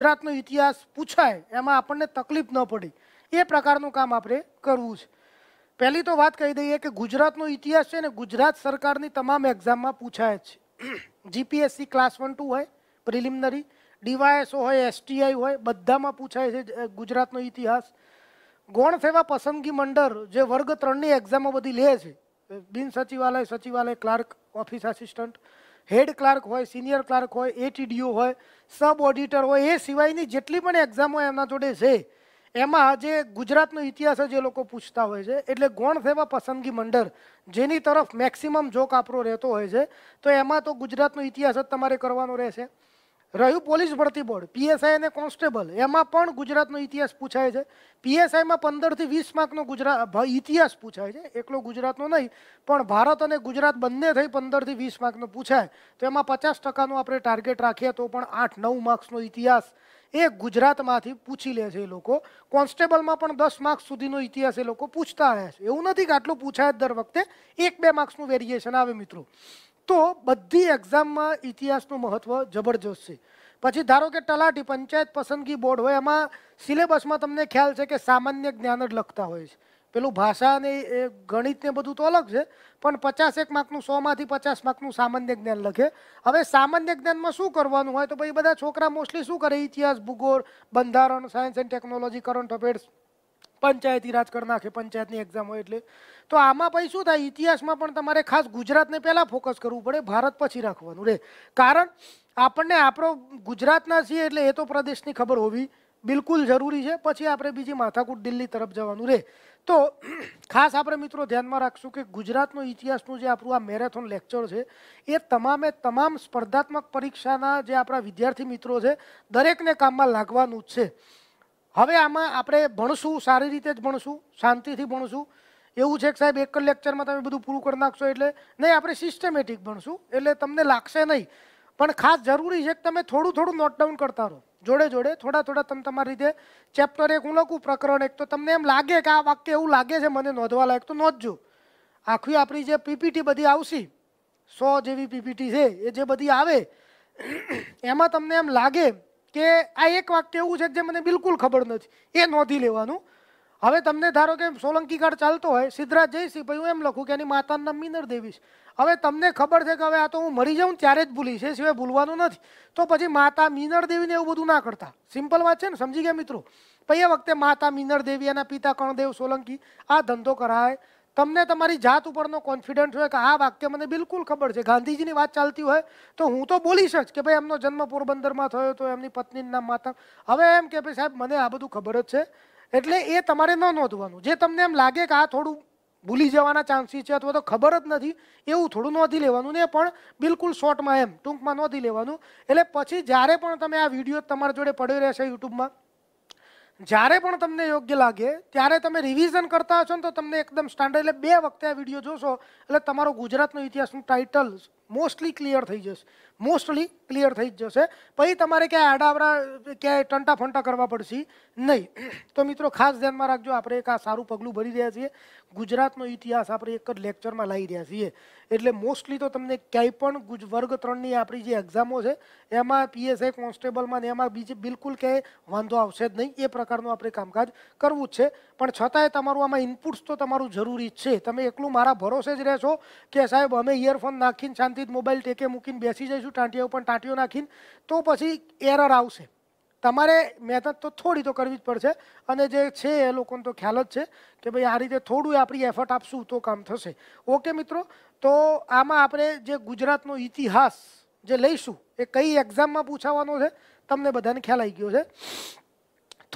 ગુજરાતનો ઇતિહાસ પૂછાય એમાં આપણે તકલીફ ન પડી એ પ્રકારનું કામ આપણે કરવું છે પહેલી તો વાત કહી દઈએ કે ગુજરાતનો ઇતિહાસ છે ને ગુજરાત સરકારની તમામ એક્ઝામમાં પૂછાય છે જીપીએસસી ક્લાસ 1 2 હોય પ્રિલિમિનરી ડીવાયએસઓ હોય एसटीआई હોય બધામાં પૂછાય છે ગુજરાતનો ઇતિહાસ ગોણ સેવા પસંદગી મંડળ જે વર્ગ 3 ની એક્ઝામો બધી લે છે બિન સચિવાલય સચિવાલય clerk office assistant head clerk હોય सीनियर क्लर्क હોય एटीडीओ હોય सब ऑडिटर હોય એ સિવાયની જેટલી પણ एग्जाम હોય એના જોડે છે એમાં આજે ગુજરાતનો ઇતિહાસ છે જે લોકો પૂછતા હોય છે એટલે ગોણ છેવા પસંદગી મંડળ જેની તરફ મેક્સિમમ જોક આપરો રહેતો હોય છે તો એમાં તો ગુજરાતનો ઇતિહાસ જ તમારે કરવાનો રહેશે રહ્યુ પોલીસ ભરતી બોર્ડ PSI અને કોન્સ્ટેબલ એમાં પણ ગુજરાતનો ઇતિહાસ પૂછાય છે PSI માં 15 થી 20 માર્કનો ગુજરાત ઇતિહાસ પૂછાય છે એકલો ગુજરાતનો નહીં પણ ભારત અને ગુજરાત બંને થઈ 15 થી 20 માર્કનો પૂછાય તો એમાં 50% નો આપણે ટાર્ગેટ રાખીએ તો પણ 8-9 માર્ક્સનો ઇતિહાસ એક ગુજરાતમાંથી પૂછી લે છે લોકો કોન્સ્ટેબલ માં પણ 10 માર્ક સુધીનો ઇતિહાસ એ લોકો પૂછતા હે એવું નથી કે આટલું પૂછાય દર વખતે એક બે માર્ક્સ નું વેરીએશન આવે મિત્રો તો બધી एग्जाम માં ઇતિહાસ નું મહત્વ જબરજસ્ત છે પછી ધારો કે તલાટી પંચાયત પસંદગી બોર્ડ હોય એમાં સિલેબસ માં તમને ખ્યાલ છે કે સામાન્ય જ્ઞાન જ લખતા હોય છે પેલું ભાષા અને ગણિત ને બધું તો અલગ છે પણ 50 એક માક નું 100 માંથી 50 માક નું સામાન્ય જ્ઞાન લખે હવે સામાન્ય જ્ઞાન માં શું કરવાનું હોય તો ભઈ બધા છોકરા મોસ્લી શું કરે ઇતિહાસ ભૂગોળ બંધારણ science and technology current affairs panchayat raj करना के पंचायत नी एग्जाम हो એટલે તો આમાં પૈ શું થાય ઇતિહાસમાં પણ તમારે ખાસ ગુજરાતને પહેલા ફોકસ કરવું પડે ભારત પછી રાખવાનું રે કારણ આપણે આપરો ગુજરાતના છીએ એટલે એ તો પ્રદેશની ખબર હોવી બિલકુલ જરૂરી છે પછી આપણે બીજી માથાકૂટ દિલ્હી તરફ જવાનું રે તો ખાસ આપરે મિત્રો ધ્યાન માં રાખજો કે ગુજરાતનો ઇતિહાસનો જે આપું આ મેરેથોન લેક્ચર છે એ તમામે તમામ સ્પર્ધાત્મક પરીક્ષાના જે આપરા વિદ્યાર્થી મિત્રો છે દરેકને કામમાં લાગવાનું છે હવે આમાં આપણે ભણશું સારી રીતે જ ભણશું શાંતિથી ભણશું એવું છે કે સાહેબ એક લેક્ચરમાં તમે બધું પૂરું કરી નાખશો એટલે નહીં આપણે સિસ્ટમેટિક ભણશું એટલે તમને લાગશે નહીં પણ ખાસ જરૂરી છે કે તમે થોડું થોડું નોટ ડાઉન કરતા રહો જોડે જોડે થોડા થોડા તમે તમારી રીતે ચેપ્ટર એક હું લખું પ્રકરણ એક તો તમને એમ લાગે કે આ વાક્ય એવું લાગે છે મને નોંધવા લાયક તો નોંધજો આખી આપણી જે પીપીટી બધી આવશે સો જેવી પીપીટી છે એ જે બધી આવે એમાં તમને એમ લાગે કે આ એક વાક્ય ઊંચ છે કે મને બિલકુલ ખબર નથી એ નોધી લેવાનું હવે તમને ધારો કે સોલંકી કાળ ચાલતો હોય સિદ્ધરાજ જયસિંહ ભાઈ હું એમ લખું કે એની માતાનું નામ મીનર દેવી છે હવે તમને ખબર છે કે હવે આ તો હું મરી જઉં ને ત્યારે જ ભૂલીશ એ સેવા ભૂલવાનું નથી તો પછી માતા મીનર દેવીને એવું બધું ના કરતા સિમ્પલ વાત છે ને સમજી ગયા મિત્રો ભઈયા વખતે માતા મીનર દેવીના પિતા કણદેવ સોલંકી આ ધંધો કરાય તમને તમારી જાત ઉપરનો કોન્ફિડન્સ હોય કે આ વાક્ય મને બિલકુલ ખબર છે ગાંધીજીની વાત ચાલતી હોય તો હું તો બોલી શક કે ભાઈ એમનો જન્મ પોરબંદરમાં થયો તો એમની પત્નીનું નામ માતા હવે એમ કે ભાઈ સાહેબ મને આ બધું ખબર છે એટલે એ તમારે ન નહોદવાનું જે તમને એમ લાગે કે આ થોડું ભૂલી જવાના ચાન્સી છે અથવા તો ખબર જ નથી એવું થોડું નહોધી લેવાનું ને પણ બિલકુલ શોર્ટમાં એમ ટૂંકમાં નહોધી લેવાનું એટલે પછી જારે પણ તમે આ વિડિયો તમારા જોડે પડ્યો રહેશે YouTube માં જ્યારે પણ તમને યોગ્ય લાગે ત્યારે તમે રિવિઝન કરતા હશો ને તો તમને એકદમ સ્ટાન્ડર્ડ એટલે બે વખતે આ વિડીયો જોશો એટલે તમારો ગુજરાતનો ઇતિહાસનું ટાઇટલ મોસ્ટલી ક્લિયર થઈ જશે મોસ્ટલી ક્લિયર થઈ જશે પણ તમારે કે આડા અવરા કે ટંટા ફંટા કરવા પડશે નહીં તો મિત્રો ખાસ ધ્યાન રાખજો આપણે એક આ સારુ પગલું ભરી રહ્યા છીએ ગુજરાતનો ઇતિહાસ આપણે એક જ લેક્ચરમાં લઈ રહ્યા છીએ એટલે મોસ્ટલી તો તમને કઈ પણ ગુજવર્ગ 3 ની આપણી જે એક્ઝામો છે એમાં પીએસઆઈ કોન્સ્ટેબલમાં ને માં બીજી બિલકુલ કે વાંધો આવશે નહીં એ પ્રકારનો આપણે કામકાજ કરવું છે પણ છતાંય તમારું આમાં ઇનપુટ્સ તો તમારું જરૂરી છે તમે એકલું મારા ભરોસે જ રહે છો કે સાહેબ અમે 이어ફોન નાખીને સંભળાવી નિત મોબાઈલ ટેકે મૂકીને બેસી જઈશું તાંટીઓ ઉપર તાટિયો નાખીન તો પછી એરર આવશે તમારે મહત્ત્વ તો થોડી તો કરવી જ પડશે અને જે છે એ લોકોનો તો ખ્યાલ જ છે કે ભાઈ આ રીતે થોડું આપણી એફર્ટ આપશું તો કામ થશે ઓકે મિત્રો તો આમાં આપણે જે ગુજરાતનો ઇતિહાસ જે લઈશું એ કઈ એક્ઝામમાં પૂછાવાનો છે તમને બધાને ખ્યાલ આવી ગયો છે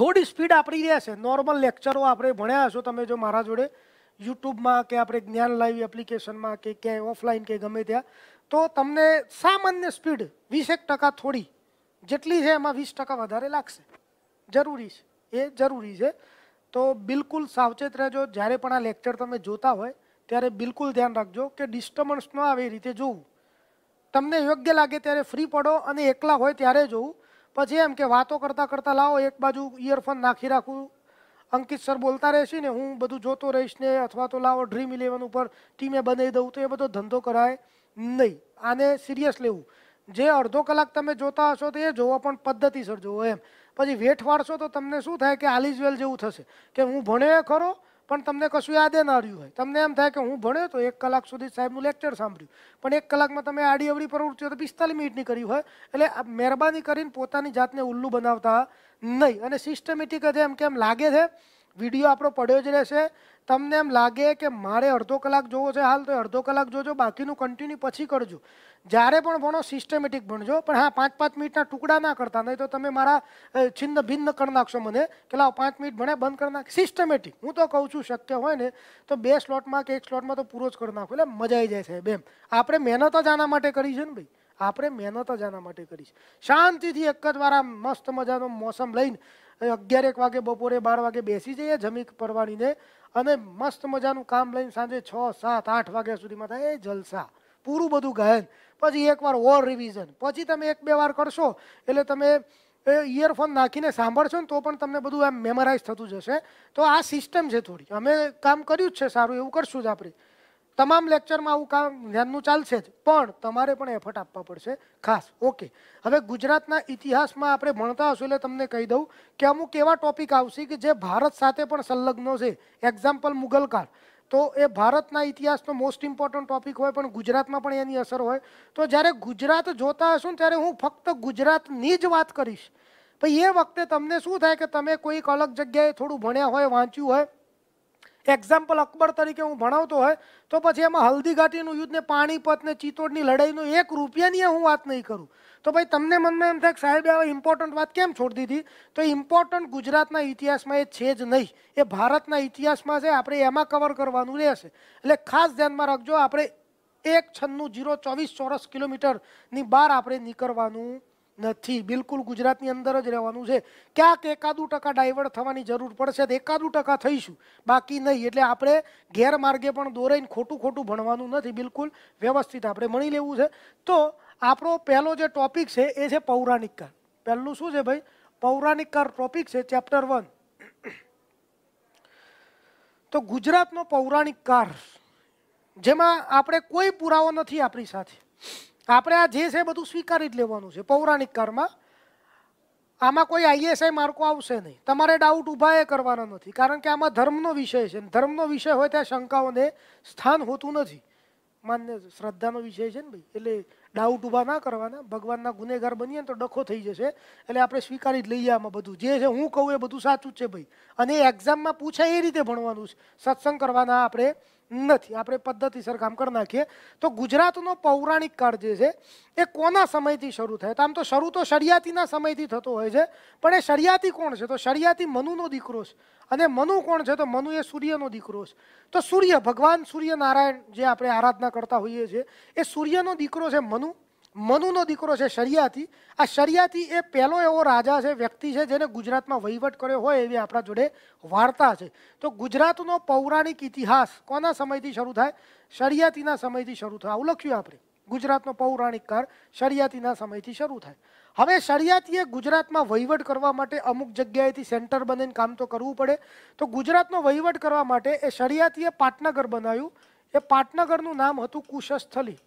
થોડી સ્પીડ આપણી રહેશે નોર્મલ લેક્ચરો આપણે ભણ્યા છે તમે જો મારા જોડે YouTube માં કે આપણે જ્ઞાન લાઈવ એપ્લિકેશન માં કે કે ઓફલાઈન કે ગમે ત્યાં તો તમને સામાન્ય સ્પીડ 20% થોડી જેટલી છે એમાં 20% વધારે લાગશે જરૂરી છે એ જરૂરી છે તો બિલકુલ સાવચેત રહેજો જ્યારે પણ આ લેક્ચર તમે જોતા હોય ત્યારે બિલકુલ ધ્યાન રાખજો કે ડિસ્ટર્બન્સ ન આવે રીતે જોયું તમને યોગ્ય લાગે ત્યારે ફ્રી પડો અને એકલા હોય ત્યારે જો પજે એમ કે વાતો કરતા કરતા લાવો એક બાજુ ઈયરફોન રાખી રાખો અંકિત સર બોલતા રહેશે ને હું બધું જોતો રહીશ ને અથવા તો લાવો ડ્રીમ 11 ઉપર ટીમ મે બને દઉ તો એ બધો ધંધો કરાય नहीं आने सीरियस लेऊ जे अर्धा कલાક તમે જોતા અછો તે જોવા પણ પદ્ધતિ સરજો એમ પછી વેઠવાર છો તો તમને શું થાય કે આલિજવેલ જેવું થશે કે હું ભણે કરો પણ તમને કશું યાદે ના રહ્યું હોય તમને એમ થાય કે હું ભણે તો 1 કલાક સુધી સાહેબનો લેક્ચર સાંભળ્યું પણ 1 કલાકમાં તમે આડિયોવડી પર ઊર્તીઓ તો 45 મિનિટ ન કરી હોય એટલે આ મહેરબાની કરીને પોતાની જાતને ઉલ્લુ બનાવતા નહીં અને સિસ્ટમેટિક અદેમ કેમ લાગે છે વિડીયો આપણો પડ્યો જ રહેશે તમને એમ લાગે કે મારે અડધો કલાક જોવો છે હાલ તો અડધો કલાક જોજો બાકીનું કન્ટિન્યુ પછી કરજો જ્યારે પણ ભણો સિસ્ટમેટિક ભણજો પણ હા પાંચ પાંચ મિનિટના ટુકડા ના કરતા નહીં તો તમે મારા છિન્ન ભિન્ન કરી નાખશો મને કે લાવ પાંચ મિનિટ ભણે બંધ કરી નાખ સિસ્ટમેટિક હું તો કહું છું શક્ય હોય ને તો બે સ્લોટમાં કે એક સ્લોટમાં તો પૂરો જ કરી નાખો એટલે મજા આવી જાય સાહેબ એમ આપણે મહેનત જ આના માટે કરી છે ને ભાઈ આપણે મહેનત જ આના માટે કરી છે શાંતિથી એક જ વાર આ મસ્ત મજાનો મોસમ લઈને અને 11 1 વાગે બપોરે 12 વાગે બેસી જઈએ જમીક પરવાળીને અને મસ્ત મજાનું કામ લઈને સાંજે 6 7 8 વાગે સુધીમાં થાય એ જલસા પૂરું બધું ગાય પછી એકવાર ઓર રિવિઝન પછી તમે એક બે વાર કરશો એટલે તમે ઈયરફોન નાખીને સાંભળશો તો પણ તમને બધું મેમોરાઇઝ થતું જશે તો આ સિસ્ટમ છે થોડી અમે કામ કર્યું જ છે સારું એવું કરશું જ આપણે તમામ લેક્ચર માં હું કામ ધ્યાન નું ચાલ છે પણ તમારે પણ ફટાપ પાડવા પડશે ખાસ ઓકે હવે ગુજરાત ના ઇતિહાસ માં આપણે ભણતા હશું એટલે તમને કહી દઉં કે અમુક કેવા ટોપિક આવશી કે જે ભારત સાથે પણ સલગનો છે एग्जांपल મુઘલ કાળ તો એ ભારત ના ઇતિહાસ નો મોસ્ટ ઇમ્પોર્ટન્ટ ટોપિક હોય પણ ગુજરાત માં પણ એની અસર હોય તો જ્યારે ગુજરાત જોતા હશું ત્યારે હું ફક્ત ગુજરાત ની જ વાત કરીશ પણ એ વખતે તમને શું થાય કે તમે કોઈક અલગ જગ્યાએ થોડું ભણ્યા હોય વાંચ્યું હોય એક્ઝામપલ અકબર તરીકે હું ભણાવતો હોય તો પછી એમાં હળધીગાટીનું યુદ્ધ ને પાણીપત ને ચીતોડની લડાઈનો 1 રૂપિયાની હું વાત નહી કરું તો ભાઈ તમે મનમાં એમ થાય કે સાહેબ આ ઇમ્પોર્ટન્ટ વાત કેમ છોડી દીધી તો ઇમ્પોર્ટન્ટ ગુજરાતના ઇતિહાસમાં એ છે જ નહીં એ ભારતના ઇતિહાસમાં છે આપણે એમાં કવર કરવાનું રહેશે એટલે ખાસ ધ્યાન માં રાખજો આપણે 196024 કિલોમીટર ની બાર આપણે નીકળવાનું નથી બિલકુલ ગુજરાતની અંદર જ રહેવાનું છે ક્યાં 100% ડાયવર્ટ થવાની જરૂર પડશે તો 100% થઈશ બાકી નહીં એટલે આપણે ગેર માર્ગે પણ દોરઈને ખોટું ખોટું ભણવાનું નથી બિલકુલ વ્યવસ્થિત આપણે મણી લેવું છે તો આપણો પહેલો જે ટોપિક છે એ છે પૌરાણિક કાળ પહેલું શું છે ભાઈ પૌરાણિક કાળ ટોપિક છે ચેપ્ટર 1 તો ગુજરાતનો પૌરાણિક કાળ જેમાં આપણે કોઈ પુરાવો નથી આપણી સાથે આપણે આ જે છે બધું સ્વીકારી જ લેવાનું છે પૌરાણિક કાળમાં આમાં કોઈ આઈએસઆઈ માર્કો આવશે નહીં તમારે ડાઉટ ઊભા એ કરવાના નથી કારણ કે આમાં ધર્મનો વિષય છે ધર્મનો વિષય હોય ત્યાં શંકાઓને સ્થાન હોતું નથી માન્ય શ્રદ્ધાનો વિષય છે ને ભાઈ એટલે ડાઉટ ઊભા ના કરવાના ભગવાનના ગુનેગાર બનીએ ને તો ડખો થઈ જશે એટલે આપણે સ્વીકારી જ લઈએ આમાં બધું જે છે હું કહું એ બધું સાચું જ છે ભાઈ અને એ એક્ઝામમાં પૂછાય એ રીતે ભણવાનું છે સત્સંગ કરવાના આપણે અમેથી આપણે પદ્ધતિસર કામ કર નાખીએ તો ગુજરાતનો પૌરાણિક કાળ જે છે એ કોના સમયથી શરૂ થાય તો આમ તો શરૂ તો શરિયાતીના સમયથી થતો હોય છે પણ એ શરિયાતી કોણ છે તો શરિયાતી મનુનો દીકરો છે અને મનુ કોણ છે તો મનુ એ સૂર્યનો દીકરો છે તો સૂર્ય ભગવાન સૂર્યનારાયણ જે આપણે આરાધના કરતા હઈએ છે એ સૂર્યનો દીકરો છે મનુ મનનો દીકરો છે શરિયાતી આ શરિયાતી એ પહેલો એવો રાજા છે વ્યક્તિ છે જેને ગુજરાતમાં વહીવટ કર્યો હોય એવી આપણા જોડે વાર્તા છે તો ગુજરાતનો પૌરાણિક ઇતિહાસ કોના સમયથી શરૂ થાય શરિયાતીના સમયથી શરૂ થાયઓ લખ્યું આપણે ગુજરાતનો પૌરાણિક કાર શરિયાતીના સમયથી શરૂ થાય હવે શરિયાતીએ ગુજરાતમાં વહીવટ કરવા માટે અમુક જગ્યાએથી સેન્ટર બનેને કામ તો કરવું પડે તો ગુજરાતનો વહીવટ કરવા માટે એ શરિયાતીએ પાટણગર બનાવ્યું એ પાટણગરનું નામ હતું કુશ સ્થલી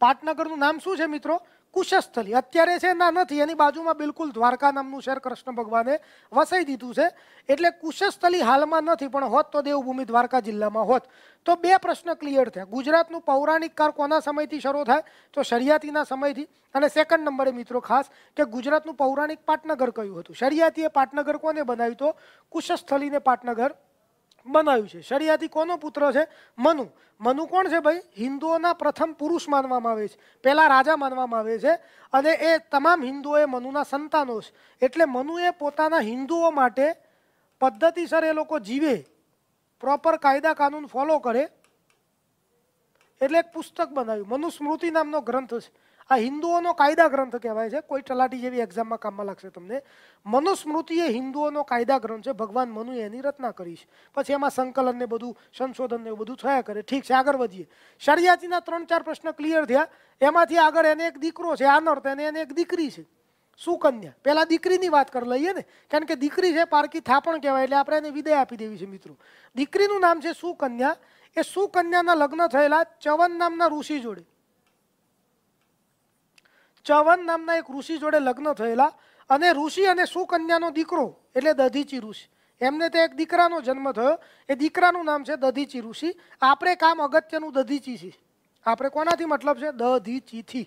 પાટણગરનું નામ શું છે મિત્રો કુશસ્થલી અત્યારે છે ના નથી એની बाजूમાં બિલકુલ દ્વારકા નામનું શેર કૃષ્ણ ભગવાને વસાઈ દીધું છે એટલે કુશસ્થલી હાલમાં નથી પણ હોત તો દેવ ભૂમિ દ્વારકા જિલ્લામાં હોત તો બે પ્રશ્ન ક્લિયર થાય ગુજરાતનું પૌરાણિક કાળ કોના સમયથી શરૂ થાય તો શરિયાતીના સમયથી અને સેકન્ડ નંબર મિત્રો ખાસ કે ગુજરાતનું પૌરાણિક પાટનગર કયું હતું શરિયાતી પાટનગર કોણે બનાવ્યું તો કુશસ્થલીને પાટનગર બનાવ્યું છે શરિયાથી કોનો પુત્ર છે મનુ મનુ કોણ છે ભાઈ હિન્દુઓના પ્રથમ પુરુષ માનવામાં આવે છે પહેલાં રાજા માનવામાં આવે છે અને એ તમામ હિન્દુઓ એ મનુના સંતાનો છે એટલે મનુએ પોતાના હિન્દુઓ માટે પદ્ધતિસર એ લોકો જીવે પ્રોપર કાયદા કાનૂન ફોલો કરે એટલે એક પુસ્તક બનાવ્યું મનુસ્મૃતિ નામનો ગ્રંથ છે આ હિન્દુઓનો કાયદા ગ્રંથ કહેવાય છે કોઈ તલાટી જેવી एग्जाम માં કામમાં લખશે તમને મનો સ્મૃતિ એ હિન્દુઓનો કાયદા ગ્રંથ છે ભગવાન મનુએ એની રચના કરી છે પછી એમાં સંકલનને બધું સંશોધનને બધું થયા કરે ઠીક છે આગળ વધીએ શરિયાતીના 3-4 પ્રશ્ન ક્લિયર થયા એમાંથી આગળ અનેક દીકરો છે આનરતે અને એક દીકરી છે સુકન્યા પહેલા દીકરીની વાત કરી લઈએ ને કારણ કે દીકરી છે પારકી થાપણ કહેવાય એટલે આપણે એને વિદ્યા આપી દેવી છે મિત્રો દીકરીનું નામ છે સુકન્યા એ સુકન્યાના લગ્ન થયેલા ચવન નામના ઋષિ જોડે ચવનમ ના એક ઋષિ જોડે લગ્ન થયેલા અને ઋષિ અને સુકન્યાનો દીકરો એટલે દધીચિ ઋષિ એમને તો એક દીકરાનો જન્મ થયો એ દીકરાનું નામ છે દધીચિ ઋષિ આપરે કામ અગત્યનું દધીચિ છે આપરે કોનાથી મતલબ છે દધીચિથી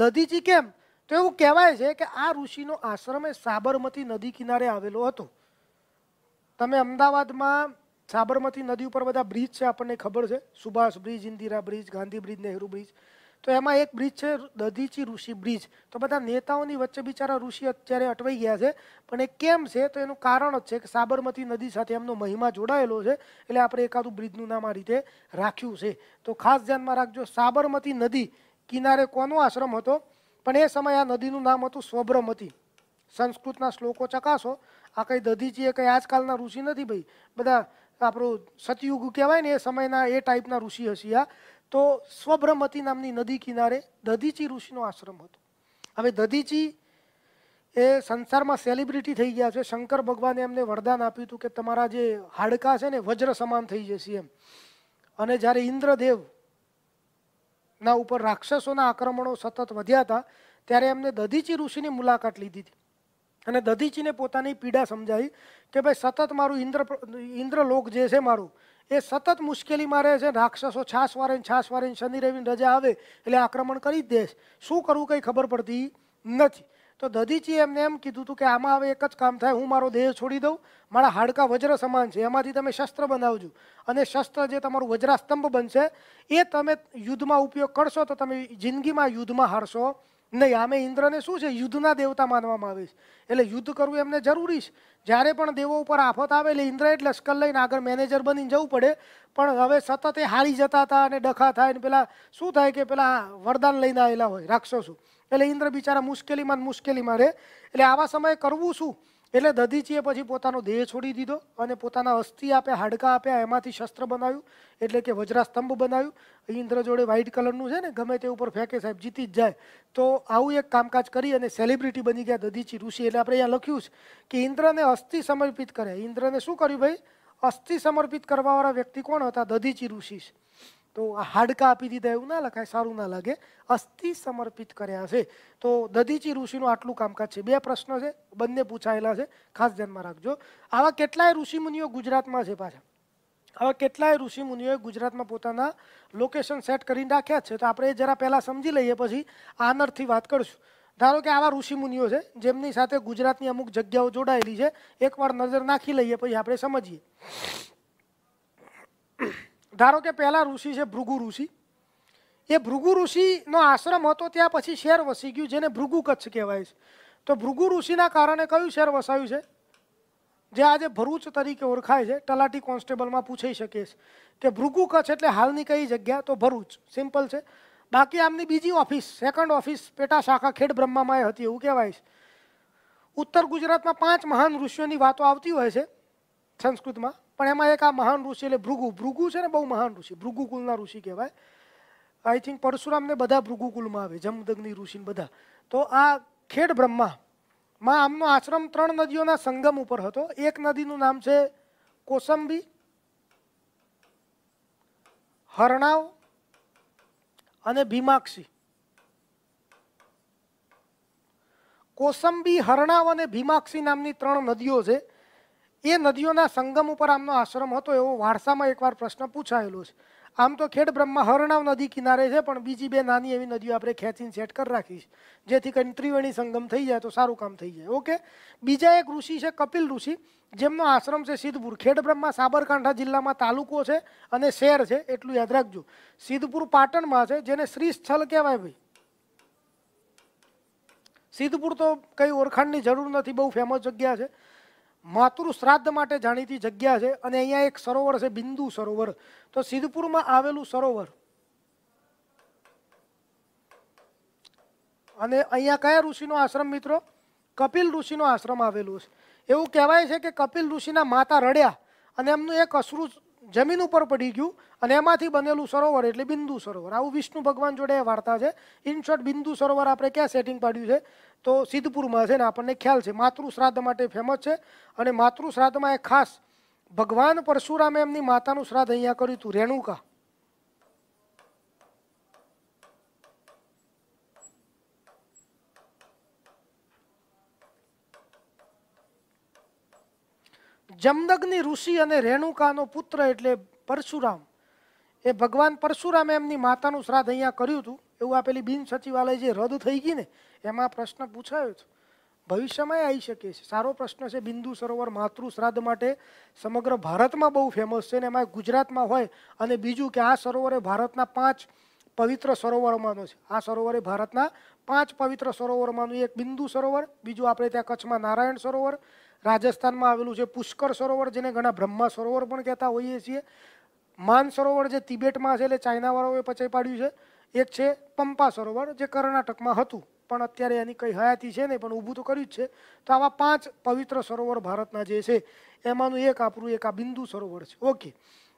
દધીચિ કેમ તો એવું કહેવાય છે કે આ ઋષિનો આશ્રમ સાબરમતી નદી કિનારે આવેલો હતો તમે અમદાવાદમાં સાબરમતી નદી ઉપર બધા બ્રિજ છે આપણને ખબર છે Subhash bridge Indira bridge Gandhi bridge Nehru bridge તો એમાં એક બ્રિજ છે દધીચી ઋષિ બ્રિજ તો બધા નેતાઓ ની વચ્ચે બિચારો ઋષિ અત્યારે અટવાય ગયા છે પણ એ કેમ છે તો એનું કારણ છે કે સાબરમતી નદી સાથે એમનો મહિમા જોડાયેલો છે એટલે આપણે એક આદુ બ્રિજ નું નામ આ રીતે રાખ્યું છે તો ખાસ ધ્યાન માં રાખજો સાબરમતી નદી કિનારે કોનો आश्रम હતો પણ એ સમય આ નદી નું નામ હતું સ્વભ્રમતી સંસ્કૃતના શ્લોકો ચકાસો આ કઈ દધીચી એ કઈ આજકાલના ઋષિ નથી ભાઈ બધા આપણો સતયુગ કહેવાય ને એ સમયના એ ટાઈપના ઋષિ હશે આ તો સ્વભ્રમતી નામની નદી કિનારે દધીચી ઋષિનો આશ્રમ હતો હવે દધીચી એ સંસારમાં સેલિબ્રિટી થઈ ગયા છે શંકર ભગવાન એમને वरदान આપ્યું હતું કે તમારા જે હાડકા છે ને વજ્ર સમાન થઈ જશે એમ અને જ્યારે ઇન્દ્ર દેવ ના ઉપર રાક્ષસોના આક્રમણો સતત વધ્યા હતા ત્યારે એમને દધીચી ઋષિની મુલાકાત લીધી અને દધીચીને પોતાની પીડા સમજાવી કે ભાઈ સતત મારું ઇન્દ્ર લોક જે છે મારું એ સતત મુશ્કેલી મારે છે રાક્ષસો છાસવારીન છાસવારીન સનીરેવિન રાજા આવે એટલે આક્રમણ કરી દેશ શું કરવું કઈ ખબર પડતી નથી તો દધીચીએ એમને એમ કીધુંતું કે આમાં હવે એક જ કામ થાય હું મારો દેહ છોડી દઉં મારા હાડકા વજ્ર સમાન છે એમાંથી તમે શસ્ત્ર બનાવજો અને શસ્ત્ર જે તમારો વજ્રસ્તંભ બનશે એ તમે યુદ્ધમાં ઉપયોગ કરશો તો તમે જિંદગીમાં યુદ્ધમાં હારશો નહીં આમે ઇન્દ્રને શું છે યુદ્ધના દેવતા માનવામાં આવે છે એટલે યુદ્ધ કરવું એમને જરૂરી છે જ્યારે પણ દેવો ઉપર આફત આવે એટલે ઇન્દ્ર એટલે લશ્કર લઈને આગળ મેનેજર બનીને જવું પડે પણ હવે સતત એ હારી જતા હતા અને ડખા થાય ને પેલા શું થાય કે પેલા વરદાન લઈને આવેલા હોય રાક્ષસો એટલે ઇન્દ્ર બિચારા મુશ્કેલીમાં મુશ્કેલીમાં રહે એટલે આવા સમયે કરવું શું એટલે દધીચીએ પછી પોતાનો દેહ છોડી દીધો અને પોતાના અસ્થિ આપ્યા હાડકા આપ્યા એમાંથી શસ્ત્ર બનાવ્યું એટલે કે वज્રા સ્તંભ બનાવ્યું ઈન્દ્રજોડે વ્હાઇટ કલરનું છે ને ગમે તે ઉપર ફેકે સાહેબ જીતી જ જાય તો આઉ એક કામકાજ કરી અને સેલિબ્રિટી બની ગયા દધીચિ ઋષિ એટલે આપણે અહીં લખ્યું છે કે ઈન્દ્રને અસ્થિ સમર્પિત કરે ઈન્દ્રને શું કર્યું ભાઈ અસ્થિ સમર્પિત કરાવવાવાળા વ્યક્તિ કોણ હતા દધીચિ ઋષિ છે તો હડકાપી દીતે એ ઉના લખાય સારુ ના લાગે અસ્તિ સમર્પિત કર્યા છે તો દધીચી ઋષિ નું આટલું કામકાજ છે બે પ્રશ્નો છે બંને પૂછાયેલા છે ખાસ ધ્યાન માં રાખજો આવા કેટલાય ઋષિમુનિઓ ગુજરાત માં છે પાછા આવા કેટલાય ઋષિમુનિઓ ગુજરાત માં પોતાનો લોકેશન સેટ કરી નાખ્યા છે તો આપણે જરા પહેલા સમજી લઈએ પછી આનર થી વાત કરશું ધારો કે આવા ઋષિમુનિઓ છે જેમની સાથે ગુજરાત ની અમુક જગ્યાઓ જોડાયેલી છે એકવાર નજર નાખી લઈએ પછી આપણે સમજીએ કારો કે પેલા ઋષિ છે ભૃગુ ઋષિ એ ભૃગુ ઋષિ નો આશ્રમ હતો ત્યાં પછી शेर વસી ગયું જેને ભૃગુકચ કહેવાય છે તો ભૃગુ ઋષિ ના કારણે કયું શેર વસાયું છે જે આજે ભરૂચ તરીકે ઓળખાય છે તલાટી કોન્સ્ટેબલ માં પૂછી શકે છે કે ભૃગુકચ એટલે હાલની કઈ જગ્યા તો ભરૂચ સિમ્પલ છે બાકી આમની બીજી ઓફિસ સેકન્ડ ઓફિસ પેટા શાખા ખેડ બ્રહ્મામાય હતી એવું કહેવાય છે ઉત્તર ગુજરાત માં પાંચ મહાન ઋષ્યો ની વાત આવતી હોય છે સંસ્કૃત માં પણ એમાં એક મહાન ઋષિ એટલે બૃગુ બૃગુ છે ને બહુ મહાન ઋષિ બૃગુ કુલ ના ઋષિ કહેવાય આઈ થિંક પરશુરામ ને બધા બૃગુ કુલ માં આવે જમદગની ઋષિ ને બધા તો આ ખેડ બ્રહ્મા માં આમ નું આશ્રમ ત્રણ નદીઓ ના સંગમ ઉપર હતો એક નદી નું નામ છે કોસંબી હરણાવ અને ભીમાક્ષી કોસંબી હરણાવ અને ભીમાક્ષી નામ ની ત્રણ નદીઓ છે એ નદીઓના સંગમ ઉપર આમનો આશ્રમ હતો એવો વારસામાં એકવાર પ્રશ્ન પૂછાયેલો છે આમ તો ખેડ બ્રહ્મા હરણાવ નદી કિનારે છે પણ બીજી બે નાની એવી નદીઓ આપણે ખેંચીને સેટ કરી રાખીશ જેથી કરીને ત્રિવેણી સંગમ થઈ જાય તો સારું કામ થઈ જાય ઓકે બીજા એક ઋષિ છે કપિલ ઋષિ જેમનો આશ્રમ છે સિદ્ધપુર ખેડ બ્રહ્મા સાબરકાંઠા જિલ્લામાં તાલુકો છે અને શહેર છે એટલું યાદ રાખજો સિદ્ધપુર પાટણમાં છે જેને શ્રી સ્થળ કહેવાય ભાઈ સિદ્ધપુર તો કંઈ ઓળખાણની જરૂર નથી બહુ ફેમસ જગ્યા છે માતુર શ્રાદ્ધ માટે જાણીતી જગ્યા છે અને અહીંયા એક સરોવર છે બિંદુ સરોવર તો સિદ્ધપુરમાં આવેલું સરોવર અને અહીંયા કયા ઋષિનો આશ્રમ મિત્રો કપિલ ઋષિનો આશ્રમ આવેલું છે એવું કહેવાય છે કે કપિલ ઋષિના માતા રડ્યા અને એમનું એક અશ્રુ જમીન ઉપર પડી ગયું અને એમાંથી બનેલું સરોવર એટલે બિંદુ સરોવર આવું વિષ્ણુ ભગવાન જોડે વાર્તા છે ઇનશોર્ટ બિંદુ સરોવર આપણે કે સેટિંગ પાડ્યું છે તો સીદપુર માં છે ને આપણને ખ્યાલ છે માતૃશ્રાદ માટે ફેમસ છે અને માતૃશ્રાદ માં એક ખાસ ભગવાન પરશુરામે એમની માતાનું શ્રાદહ અહીંયા કર્યું તું રેણુકા જમદગ્નિ ઋષિ અને રેણુકાનો પુત્ર એટલે પરશુરામ એ ભગવાન પરશુરામે એમની માતાનું શ્રાદ્ધ અહીંયા કર્યું હતું એવું આપેલી બિન સચિવાલય જે રદ થઈ ગઈ ને એમાં પ્રશ્ન પૂછાયો હતો ભવિષ્યમાં આવી શકે છે સારો પ્રશ્ન છે બિંદુ સરોવર માતૃ શ્રાદ્ધ માટે સમગ્ર ભારતમાં બહુ ફેમસ છે ને એમાં ગુજરાતમાં હોય અને બીજું કે આ સરોવરે ભારતના પાંચ પવિત્ર સરોવરોમાંનો છે આ સરોવરે ભારતના પાંચ પવિત્ર સરોવરમાંનું એક બિંદુ સરોવર બીજું આપણે ત્યાં કચ્છમાં નારાયણ સરોવર રાજસ્થાનમાં આવેલું છે પુષ્કર સરોવર જેને ઘણા બ્રહ્મા સરોવર પણ કહેતા હોઈએ છીએ માન સરોવર જે તિબેટમાં છે એટલે ચાઇનાવાળાઓએ પચાઈ પાડ્યું છે એક છે પંપા સરોવર જે કર્ણાટકમાં હતું પણ અત્યારે એની કંઈ હયાતી છે નહીં પણ ઊભું તો કર્યું જ છે તો આવા પાંચ પવિત્ર સરોવર ભારતના જે છે એમાંનું એક આપણું એક આ બિંદુ સરોવર છે ઓકે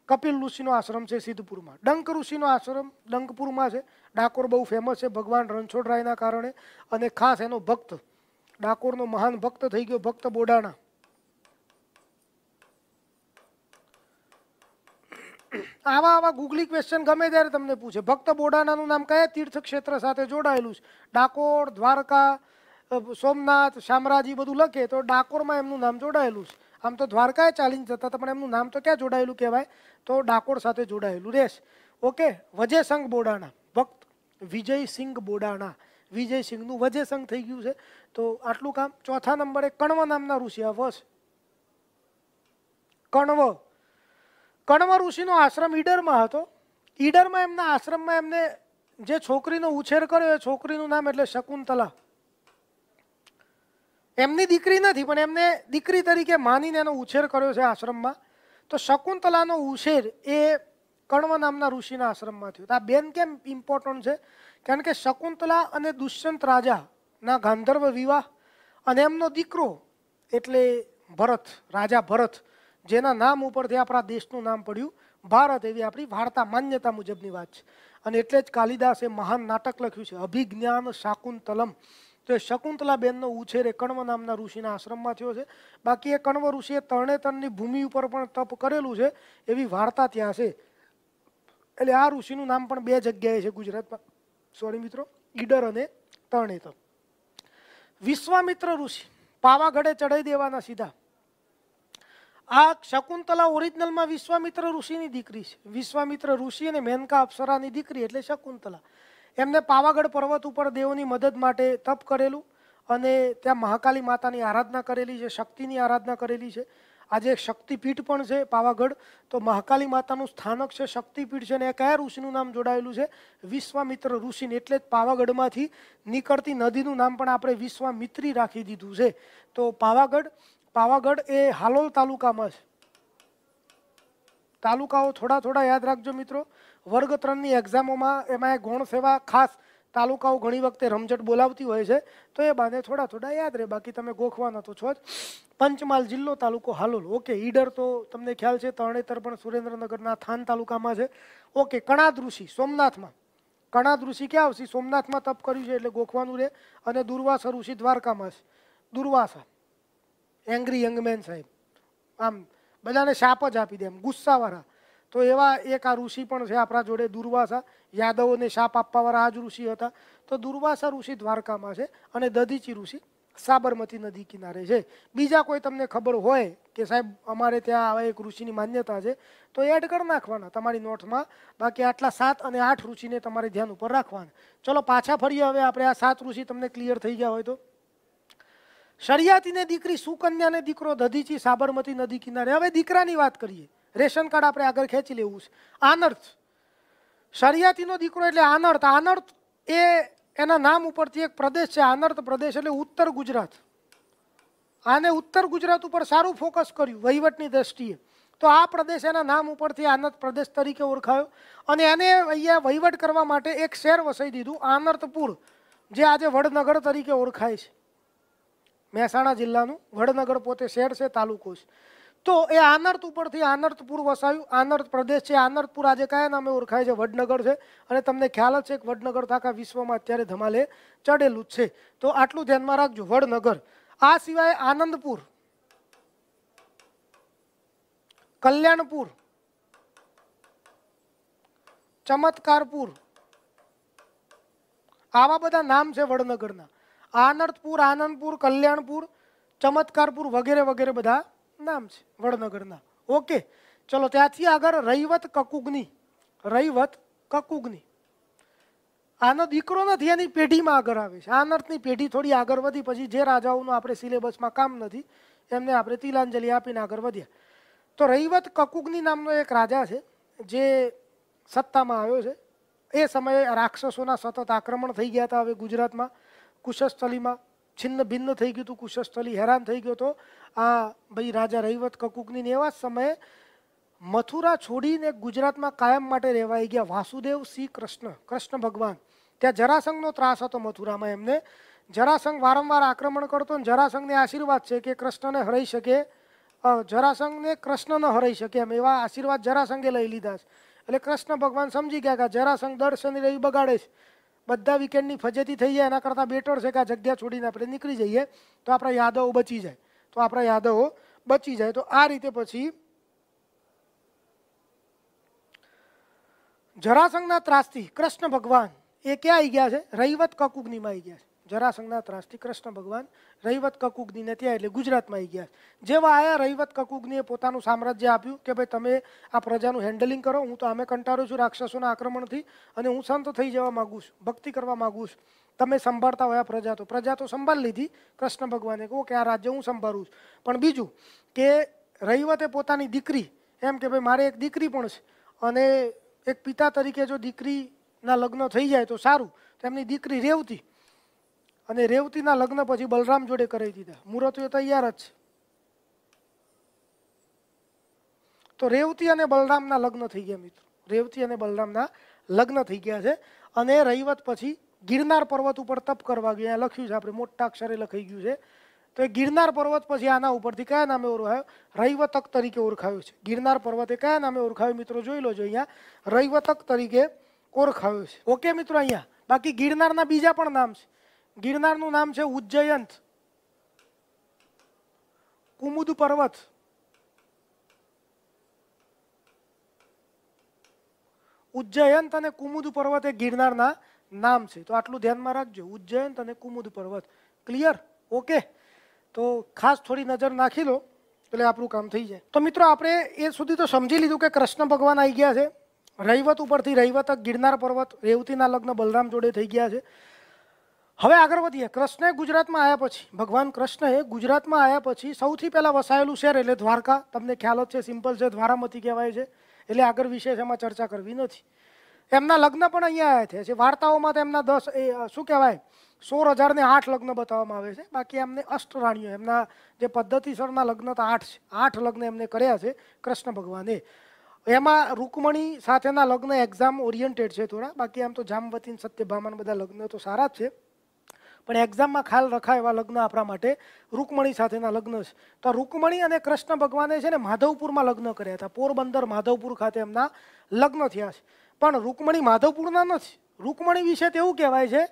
કપિલ ઋષિનો આશ્રમ છે સિદ્ધપુરમાં ડંક ઋષિનો આશ્રમ ડંકપુરમાં છે ડાકોર બહુ ફેમસ છે ભગવાન રણછોડરાયના કારણે અને ખાસ એનો ભક્ત ડાકોરનો મહાન ભક્ત થઈ ગયો ભક્ત બોડાણા આવા આવા ગુગલી ક્વેશ્ચન ગમે ત્યારે તમે પૂછે ભક્ત બોડાણા નું નામ કયા તીર્થ ક્ષેત્ર સાથે જોડાયેલું છે ડાકોર દ્વારકા સોમનાથ શામરાજી બધું લખે તો ડાકોર માં એમનું નામ જોડાયેલું છે આમ તો દ્વારકા એ ચાલીન જ હતા તો એમનું નામ તો ક્યાં જોડાયેલું કહેવાય તો ડાકોર સાથે જોડાયેલું રહેશે ઓકે વજેસંગ બોડાણા ભક્ત વિજયસિંહ બોડાણા વિજયસિંહ નું વજેસંગ થઈ ગયું છે તો આટલું કામ ચોથા નંબરે કણ્વ નામના ઋષિ આવાસ કણવ કણવ ઋષિનો આશ્રમ ઈડર માં હતો ઈડર માં એમના આશ્રમમાં એમને જે છોકરીનો ઉછેર કર્યો એ છોકરીનું નામ એટલે શકુંતલા એમની દીકરી નથી પણ એમને દીકરી તરીકે માનીને એનો ઉછેર કર્યો છે આશ્રમમાં તો શકુંતલાનો ઉછેર એ કણ્વ નામના ઋષિના આશ્રમમાં થયો તો આ બેન કેમ ઈમ્પોર્ટન્ટ છે કારણ કે શકુંતલા અને દુષ્યંત રાજા ના ગામધર્વ વિવાહ અને એમનો દીકરો એટલે ભરત રાજા ભરત જેના નામ ઉપરથી આપરા દેશનું નામ પડ્યું ભારત એવી આપણી વાર્તા માન્યતા મુજબની વાત છે અને એટલે જ કાલિદાસે મહાન નાટક લખ્યું છે અભિજ્ઞાન શકુંતલમ તે શકુંતલા બેનનો ઉછેર કણ્વ નામના ઋષિના આશ્રમમાં થયો છે બાકી એ કણવ ઋષિએ તર્ણેતરની ભૂમિ ઉપર પણ તપ કરેલું છે એવી વાર્તા ત્યાં છે એટલે આ ઋષિનું નામ પણ બે જગ્યાએ છે ગુજરાતમાં સોરી મિત્રો ઈડર અને તર્ણેતર વિશ્વામિત્ર ઋષિ પાવાગઢે ચઢાઈ દેવાના સીધા આ શકુંતલા ઓરિજિનલમાં વિશ્વામિત્ર ઋષિની દીકરી છે વિશ્વામિત્ર ઋષિ અને મેનકા અપ્સરાની દીકરી એટલે શકુંતલા એમને પાવાગઢ પર્વત ઉપર દેવોની મદદ માટે તપ કરેલું અને ત્યાં મહાકાલી માતાની આરાધના કરેલી છે શક્તિની આરાધના કરેલી છે અજે શક્તિપીઠ પણ છે પાવાગઢ તો મહાકાલી માતાનું સ્થાનક છે શક્તિપીઠ છે અને કયા ઋષિનું નામ જોડાયેલું છે વિ સ્વામિત્ર ઋષિને એટલે જ પાવાગઢમાંથી નીકળતી નદીનું નામ પણ આપણે વિ સ્વામિત્રી રાખી દીધું છે તો પાવાગઢ પાવાગઢ એ હાલોલ તાલુકામાં છે તાલુકાઓ થોડા થોડા યાદ રાખજો મિત્રો વર્ગ 3 ની એક્ઝામોમાં એમાં એ ગૌણ સેવા ખાસ તાલુકાઓ ઘણી વખતે રમઝટ બોલાવતી હોય છે તો એ બાંધે થોડા થોડા યાદ રહે બાકી તમે ગોખવાના તો છો જ પંચમહાલ જિલ્લો તાલુકો હાલોલ ઓકે ઈડર તો તમને ખ્યાલ છે તરણેતર પણ સુરેન્દ્રનગરના થાન તાલુકામાં છે ઓકે કણાદ ઋષિ સોમનાથમાં કણાદ ઋષિ ક્યાં આવશે સોમનાથમાં તપ કર્યું છે એટલે ગોખવાનું રહે અને દુર્વાસા ઋષિ દ્વારકામાં છે દુર્વાસા એંગ્રી યંગમેન સાહેબ આમ બધાને શાપ જ આપી દે એમ ગુસ્સાવાળા તો એવા એક આ ઋષિ પણ છે આપરા જોડે દુર્વાસા યાદવને શા પપ્પા વરહજ ઋષિ હતા તો દુર્વાસા ઋષિ દ્વારકામાં છે અને દધીચી ઋષિ સાબરમતી નદી કિનારે છે બીજો કોઈ તમને ખબર હોય કે સાહેબ અમારે ત્યાં આવા એક ઋષિની માન્યતા છે તો એડ કરી નાખવાના તમારી નોટ્સમાં બાકી આટલા 7 અને 8 ઋષિને તમારા ધ્યાન ઉપર રાખવાના ચલો પાછા ફરીએ હવે આપણે આ 7 ઋષિ તમને ક્લિયર થઈ ગયા હોય તો શરયાતીને દીકરી સુકન્યાને દીકરો દધીચી સાબરમતી નદી કિનારે હવે દીકરાની વાત કરીએ રેશન કાર્ડ આપણે આગળ ખેંચી લેવું છે આનર્થ શરિયાતીનો દીકરો એટલે આનર્થ આનર્થ એ એના નામ ઉપરથી એક pradesh છે આનર્થ pradesh એટલે ઉત્તર ગુજરાત આને ઉત્તર ગુજરાત ઉપર સારું ફોકસ કર્યું વૈવટની દ્રષ્ટિએ તો આ pradesh એના નામ ઉપરથી આનર્થ pradesh તરીકે ઓળખાયો અને આને અહીંયા વૈવટ કરવા માટે એક શહેર વસાઈ દીધું આનર્થપુર જે આજે વડનગર તરીકે ઓળખાય છે મહેસાણા જિલ્લાનું વડનગર પોતે શહેર છે તાલુકો છે તો એ આનર્ત ઉપરથી આનર્તપુર વસાયું આનર્ત પ્રદેશ છે આનર્તપુર આજે કયા નામે ઓળખાય છે વડનગર છે અને તમને ખ્યાલ જ છે કે વડનગર થાકા વિશ્વમાં અત્યારે ધમાલે ચડેલું છે તો આટલું ધ્યાનમાં રાખજો વડનગર આ સિવાય આનંદપુર કલ્યાણપુર ચમત્કારપુર આવા બધા નામ છે વડનગરના આનર્તપુર આનંદપુર કલ્યાણપુર ચમત્કારપુર વગેરે વગેરે બધા નામ છે વડનગરના ઓકે ચલો ત્યાંથી આગર રૈવત કકugની રૈવત કકugની આનો દીકરો ન ધિયની પેઢીમાં આગળ આવે છે આનર્થની પેઢી થોડી આગળ વધી પછી જે રાજાઓનો આપડે સિલેબસમાં કામ નથી એમને આપણે તિલાંજલિ આપી નાખરવધ્યા તો રૈવત કકugની નામનો એક રાજા છે જે સત્તામાં આવ્યો છે એ સમયે આ રાક્ષસોના સતત આક્રમણ થઈ ગયા હતા હવે ગુજરાતમાં કુશસ્તલીમાં छिन्न बिन्न થઈ ગયો તો કુશસ્થલી હેરાન થઈ ગયો તો આ ભઈ રાજા રૈવત કકુકની એવા સમયે મથુરા છોડીને ગુજરાતમાં કાયમ માટે રહેવાઈ ગયા વાસુદેવ શ્રી કૃષ્ણ કૃષ્ણ ભગવાન ત્યાં જરાસંગનો ત્રાસ હતો મથુરામાં એમને જરાસંગ વારંવાર આક્રમણ કરતો અને જરાસંગને આશીર્વાદ છે કે કૃષ્ણને હરઈ શકે જરાસંગને કૃષ્ણને ન હરઈ શકે એવા આશીર્વાદ જરાસંગે લઈ લીધા છે એટલે કૃષ્ણ ભગવાન સમજી ગયા કે જરાસંગ દર્શન રહી બગાડે છે બધા વિકેન્ડ ની ફજેતી થઈ જાય ના કરતા બેટર છે કે આ જગ્યા છોડીને આપણે નીકળી જઈએ તો આપરા यादव બચી જાય તો આપરા यादव બચી જાય તો આ રીતે પછી જરાસંગ ના ત્રાસતી કૃષ્ણ ભગવાન એ કે આઈ ગયા છે રૈવત કકૂગની માં આઈ ગયા છે જરા સંગ્રત રાષ્ટ્રી કૃષ્ણ ભગવાન રૈવત કકુક દીને ત્યા એટલે ગુજરાત માં આવી ગયા જેવો આયા રૈવત કકુક ને પોતાનું સામ્રાજ્ય આપ્યું કે ભાઈ તમે આ પ્રજા નું હેન્ડલિંગ કરો હું તો આમે કંટારૂ છું રાક્ષસો ના આક્રમણ થી અને હું શાંત થઈ જવા માંગુ છું ભક્તિ કરવા માંગુ છું તમે સંભાળતા હોયા પ્રજા તો પ્રજા તો સંભાળ લીધી કૃષ્ણ ભગવાન એ કો કે આ રાજ્ય હું સંભાળું છું પણ બીજું કે રૈવતે પોતાની દીકરી એમ કે ભાઈ મારે એક દીકરી પણ છે અને એક પિતા તરીકે જો દીકરી ના લગ્ન થઈ જાય તો સારું તેમની દીકરી રહેતી અને રેવતીના લગ્ન પછી બલરામ જોડે કરી દીધા મૂર્તિઓ તૈયાર જ તો રેવતી અને બલરામના લગ્ન થઈ ગયા મિત્રો રેવતી અને બલરામના લગ્ન થઈ ગયા છે અને રૈવત પછી ગિરનાર પર્વત ઉપર તપ કરવા ગયા અહીંયા લખ્યું છે આપણે મોટા અક્ષરે લખાઈ ગયું છે તો ગિરનાર પર્વત પછી આના ઉપરથી કયા નામે ઓળખાય રૈવતક તરીકે ઓળખાય છે ગિરનાર પર્વત એ કયા નામે ઓળખાય મિત્રો જોઈ લોજો અહીંયા રૈવતક તરીકે ઓળખાય છે ઓકે મિત્રો અહીંયા બાકી ગિરનારના બીજા પણ નામ છે गिरनार નું નામ છે ઉજયંત કુમુદ પર્વત ઉજયંતને કુમુદ પર્વતે ગિરનાર ના નામ છે તો આટલું ધ્યાન માં રાખજો ઉજયંતને કુમુદ પર્વત ક્લિયર ઓકે તો ખાસ થોડી નજર નાખી લો એટલે આપનું કામ થઈ જાય તો મિત્રો આપણે એ સુધી તો સમજી લીધું કે કૃષ્ણ ભગવાન આવી ગયા છે રૈવત ઉપરથી રૈવતક ગિરનાર પર્વત રેવતી ના लग्न બલરામ જોડે થઈ ગયા છે હવે આગરબોધીએ કૃષ્ણએ ગુજરાતમાં આયા પછી ભગવાન કૃષ્ણએ ગુજરાતમાં આયા પછી સૌથી પહેલા વસાયેલું શહેર એટલે દ્વારકા તમને ખ્યાલ હો જ છે સિમ્પલ છે ધારામતી કહેવાય છે એટલે આગર વિશે છેમાં ચર્ચા કરવી નથી એમના લગ્ન પણ અહીંયા આયા છે છે વાર્તાઓમાં તો એમના 10 શું કહેવાય 100008 લગ્ન બતાવવામાં આવે છે બાકી અમને અષ્ટરાણીઓ એમના જે પદ્ધતિસરમાં લગ્ન તો 8 છે 8 લગ્ન એમને કર્યા છે કૃષ્ણ ભગવાનએ એમાં રુકમણી સાથેના લગ્ન એક્ઝામ ઓરિએન્ટેડ છે થોડા બાકી આમ તો જામવતીન સત્યભામાના બધા લગ્ન તો સારા જ છે પણ એક્ઝામમાં ખ્યાલ રખાય એવા લગ્ન આપણા માટે રૂકમણી સાથેના લગ્ન છે તો આ રૂકમણી અને કૃષ્ણ ભગવાને છે ને માધવપુરમાં લગ્ન કર્યા હતા પોરબંદર માધવપુર ખાતે એમના લગ્ન થયા છે પણ રૂકમણી માધવપુરના નથી રૂકમણી વિશે તો એવું કહેવાય છે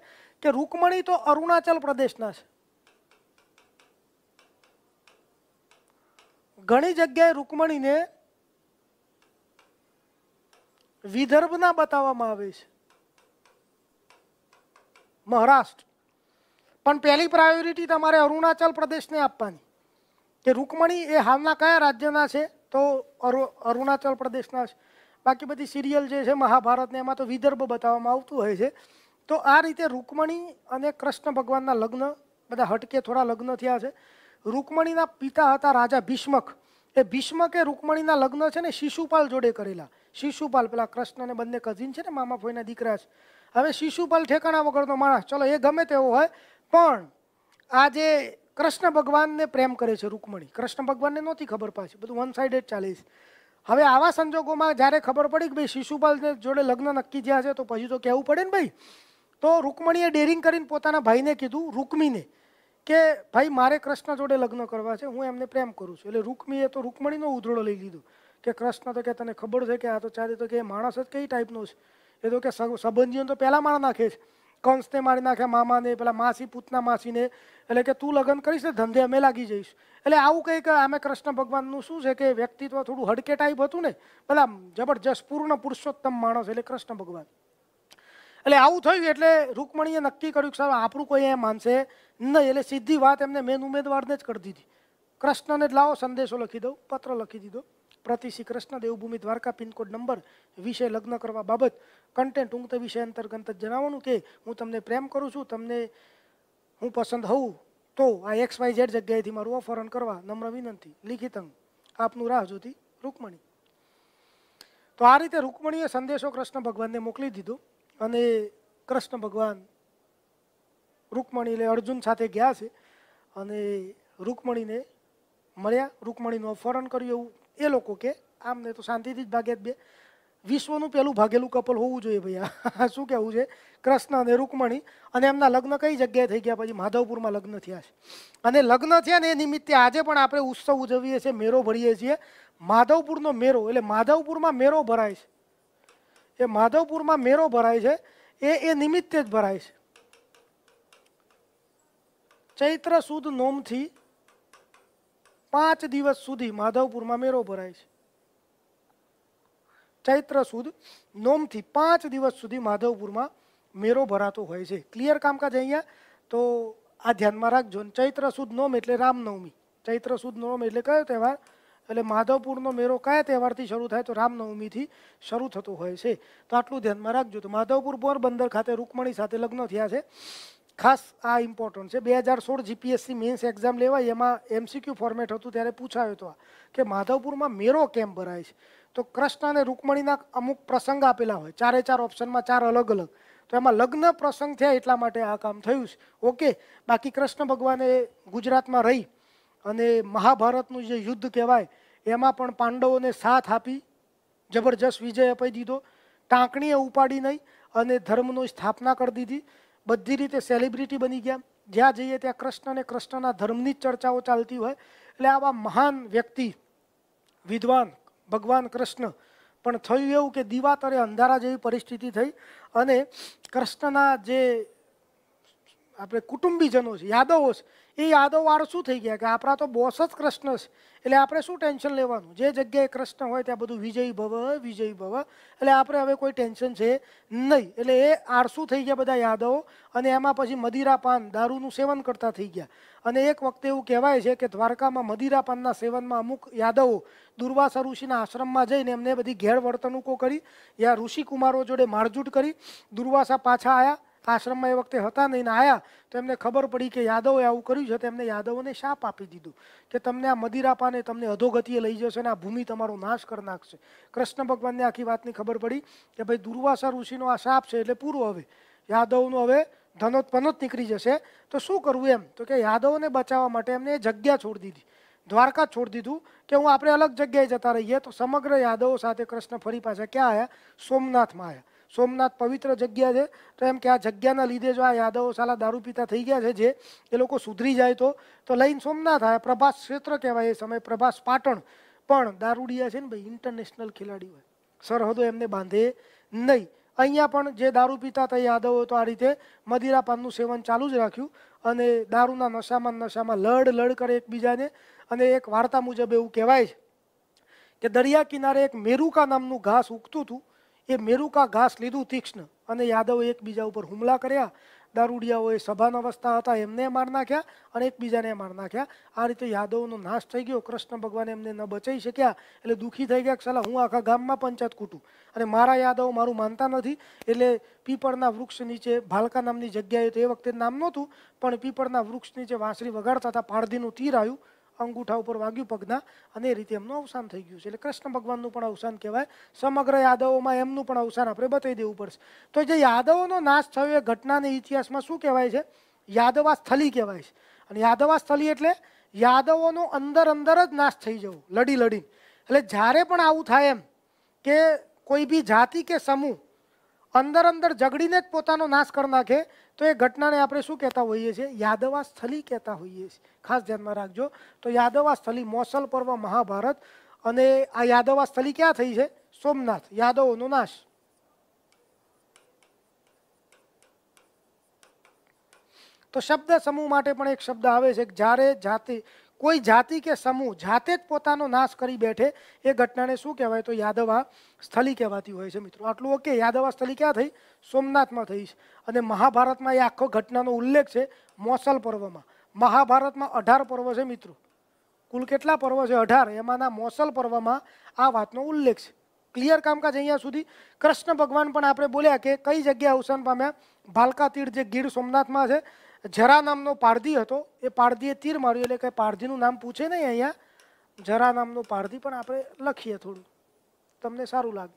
કે રૂકમણી તો અરુણાચલ પ્રદેશના છે ઘણી જગ્યાએ રૂકમણીને વિદર્ભના બતાવવામાં આવે છે મહારાષ્ટ્ર પણ પહેલી પ્રાયોરિટી તમારે અરુણાચલ પ્રદેશને આપવાની કે રુકમણી એ હાલના કયા રાજ્યના છે તો અરુણાચલ પ્રદેશના છે બાકી બધી સિરિયલ જે છે મહાભારત ને એમાં તો વિધર્ભ બતાવવામાં આવતું હોય છે તો આ રીતે રુકમણી અને કૃષ્ણ ભગવાનના લગ્ન બધા हटકે થોડા લગ્ન થયા છે રુકમણીના પિતા હતા રાજા ભીષ્મક એ ભીષ્મકે રુકમણીના લગ્ન છે ને શિશુપાલ જોડે કરેલા શિશુપાલ પેલા કૃષ્ણને બન્ને કઝિન છે ને મામાફોયના દીકરા છે હવે શિશુપાલ ઠેકાણા વગર તો માણસ ચલો એ ગમે તેવો હોય પણ આજે કૃષ્ણ ભગવાનને પ્રેમ કરે છે રુકમણી કૃષ્ણ ભગવાનને નોતી ખબર પાછે બધું વન સાઇડેડ ચાલે છે હવે આવા સંજોગોમાં જ્યારે ખબર પડી કે ભઈ શિશુપાલને જોડે લગ્ન નક્કી જયા છે તો પછી તો કેવું પડે ને ભાઈ તો રુકમણીએ ડીરિંગ કરીને પોતાના ભાઈને કીધું રુકમીને કે ભાઈ મારે કૃષ્ણ જોડે લગ્ન કરવા છે હું એમને પ્રેમ કરું છું એટલે રુકમીએ તો રુકમણીનો ઉદરોડો લઈ લીધો કે કૃષ્ણ તો કે તને ખબર છે કે આ તો ચાલે તો કે માણસ જ કેઈ ટાઈપનો છે એ તો કે સંબંધીઓ તો પહેલા માણા રાખે છે કોન્સ્તે મારના કે મામાને ભલા માસી પુત ના માસીને એટલે કે તું લગન કરીશ તો ધંધે અમે લાગી જઈશ એટલે આવું કઈક અમે કૃષ્ણ ભગવાનનું શું છે કે વ્યક્તિત્વ થોડું હડકે ટાઈપ હતું ને ભલા જબરજસ્ત પૂર્ણ પુરુષોત્તમ માણસ એટલે કૃષ્ણ ભગવાન એટલે આવું થયું એટલે રુકમણીએ નક્કી કર્યું કે સર આપરૂ કોઈ એ માનસે ન એટલે સીધી વાત એમને મેન ઉમેદવારને જ કહી દીધી કૃષ્ણને લાવો સંદેશો લખી દો પત્ર લખી દીધો પ્રતિ શ્રી કૃષ્ણ દેવભૂમિ દ્વારકા પિનકોડ નંબર વિશે લગ્ન કરવા બાબત કન્ટેન્ટ ઉંગત વિષય અંતર્ગત જણાવવાનું કે હું તમને પ્રેમ કરું છું તમને હું પસંદ હોઉં તો આ એક્સ વાય ઝેડ જગ્યાએથી મારું અપહરણ કરવા નમ્ર વિનંતી લિખિતંગ આપનું રાહ જોતી રૂકમણી તો આ રીતે રૂકમણીએ સંદેશો કૃષ્ણ ભગવાનને મોકલી દીધો અને કૃષ્ણ ભગવાન રૂકમણી એટલે અર્જુન સાથે ગયા છે અને રૂકમણીને મળ્યા રૂકમણીનું અપહરણ કર્યું એવું એ લોકો કે આમ ને તો શાંતિથી જ ભાગ્યા બે વિશ્વનું પેલું ભાગેલું કપલ હોવું જોઈએ ભૈયા શું કહેવું છે કૃષ્ણ અને રૂકમણી અને એમના લગ્ન કઈ જગ્યાએ થઈ ગયા પછી માધવપુરમાં લગ્ન થયા છે અને લગ્ન થયા ને એ નિમિત્તે આજે પણ આપણે ઉત્સવ ઉજવીએ છીએ મેરો ભરીએ છીએ માધવપુરનો મેરો એટલે માધવપુરમાં મેરો ભરાય છે એ માધવપુરમાં મેરો ભરાય છે એ એ નિમિત્તે જ ભરાય છે ચૈત્ર સુદ નોમથી 5 દિવસ સુધી माधवपूरમાં મેરો ભરાય છે ચૈત્ર સુદ નોમ થી 5 દિવસ સુધી माधवपूरમાં મેરો ભરાતો હોય છે ક્લિયર કામ કા જઈએ તો આ ધ્યાન માં રાખજો ન ચૈત્ર સુદ નોમ એટલે રામ નોમી ચૈત્ર સુદ નોમ એટલે કયો તહેવાર એટલે माधवપુરનો મેરો કયા તહેવારથી શરૂ થાય તો રામ નોમી થી શરૂ થતો હોય છે તો આટલું ધ્યાન માં રાખજો તો माधवપુર બોર બંદર ખાતે રુકમણી સાથે લગ્ન થયા છે ખાસ આ ઇમ્પોર્ટન્ટ છે 2016 જીપીએસસી મેન્સ एग्जाम લેવાય એમાં एमसीक्यू ફોર્મેટ હતું ત્યારે પૂછાયો તો કે માधवપુરમાં મેરો કેમ ભરાય છે તો કૃષ્ણ અને રુકમણીના અમુક પ્રસંગ આપેલા હોય ચારે ચાર ઓપ્શનમાં ચાર અલગ અલગ તો એમાં લગ્ન પ્રસંગ છે એટલા માટે આ કામ થયું છે ઓકે બાકી કૃષ્ણ ભગવાન એ ગુજરાતમાં રહી અને મહાભારત નું જે યુદ્ધ કહેવાય એમાં પણ પાંડવોને સાથ આપી જબરજસ્ત વિજય અપાવી દીધો તાંકણીઓ ઉપાડી નઈ અને ધર્મનો સ્થાપના કરી દીધી બધી રીતે સેલિબ્રિટી બની ગયા જ્યાં જઈએ ત્યાં કૃષ્ણ અને કૃષ્ણના ધર્મની જ ચર્ચાઓ ચાલતી હોય એટલે આવા મહાન વ્યક્તિ વિદ્વાન ભગવાન કૃષ્ણ પણ થયું એવું કે દિવાતરે અંધારા જેવી પરિસ્થિતિ થઈ અને કૃષ્ણના જે આપણે કુટુંબીજનો છે યાદવો છે ઈ યાદવાર શું થઈ ગયા કે આપરા તો બોસ જ કૃષ્ણ છે એટલે આપણે શું ટેન્શન લેવાનું જે જગ્યાએ કૃષ્ણ હોય ત્યાં બધું વિજયી ભવ વિજયી ભવ એટલે આપણે હવે કોઈ ટેન્શન છે નહીં એટલે એ આર શું થઈ ગયા બધા યાદવ અને એમાં પછી મદિરા पान दारू નું સેવન કરતા થઈ ગયા અને એક વખતે એવું કહેવાય છે કે દ્વારકામાં મદિરા पानના સેવનમાં અમુક યાદવ દુર્વાસા ઋષિના आश्रमમાં જઈને એમણે બધી ઘેરવર્તન કો કરી યા ઋષિ કુમારો જોડે મારઝૂટ કરી દુર્વાસા પાછા આયા આશ્રમમાં એ વખતે હતા નહીં ને આવ્યા તો એમને ખબર પડી કે યાદવે આવું કર્યું છે તો એમને યાદવોને શાપ આપી દીધું કે તમને આ મદિરાપાને તમને અધોગતિએ લઈ જશે અને આ ભૂમિ તમારો નાશ કરી નાખશે કૃષ્ણ ભગવાનને આખી વાતની ખબર પડી કે ભાઈ દુર્વાસા ઋષિનો આ શાપ છે એટલે પૂરું હવે યાદવનું હવે ધનોત્પનોત નીકળી જશે તો શું કરવું એમ તો કે યાદવને બચાવવા માટે એમને એ જગ્યા છોડી દીધી દ્વારકા છોડી દીધું કે હું આપણે અલગ જગ્યાએ જતા રહીએ તો સમગ્ર યાદવો સાથે કૃષ્ણ ફરી પાછા ક્યાં આવ્યા સોમનાથમાં આવ્યા સોમનાથ પવિત્ર જગ્યા છે તેમ કે આ જગ્યાના લીધે જો આ યાદવો સાલા દારૂ પીતા થઈ ગયા છે જે એ લોકો સુધરી જાય તો તો લઈને સોમનાથ આ પ્રભાસ ક્ષેત્ર કહેવાય એ સમયે પ્રભાસ પાટણ પણ दारूડિયા છે ને ભાઈ ઇન્ટરનેશનલ ખેલાડી હોય સરહો તો એમને બાંધી નઈ અહીંયા પણ જે દારૂ પીતા થઈ યાદવો તો આ રીતે મદિરાપાનનું સેવન ચાલુ જ રાખ્યું અને दारूના નશામાં નશામાં લડ લડકર એકબીજાને અને એક વાર્તા મુજબ એવું કહેવાય છે કે دریا કિનારે એક મેરુ કા નામનું ઘાસ ઉગતું હતું એ મેરુકા ઘાસ લીધું તીક્ષ્ણ અને યાદવે એકબીજા ઉપર હુમલા કર્યા દારૂડિયાઓએ સભાન અવસ્થા હતા એમને માર નાખ્યા અને એકબીજાને માર નાખ્યા આ રીતે યાદવનો નાશ થઈ ગયો કૃષ્ણ ભગવાન એમને ન બચાવી શક્યા એટલે દુઃખી થઈ ગયા કે સલા હું આખા ગામમાં પંચાયત ખૂટું અને મારા યાદવ મારું માનતા નથી એટલે પીપળના વૃક્ષ નીચે ભાલકા નામની જગ્યાએ તો એ વખતે નામ નહોતું પણ પીપળના વૃક્ષ નીચે વાંસળી વગાડતા હતા પારધીનું તીર આવ્યું અંગૂઠા ઉપર વાગ્યું પગના અને રીતે એમનો ઉંશાન થઈ ગયું એટલે કૃષ્ણ ભગવાનનું પણ ઉંશાન કહેવાય સમગ્ર યાદવોમાં એમનું પણ ઉંશાન આપણે બતાવી દેવું પડશે તો જે યાદવોનો નાશ થયો એ ઘટનાને ઇતિહાસમાં શું કહેવાય છે યાદવા સ્થલી કહેવાય છે અને યાદવા સ્થલી એટલે યાદવોનો અંદર અંદર જ નાશ થઈ જવું લડી લડી એટલે જારે પણ આવું થાય એમ કે કોઈ ભી જાતિ કે સમૂહ અંદર અંદર ઝઘડીને પોતાનો નાશ કર નાખે તો એ ઘટનાને આપણે શું કહેતા હોઈએ છીએ યાદવા સ્થલી કહેતા હોઈએ છીએ ખાસ ધ્યાનમાં રાખજો તો યાદવા સ્થલી મોસલ પર્વ મહાભારત અને આ યાદવા સ્થલી ક્યાં થઈ છે સોમનાથ યાદવોનો નાશ તો શબ્દ સમૂહ માટે પણ એક શબ્દ આવે છે જ્યારે જાતિ કોઈ જાતિ કે સમૂહ જાતે પોતાનો નાશ કરી બેઠે એ ઘટનાને શું કહેવાય તો યાદવા સ્થલી કહેવાતી હોય છે મિત્રો આટલું ઓકે યાદવા સ્થલી ક્યાં થઈ સોમનાથમાં થઈ છે અને મહાભારતમાં આખો ઘટનાનો ઉલ્લેખ છે મોસલ પર્વમાં મહાભારતમાં 18 પર્વ છે મિત્રો કુલ કેટલા પર્વ છે 18 એમાંના મોસલ પર્વમાં આ વાતનો ઉલ્લેખ છે ક્લિયર કામકાજ અહીંયા સુધી કૃષ્ણ ભગવાન પણ આપણે બોલ્યા કે કઈ જગ્યા ઉસન પામે ભાલકા તીર જે ગીર સોમનાથમાં છે झरा नाम નો પારધી હતો એ પારધીએ તીર માર્યું એટલે કે પારધી નું નામ પૂછે નહી અહીંયા ઝરા નામ નો પારધી પણ આપણે લખીએ થોડું તમને સારું લાગે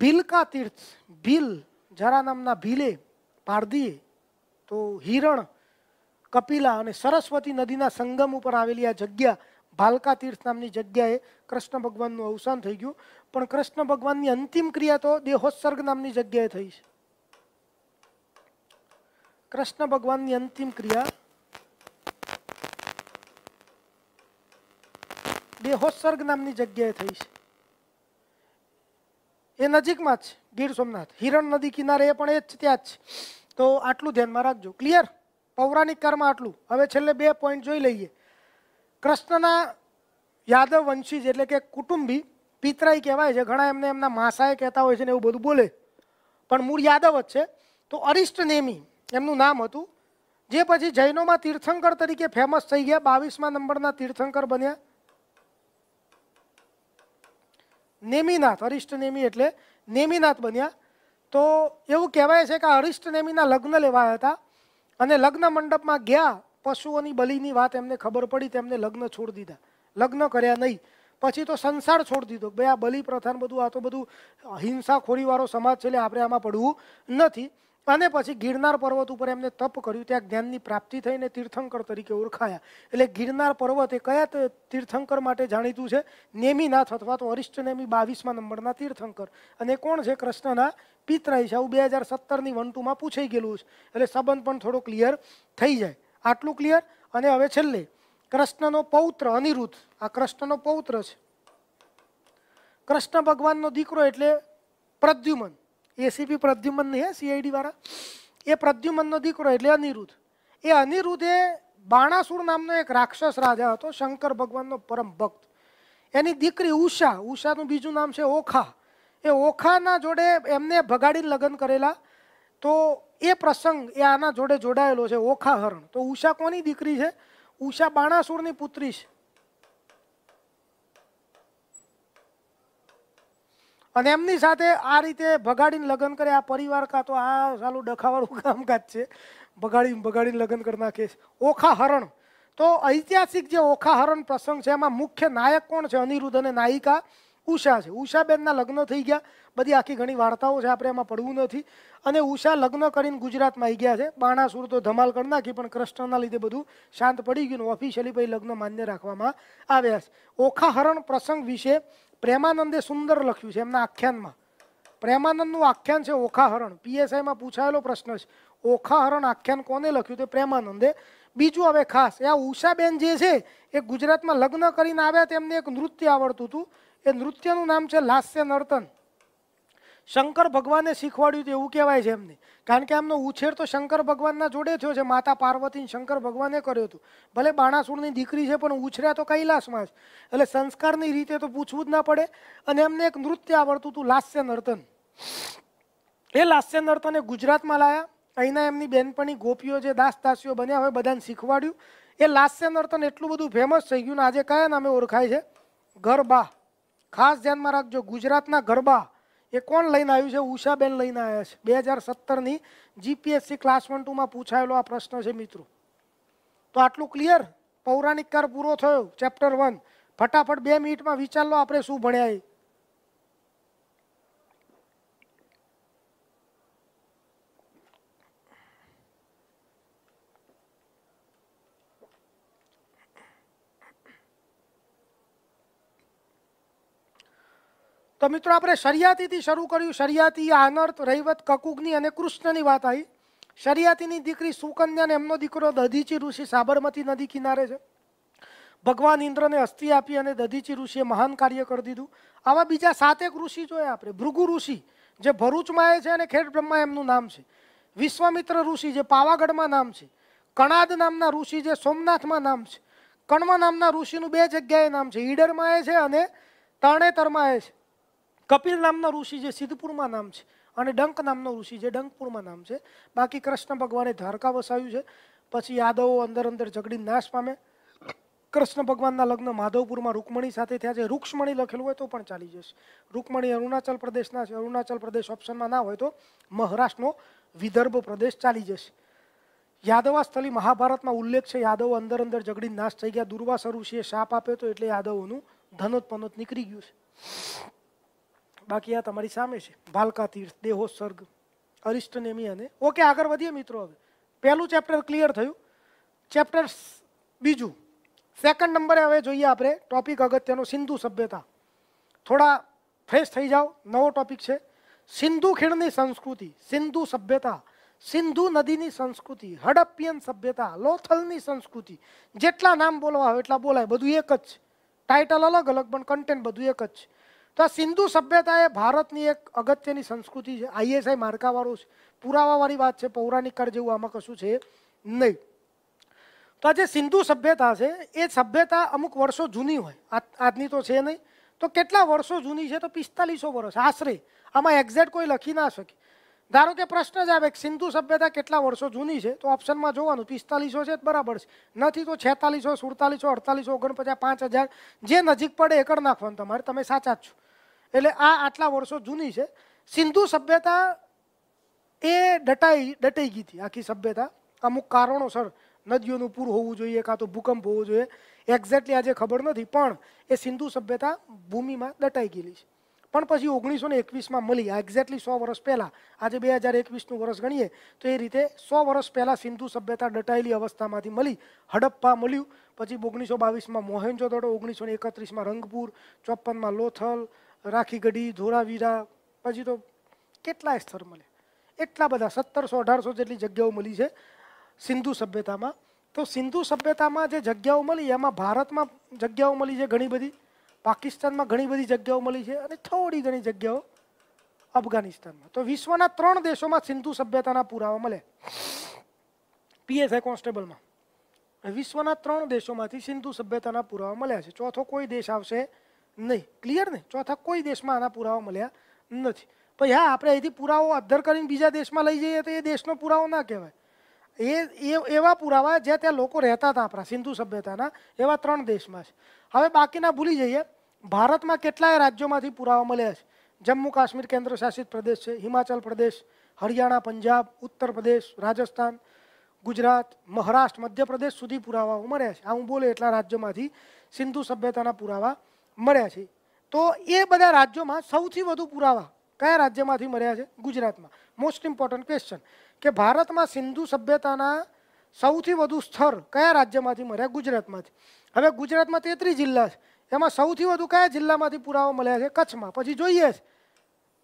બિલ કા તીર્થ બિલ ઝરા નામ ના બીલે પારધી તો हिरण कपिला અને સરસ્વતી નદીના સંગમ ઉપર આવેલી આ જગ્યા ભાલકા તીર્થ નામની જગ્યાએ કૃષ્ણ ભગવાન નું અવસાન થઈ ગયું પણ કૃષ્ણ ભગવાન ની અંતિમ ક્રિયા તો દેહોસ્ર્ગ નામ ની જગ્યાએ થઈ છે कृष्ण भगवान ની અંતિમ ક્રિયા દેહ હોસરગામ ની જગ્યાએ થઈ છે એ નજીક માં છે ગીર સોમનાથ હિરણ નદી કિનારે પણ એ જ છે ત્યાં છે તો આટલું ધ્યાન માં રાખજો ક્લિયર પૌરાણિક કમા આટલું હવે છેલ્લે 2 પોઈન્ટ જોઈ લઈએ કૃષ્ણ ના યાદવ વંશી એટલે કે કુટુંબી પિતરાઈ કહેવાય છે ઘણા એમને એમના માંસાએ કહેતા હોય છે ને એવું બધું બોલે પણ મૂળ યાદવ જ છે તો અρισત નેમી એમનું નામ હતું જે પછી જૈનોમાં તીર્થંકર તરીકે ફેમસ થઈ ગયા 22 માં નંબરના તીર્થંકર બન્યા નેમિનાત વરીષ્ઠ નેમિ એટલે નેમિનાત બન્યા તો એવું કહેવાય છે કે આ અરિષ્ટ નેમિના લગ્ન લેવાયા હતા અને લગ્ન મંડપમાં ગયા પશુઓની બલિની વાત એમને ખબર પડી તેમને લગ્ન છોડી દીધા લગ્ન કર્યા નહીં પછી તો સંસાર છોડી દીધો કે ભાઈ આ બલિ પ્રથાન બધું આ તો બધું अहिंसा ખોડીવારો સમાજ છે એટલે આપણે આમાં પડવું નથી ખાને પછી ગિરનાર પર્વત ઉપર એમને તપ કર્યું ત્યાં જ્ઞાનની પ્રાપ્તિ થઈને તીર્થંકર તરીકે ઓળખાયા એટલે ગિરનાર પર્વત એ કયા તીર્થંકર માટે જાણીતું છે નેમિનાથ અથવા તો અરિષ્ટનેમિ 22માં નંબરના તીર્થંકર અને કોણ છે કૃષ્ણના પીતરાઈ છે ਉਹ 2017 ની વન ટુ માં પૂછાઈ ગયેલું છે એટલે સંબંધ પણ થોડો ક્લિયર થઈ જાય આટલું ક્લિયર અને હવે છેલ્લે કૃષ્ણનો પૌત્ર અનિરુદ્ધ આ કૃષ્ણનો પૌત્ર છે કૃષ્ણ ભગવાનનો દીકરો એટલે પ્રદ્યુમન એસીપી પ્રદ્યુમન હે સીઆઈડી વાળા એ પ્રદ્યુમનનો દીકરો એટલે અનિરુદ્ધ એ અનિરુદ્ધે બાણાસુર નામનો એક રાક્ષસ રાજા હતો શંકર ભગવાનનો પરમ ભક્ત એની દીકરી ઉષા ઉષાનું બીજું નામ છે ઓખા એ ઓખાના જોડે એમને ભગાડીને લગ્ન કરેલા તો એ પ્રસંગ એ આના જોડે જોડાયેલો છે ઓખા હરણ તો ઉષા કોની દીકરી છે ઉષા બાણાસુરની પુત્રી છે અને એમની સાથે આ રીતે બગાડીન લગન કરે આ પરિવાર કા તો આ સાલું ડખાવાડું કામ કાત છે બગાડીન બગાડીન લગન કરના કે ઓખા હરણ તો ઐતિહાસિક જે ઓખા હરણ પ્રસંગ છે એમાં મુખ્ય નાયક કોણ છે અનિરુદ્ધ અને નાયિકા ઉષા છે ઉષાબેનનું લગ્ન થઈ ગયા બધી આખી ઘણી વાર્તાઓ છે આપણે એમાં પડવું નથી અને ઉષા લગ્ન કરીને ગુજરાતમાં આવી ગયા છે બાણા સુર તો ધમાલ કરી નાખી પણ કૃષ્ણના લીધે બધું શાંત પડી ગયું ઓફિશિયલી ભઈ લગ્ન માન્ય રાખવામાં આવે છે ઓખા હરણ પ્રસંગ વિશે પ્રેમાનંદે સુંદર લખ્યું છે એમના આખ્યાનમાં પ્રેમાનંદનું આખ્યાન છે ઓખાહરણ પીએસઆઈમાં પૂછાયેલો પ્રશ્ન છે ઓખાહરણ આખ્યાન કોને લખ્યું તે પ્રેમાનંદે બીજું હવે ખાસ એ આ ઉષાબેન જે છે એ ગુજરાતમાં લગ્ન કરીને આવ્યા તેમને એક નૃત્ય આવડતું હતું એ નૃત્યનું નામ છે લાસ્ય નર્તન શંકર ભગવાને શીખવાડ્યું હતું એવું કહેવાય છે એમને કારણ કે એમનો ઉછેર તો શંકર ભગવાનના જોડે થયો છે માતા પાર્વતી ને શંકર ભગવાન એ કર્યો હતો ભલે બાણા સુણ ની દીકરી છે પણ ઉછેરા તો કૈલાસમાં છે એટલે સંસ્કારની રીત તો પૂછવું જ ના પડે અને એમણે એક નૃત્ય આવડતું હતું લાસ્સે નર્તન એ લાસ્સે નર્તન એ ગુજરાતમાં લાવ્યા અહીના એમની બેન પણની ગોપીઓ જે દાસ તાસીઓ બન્યા હોય બધાન શીખવાડીયું એ લાસ્સે નર્તન એટલું બધું ફેમસ થઈ ગયું ને આજે કયા નામે ઓળખાય છે ગરબા ખાસ ધ્યાન માં રાખજો ગુજરાત ના ગરબા એ કોણ લઈને આવ્યું છે ઉષાબેન લઈને આવ્યા છે બે હજાર સત્તરની જીપીએસસી ક્લાસ વન ટુમાં પૂછાયેલો આ પ્રશ્ન છે મિત્રો તો આટલું ક્લિયર પૌરાણિક કાર પૂરો થયો ચેપ્ટર વન ફટાફટ બે મિનિટમાં વિચારલો આપણે શું ભણ્યા તો મિત્રો આપણે શરિયાતીથી શરૂ કર્યું શરિયાતી આનર્ત રૈવત કકુગની અને કૃષ્ણની વાત આવી શરિયાતીની દીકરી સુકન્યાને એમનો દીકરો દધીચી ઋષિ સાબરમતી નદી કિનારે છે ભગવાન ઇન્દ્રને અસ્થિ આપી અને દધીચી ઋષિએ મહાન કાર્ય કરી દીધું આવા બીજા સાતેક ઋષિ જોઈએ આપણે ભૃગુ ઋષિ જે ભરૂચમાં એ છે અને ખેડ બ્રહ્મા એમનું નામ છે વિશ્વમિત્ર ઋષિ જે પાવાગઢમાં નામ છે કણાદ નામના ઋષિ જે સોમનાથમાં નામ છે કણવા નામના ઋષિનું બે જગ્યાએ નામ છે ઈડરમાં એ છે અને તરણેતરમાં એ છે કપિલ નામનો ઋષિ જે સિદ્ધપુરમાં નામ છે અને ડંક નામનો ઋષિ જે ડંકપુરમાં નામ છે બાકી કૃષ્ણ ભગવાને ધારકા વસાવ્યું છે પછી યાદવો અંદર અંદર ઝઘડી નાશ પામે કૃષ્ણ ભગવાનના લગ્ન માધવપુરમાં રૂકમણી સાથે થયા છે રૂક્ષ્મણી લખેલું હોય તો પણ ચાલી જશે રૂકમણી અરુણાચલ પ્રદેશના છે અરુણાચલ પ્રદેશ ઓપ્શનમાં ના હોય તો મહારાષ્ટ્રનો વિદર્ભ પ્રદેશ ચાલી જશે યાદવા સ્થલી મહાભારતમાં ઉલ્લેખ છે યાદવો અંદર અંદર ઝઘડી નાશ થઈ ગયા દુર્વાસા ઋષિએ શાપ આપ્યો હતો એટલે યાદવોનું ધનોત્પનોત નીકળી ગયું છે બાકી આ તમારી સામે છે ભાલકા તીર્થ દેહોસ્ર્ગ અρισતનેમી અને ઓકે આગળ વધીએ મિત્રો હવે પહેલું ચેપ્ટર ક્લિયર થયું ચેપ્ટર બીજું સેકન્ડ નંબર હવે જોઈએ આપણે ટોપિક અગત્યનો સિંધુ સભ્યતા થોડા ફ્રેશ થઈ જાવ નવો ટોપિક છે સિંધુ ખીણની સંસ્કૃતિ સિંધુ સભ્યતા સિંધુ નદીની સંસ્કૃતિ હડપ્પિયન સભ્યતા લોથલની સંસ્કૃતિ જેટલા નામ બોલવા હોય એટલા બોલાય બધું એક જ છે ટાઇટલ અલગ અલગ પણ કન્ટેન્ટ બધું એક જ છે તો સિંધુ સભ્યતા એ ભારતની એક અગત્યની સંસ્કૃતિ છે આઈએસઆઈ માર્કાવાળો પુરાવાવાળી વાત છે પૌરાણિક કર્જોમાં કશું છે નહીં તો આ જે સિંધુ સભ્યતા છે એ સભ્યતા અમુક વર્ષો જૂની હોય આ આજની તો છે નહીં તો કેટલા વર્ષો જૂની છે તો 4500 વર્ષ આશરે આમાં એક્ઝેક્ટ કોઈ લખી ના શકે ધારો કે પ્રશ્ન જ આવે કે સિંધુ સભ્યતા કેટલા વર્ષો જૂની છે તો ઓપ્શનમાં જોવાનું 4500 છે તો બરાબર છે નહી તો 4600 4700 4800 49 5000 જે નજીક પડે એકડ નાખવાનું તમારે તમે સાચા છો એલે આ આટલા વર્ષો જૂની છે સિંધુ સભ્યતા એ ડટાઈ ડટાઈ ગઈ હતી આખી સભ્યતા અમુક કારણોસર નદીઓનું પૂર હોવું જોઈએ કાં તો ભૂકંપ હોવું જોઈએ એક્ઝેક્ટલી આજે ખબર નથી પણ એ સિંધુ સભ્યતા ભૂમિમાં ડટાઈ ગઈલી છે પણ પછી 1921 માં મળી આ એક્ઝેક્ટલી 100 વર્ષ પહેલા આજે 2021 નું વર્ષ ગણીએ તો એ રીતે 100 વર્ષ પહેલા સિંધુ સભ્યતા ડટાઈલી અવસ્થામાંથી મળી હડપ્પા મળ્યું પછી 1922 માં મોહેંજોદડો 1931 માં રંગપુર 54 માં લોથલ રાખીગડી ધોરાવીરા પછી તો કેટલા સ્તર મળે એટલા બધા 1700 1800 જેટલી જગ્યાઓ મળી છે સિંધુ સભ્યતામાં તો સિંધુ સભ્યતામાં જે જગ્યાઓ મળી એમાં ભારતમાં જગ્યાઓ મળી છે ઘણી બધી પાકિસ્તાનમાં ઘણી બધી જગ્યાઓ મળી છે અને થોડી ઘણી જગ્યાઓ afghanistan માં તો વિશ્વના ત્રણ દેશોમાં સિંધુ સભ્યતાના પુરાવા મળે પીએસઆઈ કોન્સ્ટેબલમાં વિશ્વના ત્રણ દેશોમાંથી સિંધુ સભ્યતાના પુરાવા મળ્યા છે ચોથો કોઈ દેશ આવશે ને ક્લિયર ને ચોથા કોઈ દેશમાં આના પુરાવા મળ્યા નથી પણ આ આપણે અહીંથી પુરાવો અધર કરીને બીજા દેશમાં લઈ જઈએ તો એ દેશનો પુરાવો ના કહેવાય એ એવા પુરાવા છે જે ત્યાં લોકો રહેતા હતા આપરા સિંધુ સભ્યતાના એવા ત્રણ દેશમાં છે હવે બાકીના ભૂલી જઈએ ભારતમાં કેટલાય રાજ્યોમાંથી પુરાવા મળ્યા છે જમ્મુ કાશ્મીર કેન્દ્રશાસિત પ્રદેશ છે હિમાચલ પ્રદેશ હરિયાણા પંજાબ ઉત્તર પ્રદેશ રાજસ્થાન ગુજરાત મહારાષ્ટ્ર મધ્યપ્રદેશ સુધી પુરાવા મળ્યા છે આ હું બોલું એટલા રાજ્યોમાંથી સિંધુ સભ્યતાના પુરાવા મર્યા છે તો એ બધા રાજ્યો માં સૌથી વધુ પુરાવા કયા રાજ્યમાંથી મળ્યા છે ગુજરાતમાં મોસ્ટ ઈમ્પોર્ટન્ટ ક્વેશ્ચન કે ભારતમાં સિંધુ સંભ્યતાના સૌથી વધુ સ્તર કયા રાજ્યમાંથી મળ્યા ગુજરાતમાં છે હવે ગુજરાતમાં 33 જિલ્લા છે એમાં સૌથી વધુ કયા જિલ્લામાંથી પુરાવા મળ્યા છે કચ્છમાં પછી જોઈએ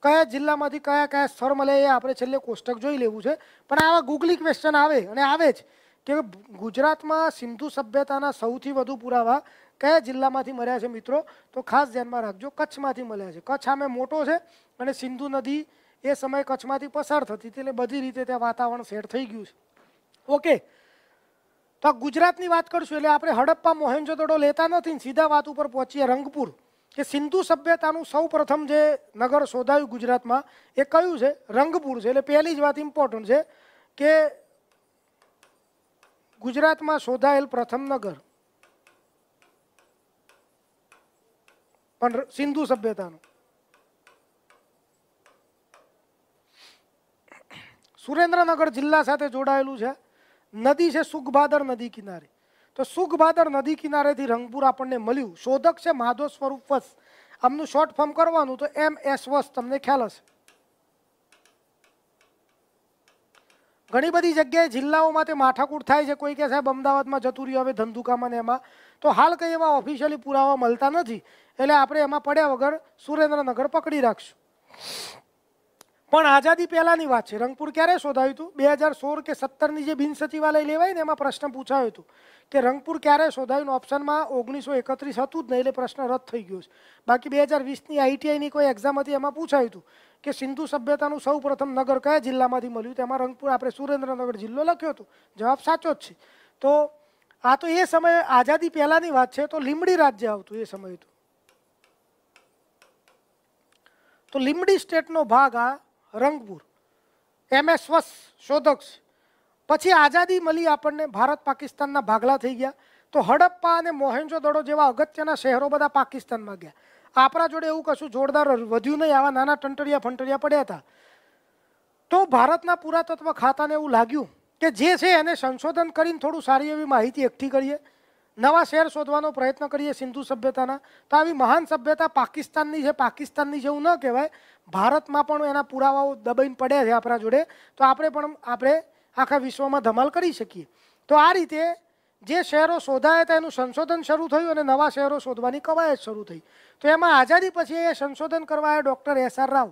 કયા જિલ્લામાંથી કયા કયા સ્થળ મળ્યા આપણે છેલ્લે કોષ્ટક જોઈ લેવું છે પણ આવા Google ક્વેશ્ચન આવે અને આવે જ કે ગુજરાતમાં સિંધુ સંભ્યતાના સૌથી વધુ પુરાવા કયા જિલ્લામાંથી મર્યા છે મિત્રો તો ખાસ ધ્યાન માં રાખજો કચ્છમાંથી મળ્યા છે કચ્છ આમે મોટો છે અને સિંધુ નદી એ સમય કચ્છમાંથી પસાર થતી એટલે બધી રીતે ત્યાં વાતાવરણ ફેર થઈ ગયું છે ઓકે તો ગુજરાતની વાત કરશું એટલે આપણે હડપ્પા મોહેંજોદડો લેતા નથી સીધા વાત ઉપર પહોંચીએ રંગપુર કે સિંધુ સંસ્કૃતિનું સૌપ્રથમ જે નગર શોધાયું ગુજરાતમાં એ કયું છે રંગપુર છે એટલે પહેલી જ વાત ઈમ્પોર્ટન્ટ છે કે ગુજરાતમાં શોધાયેલ પ્રથમ નગર અને સિંધુ સભ્યતાનો સુરેન્દ્રનગર જિલ્લા સાથે જોડાયેલું છે નદી છે સુખબાદર નદી કિનારે તો સુખબાદર નદી કિનારેથી રંગપુર આપણને મળ્યું શોધક છે માધવસ્વરૂપસ આમનું શોર્ટ ફોર્મ કરવાનું તો એમએસવસ તમને ખ્યાલ હશે ઘણી બધી જગ્યાએ જિલ્લાઓમાંથી માઠાકૂટ થાય છે કોઈ કહે છે બમદાવાતમાં જતુરિયા આવે ધંધુકામાં ને એમાં તો હાલ કે એમાં ઓફિશિયલી પુરાવો મળતા નથી એટલે આપણે એમાં પડ્યા વગર સુરેન્દ્રનગર પકડી રાખશું પણ આઝાદી પહેલાની વાત છે રંગપુર ક્યારે સોધાયું હતું 2016 કે 17 ની જે બિન સતીવાલે લેવાય ને એમાં પ્રશ્ન પૂછાયો હતો કે રંગપુર ક્યારે સોધાયું ઓપ્શનમાં 1931 હતું જ નહી એટલે પ્રશ્ન રદ થઈ ગયો છે બાકી 2020 ની આઈટીઆઈ ની કોઈ એક્ઝામ હતી એમાં પૂછાયું હતું કે સિંધુ સભ્યતાનો સૌપ્રથમ નગર કયા જિલ્લામાંથી મળ્યું તે માં રંગપુર આપણે સુરેન્દ્રનગર જિલ્લો લખ્યો તો જવાબ સાચો જ છે તો આ તો એ સમયે આઝાદી પહેલાની વાત છે તો લીમડી રાજ્ય આવતું એ સમયે તો લીમડી સ્ટેટનો ભાગ આ રંગપુર એમ એ સ્વસ શોધક પછી આઝાદી મળી આપણને ભારત પાકિસ્તાનના ભાગલા થઈ ગયા તો હડપ્પા અને મોહેંજોદડો જેવા અગત્યના શહેરો બધા પાકિસ્તાનમાં ગયા આપણા જોડે એવું કશું જોરદાર વધ્યું નઈ આવા નાના ટંટળિયા ફંટળિયા પડ્યા હતા તો ભારતનું પૂરા તત્વ ખાતાને એવું લાગ્યું કે જે છે એને સંશોધન કરીને થોડું સારી એવી માહિતી એકઠી કરીએ નવા શહેર શોધવાનો પ્રયત્ન કરીએ સિંધુ સભ્યતાના તાવી મહાન સભ્યતા પાકિસ્તાનની છે પાકિસ્તાનની છે એવું ન કહેવાય ભારતમાં પણ એના પુરાવાઓ દબાઈને પડ્યા છે આપણા જોડે તો આપણે પણ આપણે આખા વિશ્વમાં ધમલ કરી શકીએ તો આ રીતે જે શહેરો શોધાયા તેનું સંશોધન શરૂ થયું અને નવા શહેરો શોધવાની કવાયત શરૂ થઈ તો એમાં આઝાદી પછી આ સંશોધન કરવાયો doctor S R Rao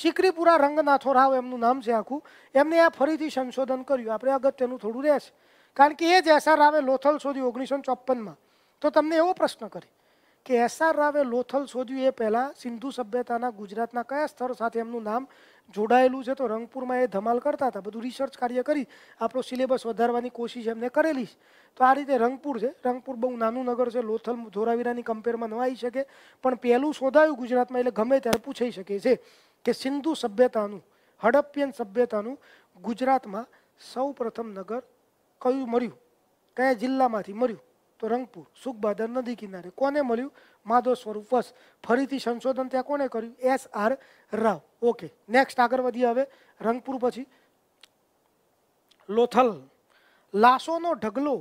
Shikaripura Ranganatha Rao એમનું નામ છે આખું એમને આ ફરીથી સંશોધન કર્યું આપણે આગળ તેનું થોડું રહેશે કારણ કે એ જે એસ આર રાવે લોથલ શોધી 1954 માં તો તમને એવો પ્રશ્ન કરી કે એસ આર રાવે લોથલ શોધી એ પહેલા સિંધુ સભ્યતાના ગુજરાતના કયા સ્તર સાથે એમનું નામ જોડાયેલું છે તો રંગપુરમાં એ ધમાલ કરતા હતા બધું રિસર્ચ કાર્ય કરી આપણો સિલેબસ વધારવાની કોશિશ એમણે કરેલી છે તો આ રીતે રંગપુર છે રંગપુર બહુ નાનું નગર છે લોથલ ધોરાવીરાની કમ્પેરમાં ન આવી શકે પણ પહેલું સોધાયું ગુજરાતમાં એટલે ગમે ત્યારે પૂછાઈ શકે છે કે સિંધુ સભ્યતાનું હડપ્પિયન સભ્યતાનું ગુજરાતમાં સૌપ્રથમ નગર કયું મળ્યું કયા જિલ્લામાંથી મળ્યું તુરંગપુર સુખ બધાર નદી કિનારે કોને મળ્યું માધો સ્વરૂપસ ફરીથી સંશોધન તે કોને કર્યું S R Rao okay next આગળ વધીએ હવે રંગપુર પછી લોથલ લાસોનો ઢગલો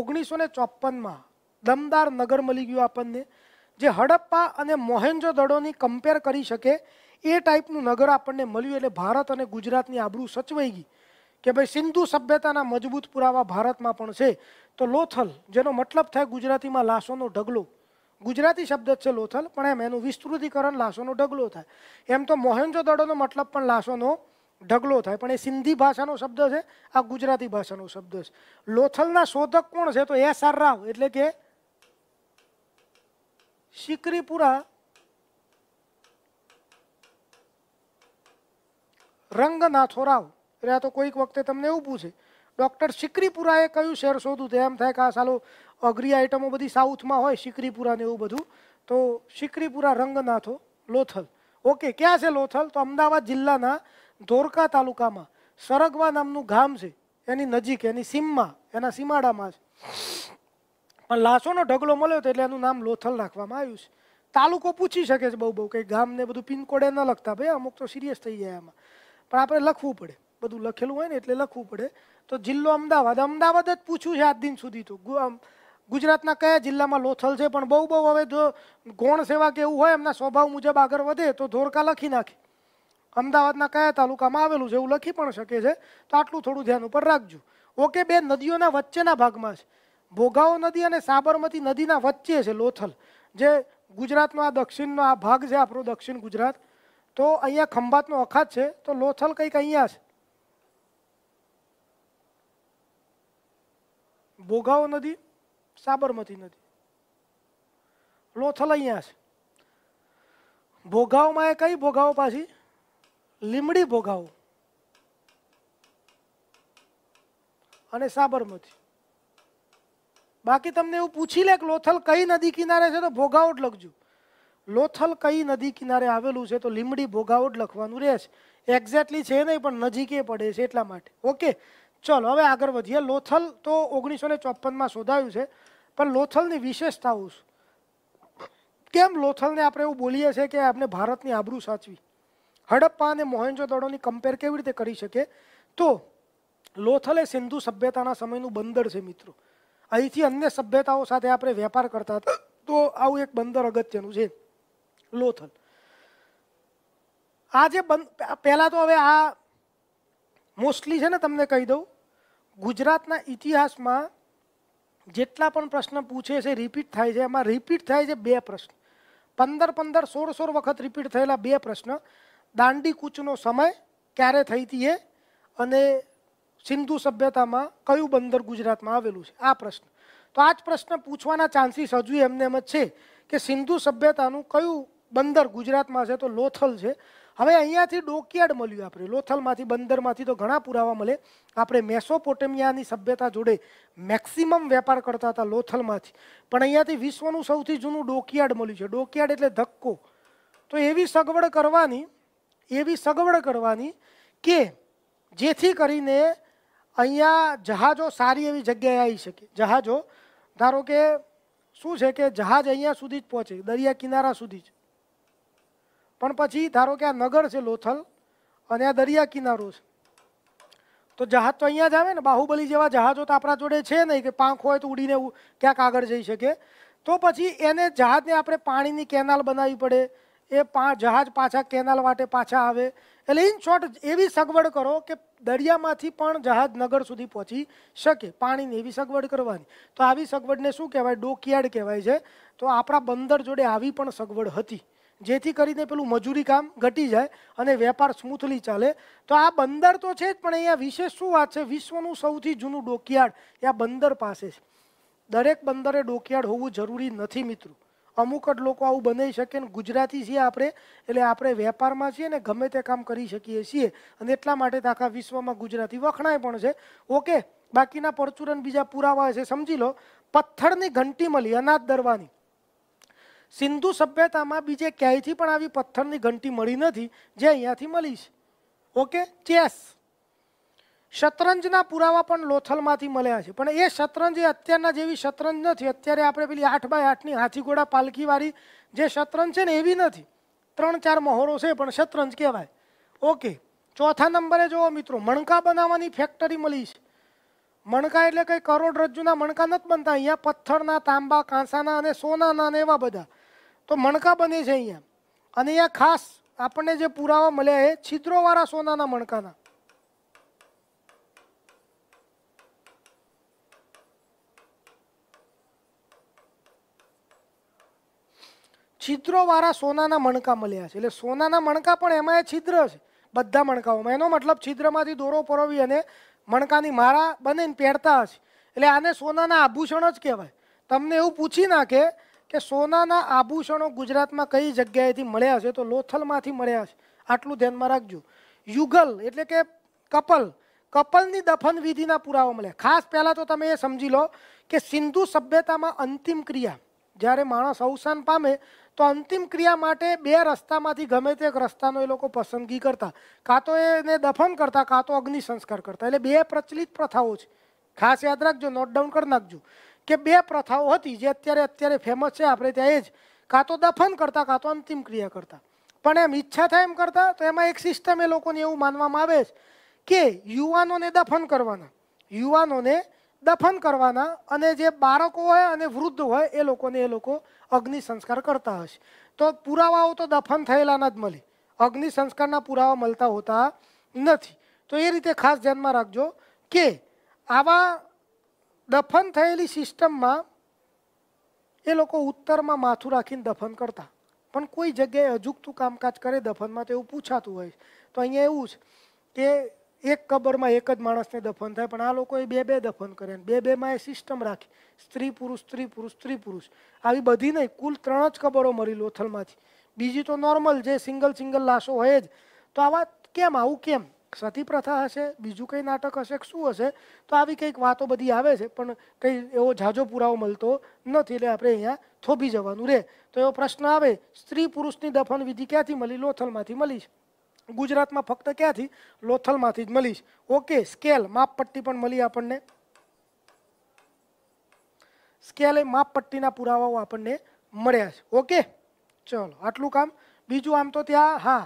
1954 માં દમદાર નગર મળી ગયું આપણને જે હડપ્પા અને મોહેંજોદડોની કમ્પેર કરી શકે એ ટાઈપનું નગર આપણને મળ્યું એટલે ભારત અને ગુજરાતની આભરું સચવાય ગઈ કે ભાઈ સિંધુ સભ્યતાના મજબૂત પુરાવા ભારતમાં પણ છે તો લોથલ જેનો મતલબ થાય ગુજરાતીમાં લાસોનો ઢગલો ગુજરાતી શબ્દ છે લોથલ પણ એમ એનું વિસ્તૃતીકરણ લાસોનો ઢગલો થાય એમ તો મોહેંજોદડોનો મતલબ પણ લાસોનો ઢગલો થાય પણ એ સિંધી ભાષાનો શબ્દ છે આ ગુજરાતી ભાષાનો શબ્દ છે લોથલના શોધક કોણ છે તો એસ આર રાવ એટલે કે શિકરીપુરા રંગનાથોરા પ્રિયા તો કોઈક વખતે તમે એવું પૂછે ડોક્ટર શિકરીપુરાએ કયું શહેર સોદો તેમ થાય કે આ ચાલું અગ્રી આઇટમો બધી સાઉથમાં હોય શિકરીપુરાને એવું બધું તો શિકરીપુરા રંગનાથો લોથલ ઓકે ક્યા છે લોથલ તો અમદાવાદ જિલ્લાના ધોрка તાલુકામાં સરગવા નામનું ગામ છે એની નજીક એની સીમમાં એના સીમાડામાં છે પણ લાસોનો ઢગલો મળ્યો એટલે એનું નામ લોથલ રાખવામાં આવ્યું છે તાલુકો પૂછી શકે છે બહુ બહુ કઈ ગામને બધું પિનકોડે ન લકતા ભઈ અમુક તો સિરિયસ થઈ જાય આમાં પણ આપણે લખવું પડે બધું લખેલું હોય ને એટલે લખવું પડે તો જિલ્લો અમદાવાદ અમદાવાદ જ પૂછું છું આજ દિન સુધી તો ગુજરાતના કયા જિલ્લામાં લોથલ છે પણ બહુ બહુ હવે જો કોણ સેવા કેવું હોય એમના સ્વભાવ મુજબ આગળ વધે તો ધોરકા લખી નાખી અમદાવાદના કયા તાલુકામાં આવેલું જે હું લખી પણ શકે છે તો આટલું થોડું ધ્યાન ઉપર રાખજો ઓકે બે નદીઓના વચ્ચેના ભાગમાં છે બોગાઓ નદી અને સાબરમતી નદીના વચ્ચે છે લોથલ જે ગુજરાતનો આ દક્ષિણનો આ ભાગ છે આ પ્રો દક્ષિણ ગુજરાત તો અહીંયા ખંભાતનો અખાત છે તો લોથલ કઈક અહીંયા છે બોગાવ નદી સાબરમતી નદી લોથલ અહીંયા છે બોગાવ માં એ કઈ બોગાવ પાછી લીમડી બોગાવ અને સાબરમતી બાકી તમને એ પૂછી લે કે લોથલ કઈ નદી કિનારે છે તો બોગાવ લખજો લોથલ કઈ નદી કિનારે આવેલું છે તો લીમડી બોગાવ લખવાનું રહેશે એક્ઝેક્ટલી છે નહીં પણ નજીકે પડે છે એટલા માટે ઓકે ચલો હવે આગળ વધીએ લોથલ તો 1954 માં શોધાયું છે પણ લોથલની વિશેષતાઓ શું કેમ લોથલને આપણે એવું બોલીએ છીએ કે આપણે ભારતની આભરું સાચવી હડપ્પા અને મોહેંજોદડોની કમ્પેર કેવી રીતે કરી શકે તો લોથલ એ સિંધુ સભ્યતાના સમયનું બંદર છે મિત્રો અહીંથી અન્ય સભ્યતાઓ સાથે આપણે વેપાર કરતા તો આ એક બંદર અગત્યનું છે લોથલ આજે પહેલા તો હવે આ મોસ્ટલી છે ને તમને કહી દઉં ગુજરાત ના ઇતિહાસ માં જેટલા પણ પ્રશ્ન પૂછે છે રિપીટ થાય છે આમાં રિપીટ થાય છે બે પ્રશ્ન 15 15 16 100 વખત રિપીટ થયેલા બે પ્રશ્ન દાંડી કૂચ નો સમય ક્યારે થઈતી એ અને સિંધુ સભ્યતા માં કયું બંદર ગુજરાત માં આવેલું છે આ પ્રશ્ન તો આટલ પ્રશ્ન પૂછવાના ચાન્સીસ હજુ એમનેમ છે કે સિંધુ સભ્યતા નું કયું બંદર ગુજરાત માં છે તો લોથલ છે અમે અહીંયાથી ડોકયાર્ડ મળ્યું આપરે લોથલમાંથી બંદરમાંથી તો ઘણું પુરાવા મળે આપરે મેસોપોટેમિયાની સંસ્કૃતિ સાથે મેક્સિમમ વેપાર કરતા હતા લોથલમાંથી પણ અહીંયાથી વિશ્વનું સૌથી જૂનું ડોકયાર્ડ મળ્યું છે ડોકયાર્ડ એટલે ધક્કો તો એવી સગવડ કરવાની એવી સગવડ કરવાની કે જેથી કરીને અહીંયા જહાજો સારી એવી જગ્યાએ આવી શકે જહાજો ધારો કે શું છે કે जहाज અહીંયા સુધી જ પોંચે દરિયા કિનારો સુધી પણ પછી ધારો કે આ નગર છે લોથલ અને આ دریا કિનારો છે તો जहाज તો અહીંયા જ આવે ને બાહુબલી જેવા જહાજો તો આપરા જોડે છે ને કે પાંખ હોય તો ઉડીને કે કાગળ જેઈ શકે તો પછી એને जहाज ને આપણે પાણીની કેનાલ બનાવવી પડે એ પાંચ जहाज પાછા કેનાલ વાટે પાછા આવે એટલે ઇન શોર્ટ એવી સગવડ કરો કે دریاમાંથી પણ जहाज નગર સુધી પહોંચી શકે પાણીની એવી સગવડ કરવાની તો આવી સગવડને શું કહેવાય ડોકયાર્ડ કહેવાય છે તો આપરા બંદર જોડે આવી પણ સગવડ હતી જેથી કરીને પેલું મજૂરી કામ ઘટી જાય અને વેપાર સ્મૂથલી ચાલે તો આ બંદર તો છે જ પણ અહીંયા વિશેષ શું વાત છે વિશ્વનું સૌથી જૂનું ડોકયાર્ડ આ બંદર પાસે છે દરેક બંદરે ડોકયાર્ડ હોવું જરૂરી નથી મિત્રો અમુકટ લોકો આઉ બની શકે ને ગુજરાતી છે આપણે એટલે આપણે વેપારમાં છે ને ગમે તે કામ કરી સકીએ છીએ અને એટલા માટે તાકા વિશ્વમાં ગુજરાતી વખણાય પણ છે ઓકે બાકીના પરચુરણ બીજા પૂરાવા છે સમજી લો પથ્થરની ઘંટી મળી અનાદ દરવાણી सिंधु सभ्यता માં બીજે કઈ થી પણ આવી પથ્થરની ઘંટી મળી નથી જે અહીંયા થી મળી છે ઓકે ચેસ શતરંજના પુરાવા પણ લોથલમાંથી મળ્યા છે પણ એ શતરંજ જે અત્યારના જેવી શતરંજ ન હતી અત્યારે આપણે પેલી 8 બાય 8 ની હાથી ઘોડા પલખી વારી જે શતરંજ છે ને એવી નથી ત્રણ ચાર મોહોરો છે પણ શતરંજ કહેવાય ઓકે ચોથા નંબરે જોઓ મિત્રો મણકા બનાવવાની ફેક્ટરી મળી છે મણકા એટલે કે કરોડ રજ્જુના મણકા નત બનતા અહીંયા પથ્થરના તાંબા કાંસાના અને સોનાના નેવા બધા તો મણકા બને છે અહીંયા અને અહીંયા ખાસ આપણને જે પુરાવા મળ્યા એ છિદ્રોવાળા સોનાના મણકાના છિદ્રોવાળા સોનાના મણકા મળ્યા છે એટલે સોનાના મણકા પણ એમાં એ છિદ્ર છે બધા મણકાઓમાં એનો મતલબ છિદ્રમાંથી દોરો પરોવી અને મણકાની માળા બને પહેરતા હશે એટલે આને સોનાના આભૂષણ જ કહેવાય તમને એવું પૂછી નાખે એ સોનાના આભૂષણો ગુજરાતમાં કઈ જગ્યાએથી મળ્યા છે તો લોથલમાંથી મળ્યા છે આટલું ધ્યાન માં રાખજો યુગલ એટલે કે કપલ કપલની દફન વિધિના પુરાવા મળે ખાસ પહેલા તો તમે એ સમજી લો કે સિંધુ સંસ્કૃતિમાં અંતિમ ક્રિયા જ્યારે માણસ અવસાન પામે તો અંતિમ ક્રિયા માટે બે રસ્તામાંથી ગમે તે એક રસ્તાનો એ લોકો પસંદગી કરતા કાં તો એને દફન કરતા કાં તો અગ્નિ સંસ્કાર કરતા એટલે બે પ્રચલિત પ્રથાઓ છે ખાસ યાદ રાખજો નોટડાઉન કરી નાખજો કે બે પ્રથાઓ હતી જે અત્યારે અત્યારે ફેમસ છે આપણે ત્યાં એ જ કાતો દફન કરતા કાતો અંતિમ ક્રિયા કરતા પણ એમ ઈચ્છા થાય એમ કરતા તો એમાં એક સિસ્ટમ એ લોકો ને એવું માનવામાં આવે છે કે યુવાનોને દફન કરવાના યુવાનોને દફન કરવાના અને જે બાળકો હોય અને વૃદ્ધ હોય એ લોકોને એ લોકો અગ્નિ સંસ્કાર કરતા હશે તો પુરાવાઓ તો દફન થયેલાના જ મળે અગ્નિ સંસ્કારના પુરાવા મળતા હતા નથી તો એ રીતે ખાસ ધ્યાન માં રાખજો કે આવા દફન થયેલી સિસ્ટમમાં એ લોકો ઉત્તરમાં માથું રાખીને દફન કરતા પણ કોઈ જગ્યાએ અજુગતું કામકાજ કરે દફનમાં તો એવું પૂછાતું હોય તો અહીંયા એવું છે કે એક કબરમાં એક જ માણસને દફન થાય પણ આ લોકોએ બે બે દફન કરે બે બેમાં એ સિસ્ટમ રાખી સ્ત્રી પુરુષ સ્ત્રી પુરુષ સ્ત્રી પુરુષ આવી બધી નહીં કુલ ત્રણ જ કબરો મળી લોથલમાંથી બીજી તો નોર્મલ જે સિંગલ સિંગલ લાશો હોય જ તો આવા કેમ આવું કેમ સ્વાતિ પ્રથા છે બીજું કઈ નાટક હશે શું હશે તો આવી કઈક વાતો બધી આવે છે પણ કઈ એવો ઝાજો પુરાવો મળતો નથી એટલે આપણે અહીંયા થોપી જવાનું રે તો એવો પ્રશ્ન આવે સ્ત્રી પુરુષની દફન વિધિ ક્યાંથી મળી લોથલમાંથી મળી છે ગુજરાતમાં ફક્ત ક્યાંથી લોથલમાંથી જ મળી છે ઓકે સ્કેલ માપપટ્ટી પણ મળી આપણને સ્કેલ એ માપપટ્ટીના પુરાવાઓ આપણને મળ્યા છે ઓકે ચલો આટલું કામ બીજું આમ તો ત્યાં હા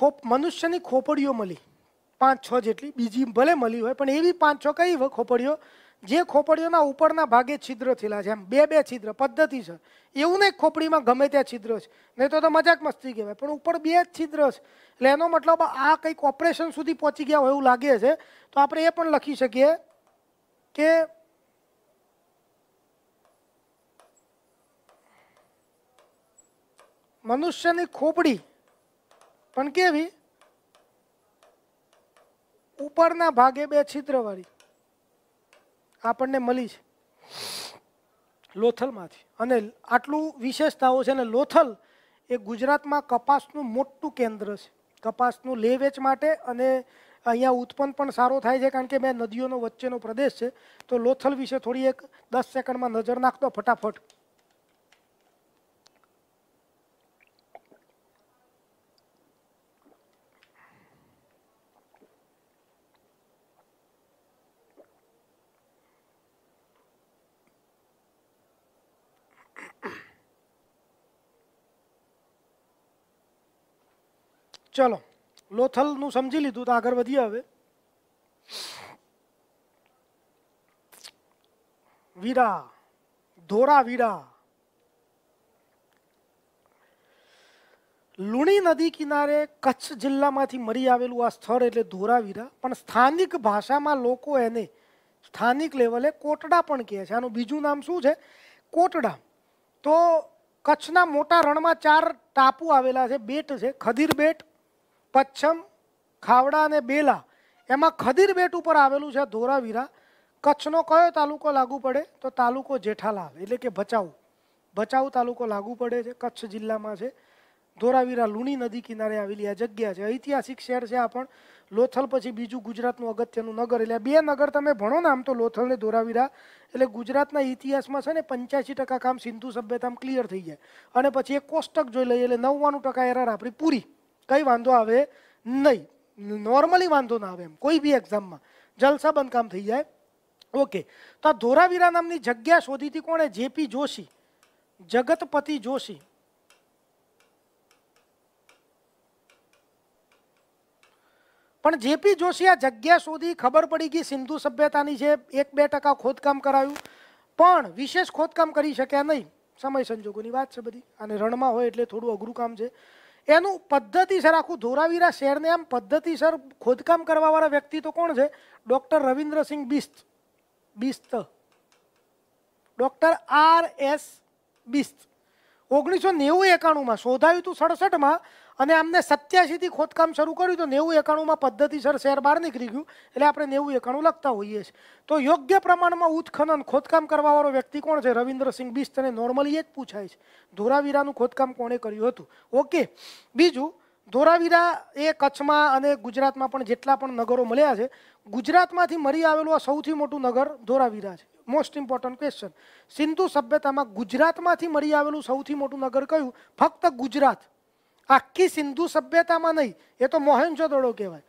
કોપ મનુષ્યની ખોપરીઓ મળી 5 6 જેટલી બીજી ભલે મળી હોય પણ એવી 5 6 કઈ ખોપરીઓ જે ખોપરીઓના ઉપરના ભાગે છિદ્ર થયેલા છે એમ બે બે છિદ્ર પદ્ધતિ છે એવું ને ખોપરીમાં ગમે તે છિદ્ર છે નહી તો તો મજાક મસ્તી કેવા પણ ઉપર બે છિદ્ર છે એટલે એનો મતલબ આ કઈ ઓપરેશન સુધી પહોંચી ગયા હોય એવું લાગે છે તો આપણે એ પણ લખી શકીએ કે મનુષ્યની ખોપરી પણ કેવી ઉપરના ભાગે બે છિદ્રવાળી આપણને મળી છે લોથલમાંથી અને આટલું વિશેષતાઓ છે ને લોથલ એક ગુજરાતમાં કપાસનું મોટું કેન્દ્ર છે કપાસનું લેવેચ માટે અને અહીંયા ઉત્પન્ન પણ સારો થાય છે કારણ કે મે નદીઓનો વચ્ચેનો प्रदेश છે તો લોથલ વિશે થોડી એક 10 સેકન્ડમાં નજર નાખ તો फटाफट ચલો લોથલ નું સમજી લીધું તો આગળ વધીએ વિરા ધોરા વિરા ળુણી નદી કિનારે કચ્છ જિલ્લામાંથી મળી આવેલું આ સ્થળ એટલે ધોરા વિરા પણ સ્થાનિક ભાષામાં લોકો એને સ્થાનિક લેવલે કોટડા પણ કહે છે આનું બીજું નામ શું છે કોટડા તો કચ્છના મોટા રણમાં ચાર ટાપુ આવેલા છે બેટ છે ખદીર બેટ પક્ષમ ખાવડા અને બેલા એમાં ખદીરવેટ ઉપર આવેલું છે ધોરાવીરા કચ્છનો કયો તાલુકો લાગુ પડે તો તાલુકો જેઠાલાલ એટલે કે બચાવ બચાવ તાલુકો લાગુ પડે છે કચ્છ જિલ્લામાં છે ધોરાવીરા લુણી નદી કિનારે આવેલી આ જગ્યા છે ઐતિહાસિક સ્થળ છે આ પણ લોથલ પછી બીજું ગુજરાતનું અગત્યનું નગર એટલે બે નગર તમે ભણો નામ તો લોથલ ને ધોરાવીરા એટલે ગુજરાતના ઇતિહાસમાં છે ને 85% કામ સિંધુ સંસ્કૃતિ આમ ક્લિયર થઈ જાય અને પછી એક કોષ્ટક જોઈ લઈએ એટલે 99% એરર આપની પૂરી કઈ વાંધો આવે નહીં નોર્મલી વાંધો ના આવે કોઈ ભી एग्जाम માં જલસા બંધ કામ થઈ જાય ઓકે તો ધોરાવીરા નામની જગ્યા શોધીતી કોણે જેપી જોશી જગતપતિ જોશી પણ જેપી જોશી આ જગ્યા શોધી ખબર પડી ગઈ સિંધુ સભ્યતાની છે 1-2% ખોદકામ કરાવ્યું પણ વિશેષ ખોદકામ કરી શકે નહીં સમય સંજોગોની વાત છે બધી અને રણ માં હોય એટલે થોડું અઘру કામ છે એનું પદ્ધતિસર આખું ધોરાવીરા શહેરને આમ પદ્ધતિસર ખોદકામ કરવાવાળા વ્યક્તિ તો કોણ છે doctor Ravindra Singh Bisht Bisht doctor R S Bisht ઓગણીસો નેવું એકાણુંમાં શોધાયું હતું સડસઠમાં અને આમને 87 થી ખોદકામ શરૂ કર્યું તો 9091 માં પદ્ધતિસર શેરબાર નીકળી ગયું એટલે આપણે 9091 લખતા હોઈએ છીએ તો યોગ્ય પ્રમાણમાં ઉત્ખનન ખોદકામ કરવાવાળો વ્યક્તિ કોણ છે રવિન્દ્રસિંહ બીસ્તેને નોર્મલી એ જ પૂછાય છે ધોરાવીરાનું ખોદકામ કોણે કર્યું હતું ઓકે બીજું ધોરાવીરા એ કચ્છમાં અને ગુજરાતમાં પણ જેટલા પણ નગરો મળ્યા છે ગુજરાતમાંથી મળી આવેલું સૌથી મોટું નગર ધોરાવીરા છે મોસ્ટ ઈમ્પોર્ટન્ટ ક્વેશ્ચન સિંધુ સંસ્કૃતિમાં ગુજરાતમાંથી મળી આવેલું સૌથી મોટું નગર કયું ફક્ત ગુજરાત આખી સિંધુ સભ્યતામાં નહીં એ તો મોહેન્જો દડો કહેવાય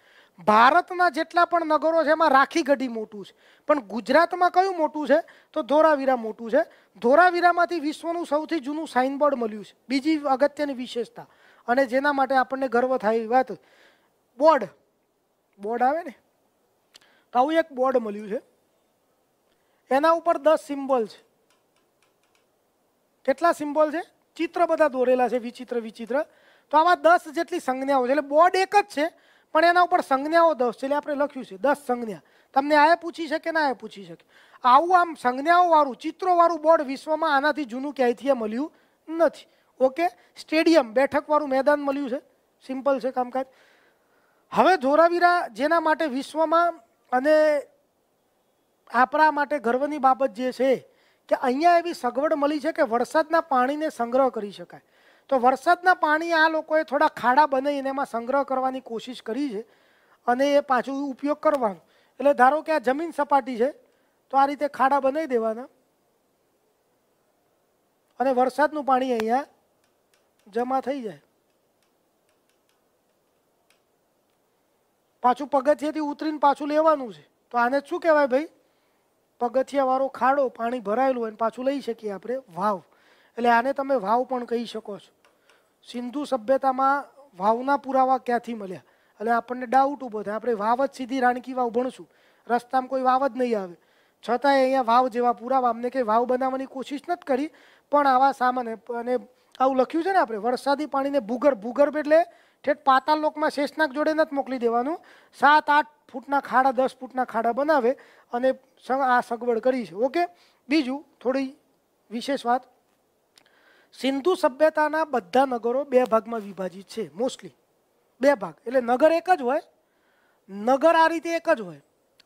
ભારતના જેટલા પણ નગરો છે એમાં રાખી ગઢી મોટું છે પણ ગુજરાતમાં કયું મોટું છે તો ધોરાવીરા મોટું છે ધોરાવીરામાંથી વિશ્વનું સૌથી જૂનું સાઇનબોર્ડ મળ્યું છે બીજી અગત્યની વિશેષતા અને જેના માટે આપણને ગર્વ થાય એવી વાત બોર્ડ બોર્ડ આવે ને તો આવું એક બોર્ડ મળ્યું છે એના ઉપર દસ સિમ્બોલ છે કેટલા સિમ્બોલ છે ચિત્ર બધા દોરેલા છે વિચિત્ર વિચિત્ર તો આમાં દસ જેટલી સંજ્ઞાઓ છે એટલે બોર્ડ એક જ છે પણ એના ઉપર સંજ્ઞાઓ દસ છે એટલે આપણે લખ્યું છે દસ સંજ્ઞા તમને આ પૂછી શકે ના એ પૂછી શકે આવું આમ સંજ્ઞાઓવાળું ચિત્રોવાળું બોર્ડ વિશ્વમાં આનાથી જૂનું ક્યાંયથી મળ્યું નથી ઓકે સ્ટેડિયમ બેઠકવાળું મેદાન મળ્યું છે સિમ્પલ છે કામકાજ હવે ધોરાવીરા જેના માટે વિશ્વમાં અને આપણા માટે ગર્વની બાબત જે છે કે અહીંયા એવી સગવડ મળી છે કે વરસાદના પાણીને સંગ્રહ કરી શકાય તો વરસાદના પાણી આ લોકોએ થોડા ખાડા બનાવીને એમાં સંગ્રહ કરવાની કોશિશ કરી છે અને એ પાછું ઉપયોગ કરવાનો એટલે ધારો કે આ જમીન સપાટી છે તો આ રીતે ખાડા બનાવી દેવાના અને વરસાદનું પાણી અહીંયા જમા થઈ જાય પાછું પગથિયાથી ઉતરીને પાછું લેવાનું છે તો આને શું કહેવાય ભાઈ પગથિયાવાળો ખાડો પાણી ભરાયેલું હોય પાછું લઈ શકીએ આપણે વાવ એટલે આને તમે વાવ પણ કહી શકો છો સિંધુ સભ્યતામાં વાવના પુરાવા ક્યાંથી મળ્યા એટલે આપણે ડાઉટ ઉભો થાય આપણે વાવ જ સીધી રાણકીવાવ ઉભણશું રસ્તામાં કોઈ વાવ જ નહી આવે છતાંય અહીંયા વાવ જેવા પુરાવા અમને કે વાવ બનાવવાની કોશિશ નત કરી પણ આવા સામન અને આઉ લખ્યું છે ને આપણે વરસાદી પાણીને ભૂગર ભૂગર બે એટલે ઠેક પાતાળ લોકમાં શેષનાગ જોડે નત મોકલી દેવાનું 7-8 ફૂટના 10 ફૂટના ખાડા બનાવે અને સ આ સકવડ કરી છે ઓકે બીજું થોડી વિશેષ વાત सिंधु सभ्यताના બધા નગરો બે ભાગમાં વિભાજિત છે મોસ્ટલી બે ભાગ એટલે નગર એક જ હોય નગર આ રીતે એક જ હોય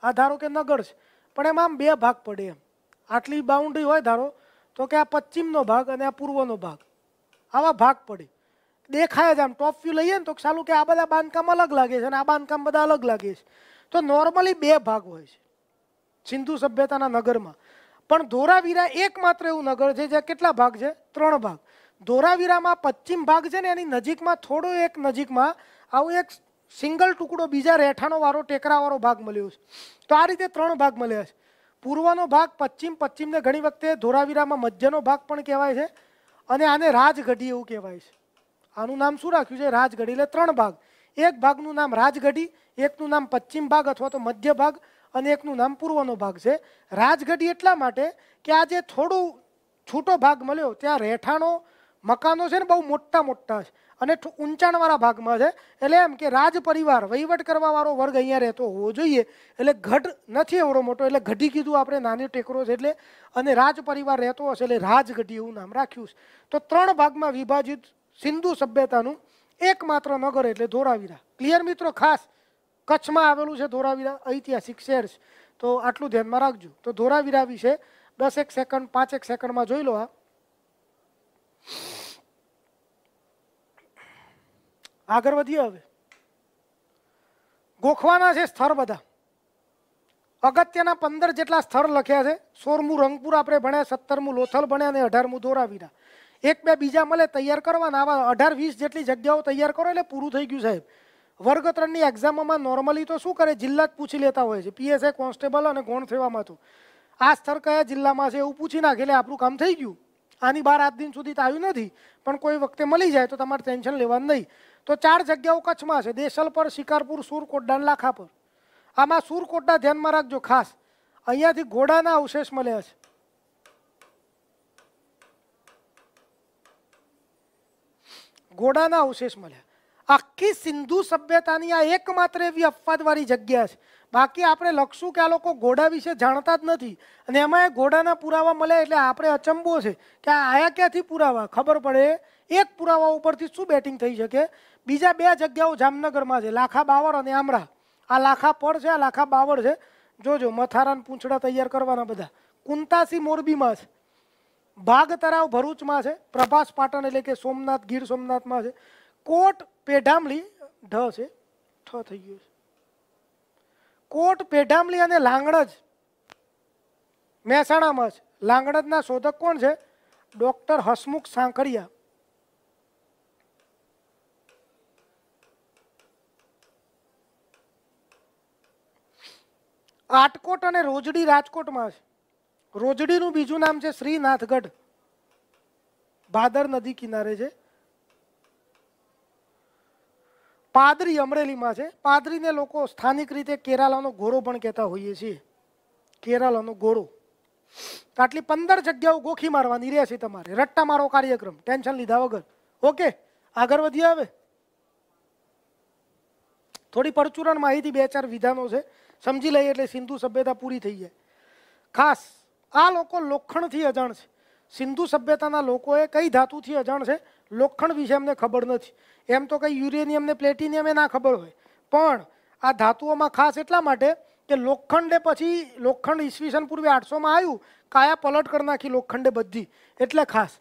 આ ધારો કે નગર છે પણ એમ આમ બે ભાગ પડે આટલી બાઉન્ડ્રી હોય ધારો તો કે આ પશ્ચિમનો ભાગ અને આ પૂર્વનો ભાગ આવા ભાગ પડે દેખાય જામ ટોપ્યુ લઈએ તો કે ચાલુ કે આ બાંધકામ અલગ લાગે છે ને આ બાંધકામ બધે અલગ લાગે છે તો નોર્મલી બે ભાગ હોય છે સિંધુ સભ્યતાના નગરમાં પણ ધોરાવીરા એકમાત્ર એવું નગર છે જ્યાં કેટલા ભાગ છે ત્રણ ભાગ ધોરાવીરામાં પશ્ચિમ ભાગ છે ને એની નજીકમાં થોડો એક નજીકમાં આવું એક સિંગલ ટુકડો બીજા રહેઠાણો વાળો ટેકરાવાળો ભાગ મળ્યો છે તો આ રીતે ત્રણ ભાગ મળ્યા છે પૂર્વનો ભાગ પશ્ચિમ પશ્ચિમને ઘણી વખતે ધોરાવીરામાં મધ્યનો ભાગ પણ કહેવાય છે અને આને રાજગઢી એવું કહેવાય છે આનું નામ શું રાખ્યું છે રાજગઢી એટલે ત્રણ ભાગ એક ભાગનું નામ રાજગઢી એકનું નામ પશ્ચિમ ભાગ અથવા તો મધ્ય ભાગ અનેકનું નામ પૂર્વનો ભાગ છે રાજગઢી એટલા માટે કે આ જે થોડું છૂટો ભાગ મળ્યો ત્યાં રેઠાણો મકાનો છે ને બહુ મોટા મોટા છે અને ઊંચાણવાળા ભાગમાં છે એટલે એમ કે રાજ પરિવાર વૈવડ કરવા વાળો વર્ગ અહીંયા રહેતો હો જોઈએ એટલે ઘટ નથી આવરો મોટો એટલે ઘઢી કીધું આપણે નાની ટેકરો છે એટલે અને રાજ પરિવાર રહેતો હશે એટલે રાજગઢી એવું નામ રાખ્યું છે તો ત્રણ ભાગમાં વિભાજિત સિંધુ સભ્યતાનું એકમાત્ર નગર એટલે ધોરાવીરા ક્લિયર મિત્રો ખાસ કચ્છમાં આવેલું છે ધોરાવીરા ઐતિહાસિક સ્હેર્સ તો આટલું ધ્યાન માં રાખજો તો ધોરાવીરાવી છે 10 એક સેકન્ડ 5 એક સેકન્ડમાં જોઈ લો આ આગળ વધીએ હવે ગોખવાના છે સ્તર બધા અગત્યના 15 જેટલા સ્તર લખ્યા છે 16 માં રંગપુર આપણે ભણ્યા 17 માં લોથલ ભણ્યા ને 18 માં ધોરાવીરા એક બે બીજા મળે તૈયાર કરવાનું આવા 18 20 જેટલી જગ્યાઓ તૈયાર કરો એટલે પૂરો થઈ ગયું સાહેબ વર્ગત્રાની એક્ઝામોમાં નોર્મલી તો શું કરે જિલ્લાત પૂછી લેતા હોય છે પીએસઆ કોન્સ્ટેબલ અને કોણ સેવામાંથી આ સ્તર કયા જિલ્લામાંથી એ પૂછી નાખે એટલે આપનું કામ થઈ ગયું આની બાર આટલીન સુધી તાયું નથી પણ કોઈ વખતે મળી જાય તો તમારે ટેન્શન લેવાનું નહીં તો ચાર જગ્યાઓ કચમાં છે દેસળ પર શિકારપુર સુરકોટ ડણલા ખાપર આમાં સુરકોટના ધ્યાન માં રાખજો ખાસ અહીંયાથી ઘોડાના અવશેષ મળ્યા છે ઘોડાના અવશેષ મળ્યા આખી સિંધુ સભ્યતાની આ એકમાત્ર એવી અપવાદવાળી જગ્યા છે બાકી આપણે લખશું કે આ લોકો ઘોડા વિશે જાણતા જ નથી અને એમાં એ ઘોડાના પુરાવા મળે એટલે આપણે અચંબો છે કે આયા ક્યાંથી પુરાવા ખબર પડે એક પુરાવા ઉપરથી શું બેટિંગ થઈ શકે બીજા બે જગ્યાઓ જામનગરમાં છે લાખા બાવળ અને આમરા આ લાખા પડ છે આ લાખા બાવળ છે જોજો મથારાન પૂંછડા તૈયાર કરવાના બધા કુંતાસી મોરબીમાં છે ભાગ તરાવ ભરૂચમાં છે પ્રભાસ પાટણ એટલે કે સોમનાથ ગીર સોમનાથમાં છે કોટ पेडामली ઢ છે ઠ થઈ ગયો છે કોટ પેડામલી અને લાંગડજ મહેસાણા માં છે લાંગડજ ના શોધક કોણ છે ડોક્ટર હસમુખ સાંકળિયા આટકોટ અને રોજડી રાજકોટ માં છે રોજડી નું બીજું નામ છે શ્રી નાથગઢ બાદર નદી કિનારે છે પાદરી યમરેલી માં છે પાદરી ને લોકો સ્થાનિક રીતે કેરલાનો ગોરો પણ કહેતા હોઈએ છે કેરલાનો ગોરો કાટલી 15 જગ્યાઓ ગોખી મારવાની રહે છે તમારે રટ્ટા મારો કાર્યક્રમ ટેન્શન લીધા વગર ઓકે આગળ વધીએ હવે થોડી પરચુરણ માહિતી બે ચાર વિધાનો છે સમજી લઈએ એટલે સિંધુ સભ્યતા પૂરી થઈ જાય ખાસ આ લોકો લોખણ થી અજાણ છે સિંધુ સભ્યતાના લોકો એ કઈ ધાતુ થી અજાણ છે લોખણ વિશે અમને ખબર નથી એમ તો કઈ યુરેનિયમ ને પ્લેટિનિયમ એ ના ખબર હોય પણ આ ધાતુઓ માં ખાસ એટલા માટે કે લોખંડે પછી લોખંડ ઈસવીસન પૂર્વે 800 માં આયુ કાયા પલટ કર નાખી લોખંડે બધી એટલા ખાસ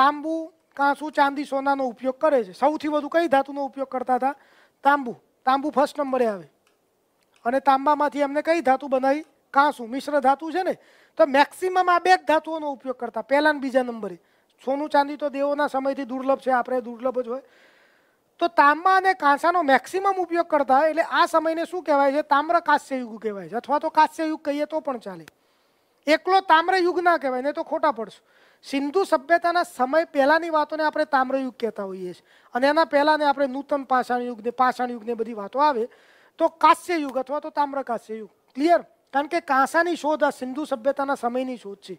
તાંબુ કાંસું ચાંદી સોના નો ઉપયોગ કરે છે સૌથી વધુ કઈ ધાતુ નો ઉપયોગ કરતા હતા તાંબુ તાંબુ ફર્સ્ટ નંબર એ આવે અને તાંબામાંથી આપણે કઈ ધાતુ બનાવી કાંસું મિશ્ર ધાતુ છે ને તો મેક્સિમમ આ બે ધાતુઓ નો ઉપયોગ કરતા પહેલાન બીજા નંબર છે સોનું ચાંદી તો દેવો ના સમય થી દુર્લભ છે આપણે દુર્લભ જ હોય તો તાંબા અને કાંસાનો મેક્સિમમ ઉપયોગ કરતા એટલે આ સમયને શું કહેવાય છે ताम્રકાસ્ય યુગુ કહેવાય છે અથવા તો કાસ્ય યુગ કહીએ તો પણ ચાલે એકલો ताम્ર યુગ ના કહેવાય નહી તો ખોટા પડશે સિંધુ સભ્યતાના સમય પહેલાની વાતોને આપણે ताम્રયુગ કહેતા હોઈએ છે અને આના પહેલાને આપણે નૂતન પાષાણ યુગ ને પાષાણ યુગની બધી વાતો આવે તો કાસ્ય યુગ અથવા તો ताम્રકાસ્ય યુગ ક્લિયર કારણ કે કાંસાની શોધ આ સિંધુ સભ્યતાના સમયની શોધ છે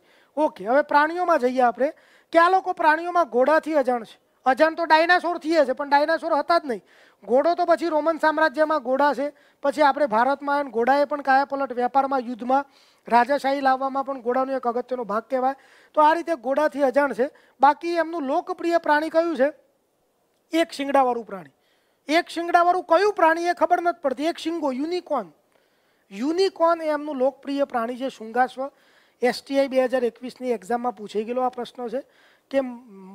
ઓકે હવે પ્રાણીઓમાં જઈએ આપણે કે આ લોકો પ્રાણીઓમાં ઘોડાથી અજન છે અજાણ તો ડાયનાસોર થી છે પણ ડાયનાસોર હતા જ નહીં ઘોડો તો પછી રોમન સામ્રાજ્યમાં ઘોડા છે પછી આપણે ભારતમાં ઘોડાએ પણ કાયાપલટ વેપારમાં યુદ્ધમાં રાજાશાહી લાવવામાં પણ ઘોડાનું એક અગત્યનો ભાગ કેવા તો આ રીતે ઘોડા થી અજાણ છે બાકી એમનો લોકપ્રિય પ્રાણી કયો છે એક શિંગડાવાળો પ્રાણી એક શિંગડાવાળો કયો પ્રાણી એ ખબર નત પડતી એક શિંગો યુનિકોર્ન યુનિકોર્ન એમનો લોકપ્રિય પ્રાણી છે શુંગાશ્વ एसटीआई 2021 ની एग्जाम માં પૂછાઈ ગયેલો આ પ્રશ્ન છે કેમ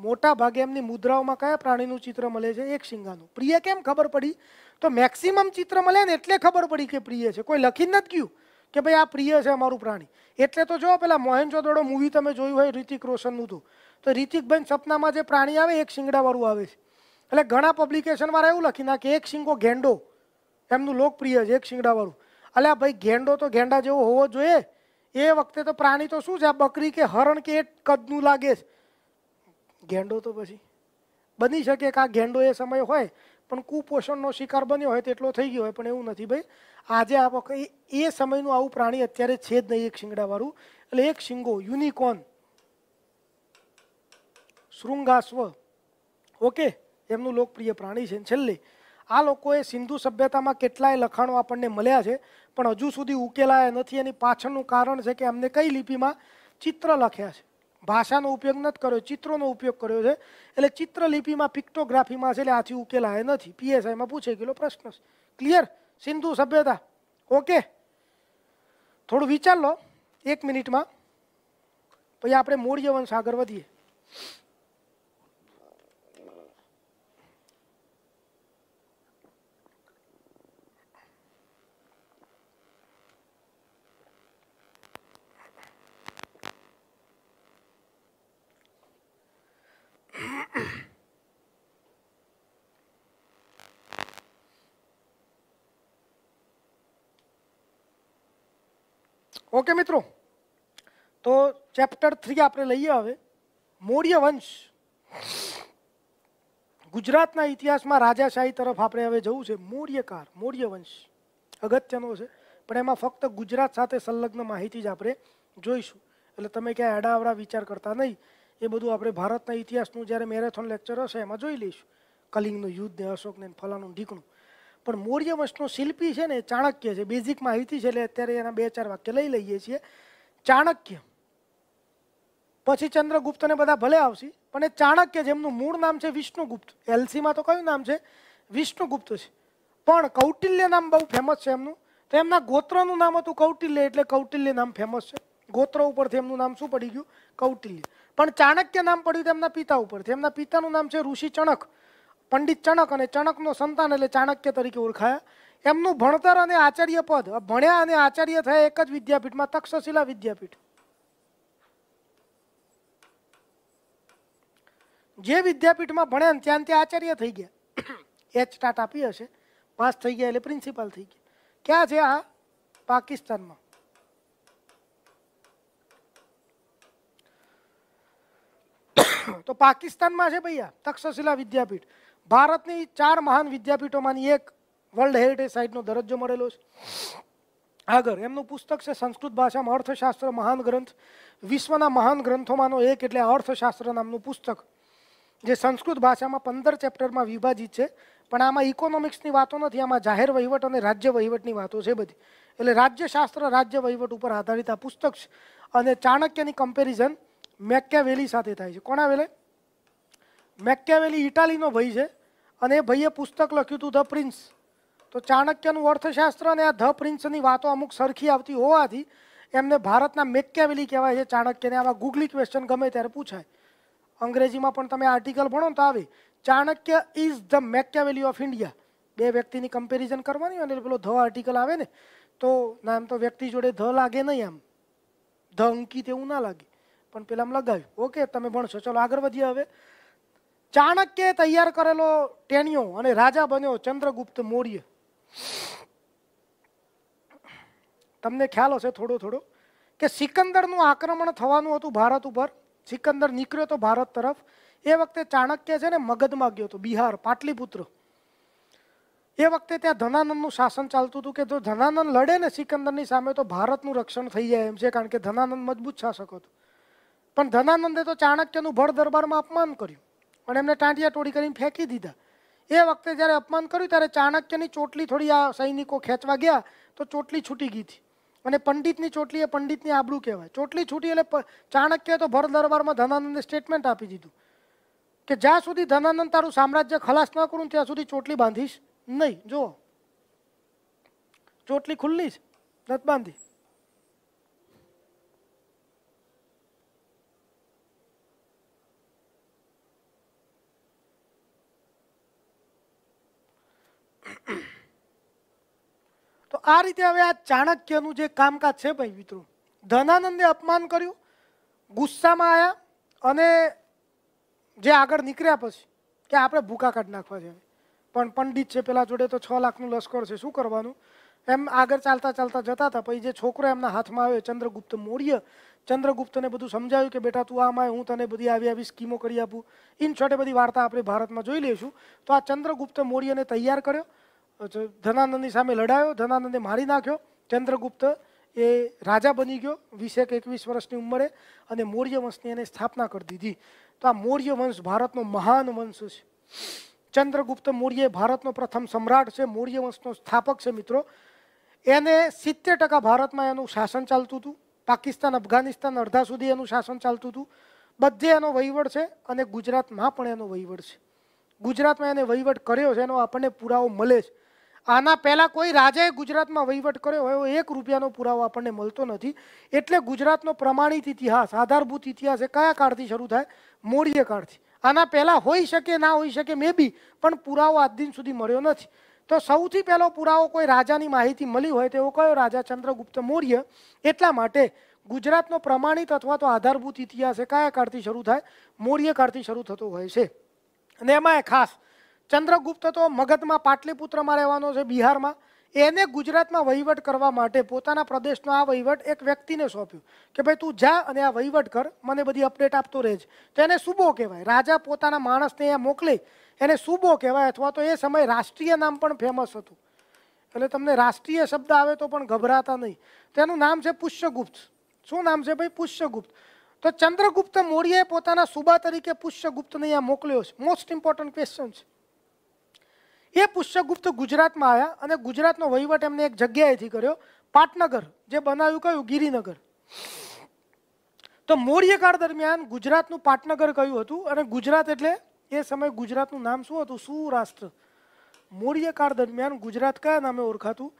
મોટો ભાગ એમની મુદ્રામાં કયા પ્રાણીનું ચિત્ર મળે છે એક શિંગાનું પ્રિય કેમ ખબર પડી તો મેક્સિમમ ચિત્ર મળ્યા ને એટલે ખબર પડી કે પ્રિય છે કોઈ લખીન નથી ક્યું કે ભાઈ આ પ્રિય છે અમારું પ્રાણી એટલે તો જો પેલા મોહેંજોદડો મૂવી તમે જોઈ હોય ઋતિક રોશનનું તો ઋતિક ભાઈના સપનામાં જે પ્રાણી આવે એક શિંગડાવાળો આવે છે એટલે ઘણા પબ્લિકેશન વાળા એવું લખી ના કે એક શિંગો ગેંડો એમનું લોકપ્રિય છે એક શિંગડાવાળો અલ્યા ભાઈ ગેંડો તો ગેંડા જેવો હોવો જોઈએ એ વખતે તો પ્રાણી તો શું છે બકરી કે હરણ કે કદનું લાગે છે ગેંડો તો પછી બની શકે કે આ ગેંડો એ સમય હોય પણ કુપોષણનો શિકાર બન્યો હોય તેટલો થઈ ગયો હોય પણ એવું નથી ભાઈ આજે આ વખતે એ સમયનું આવું પ્રાણી અત્યારે છે જ નહીં એક શિંગડાવાળું એટલે એક શિંગો યુનિકોર્ન શૃંગાસ્વ ઓકે એમનું લોકપ્રિય પ્રાણી છે છેલ્લે આ લોકોએ સિંધુ સભ્યતામાં કેટલાય લખાણો આપણને મળ્યા છે પણ હજુ સુધી ઉકેલાયા નથી એની પાછળનું કારણ છે કે એમને કઈ લિપિમાં ચિત્ર લખ્યા છે भाषणो उपयोग नत करयो चित्रो नो उपयोग करयो छे એટલે ચિત્ર લિપી માં પિક્ટોગ્રાફી માં છે એટલે આથી ઉકેલાય નથી પીએસઆઈ માં પૂછે કેલો પ્રશ્ન ક્લિયર સિંધુ સભ્યતા ઓકે થોડું વિચાર લો 1 મિનિટ માં વયા આપણે મૌર્ય વંશ આગળ વધીએ ओके मित्रों तो चैप्टर 3 આપણે લઈયા હવે મૌર્ય વંશ ગુજરાતના ઇતિહાસમાં રાજાશાહી તરફ આપણે હવે જવું છે મૌર્યકા મૌર્ય વંશ અગત્યનો છે પણ એમાં ફક્ત ગુજરાત સાથે સલગ્ન માહિતી જ આપણે જોઈશું એટલે તમે ક્યાં એડાવરા વિચાર કરતા નહીં એ બધું આપણે ભારતનો ઇતિહાસ નું જારે મેરેથોન લેક્ચર હશે એમાં જોઈ લેશું કલિંગ નું યુદ્ધ એ અશોક ને ફલાનું ઢિકણું પણ મોર્યમસનો શિલ્પી છે ને ચાણક્ય છે બેઝિક માં આવી થી છે એટલે અત્યારે એના બે ચાર વાક્ય લઈ લઈએ છીએ ચાણક્ય પછી ચંદ્રગુપ્ત ને બધા ભલે આવસી પણ એ ચાણક્ય જેનું મૂળ નામ છે વિષ્ણુગુપ્ત એલસી માં તો કયું નામ છે વિષ્ણુગુપ્ત છે પણ કૌટિલ્ય નામ બહુ ફેમસ છે એમનું તેમનું ગોત્રનું નામ હતું કૌટિલ્ય એટલે કૌટિલ્ય નામ ફેમસ છે ગોત્ર ઉપરથી એમનું નામ શું પડી ગયું કૌટિલ્ય પણ ચાણક્ય નામ પડ્યું તેમના પિતા ઉપરથી એમના પિતાનું નામ છે ઋષિ ચણક પંડિત ચણક અને ચણકનો સંતાન એટલે ચાણક્ય તરીકે ઓળખાય એમનું ભણતર અને આચાર્ય પદ ભણ્યા અને આચાર્ય થયા એક જ વિદ્યાપીઠમાં તક્ષશિલા વિદ્યાપીઠ જે વિદ્યાપીઠમાં ભણ્યા ને ત્યાં ત્યાં આચાર્ય થઈ ગયા એચ ટાટ આપી હશે પાસ થઈ ગયા એટલે પ્રિન્સિપાલ થઈ ગયા ક્યાં છે આ પાકિસ્તાનમાં તો પાકિસ્તાનમાં છે ભૈયા તક્ષશિલા વિદ્યાપીઠ ભારતની ચાર મહાન વિદ્યાપીઠોમાંની એક વર્લ્ડ હેરિટેજ સાઇટનો દરજ્જો મળેલો છે આગળ એમનું પુસ્તક છે સંસ્કૃત ભાષામાં અર્થશાસ્ત્ર મહાન ગ્રંથ વિશ્વના મહાન ગ્રંથોમાંનો એક એટલે અર્થશાસ્ત્ર નામનું પુસ્તક જે સંસ્કૃત ભાષામાં પંદર ચેપ્ટરમાં વિભાજિત છે પણ આમાં ઇકોનોમિક્સની વાતો નથી આમાં જાહેર વહીવટ અને રાજ્ય વહીવટની વાતો છે બધી એટલે રાજ્યશાસ્ત્ર રાજ્ય વહીવટ ઉપર આધારિત આ પુસ્તક છે અને ચાણક્યની કમ્પેરિઝન મેકેવેલી સાથે થાય છે કોના વેલે મેકેવેલી ઇટાલીનો ભાઈ છે અને એ ભાઈએ પુસ્તક લખ્યું હતું ધ પ્રિન્સ તો ચાણક્યનું અર્થશાસ્ત્ર અને આ ધ પ્રિન્સની વાતો અમુક સરખી આવતી હોવાથી એમને ભારતના મેકેવેલી કહેવાય છે ચાણક્યને આવા ગુગલી ક્વેશ્ચન ગમે ત્યારે પૂછાય અંગ્રેજીમાં પણ તમે આર્ટિકલ ભણો તો આવે Chanakya is the Machiavelli of India બે વ્યક્તિની કમ્પેરિઝન કરવાની અને પેલો ધ આર્ટિકલ આવે ને તો ના એમ તો વ્યક્તિ જોડે ધ લાગે નહીં એમ ધ અંકિત એવું ના લાગે પણ પેલા લગાવ્યું ઓકે તમે ભણશો ચલો આગળ વધીએ હવે ચાણક્ય તૈયાર કરેલો ટેણિયો અને રાજા બન્યો ચંદ્રગુપ્ત મૌર્ય તમને ખ્યાલ હશે થોડો થોડો કે સિકંદરનું આક્રમણ થવાનું હતું ભારત ઉપર સિકંદર નીકળ્યો તો ભારત તરફ એ વખતે ચાણક્ય છે ને મગધમાં ગયો હતો બિહાર પાટલીપુત્ર એ વખતે ત્યાં ધનાનંદનું શાસન ચાલતું હતું કે જો ધનાનંદ લડે ને સિકંદરની સામે તો ભારતનું રક્ષણ થઈ જાય એમ છે કારણ કે ધનાનંદ મજબૂત શાસક હતો ધનનંદે તો ચાણક્યનો ભર દરબારમાં અપમાન કર્યું અને એમને તાંડિયા ટોડી કરીને ફેંકી દીધા એ વખતે જ્યારે અપમાન કર્યું ત્યારે ચાણક્યની ચોટલી થોડી આ સૈનિકો ખેંચવા ગયા તો ચોટલી છૂટી ગઈ thi અને પંડિતની ચોટલી એ પંડિતની આબરૂ કહેવાય ચોટલી છૂટી અને ચાણક્યએ તો ભર દરબારમાં ધનનંદે સ્ટેટમેન્ટ આપી દીધું કે જ્યાં સુધી ધનનંદ તારું સામ્રાજ્ય ખલાસ ન કરું ત્યાં સુધી ચોટલી બાંધીશ નહીં જો ચોટલી ખુલ્લી છે મત બાંધી તો આ રીતે હવે આ ચાણક્યનું જે કામકાજ છે ભાઈ મિત્રો ધનાનંદે અપમાન કર્યું ગુસ્સામાં આયા અને જે આગળ નીકળ્યા પછી કે આપણે ભૂકા કાટ નાખવા છે પણ પંડિત છે પેલા જોડે તો 6 લાખ નું લશ્કર છે શું કરવાનું એમ આગળ ચાલતા ચાલતા જતા હતા પછી જે છોકરો એમના હાથમાં આવ્યો ચંદ્રગુપ્ત મૌર્ય ચંદ્રગુપ્તને બધું સમજાવ્યું કે બેટા તું આમાં હું તને બધી આવી આવી સ્કીમો કરી આપું ઇન શોર્ટ એ બધી વાર્તા આપણે ભારતમાં જોઈ લેશું તો આ ચંદ્રગુપ્ત મૌર્યને તૈયાર કર્યો ધનાનંદની સામે લડાયો ધનાનંદને મારી નાખ્યો ચંદ્રગુપ્ત એ રાજા બની ગયો વીસેક એકવીસ વર્ષની ઉંમરે અને મૌર્ય વંશની એને સ્થાપના કરી દીધી તો આ મૌર્ય વંશ ભારતનો મહાન વંશ છે ચંદ્રગુપ્ત મૌર્ય ભારતનો પ્રથમ સમ્રાટ છે મૌર્ય વંશનો સ્થાપક છે મિત્રો એને સિત્તેર ટકા ભારતમાં એનું શાસન ચાલતું હતું પાકિસ્તાન અફઘાનિસ્તાન અડધા સુધી એનું શાસન ચાલતું હતું બધે એનો વહીવટ છે અને ગુજરાતમાં પણ એનો વહીવટ છે ગુજરાતમાં એને વહીવટ કર્યો છે એનો આપણને પુરાવો મળે છે આના પહેલા કોઈ રાજાએ ગુજરાતમાં વહીવટ કર્યો હોય એ 1 રૂપિયાનો પુરાવો આપણને મળતો નથી એટલે ગુજરાતનો પ્રમાણિત ઇતિહાસ આધારભૂત ઇતિહાસ કયા કાળથી શરૂ થાય મૌર્ય કાળથી આના પહેલા હોય શકે ના હોય શકે મેબી પણ પુરાવો આજ દિન સુધી મળ્યો નથી તો સૌથી પહેલો પુરાવો કોઈ રાજાની માહિતી મળી હોય તો એવો કયો રાજા ચંદ્રગુપ્ત મૌર્ય એટલા માટે ગુજરાતનો પ્રમાણિત અથવા તો આધારભૂત ઇતિહાસ કયા કાળથી શરૂ થાય મૌર્ય કાળથી શરૂ થતો હોય છે અને એમાં એક ખાસ चंद्रगुप्त तो मगध में पाटलिपुत्र में रहवानो छे बिहार में एने गुजरात में वहीवट करवा माटे પોતાનો પ્રદેશનો આ વહીવટ એક વ્યક્તિને સોપ્યું કે ભઈ તું જા અને આ વહીવટ કર મને બધી અપડેટ આપતો રહે જ તો એને સુબો કહેવાય રાજા પોતાનો માણસ ત્યાં મોકલે એને સુબો કહેવાય અથવા તો એ સમય રાષ્ટ્રીય નામ પણ ફેમસ હતું એટલે તમને રાષ્ટ્રીય શબ્દ આવે તો પણ ગભરાતા નહીં તેનું નામ છે પુષ્યગુપ્ત શું નામ છે ભઈ પુષ્યગુપ્ત તો ચંદ્રગુપ્ત મૌર્યએ પોતાનો સુબા તરીકે પુષ્યગુપ્તને અહીંયા મોકલ્યો છે મોસ્ટ ઈમ્પોર્ટન્ટ ક્વેશ્ચન એ પુષ્યગુપ્ત ગુજરાતમાં આયા અને ગુજરાતનો વહીવટ એમને એક જગ્યાએ થી કર્યો પાટનગર જે બનાવ્યું કયું ગિરિનગર તો મૌર્યકાળ દરમિયાન ગુજરાતનું પાટનગર કયું હતું અને ગુજરાત એટલે એ સમયે ગુજરાતનું નામ શું હતું સુરાષ્ટ્ર મૌર્યકાળ દરમિયાન ગુજરાત કા નામે ઓળખાતું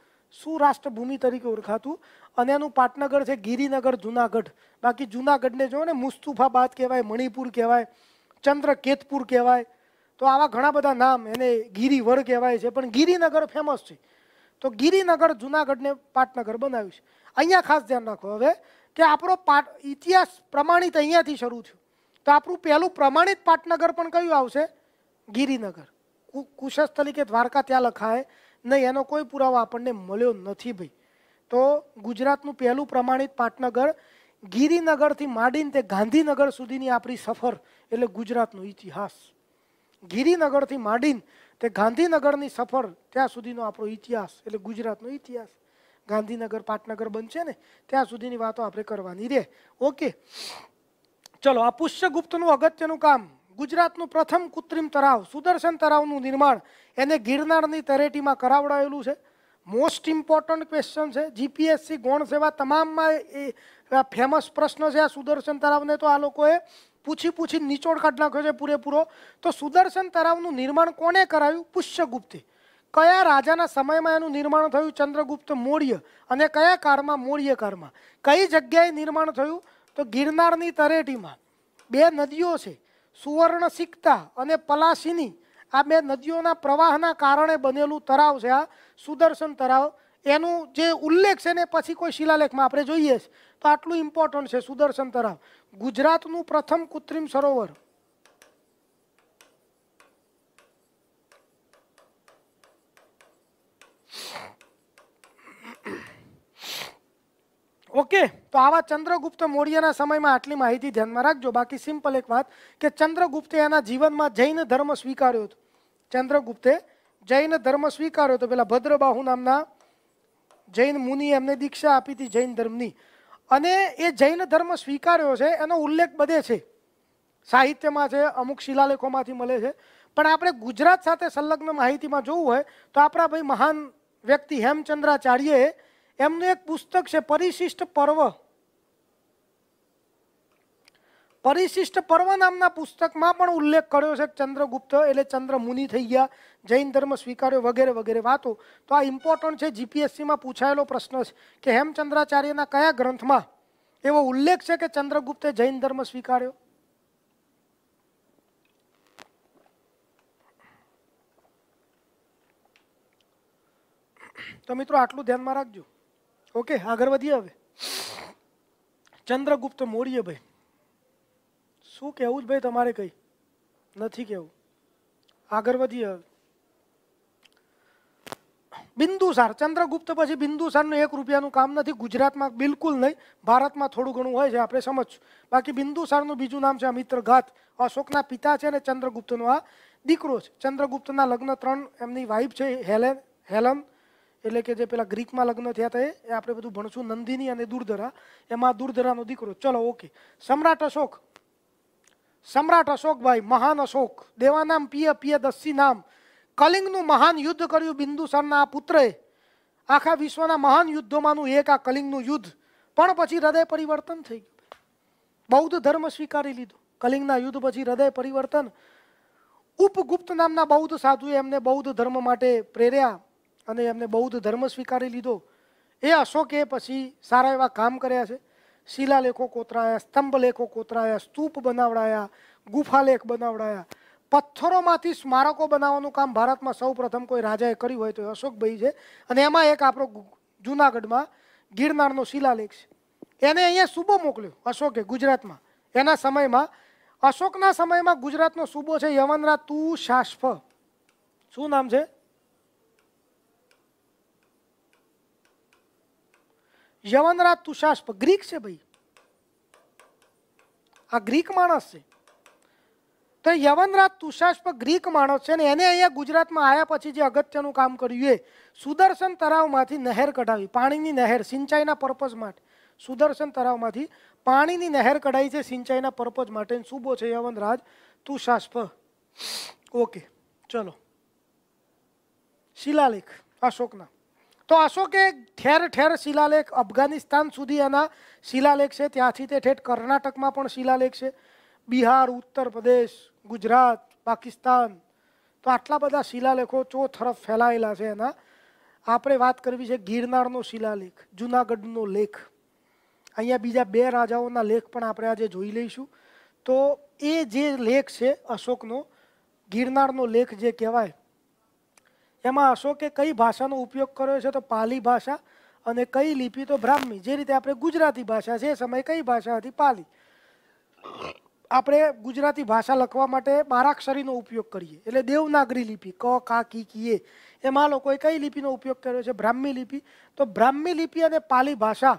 સુરાષ્ટ્ર ભૂમિ તરીકે ઓળખાતું અને આનું પાટનગર છે ગિરિનગર જૂનાગઢ બાકી જૂનાગઢને જોને મુસ્તુફાબાદ કહેવાય મણીપુર કહેવાય ચંદ્રકેતપુર કહેવાય તો આવા ઘણા બધા નામ એને ગિરીવડ કહેવાય છે પણ ગિરિનગર ફેમસ છે તો ગિરિનગર જૂનાગઢ ને પાટનગર બનાવ્યું છે અહિયાં ખાસ ધ્યાન રાખો હવે કે આપરો પાટ ઇતિહાસ પ્રમાણિત અહિયાં થી શરૂ છું તો આપરૂ પહેલું પ્રમાણિત પાટનગર પણ કયું આવશે ગિરિનગર કુશસ્તલિકે દ્વારકા ત્યાં લખાય ન એનો કોઈ પુરાવો આપણે મળ્યો નથી ભઈ તો ગુજરાત નું પહેલું પ્રમાણિત પાટનગર ગિરિનગર થી માડીન તે ગાંધીનગર સુધીની આપની સફર એટલે ગુજરાત નું ઇતિહાસ गिरिनगर થી માડીન તે ગાંધીનગર ની સફર ત્યાં સુધી નો આપરો ઇતિહાસ એટલે ગુજરાત નો ઇતિહાસ ગાંધીનગર પાટનગર બનચે ને ત્યાં સુધી ની વાતો આપણે કરવાની રે ઓકે ચલો આ પુષ્યગુપ્ત નું અગત્ય નું કામ ગુજરાત નું પ્રથમ કૃત્રિમ તરાવ સુદર્શન તરાવ નું નિર્માણ એને ગિરનાર ની ટેરેટી માં કરાવડાવેલું છે મોસ્ટ ઈમ્પોર્ટન્ટ ક્વેશ્ચન છે જીપીએસસી ગોણ સેવા તમામ માં આ ફેમસ પ્રશ્ન છે સુદર્શન તરાવ ને તો આ લોકોએ પૂછી પૂછી નીચોડ કાઢ નાખ્યો છે પૂરેપૂરો તો સુદર્શન તળાવનું નિર્માણ કોને કરાયું પુષ્યગુપ્તે કયા રાજાના સમયમાં એનું નિર્માણ થયું ચંદ્રગુપ્ત મૌર્ય અને કયા કાળમાં મૌર્ય કાળમાં કઈ જગ્યાએ નિર્માણ થયું તો ગિરનારની તરેટીમાં બે નદીઓ છે સુવર્ણ સિક્તા અને પલાશીની આ બે નદીઓના પ્રવાહના કારણે બનેલું તળાવ છે આ સુદર્શન તળાવ એનું જે ઉલ્લેખ છે ને પછી કોઈ શિલાલેખમાં આપણે જોઈએ છે તો આટલું ઇમ્પોર્ટન્ટ છે સુદર્શન તળાવ गुजरात નું પ્રથમ કૃત્રિમ સરોવર ઓકે તો આવા ચંદ્રગુપ્ત મોરિયાના સમયમાં આટલી માહિતી ધ્યાનમાં રાખજો બાકી સિમ્પલ એક વાત કે ચંદ્રગુપ્તે આના જીવનમાં જૈન ધર્મ સ્વીકાર્યો હતો ચંદ્રગુપ્તે જૈન ધર્મ સ્વીકાર્યો તો પેલા ભદ્રબાહુ નામના જૈન મુનીએ અમને દીક્ષા આપીતી જૈન ધર્મની અને એ જૈન ધર્મ સ્વીકાર્યો છે એનો ઉલ્લેખ બધે છે સાહિત્યમાં છે અમુક શિલાલેખોમાંથી મળે છે પણ આપણે ગુજરાત સાથે સંલગ્ન માહિતીમાં જોવું હોય તો આપણા ભાઈ મહાન વ્યક્તિ હેમચંદ્રાચાર્યએ એમનું એક પુસ્તક છે પરિશિષ્ટ પર્વ પરિશિષ્ટ પર્વ નામના પુસ્તકમાં પણ ઉલ્લેખ કર્યો છે ચંદ્રગુપ્ત એટલે ચંદ્ર મુનિ થઈ ગયા જૈન ધર્મ સ્વીકાર્યો વગેરે વગેરે વાતો તો આ ઇમ્પોર્ટન્ટ છે જીપીએસસીમાં પૂછાયેલો પ્રશ્ન છે કે હેમચંદ્રાચાર્યના કયા ગ્રંથમાં એવો ઉલ્લેખ છે કે ચંદ્રગુપ્તે જૈન ધર્મ સ્વીકાર્યો તો મિત્રો આટલું ધ્યાનમાં રાખજો ઓકે આગળ વધીએ હવે ચંદ્રગુપ્ત મૌર્ય ભાઈ શું કહેવું જ ભાઈ તમારે કંઈ નથી કહેવું આગળ વધીએ હવે बिंदुसार चंद्रगुप्त પછી बिंदूसારનો 1 રૂપિયાનો કામ નથી ગુજરાતમાં બિલકુલ નહીં ભારતમાં થોડું ઘણું હોય છે આપણે સમજી બાકી बिंदूसારનું બીજું નામ છે અમિત્રઘાત અશોકના પિતા છે ને ચંદ્રગુપ્તનો આ દીકરો છે ચંદ્રગુપ્તના લગ્ન ત્રણ એમની વાઈફ છે હેલેન હેલેન એટલે કે જે પહેલા ગ્રીકમાં લગ્ન થ્યા થાય એ આપણે બધું ઘણસુ નંદિની અને દૂરદરા એમાં દૂરદરાનો દીકરો ચલો ઓકે સમ્રાટ અશોક સમ્રાટ અશોક ભાઈ મહાન અશોક દેવાનામ પ્ય પ્ય દસ્તી નામ કલિંગનું મહાન યુદ્ધ કર્યું બિંદુસારના પુત્રે આખા વિશ્વના મહાન યુદ્ધોમાંનું એક આ કલિંગનું યુદ્ધ પણ પછી હૃદય પરિવર્તન થઈ ગયું બૌદ્ધ ધર્મ સ્વીકારી લીધો કલિંગના યુદ્ધ પછી હૃદય પરિવર્તન ઉપગુપ્ત નામના બૌદ્ધ સાધુએ એમને બૌદ્ધ ધર્મ માટે પ્રેર્યા અને એમને બૌદ્ધ ધર્મ સ્વીકારી લીધો એ અશોકે પછી સારા એવા કામ કર્યા છે શિલાલેખો કોતરાયા સ્તંભલેખો કોતરાયા સ્તૂપ બનાવડાયા ગુફાલેખ બનાવડાયા પથ્થરોમાંથી સ્મારકો બનાવવાનું કામ ભારતમાં સૌ પ્રથમ કોઈ રાજાએ કર્યું હોય તો અશોકભાઈ છે અને એમાં એક આપણો જુનાગઢમાં ગિરનારનો શિલાલેખ છે એને અહીંયા સૂબો મોકલ્યો અશોકે ગુજરાતમાં એના સમયમાં અશોકના સમયમાં ગુજરાતનો સૂબો છે યવનરા તુ શાસ્ફ શું નામ છે યવનરા તુષાષ્પ ગ્રીક છે ભાઈ આ ગ્રીક માણસ છે तो यवनराज तुषाश्प ग्रीक मानव छे ने એને અહીંયા ગુજરાતમાં આયા પછી જે અગત્યનું કામ કર્યું એ સુદર્શન તરાવમાંથી નહેર કઢાવી પાણીની નહેર સિંચાઈના परपज માટે સુદર્શન તરાવમાંથી પાણીની નહેર કઢાઈ છે સિંચાઈના परपज માટે એનું સુબો છે યવનરાજ तुषाश्પ ઓકે ચલો શિલાલેખ અશોકના તો અશોક એક ઠેર ઠેર શિલાલેખ afghanistan સુધીના શિલાલેખ છે ત્યાંથી તે ઠેઠ કર્ણાટકમાં પણ શિલાલેખ છે બિહાર ઉત્તર પ્રદેશ ગુજરાત પાકિસ્તાન તો આટલા બધા શિલાલેખો ચો તરફ ફેલાયેલા છે นะ આપણે વાત કરવી છે ગિરનારનો શિલાલેખ જૂનાગઢનો લેખ અહીંયા બીજા બે રાજાઓના લેખ પણ આપણે આજે જોઈ લઈશું તો એ જે લેખ છે અશોકનો ગિરનારનો લેખ જે કહેવાય એમાં અશોકે કઈ ભાષાનો ઉપયોગ કર્યો છે તો પાલી ભાષા અને કઈ લિપિ તો બ્રાહ્મી જે રીતે આપણે ગુજરાતી ભાષા છે એ સમય કઈ ભાષા હતી પાલી આપને ગુજરાતી ભાષા લખવા માટે બારાક્ષરીનો ઉપયોગ કરીએ એટલે દેવનાગરી લિપિ ક કા કી કી એમાં લોકોએ કઈ લિપિનો ઉપયોગ કર્યો છે બ્રાહ્મી લિપિ તો બ્રાહ્મી લિપિ અને પાલી ભાષા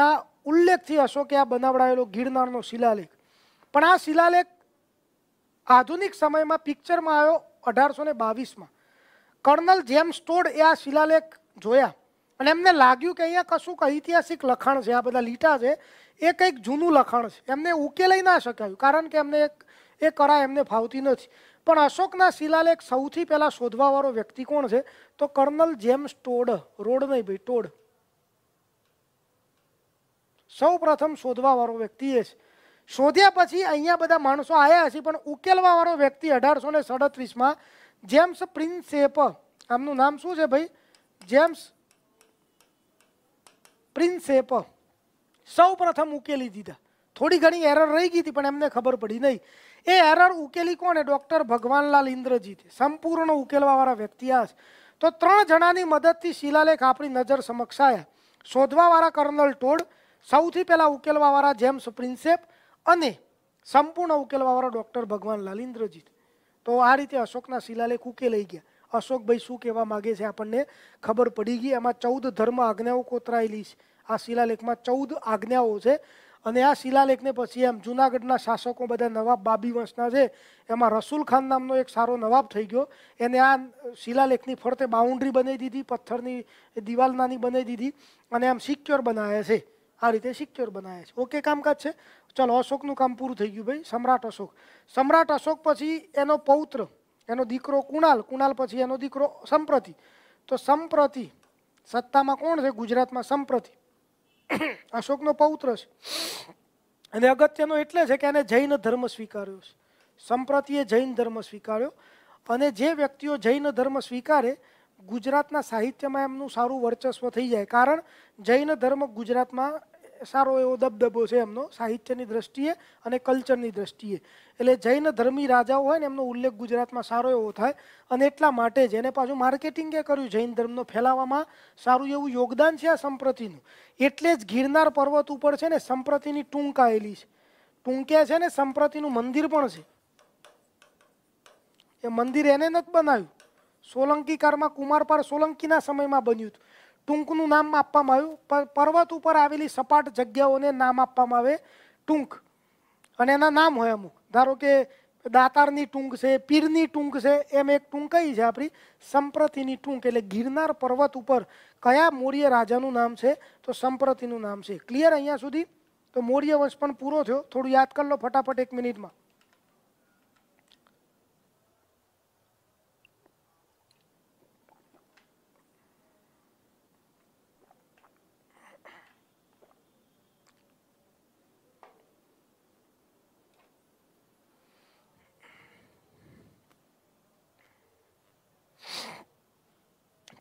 ના ઉલ્લેખથી અશોક્ય બનાવડાયેલો ગિરનારનો શિલાલેખ પણ આ શિલાલેખ આધુનિક સમયમાં પિક્ચરમાં આવ્યો 1822 માં કર્નલ જેમ્સ સ્ટોડ એ આ શિલાલેખ જોયા અને એમને લાગ્યું કે આ કશું કહીત્યાશિક લક્ષણ છે આ બધા લીટા છે ये कई झुनु लखाड़ है हमने उकेले नहीं सके कारण के हमने एक एक करा हमने फावति नहीं पण अशोक ना शिलालेख સૌથી પેલા શોધવા વાળો વ્યક્તિ કોણ છે તો કર્નલ જેમ્સ ટોડ રોડ નહીં ભઈ ટોડ સૌપ્રથમ શોધવા વાળો વ્યક્તિ એ છે શોધ્યા પછી અહીંયા બધા મનુષ્યો આયા છે પણ ઉકેલવા વાળો વ્યક્તિ 1837 માં જેમ્સ પ્રિન્સપ આમનું નામ શું છે ભાઈ જેમ્સ પ્રિન્સપ સૌપ્રથમ ઉકેલી દીધા થોડી ઘણી એરર રહી ગઈ હતી પણ એમને ખબર પડી નહીં એ એરર ઉકેલી કોણે ડોક્ટર ભગવાનલાલ ઇન્દ્રજીત સંપૂર્ણ ઉકેલવાવારા વ્યક્તિ આ છે તો ત્રણ જણાની મદદથી શિલાલેખા પડી નજર સમક્ષ આયા શોધવાવારા કર્નલ ટોડ સૌથી પહેલા ઉકેલવાવારા જેમ સુપ્રિન્સિપ અને સંપૂર્ણ ઉકેલવાવારા ડોક્ટર ભગવાનલાલ ઇન્દ્રજીત તો આ રીતે અશોકના શિલાલેખ ઉકેલી ગયા અશોક ભાઈ શું કહેવા માગે છે આપણે ખબર પડી ગઈ આમાં 14 ધર્મ અગneau કોતરાયલીસ આ શિલાલેખમાં 14 આಜ್ಞાઓ છે અને આ શિલાલેખને પછી એમ જૂનાગઢના શાસકો 보다 નવાબ બાબી વંશના છે એમાં રસુલખાન નામનો એક સારો નવાબ થઈ ગયો અને આ શિલાલેખની ફરતે બાઉન્ડ્રી બનાવી દીધી પથ્થરની દીવાલ નાની બનાવી દીધી અને એમ સિક્યોર બનાયા છે આ રીતે સિક્યોર બનાયા છે ઓકે કામકાજ છે ચાલ ઓશોક નું કામ પૂરું થઈ ગયું ભાઈ સમ્રાટ અશોક સમ્રાટ અશોક પછી એનો પૌત્ર એનો દીકરો કુણાલ કુણાલ પછી એનો દીકરો સંપ્રતિ તો સંપ્રતિ સત્તામાં કોણ છે ગુજરાતમાં સંપ્રતિ અશોકનો પૌત્ર છે અને અગત્યનો એટલે છે કે એને જૈન ધર્મ સ્વીકાર્યો છે સંપ્રતિએ જૈન ધર્મ સ્વીકાર્યો અને જે વ્યક્તિઓ જૈન ધર્મ સ્વીકારે ગુજરાતના સાહિત્યમાં એમનું સારું વર્ચસ્વ થઈ જાય કારણ જૈન ધર્મ ગુજરાતમાં સારો એવો દબદબો છે એમનો સાહિત્યની દ્રષ્ટિએ અને કલ્ચરની દ્રષ્ટિએ એટલે જૈન ધર્મી રાજાઓ હોય ને એમનો ઉલ્લેખ ગુજરાતમાં સારો એવો થાય અને એટલા માટે જેને પાછો માર્કેટિંગ કર્યું જૈન ધર્મનો ફેલાવવામાં સારું એવું યોગદાન છે આ સંપ્રદાયનું એટલે જ ઘિરનાર પર્વત ઉપર છે ને સંપ્રદાયની ટુંકાએલી છે ટુંકે છે ને સંપ્રદાયનું મંદિર પણ છે એ મંદિર એને ન જ બનાવ્યું સોલંકી કાળમાં કુમારપાળ સોલંકીના સમયમાં બન્યું ટુંગ નું નામ આપા મારું પર્વત ઉપર આવેલી સપાટ જગ્યાઓને નામ આપવામાં આવે ટુંગ અને એના નામ હોય અમુક ધારો કે દાતાર ની ટુંગ છે પીર ની ટુંગ છે એમ એક ટુંગ કઈ છે આપડી સંપૃતિ ની ટુંગ એટલે ગિરનાર પર્વત ઉપર કયા મૌર્ય રાજા નું નામ છે તો સંપૃતિ નું નામ છે ક્લિયર અહીંયા સુધી તો મૌર્ય વંશ પણ પૂરો થયો થોડું યાદ કર લો फटाफट 1 મિનિટમાં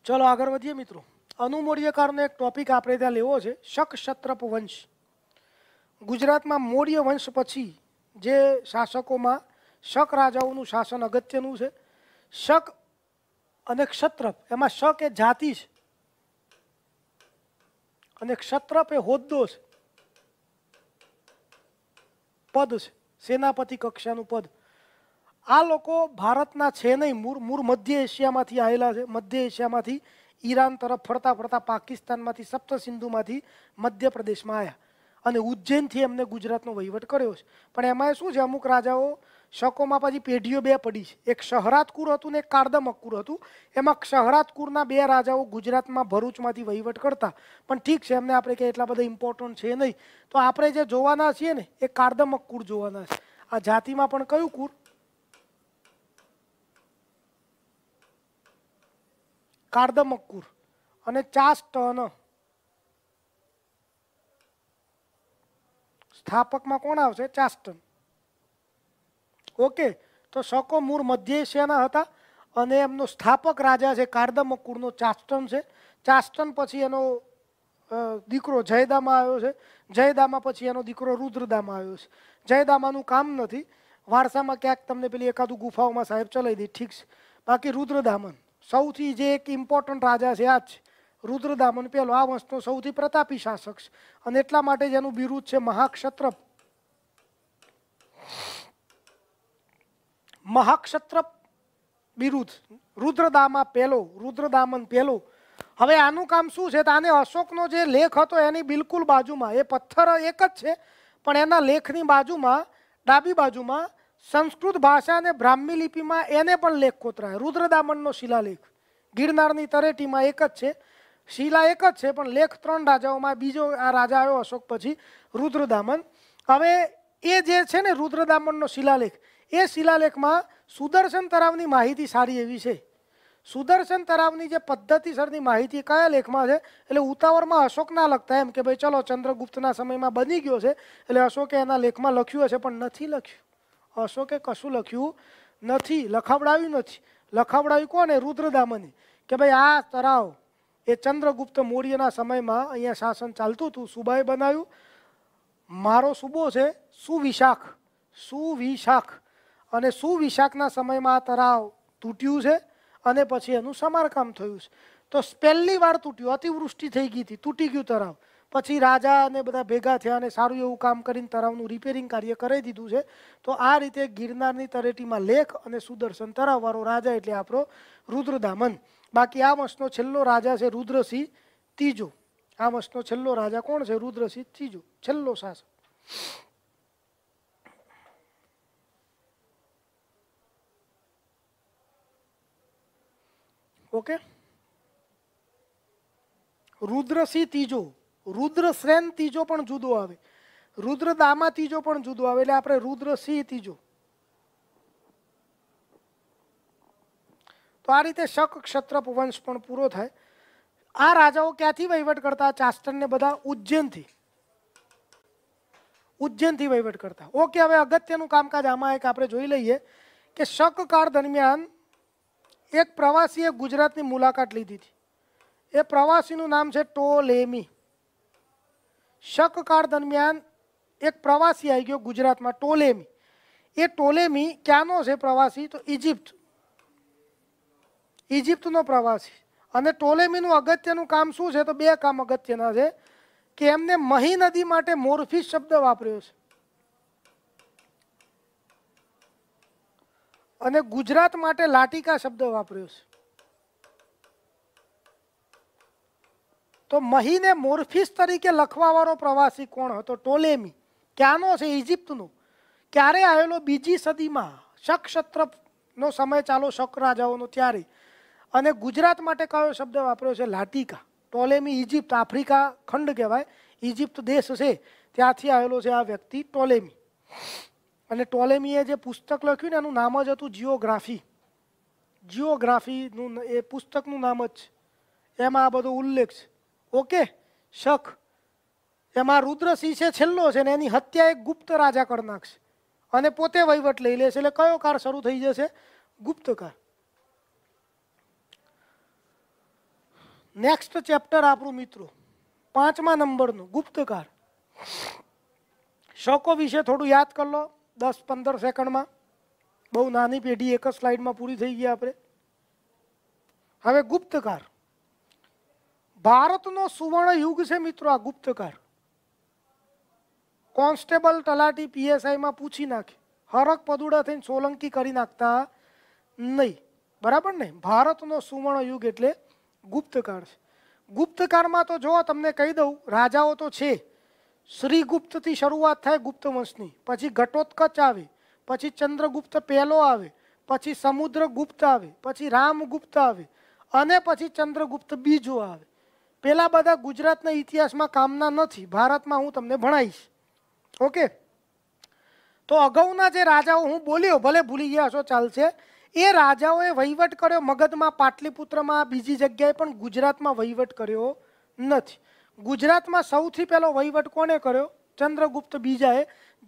चलो अग्रवालिया मित्रों अनुमोडिय कार ने एक टॉपिक आपरेत्या लेवो छे शक क्षत्रप वंश गुजरात માં મૌર્ય વંશ પછી જે શાસકો માં શક રાજાઓ નું શાસન અગત્ય નું છે શક અને ક્ષત્રપ એમાં શક એ જાતિ છે અને ક્ષત્રપ એ હોદ્દો છે પદ છે સેનાપતિ કક્ષા નું પદ આ લોકો ભારત ના છે નહીં મૂર મૂર મધ્ય એશિયામાંથી આયેલા છે મધ્ય એશિયામાંથી ઈરાન તરફ ફરતા ફરતા પાકિસ્તાનમાંથી સપ્તસિંધુમાંથી મધ્યપ્રદેશમાં આયા અને ઉજ્જૈન થી એમને ગુજરાતનો વહીવટ કર્યો છે પણ એમાં શું છે અમુક રાજાઓ શકોમાં પછી પેઢીઓ બે પડી છે એક સહરાતકુર હતો ને કાર્દમકુર હતો એમાં સહરાતકુરના બે રાજાઓ ગુજરાતમાં ભરૂચમાંથી વહીવટ કરતા પણ ઠીક છે એમને આપણે કે એટલા બધે ઈમ્પોર્ટન્ટ છે નહીં તો આપણે જે જોવાના છે ને એક કાર્દમકુર જોવાના છે આ જાતિમાં પણ કયું કુર કાર્દમક્કુર અને ચાસ્ટન સ્થાપકમાં કોણ આવશે ચાસ્ટન ઓકે તો શકો મૂળ મધ્ય એશિયાના હતા અને એમનો સ્થાપક રાજા છે કાર્દમકુરનો ચાસ્ટન છે ચાસ્ટન પછી એનો દીકરો જયદામાં આવ્યો છે જયદામા પછી એનો દીકરો રુદ્રદામા આવ્યો છે જયદામાનું કામ નથી વારસામાં ક્યાંક તમને પેલી એકાદું ગુફાઓમાં સાહેબ ચલાવી દઈ ઠીક છે બાકી રુદ્રદામન સૌથી જે એક ઇમ્પોર્ટન્ટ રાજા છે આ જ રુદ્રદામન પહેલો આ વંશનો સૌથી પ્રતાપી શાસક છે અને એટલા માટે જેનું બિરુદ છે મહાક્ષત્રપ મહાક્ષત્ર બિરુદ રુદ્રદામા પહેલો રુદ્રદામન પહેલો હવે આનું કામ શું છે તો આને અશોકનો જે લેખ હતો એની બિલકુલ બાજુમાં એ પથ્થર એક જ છે પણ એના લેખની બાજુમાં ડાબી બાજુમાં સંસ્કૃત ભાષા અને બ્રાહ્મી લિપિમાં એને પણ લેખ કોતરાય રુદ્રદામનનો શિલાલેખ ગિરનારની તરેટીમાં એક જ છે શિલા એક જ છે પણ લેખ ત્રણ રાજાઓમાં બીજો આ રાજા આવ્યો અશોક પછી રુદ્રદામન હવે એ જે છે ને રુદ્રદામનનો શિલાલેખ એ શિલાલેખમાં સુદર્શન તરાવની માહિતી સારી એવી છે સુદર્શન તરાવની જે પદ્ધતિસરની માહિતી કયા લેખમાં છે એટલે ઉતાવળમાં અશોક ના લખતા એમ કે ભાઈ ચલો ચંદ્રગુપ્તના સમયમાં બની ગયો છે એટલે અશોકે એના લેખમાં લખ્યું હશે પણ નથી લખ્યું અશોકે કશું લખ્યું નથી લખાવડાવ્યું નથી લખાવડાવ્યું કોને રુદ્રદામને કે ભાઈ આ તરાવ એ ચંદ્રગુપ્ત મૌર્યના સમયમાં અહીંયા શાસન ચાલતું હતું સુબાએ બનાવ્યું મારો સુબો છે સુવિશાખ સુવિશાખ અને સુવિશાખના સમયમાં આ તરાવ તૂટ્યું છે અને પછી એનું સમારકામ થયું છે તો પહેલી વાર તૂટ્યું અતિવૃષ્ટિ થઈ ગઈ હતી તૂટી ગયું તરાવ પછી રાજાને બધા ભેગા થયા અને સારું એવું કામ કરીને તરાવનું રિપેરિંગ કાર્ય કરી દીધું છે તો આ રીતે ગિરનારની તરેટીમાં લેખ અને સુદર્શન તરાવારો રાજા એટલે આપણો રુદ્રદામન બાકી આ વર્ષનો છેલ્લો રાજા છે રુદ્રસી તીજો આ વર્ષનો છેલ્લો રાજા કોણ છે રુદ્રસી તીજો છેલ્લો શાસક ઓકે રુદ્રસી તીજો રુદ્ર શ્રેન ત્રીજો પણ જુદો આવે રુદ્ર દામા ત્રીજો પણ જુદો આવે એટલે આપણે રુદ્ર સિંહ ત્રીજો તો આ રીતે શક ક્ષત્રપ વંશ પણ પૂરો થાય આ રાજાઓ ક્યાંથી વહીવટ કરતા ચાસ્ટનને બધા ઉજ્જૈનથી ઉજ્જૈનથી વહીવટ કરતા ઓકે હવે અગત્યનું કામકાજ આમાં એક આપણે જોઈ લઈએ કે શકકાળ દરમિયાન એક પ્રવાસીએ ગુજરાતની મુલાકાત લીધી હતી એ પ્રવાસીનું નામ છે ટોલેમી શકકાળ દરમિયાન એક પ્રવાસી આવી ગયો ગુજરાતમાં ટોલેમી એ ટોલેમી ક્યાંનો છે પ્રવાસી તો ઇજિપ્ત ઇજિપ્તનો પ્રવાસી અને ટોલેમીનું અગત્યનું કામ શું છે તો બે કામ અગત્યના છે કે એમને મહી નદી માટે મોરફીસ શબ્દ વાપર્યો છે અને ગુજરાત માટે લાટિકા શબ્દ વાપર્યો છે મોહીને મોર્ફિસ તરીકે લખવાવાળો પ્રવાસી કોણ હતો ટોલેમી કે આનો છે ઇジપ્ટોનો ક્યારે આયેલો બીજી સદીમાં શક સત્ર નો સમય ચાલો શકરાજાનો ત્યારે અને ગુજરાત માટે કયો શબ્દ વાપર્યો છે લાટીકા ટોલેમી ઇジપ્ટ આફ리카 ખંડ કહેવાય ઇジપ્ટ દેશ છે ત્યાંથી આયેલો છે આ વ્યક્તિ ટોલેમી અને ટોલેમીએ જે પુસ્તક લખ્યું ને એનું નામ જ હતું જીઓગ્રાફી જીઓગ્રાફી નું એ પુસ્તકનું નામ જ છે એમાં આ બધો ઉલ્લેખ ઓકે શખ એમાં રુદ્રસી છે છેલ્લો છે ને એની હત્યા એક ગુપ્ત રાજા કર્ણક છે અને પોતે વયવટ લઈ લે છે એટલે કયો કાર શરૂ થઈ જશે ગુપ્ત કાર નેક્સ્ટ ચેપ્ટર આપણો મિત્રો પાંચમા નંબરનું ગુપ્ત કાર શખો વિશે થોડું યાદ કર લો 10 15 સેકન્ડમાં બહુ નાની પેઢી એક જ સ્લાઇડમાં પૂરી થઈ ગઈ આપણે હવે ગુપ્ત કાર ભારતનો સુવર્ણ યુગ છે મિત્રો આ ગુપ્તકાર કોન્સ્ટેબલ તલાટી પીએસઆઈમાં પૂછી નાખે હરક પદુડા થઈને સોલંકી કરી નાખતા નહીં બરાબર ને ભારતનો સુવર્ણ યુગ એટલે ગુપ્તકાળ છે ગુપ્તકાળમાં તો જો તમને કહી દઉં રાજાઓ તો છે શ્રીગુપ્તથી શરૂઆત થાય ગુપ્ત વંશની પછી ઘટોત્કચ આવે પછી ચંદ્રગુપ્ત પહેલો આવે પછી સમુદ્રગુપ્ત આવે પછી રામગુપ્ત આવે અને પછી ચંદ્રગુપ્ત બીજો આવે પહેલા બગા ગુજરાતના ઇતિહાસમાં કામના નથી ભારતમાં હું તમને ભણાઈશ ઓકે તો અગાઉના જે રાજાઓ હું બોલ્યો ભલે ભૂલી ગયા છો ચાલે છે એ રાજાઓ એ વૈવટ કર્યો મગદમાં પાટલીપુત્રમાં બીજી જગ્યાએ પણ ગુજરાતમાં વૈવટ કર્યો નથી ગુજરાતમાં સૌથી પહેલો વૈવટ કોણે કર્યો ચંદ્રગુપ્ત બીજે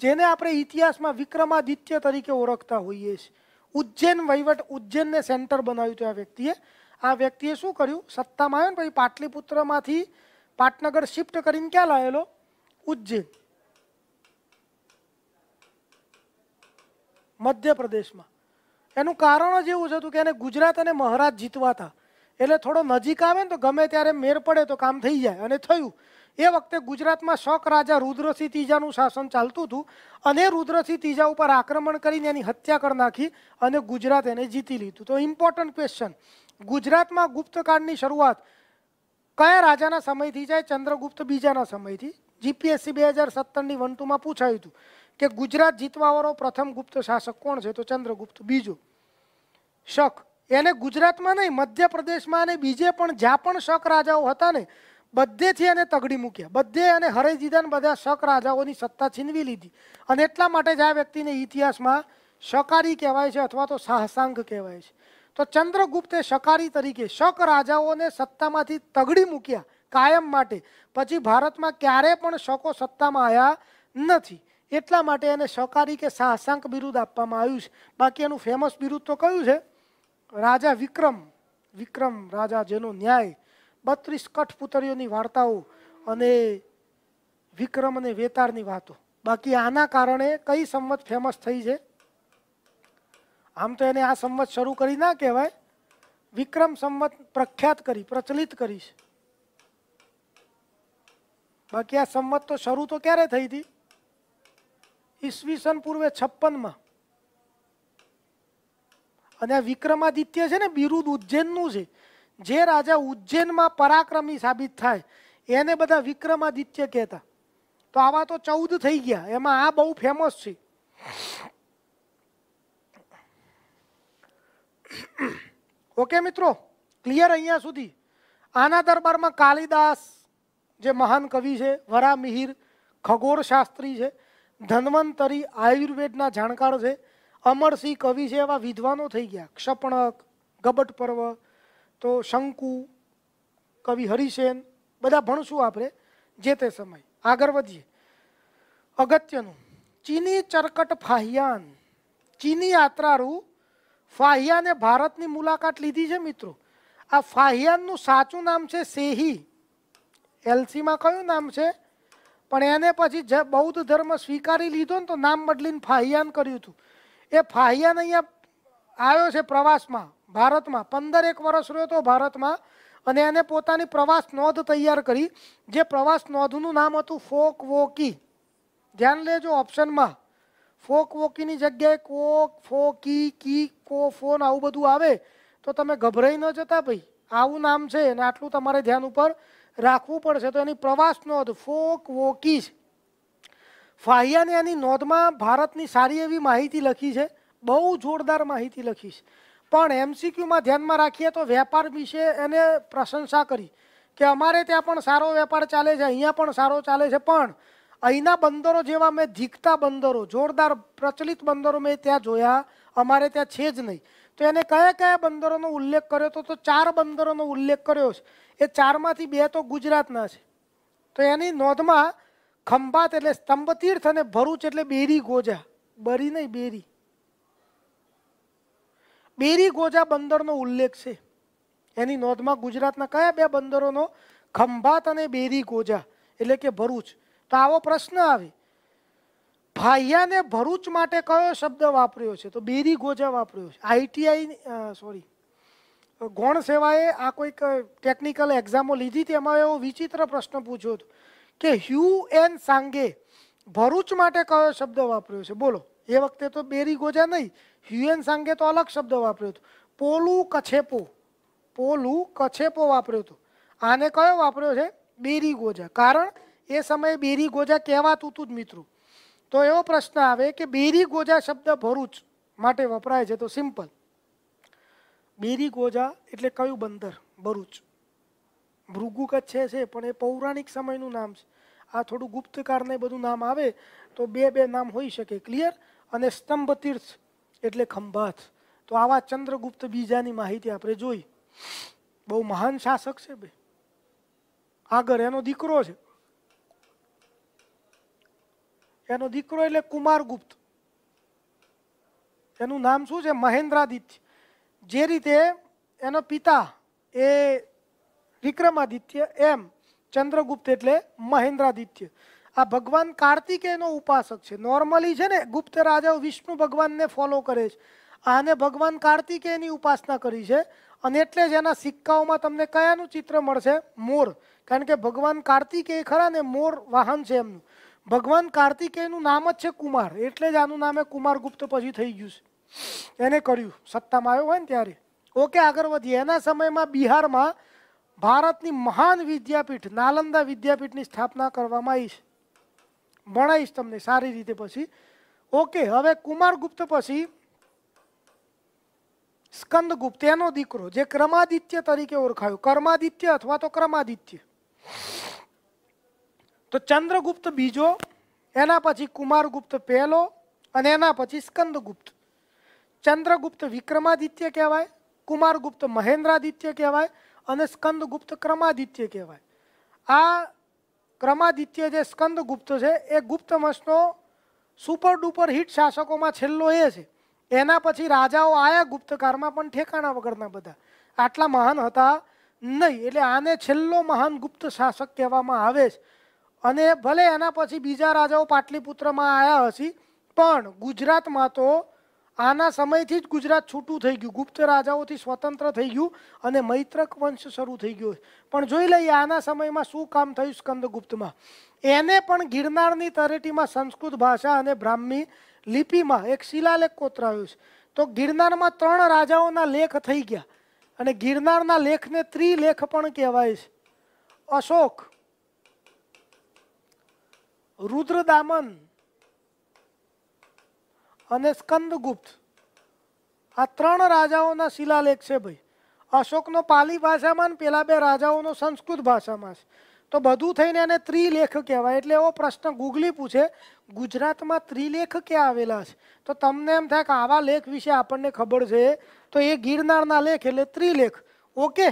જેને આપણે ઇતિહાસમાં વિક્રમાદિત્ય તરીકે ઓળખતા હોઈએ છે ઉજ્જૈન વૈવટ ઉજ્જૈન ને સેન્ટર બનાવ્યું તે આ વ્યક્તિ છે આ વ્યક્તિએ શું કર્યું સત્તામાં આવ્યો ને પછી પાટલીપુત્રમાંથી પાટનગર શિફ્ટ કરીને ક્યાં લાવેલો ઉજ્જૈન મધ્યપ્રદેશમાં એનું કારણ જ એવું જ હતું કે એને ગુજરાત અને મહારાજ જીતવા હતા એટલે થોડો નજીક આવે ને તો ગમે ત્યારે મેર પડે તો કામ થઈ જાય અને થયું એ વખતે ગુજરાતમાં શક રાજા રુદ્રસિંહ ત્રીજાનું શાસન ચાલતું હતું અને રુદ્રસિંહ ત્રીજા ઉપર આક્રમણ કરીને એની હત્યા કરી નાખી અને ગુજરાત એને જીતી લીધું તો ઇમ્પોર્ટન્ટ ક્વેશ્ચન ગુજરાત માં ગુપ્ત કાળ ની શરૂઆત કયા રાજા ના સમય થી થાય ચંદ્રગુપ્ત બીજા ના સમય થી જીપીએસસી 2017 ની વન ટુ માં પૂછાયું હતું કે ગુજરાત જીતમાવરો પ્રથમ ગુપ્ત શાસક કોણ છે તો ચંદ્રગુપ્ત બીજો શક એને ગુજરાત માં નહી મધ્યપ્રદેશ માં અને બીજે પણ જા પણ શક રાજાઓ હતા ને બધે થી એને તગડી મુક્યા બધે એને હરઈજીદાન બધા શક રાજાઓ ની સત્તા છીનવી લીધી અને એટલા માટે જ આ વ્યક્તિ ને ઇતિહાસ માં શકારી કહેવાય છે અથવા તો સાહસંગ કહેવાય છે તો ચંદ્રગુપ્તે શકારી તરીકે શક રાજાઓને સત્તામાંથી તગડી મુક્યા કાયમ માટે પછી ભારતમાં ક્યારે પણ સકોકો સત્તામાં આયા નથી એટલા માટે અને શકારી કે શાહશંક વિરુદ્ધ આપમાં આય્યુશ બાકી એનો ફેમસ વિરુદ્ધ તો કયું છે રાજા વિક્રમ વિક્રમ રાજા જેનો ન્યાય 32 કટ પુત્રીઓની વાર્તાઓ અને વિક્રમ અને વેતારની વાતો બાકી આના કારણે કઈ સંવત ફેમસ થઈ છે અમ તો એને આ સંવત શરૂ કરી ના કહેવાય વિક્રમ સંવત પ્રખ્યાત કરી પ્રચલિત કરી છે તો કે સંવત તો શરૂ તો ક્યારે થઈતી ઈસવીસન પૂર્વે 56 માં અને આ વિક્રમાદિત્ય છે ને બીરુ ઉદજેન નું છે જે રાજા ઉદજેન માં પરાક્રમી સાબિત થાય એને બધા વિક્રમાદિત્ય કહેતા તો આમાં તો 14 થઈ ગયા એમાં આ બહુ ફેમસ છે ओके मित्रों क्लियर अइयां સુધી આના દરબારમાં કાલિદાસ જે મહાન કવિ છે વરામીહિર ખગોળશાસ્ત્રી છે ધનવંતરી આયુર્વેદના જાણકાર છે અમરસી કવિ છે એવા વિદ્વાનો થઈ ગયા ક્ષપણક ગબટ પર્વ તો શંકુ કવિ હરિસેન બધા ભણસુ આપરે જે તે સમય આગળ વધીએ અગત્યનું ચીની ચરકટ ફાઈયા ચીની યાત્રારૂ फाहियान ने भारतની મુલાકાત લીધી છે મિત્રો આ ફાહિયાન નું સાચું નામ છે સેહી એલસીમા કયો નામ છે પણ એને પછી જ બૌદ્ધ ધર્મ સ્વીકારી લીધો ને તો નામ બદલીને ફાહિયાન કર્યુંતું એ ફાહિયાન અહીંયા આવ્યો છે પ્રવાસમાં ભારતમાં 15 એક વર્ષ રહ્યો તો ભારતમાં અને એને પોતાની પ્રવાસ નોંધ તૈયાર કરી જે પ્રવાસ નોંધ નું નામ હતું ફોક વોકી ધ્યાન લેજો ઓપ્શનમાં ફોક વોકી ની જગ્યાએ કોક ફોકી કી કો ફોન આ બધું આવે તો તમે ગભરાઈ ન જતા ભાઈ આઉ નામ છે અને આટલું તમારે ધ્યાન ઉપર રાખવું પડશે તો એની પ્રવાસ નોંધ ફોક વોકી ફહિયાને આની નોંધમાં ભારતની સારી એવી માહિતી લખી છે બહુ જોરદાર માહિતી લખી છે પણ એમસીક્યુ માં ધ્યાન માં રાખીએ તો વેપાર બી છે એને પ્રશંસા કરી કે અમારે ત્યાં પણ સારો વેપાર ચાલે છે અહીંયા પણ સારો ચાલે છે પણ आइना बन्दरो जेवा મે ધીખતા બંદરો जोरदार प्रचलित બંદરો મે તે આ જોયા અમારે તે છે જ નહીં તો એને કયા કયા બંદરોનો ઉલ્લેખ કર્યો તો તો ચાર બંદરોનો ઉલ્લેખ કર્યો છે એ ચાર માંથી બે તો ગુજરાતના છે તો એની નોધમાં ખંભાત એટલે સ્તંભતીર્થ અને ભરૂચ એટલે બેરીગોજા બરી નહીં બેરી બેરીગોજા બંદરનો ઉલ્લેખ છે એની નોધમાં ગુજરાતના કયા બે બંદરોનો ખંભાત અને બેરીગોજા એટલે કે ભરૂચ તો આવો પ્રશ્ન આવે ભાઈયાને ભરૂચ માટે કયો શબ્દ વાપર્યો છે તો બેરી ગોજા વાપર્યો છે આઈટીઆઈ સોરી ગૌણ સેવાએ આ કોઈક ટેકનિકલ એક્ઝામો લીધી હતી એમાં એવો વિચિત્ર પ્રશ્ન પૂછ્યો હતો કે હ્યુ એન સાંગે ભરૂચ માટે કયો શબ્દ વાપર્યો છે બોલો એ વખતે તો બેરી ગોજા નહીં હ્યુએન સાંગે તો અલગ શબ્દ વાપર્યો હતો પોલું કછેપો પોલું કછેપો વાપર્યો હતો આને કયો વાપર્યો છે બેરી ગોજા કારણ એ સમય બેરીગોજા કહેવાતું હતું મિત્રો તો એવો પ્રશ્ન આવે કે બેરીગોજા શબ્દ ભરૂચ માટે વપરાય છે તો સિમ્પલ બેરીગોજા એટલે કયું બંદર ભરૂચ બૃગુકા છે છે પણ એ પૌરાણિક સમયનું નામ છે આ થોડું ગુપ્ત કારણ એ બધું નામ આવે તો બે બે નામ હોઈ શકે ક્લિયર અને સ્તંભતીર્થ એટલે ખંભાત તો આવા ચંદ્રગુપ્ત બીજાની માહિતી આપણે જોઈએ બહુ મહાન શાસક છે બે આગર એનો દીકરો છે એનો દીકરો એટલે કુમાર ગુપ્ત કેનો નામ શું છે મ ヘ ન્દ્રાદિત્ય જે રીતે એનો પિતા એ વિક્રમાદિત્ય એમ ચંદ્રગુપ્ત એટલે મ ヘ ન્દ્રાદિત્ય આ ભગવાન કાર્તિકેયનો ઉપાસક છે નોર્મલી છે ને ગુપ્ત રાજાઓ વિષ્ણુ ભગવાનને ફોલો કરે છે આને ભગવાન કાર્તિકેયની ઉપાસના કરી છે અને એટલે જ એના સિક્કાઓમાં તમને કયાનું ચિત્ર મળશે મોર કારણ કે ભગવાન કાર્તિકેય ખરા ને મોર વાહન છે એમ ભગવાન કાર્તિકેયનું નામ જ છે કુમાર એટલે જ આનું નામે કુમાર ગુપ્ત પછી થઈ ગયું છે એને કર્યું સત્તામાં આવ્યો હોય ને ત્યારે ઓકે આગળ વધીએના સમયમાં બિહારમાં ભારતની મહાન વિદ્યાપીઠ नालंदा વિદ્યાપીઠની સ્થાપના કરવામાં આવી છે મણાઈસ તમને સારી રીતે પછી ઓકે હવે કુમાર ગુપ્ત પછી સ્કંદગુપ્તનો દીકરો જે કર્માદિત્ય તરીકે ઓળખાયો કર્માદિત્ય अथवा તો કર્માદિત્ય ચંદ્રગુપ્ત બીજો એના પછી કુમારગુપ્ત પહેલો અને એના પછી સ્કંદગુપ્ત ચંદ્રગુપ્ત વિક્રમાદિત્ય કહેવાય કુમારગુપ્ત મહેન્દ્રદિત્ય કહેવાય અને સ્કંદગુપ્ત કромаદિત્ય કહેવાય આ કромаદિત્ય જે સ્કંદગુપ્ત છે એ ગુપ્ત વંશનો સુપર ડુપર હીટ શાસકોમાં છેલ્લો એ છે એના પછી રાજાઓ આયા ગુપ્ત કાળમાં પણ ઠેકાણા વગરના બધા આટલા મહાન હતા નહીં એટલે આને છેલ્લો મહાન ગુપ્ત શાસક કહેવામાં આવે છે અને ભલે એના પછી બીજા રાજાઓ પાટલીપુત્રમાં આવ્યા હશે પણ ગુજરાતમાં તો આના સમયથી જ ગુજરાત છૂટું થઈ ગયું ગુપ્ત રાજાઓથી સ્વતંત્ર થઈ ગયું અને મૈત્રક વંશ શરૂ થઈ ગયો પણ જોઈ લઈએ આના સમયમાં શું કામ થયું સ્કંદગુપ્તમાં એને પણ ગિરનારની તરેટીમાં સંસ્કૃત ભાષા અને બ્રાહ્મી લિપિમાં એક શિલાલેખ કોતરાયો છે તો ગિરનારમાં ત્રણ રાજાઓના લેખ થઈ ગયા અને ગિરનારના લેખને ત્રિલેખ પણ કહેવાય છે અશોક रुद्रदामन अने स्कंदगुप्त આ ત્રણ રાજાઓનો શિલાલેખ છે ભઈ અશોકનો પાલી ભાષામાં અને પહેલા બે રાજાઓનો સંસ્કૃત ભાષામાં છે તો બધું થઈને એને ત્રિલેખ કહેવાય એટલે એવો પ્રશ્ન Google પૂછે ગુજરાતમાં ત્રિલેખ કે આવેલા છે તો તમને એમ થાય કે આવા લેખ વિશે આપણને ખબર છે તો એ ગિરનારના લેખ એટલે ત્રિલેખ ઓકે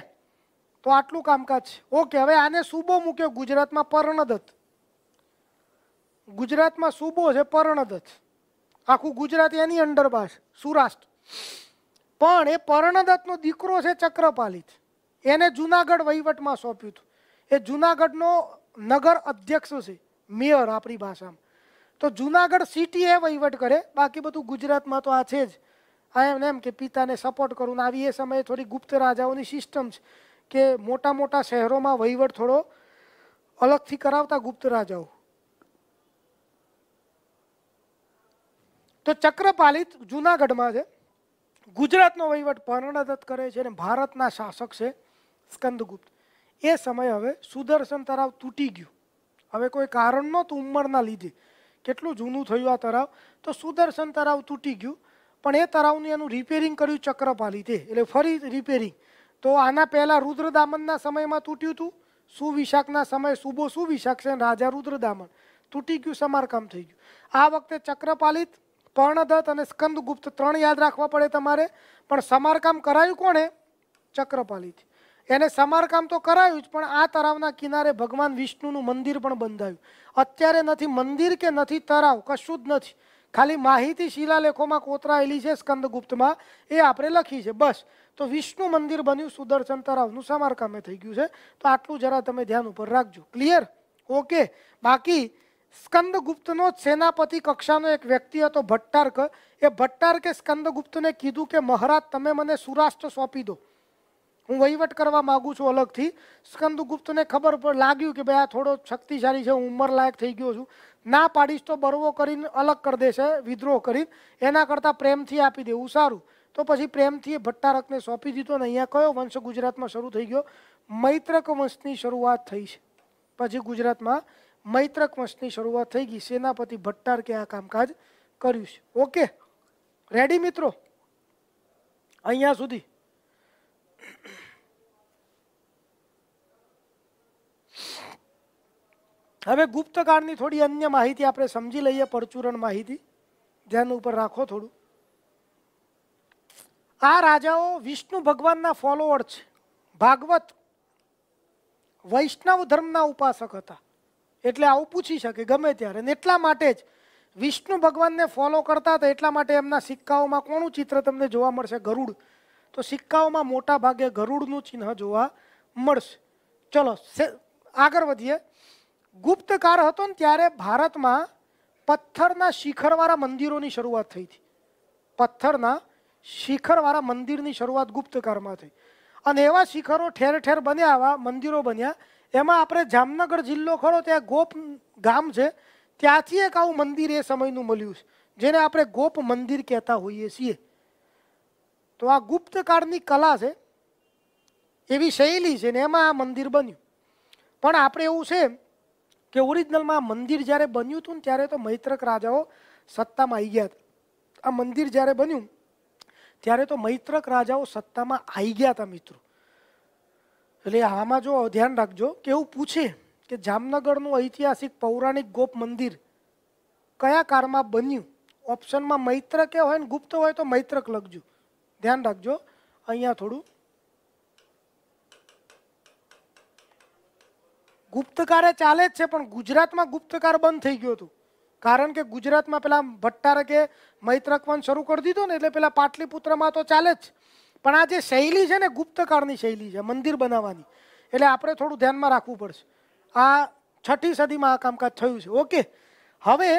તો આટલું કામકાજ છે ઓકે હવે આને સુબો મૂક્યો ગુજરાતમાં પર્ણદત ગુજરાત માં સુબો છે પરણદત આખું ગુજરાત એની અન્ડરપાસ સુરાષ્ટ્ર પણ એ પરણદત નો દીકરો છે ચક્રપાલી છે એને જૂનાગઢ વહીવટ માં સોંપ્યું હતું એ જૂનાગઢ નો નગર અધ્યક્ષ છે મેયર આપણી ભાષામાં તો જૂનાગઢ સિટી એ વહીવટ કરે બાકી બધું ગુજરાત માં તો આ છે જ આ એમ કે પિતાને સપોર્ટ કરુંન આવી એ સમયે થોડી ગુપ્ત રાજાઓની સિસ્ટમ છે કે મોટા મોટા શહેરો માં વહીવટ થોડો અલગ થી કરાવતા ગુપ્ત રાજાઓ તો ચક્રપાલિત જુનાગઢમાં છે ગુજરાતનો વહીવટ પર્ણદત્ત કરે છે અને ભારતના શાસક છે સ્કંદગુપ્ત એ સમયે હવે સુદર્શન તરાવ તૂટી ગયું હવે કોઈ કારણ નહોતું ઉંમરના લીધે કેટલું જૂનું થયું આ તરાવ તો સુદર્શન તરાવ તૂટી ગયું પણ એ તરાવનું એનું રિપેરિંગ કર્યું ચક્રપાલિતે એટલે ફરી રિપેરિંગ તો આના પહેલાં રુદ્રદામનના સમયમાં તૂટ્યું હતું સુવિશાખના સમયે સુબો સુવિશાખ છે રાજા રુદ્રદામન તૂટી ગયું સમારકામ થઈ ગયું આ વખતે ચક્રપાલિત पणदत्त અને સ્કંદગુપ્ત ત્રણ યાદ રાખવા પડે તમારે પણ સમારકામ કરાયું કોણે চক্রપાલીથી એને સમારકામ તો કરાયું જ પણ આ તરાવના કિનારે ભગવાન વિષ્ણુનું મંદિર પણ બંધાયું અત્યારે નથી મંદિર કે નથી તરાવ કશું જ નથી ખાલી માહિતી શિલાલેખોમાં કોતરાયેલી છે સ્કંદગુપ્તમાં એ આપણે લખી છે બસ તો વિષ્ણુ મંદિર બન્યું સુદર્શન તરાવનું સમારકામે થઈ ગયું છે તો આટલું જરા તમે ધ્યાન ઉપર રાખજો ક્લિયર ઓકે બાકી स्कंदगुप्तનો સેનાપતિ કક્ષાનો એક વ્યક્તિ હતો ભટ્tarક એ ભટ્tarક કે સ્કંદગુપ્તને કીધું કે મહારાજ તમે મને સુરાષ્ટ્ર સોપી દો હું વિવટ કરવા માંગુ છું અલગથી સ્કંદગુપ્તને ખબર પડી લાગ્યું કે ભઈ આ થોડો શક્તિશાળી છે ઉમર લાયક થઈ ગયો છું ના પાડીશ તો બરવો કરીને અલગ કર દેશે વિદ્રોહ કરીને એના કરતાં પ્રેમથી આપી દે ઉસારું તો પછી પ્રેમથી ભટ્tarકને સોપી દીધો અને અહીંયા કયો વંશ ગુજરાતમાં શરૂ થઈ ગયો મૈત્રક વંશની શરૂઆત થઈ છે પછી ગુજરાતમાં મૈત્રક વંશની શરૂઆત થઈ ગઈ સેનાપતિ ભટ્ટારકે આ કામકાજ કર્યું છે ઓકે રેડી મિત્રો અહીંયા સુધી હવે ગુપ્તકાળની થોડી અન્ય માહિતી આપણે સમજી લઈએ પરચુરણ માહિતી ધ્યાન ઉપર રાખો થોડું આ રાજાઓ વિષ્ણુ ભગવાનના ફોલોઅર છે ભાગવત વૈષ્ણવ ધર્મના ઉપાસક હતા એટલે આવું પૂછી શકે ગમે ત્યારે અને એટલા માટે જ વિષ્ણુ ભગવાનને ફોલો કરતા તો એટલા માટે એમના સિક્કાઓમાં કોનું ચિત્ર તમને જોવા મળશે ગરુડ તો સિક્કાઓમાં મોટા ભાગે ગરુડનું चिन्ह જોવા મળશે ચલો આગળ વધીએ ગુપ્ત કાળ હતો ને ત્યારે ભારતમાં પથ્થરના શિખરવાળા મંદિરોની શરૂઆત થઈ હતી પથ્થરના શિખરવાળા મંદિરની શરૂઆત ગુપ્ત કાળમાં થઈ અને એવા શિખરો ઠેર ઠેર બન્યાવા મંદિરો બન્યા એમાં આપણે જામનગર જિલ્લો ખોરો ત્યાં ગોપ ગામ છે ત્યાંથી એક આઉ મંદિર એ સમયનું મળ્યું છે જેને આપણે ગોપ મંદિર કહેતા હોઈએ છીએ તો આ ગુપ્તકાર્ની કલા છે એવી શૈલી છે ને એમાં આ મંદિર બન્યું પણ આપડે એવું છે કે ઓરિજિનલમાં મંદિર જ્યારે બન્યુંતું ત્યારે તો મૈત્રક રાજાઓ સત્તામાં આઈ ગયા હતા આ મંદિર જ્યારે બન્યું ત્યારે તો મૈત્રક રાજાઓ સત્તામાં આઈ ગયા હતા મિત્રો લે ય આમાં જો ધ્યાન રાખજો કે એ પૂછે કે જામનગર નું ઐતિહાસિક પૌરાણિક ગોપ મંદિર કયા કારમાં બન્યું ઓપ્શનમાં મૈત્રક કે હોય ને ગુપ્ત હોય તો મૈત્રક લખજો ધ્યાન રાખજો અહીંયા થોડું ગુપ્ત કાળે ચાલે જ છે પણ ગુજરાતમાં ગુપ્ત કાળ બંધ થઈ ગયો હતો કારણ કે ગુજરાતમાં પેલા ભટ્ટારકે મૈત્રક વંશ શરૂ કરી દીધો ને એટલે પેલા પાટલીપુત્રમાં તો ચાલે જ છે પણ આ જે શૈલી છે ને ગુપ્તકાળની શૈલી છે મંદિર બનાવવાની એટલે આપણે થોડું ધ્યાન માં રાખવું પડશે આ 6ઠ્ઠી સદીમાં આ કામકાજ થયું છે ઓકે હવે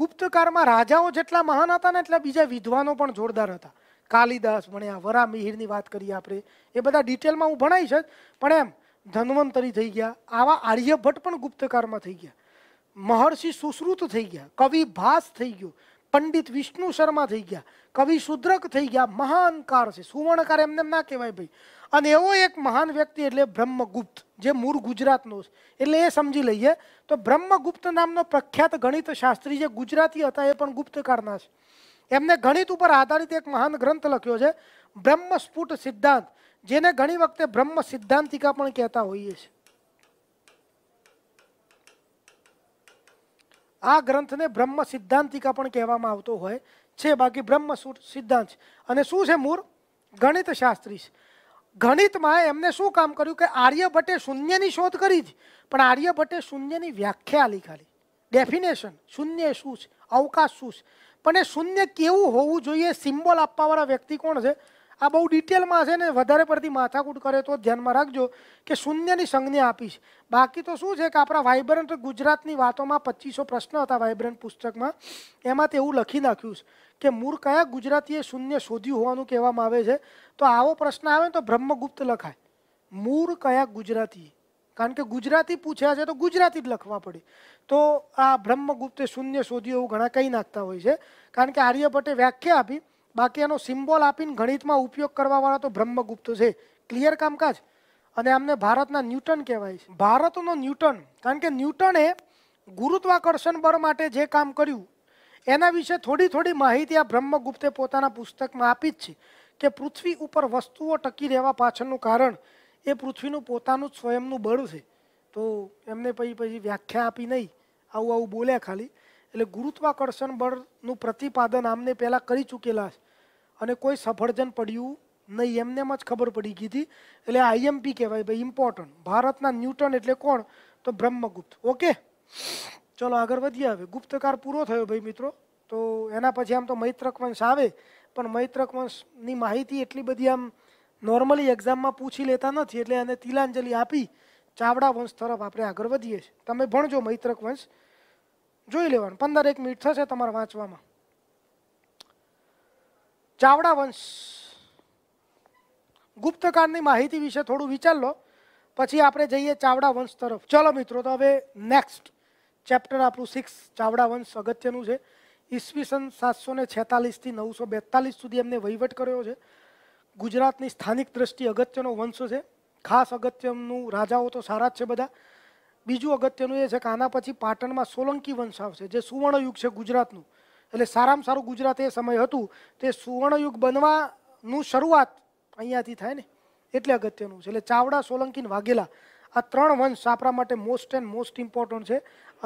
ગુપ્તકાળમાં રાજાઓ જેટલા મહાન હતા ને એટલે બીજા વિદ્વાનો પણ જોરદાર હતા કાલિદાસ ભણ્યા વરામીહિરની વાત કરી આપણે એ બધા ડિટેલમાં હું ભણાઈ છું પણ એમ ધનવંતરી થઈ ગયા આવા આર્ય ભટ પણ ગુપ્તકાળમાં થઈ ગયા મહારસી સુશ્રુત થઈ ગયા કવિ ભાસ્ થઈ ગયો પંડિત વિષ્ણુ શર્મા થઈ ગયા કવિ શુદ્રક થઈ ગયા મહાનકાર છે સુવર્ણકાર એમને ના કહેવાય ભાઈ અને એવો એક મહાન વ્યક્તિ એટલે બ્રહ્મગુપ્ત જે મૂળ ગુજરાતનો છે એટલે એ સમજી લઈએ તો બ્રહ્મગુપ્ત નામનો પ્રખ્યાત ગણિત શાસ્ત્રી જે ગુજરાતી હતા એ પણ ગુપ્તકાળના છે એમને ગણિત ઉપર આધારિત એક મહાન ગ્રંથ લખ્યો છે બ્રહ્મસ્ફુટ સિદ્ધાંત જેને ઘણી વખતે બ્રહ્મ સિદ્ધાંતિકા પણ કહેતા હોઈએ છીએ આ ગ્રંથને બ્રહ્મ સિદ્ધાંતિકા પણ કહેવામાં આવતો હોય છે બાકી બ્રહ્મ સૂત્ર સિદ્ધાંત અને શું છે મૂર ગણિત શાસ્ત્રી છે ગણિતમાં એમને શું કામ કર્યું કે આર્ય ભટ્ટે શૂન્યની શોધ કરી જ પણ આર્ય ભટ્ટે શૂન્યની વ્યાખ્યા લખી ખાલી ડેફિનેશન શૂન્ય શું છે અવકાશ શું છે પણ એ શૂન્ય કેવું હોવું જોઈએ સિમ્બોલ આપવાવાળા વ્યક્તિ કોણ છે અબ ઓ ડિટેલ માં છે ને વધારે પડતી માથાકૂટ કરે તો ધ્યાન રાખજો કે શૂન્યની સંજ્ઞા આપી છે બાકી તો શું છે કે આપણું વાઇબ્રન્ટ ગુજરાતની વાતોમાં 2500 પ્રશ્નો હતા વાઇબ્રન્ટ પુસ્તકમાં એમાં તેવું લખી નાખ્યું છે કે મૂર કયા ગુજરાતીએ શૂન્ય શોધીયું હોવાનું કહેવામાં આવે છે તો આવો પ્રશ્ન આવે તો બ્રહ્મગુપ્ત લખાય મૂર કયા ગુજરાતી કારણ કે ગુજરાતી પૂછ્યા છે તો ગુજરાતી જ લખવા પડે તો આ બ્રહ્મગુપ્તે શૂન્ય શોધીયું એવું ઘણા કહેતા હોય છે કારણ કે આર્યપટે વ્યાખ્યા આપી બાકી એનો સિમ્બોલ આપીને ગણિતમાં ઉપયોગ કરવાવાળા તો બ્રહ્મગુપ્ત છે ક્લિયર કામકાજ અને આમને ભારતના ન્યૂટન કહેવાય છે ભારતનો ન્યૂટન કારણ કે ન્યૂટને ગુરુત્વાકર્ષણ બળ માટે જે કામ કર્યું એના વિશે થોડી થોડી માહિતી આ બ્રહ્મગુપ્તે પોતાના પુસ્તકમાં આપી જ છે કે પૃથ્વી ઉપર વસ્તુઓ ટકી રહેવા પાછળનું કારણ એ પૃથ્વીનું પોતાનું જ સ્વયંનું બળ છે તો એમને પછી પછી વ્યાખ્યા આપી નહીં આવું આવું બોલ્યા ખાલી એટલે ગુરુત્વાકર્ષણ બળનું પ્રતિપાદન આમને પહેલાં કરી ચૂકેલા છે અને કોઈ સફર્જન પડીયું નહિ એમ નેમ જ ખબર પડી ગઈ થી એટલે આઈએમપી કહેવાય ભાઈ ઇમ્પોર્ટન્ટ ભારત ના ન્યુટન એટલે કોણ તો બ્રહ્મગુપ્ત ઓકે ચલો અગર્વધી આવે ગુપ્ત કાળ પૂરો થયો ભાઈ મિત્રો તો એના પછી આમ તો મૈત્રક વંશ આવે પણ મૈત્રક વંશ ની માહિતી એટલી બધી આમ નોર્મલી एग्जाम માં પૂછી લેતા નથી એટલે અને તિલાંજલિ આપી ચાવડા વંશ તરફ આપણે આગળ વધીએ તમે ભણજો મૈત્રક વંશ જોઈ લેવાનું 15 એક મિનિટ થશે તમારે વાંચવામાં ચાવડા વંશ ગુપ્તકાળની માહિતી વિશે થોડું વિચાર લો પછી આપણે જઈએ ચાવડા વંશ તરફ ચલો મિત્રો તો હવે નેક્સ્ટ ચેપ્ટર આપણું સિક્સ ચાવડા વંશ અગત્યનું છે ઈસવીસન સાતસો ને છેતાલીસથી નવસો બેતાલીસ સુધી એમને વહીવટ કર્યો છે ગુજરાતની સ્થાનિક દ્રષ્ટિ અગત્યનો વંશ છે ખાસ અગત્યનું રાજાઓ તો સારા જ છે બધા બીજું અગત્યનું એ છે કે આના પછી પાટણમાં સોલંકી વંશ આવશે જે સુવર્ણયુગ છે ગુજરાતનું એલે સારામ સારુ ગુજરાત એ સમય હતું તે સુવર્ણયુગ બનવા નું શરૂઆત અહીંયાથી થાય ને એટલે અગત્યનું છે એટલે ચાવડા સોલંકીન વાગેલા આ ત્રણ વંશ આપરા માટે મોસ્ટ એન્ડ મોસ્ટ ઈમ્પોર્ટન્ટ છે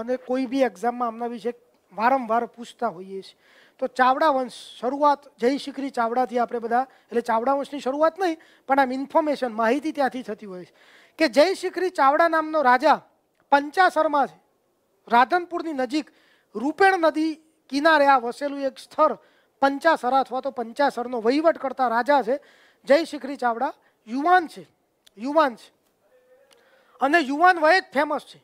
અને કોઈ ભી એક્ઝામ માં આમના વિશે વારંવાર પૂછતા હોય છે તો ચાવડા વંશ શરૂઆત જયશિકરી ચાવડા થી આપણે બધા એટલે ચાવડા વંશ ની શરૂઆત નહીં પણ આ માહિતી માહિતી ત્યાંથી થતી હોય છે કે જયશિકરી ચાવડા નામનો રાજા પંચાસર્મા છે રાધનપુર ની નજીક રૂપેણ નદી કિનારા વસેલું એક સ્તર પંચાસરાતવાતો પંચાસરનો વૈવટ કરતા રાજા છે જયશિકરી ચાવડા યુવાન છે યુવાન છે અને યુવાન વયે ફેમસ છે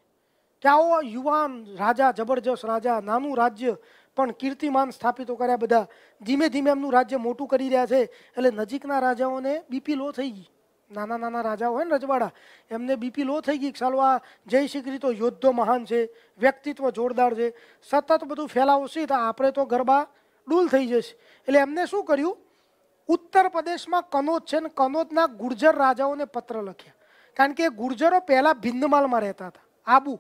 કેવો યુવાન રાજા જબરજસ્ત રાજા નામું રાજ્ય પણ કીર્તિમાન સ્થાપિતો કર્યા બધા ધીમે ધીમે એમનું રાજ્ય મોટું કરી રહ્યા છે એટલે નજીકના રાજાઓને બીપીલો થઈ ગઈ ના ના ના રાજા હોય ને રજવાડા એમને બીપી લો થઈ ગઈ કે ચાલવા જયશિકરી તો યોદ્ધો મહાન છે વ્યક્તિત્વ જોરદાર છે સતત બધું ફેલાવો છે તો આપરે તો ગરબા ડૂલ થઈ જશે એટલે એમને શું કર્યું ઉત્તર પ્રદેશમાં કનોજ છે ને કનોજના ગુર્જર રાજાઓને પત્ર લખ્યા કારણ કે ગુર્જરો પહેલા ભીંદમાલ માં રહેતા હતા આબુ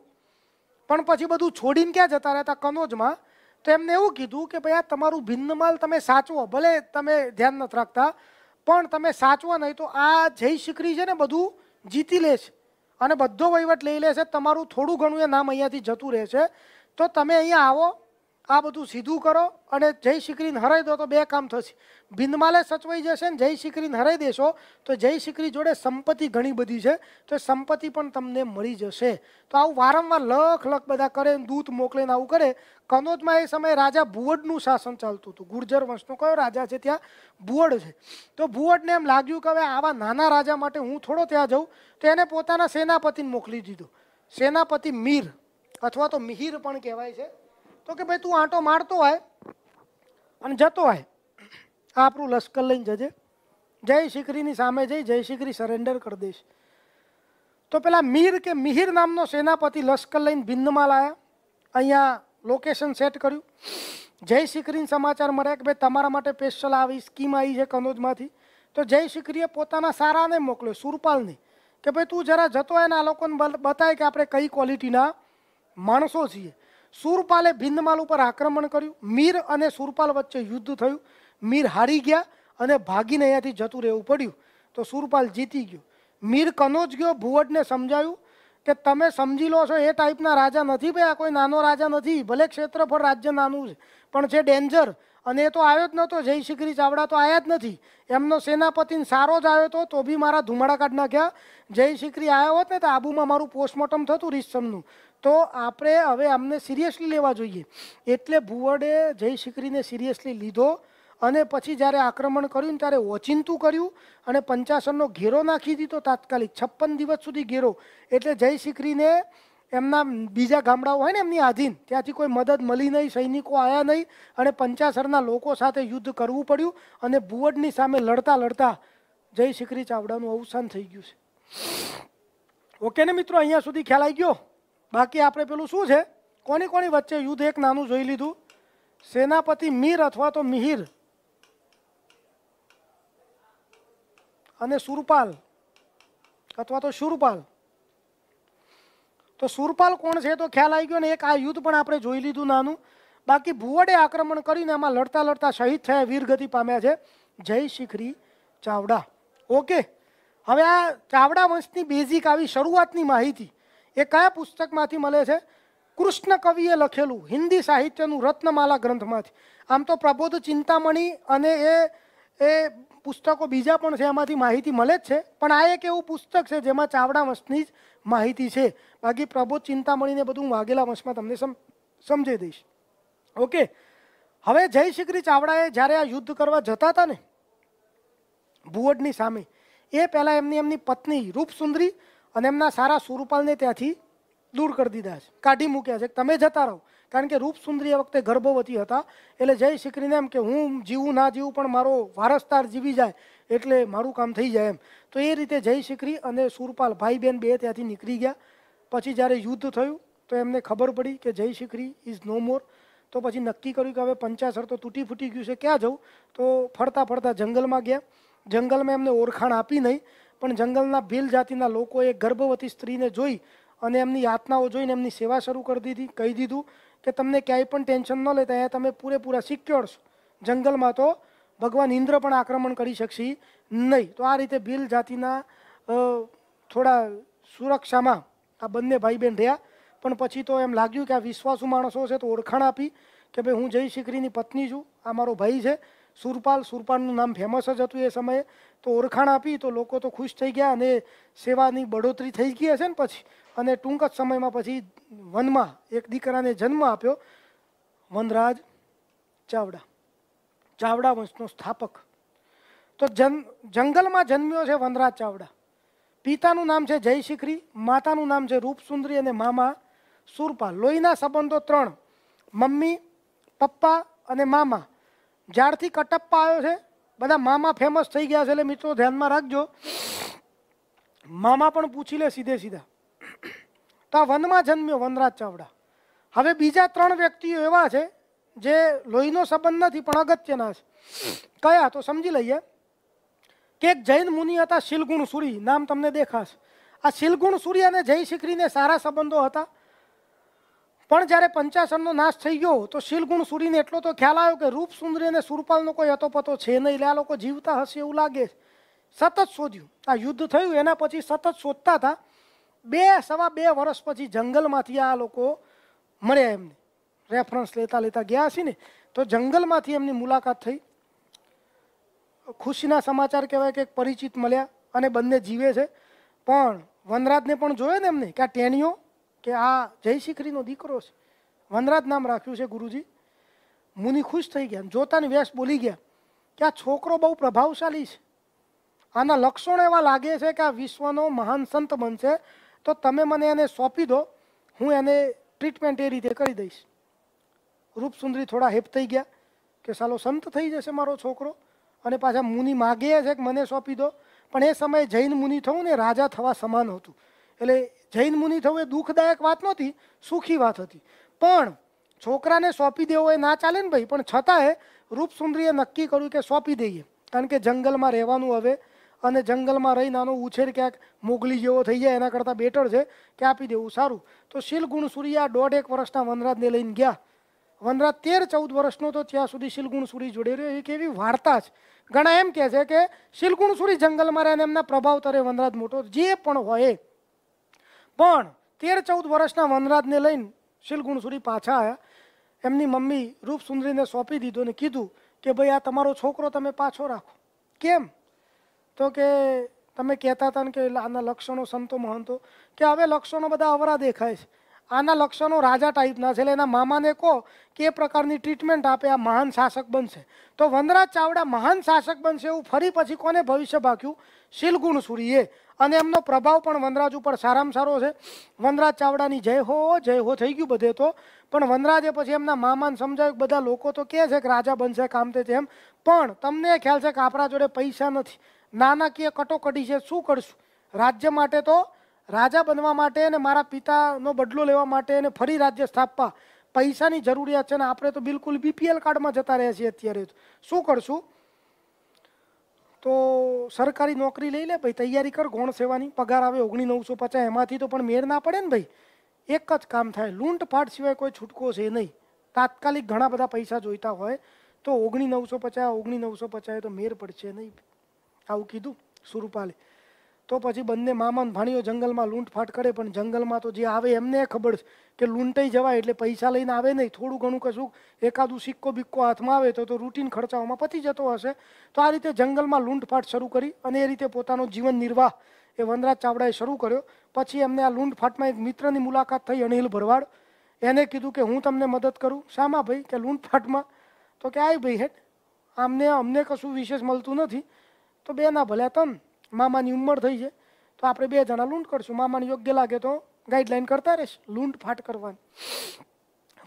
પણ પછી બધું છોડીને ક્યાં જતા રહ્યા હતા કનોજમાં તો એમને એવું કીધું કે ભાઈ આ તમારો ભીંદમાલ તમે સાચવો ભલે તમે ધ્યાન ન tractતા પણ તમે સાચું નહી તો આ જયશિકરી છે ને બધું જીતી લે છે અને બધું વૈવટ લઈ લે છે તમારું થોડું ઘણું એ નામ અહીંયાથી જતું રહે છે તો તમે અહીંયા આવો આ બધું સીધું કરો અને જય શ્રી કૃની હરાઈ દો તો બે કામ થશે ભીંદમાલે સચવાય જશે ને જય શ્રી કૃની હરાઈ દેશો તો જય શ્રી કૃની જોડે સંપત્તિ ઘણી વધી છે તો સંપત્તિ પણ તમને મળી જશે તો આ વાર માં લાખ લાખ બધા કરે ને દૂત મોકલીને આવું કરે કનોજ માં એ સમયે રાજા ભુવડ નું શાસન ચાલતું હતું ગુર્જર વંશ નો કયો રાજા છે ત્યાં ભુવડ છે તો ભુવડ ને એમ લાગ્યું કે હવે આવા નાના રાજા માટે હું થોડો ત્યાં જઉં તેને પોતાના સેનાપતિ ને મોકલી દીધો સેનાપતિ મીર अथवा તો મિહિર પણ કહેવાય છે તો કે ભાઈ તું આંટો મારતો આય અને જતો આય આપણું લશ્કર લઈને જજે જય શીકરીની સામે જઈ જય શીકરી સરેન્ડર કરી દઈશ તો પેલા મિહિર કે મિહિર નામનો સેનાપતિ લશ્કર લઈને ભિન્નમાં લાયા અહીંયા લોકેશન સેટ કર્યું જય શીકરીને સમાચાર મળ્યા કે ભાઈ તમારા માટે સ્પેશિયલ આવી સ્કીમ આવી છે કનોજમાંથી તો જય શીકરીએ પોતાના સારાને મોકલ્યો સુરપાલને કે ભાઈ તું જરા જતો હોય ને આ લોકોને બતાય કે આપણે કઈ ક્વોલિટીના માણસો છીએ સુરપાલે ભિંદમાલ ઉપર આક્રમણ કર્યું મીર અને સુરપાલ વચ્ચે યુદ્ધ થયું મીર હારી ગયા અને ભાગીને અહીંયાથી જતું રહેવું પડ્યું તો સુરપાલ જીતી ગયો મીર કનોજ ગયો ભુવડને સમજાયું કે તમે સમજી લો છો એ ટાઈપના રાજા નથી ભાઈ આ કોઈ નાનો રાજા નથી ભલે ક્ષેત્રફળ રાજ્ય નાનું છે પણ છે ડેન્જર અને એ તો આવ્યો જ નહોતો જય જયશિખરી ચાવડા તો આવ્યા જ નથી એમનો સેનાપતિને સારો જ આવ્યો હતો તો બી મારા ધુમાડા કાઢ નાખ્યા જયશિખરી આવ્યો હોત ને તો આબુમાં મારું પોસ્ટમોર્ટમ થતું રીસમનું તો આપણે હવે આપણે સિરિયસલી લેવા જોઈએ એટલે ભુવડે જયશિકરીને સિરિયસલી લીધો અને પછી જ્યારે આક્રમણ કર્યું ત્યારે વિચિંતું કર્યું અને પંચાસરનો ઘેરો નાખી દીધો તાત્કાલિક 56 દિવસ સુધી ઘેરો એટલે જયશિકરીને એમના બીજા ગામડાઓ હોય ને એમની આધીન ત્યાંથી કોઈ મદદ મળી નહીં સૈનિકો આવ્યા નહીં અને પંચાસરના લોકો સાથે યુદ્ધ કરવું પડ્યું અને ભુવડની સામે લડતા લડતા જયશિકરી ચાવડાનું અવસાન થઈ ગયું છે ઓકે ને મિત્રો અહીંયા સુધી ખ્યાલ આવી ગયો બાકી આપણે પેલું શું છે કોની કોની વચ્ચે યુદ્ધ એક નાનું જોઈ લીધું સેનાપતિ મીર અથવા તો મિહિર અને સુરપાલ અથવા તો શુરપાલ તો સુરપાલ કોણ છે તો ખ્યાલ આવી ગયો ને એક આ યુદ્ધ પણ આપણે જોઈ લીધું નાનું બાકી ભુવડે આક્રમણ કરીને આમાં લડતા લડતા શહીદ થયા વીરગતિ પામ્યા છે જય શિખરી ચાવડા ઓકે હવે આ ચાવડા વંશની બેઝિક આવી શરૂઆતની માહિતી એ કયા પુસ્તકમાંથી મળે છે કૃષ્ણ કવિયે લખેલું હિન્દી સાહિત્યનું રત્નમાળા ગ્રંથમાંથી આમ તો પ્રબોધ ચિંતામણી અને એ એ પુસ્તકો બીજા પણ છે આમાંથી માહિતી મળે છે પણ આ એક એવું પુસ્તક છે જેમાં ચાવડા વસની માહિતી છે બાકી પ્રબોધ ચિંતામણી ને બધું વાગેલા વસમાં તમને સમ સમજાવી દઈશ ઓકે હવે જય シ ગરી ચાવડાએ જ્યારે આ યુદ્ધ કરવા જતો હતા ને બુવડની સામે એ પહેલા એમની એમની પત્ની રૂપસુંદરી અને એમને ના સારા સુરૂપાલ ને ત્યાંથી દૂર કરી દીધા છે કાઠી મૂકે છે કે તમે જતા રહો કારણ કે રૂપસુંદરીએ વખતે ગર્ભવતી હતા એટલે જયશિકરી ને એમ કે હું જીવું ના જીવું પણ મારો વારસદાર જીવી જાય એટલે મારું કામ થઈ જાય એમ તો એ રીતે જયશિકરી અને સુરૂપાલ ભાઈ બે ત્યાંથી નીકળી ગયા પછી જ્યારે યુદ્ધ થયું તો એમને ખબર પડી કે જયશિકરી ઇઝ નો મોર તો પછી નક્કી કર્યું કે હવે પંચાસર તો તૂટીફૂટી ગયું છે ક્યાં જવું તો ફરતા ફરતા જંગલ માં ગયા જંગલ માં એમને ઓળખાણ આપી નહીં પણ જંગલના ભીલ જાતિના લોકોએ ગર્ભવતી સ્ત્રીને જોઈ અને એમની યાતનાઓ જોઈને એમની સેવા શરૂ કરી દીધી કહી દીધું કે તમને કઈ પણ ટેન્શન ન લેતા અહીંયા તમને પૂરે પૂરા સિક્યોર છો જંગલમાં તો ભગવાન ઇન્દ્ર પણ આક્રમણ કરી શકશી નહીં તો આ રીતે ભીલ જાતિના થોડા સુરક્ષામાં આ બन्ने ભાઈ બેન રહ્યા પણ પછી તો એમ લાગ્યું કે આ વિશ્વાસુ માણસો છે તો ઓળખાણ આપી કે ભઈ હું જય シ કરીની પત્ની છું આ મારો ભાઈ છે સૂરપાલ સૂરપાલ નું નામ ફેમસ જ હતું એ સમયે તો ઓરખાણ આવી તો લોકો તો ખુશ થઈ ગયા અને સેવા ની બડોતરી થઈ ગઈ છે ને પછી અને ટૂંક સમય માં પછી वन માં એક દીકરાને જન્મ આપ્યો મનરાજ ચાવડા ચાવડા વંશ નો સ્થાપક તો જંગલમાં જન્મ્યો છે મનરાજ ચાવડા પિતા નું નામ છે જયશિકરી માતા નું નામ છે રૂપસુંદરી અને મામા સૂરપાલ લોહી ના સબંધો ત્રણ મમ્મી પપ્પા અને મામા यार थी कटप पायो छे बड़ा मामा फेमस થઈ ગયા છે એટલે મિત્રો ધ્યાન માં રાખજો मामा પણ પૂછી લે સીधे सीधा તા વનમા જન્મ્યો વનરાજ ચાવડા હવે બીજા 3 વ્યક્તિઓ એવા છે જે લોહીનો સંબંધ નથી પણ અગત્યના છે કયા તો સમજી લઈએ કે એક જૈન મુનિ હતા શિલગુણ સુરી નામ તમને દેખા આ શિલગુણ સુરી ને જયશિકરી ને સારા સંબંધો હતા પણ જ્યારે પંચાસરનો નાશ થઈ ગયો તો શિલગુણ સુરીને એટલો તો ખ્યાલ આવ્યો કે રૂપસુંદરીને સુરપાલનો કોઈ અતોપતો છે નઈલા લોકો જીવતા હશે એવું લાગે સત જ શોધ્યું આ યુદ્ધ થયું એના પછી સત જ શોધતા હતા બે સવા બે વર્ષ પછી જંગલમાંથી આ લોકો મળ્યા એમને રેફરન્સ લેતા લેતા ગયા છે ને તો જંગલમાંથી એમની મુલાકાત થઈ ખુશીના સમાચાર કહેવાય કે એક પરિચિત મળ્યા અને બન્ને જીવે છે પણ વનરાતને પણ જોયું તેમની કે ટેન્યો આ જયશિકરી નો દીકરો છે વનરાત નામ રાખ્યો છે ગુરુજી મુની ખુશ થઈ ગયા જોતાને વેશ બોલી ગયા કે આ છોકરો બહુ પ્રભાવશાળી છે આના લક્ષણો એવા લાગે છે કે આ વિશ્વનો મહાન સંત બનશે તો તમે મને એને સોપી દો હું એને ટ્રીટમેન્ટ એ રીતે કરી દઈશ રૂપસુંદરી થોડા હેપ્તાઈ ગયા કે સાલો સંત થઈ જશે મારો છોકરો અને પાછા મુની માગે છે કે મને સોપી દો પણ એ સમયે જૈન મુની થોઉ ને રાજા થવા સમાન હતો એટલે જૈન મુનિ થવું એ દુઃખદાયક વાત નહોતી સુખી વાત હતી પણ છોકરાને સોંપી દેવો એ ના ચાલે ને ભાઈ પણ છતાંય રૂપસુંદરીએ નક્કી કર્યું કે સોંપી દઈએ કારણ કે જંગલમાં રહેવાનું હવે અને જંગલમાં રહી નાનો ઉછેર ક્યાંક મોગલી જેવો થઈ જાય એના કરતાં બેટર છે કે આપી દેવું સારું તો શિલગુણસુરી આ દોઢ એક વર્ષના વનરાજને લઈને ગયા વનરાજ તેર ચૌદ વર્ષનો તો ત્યાં સુધી શિલગુણસુરી જોડે રહ્યો એક એવી વાર્તા છે ઘણા એમ કહે છે કે શિલગુણસુરી જંગલમાં રહે અને એમના પ્રભાવ તરે વનરાજ મોટો જે પણ હોય પણ 13 14 વર્ષના વનરાદને લઈને શિલગુણસુરી પાછા આયા એમની મમ્મી રૂપસુંદરીને સોપી દીધો અને કીધું કે ભઈ આ તમારો છોકરો તમે પાછો રાખો કેમ તો કે તમે કહેતા હતા કે આના લક્ષણો સંતો મહંતો કે આવે લક્ષણોનો બધે અવરા દેખાય છે આના લક્ષણો રાજા ટાઈપ ના છે એટલે એના મામાને કો કે પ્રકારની ટ્રીટમેન્ટ આપ્યા મહાન શાસક બનશે તો વનરાદ ચાવડા મહાન શાસક બનશે એ ઊ ફરી પછી કોને ભવિષ્ય ભાખ્યું શિલગુણસુરીએ અને એમનો પ્રભાવ પણ વનરાજ ઉપર સારામસારો છે વનરાજ ચાવડાની જય હો જય હો થઈ ગઈ બધે તો પણ વનરાજે પછી એમના મામાન સમજાય કે બધા લોકો તો કે છે કે રાજા બનશે કામતે તેમ પણ તમને ખ્યાલ છે કેાપડા જોડે પૈસા નથી ના ના કે કટોકડી છે શું કરશું રાજ્ય માટે તો રાજા બનવા માટે અને મારા પિતાનો બદલો લેવા માટે અને ફરી રાજ્ય સ્થાપવા પૈસાની જરૂરિયાત છે ને આપણે તો બિલકુલ બીપીએલ કાર્ડમાં જતા રહે છે અત્યારે શું કરશું ઓ સરકારી નોકરી લઈ લે ભાઈ તૈયારી કર ગોણ સેવાની પગાર આવે 1950 એમાંથી તો પણ મેર ના પડે ને ભાઈ એક જ કામ થાય લૂંટફાડ સિવાય કોઈ છુટકો છે એ નહીં તાત્કાલિક ઘણા બધા પૈસા જોઈતા હોય તો 1950 1950 તો મેર પડ છે નહીં આવું કીધું સુરૂપાલે તો પછી બન્ને મામન ફાણીઓ જંગલ માં લૂંટફાટ કરે પણ જંગલ માં તો જે આવે એમને ખબર છે કે લૂંટઈ જવાય એટલે પૈસા લઈને આવે નહીં થોડું ઘણું કસું એકાદું સિક્કો બિક્કો હાથ માં આવે તો તો રૂટીન ખર્ચા માં પતી જતો હશે તો આ રીતે જંગલ માં લૂંટફાટ શરૂ કરી અને આ રીતે પોતાનું જીવન નિર્વાહ એ વંદરા ચાવડા એ શરૂ કર્યો પછી એમને આ લૂંટફાટ માં એક મિત્ર ની મુલાકાત થઈ અણેલ ભરવાડ એને કીધું કે હું તમને મદદ કરું સામા ભાઈ કે લૂંટફાટ માં તો કે આય ભાઈ હે આમને અમને કશું વિશેષ મળતું નથી તો બે ના ભલે તમ મામાની ઉંમર થઈ છે તો આપણે બે જણા લુંડ કરશું મામાને યોગ્ય લાગે તો ગાઈડલાઈન કરતા રહે લુંડ ફાટ કરવાની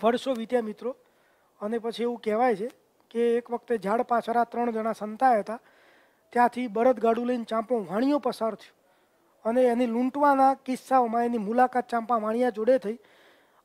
વર્ષો વીત્યા મિત્રો અને પછી એવું કહેવાય છે કે એક વખતે ઝાડ પાછરા ત્રણ જણા સંતાયા હતા ત્યાંથી બરદ ગાડો લઈને ચાંપો વાણીઓ પસાર થ અને એની લુંટવાના કિસ્સામાં એની મુલાકાત ચાંપા વાણીયા જોડે થઈ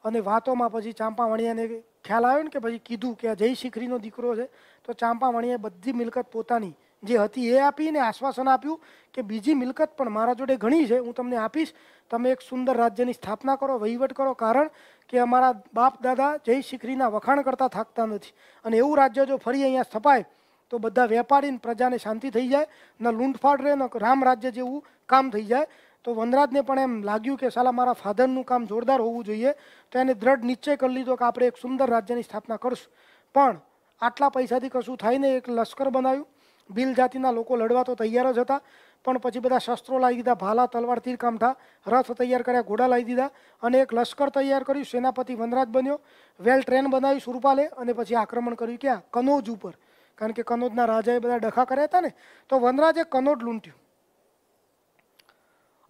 અને વાતોમાં પછી ચાંપા વાણીયાને ખ્યાલ આવ્યો ને કે ભજી કીધું કે જય શિખરીનો દીકરો છે તો ચાંપા વાણીયા બધી મળીકત પોતાની જે હતી એ આપીને આશ્વાસન આપ્યું કે બીજી મિલકત પણ મારા જોડે ઘણી છે હું તમને આપીશ તમે એક સુંદર રાજ્યની સ્થાપના કરો વૈવટ કરો કારણ કે અમારા બાપ દાદા જય શિખરીના વખાણ કરતા થાકતા નહોતી અને એવું રાજ્ય જો ફરી અહીંયા સપાય તો બધા વેપારી ને પ્રજાને શાંતિ થઈ જાય ને લુંડફાડ રે ને રામ રાજ્ય જેવું કામ થઈ જાય તો વનરાતને પણ એમ લાગ્યું કે સાલા મારા ફાધરનું કામ જોરદાર હોવું જોઈએ તે એને દ્રઢ નિશ્ચય કરી લીધો કે આપણે એક સુંદર રાજ્યની સ્થાપના કરશું પણ આટલા પૈસાથી કશું થઈ નહિ એક લશ્કર બનાવ્યું ભીલ જાતિના લોકો લડવા તો તૈયાર જ હતા પણ પછી બધા શસ્ત્રો લાવી દીધા ભાલા તલવાર તીર તીરકામઠા રથ તૈયાર કર્યા ઘોડા લાવી દીધા અને એક લશ્કર તૈયાર કર્યું સેનાપતિ વનરાજ બન્યો વેલ ટ્રેન બનાવી સુરપાલે અને પછી આક્રમણ કર્યું ક્યાં કનોજ ઉપર કારણ કે કનોજના રાજાએ બધા ડખા કર્યા હતા ને તો વનરાજે કનોજ લૂંટ્યું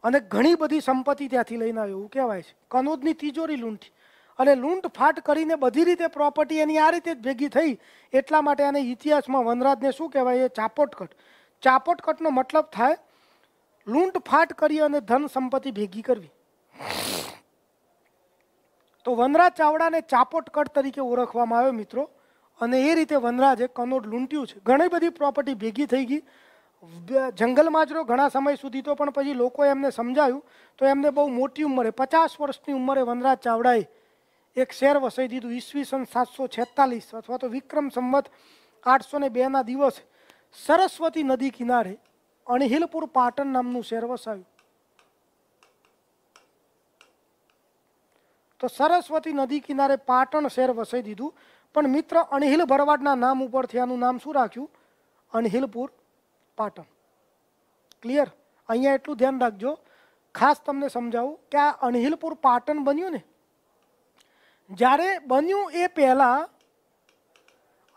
અને ઘણી બધી સંપત્તિ ત્યાંથી લઈને આવ્યો એવું કહેવાય છે કનોજની તિજોરી લૂંટી અને લૂંટ ફાટ કરીને બધી રીતે પ્રોપર્ટી એની આ રીતે જ ભેગી થઈ એટલા માટે આને ઇતિહાસમાં વનરાજને શું કહેવાય એ ચાપોટકટ ચાપોટકટનો મતલબ થાય લૂંટ ફાટ કરી અને ધન સંપત્તિ ભેગી કરવી તો વનરાજ ચાવડાને ચાપોટકટ તરીકે ઓળખવામાં આવ્યો મિત્રો અને એ રીતે વનરાજે કનોડ લૂંટ્યું છે ઘણી બધી પ્રોપર્ટી ભેગી થઈ ગઈ જંગલમાં જ રહ્યો ઘણા સમય સુધી તો પણ પછી લોકો એમને સમજાયું તો એમને બહુ મોટી ઉંમરે પચાસ વર્ષની ઉંમરે વનરાજ ચાવડાએ એક શહેર વસાઈ દીધું ઈસવીસન 746 અથવા તો વિક્રમ સંવત 802 ના દિવસ સરસ્વતી નદી કિનારે અણહિલપુર પાટણ નામનું શહેર વસાઈ તો સરસ્વતી નદી કિનારે પાટણ શહેર વસાઈ દીધું પણ મિત્ર અણહિલ ભરવાડના નામ ઉપરથી આનું નામ શું રાખ્યું અણહિલપુર પાટણ ક્લિયર અહીંયા એટલું ધ્યાન રાખજો ખાસ તમને સમજાવું કે આ અણહિલપુર પાટણ બન્યું ને જ્યારે બન્યું એ પહેલાં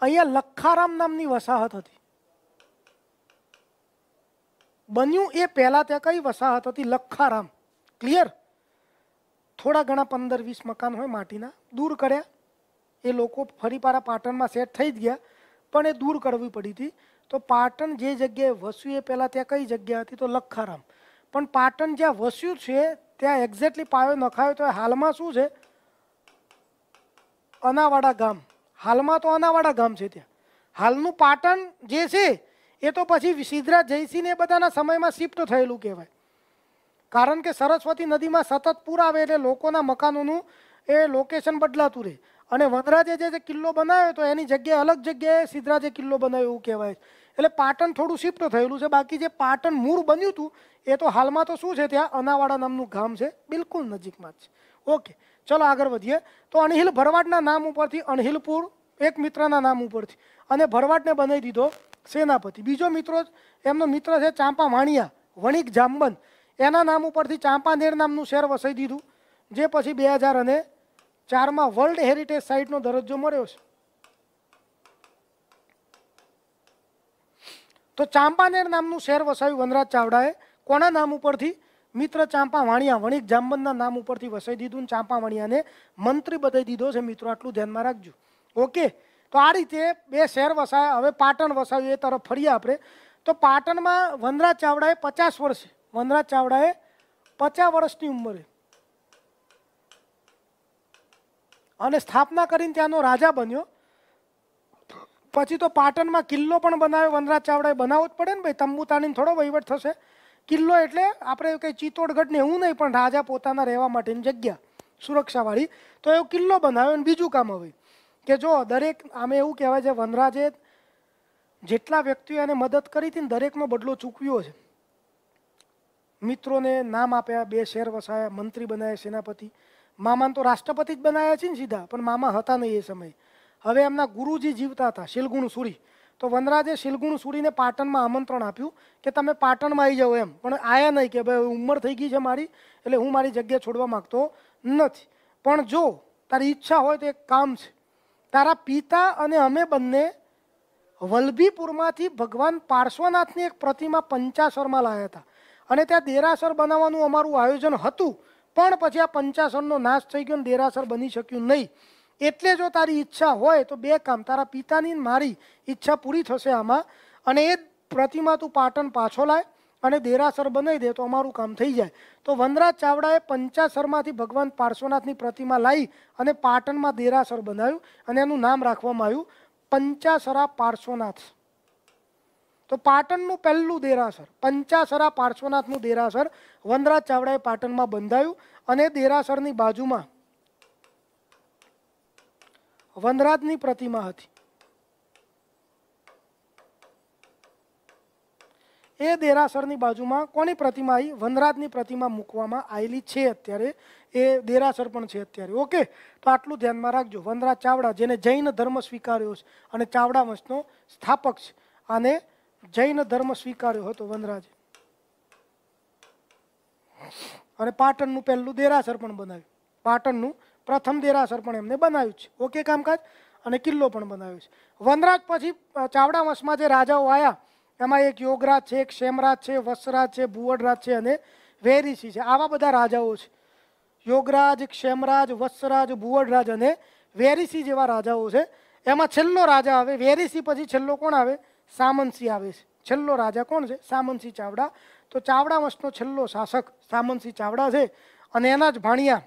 અહીંયા લખારામ નામની વસાહત હતી બન્યું એ પહેલાં ત્યાં કઈ વસાહત હતી લખારામ ક્લિયર થોડા ઘણા પંદર વીસ મકાન હોય માટીના દૂર કર્યા એ લોકો ફરી પારા પાટણમાં સેટ થઈ જ ગયા પણ એ દૂર કરવી પડી હતી તો પાટણ જે જગ્યાએ વસ્યું એ પહેલાં ત્યાં કઈ જગ્યા હતી તો લખારામ પણ પાટણ જ્યાં વસ્યું છે ત્યાં એક્ઝેક્ટલી પાયો નખાયો તો હાલમાં શું છે અનાવાડા ગામ હાલમાં તો અનાવાડા ગામ છે ત્યાં હાલનું પાટણ જે છે એ તો પછી સિદરાજે જૈસીને બધાના સમયમાં શિફ્ટ થયેલું કહેવાય કારણ કે સરસ્વતી નદીમાં સતત પૂર આવે એટલે લોકોના મકાનોનું એ લોકેશન બદલાતું રહે અને વંદ્રાજે જે જે કિલ્લો બનાવ્યો તો એની જગ્યાએ અલગ જગ્યાએ સિદરાજે કિલ્લો બનાવ્યો એવું કહેવાય એટલે પાટણ થોડું શિફ્ટ થયેલું છે બાકી જે પાટણ મૂળ બન્યુંતું એ તો હાલમાં તો શું છે ત્યાં અનાવાડા નામનું ગામ છે બિલકુલ નજીકમાં છે ઓકે ચલો આગળ વધીએ તો અણેહિલ ભરવાડના નામ ઉપરથી અણેહિલપુર એક મિત્રના નામ ઉપરથી અને ભરવાડને બનાવી દીધો સેનાપતિ બીજો મિત્રો એમનો મિત્ર છે ચાંપા વાણિયા વણિક જામબંદ એના નામ ઉપરથી ચાંપાનેર નામનું શહેર વસાઈ દીધું જે પછી 2004 માં વર્લ્ડ હેરિટેજ સાઇટ નો દરજ્જો મળ્યો છે તો ચાંપાનેર નામનું શહેર વસાવ્યું વનરાટ ચાવડાએ કોના નામ ઉપરથી મિત્ર ચાંપા વાણિયા વણિક જામબંદના નામ ઉપરથી વસાઈ દીધુંન ચાંપા વાણિયાને મંત્રી બતઈ દીધો છે મિત્રો આટલું ધ્યાન માં રાખજો ઓકે તો આ રીતે બે શેર વસાયા હવે પાટણ વસાવ્યું એ તરફ ફરીયા આપણે તો પાટણમાં વનરાત ચાવડાએ 50 વર્ષ વનરાત ચાવડાએ 50 વર્ષની ઉંમરે honest થાપના કરીને ત્યાંનો રાજા બન્યો પછી તો પાટણમાં કિલ્લો પણ બનાવ્યો વનરાત ચાવડાએ બનાવવું જ પડે ને ભાઈ તંબુતાનીમાં થોડો વિવડ થશે किल्लो એટલે આપણે કે ચીતોડગઢને હું નઈ પણ રાજા પોતાનો રહેવા માટેની જગ્યા સુરક્ષા વાળી તો એવો किल्ला બનાવ્યો ને બીજું કામ હવે કે જો દરેક આમે એવું કહેવાય છે વનરાજે જેટલા વ્યક્તિઓને મદદ કરી થીને દરેકનો બદલો ચૂકવ્યો છે મિત્રોને નામ આપ્યા બે શેર વસાયા મંત્રી બનાયા સેનાપતિ મામાન તો રાષ્ટ્રપતિ જ બનાયા છે સીધા પણ મામા હતા નહી એ સમયે હવે આમના ગુરુજી જીવતા હતા શિલગુણ સુરી તો વનરાજે શિલગુણ સુરીને પાટણમાં આમંતરણ આપ્યું કે તમે પાટણમાં આવી જાવ એમ પણ આયા નહીં કે ભાઈ ઉંમર થઈ ગઈ છે મારી એટલે હું મારી જગ્યા છોડવા માંગતો નથી પણ જો તારી ઈચ્છા હોય તો એક કામ છે તારા પિતા અને અમે બંને વલબીપુરમાંથી ભગવાન પાર્શ્વનાથની એક પ્રતિમા પંચાસરમાં લાવ્યા હતા અને ત્યાં દેરાસર બનાવવાનું અમારું આયોજન હતું પણ પછી આ પંચાસરનો નાશ થઈ ગયો અને દેરાસર બની શક્યું નહીં એટલે જો તારી ઈચ્છા હોય તો બે કામ તારા પિતાની અને મારી ઈચ્છા પૂરી થશે આમાં અને એ પ્રતિમા તું પાટણ પાછો લાય અને દેરાસર બનાવી દે તો અમારું કામ થઈ જાય તો વંદ્રા ચાવડાએ પંચાસરમાથી ભગવાન પાર્શોનાથની પ્રતિમા લાઈ અને પાટણમાં દેરાસર બનાવ્યું અને એનું નામ રાખવામાં આવ્યું પંચાસરા પાર્શોનાથ તો પાટણનું પહેલું દેરાસર પંચાસરા પાર્શોનાથનું દેરાસર વંદ્રા ચાવડાએ પાટણમાં બંધાયું અને દેરાસરની बाजूમાં વનરાજની પ્રતિમા હતી એ દેરાસરની બાજુમાં કોની પ્રતિમા આવી વનરાજની પ્રતિમા મૂકવામાં આવેલી છે અત્યારે એ દેરાસર પણ છે અત્યારે ઓકે તો આટલું ધ્યાનમાં રાખજો વનરાજ ચાવડા જેને જૈન ધર્મ સ્વીકાર્યો છે અને ચાવડા વંશનો સ્થાપક છે અને જૈન ધર્મ સ્વીકાર્યો હતો વનરાજે અને પાટણનું પહેલું દેરાસર પણ બનાવ્યું પાટણનું પ્રથમ દેરાસર પણ એમને બનાવ્યું છે ઓકે કામકાજ અને કિલ્લો પણ બનાવ્યો છે વનરાક પછી ચાવડા વસમાં જે રાજાઓ આયા એમાં એક યોગરાજ છે એક ક્ષેમરાજ છે વસરાજ છે ભૂવડરાજ છે અને વેરીસી છે આવા બધા રાજાઓ છે યોગરાજ ક્ષેમરાજ વસરાજ ભૂવડરાજ અને વેરીસી જેવા રાજાઓ છે એમાં છેલ્લો રાજા હવે વેરીસી પછી છેલ્લો કોણ આવે સામનસી આવે છે છેલ્લો રાજા કોણ છે સામમસી ચાવડા તો ચાવડા વસનો છેલ્લો શાસક સામમસી ચાવડા છે અને એના જ ભાણિયા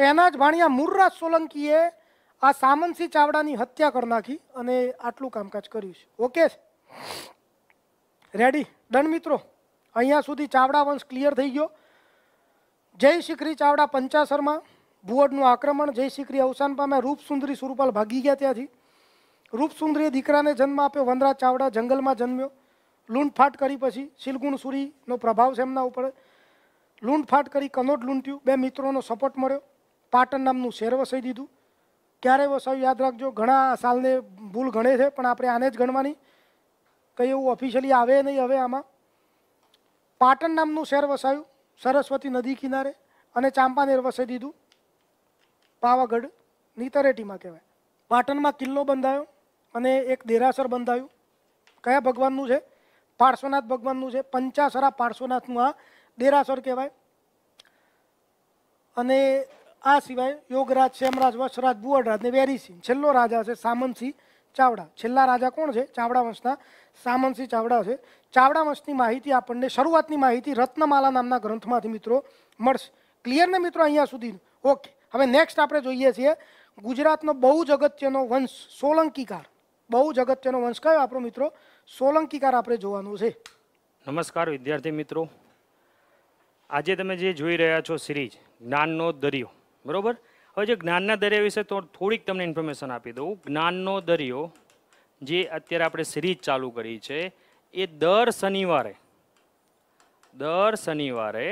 કનાજ ભાણિયા મુરરા સોલંકીએ આ સામનસી ચાવડાની હત્યા કરનાખી અને આટલું કામકાજ કર્યું છે ઓકે રેડી દણ મિત્રો અહીંયા સુધી ચાવડા વંશ ક્લિયર થઈ ગયો જય シ كري ચાવડા પંચાસર્મા બુવડનું આક્રમણ જય シ كري અવસાન પામે રૂપસુંદરી સુરૂપાલ ભાગી ગયા ત્યાંથી રૂપસુંદરી દીકરાને જન્મ આપ્યો વંદરા ચાવડા જંગલમાં જન્મ્યો લૂણફાટ કરી પછી શિલગુણસુરીનો પ્રભાવ તેના ઉપર લૂણફાટ કરી કનોડ લુંટ્યું બે મિત્રોનો સપોર્ટ મળ્યો પાટણ નામનું શહેર વસાવી દીધું ક્યારે વસાવ્યું યાદ રાખજો ઘણા સાલને ભૂલ ગણે છે પણ આપણે આને જ ગણવાની કંઈ એવું ઓફિશિયલી આવે નહીં હવે આમાં પાટણ નામનું શહેર વસાયું સરસ્વતી નદી કિનારે અને ચાંપાનેર વસાઈ દીધું પાવાગઢની તરેટીમાં કહેવાય પાટણમાં કિલ્લો બંધાયો અને એક દેરાસર બંધાયું કયા ભગવાનનું છે પાર્શ્વનાથ ભગવાનનું છે પંચાસરા પાર્શ્વનાથનું આ દેરાસર કહેવાય અને આ સિવાય યોગરાજ શ્યામરાજ વસરાજ બુવડરાજ ને વેરીસિંહ છેલ્લો રાજા છે સામનસિંહ ચાવડા છેલ્લા રાજા કોણ છે ચાવડા વંશના સામનસિંહ ચાવડા છે ચાવડા વંશની માહિતી આપણને શરૂઆતની માહિતી રત્નમાલા નામના ગ્રંથમાંથી મિત્રો મળશે ક્લિયર ને મિત્રો અહીંયા સુધી ઓકે હવે નેક્સ્ટ આપણે જોઈએ છીએ ગુજરાતનો બહુ જ અગત્યનો વંશ સોલંકીકાર બહુ જ અગત્યનો વંશ કયો આપણો મિત્રો સોલંકીકાર આપણે જોવાનું છે નમસ્કાર વિદ્યાર્થી મિત્રો આજે તમે જે જોઈ રહ્યા છો સિરીઝ જ્ઞાનનો દરિયો બરોબર હવે જે જ્ઞાનના દરિયા વિશે થોડીક તમને ઇન્ફોર્મેશન આપી દઉં જ્ઞાનનો દરિયો જે અત્યારે આપણે સિરીઝ ચાલુ કરી છે એ દર શનિવારે દર શનિવારે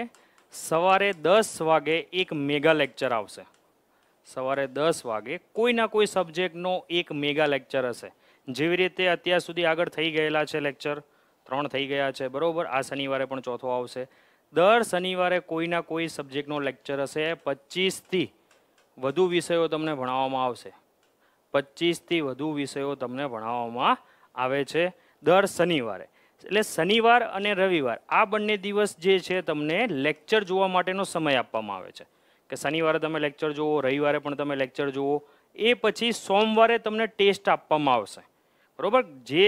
સવારે દસ વાગે એક મેગા લેક્ચર આવશે સવારે દસ વાગે કોઈના કોઈ સબ્જેક્ટનો એક મેગા લેક્ચર હશે જેવી રીતે અત્યાર સુધી આગળ થઈ ગયેલા છે લેક્ચર ત્રણ થઈ ગયા છે બરાબર આ શનિવારે પણ ચોથો આવશે દર શનિવારે કોઈના કોઈ સબ્જેક્ટનો લેક્ચર હશે પચીસથી વધુ વિષયો તમને ભણાવવામાં આવશે પચીસથી વધુ વિષયો તમને ભણાવવામાં આવે છે દર શનિવારે એટલે શનિવાર અને રવિવાર આ બંને દિવસ જે છે તમને લેક્ચર જોવા માટેનો સમય આપવામાં આવે છે કે શનિવારે તમે લેક્ચર જુઓ રવિવારે પણ તમે લેક્ચર જુઓ એ પછી સોમવારે તમને ટેસ્ટ આપવામાં આવશે બરાબર જે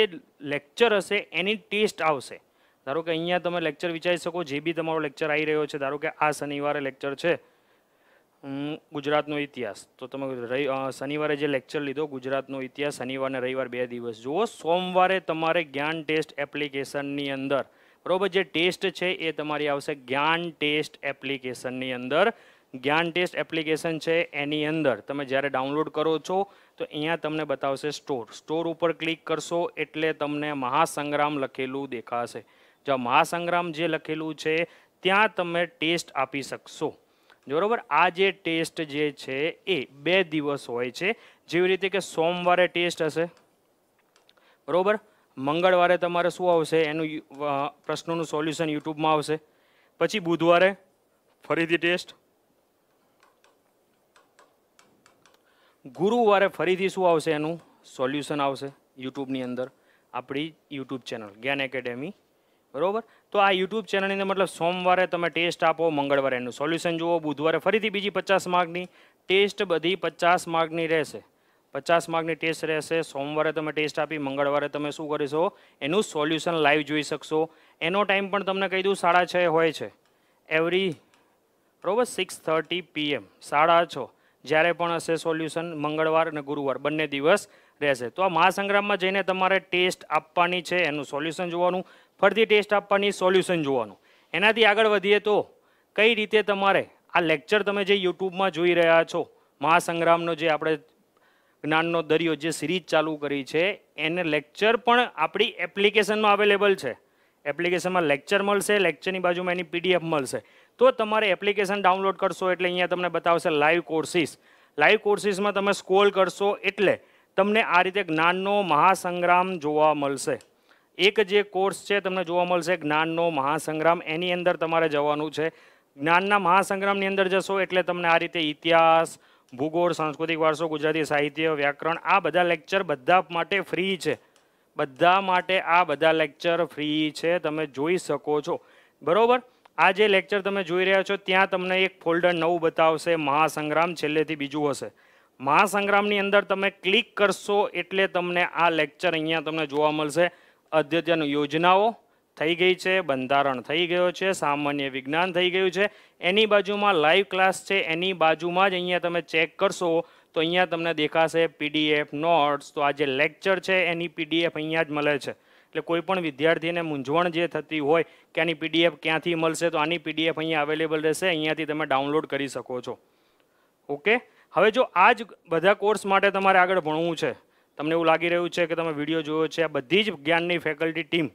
લેક્ચર હશે એની ટેસ્ટ આવશે ધારો કે અહીંયા તમે લેક્ચર વિચારી શકો જે બી તમારો લેક્ચર આવી રહ્યો છે ધારો કે આ શનિવારે લેક્ચર છે ગુજરાતનો ઇતિહાસ તો તમે શનિવારે જે લેક્ચર લીધો ગુજરાતનો ઇતિહાસ શનિવાર અને રવિવાર બે દિવસ જુઓ સોમવારે તમારે જ્ઞાન ટેસ્ટ એપ્લિકેશનની અંદર બરાબર જે ટેસ્ટ છે એ તમારી આવશે જ્ઞાન ટેસ્ટ એપ્લિકેશનની અંદર જ્ઞાન ટેસ્ટ એપ્લિકેશન છે એની અંદર તમે જ્યારે ડાઉનલોડ કરો છો તો અહીંયા તમને બતાવશે સ્ટોર સ્ટોર ઉપર ક્લિક કરશો એટલે તમને મહાસંગ્રામ લખેલું દેખાશે જો મહાસંગ્રામ જે લખેલું છે ત્યાં તમે ટેસ્ટ આપી શકશો બરોબર આ જે ટેસ્ટ જે છે એ બે દિવસ હોય છે જેવી રીતે કે સોમવારે ટેસ્ટ હશે બરોબર મંગળવારે તમારે શું આવશે એનું પ્રશ્નોનું સોલ્યુશન યુટ્યુબમાં આવશે પછી બુધવારે ફરીથી ટેસ્ટ ગુરુવારે ફરીથી શું આવશે એનું સોલ્યુશન આવશે યુટ્યુબની અંદર આપણી યુટ્યુબ ચેનલ જ્ઞાન એકેડેમી બરોબર તો આ યુટ્યુબ ચેનલની મતલબ સોમવારે તમે ટેસ્ટ આપો મંગળવારે એનું સોલ્યુશન જુઓ બુધવારે ફરીથી બીજી પચાસ માર્કની ટેસ્ટ બધી પચાસ માર્કની રહેશે પચાસ માર્કની ટેસ્ટ રહેશે સોમવારે તમે ટેસ્ટ આપી મંગળવારે તમે શું કરીશો એનું સોલ્યુશન લાઈવ જોઈ શકશો એનો ટાઈમ પણ તમને કહી દઉં સાડા છ હોય છે એવરી બરોબર સિક્સ થર્ટી પીએમ સાડા છ જ્યારે પણ હશે સોલ્યુશન મંગળવાર અને ગુરુવાર બંને દિવસ રહેશે તો આ મહાસંગ્રામમાં જઈને તમારે ટેસ્ટ આપવાની છે એનું સોલ્યુશન જોવાનું ફરીથી ટેસ્ટ આપવાની સોલ્યુશન જોવાનું એનાથી આગળ વધીએ તો કઈ રીતે તમારે આ લેક્ચર તમે જે યુટ્યુબમાં જોઈ રહ્યા છો મહાસંગ્રામનો જે આપણે જ્ઞાનનો દરિયો જે સિરીઝ ચાલુ કરી છે એને લેક્ચર પણ આપણી એપ્લિકેશનમાં અવેલેબલ છે એપ્લિકેશનમાં લેક્ચર મળશે લેક્ચરની બાજુમાં એની પીડીએફ મળશે તો તમારે એપ્લિકેશન ડાઉનલોડ કરશો એટલે અહીંયા તમને બતાવશે લાઈવ કોર્સિસ લાઈવ કોર્સિસમાં તમે સ્કોલ કરશો એટલે તમને આ રીતે જ્ઞાનનો મહાસંગ્રામ જોવા મળશે એક જે કોર્સ છે તમને જોવા મળશે જ્ઞાનનો મહાસંગ્રામ એની અંદર તમારે જવાનું છે જ્ઞાનના મહાસંગ્રામની અંદર જશો એટલે તમને આ રીતે ઇતિહાસ ભૂગોળ સાંસ્કૃતિક વારસો ગુજરાતી સાહિત્ય વ્યાકરણ આ બધા લેક્ચર બધા માટે ફ્રી છે બધા માટે આ બધા લેક્ચર ફ્રી છે તમે જોઈ શકો છો બરાબર આ જે લેક્ચર તમે જોઈ રહ્યા છો ત્યાં તમને એક ફોલ્ડર નવું બતાવશે મહાસંગ્રામ છેલ્લેથી બીજું હશે મહાસંગ્રામની અંદર તમે ક્લિક કરશો એટલે તમને આ લેક્ચર અહીંયા તમને જોવા મળશે અદ્યતન યોજનાઓ થઈ ગઈ છે બંધારણ થઈ ગયો છે સામાન્ય વિજ્ઞાન થઈ ગયું છે એની બાજુમાં લાઈવ ક્લાસ છે એની બાજુમાં જ અહીંયા તમે ચેક કરશો તો અહીંયા તમને દેખાશે પીડીએફ નોટ્સ તો આ જે લેક્ચર છે એની પીડીએફ અહીંયા જ મળે છે એટલે કોઈ પણ વિદ્યાર્થીને મૂંઝવણ જે થતી હોય કે આની પીડીએફ ક્યાંથી મળશે તો આની પીડીએફ અહીંયા અવેલેબલ રહેશે અહીંયાથી તમે ડાઉનલોડ કરી શકો છો ઓકે હવે જો આ જ બધા કોર્સ માટે તમારે આગળ ભણવું છે તમને એવું લાગી રહ્યું છે કે તમે વિડીયો જોયો છે આ બધી જ જ્ઞાનની ફેકલ્ટી ટીમ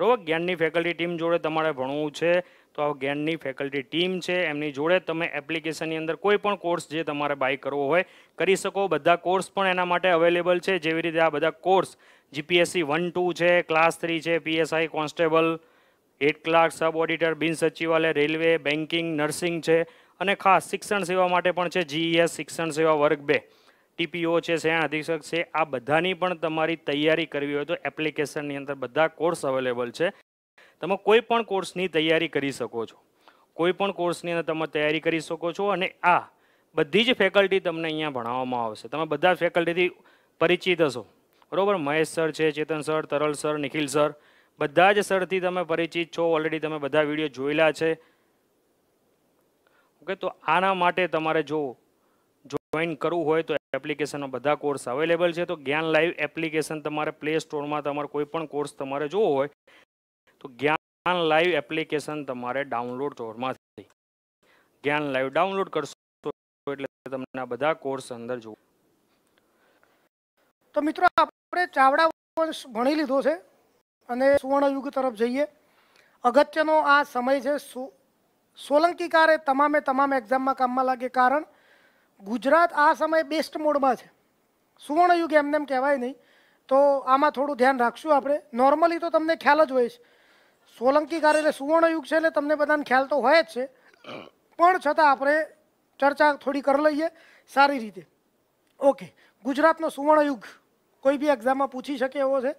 બરાબર જ્ઞાનની ફેકલ્ટી ટીમ જોડે તમારે ભણવું છે તો આ જ્ઞાનની ફેકલ્ટી ટીમ છે એમની જોડે તમે એપ્લિકેશનની અંદર કોઈ પણ કોર્સ જે તમારે બાય કરવો હોય કરી શકો બધા કોર્સ પણ એના માટે અવેલેબલ છે જેવી રીતે આ બધા કોર્સ જીપીએસસી વન ટુ છે ક્લાસ થ્રી છે PSI constable head clerk sub auditor બિન સચિવાલય રેલવે બેન્કિંગ નર્સિંગ છે અને ખાસ શિક્ષણ સેવા માટે પણ છે જીઈએસ e શિક્ષણ સેવા વર્ગ બે ટીપીઓ છે શિક્ષણ અધિક્ષક છે આ બધાની પણ તમારી તૈયારી કરવી હોય તો એપ્લિકેશનની અંદર બધા કોર્સ અવેલેબલ છે તમે કોઈ પણ કોર્સની તૈયારી કરી શકો છો કોઈ પણ કોર્સની અંદર તમે તૈયારી કરી શકો છો અને આ બધી જ ફેકલ્ટી તમને અહીંયા ભણાવવામાં આવશે તમે બધા ફેકલ્ટીથી પરિચિત હશો બરાબર મહેશ સર છે Chetan sir Taral sir Nikhil sir બધા જ સરથી તમે પરિચિત છો ઓલરેડી તમે બધા વિડીયો જોયેલા છે ઓકે તો આના માટે તમારે જો જોઈન કરવું હોય તો એપ્લિકેશનનો બધા કોર્સ અવેલેબલ છે તો જ્ઞાન લાઈવ એપ્લિકેશન તમારે પ્લે સ્ટોરમાં તમારે કોઈ પણ કોર્સ તમારે જોવો હોય તો જ્ઞાન લાઈવ એપ્લિકેશન તમારે ડાઉનલોડ સ્ટોરમાંથી જ્ઞાન લાઈવ ડાઉનલોડ કરશો એટલે તમને આ બધા કોર્સ અંદર જોવો તો મિત્રો આપણે ચાવડા વંશ ભણી લીધો છે અને સુવર્ણયુગ તરફ જઈએ અગત્યનો આ સમય છે સોલંકી સોલંકીકારે તમામે તમામ એક્ઝામમાં કામમાં લાગે કારણ ગુજરાત આ સમયે બેસ્ટ મોડમાં છે સુવર્ણયુગ એમને એમ કહેવાય નહીં તો આમાં થોડું ધ્યાન રાખશું આપણે નોર્મલી તો તમને ખ્યાલ જ હોય છે સોલંકી કાર એટલે સુવર્ણયુગ છે એટલે તમને બધાને ખ્યાલ તો હોય જ છે પણ છતાં આપણે ચર્ચા થોડી કરી લઈએ સારી રીતે ઓકે ગુજરાતનો સુવર્ણયુગ કોઈ બી એક્ઝામમાં પૂછી શકે એવો છે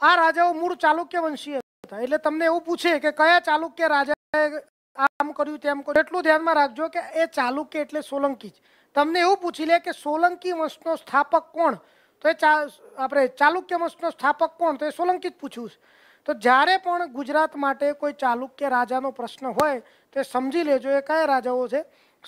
આ રાજાઓ મૂળ ચાલુક્ય વંશીય હતા એટલે તમને એવું પૂછે કે કયા ચાલુક્ય રાજાએ આમ કર્યું તેમ કર્યું એટલું ધ્યાનમાં રાખજો કે એ ચાલુક્ય એટલે સોલંકી જ તમને એવું પૂછી લે કે સોલંકી વંશનો સ્થાપક કોણ તો આપણે ચાલુક્ય વંશનો સ્થાપક કોણ તો સોલંકી જ પૂછું તો જારે પણ ગુજરાત માટે કોઈ ચાલુક્ય રાજાનો પ્રશ્ન હોય તે સમજી લેજો કે આ કયા રાજાઓ છે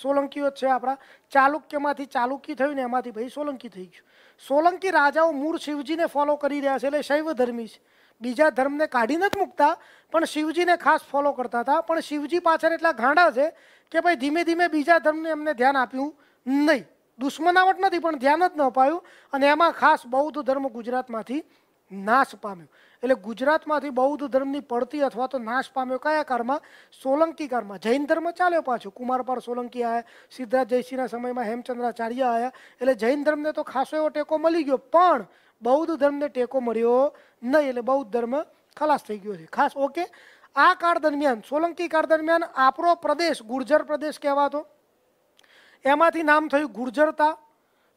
સોલંકીઓ છે આપડા ચાલુક્યમાંથી ચાલુકી થઈ ને એમાંથી ભઈ સોલંકી થઈ ગયું સોલંકી રાજાઓ મૂર શિવજીને ફોલો કરી રહ્યા છે એટલે શૈવ ધર્મી છે બીજો ધર્મ ને કાઢી નાખ મુકતા પણ શિવજીને ખાસ ફોલો કરતા હતા પણ શિવજી પાછળ એટલા ગાડા છે કે ભાઈ ધીમે ધીમે બીજા ધર્મને અમને ધ્યાન આપ્યું નહીં દુશ્મન આવટન હતી પણ ધ્યાન જ ન પાયું અને એમાં ખાસ બૌદ્ધ ધર્મ ગુજરાતમાંથી નાશ પામ્યો એટલે ગુજરાતમાંથી બૌદ્ધ ધર્મની પડતી अथवा તો નાશ પામ્યો કયા કાળમાં સોલંકી કાળમાં જૈન ધર્મ ચાલ્યો પાછું કુમારપાળ સોલંકી આયા સિદ્ધરાજ જયસિંહના સમયમાં હેમચંદ્રાચાર્ય આયા એટલે જૈન ધર્મને તો ખાસો ટેકો મળી ગયો પણ બૌદ્ધ ધર્મને ટેકો મળ્યો નહીં એટલે બૌદ્ધ ધર્મ ખલાસ થઈ ગયો છે ખાસ ઓકે આ કાળ દરમિયાન સોલંકી કાળ દરમિયાન આપણો પ્રદેશ ગુર્જર પ્રદેશ કહેવાતો એમાંથી નામ થયું ગુર્જરતા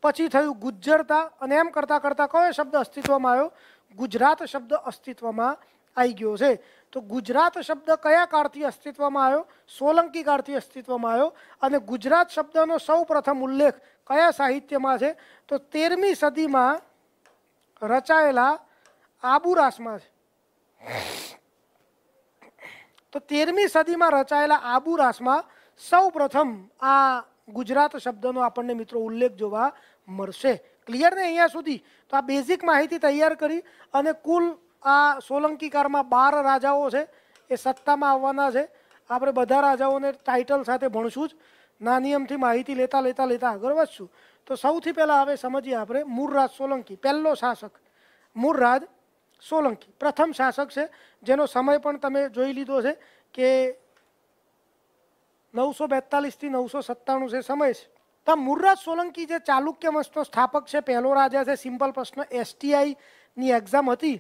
પછી થયું ગુજર્જતા અને એમ કરતા કરતા કયો શબ્દ અસ્તિત્વમાં આવ્યો ગુજરાત શબ્દ અસ્તિત્વમાં આવી ગયો છે તો ગુજરાત શબ્દ કયા કારણથી અસ્તિત્વમાં આવ્યો સોલંકી કારણથી અસ્તિત્વમાં આવ્યો અને ગુજરાત શબ્દનો સૌપ્રથમ ઉલ્લેખ કયા સાહિત્યમાં છે તો 13મી સદીમાં રચાયેલા આબુરાસમાં છે તો 13મી સદીમાં રચાયેલા આબુરાસમાં સૌપ્રથમ આ ગુજરાત શબ્દનો આપણે મિત્રો ઉલ્લેખ જોવા મળશે ક્લિયર ને અહીંયા સુધી તો આ બેઝિક માહિતી તૈયાર કરી અને કુલ આ સોલંકી કાળમાં 12 રાજાઓ છે એ સત્તામાં આવવાના છે આપણે બધા રાજાઓને ટાઇટલ સાથે ભણશું જ ના નિયમથી માહિતી લેતા લેતા લેતા આગળ વધશું તો સૌથી પહેલા આવે સમજીયા આપણે મૂળરાજ સોલંકી પહેલો શાસક મૂળરાજ સોલંકી પ્રથમ શાસક છે જેનો સમય પણ તમે જોઈ લીધો છે કે નવસો બેતાલીસથી નવસો સત્તાણું છે સમય છે તો મુર્રાજ સોલંકી જે ચાલુક્ય વંશનો સ્થાપક છે પહેલો રાજા છે સિમ્પલ પ્રશ્ન એસટીઆઈની એક્ઝામ હતી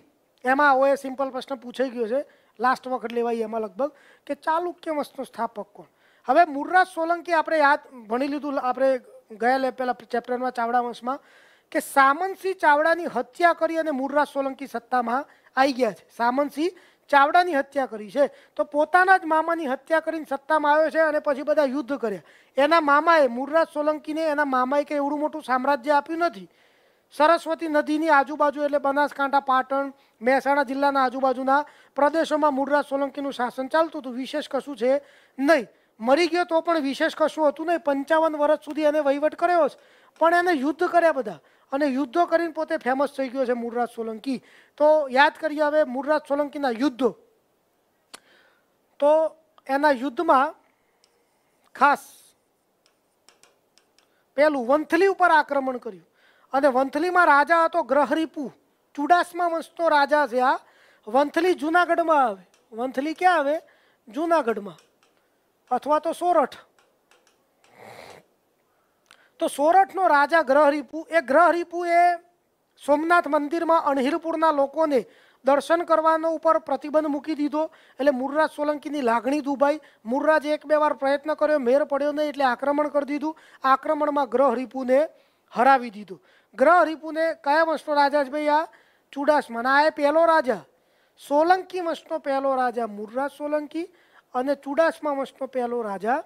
એમાં આવો એ સિમ્પલ પ્રશ્ન પૂછાઈ ગયો છે લાસ્ટ વખત લેવાય એમાં લગભગ કે ચાલુક્ય વંશનો સ્થાપક કોણ હવે મુર્રાજ સોલંકી આપણે યાદ ભણી લીધું આપણે ગયા પહેલા ચેપ્ટરમાં ચાવડા વંશમાં કે સામનસિંહ ચાવડાની હત્યા કરી અને મુર્રાજ સોલંકી સત્તામાં આવી ગયા છે સામનસિંહ ચાવડાની હત્યા કરી છે તો પોતાનો જ મામાની હત્યા કરીને સત્તામાં આવ્યો છે અને પછી બધા યુદ્ધ કર્યા એના મામાય મુરરા સોલંકીને એના મામાય કે એવડું મોટું સામ્રાજ્ય આપ્યું નથી સરસ્વતી નદીની આજુબાજુ એટલે બનાસકાંઠા પાટણ મહેસાણા જિલ્લાના આજુબાજુના પ્રદેશોમાં મુરરા સોલંકીનું શાસન ચાલતું તો વિશેષ કશું છે નહીં મરી ગયો તો પણ વિશેષ કશું હતું નહીં 55 વર્ષ સુધી એને વહીવટ કર્યો છે પણ એને યુદ્ધ કર્યા બધા અને યુદ્ધ કરીને પોતે ફેમસ થઈ ગયો છે મુજરા સોલંકી તો યાદ કરી જો હવે મુજરા સોલંકી ના યુદ્ધ તો એના યુદ્ધમાં ખાસ પેલું વંતલી ઉપર આક્રમણ કર્યું અને વંતલી માં રાજા હતો ગ્રહરીપુ ચુડાસમા વસતો રાજા છે આ વંતલી જૂનાગઢ માં આવે વંતલી ક્યાં આવે જૂનાગઢ માં અથવા તો સોરઠ તો સોરઠનો રાજા ગ્રહરીપુ એ ગ્રહરીપુ એ સોમનાથ મંદિરમાં અણહિરપુરના લોકોને દર્શન કરવાનો ઉપર પ્રતિબંધ મૂકી દીધો એટલે મુરરા સોલંકીની લાગણી દૂબાઈ મુરરા એક બે વાર પ્રયત્ન કર્યો મેર પડ્યો નહી એટલે આક્રમણ કરી દીધું આક્રમણમાં ગ્રહરીપુને હરાવી દીધું ગ્રહરીપુને કાયમ મસ્તો રાજા જ ભૈયા ચૂડાસમાનાયે પહેલો રાજા સોલંકી વંશનો પહેલો રાજા મુરરા સોલંકી અને ચૂડાસમા વંશનો પહેલો રાજા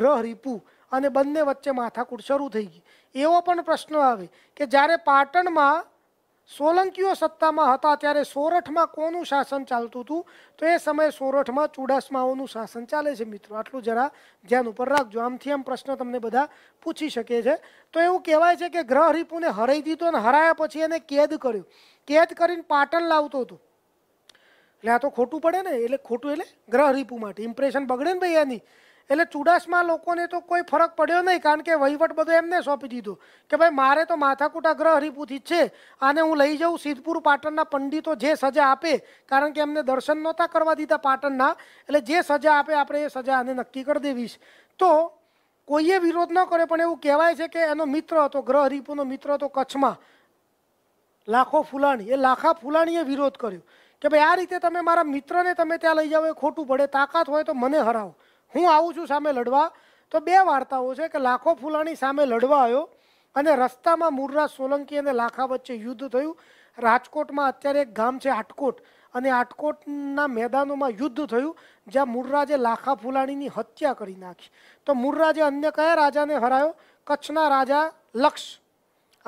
ગ્રહરીપુ અને બંદને વચ્ચે માથાકૂટ શરૂ થઈ ગઈ એવો પણ પ્રશ્ન આવે કે જ્યારે પાટણમાં સોલંકીઓ સત્તામાં હતા ત્યારે સોરઠમાં કોનું શાસન ચાલતું હતું તો એ સમયે સોરઠમાં ચુડાસમાઓનું શાસન ચાલે છે મિત્રો આટલું જરા ધ્યાન ઉપર રાખજો આમથી આમ પ્રશ્ન તમને બધા પૂછી શકે છે તો એવું કહેવાય છે કે ગ્રહરીપુને હરાઈ દીધો અને હરાયા પછી એને કેદ કર્યો કેદ કરીને પાટણ લાવતો હતો એટલે આ તો ખોટું પડે ને એટલે ખોટું એટલે ગ્રહરીપુ માટે impression બગડે ને ભાઈ આની એલે ચુડાસમા લોકો ને તો કોઈ ફરક પડ્યો નઈ કારણ કે વહીવટ બધું એમને સોપી દીધું કે ભાઈ મારે તો માથાકુટા ગ્રહરી પૂતી છે આને હું લઈ જાવ સીધપુર પાટણના પંડિતો જે સજા આપે કારણ કે એમને દર્શન નોતા કરવા દીધા પાટણના એટલે જે સજા આપે આપણે એ સજા આને નક્કી કર દેવીશ તો કોઈ એ વિરોધ ન કરે પણ એવું કહેવાય છે કે એનો મિત્ર હતો ગ્રહરી પૂનો મિત્ર હતો કચ્છમાં લાખો ફુલાણ એ લાખા ફુલાણીએ વિરોધ કર્યો કે ભાઈ આ રીતે તમે મારા મિત્રને તમે ત્યાં લઈ જાવ એ ખોટું પડે તાકાત હોય તો મને હરાવ હું આવું છું સામે લડવા તો બે વાર્તાઓ છે કે લાખો ફુલાણી સામે લડવા આવ્યો અને રસ્તામાં મૂળરાજ સોલંકી અને લાખા વચ્ચે યુદ્ધ થયું રાજકોટમાં અત્યારે એક ગામ છે આટકોટ અને આટકોટના મેદાનોમાં યુદ્ધ થયું જ્યાં મૂળરાજે લાખા ફુલાણીની હત્યા કરી નાખી તો મૂળરાજે અન્ય કયા રાજાને હરાયો કચ્છના રાજા લક્ષ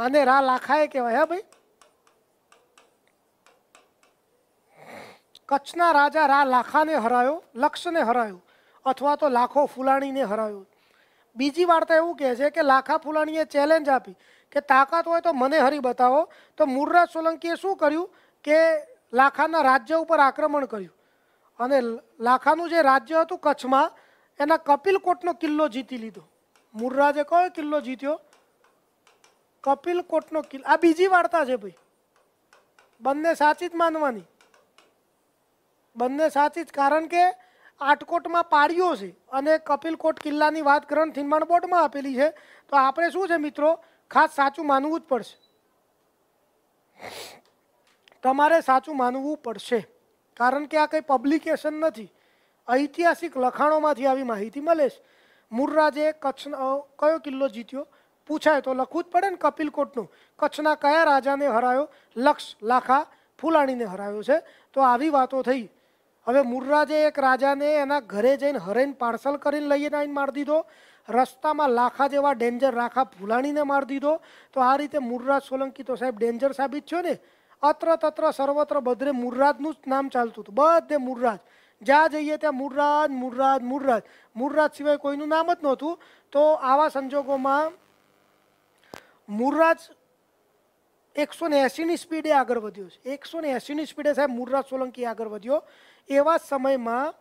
અને રા લાખાએ કહેવાય હા ભાઈ કચ્છના રાજા રા લાખાને હરાયો લક્ષને હરાયો અથવા તો લાખો ફુલાણીને હરાવ્યું બીજી વાર્તા એવું કહે છે કે લાખા ફુલાણીએ ચેલેન્જ આપી કે તાકાત હોય તો મને હરી બતાવો તો મુરરા સોલંકીએ શું કર્યું કે લાખાના રાજ્ય ઉપર આક્રમણ કર્યું અને લાખાનું જે રાજ્ય હતું કચ્છમાં એના કપિલકોટનો કિલ્લો જીતી લીધો મુરરાજે કયો કિલ્લો જીત્યો કપિલકોટનો કિલ્ આ બીજી વાર્તા છે ભાઈ બન્ને સાચિત માનવાની બન્ને સાચિત કારણ કે આટકોટમાં પાડ્યો છે અને કપિલકોટ કિલ્લાની વાતકરણ થિંમાણ બોર્ડમાં આપેલી છે તો આપણે શું છે મિત્રો ખાસ સાચું માનવું જ પડશે તમારે સાચું માનવું પડશે કારણ કે આ કોઈ પબ્લિકેશન નથી ઐતિહાસિક લખાણોમાંથી આવી માહિતી મળે મુરરાજે કચ્છનો કયો કિલ્લો જીત્યો પૂછાય તો લખું જ પડે ને કપિલકોટનો કચ્છના કયા રાજાને હરાયો લક્ષ લાખા ફૂલાણીને હરાયો છે તો આવી વાતો થઈ અવે મુરરાજે એક રાજાને એના ઘરે જઈને હરઈન પાર્સલ કરીને લઈ એને માર દીધો રસ્તામાં લાખા જેવો ડેન્જર રાખા ફૂલાણીને માર દીધો તો આ રીતે મુરરા સોલંકી તો સાહેબ ડેન્જર સાબિત થયો ને અત્ર તત્ર સર્વત્ર બધરે મુરરાદ નું નામ ચાલતું હતું બધે મુરરાજ જા જઈએ ત્યાં મુરરાદ મુરરાદ મુરરાદ મુરરાદ સિવાય કોઈનું નામ જ નહોતું તો આવા સંજોગોમાં મુરરાજ 180 ની સ્પીડે આગળ વધ્યો છે 180 ની સ્પીડે સાહેબ મુરરા સોલંકી આગળ વધ્યો એવા સમયમાં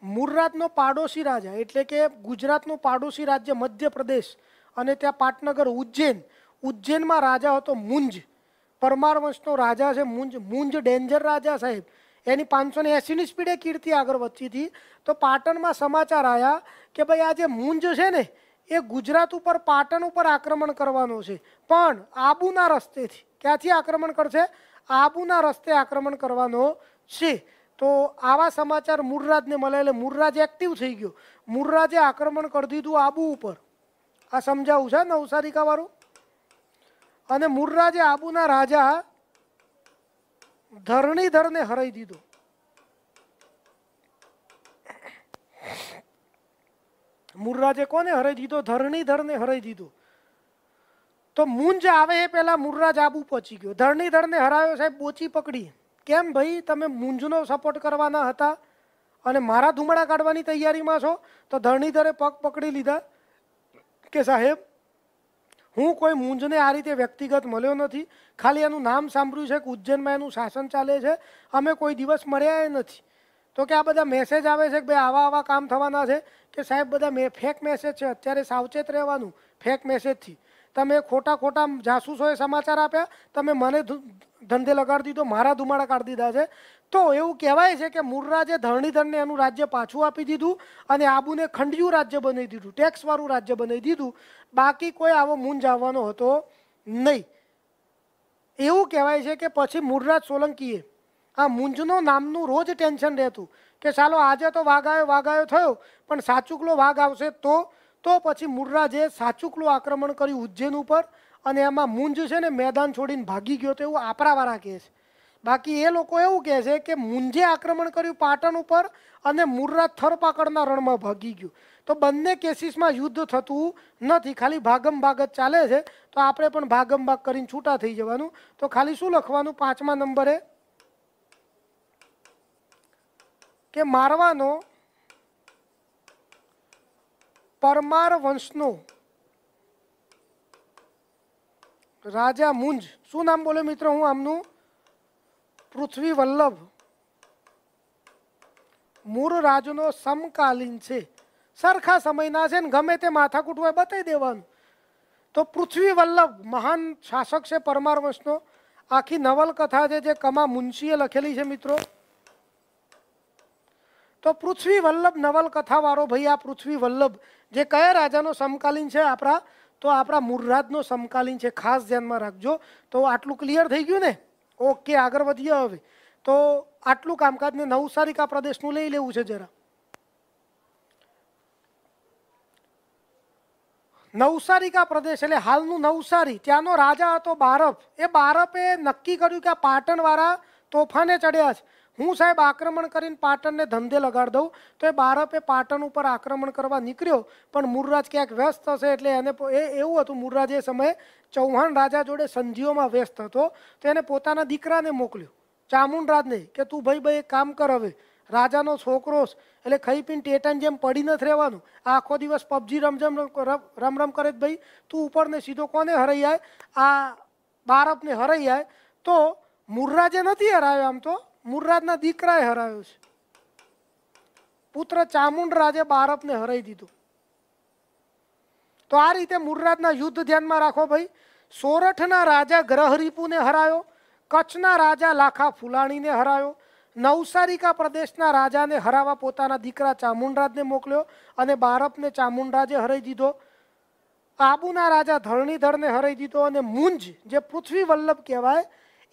મુરરાદનો પાડોશી રાજા એટલે કે ગુજરાતનો પાડોશી રાજ્ય મધ્યપ્રદેશ અને ત્યાં પાટનગર ઉજ્જૈન ઉજ્જૈનમાં રાજા હતો મુંજ પરમાર વંશનો રાજા છે મુંજ મુંજ ડેન્જર રાજા સાહેબ એની 580 ની સ્પીડે કીર્તિ આગળ વધીતી તો પાટણમાં સમાચાર આયા કે ભાઈ આ જે મુંજ છે ને એ ગુજરાત ઉપર પાટણ ઉપર આક્રમણ કરવાનો છે પણ આબુના રસ્તેથી ક્યાંથી આક્રમણ કરશે આબુના રસ્તે આક્રમણ કરવાનો છે તો આવા સમાચાર મૂળરાજને મળ્યા એટલે મૂળરાજ એક્ટિવ થઈ ગયો મૂળરાજે આક્રમણ કરી દીધું આબુ ઉપર આ સમજાવું છે નવસારિકાવાળું અને મૂળરાજે આબુના રાજા ધરણીધરને હરાઈ દીધો મૂળરાજે કોને હરાઈ દીધો ધરણીધરને હરાઈ દીધો તો મુંજ આવે એ પહેલાં મૂળરાજ આબુ પહોંચી ગયો ધરણીધરને હરાવ્યો સાહેબ બોચી પકડી કેમ ભાઈ તમે મુંજનો સપોર્ટ કરવાનો હતા અને મારા ધુમડા ગાડવાની તૈયારીમાં છો તો ધરણી ધરે પક પકડી લીધા કે સાહેબ હું કોઈ મુંજને આ રીતે વ્યક્તિગત મળ્યો નથી ખાલી આનું નામ સાંભળ્યું છે કે ઉદ્ધજનમાયનું શાસન ચાલે છે અમે કોઈ દિવસ મળ્યાય નથી તો કે આ બધા મેસેજ આવે છે કે ભાઈ આવા આવા કામ થવાના છે કે સાહેબ બધા મે ફેક મેસેજ છે અત્યારે સાવચેત રહેવાનું ફેક મેસેજ થી તમે ખોટા ખોટા જાસૂસો એ સમાચાર આપ્યા તમે મને ધંધે લગાડ દીધો મારા ધુમાડા કાઢી દીધા છે તો એવું કહેવાય છે કે મુરરાજે ધરણીધરને આનું રાજ્ય પાછું આપી દીધું અને આબુને ખંડ્યું રાજ્ય બનાવી દીધું ટેક્સ વાળું રાજ્ય બનાવી દીધું બાકી કોઈ આવો મુંજ આવવાનો હતો નહીં એવું કહેવાય છે કે પછી મુરરા સોલંકી આ મુંજનો નામનો રોજ ટેન્શન રહેતું કે ચાલો આજે તો વાગાયો વાગાયો થયો પણ સાચુકલો વાગ આવશે તો તો પછી મુર્રાજે સાચુકલું આક્રમણ કર્યું ઉજ્જૈન ઉપર અને એમાં મુંજ છે ને મેદાન છોડીને ભાગી ગયો તો એવું આપરાવાળા કહે છે બાકી એ લોકો એવું કહે છે કે મુંજે આક્રમણ કર્યું પાટણ ઉપર અને મુર્રા થરપાકડના રણમાં ભાગી ગયું તો બંને કેસીસમાં યુદ્ધ થતું નથી ખાલી ભાગમ ભાગ જ ચાલે છે તો આપણે પણ ભાગમ ભાગ કરીને છૂટા થઈ જવાનું તો ખાલી શું લખવાનું પાંચમા નંબરે કે મારવાનો परमार વંશનો રાજા મુંજ શું નામ બોલે મિત્રો હું આમનું પૃથ્વી વલ્લભ મૂળ રાજનો સમકાલીન છે સરખા સમયના છે ને ગમે તે માથાકૂટ હોય બતાવી દેવાનું તો પૃથ્વી વલ્લભ મહાન શાસક છે પરમાર વંશનો આખી નવલકથા છે જે કમા મુનશીએ લખેલી છે મિત્રો તો પૃથ્વી વલ્લભ નવલકથાવાળો ભાઈ આ પૃથ્વી વલ્લભ જે કયા રાજાનો સમકાલીન છે આપરા તો આપરા મુરરાદનો સમકાલીન છે ખાસ ધ્યાન માં રાખજો તો આટલું ક્લિયર થઈ ગયું ને ઓકે આગળ વધીએ હવે તો આટલું કામકાજ ને નૌસારીકા pradesh નું લઈ લેવું છે જરા નૌસારીકા pradesh એટલે હાલ નું નૌસારી ત્યાંનો રાજા હતો બારફ એ બારફ એ નક્કી કર્યું કે પાટણ વારા તોફાને ચડ્યા છે મું સાહેબ આક્રમણ કરીને પાટણ ને ધંધે લગાડ દઉ તો 12 પર પાટણ ઉપર આક્રમણ કરવા નીકળ્યો પણ મુરરાજ કેક વ્યસ્ત છે એટલે એને એ એવું હતું મુરરાજ એ સમયે ચૌહાણ રાજા જોડે સંજીયોમાં વ્યસ્ત હતો તેને પોતાના દીકરાને મોકલ્યો ચામુંન રાજે કે તું ભઈ ભઈ એક કામ કર હવે રાજાનો છોકરો એટલે ખઈ પિન ટેટન જેમ પડી નસ રહેવાનું આખો દિવસ પબ્જી રમજેમ રમમ કરત ભઈ તું ઉપર ને સીધો કોને હરઈ જાય આ બારપ ને હરઈ જાય તો મુરરાજે નથી હરાયો આમ તો મુરરાજના દીકરાએ હરાવ્યો છે પુત્ર ચામુંડરાજે બારપને હરાઈ દીધો તો આ રીતે મુરરાજના યુદ્ધ ધ્યાનમાં રાખો ભાઈ સોરઠના રાજા ગ્રહરીપુને હરાયો કચ્છના રાજા લાખા ફુલાણીને હરાયો નવસારિકા પ્રદેશના રાજાને હરાવા પોતાના દીકરા ચામુંડરાજને મોકલ્યો અને બારપને ચામુંડરાજે હરાઈ દીધો આબુના રાજા ધરણીધરને હરાઈ દીધો અને મુંજ જે પૃથ્વી વલ્લભ કહેવાય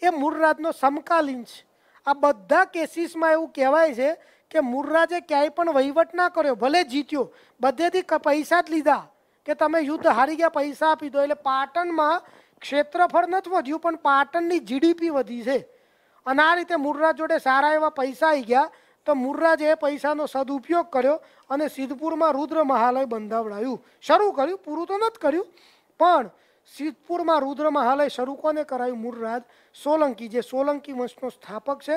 એ મુરરાજનો સમકાલીન છે આ બધા કેસીસમાં એવું કહેવાય છે કે મુરરાજે કઈ પણ વિવટ ના કર્યો ભલે જીત્યો બધેથી પૈસા જ લીધા કે તમે યુદ્ધ હારી ગયા પૈસા આપી દો એટલે પાટણમાં ક્ષેત્રફળ ન વધ્યું પણ પાટણની જીડીપી વધી છે અને આ રીતે મુરરાજોડે सारा એવા પૈસા આવી ગયા તો મુરરાજે પૈસાનો સદ ઉપયોગ કર્યો અને સિદ્ધપુરમાં રુદ્રમહાલય બંધાવડાયું શરૂ કર્યું પુરોતોનત કર્યું પણ સિદ્ધપુર માં રુદ્રમહાલય શરૂ કોને કરાયુ મુરરાદ સોલંકી જે સોલંકી વંશનો સ્થાપક છે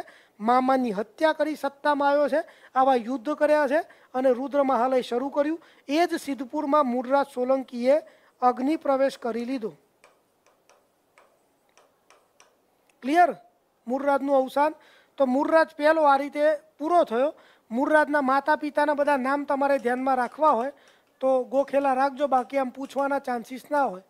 મામાની હત્યા કરી સત્તામાં આવ્યો છે આવા યુદ્ધ કર્યા છે અને રુદ્રમહાલય શરૂ કર્યું એ જ સિદ્ધપુર માં મુરરાદ સોલંકી એ અગ્નિપ્રવેશ કરી લીધો ક્લિયર મુરરાદ નું અવસાન તો મુરરાદ પહેલો આ રીતે પૂરો થયો મુરરાદના માતા-પિતાના બધા નામ તમારે ધ્યાનમાં રાખવા હોય તો ગોખેલા રાખજો બાકી આમ પૂછવાના ચાન્સીસ ના હોય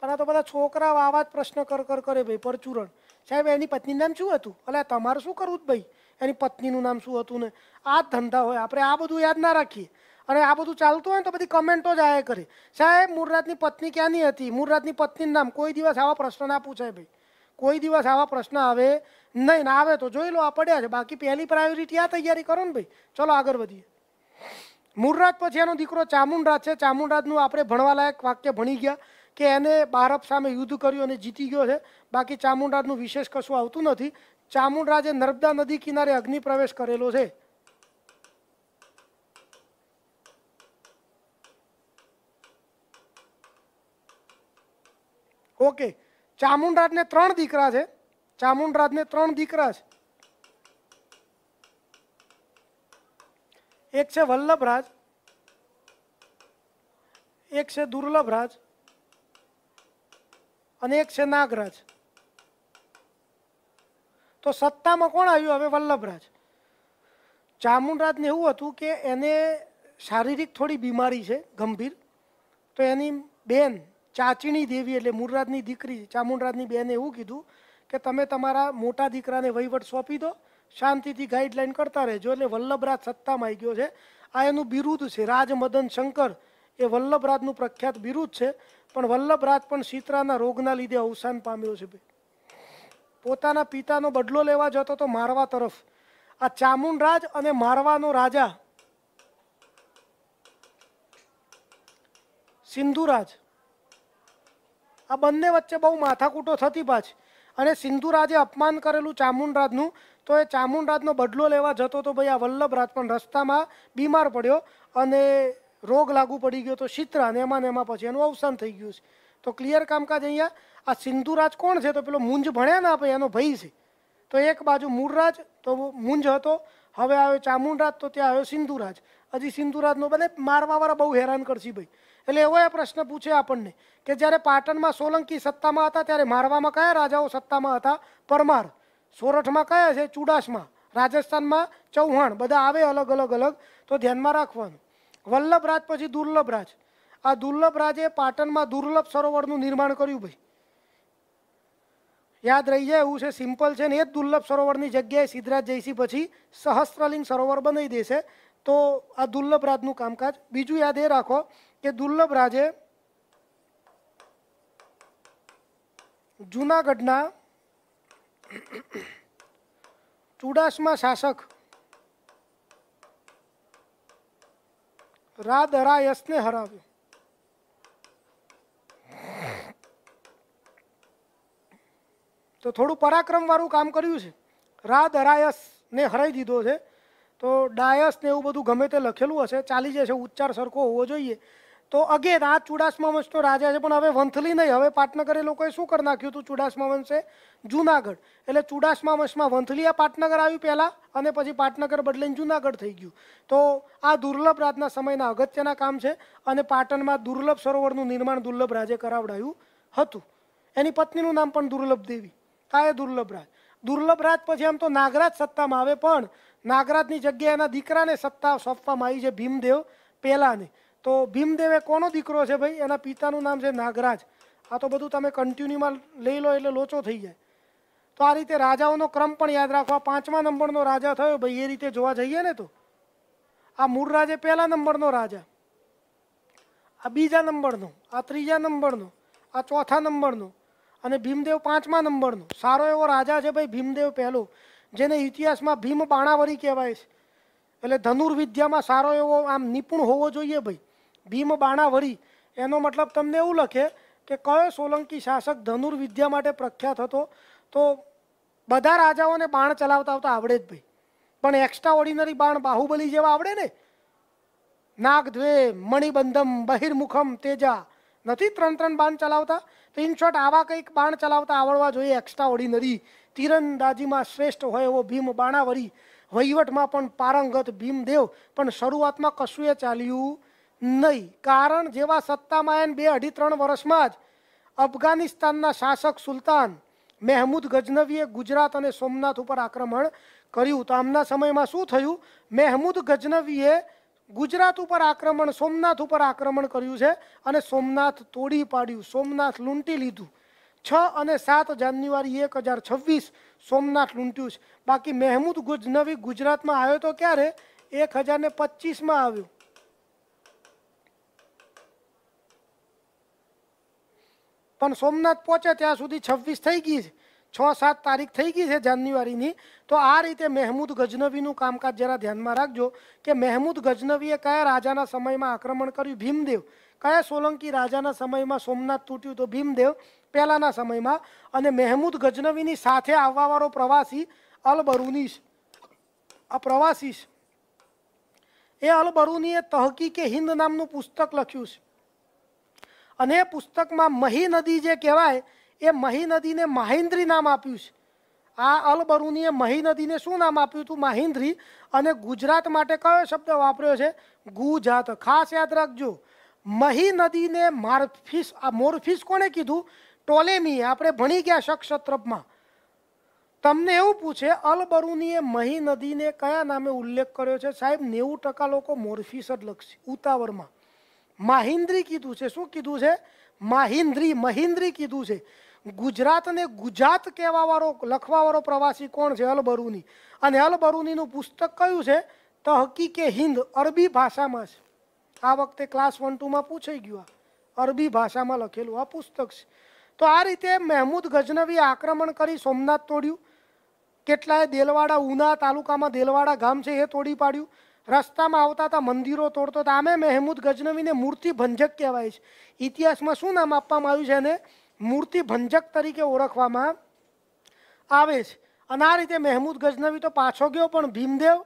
પણ આ તો બધા છોકરાઓ આવા જ પ્રશ્ન કર કર કરે ભાઈ પરચુરણ સાહેબ એની પત્નીનું નામ શું હતું અલ્યા તમારે શું કરવું જ ભાઈ એની પત્નીનું નામ શું હતું ને આ જ ધંધા હોય આપણે આ બધું યાદ ના રાખીએ અને આ બધું ચાલતું હોય ને તો બધી કમેન્ટો જ આયા કરે સાહેબ મુરરાતની પત્ની ક્યાંની હતી મુરરાતની પત્નીનું નામ કોઈ દિવસ આવા પ્રશ્ન ના પૂછાય ભાઈ કોઈ દિવસ આવા પ્રશ્ન આવે નહીં ના આવે તો જોઈ લો આ પડ્યા છે બાકી પહેલી પ્રાયોરિટી આ તૈયારી કરો ને ભાઈ ચલો આગળ વધીએ મુરરાજ પછી એનો દીકરો ચામુંડરાજ છે ચામુંડરાજનું આપણે ભણવાલાયક વાક્ય ભણી ગયા કેને બારપ સામે યુદ્ધ કર્યું અને જીતી ગયો છે બાકી ચામુંડરાદનું વિશેષ કશું આવતું નથી ચામુંડરાજે नर्मदा નદી કિનારે અગ્નિપ્રવેશ કરેલો છે ઓકે ચામુંડરાદને ત્રણ દીકરા છે ચામુંડરાદને ત્રણ દીકરા છે એક છે વલ્લભરાજ એક છે દુર્લભરાજ અનેક છે નાગરાજ તો સત્તામાં કોણ આવ્યું હવે વલ્લભરાજ ચામુંડરાજે એવું હતું કે એને શારીરિક થોડી બીમારી છે ગંભીર તો એની બેન ચાચીણી દેવી એટલે મુરરાદની દીકરી છે ચામુંડરાદની બેને એવું કીધું કે તમે તમારા મોટા દીકરાને વહીવટ સોપી દો શાંતિથી ગાઈડલાઈન કરતા રહે જો એટલે વલ્લભરાજ સત્તામાં આવી ગયો છે આ એનો વિરુદ્ધ છે રાજમદન શંકર એ વલ્લભરાજનો પ્રખ્યાત વિરુદ્ધ છે પણ વલ્લભરાજ પણ સીતરાના રોગના લીધે અવસાન પામ્યો છે ભાઈ પોતાના પિતાનો બદલો લેવા જતો તો મારવા તરફ આ ચામુંડરાજ અને મારવાનો રાજા સિંધુરાજ આ બંને વચ્ચે બહુ માથાકૂટો થતી પાછ અને સિંધુરાજે અપમાન કરેલું ચામુંડરાજનું તો એ ચામુંડરાજનો બદલો લેવા જતો તો ભાઈ આ વલ્લભરાજ પણ રસ્તામાં બીમાર પડ્યો અને રોગ લાગુ પડી ગયો તો સીતરા ને એમાં ને એમાં પછી એનો અવસાન થઈ ગયો છે તો ક્લિયર કામકાજ અહીંયા આ સિંધુરાજ કોણ છે તો પેલો મુંજ ભણે ને આપ એનો ભાઈ છે તો એક બાજુ મૂરરાજ તો એ મુંજ હતો હવે આવ્યો ચામુંડરાજ તો ત્યાં આવ્યો સિંધુરાજ અજી સિંધુરાજનો બને મારવાવાળા બહુ હેરાન કરસી ભાઈ એટલે એવો આ પ્રશ્ન પૂછે આપણને કે જ્યારે પાટણમાં સોલંકી સત્તામાં હતા ત્યારે મારવામાં કયા રાજાઓ સત્તામાં હતા પરમાર સોરઠમાં કયા છે ચુડાસમાં રાજસ્થાનમાં ચૌહાણ બધા આવે અલગ અલગ અલગ તો ધ્યાન માં રાખવાનું वल्लभ राज પછી દુર્લભ રાજ આ દુર્લભ રાજે પાટણ માં દુર્લભ સરોવર નું નિર્માણ કર્યું ભાઈ યાદ રહી જાય એ ઊું છે સિમ્પલ છે ને એ દુર્લભ સરોવર ની જગ્યાએ સિદ્ધરાજ જયસિંહ પછી સહસ્ત્રલિંગ સરોવર બની દે છે તો આ દુર્લભ રાદ નું કામકાજ બીજું યાદ એ રાખો કે દુર્લભ રાજે જૂનાગઢ ના ટૂડાસ માં શાસક રાદરાયસ ને હરાવ્યો તો થોડું પરાક્રમ વાળું કામ કર્યું છે રાદરાયસ ને હરાઈ દીધો છે તો ડાયસ ને એવું બધું ગમે તે લખેલું હશે ચાલી જશે ઉચ્ચાર સરખો હોવો જોઈએ તો અગેન આ ચુડાસમા વંશનો રાજા છે પણ હવે વંથલી નહીં હવે પાટનગર એ લોકોએ શું કરી નાખ્યું હતું ચુડાસમા વંશે જુનાગઢ એટલે ચુડાસમા વંશમાં વંથલી આ પાટનગર આવ્યું પહેલાં અને પછી પાટનગર બદલીને જુનાગઢ થઈ ગયું તો આ દુર્લભ રાજના સમયના અગત્યના કામ છે અને પાટણમાં દુર્લભ સરોવરનું નિર્માણ દુર્લભ રાજે કરાવડાયું હતું એની પત્નીનું નામ પણ દુર્લભ દેવી આ એ દુર્લભ રાજ દુર્લભ રાજ પછી આમ તો નાગરાજ સત્તામાં આવે પણ નાગરાજની જગ્યાએ એના દીકરાને સત્તા સોંપવામાં આવી છે ભીમદેવ પહેલાંને તો ભીમદેવ એ કોનો દીકરો છે ભાઈ એના પિતાનું નામ છે નાગરાજ આ તો બધું તમે કન્ટિન્યુઅલ લઈ લો એટલે લોચો થઈ જાય તો આ રીતે રાજાઓનો ક્રમ પણ યાદ રાખવા પાંચમા નંબરનો રાજા થયો ભાઈ એ રીતે જોવા જોઈએ ને તો આ મુર રાજે પહેલા નંબરનો રાજા આ બીજા નંબરનો આ ત્રીજા નંબરનો આ ચોથા નંબરનો અને ભીમદેવ પાંચમા નંબરનો સારો એવો રાજા છે ભાઈ ભીમદેવ પહેલો જેને ઇતિહાસમાં ભીમ બાણાવરી કહેવાય છે એટલે ધનુર વિદ્યામાં સારો એવો આમ નિપુણ હોવો જોઈએ ભાઈ भीम बाणावरी એનો મતલબ તમને એવું લખે કે કયો સોલંકી શાસક ધનુર્વિદ્યા માટે પ્રખ્યાત હતો તો બધા રાજાઓને બાણ ચલાવતા આવડે જ ભાઈ પણ એક્સ્ટ્રા ઓર્ડિનરી બાણ બાહubલી જેવું આવડે ને નાગધવે મણીબંધમ બહિરમુખમ તેજા નથી ત્રણ ત્રણ બાણ ચલાવતા 3 શોટ આવા કોઈક બાણ ચલાવતા આવળવા જોઈએ એક્સ્ટ્રા ઓર્ડિનરી તીરંદાજીમાં શ્રેષ્ઠ હોય એવો ભીમ બાણાવરી વૈવટમાં પણ પારંગત ભીમદેવ પણ શરૂઆતમાં કસુએ ચાલ્યું નહીં કારણ કે વા સત્તામાંન બે અઢી ત્રણ વર્ષમાં જ afghanistan ના શાસક સુલ્તાન મહમૂદ ગજનવીએ ગુજરાત અને સોમનાથ ઉપર આક્રમણ કર્યું તો આમના સમયમાં શું થયું મહમૂદ ગજનવીએ ગુજરાત ઉપર આક્રમણ સોમનાથ ઉપર આક્રમણ કર્યું છે અને સોમનાથ તોડી પાડ્યું સોમનાથ લૂંટી લીધું 6 અને 7 જાન્યુઆરી 1026 સોમનાથ લૂંટ્યું છે બાકી મહમૂદ ગજનવી ગુજરાતમાં આવ્યો તો ક્યારે 1025 માં આવ્યો પણ સોમનાથ પોચે ત્યાં સુધી 26 થઈ ગઈ છે 6 7 તારીખ થઈ ગઈ છે જાન્યુઆરીની તો આ રીતે મહમૂદ ગજનવી નું કામકાજ જરા ધ્યાન માં રાખજો કે મહમૂદ ગજનવીએ કયા રાજાના સમયમાં આક્રમણ કર્યું ભીમદેવ કયા સોલંકી રાજાના સમયમાં સોમનાથ તૂટ્યું તો ભીમદેવ પહેલાના સમયમાં અને મહમૂદ ગજનવીની સાથે આવવાવાળો પ્રવાસી અલબરૂનીસ આ પ્રવાસીસ એ અલબરૂનીએ તહકીકે હિંદ નામનું પુસ્તક લખ્યું છે અને આ પુસ્તકમાં મહી નદી જે કહેવાય એ મહી નદીને માહેન્દ્રી નામ આપ્યું છે આ અલબરુનીએ મહી નદીને શું નામ આપ્યુંતું માહેન્દ્રી અને ગુજરાત માટે કયો શબ્દ વાપર્યો છે ગુજાત ખાસ યાદ રાખજો મહી નદીને માર્ફિસ આ મોર્ફિસ કોણે કીધું ટોલેમી આપણે ભણી ગયા ક્ષક્ષત્રપમાં તમને એવું પૂછે અલબરુનીએ મહી નદીને કયા નામે ઉલ્લેખ કર્યો છે સાહેબ 90% લોકો મોર્ફિસ જ લખશે ઉતાવર મહીંદ્રી કીધું છે શું કીધું છે મહીંદ્રી મહીંદ્રી કીધું છે ગુજરાત ને ગુજરાત કેવાવારો લખવાવારો પ્રવાસી કોણ છે અલબરુની અને અલબરુની નું પુસ્તક કયું છે તહકીકે હિંદ અરબી ભાષામાં છે આ વખતે ક્લાસ 1 2 માં પૂછાઈ ગયું અરબી ભાષામાં લખેલું આ પુસ્તક છે તો આ રીતે મહમૂદ ગઝનવી આક્રમણ કરી સોમનાથ તોડ્યું કેટલાય દેલवाड़ा ઉના તાલુકા માં દેલवाड़ा ગામ છે એ તોડી પાડ્યું રસ્તામાં આવતા હતા મંદિરો તોડતો હતા આમે મહેમૂદ ગજનવીને મૂર્તિ ભંજક કહેવાય છે ઇતિહાસમાં શું નામ આપવામાં આવ્યું છે એને મૂર્તિ ભંજક તરીકે ઓળખવામાં આવે છે અને આ રીતે મહેમૂદ ગજનવી તો પાછો ગયો પણ ભીમદેવ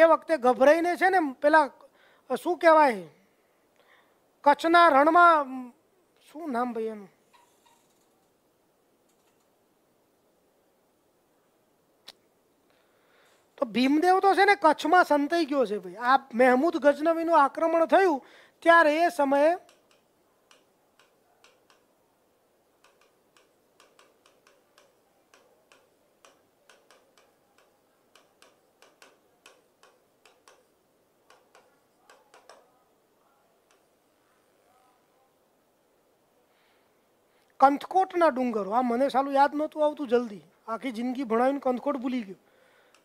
એ વખતે ગભરાઈને છે ને પેલા શું કહેવાય કચ્છના રણમાં શું નામ ભાઈ એનું तो भीमदेव तो है कच्छ में संतई गये भाई आ मेहमूद गजनवी आक्रमण थे तरह ये समय कंथकोट ना डूंगर आ मैंने सालू याद नतु आतु जल्दी आखी जिंदगी भणाई कंथकोट भूली गयो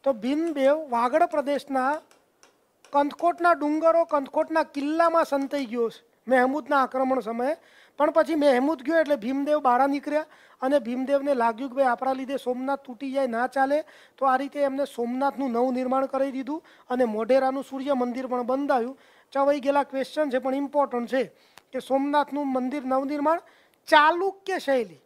તો ભીમદેવ વાઘડ પ્રદેશના કંદકોટના ડુંગરો કંદકોટના કિલ્લામાં સંતાઈ ગયો છે મેહમૂદના આક્રમણ સમયે પણ પછી મેહમૂદ ગયો એટલે ભીમદેવ બહાર નીકળ્યા અને ભીમદેવને લાગ્યું કે આપરા લીદે સોમનાથ તૂટી જાય ના ચાલે તો આ રીતે એમને સોમનાથનું નવ નિર્માણ કરી દીધું અને મોઢેરાનું સૂર્ય મંદિર પણ બંધાયું ચાવયેલા ક્વેશ્ચન છે પણ ઈમ્પોર્ટન્ટ છે કે સોમનાથનું મંદિર નવ નિર્માણ ચાલુક્ય શૈલી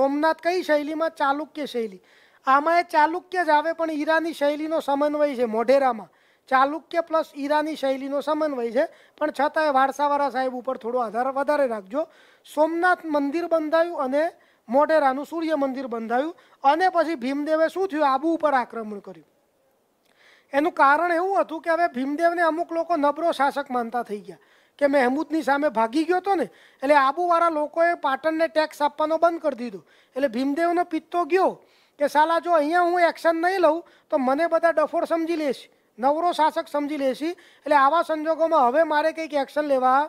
સોમનાથ કઈ શૈલીમાં ચાલુક્ય શૈલી આમાં એ ચાલુક્ય જ આવે પણ ઈરાની શૈલીનો સમન્વય છે મોઢેરામાં ચાલુક્ય પ્લસ ઈરાની શૈલીનો સમન્વય છે પણ છતાં એ વારસાવાળા સાહેબ ઉપર થોડો આધાર વધારે રાખજો સોમનાથ મંદિર બંધાયું અને મોઢેરાનું સૂર્ય મંદિર બંધાયું અને પછી ભીમદેવે શું થયું આબુ ઉપર આક્રમણ કર્યું એનું કારણ એવું હતું કે હવે ભીમદેવને અમુક લોકો નબળો શાસક માનતા થઈ ગયા કે મહેમૂદની સામે ભાગી ગયો હતો ને એટલે આબુવાળા લોકોએ પાટણને ટેક્સ આપવાનો બંધ કરી દીધો એટલે ભીમદેવનો પિત્તો ગયો કે સાલા જો અહીંયા હું એક્શન નઈ લઉં તો મને બધા ડફોળ સમજી લેશે નવરો શાસક સમજી લેશે એટલે આવા સંજોગોમાં હવે મારે કંઈક એક્શન લેવા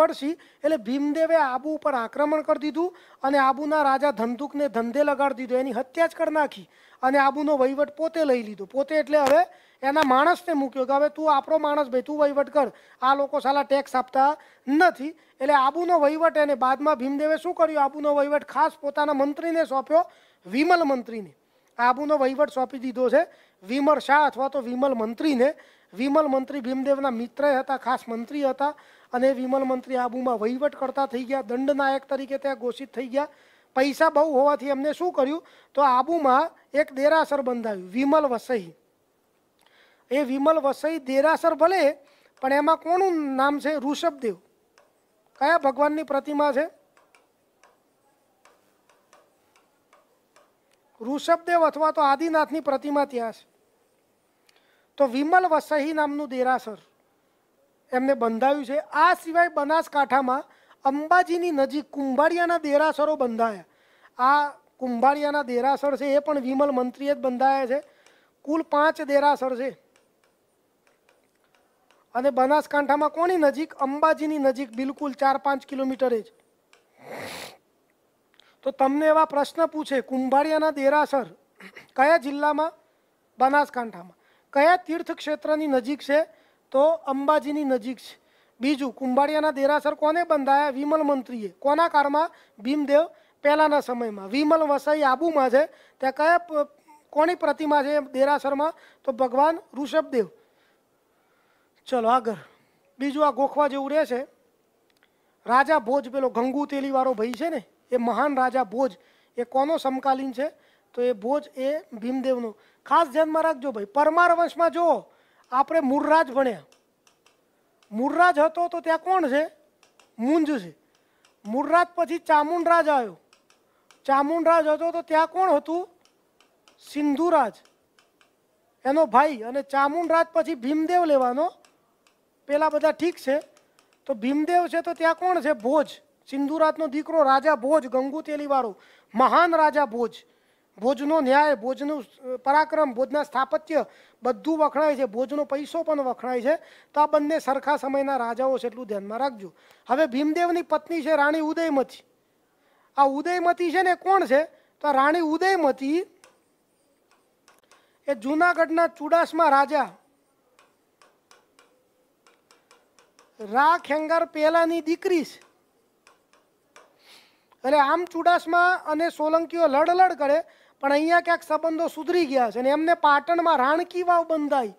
પડશે એટલે ભીમદેવે આબુ પર આક્રમણ કરી દીધું અને આબુના રાજા ધંધુકને ધંધે લગાડ દીધો એની હત્યા જ કરનાખી અને આબુનો વહીવટ પોતે લઈ લીધો પોતે એટલે હવે એના માણસને મૂક્યો કે હવે તું આપણો માણસ ભાઈ તું વહીવટ કર આ લોકો સાલા ટેક્સ આપતા નથી એટલે આબુનો વહીવટ એને બાદમાં ભીમદેવે શું કર્યું આબુનો વહીવટ ખાસ પોતાના મંત્રીને સોપ્યો विमल मंत्री ने आबूનો વૈવડ સોપી દીધો છે વિમર શા અથવા તો વિમલ મંત્રીને વિમલ મંત્રી ભીમદેવના મિત્ર હતા ખાસ મંત્રી હતા અને વિમલ મંત્રી આબુમાં વૈવડ કરતા થઈ ગયા દંડનાયક તરીકે તે ઘોષિત થઈ ગયા પૈસા બહુ હોવાથી અમને શું કર્યું તો આબુમાં એક દેરાસર બંધાય વિમલ વસઈ એ વિમલ વસઈ દેરાસર ભલે પણ એમાં કોનું નામ છે ઋષભદેવ કયા ભગવાનની પ્રતિમા છે ઋષભદેવ અથવા તો આદિનાથની પ્રતિમા ત્યાં છે તો વિમલ વસહી નામનું દેરાસર એમને બંધાયું છે આ સિવાય બનાસકાંઠામાં અંબાજીની નજીક કુંભારિયાના દેરાસરો બંધાયા આ કુંભારિયાના દેરાસર છે એ પણ વિમલ મંત્રીએ જ બંધાયા છે કુલ પાંચ દેરાસર છે અને બનાસકાંઠામાં કોની નજીક અંબાજીની નજીક બિલકુલ ચાર પાંચ કિલોમીટરે જ તો તમને એવા પ્રશ્ન પૂછે કુંભારિયાના દેરાસર કયા જિલ્લામાં બનાસકાંઠામાં કયા તીર્થ ક્ષેત્રની નજીક છે તો અંબાજીની નજીક છે બીજું કુંભારિયાના દેરાસર કોને બંધાયા વિમલ મંત્રીએ કોના કાળમાં ભીમદેવ પહેલાંના સમયમાં વિમલ વસાઈ આબુમાં છે ત્યાં કયા કોની પ્રતિમા છે દેરાસરમાં તો ભગવાન ઋષભદેવ ચલો આગળ બીજું આ ગોખવા જેવું રહે છે રાજા ભોજ પેલો ગંગુ તેલીવાળો ભાઈ છે ને એ મહાન રાજા ભોજ એ કોનો સમકાલીન છે તો એ ભોજ એ ભીમદેવનું ખાસ ધ્યાનમાં રાખજો ભાઈ પરમાર વંશમાં જુઓ આપણે મૂળરાજ ભણ્યા મૂળરાજ હતો તો ત્યાં કોણ છે મુંજ છે મૂળરાજ પછી ચામુંડરાજ આવ્યો ચામુંડરાજ હતો તો ત્યાં કોણ હતું સિંધુરાજ એનો ભાઈ અને ચામુંડરાજ પછી ભીમદેવ લેવાનો પેલા બધા ઠીક છે તો ભીમદેવ છે તો ત્યાં કોણ છે ભોજ सिंधुरात નો દીકરો રાજા ભોજ ગંગુતેલીવારો મહાન રાજા ભોજ ભોજનો ન્યાય ભોજનો पराक्रम ભોજનું સ્થાપત્ય બધું વખણાય છે ભોજનો પૈસો પણ વખણાય છે તો આ બને સરખા સમયના રાજાઓ છે એટલું ધ્યાન રાખજો હવે ભીમદેવ ની પત્ની છે રાણી ઉદયમતી આ ઉદયમતી છે ને કોણ છે તો રાણી ઉદયમતી એ જૂનાગઢના ચુડાસમા રાજા રા ખેંગાર પેલાની દીકરી છે એટલે આમ ચુડાસમા અને સોલંકીઓ લડ લડ કરે પણ અહીંયા ક્યાંક સંબંધો સુધરી ગયા છે અને એમને પાટણમાં રાણકી વાવ બંધાઈ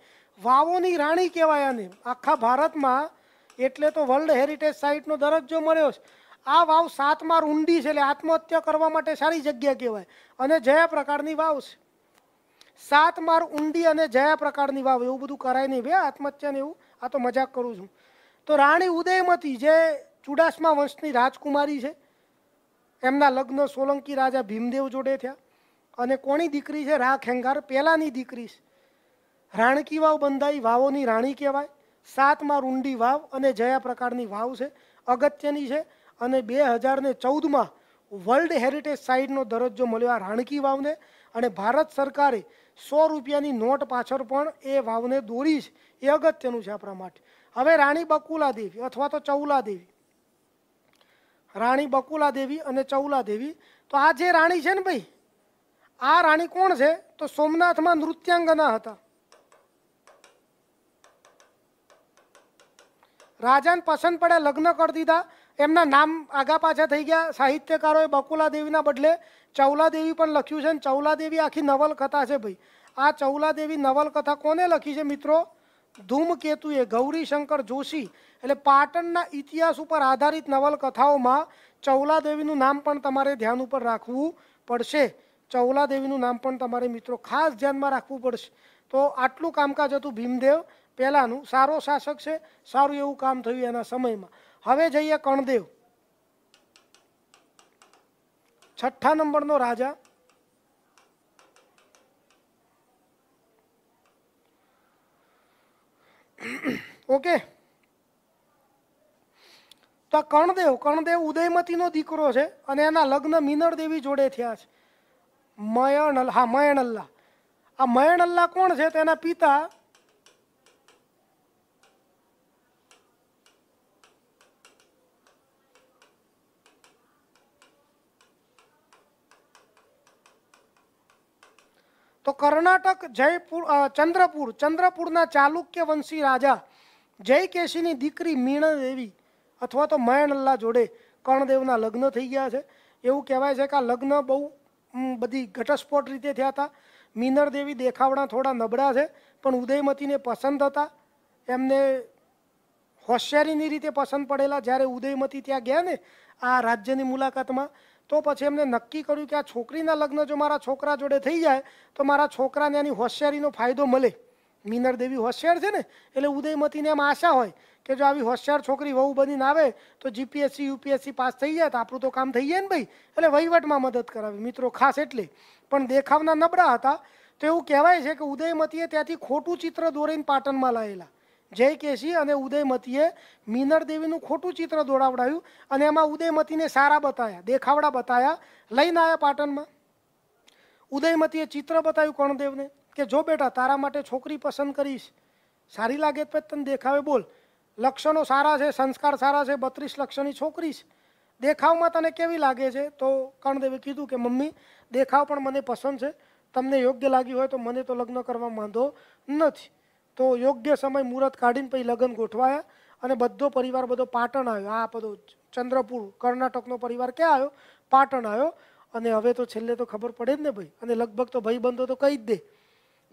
વાવોની રાણી કહેવાય આને આખા ભારતમાં એટલે તો વર્લ્ડ હેરિટેજ સાઇટનો દરજ્જો મળ્યો છે આ વાવ સાત માર ઊંડી છે એટલે આત્મહત્યા કરવા માટે સારી જગ્યા કહેવાય અને જયા પ્રકારની વાવ છે સાત માર ઊંડી અને જયા પ્રકારની વાવ એવું બધું કરાય નહીં બે આત્મહત્યાને એવું આ તો મજાક કરું છું તો રાણી ઉદયમતી જે ચુડાસમા વંશની રાજકુમારી છે એમના લગ્ન સોલંકી રાજા ભીમદેવ જોડે થયા અને કોની દીકરી છે રા ખેંગાર પહેલાંની દીકરી છે રાણકી વાવ બંધાઈ વાવોની રાણી કહેવાય સાતમાં રૂંડી વાવ અને જયા પ્રકારની વાવ છે અગત્યની છે અને બે હજાર ને ચૌદમાં વર્લ્ડ હેરિટેજ સાઇટનો દરજ્જો મળ્યો આ રાણકી વાવને અને ભારત સરકારે સો રૂપિયાની નોટ પાછળ પણ એ વાવને દોરી છે એ અગત્યનું છે આપણા માટે હવે રાણી બકુલા દેવી અથવા તો ચૌલા દેવી रानी बकुला देवी और चवला देवी तो आ जे रानी छे ने भाई आ रानी कोण छे तो सोमनाथ मा नृत्यांगना हता राजन पसंद पड़े लग्न कर दीता एمنا નામ आगा पाछा થઈ ગયા સાહિત્યકારો એ બકુલા દેવી ના બદલે ચૌલા દેવી પણ લખ્યું છે અને ચૌલા દેવી આખી નવલકથા છે ભાઈ આ ચૌલા દેવી નવલકથા કોને લખી છે મિત્રો धूमकेतु ये गौरी शंकर जोशी એટલે પાટણના ઇતિહાસ ઉપર આધારિત નવલકથાઓમાં ચૌલા દેવીનું નામ પણ તમારે ધ્યાન ઉપર રાખવું પડશે ચૌલા દેવીનું નામ પણ તમારે મિત્રો ખાસ ધ્યાન માં રાખવું પડશે તો આટલું કામકાજ હતું ભીમદેવ પહેલાનું સારો શાસક છે સારું એવું કામ થયું એના સમયમાં હવે જઈએ કણદેવ 6ઠ્ઠા નંબરનો રાજા ઓકે તો આ કર્ણદેવ કર્ણદેવ ઉદયમતીનો દીકરો છે અને એના લગ્ન મિનળદેવી જોડે થયા છે મયણ હા મયણ મયણલ્લા આ મયણ મયણલ્લા કોણ છે તેના પિતા કોરનાટક જયપુર ચંદ્રપુર ચંદ્રપુરના ચાલુક્ય વંશી રાજા જયકેશીની દીકરી મીણઅ દેવી અથવા તો મયનલ્લા જોડે કણદેવના લગ્ન થઈ ગયા છે એવું કહેવાય છે કે આ લગ્ન બહુ બધી ઘટના સ્પોટ રીતે થયા હતા મીનર દેવી દેખાવના થોડા નબડા છે પણ ઉદયમતીને પસંદ હતા એમને હોશિયારીની રીતે પસંદ પડેલા જ્યારે ઉદયમતી ત્યાં ગયા ને આ રાજ્યની મુલાકાતમાં તો પછી આપણે નક્કી કર્યું કે આ છોકરીનું લગ્ન જો મારા છોકરા જોડે થઈ જાય તો મારા છોકરાને આની હોશિયારીનો ફાયદો મળે મીનર દેવી હોશિયાર છે ને એટલે ઉદયમતીને એમ આશા હોય કે જો આવી હોશિયાર છોકરી વહુ બનીને આવે તો GPSC UPSC પાસ થઈ જાય તો આપણું તો કામ થઈ જાય ને ભાઈ એટલે વહીવટમાં મદદ કરાવે મિત્રો ખાસ એટલે પણ દેખાવના નબળા હતા તો એવું કહેવાય છે કે ઉદયમતીએ ત્યાંથી ખોટું ચિત્ર દોરીને પાટણમાં લાવેલા જયકેજી અને ઉદયમતીએ મીનરદેવીનું ખોટું ચિત્ર દોડાવડાયું અને એમાં ઉદયમતીને સારા બતાયા દેખાવડા બતાયા લૈનાયા પાટણમાં ઉદયમતીએ ચિત્ર બતાયું કણદેવને કે જો બેટા તારા માટે છોકરી પસંદ કરીશ સારી લાગે તો તન દેખાવે બોલ લક્ષણો સારા છે સંસ્કાર સારા છે 32 લક્ષણોની છોકરી છે દેખાવમાં તને કેવી લાગે છે તો કણદેવે કીધું કે મમ્મી દેખાવ પણ મને પસંદ છે તમને યોગ્ય લાગી હોય તો મને તો લગ્ન કરવા માંદો નથી તો યોગ્ય સમય મુરત કાઢીને પછી લગન ગોઠવાયા અને બધો પરિવાર બધો પાટણ આવ્યો આ બધો ચંદ્રપુર કર્ણાટક નો પરિવાર કે આવ્યો પાટણ આવ્યો અને હવે તો છેલ્લે તો ખબર પડે ને ભાઈ અને લગભગ તો ભાઈબંધો તો કઈ જ દે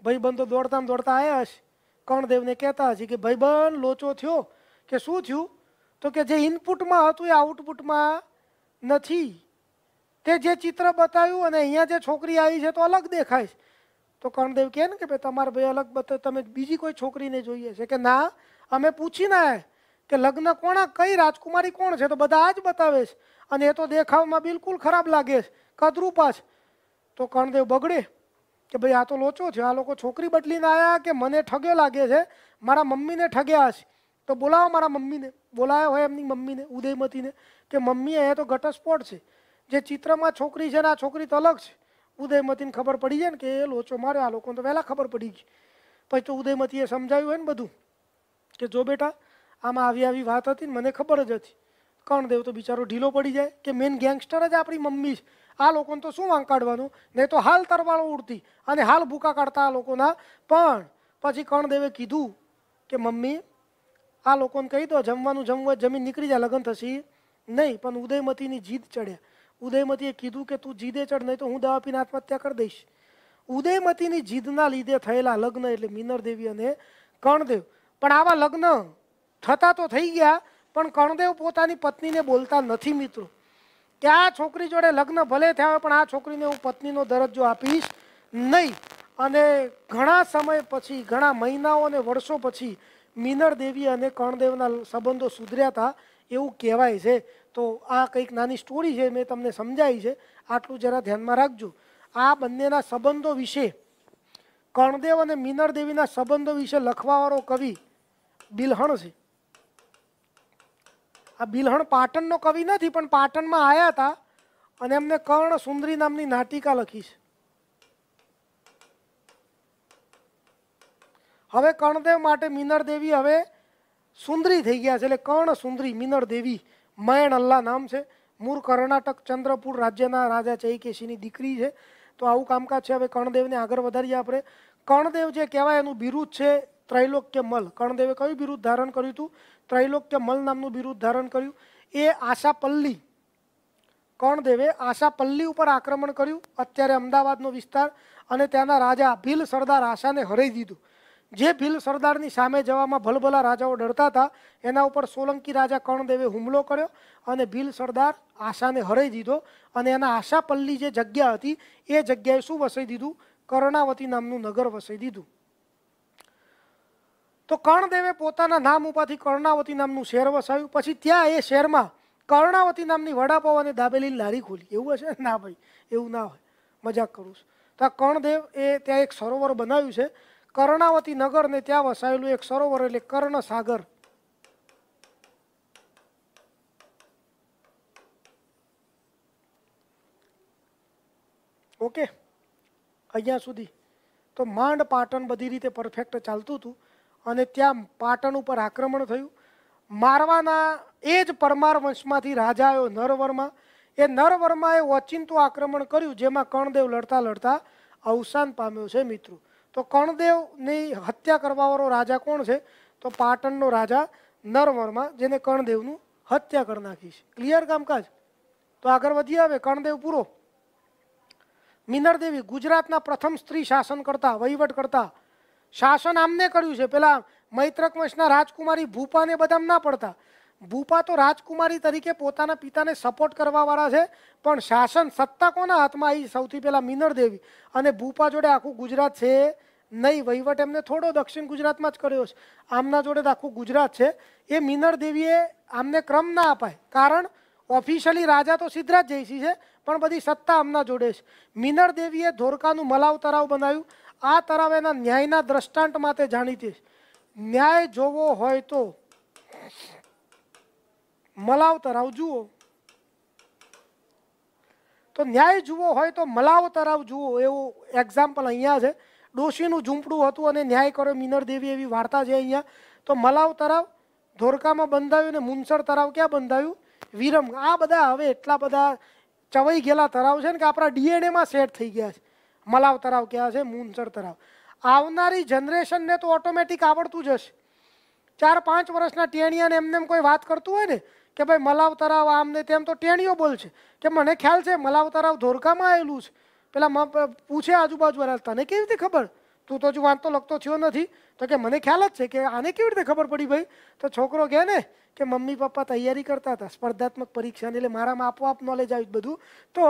ભાઈબંધો દોડતાન દોડતા આયા છે કોણ દેવને કહેતા હજી કે ભાઈબંધ લોચો થયો કે શું થયું તો કે જે ઇનપુટ માં હતું એ આઉટપુટ માં નથી તે જે ચિત્ર બતાવ્યું અને અહીંયા જે છોકરી આવી છે તો અલગ દેખાય છે તો કર્ણદેવ કહે ને કે ભાઈ તમારે ભાઈ અલગ બતા તમે બીજી કોઈ છોકરીને જોઈએ છે કે ના અમે પૂછીને કે લગ્ન કોણા કઈ રાજકુમારી કોણ છે તો બધા આ જ બતાવે છે અને એ તો દેખાવમાં બિલકુલ ખરાબ લાગે છે કદરૂપા છે તો કર્ણદેવ બગડે કે ભાઈ આ તો લોચો છે આ લોકો છોકરી બદલીને આવ્યા કે મને ઠગે લાગે છે મારા મમ્મીને ઠગ્યા છે તો બોલાવો મારા મમ્મીને બોલાયા હોય એમની મમ્મીને ઉદયમતીને કે મમ્મી એ તો ઘટસ્ફોટ છે જે ચિત્રમાં છોકરી છે ને આ છોકરી તો અલગ છે ઉદયમતીને ખબર પડી જાય ને કે એ લોચો મારે આ લોકોને તો વહેલા ખબર પડી ગઈ પછી તો ઉદયમતીએ સમજાવ્યું હોય ને બધું કે જો બેટા આમાં આવી આવી વાત હતી ને મને ખબર જ હતી કર્ણદેવ તો બિચારો ઢીલો પડી જાય કે મેન ગેંગસ્ટર જ આપણી મમ્મી છે આ લોકોને તો શું વાંકાડવાનું કાઢવાનું નહીં તો હાલ તરવાળો ઉડતી અને હાલ ભૂકા કાઢતા આ લોકોના પણ પછી કર્ણદેવે કીધું કે મમ્મી આ લોકોને કહી દો જમવાનું જમવું જમીન નીકળી જાય લગ્ન થશે નહીં પણ ઉદયમતીની જીદ ચડ્યા ઉદયમતીએ કીધું કે તું જીદે ચડ નહીં તો હું દવા પીને આત્મહત્યા કરી દઈશ ઉદયમતીની જીદના લીધે થયેલા લગ્ન એટલે મીનર અને કર્ણદેવ પણ આવા લગ્ન થતા તો થઈ ગયા પણ કર્ણદેવ પોતાની પત્નીને બોલતા નથી મિત્રો કે આ છોકરી જોડે લગ્ન ભલે થયા હોય પણ આ છોકરીને હું પત્નીનો દરજ્જો આપીશ નહીં અને ઘણા સમય પછી ઘણા મહિનાઓ અને વર્ષો પછી મિનરદેવી અને કર્ણદેવના સંબંધો સુધર્યા હતા એવું કહેવાય છે તો આ કઈક નાની સ્ટોરી છે મે તમને સમજાઈ છે આટલું જરા ધ્યાન માં રાખજો આ બંનેના સંબંધો વિશે કણદેવ અને મિનર દેવી ના સંબંધ વિશે લખવા વાળો કવિ બિલહણ છે આ બિલહણ પાટણનો કવિ નથી પણ પાટણમાં આયા હતા અને એમને કર્ણ સુંદરી નામની નાટિકા લખી છે હવે કણદેવ માટે મિનર દેવી હવે સુંદરી થઈ ગયા છે એટલે કર્ણ સુંદરી મિનર દેવી મહેનલ્લા નામ છે મૂર કર્ણાટક ચંદ્રપુર રાજ્યના રાજા ચૈકેશીની દીકરી છે તો આઉ કામકાજ છે હવે કણદેવને આગળ વધારીયા આપણે કણદેવ જે કેવા એનું બીરુદ છે ત્રૈલોક્યમલ કણદેવે કયો બીરુદ ધારણ કર્યું ત્રૈલોક્યમલ નામનું બીરુદ ધારણ કર્યું એ આશા પલ્લી કણદેવે આશા પલ્લી ઉપર આક્રમણ કર્યું અત્યારે અમદાવાદનો વિસ્તાર અને તેના રાજા ભીલ સરદાર આશાને હરાઈ દીધો જે ભીલ સરદારની સામે જવામાં ભલભલા રાજાઓ ડરતા હતા એના ઉપર સોલંકી રાજા કર્ણદેવે હુમલો કર્યો અને ભીલ સરદાર આશાને હરાઈ દીધો અને એના આશાપલ્લી જે જગ્યા હતી એ જગ્યાએ શું વસાઈ દીધું કર્ણાવતી નામનું નગર વસાઈ દીધું તો કર્ણદેવે પોતાના નામ ઉપરથી કર્ણાવતી નામનું શહેર વસાવ્યું પછી ત્યાં એ શહેરમાં કર્ણાવતી નામની વડાપાવ અને દાબેલી લારી ખોલી એવું હશે ના ભાઈ એવું ના હોય મજાક કરું છું તો આ કર્ણદેવ એ ત્યાં એક સરોવર બનાવ્યું છે કર્ણાવતી નગર ને ત્યાં વસાયેલું એક સરોવર એટલે કર્ણસાગર ઓકે અહીંયા સુધી તો માંડ પાટણ બધી રીતે પરફેક્ટ ચાલતું હતું અને ત્યાં પાટણ ઉપર આક્રમણ થયું મારવાના એ જ પરમાર વંશમાંથી રાજા આવ્યો નરવર્મા એ નરવર્માએ ઓચિંતું આક્રમણ કર્યું જેમાં કણદેવ લડતા લડતા અવસાન પામ્યો છે મિત્રો તો કણદેવ ને હત્યા કરવા વાળો રાજા કોણ છે તો પાટણનો રાજા નરવર્મા જેને કણદેવ નું હત્યા કર નાખી છે ક્લિયર કામ કાજ તો આગળ વધીએ કણદેવ પુરો મિનર દેવી ગુજરાતના પ્રથમ સ્ત્રી શાસન કરતા વહીવટ કરતા શાસન આમણે કર્યું છે પેલા મૈત્રક વંશના રાજકુમારી ભૂપાને બદામ ના પડતા ભૂપા તો રાજકુમારી તરીકે પોતાના પિતાને સપોર્ટ કરવા વાળા છે પણ શાસન સત્તા કોના હાથમાં આવી સૌથી પહેલા મિનર દેવી અને ભૂપા જોડે આખું ગુજરાત છે નહીં વહીવટ એમને થોડો દક્ષિણ ગુજરાતમાં જ કર્યો છે આમના જોડે આખું ગુજરાત છે એ મિનર દેવીએ આમને ક્રમ ના અપાય કારણ ઓફિશિયલી રાજા તો સિદ્ધરાજ જયસિંહ છે પણ બધી સત્તા આમના જોડે છે મિનર દેવીએ ધોરકાનું મલાવ તરાવ બનાવ્યું આ તરાવ એના ન્યાયના દ્રષ્ટાંત માટે જાણીતી છે ન્યાય જોવો હોય તો મલાવ તરાવ જુઓ તો ન્યાય જુઓ હોય તો મલાવ તરાવ જુઓ એવું એક્ઝામ્પલ અહીંયા છે દોશીનું ઝુંપડું હતું અને ન્યાય કરો મિનર દેવી આવી વાર્તા છે અહીંયા તો મલાવ તરાવ ધોરકામાં બંધાયો અને મુનસર તરાવ કે બંધાયો વિરમ આ બધા હવે એટલા બધા ચવઈ गेला તરાવ છે ને કે આપા ડીએનએ માં સેટ થઈ ગયા છે મલાવ તરાવ કે છે મુનસર તરાવ આવનારી જનરેશન ને તો ઓટોમેટિક આવડતું જ છે ચાર પાંચ વર્ષના ટેણીયા ને એમ નેમ કોઈ વાત કરતું હોય ને કે ભાઈ મલાવ તરાવ આમને તેમ તો ટેણીઓ બોલ છે કે મને ખ્યાલ છે મલાવ તરાવ ધોરકામાં આયેલું છે પેલા મમ્મી પૂછે આજુબાજુ વરાતાને કે કેવી રીતે ખબર તું તો જો વાંતો લાગતો થયો નથી તો કે મને ખ્યાલ જ છે કે આને કેવી રીતે ખબર પડી ભઈ તો છોકરો કહેને કે મમ્મી પપ્પા તૈયારી કરતા હતા સ્પર્ધાત્મક પરીક્ષાને લે મારા માં બાપ નોલેજ આવી બધું તો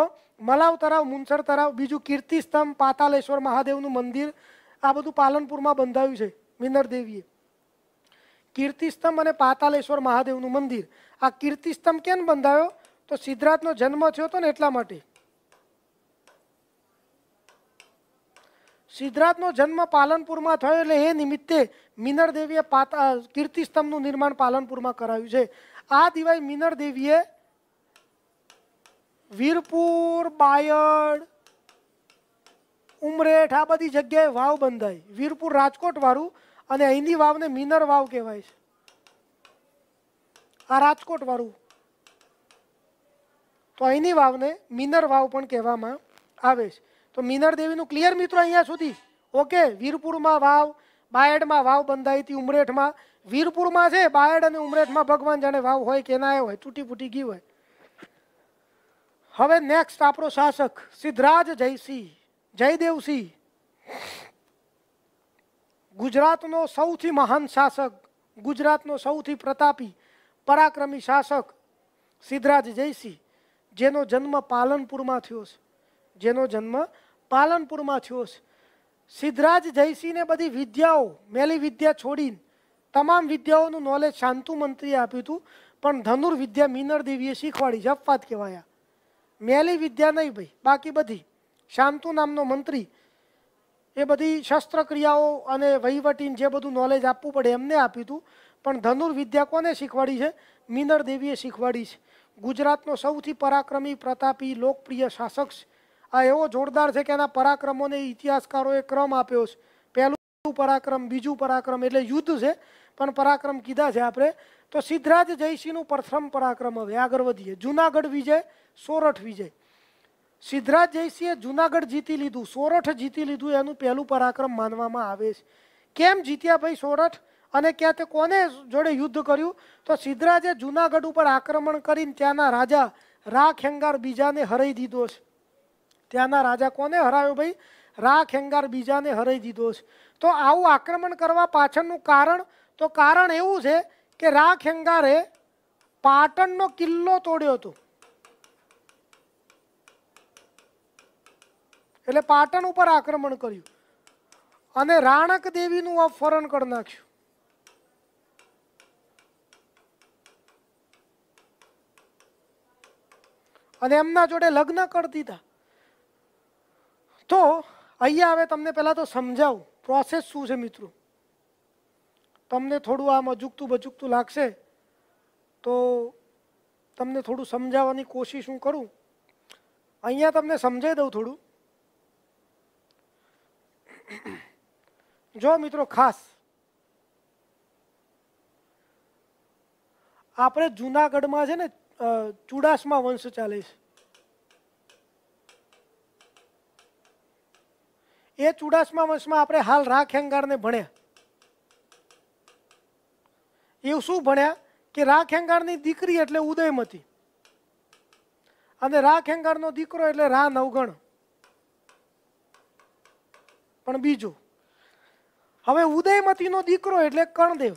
મલાવતરાવ મુનસરતરાવ બીજુ કીર્તિસ્તંભ પાતાલેશ્વર મહાદેવ નું મંદિર આ બધું પાલનપુર માં બંધાયું છે મિનર દેવીએ કીર્તિસ્તંભ અને પાતાલેશ્વર મહાદેવ નું મંદિર આ કીર્તિસ્તંભ કેમ બંધાયો તો સિદ્ધાર્થ નો જન્મ થયો તો ને એટલા માટે સિદ્ધરાજનો જન્મ પાલનપુરમાં થયો એટલે એ નિમિત્તે મિનર દેવીએ પાતા કીર્તિસ્તંભનું નિર્માણ પાલનપુરમાં કરાવ્યું છે આ સિવાય મિનર દેવીએ વીરપુર બાયડ ઉમરેઠ આ બધી જગ્યાએ વાવ બંધાય વીરપુર રાજકોટ વાળું અને અહીંની વાવને મિનર વાવ કહેવાય છે આ રાજકોટ વાળું તો અહીંની વાવને મિનર વાવ પણ કહેવામાં આવે છે પર મીનાર દેવે નું ક્લિયર મિત્રો અહીંયા સુધી ઓકે વીરપુર માં વાવ બાયડ માં વાવ બંધાઈતી ઉમરેઠ માં વીરપુર માં છે બાયડ અને ઉમરેઠ માં ભગવાન જાણે વાવ હોય કે ના હોય ટૂટી પૂટી ગઈ હોય હવે નેક્સ્ટ આપણો શાસક સિધરાજ જયસિંહ જયદેવસિંહ ગુજરાત નો સૌથી મહાન શાસક ગુજરાત નો સૌથી પ્રતાપી पराक्रમી શાસક સિધરાજ જયસિંહ જેનો જન્મ પાલનપુર માં થયો છે જેનો જન્મ પાલનપુર માં છ્યોસ સિદરાજ જયસિંહ એ બધી વિદ્યાઓ મેલી વિદ્યા છોડીન તમામ વિદ્યાઓ નું નોલેજ શાંતુ મંત્રી આપ્યુતું પણ ધનુર વિદ્યા મીનર દેવી એ શીખવાડી જફ્ફાત કહેવાય આ મેલી વિદ્યા નઈ ભઈ બાકી બધી શાંતુ નામનો મંત્રી એ બધી શાસ્ત્ર ક્રિયાઓ અને વૈવટીન જે બધું નોલેજ આપવું પડે એમને આપ્યુતું પણ ધનુર વિદ્યા કોને શીખવાડી છે મીનર દેવી એ શીખવાડી છે ગુજરાતનો સૌથી પરાક્રમી પ્રતાપી લોકપ્રિય શાસક છે આ એવો જોરદાર છે કે આના પરાક્રમોને ઇતિહાસકારોએ ક્રમ આપ્યો છે પહેલું પરાક્રમ બીજું પરાક્રમ એટલે યુદ્ધ છે પણ પરાક્રમ કીધા છે આપણે તો સિદ્ધરાજ જયસિંહનો પ્રથમ પરાક્રમ વ્યાગરવધિએ જૂનાગઢ વિજય સોરઠ વિજય સિદ્ધરાજ જયસિંહએ જૂનાગઢ જીતી લીધું સોરઠ જીતી લીધું એનું પહેલું પરાક્રમ માનવામાં આવે છે કેમ જીત્યા ભઈ સોરઠ અને ક્યાં તે કોને જોડે યુદ્ધ કર્યું તો સિદ્ધરાજે જૂનાગઢ ઉપર આક્રમણ કરીને ત્યાંના રાજા રાખેંગાર બીજાને હરાઈ દીધો છે ત્યાં ના રાજા કોને હરાયો ભાઈ રાખેંગાર બીજાને હરાઈ દીધો છે તો આઉ આક્રમણ કરવા પાછળ નું કારણ તો કારણ એવું છે કે રાખેંગારે પાટણ નો કિલ્લો તોડ્યો હતો એટલે પાટણ ઉપર આક્રમણ કર્યું અને રાણક દેવી નું અપહરણ કર નાખ્યું અને એમના જોડે લગ્ન કરતી તો અહીંયા હવે તમને પહેલાં તો સમજાવું પ્રોસેસ શું છે મિત્રો તમને થોડું આમ અજુકતું બજુકતું લાગશે તો તમને થોડું સમજાવવાની કોશિશ હું કરું અહીંયા તમને સમજાવી દઉં થોડું જો મિત્રો ખાસ આપણે જૂનાગઢમાં છે ને ચુડાસમા વંશ ચાલે છે એ ચુડાસમા વંશમાં આપણે હાલ રાખ હેંગારને ભણ્યા એવું શું ભણ્યા કે રાખ હેંગારની દીકરી એટલે ઉદયમતી અને રાખ હેંગારનો દીકરો એટલે રા નવગણ પણ બીજું હવે ઉદયમતીનો દીકરો એટલે કર્ણદેવ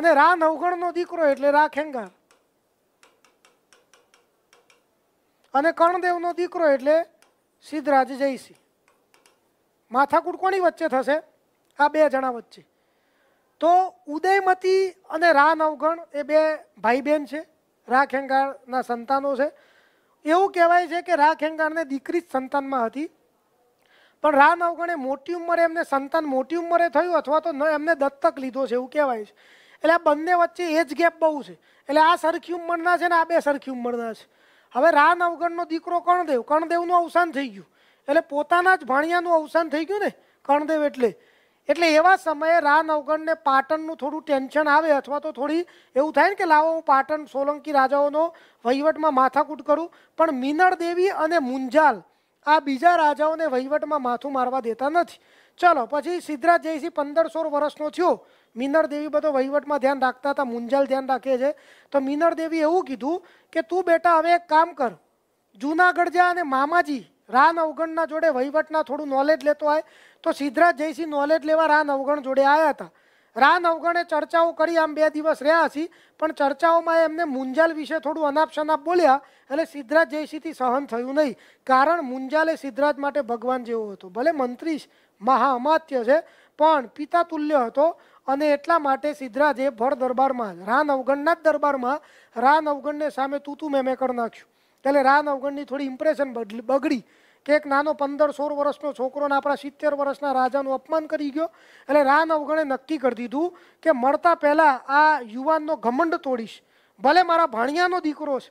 અને રા નવગણનો દીકરો એટલે રાખેંગાર અને કર્ણદેવનો દીકરો એટલે સિદ્ધરાજ જયસિંહ માથાકૂટ કોની વચ્ચે થશે આ બે જણા વચ્ચે તો ઉદયમતી અને રા નવગણ એ બે ભાઈ બહેન છે રા ખેંગાળના સંતાનો છે એવું કહેવાય છે કે રા ખેંગાળને દીકરી જ સંતાનમાં હતી પણ રા નવગણે મોટી ઉંમરે એમને સંતાન મોટી ઉંમરે થયું અથવા તો એમને દત્તક લીધો છે એવું કહેવાય છે એટલે આ બંને વચ્ચે એજ ગેપ બહુ છે એટલે આ સરખી ઉંમરના છે ને આ બે સરખી ઉંમરના છે અવે રાણવગણનો દીકરો કણ દેવ કણ દેવનો અવસાન થઈ ગયો એટલે પોતાના જ ભાણિયાનો અવસાન થઈ ગયો ને કણ દેવ એટલે એટલે એવા સમયે રાણવગણને પાટણનો થોડો ટેન્શન આવે अथवा તો થોડી એવું થાય કે લાવો હું પાટણ સોલંકી રાજાઓનો વિહવટમાં માથાકૂટ કરું પણ મીનળ દેવી અને મુંઝાલ આ બીજા રાજાઓને વિહવટમાં માથું મારવા દેતા નથી ચલો પછી સિદ્ધરાજ જયસિંહ 1500 વર્ષનો થયો મિનર દેવી બધો વૈવટમાં ધ્યાન રાખતા હતા મુંજાલ ધ્યાન રાખે છે તો મિનર દેવી એવું કીધું કે તું બેટા હવે એક કામ કર જૂનાગઢ જા અને મામાજી રાનવગણના જોડે વૈવટના થોડું નોલેજ લેતો આય તો સિદ્ધરાજ જેસી નોલેજ લેવા રાનવગણ જોડે આયા હતા રાનવગણે ચર્ચાઓ કરી આમ બે દિવસ રહ્યા ਸੀ પણ ચર્ચાઓમાં એમને મુંજાલ વિશે થોડું અનાપશના બોલ્યા એટલે સિદ્ધરાજ જેસીથી સહન થયું નહીં કારણ મુંજાલે સિદ્ધરાજ માટે ભગવાન જેવો હતો ભલે મંત્રી મહામાત્ય છે પણ પિતાતુલ્ય હતો અને એટલા માટે સિદ્ધરા જે ભર દરબારમાં રાણવગણના દરબારમાં રાણવગણને સામે તૂતુમે મે મેકણ રાખ્યું એટલે રાણવગણની થોડી ઇમ્પ્રેસન બગડી કે એક નાનો 15 16 વર્ષનો છોકરો ના આપણા 70 વર્ષના રાજાનો અપમાન કરી ગયો એટલે રાણવગણે નક્કી કરી દીધું કે મરતા પહેલા આ યુવાનનો ગમંડ તોડીશ ભલે મારા ભાણિયાનો દીકરો છે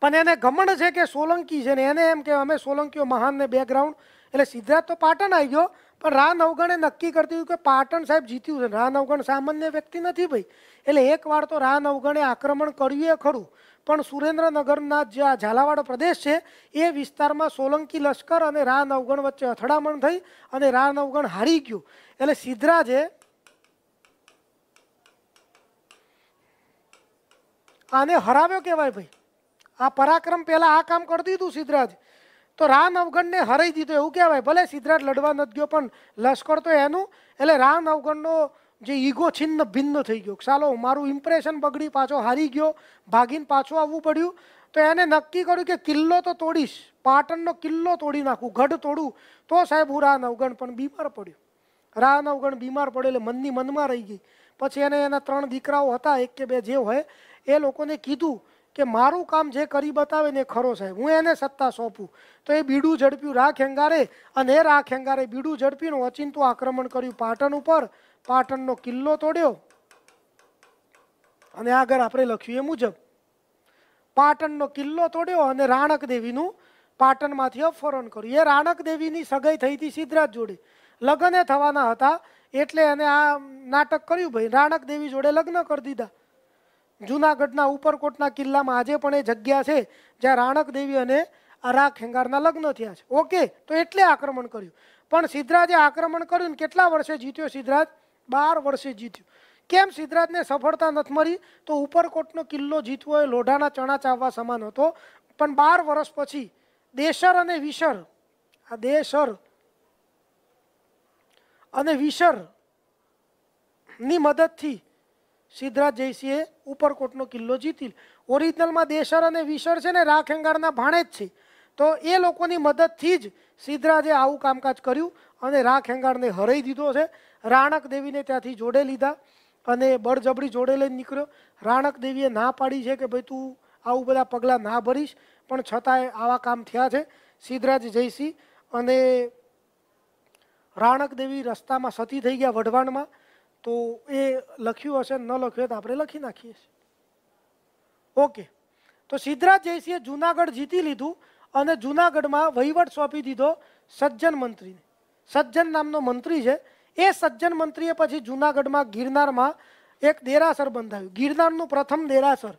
પણ એને ગમંડ છે કે સોલંકી છે ને એને એમ કે અમે સોલંકીઓ મહાન ને બેકગ્રાઉન્ડ એટલે સિદ્ધરા તો પાટણ આવી ગયો પણ રાન અવગણે નક્કી કરતી હતું કે પાટણ સાહેબ જીત્યું છે રાન અવગણ સામાન્ય વ્યક્તિ નથી ભાઈ એટલે એક વાર તો રાન અવગણે આક્રમણ કર્યું એ ખરું પણ સુરેન્દ્રનગરના જે આ ઝાલાવાડ પ્રદેશ છે એ વિસ્તારમાં સોલંકી લશ્કર અને રાન અવગણ વચ્ચે અથડામણ થઈ અને રાન અવગણ હારી ગયું એટલે સિદ્ધરાજે આને હરાવ્યો કહેવાય ભાઈ આ પરાક્રમ પહેલાં આ કામ કરી દીધું સિદ્ધરાજ તો રાનવગણને હરાઈ દીધો એવું કહેવાય ભલે સિદ્ધરાત લડવા નત ગયો પણ લશ્કર તો એનું એટલે રાનવગણનો જે ઈગો છિન્ન ભિન્ન થઈ ગયો ચાલો મારું ઈમ્પ્રેશન બગડી પાછો હારી ગયો ભાગીને પાછો આવવું પડ્યું તો એને નક્કી કર્યું કે કિલ્લો તો તોડીશ પાટણનો કિલ્લો તોડી નાખું ગઢ તોડું તો સાહેબ ઉરાનવગણ પણ બીમાર પડ્યો રાનવગણ બીમાર પડ એટલે મનની મનમાં રહી ગઈ પછી એને એના ત્રણ દીકરાઓ હતા એક કે બે જે હોય એ લોકોને કીધું કે મારું કામ જે કરી બતાવે ને ખરો છે હું એને સત્તા સોપું તો એ બીડું ઝળપ્યું રાખ હેંગારે અને એ રાખ હેંગારે બીડું ઝળપીને અચિંતું આક્રમણ કર્યું પાટણ ઉપર પાટણનો કિલ્લો તોડ્યો અને આગર આપણે લખ્યું એ મુજબ પાટણનો કિલ્લો તોડ્યો અને રાણક દેવીનું પાટણમાંથી અપહરણ કર્યું એ રાણક દેવીની સગાઈ થઈતી સિદ્ધરાજ જોડે લગને થવાના હતા એટલે અને આ નાટક કર્યું ભાઈ રાણક દેવી જોડે લગ્ન કરી દીધા जूनागडના ઉપરકોટના કિલ્લામાં આજે પણ એ જગ્યા છે જ્યાં રાણકદેવી અને અરાખ હેંગારના લગ્ન થયા છે ઓકે તો એટલે આક્રમણ કર્યું પણ સિદ્રાજે આક્રમણ કર્યું અને કેટલા વર્ષે જીત્યો સિદ્રાત 12 વર્ષે જીત્યો કેમ સિદ્રાતને સફળતા નતમરી તો ઉપરકોટનો કિલ્લો જીત્યો એ લોઢાના ચણા ચાવવા સમાન હતો પણ 12 વર્ષ પછી દેસર અને વિસર આ દેસર અને વિસર ની મદદથી સિદ્ધરાજ જયસિંહ ઉપરકોટનો કિલ્લો જીતીલ ઓરિજિનલમાં દેસર અને વિસર છે ને રાખેંગારના ભાણેજ છે તો એ લોકોની મદદ થી જ સિદ્ધરાજે આઉ કામકાજ કર્યું અને રાખેંગારને હરાઈ દીધો છે રાણક દેવીને ત્યાંથી જોડે લીધા અને બળજબરી જોડે લઈને નીકળો રાણક દેવીએ ના પાડી છે કે ભઈ તું આઉ બધા પગલા ના ભરીશ પણ છતાંય આવા કામ થ્યા છે સિદ્ધરાજ જયસિંહ અને રાણક દેવી રસ્તામાં સતી થઈ ગયા વડવાણમાં તો એ લખ્યું હશે ન લખ્યું તો આપણે લખી નાખીશું ઓકે તો સિદરાજે જેસી જૂનાગઢ જીતી લીધું અને જૂનાગઢમાં વહીવટ સોપી દીધો સજ્જન મંત્રીને સજ્જન નામનો મંત્રી છે એ સજ્જન મંત્રીએ પછી જૂનાગઢમાં ગીરનારમાં એક દેરાસર બંધાયો ગીરનારનો પ્રથમ દેરાસર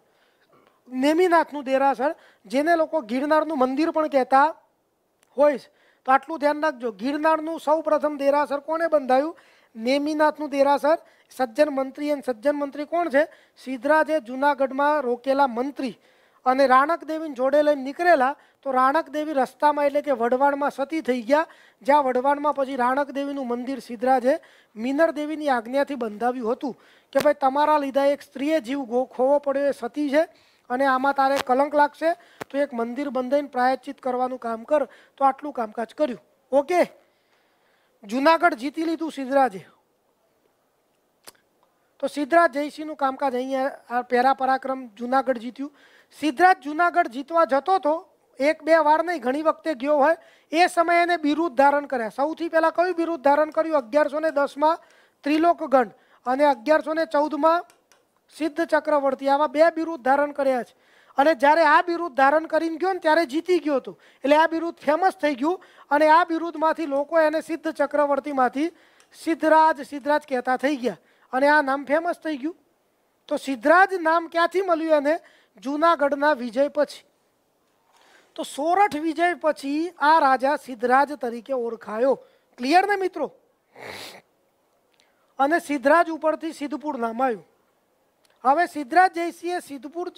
નેમિનાથનું દેરાસર જેને લોકો ગીરનારનું મંદિર પણ કહેતા હોય છે તો આટલું ધ્યાન રાખજો ગીરનારનું સૌપ્રથમ દેરાસર કોણે બંધાયું નેમિનાત નું દેરા સર સજ્જન મંત્રી અને સજ્જન મંત્રી કોણ છે સિદ્રાજે જુનાગઢમાં રોકેલા મંત્રી અને રાણકદેવીને જોડે લઈને નીકરેલા તો રાણકદેવી રસ્તામાં એટલે કે વડવાણમાં સતી થઈ ગયા じゃ વડવાણમાં પછી રાણકદેવીનું મંદિર સિદ્રાજે મિનર દેવીની આજ્ઞાથી બંધાવ્યું હતું કે ભાઈ તમારા લીધે એક સ્ત્રીય જીવ ગો ખોવો પડ્યો સતી છે અને આમાં તારે કલંક લાગે તો એક મંદિર બંધાઈન પ્રયત્નિત કરવાનું કામ કર તો આટલું કામકાજ કર્યું ઓકે जूनागढ़ જીતી લીધું સિદ્રાજે તો સિદ્રાજ જેસીનું કામકાજ અહીંયા આ પેરાપરાક્રમ જૂનાગઢ જીત્યું સિદ્રાજ જૂનાગઢ જીતવા જતો તો એક બે વાર નહી ઘણી વખતે ગયો હોય એ સમયે એને વિરુદ્ધ ધારણ કર્યા સૌથી પહેલા કઈ વિરુદ્ધ ધારણ કર્યો 1110 માં ત્રિલોક ગંડ અને 1114 માં સિદ્ધ ચક્રવર્તી આવા બે વિરુદ્ધ ધારણ કર્યા છે અને જારે આ વિરુદ્ધ ધારણ કરીને ગ્યો ને ત્યારે જીતી ગયો તો એટલે આ વિરુદ્ધ ફેમસ થઈ ગયું અને આ વિરુદ્ધમાંથી લોકો એને સિદ્ધ ચક્રવર્તીમાંથી સિદ્ધરાજ સિદ્ધરાજ કહેતા થઈ ગયા અને આ નામ ફેમસ થઈ ગયું તો સિદ્ધરાજ નામ ક્યાંથી મળ્યું એને જૂનાગઢના વિજય પછી તો સોરઠ વિજય પછી આ રાજા સિદ્ધરાજ તરીકે ઓળખાયો ક્લિયર ને મિત્રો અને સિદ્ધરાજ ઉપરથી સિદ્ધપુર નામ આવ્યું અવે સિદ્રાજ જેસીએ સિદ્ધપુર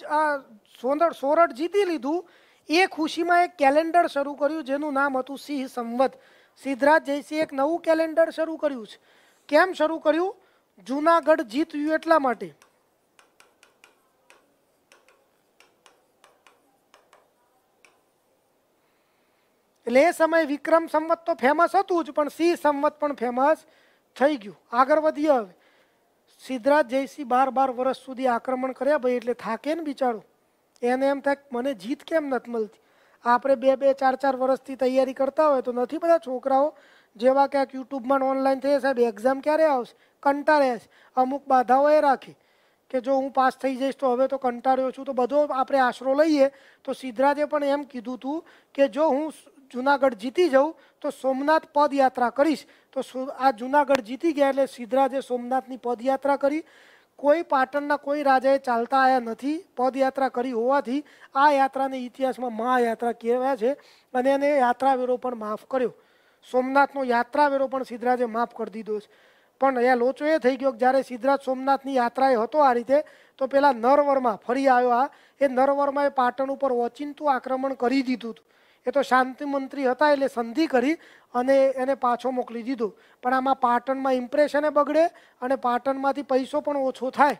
સોંદર સોરડ જીતી લીધું એ ખુશીમાં એક કેલેન્ડર શરૂ કર્યું જેનું નામ હતું સીહ સંવત સિદ્રાજ જેસીએ એક નવું કેલેન્ડર શરૂ કર્યું છે કેમ શરૂ કર્યું જૂનાગઢ જીત્યું એટલા માટે એટલે એ સમયે વિક્રમ સંવત તો ફેમસ હતું જ પણ સી સંવત પણ ફેમસ થઈ ગયું આગળ વધીએ सिधराज जैसी बार-बार वर्ष સુધી આક્રમણ કર્યા ભઈ એટલે થાકેન બિચાડો એન એમ તક મને જીત કેમ નત મળતી આ આપણે બે બે ચાર ચાર વર્ષથી તૈયારી કરતા હોય તો નથી બધા છોકરાઓ જેવા કે YouTube માં ઓનલાઈન થઈ સાહેબ एग्जाम કેરે આવશે કંટારેશ અમુક બાધાઓ એ રાખી કે જો હું પાસ થઈ જઈશ તો હવે તો કંટાર્યો છું તો બધો આપણે આશરો લઈએ તો સિધરાજે પણ એમ કીધુંતું કે જો હું જુનાગઢ જીતી જઉં તો સોમનાથ પદયાત્રા કરીશ તો આ જુનાગઢ જીતી ગયા એટલે સિદ્ધરાજે સોમનાથની પદયાત્રા કરી કોઈ પાટણના કોઈ રાજાએ ચાલતા આવ્યા નથી પદયાત્રા કરી હોવાથી આ યાત્રાને ઇતિહાસમાં મહાયાત્રા કહેવાય છે અને એને યાત્રાવેરો પણ માફ કર્યો સોમનાથનો યાત્રાવેરો પણ સિદ્ધરાજે માફ કરી દીધો છે પણ અહીંયા લોચો એ થઈ ગયો કે જ્યારે સિદ્ધરાજ સોમનાથની યાત્રાએ હતો આ રીતે તો પેલા નરવર્મા ફરી આવ્યો આ એ નરવર્માએ પાટણ ઉપર ઓચિંતું આક્રમણ કરી દીધું હતું એ તો શાંતિ મંત્રી હતા એટલે સંધી કરી અને એને પાછો મોકલી દીધો પણ આમાં પાટણમાં ઇમ્પ્રેશને બગડે અને પાટણમાંથી પૈસો પણ ઓછો થાય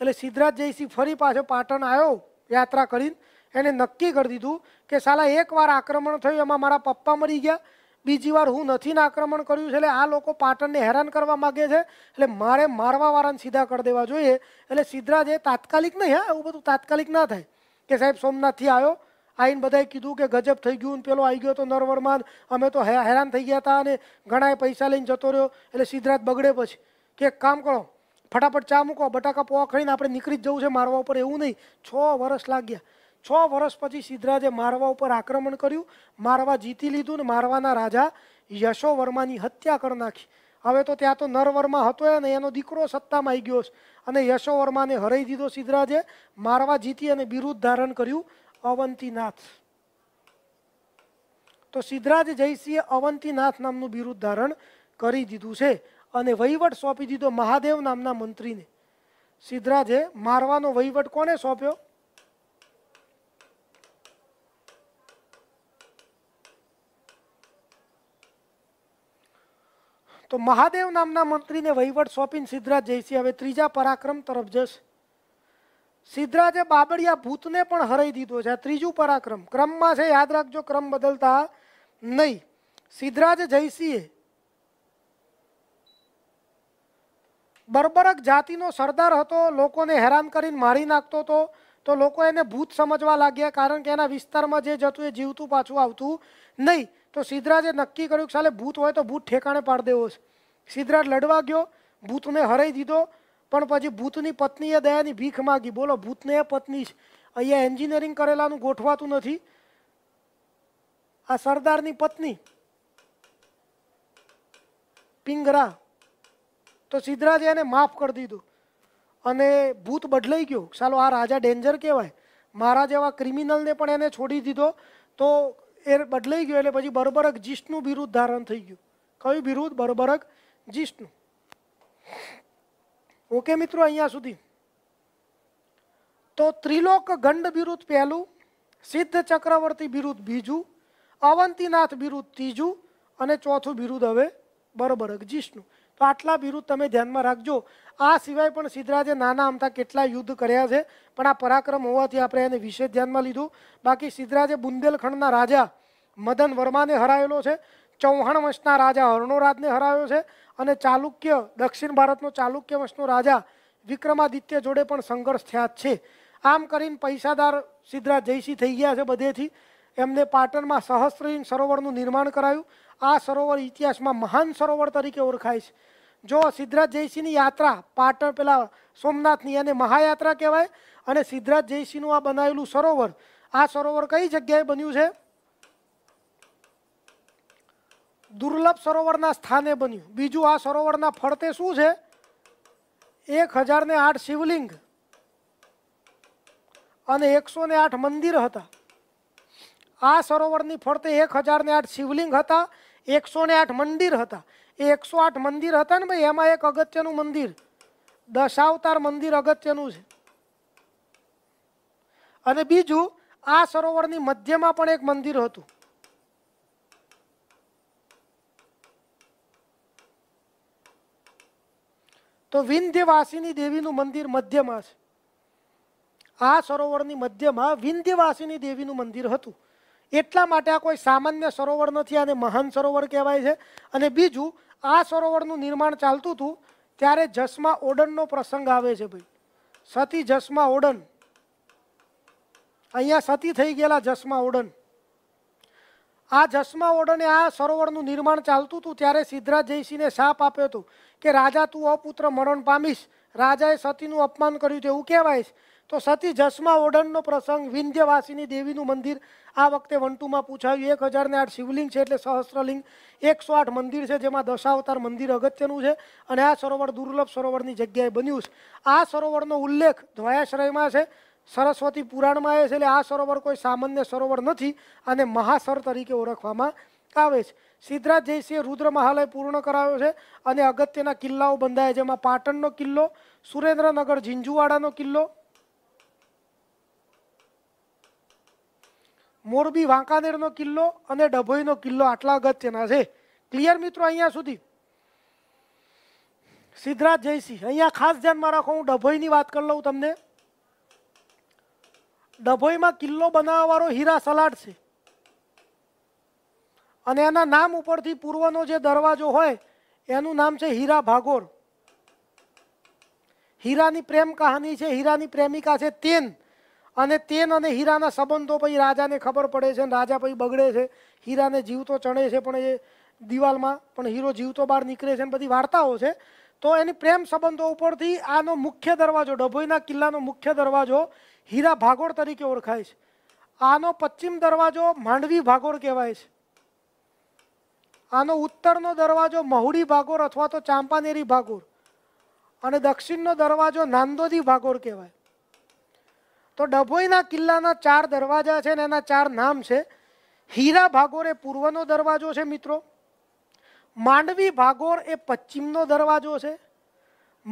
એટલે સિદ્ધરાજ જયસિંહ ફરી પાછો પાટણ આવ્યો યાત્રા કરીને એને નક્કી કરી દીધું કે સાલા એક વાર આક્રમણ થઈ એમાં મારા પપ્પા મરી ગયા બીજી વાર હું નથી ના આક્રમણ કરું એટલે આ લોકો પાટણને હેરાન કરવા માંગે છે એટલે મારે મારવા વારાને સીધા કરી દેવા જોઈએ એટલે સિદ્ધરાજ એ તાત્કાલિક નહીયા ઊભો તાત્કાલિક ના થાય કે સાહેબ સોમનાથથી આવ્યો આين બધાય કીધું કે ગજબ થઈ ગયું અને પેલો આઈ ગયો તો નરવર્માન અમે તો હે હેરાન થઈ ગયાતા અને ઘણાય પૈસા લઈને જતો રહ્યો એટલે સિધ્રાત બગડે પછી કે કામ કરો फटाफट ચા મૂકો બટાકા પોવા ખરીન આપણે નીકળી જવું છે મારવા ઉપર એવું નઈ 6 વર્ષ લાગ્યા 6 વર્ષ પછી સિધ્રાજે મારવા ઉપર આક્રમણ કર્યું મારવા જીતી લીધું અને મારવાના રાજા યશોવર્માની હત્યા કરી નાખી હવે તો ત્યાં તો નરવર્માન હતો એનો દીકરો સત્તામાં આવી ગયો અને યશોવર્માને હરાઈ દીધો સિધ્રાજે મારવા જીતી અને બીરુદ ધારણ કર્યું अवंतीनाथ तो सिधराज जैसीय अवंतीनाथ नाम नु बीरुद्ध धारण કરી દીધું છે અને વૈવડ સોપી દીધો મહાદેવ નામના મંત્રીને સિધરાજે મારવાનો વૈવડ કોને સોપ્યો તો મહાદેવ નામના મંત્રીને વૈવડ સોપીન સિધરાજે જઈસી હવે ત્રીજા પરાક્રમ તરફ જશે सिधराजે બાબળિયા ભૂતને પણ હરાઈ દીધો છે આ ત્રીજો પરાક્રમ ક્રમમાં છે યાદ રાખજો ક્રમ બદલતા નહીં સિધરાજ જયસીએ બરબરક જાતિનો સરદાર હતો લોકોને હેરામ કરીને મારી નાખતો તો તો લોકો એને ભૂત સમજવા લાગ્યા કારણ કે એના વિસ્તારમાં જે જતુ એ જીવતું પાછું આવતું નહીં તો સિધરાજે નક્કી કર્યું કે સાલે ભૂત હોય તો ભૂત ઠેકાણે પાડ દેવો છે સિધરાજ લડવા ગયો ભૂતને હરાઈ દીધો પણ પછી ભૂત ની પત્નીએ દયાની ભીખ માંગી બોલો ભૂત ને પત્ની અયા એન્જિનિયરિંગ કરેલાનું ગોઠવાતું નથી આ સરદાર ની પત્ની પિંગરા તો સિદ્ધરા દેને માફ કરી દીધું અને ભૂત બદલાઈ ગયો ચાલો આ રાજા ડેન્જર કહેવાય મહારાજ એવા ક્રિમિનલ ને પણ એને છોડી દીધો તો એ બદલાઈ ગયો એટલે પછી બરબરક જીષ્ણુ વિરુદ્ધ ધારણ થઈ ગયું કયો વિરુદ્ધ બરબરક જીષ્ણુ ओके मित्रों અહીંયા સુધી તો ત્રિલોક ગંડ વિરુદ્ધ પહેલું સિદ્ધ ચક્રવર્તી વિરુદ્ધ બીજું આવંતીનાથ વિરુદ્ધ ત્રીજું અને ચોથું વિરુદ્ધ હવે બરોબર અગિષ્નું તો આઠલા વિરુદ્ધ તમે ધ્યાનમાં રાખજો આ સિવાય પણ સિદ્ધરાજે નાના હતા કેટલા યુદ્ધ કર્યા છે પણ આ પરાક્રમ હોવાથી આપણે એને વિશેષ ધ્યાનમાં લીધું બાકી સિદ્ધરાજે બુંદેલખંડના રાજા મદન વર્માને હરાયેલો છે ચૌહાણ વંશના રાજા હરણુરાદને હરાવ્યો છે અને ચાલુક્ય દક્ષિણ ભારતનો ચાલુક્ય વશનો રાજા વિક્રમાદિત્ય જોડે પણ સંઘર્ષ થ્યા છે આમ કરીને પૈસાદાર સિદ્ધરાજ જયસિંહ થઈ ગયા છે બધેથી એમને પાટણમાં સહસ્ત્રહીન સરોવરનું નિર્માણ કરાયું આ સરોવર ઇતિહાસમાં મહાન સરોવર તરીકે ઓળખાય છે જો સિદ્ધરાજ જયસિંહની યાત્રા પાટણ પેલા સોમનાથની એને મહાયાત્રા કહેવાય અને સિદ્ધરાજ જયસિંહનું આ બનાવેલું સરોવર આ સરોવર કઈ જગ્યાએ બન્યું છે દુર્લભ સરોવરના સ્થાને બન્યું બીજું આ સરોવરના ફરતે શું છે એક હજાર ને આઠ શિવલિંગ અને એકસો ને આઠ મંદિર હતા આ સરોવરની ફરતે એક હજાર ને આઠ શિવલિંગ હતા એકસો ને આઠ મંદિર હતા એ એકસો આઠ મંદિર હતા ને ભાઈ એમાં એક અગત્યનું મંદિર દશાવતાર મંદિર અગત્યનું છે અને બીજું આ સરોવરની મધ્યમાં પણ એક મંદિર હતું તો વિંધ્યવાસિની દેવીનું મંદિર મધ્યમાં છે આ સરોવરની મધ્યમાં વિંધ્યવાસિની દેવીનું મંદિર હતું એટલા માટે આ કોઈ સામાન્ય સરોવર નથી આને મહાન સરોવર કહેવાય છે અને બીજું આ સરોવરનું નિર્માણ ચાલતું હતું ત્યારે જસમા ઓડનનો પ્રસંગ આવે છે ભાઈ સતી જસમા ઓડન અહીંયા સતી થઈ ગયેલા જસમા ઓડન આ જસમા ઓડને આ સરોવરનું નિર્માણ ચાલતું હતું ત્યારે સિદ્ધરાજ જયસિંહને શાપ આપ્યો હતો કે રાજા તું અપુત્ર મરણ પામીશ રાજાએ સતીનું અપમાન કર્યું તેવું કહેવાય છે તો સતી જશમા ઓડનનો પ્રસંગ વિંધ્યવાસીની દેવીનું મંદિર આ વખતે વંતુમાં પૂછાય 1008 શિવલિંગ છે એટલે સહસ્રલિંગ 108 મંદિર છે જેમાં દશાવતાર મંદિર અગત્યનું છે અને આ સરોવર દુર્લભ સરોવરની જગ્યાએ બન્યું છે આ સરોવરનો ઉલ્લેખ ધવાયશray માં છે સરસ્વતી પુરાણમાં છે એટલે આ સરોવર કોઈ સામાન્ય સરોવર નથી અને મહાસર તરીકે ઓળખવામાં આવે છે સિદ્ધરાજ જયસિંહે રુદ્ર મહાલય પૂર્ણ કરાવ્યો છે અને અગત્યના કિલ્લાઓ બંધાયા જેમાં પાટણનો કિલ્લો સુરેન્દ્રનગર ઝીંઝુવાડાનો કિલ્લો મોરબી વાંકાનેરનો કિલ્લો અને ડભોઈનો કિલ્લો આટલા અગત્યના છે ક્લિયર મિત્રો અહીંયા સુધી સિદ્ધરાજ જયસિંહ અહીંયા ખાસ ધ્યાનમાં રાખો હું ડભોઈની વાત કરી લઉં તમને ડભોઈમાં કિલ્લો બનાવવાવાળો હીરા સલાડ છે અને એના નામ ઉપરથી પૂર્વનો જે દરવાજો હોય એનું નામ છે હીરા ભાગોર હીરાની પ્રેમ કહાની છે હીરાની પ્રેમિકા છે તેન અને તેન અને હીરાના સંબંધો પછી રાજાને ખબર પડે છે રાજા પછી બગડે છે હીરાને જીવતો ચણે છે પણ એ દિવાલમાં પણ હીરો જીવતો બહાર નીકળે છે બધી વાર્તાઓ છે તો એની પ્રેમ સંબંધો ઉપરથી આનો મુખ્ય દરવાજો ડભોઈના કિલ્લાનો મુખ્ય દરવાજો હીરા ભાગોળ તરીકે ઓળખાય છે આનો પશ્ચિમ દરવાજો માંડવી ભાગોળ કહેવાય છે આનો ઉત્તરનો દરવાજો મહુડી ભાગોર અથવા તો ચાંપાનેરી ભાગોર અને દક્ષિણનો દરવાજો નાંદોદી ભાગોર કહેવાય તો ડભોઈના કિલ્લાના ચાર દરવાજા છે ને એના ચાર નામ છે હીરા ભાગોર એ પૂર્વનો દરવાજો છે મિત્રો માંડવી ભાગોર એ પશ્ચિમનો દરવાજો છે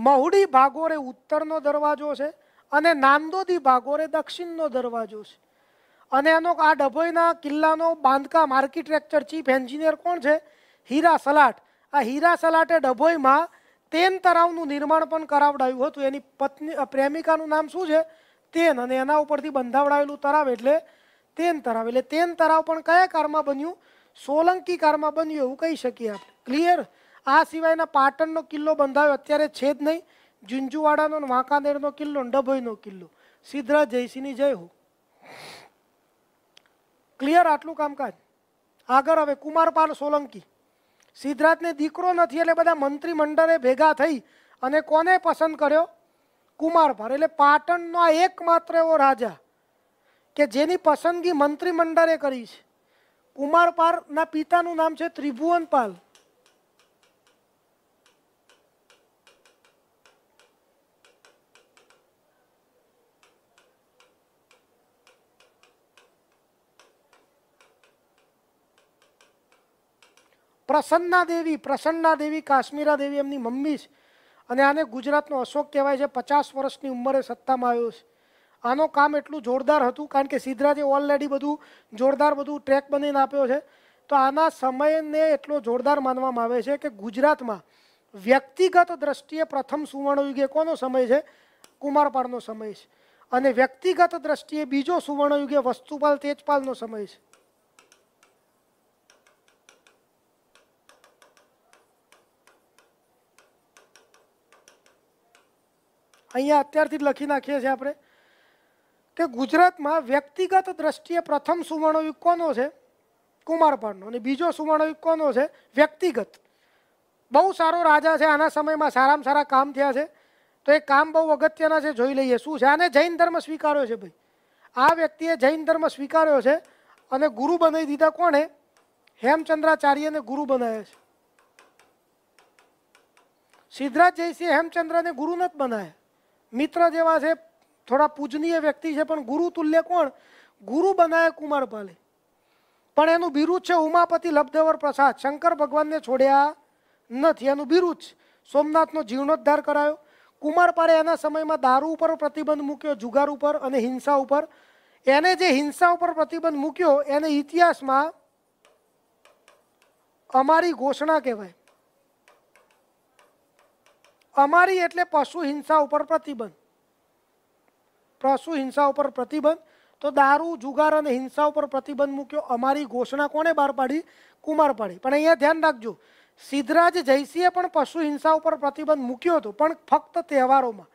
મહુડી ભાગોર એ ઉત્તરનો દરવાજો છે અને નાંદોદી ભાગોર એ દક્ષિણનો દરવાજો છે અને એનો આ ડભોઈના કિલ્લાનો બાંધકામ આર્કિટેક્ચર ચીફ એન્જિનિયર કોણ છે હીરા સલાટ આ હીરા સલાટે ડભોઈમાં તેન તરાવનું નિર્માણ પણ કરાવડાવ્યું હતું એની પત્ની પ્રેમિકાનું નામ શું છે તેન અને એના ઉપરથી બંધાવડાવેલું તરાવ એટલે તેન તરાવ એટલે તેન તરાવ પણ કયા કારમાં બન્યું સોલંકી કારમાં બન્યું એવું કહી શકીએ આપણે ક્લિયર આ સિવાયના પાટણનો કિલ્લો બંધાવ્યો અત્યારે છે જ નહીં જુંજુવાડાનો વાંકાનેરનો કિલ્લો ડભોઈનો કિલ્લો સિદ્ધરાજ જયસિંહની જય હો क्लियर આટલું કામકાજ આગર હવે કુમારપાલ સોલંકી સીદરાત ને દીકરો નથી એટલે બધા મંત્રી મંડરે ભેગા થઈ અને કોને પસંદ કર્યો કુમાર ભર એટલે પાટણ નો એકમાત્ર એવો રાજા કે જેની પસંદગી મંત્રી મંડરે કરી છે કુમારપાલ ના પિતા નું નામ છે ત્રિભુવનપાલ પ્રસન્ના દેવી પ્રસન્ના દેવી કાશ્મીરા દેવી એમની મમ્મી છે અને આને ગુજરાતનો अशोक કહેવાય છે 50 વર્ષની ઉંમરે સત્તામાં આવ્યો છે આનો કામ એટલું જોરદાર હતું કારણ કે સિદ્ધરાજ એ ઓલરેડી બધું જોરદાર બધું ટ્રેક બનીને આપ્યો છે તો આના સમયને એટલો જોરદાર માનવામાં આવે છે કે ગુજરાતમાં વ્યક્તિગત દ્રષ્ટિએ પ્રથમ સુવર્ણયુગ એ કોનો સમય છે કુમારપાળનો સમય છે અને વ્યક્તિગત દ્રષ્ટિએ બીજો સુવર્ણયુગ એ વસ્તુપાલ તેજપાલનો સમય છે અહીંયા અત્યાર સુધી લખી નાખીએ છે આપણે કે ગુજરાતમાં વ્યક્તિગત દ્રષ્ટિએ પ્રથમ સુવાનોય કોનો છે કુમારપાળનો અને બીજો સુવાનોય કોનો છે વ્યક્તિગત બહુ સારો રાજા છે આના સમયમાં સારામસારા કામ થયા છે તો એક કામ બહુ અગત્યના છે જોઈ લઈએ શું છે આને જૈન ધર્મ સ્વીકાર્યો છે ભાઈ આ વ્યક્તિએ જૈન ધર્મ સ્વીકાર્યો છે અને ગુરુ બનાવી દીધા કોણે હેમચંદ્રચાર્યએ ગુરુ બનાયા છે સિદ્ધરાજ જયસિંહ હેમચંદ્રને ગુરુ નહોત બનાયા મિત્ર જેવા છે થોડા પૂજનીય વ્યક્તિ છે પણ ગુરુ તુલ્ય કોણ ગુરુ બનાવે કુમારપાલે પણ એનું બિરુદ છે ઉમાપતિ લબ્ધવર પ્રસાદ શંકર ભગવાનને છોડ્યા નથી એનું બિરુદ સોમનાથનો જીર્ણોદ્ધાર કરાયો કુમારપાળે એના સમયમાં દારૂ ઉપર પ્રતિબંધ મૂક્યો જુગાર ઉપર અને હિંસા ઉપર એને જે હિંસા ઉપર પ્રતિબંધ મૂક્યો એને ઇતિહાસમાં અમારી ઘોષણા કહેવાય અમારી એટલે પશુ હિંસા ઉપર પ્રતિબંધ પશુ હિંસા ઉપર પ્રતિબંધ તો दारू જુગાર અને હિંસા ઉપર પ્રતિબંધ મુક્યો અમારી ઘોષણા કોણે બહાર પાડી કુમાર પાડે પણ અહીંયા ધ્યાન રાખજો સીદરાજ જયશીએ પણ પશુ હિંસા ઉપર પ્રતિબંધ મુક્યો હતો પણ ફક્ત તહેવારોમાં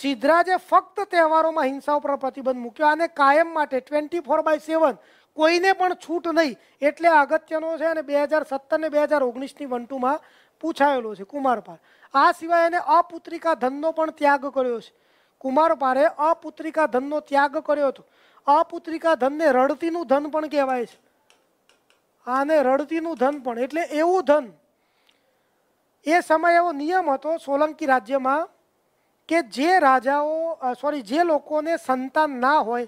સીદ્રાજે ફક્ત તહેવારોમાં હિંસા ઉપર પ્રતિબંધ મુક્યો અને કાયમ માટે 24/7 કોઈને પણ છૂટ નહી એટલે આગત્યનો છે અને 2017 ને 2019 ની વન ટુ માં પૂછાયેલો છે કુમાર પાડે આ સિવાય એને અપુત્રીકા ધંદનો પણ ત્યાગ કર્યો છે કુમાર પારે અપુત્રીકા ધંદનો ત્યાગ કર્યો હતો અપુત્રીકા ધનને રડતીનું ધન પણ કહેવાય છે આને રડતીનું ધન પણ એટલે એવું ધન એ સમય એવો નિયમ હતો સોલંકી રાજ્યમાં કે જે રાજાઓ સોરી જે લોકોને સંતાન ના હોય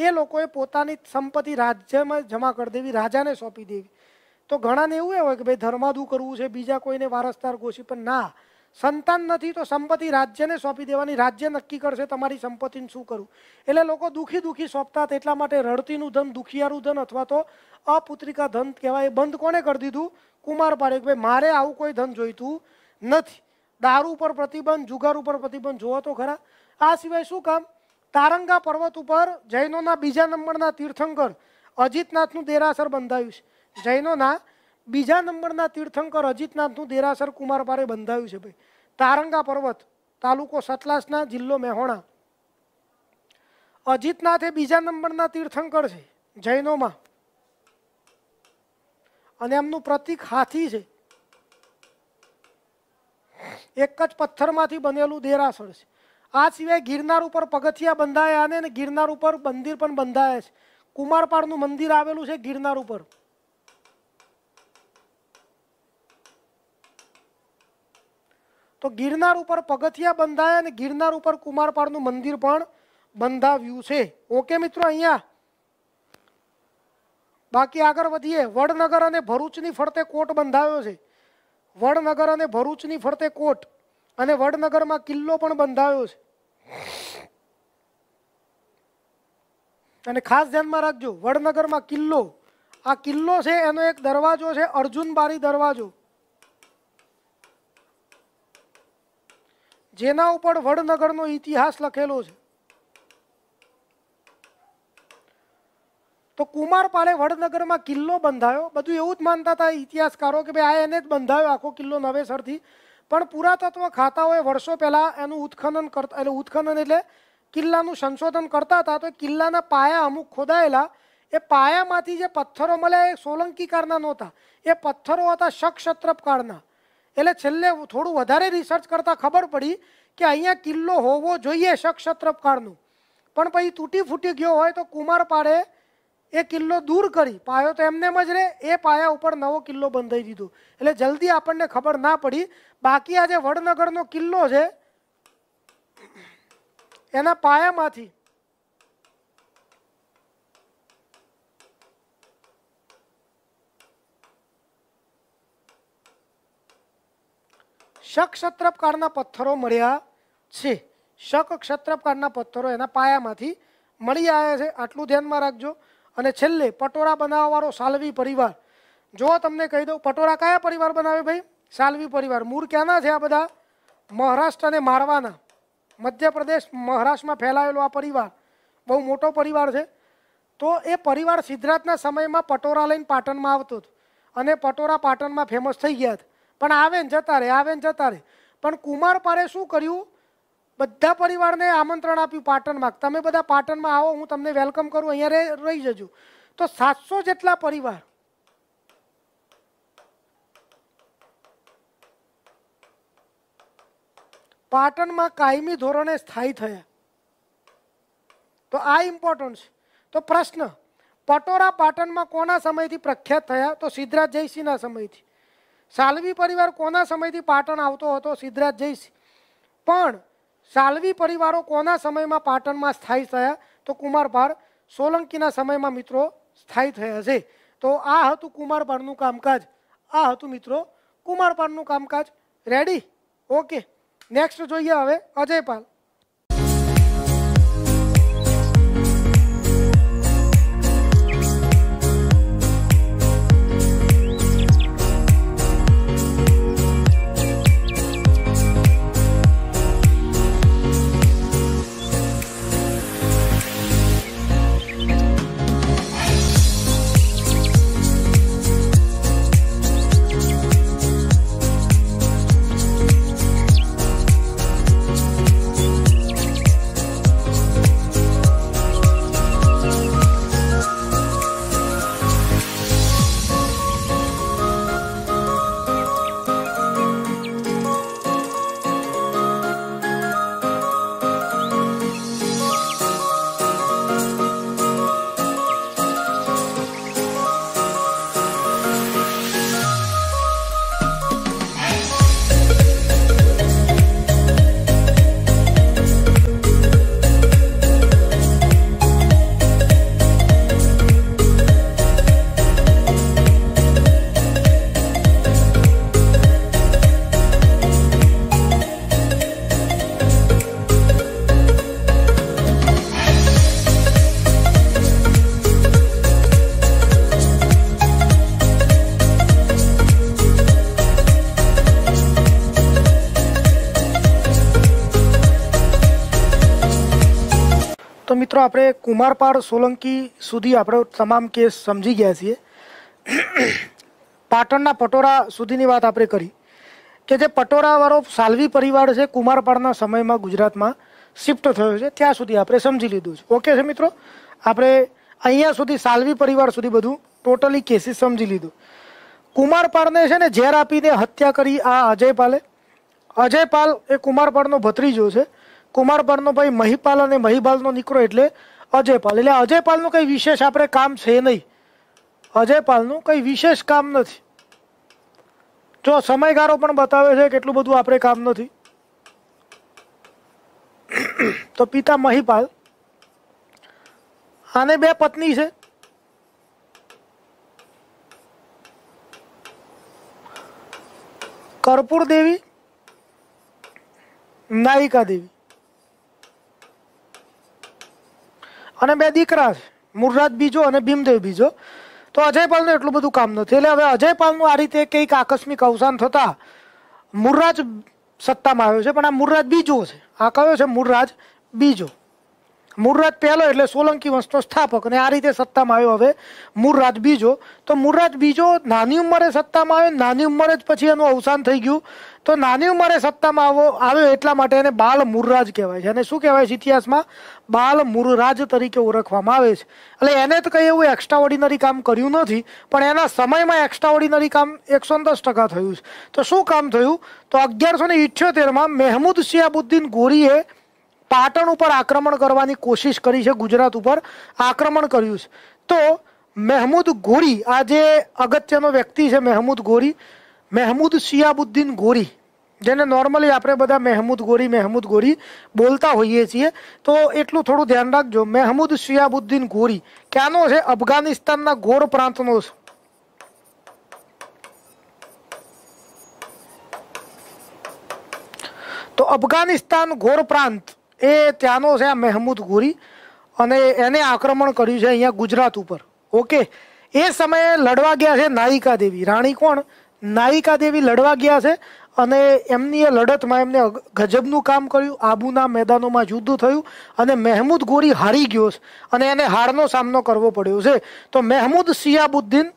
એ લોકોએ પોતાની સંપત્તિ રાજ્યમાં જમા કર દેવી રાજાને સોપી દે તો ઘણાને એવું એ હોય કે ભઈ ધર્માદૂ કરું છે બીજા કોઈને વારસદાર ગોશી પણ ના સંતાન નથી તો સંપત્તિ રાજ્યને સોંપી દેવાની રાજ્ય નક્કી કરશે તમારી સંપત્તિને શું કરવું એટલે લોકો દુઃખી દુઃખી સોંપતા એટલા માટે રડતીનું ધન દુખિયારું ધન અથવા તો અપુત્રિકા ધન કહેવાય એ બંધ કોને કરી દીધું કુમાર પાડ્યો કે ભાઈ મારે આવું કોઈ ધન જોઈતું નથી દારૂ ઉપર પ્રતિબંધ જુગાર ઉપર પ્રતિબંધ જોવો તો ખરા આ સિવાય શું કામ તારંગા પર્વત ઉપર જૈનોના બીજા નંબરના તીર્થંકર અજીતનાથનું દેરાસર બંધાયું છે જૈનોના બીજા નંબરના તીર્થંકર અજિતનાથ નું દેરાસર કુમારપારે બંધાયું છે ભાઈ તારંગા પર્વત તાલુકો સતલાસના જિલ્લો મેહોણા અજિતનાથ એ બીજા નંબરના તીર્થંકર છે જૈનોમાં અને એમનો પ્રતીક હાથી છે એક જ પથ્થરમાંથી બનેલું દેરાસર છે આ સિવાય ગિરનાર ઉપર પગથિયા બંધાયા અને ગિરનાર ઉપર મંદિર પણ બંધાય છે કુમારપાર નું મંદિર આવેલું છે ગિરનાર ઉપર તો ગિરનાર ઉપર પગથિયા બંધાયા અને ગિરનાર ઉપર કુમારપાળનું મંદિર પણ બંધાયું છે ઓકે મિત્રો અહીંયા બાકી આગળ વધીએ વડનગર અને ભરૂચની ફરતે કોટ બંધાયો છે વડનગર અને ભરૂચની ફરતે કોટ અને વડનગરમાં કિલ્લો પણ બંધાયો છે અને ખાસ ધ્યાન રાખજો વડનગરમાં કિલ્લો આ કિલ્લો છે એનો એક દરવાજો છે અર્જુનબારી દરવાજો જેના ઉપર વડનગરનો ઇતિહાસ લખેલો છે તો કુમારપાલે વડનગરમાં કિલ્લો બંધાયો બધું એવું જ માનતા હતા ઇતિહાસકારો કે ભાઈ આ એને જ બંધાયો આખો કિલ્લો નવેસરથી પણ પુરાતત્વ ખાતાઓએ વર્ષો પહેલાં એનું ઉત્ખનન કરતા એટલે ઉત્ખનન એટલે કિલ્લાનું સંશોધન કરતા હતા તો કિલ્લાના પાયા અમુક ખોદાયેલા એ પાયામાંથી જે પથ્થરો મળ્યા એ સોલંકીકારના નહોતા એ પથ્થરો હતા શક્ષત્રપ કાળના એલે છલે થોડું વધારે રિસર્ચ કરતા ખબર પડી કે અહીંયા કિલ્લો હોવો જોઈએ સક્ષત્રપકાડનું પણ ભઈ તૂટીફૂટી ગયો હોય તો કુમાર પાડે એ કિલ્લો દૂર કરી પાયો તો એમનેમ જ રે એ પાયા ઉપર નવો કિલ્લો બંધાઈ દીધો એટલે જલ્દી આપણને ખબર ના પડી બાકી આ જે વડનગરનો કિલ્લો છે એના પાયામાંથી શક ક્ષત્રપકારના પથ્થરો મળ્યા છે શક ક્ષત્રપકારના પથ્થરો એના પાયામાંથી મળી આવ્યા છે આટલું ધ્યાનમાં રાખજો અને છેલ્લે પટોરા બનાવવાવાળો સાલવી પરિવાર જો તમને કહી દઉં પટોરા કયા પરિવાર બનાવે ભાઈ સાલવી પરિવાર મૂળ ક્યાંના છે આ બધા મહારાષ્ટ્ર અને મારવાના મધ્યપ્રદેશ મહારાષ્ટ્રમાં ફેલાયેલો આ પરિવાર બહુ મોટો પરિવાર છે તો એ પરિવાર સિદ્ધરાજના સમયમાં પટોરા લઈને પાટણમાં આવતો હતો અને પટોરા પાટણમાં ફેમસ થઈ ગયા હતા પણ આવે ને જતા રહે આવે ને જતા રહે પણ કુમારપરે શું કર્યું બધા પરિવારને આમંત્રણ આપ્યું પાટણમાં તમે બધા પાટણમાં આવો હું તમને વેલકમ કરું અહીંયા રહેઈ જજો તો 700 જેટલા પરિવાર પાટણમાં કાયમી ધોરણે સ્થાયી થયા તો આ ઇમ્પોર્ટન્ટ છે તો પ્રશ્ન પટોરા પાટણમાં કોના સમયથી પ્રખ્યાત થયા તો સિદ્ધરાજ જયસિંહના સમયથી સાલવી પરિવાર કોના સમયથી પાટણ આવતો હતો સિદ્ધરાજ જઈશ પણ સાલવી પરિવારો કોના સમયમાં પાટણમાં સ્થાયી થયા તો કુમારભાર સોલંકીના સમયમાં મિત્રો સ્થાયી થયા છે તો આ હતું કુમારભારનું કામકાજ આ હતું મિત્રો કુમારપાલનું કામકાજ રેડી ઓકે નેક્સ્ટ જોઈએ હવે અજયપાલ આપરે કુમારપડ સોલંકી સુધી આપરો તમામ કેસ સમજી ગયા છે પાટણના પટોરા સુધીની વાત આપરે કરી કે જે પટોરાવાળો સાલવી પરિવાર છે કુમારપડના સમયમાં ગુજરાતમાં શિફ્ટ થયો છે ત્યાં સુધી આપરે સમજી લીધું છે ઓકે છે મિત્રો આપણે અહીંયા સુધી સાલવી પરિવાર સુધી બધું ટોટલી કેસીસ સમજી લીધું કુમારપડને છેને ઝેર આપીને હત્યા કરી આ અજય પાલે અજય પાલ એ કુમારપડનો ભત્રીજો છે કુમારપાલનો મહિપાલ અને મહિપાલનો નીકળો એટલે અજયપાલ એટલે અજયપાલનું કંઈ વિશેષ આપણે કામ છે નહીં અજયપાલનું કંઈ વિશેષ કામ નથી જો સમયગાળો પણ બતાવે છે કેટલું બધું આપણે કામ નથી તો પિતા મહિપાલ આને બે પત્ની છે કર્પૂર દેવી નાયિકા દેવી અને બે દીકરા છે મુરરાજ બીજો અને ભીમદેવ બીજો તો અજયપાલનું એટલું બધું કામ નથી એટલે હવે અજયપાલનું આ રીતે કંઈક આકસ્મિક અવસાન થતાં મુરરાજ સત્તામાં આવ્યો છે પણ આ મુરરાજ બીજો છે આ કયો છે મુરરાજ બીજો મુરરાજ પહેલો એટલે સોલંકી વંશનો સ્થાપક અને આ રીતે સત્તામાં આવ્યો હવે મુરરાજ બીજો તો મુરરાજ બીજો નાની ઉંમરે સત્તામાં આવ્યો નાની ઉંમરે જ પછી એનું અવસાન થઈ ગયું તો નાની ઉંમરે સત્તામાં આવો આવ્યો એટલા માટે એને બાલ મુરરાજ કહેવાય છે અને શું કહેવાય છે ઇતિહાસમાં બાલ મુરરાજ તરીકે ઓળખવામાં આવે છે એટલે એને તો કંઈ એવું એક્સ્ટ્રા ઓર્ડિનરી કામ કર્યું નથી પણ એના સમયમાં એક્સ્ટ્રા ઓર્ડિનરી કામ એકસો દસ ટકા થયું છે તો શું કામ થયું તો અગિયારસો ને ઇઠ્યોતેરમાં મહેમૂદ શિયાબુદ્દીન ગોરીએ પાટણ ઉપર આક્રમણ કરવાની કોશિશ કરી છે ગુજરાત ઉપર આક્રમણ કર્યું છે તો મહેમૂદ ગોરી આ જે અગત્યનો વ્યક્તિ છે મહેમૂદ ગોરી મહેમૂદ શિયાબુદ્દીન ગોરી જેને નોર્મલી આપણે બધા મહેમૂદ ગોરી મહેમૂદ ગોરી બોલતા હોઈએ છીએ તો એટલું થોડું ધ્યાન રાખજો મહેમૂદ શિયાબુદ્દીન ગોરી ક્યાંનો છે અફઘાનિસ્તાનના ગોર પ્રાંતનો છે તો અફઘાનિસ્તાન ગોર પ્રાંત એ ત્યાંનો છે આ મહેમૂદ ગોરી અને એને આક્રમણ કર્યું છે અહીંયા ગુજરાત ઉપર ઓકે એ સમયે લડવા ગયા છે નાયિકા દેવી રાણી કોણ નાયિકા દેવી લડવા ગયા છે અને એમનીએ લડત માં એમને ગજબ નું કામ કર્યું આબુના મેદાનો માં યુદ્ધ થયું અને મહમૂદ ગોરી હારી ગયો છે અને એને હારનો સામનો કરવો પડ્યો છે તો મહમૂદ સિયાબુદ્દીન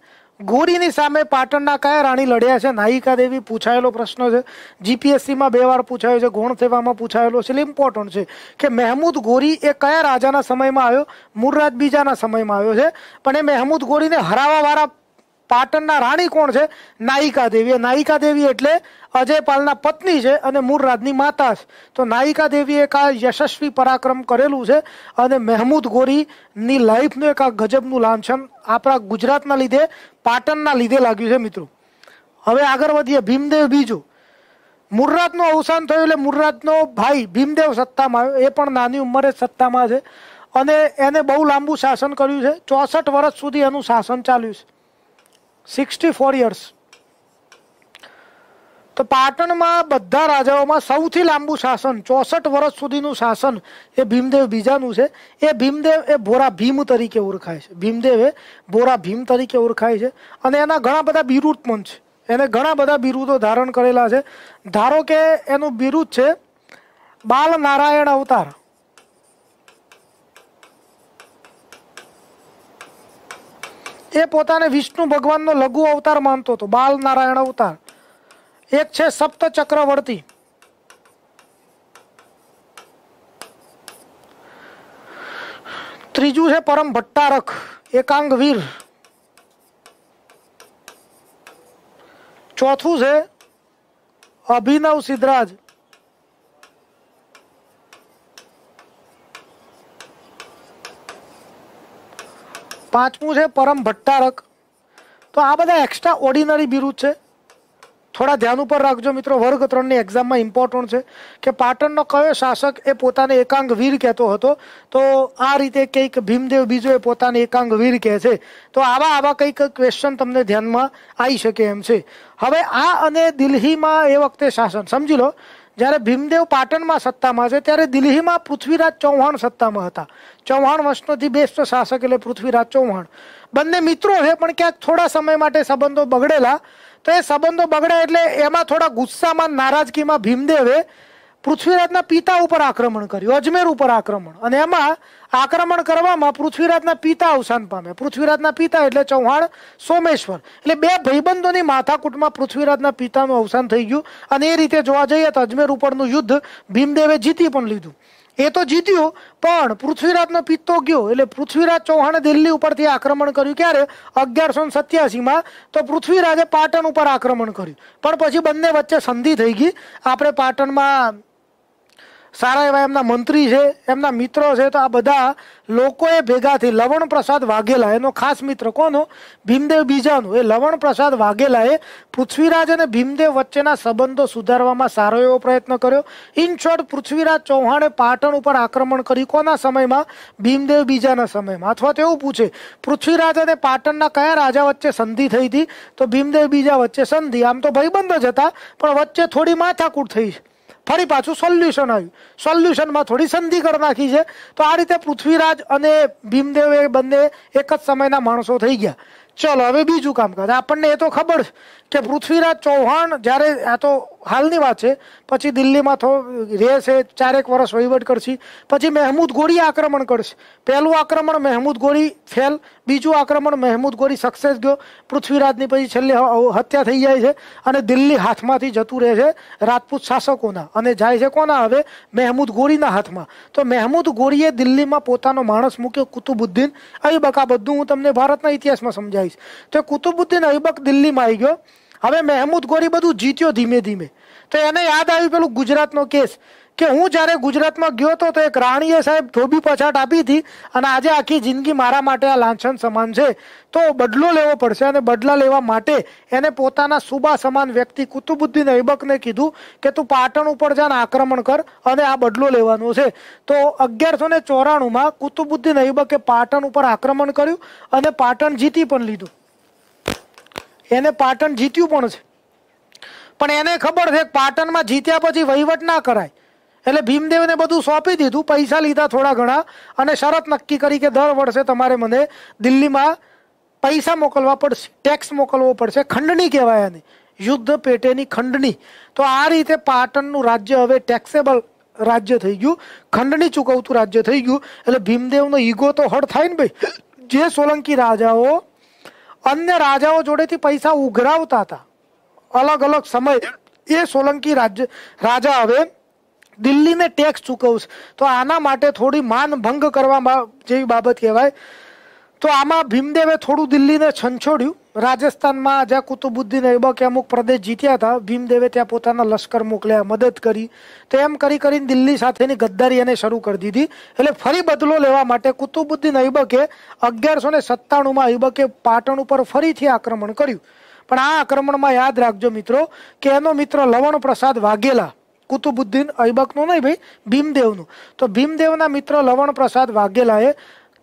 ગોરી ની સામે પાટણ ના કયા રાણી લડ્યા છે નાયિકા દેવી પૂછાયેલો પ્રશ્ન છે જીપીએસસી માં બે વાર પૂછાયો છે ગોણ સેવા માં પૂછાયેલો છે ઇમ્પોર્ટન્ટ છે કે મહમૂદ ગોરી એ કયા રાજા ના સમય માં આવ્યો મુરરાદ બીજા ના સમય માં આવ્યો છે પણ એ મહમૂદ ગોરી ને હરાવાવારા પાટણના રાણી કોણ છે નાયિકા દેવી નાયિકા દેવી એટલે અજયપાલના પત્ની છે અને મૂળરાજની માતા છે તો નાયિકા દેવીએ એક આ યશસ્વી પરાક્રમ કરેલું છે અને મહેમૂદ ગોરીની લાઈફનું એક આ ગજબનું લાંછન આપણા ગુજરાતના લીધે પાટણના લીધે લાગ્યું છે મિત્રો હવે આગળ વધીએ ભીમદેવ બીજું મુરરાજનું અવસાન થયું એટલે મુરરાજનો ભાઈ ભીમદેવ સત્તામાં આવ્યો એ પણ નાની ઉંમરે સત્તામાં છે અને એને બહુ લાંબુ શાસન કર્યું છે ચોસઠ વર્ષ સુધી એનું શાસન ચાલ્યું છે સિક્સટી યર્સ તો પાટણમાં બધા રાજાઓમાં સૌથી લાંબુ શાસન ચોસઠ વર્ષ સુધીનું શાસન એ ભીમદેવ બીજાનું છે એ ભીમદેવ એ ભોરા ભીમ તરીકે ઓળખાય છે ભીમદેવ એ ભોરા ભીમ તરીકે ઓળખાય છે અને એના ઘણા બધા બિરુદ પણ છે એને ઘણા બધા બિરુદો ધારણ કરેલા છે ધારો કે એનું બિરુદ છે બાલ નારાયણ અવતાર ये પોતાને विष्णु भगवानનો લઘુ અવતાર માનતો તો બાળ નારાયણ અવતાર એક છે સપ્ત ચક્રવર્તી ત્રીજું છે પરમ ભટ્ટાક એકાંગ વીર ચોથું છે अभिनव シ દરાજ પાંચમું છે પરમ ભટ્ટારક તો આ બધા એક્સ્ટ્રા ઓર્ડિનરી બિરુદ છે થોડા ધ્યાન ઉપર રાખજો મિત્રો વર્ગ ત્રણની એક્ઝામમાં ઇમ્પોર્ટન્ટ છે કે પાટણનો કયો શાસક એ પોતાને એકાંગ વીર કહેતો હતો તો આ રીતે કંઈક ભીમદેવ બીજો એ પોતાને એકાંગ વીર કહે છે તો આવા આવા કંઈક ક્વેશ્ચન તમને ધ્યાનમાં આવી શકે એમ છે હવે આ અને દિલ્હીમાં એ વખતે શાસન સમજી લો જ્યારે ભીમદેવ પાટણમાં સત્તામાં છે ત્યારે દિલ્હીમાં પૃથ્વીરાજ ચૌહાણ સત્તામાં હતા ચૌહાણ વંશનોથી બેસ્ટ શાસક એટલે પૃથ્વીરાજ ચૌહાણ બંને મિત્રો છે પણ ક્યાંક થોડા સમય માટે સંબંધો બગડેલા તો એ સંબંધો બગડ્યા એટલે એમાં થોડા ગુસ્સામાં નારાજગીમાં ભીમદેવે પૃથ્વીરાજના પિતા ઉપર આક્રમણ કર્યું અજમેર ઉપર આક્રમણ અને એમાં આક્રમણ કરવામાં પૃથ્વીરાજના પિતા અવસાન પામે પૃથ્વીરાજના પિતા એટલે ચૌહાણ સોમેશ્વર એટલે બે ભાઈબંધોની માથાકૂટમાં પૃથ્વીરાજના પિતાનું અવસાન થઈ ગયું અને એ રીતે જોવા જઈએ તો અજમેર ઉપરનું યુદ્ધ ભીમદેવે જીતી પણ લીધું એ તો જીત્યું પણ પૃથ્વીરાજનો પિત્તો ગયો એટલે પૃથ્વીરાજ ચૌહાણે દિલ્હી ઉપરથી આક્રમણ કર્યું ક્યારે અગિયારસો સત્યાસીમાં તો પૃથ્વીરાજે પાટણ ઉપર આક્રમણ કર્યું પણ પછી બંને વચ્ચે સંધિ થઈ ગઈ આપણે પાટણમાં સારા એવા એમના મંત્રી છે એમના મિત્રો છે તો આ બધા લોકોએ ભેગાથી લવણ પ્રસાદ વાઘેલા એનો ખાસ મિત્ર કોનો ભીમદેવ બીજાનો એ લવણ પ્રસાદ વાઘેલાએ પૃથ્વીરાજ અને ભીમદેવ વચ્ચેના સંબંધો સુધારવામાં સારો એવો પ્રયત્ન કર્યો ઇન શોર્ટ પૃથ્વીરાજ ચૌહાણે પાટણ ઉપર આક્રમણ કરી કોના સમયમાં ભીમદેવ બીજાના સમયમાં અથવા તો એવું પૂછે પૃથ્વીરાજ અને પાટણના કયા રાજા વચ્ચે સંધિ થઈ હતી તો ભીમદેવ બીજા વચ્ચે સંધિ આમ તો ભાઈબંધ જ હતા પણ વચ્ચે થોડી માથાકૂટ થઈ છે ફરી પાછું સોલ્યુશન આવ્યું સોલ્યુશનમાં થોડી સંધિ કરી નાખી છે તો આ રીતે પૃથ્વીરાજ અને ભીમદેવ એ બંને એક જ સમયના માણસો થઈ ગયા ચલો હવે બીજું કામ કરે આપણને એ તો ખબર પૃથવીરાજ ચૌહાણ જારે આ તો હાલની વાત છે પછી દિલ્હીમાં થો રે છે ચારેક વરસ હોયવડ કરશી પછી મહમૂદ ગોરી આક્રમણ કરસ પહેલું આક્રમણ મહમૂદ ગોરી ફેલ બીજું આક્રમણ મહમૂદ ગોરી સક્સેસ ગયો પૃથવીરાજ ની પછી છલ્લે હત્યા થઈ જાય છે અને દિલ્હી હાથમાંથી જતો રહે છે રાજપૂત શાસકોના અને જાય છે કોના હવે મહમૂદ ગોરીના હાથમાં તો મહમૂદ ગોરીએ દિલ્હીમાં પોતાનો માણસ મૂક્યો કુતુબુદ્દીન આયબક આ બધું હું તમને ભારતના ઇતિહાસમાં સમજાવીશ તો કુતુબુદ્દીન આયબક દિલ્હીમાં આવી ગયો હવે મહેમૂદ ગોરી બધું જીત્યો ધીમે ધીમે તો એને યાદ આવ્યું પેલું ગુજરાતનો કેસ કે હું જ્યારે ગુજરાતમાં ગયો હતો તો એક રાણીએ સાહેબ ધોબી પછાટ આપી હતી અને આજે આખી જિંદગી મારા માટે આ લાંછન સમાન છે તો બદલો લેવો પડશે અને બદલા લેવા માટે એને પોતાના સુબા સમાન વ્યક્તિ કુતુબુદ્દીન ઐબકને કીધું કે તું પાટણ ઉપર જાને આક્રમણ કર અને આ બદલો લેવાનો છે તો અગિયારસો ને ચોરાણુંમાં કુતુબુદ્દીન ઐબકે પાટણ ઉપર આક્રમણ કર્યું અને પાટણ જીતી પણ લીધું એને પાટણ જીત્યું પણ છે પણ એને ખબર છે પાટણમાં જીત્યા પછી વહીવટ ના કરાય એટલે ભીમદેવને બધું સોંપી દીધું પૈસા લીધા થોડા ઘણા અને શરત નક્કી કરી કે દર વર્ષે તમારે મને દિલ્હીમાં પૈસા મોકલવા પડશે ટેક્સ મોકલવો પડશે ખંડણી કહેવાય એને યુદ્ધ પેટેની ખંડણી તો આ રીતે પાટણનું રાજ્ય હવે ટેક્સેબલ રાજ્ય થઈ ગયું ખંડણી ચૂકવતું રાજ્ય થઈ ગયું એટલે ભીમદેવનો ઈગો તો હળ થાય ને ભાઈ જે સોલંકી રાજાઓ અન્ય રાજાઓ જોડેથી પૈસા ઉઘરાવતા હતા અલગ અલગ સમય એ સોલંકી રાજ્ય રાજા હવે દિલ્હીને ટેક્સ ચૂકવશે તો આના માટે થોડી માન ભંગ કરવા જેવી બાબત કહેવાય તો આમાં ભીમદેવે થોડું દિલ્હીને છંછોડ્યું राजस्थान માં જે કુતુબુદ્દીન અયબક એ મુખ્ય પ્રદેશ જીત્યા હતા ભીમદેવએ ત્યાં પોતાનો લશ્કર મોકલ્યા મદદ કરી તેમ કરી કરીન દિલ્હી સાથેની ગદદારી એને શરૂ કરી દીધી એટલે ફરી બદલો લેવા માટે કુતુબુદ્દીન અયબક એ 1197 માં અયબક એ પાટણ ઉપર ફરીથી આક્રમણ કર્યું પણ આ આક્રમણ માં યાદ રાખજો મિત્રો કે એનો મિત્ર લવણપ્રસાદ વાઘેલા કુતુબુદ્દીન અયબકનો નઈ ભઈ ભીમદેવનો તો ભીમદેવના મિત્ર લવણપ્રસાદ વાઘેલાએ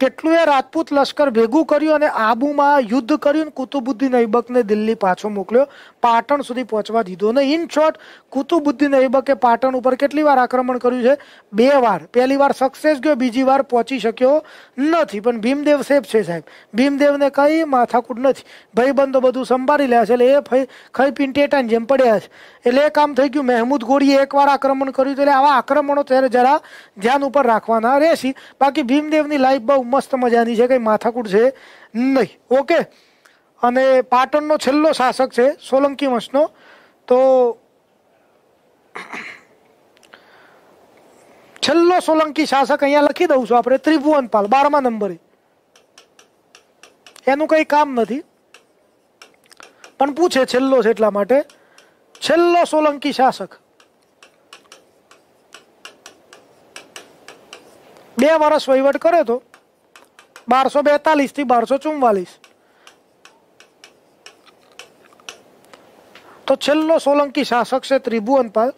કેટલું એ રાજપૂત લશ્કર ભેગું કર્યું અને આબુમાં યુદ્ધ કર્યું કુતુબુદ્દીન ઐબકને દિલ્હી પાછો મોકલ્યો પાટણ સુધી પહોંચવા દીધો અને ઇન શોર્ટ કુતુબુદ્દીન ઐબકે પાટણ ઉપર કેટલી વાર આક્રમણ કર્યું છે બે વાર પહેલી વાર સક્સેસ ગયો બીજી વાર પહોંચી શક્યો નથી પણ ભીમદેવ સેફ છે સાહેબ ભીમદેવને કંઈ માથાકૂટ નથી ભાઈબંધો બધું સંભાળી લે છે એટલે એ ખાઈ પીન ટેટાની જેમ પડ્યા છે એટલે એ કામ થઈ ગયું મહેમૂદ ગોળીએ એકવાર આક્રમણ કર્યું એટલે આવા આક્રમણો ત્યારે જરા ધ્યાન ઉપર રાખવાના રહેશે બાકી ભીમદેવની લાઈફ બહુ મસ્ત મજાની છે કંઈ માથાકૂટ છે નહીં ઓકે અને પાટણનો છેલ્લો શાસક છે સોલંકી વંશનો તો છેલ્લો સોલંકી શાસક અહીંયા લખી દઉં છું આપણે ત્રિભુવનપાલ 12મા નંબરે એનું કોઈ કામ નથી પણ પૂછે છેલ્લો છે એટલા માટે છેલ્લો સોલંકી શાસક બે વર્ષ વહીવટ કર્યો તો 1242 થી 1244 તો છેલ્લો સોલંકી શાસક છે ત્રિભુવનપાલ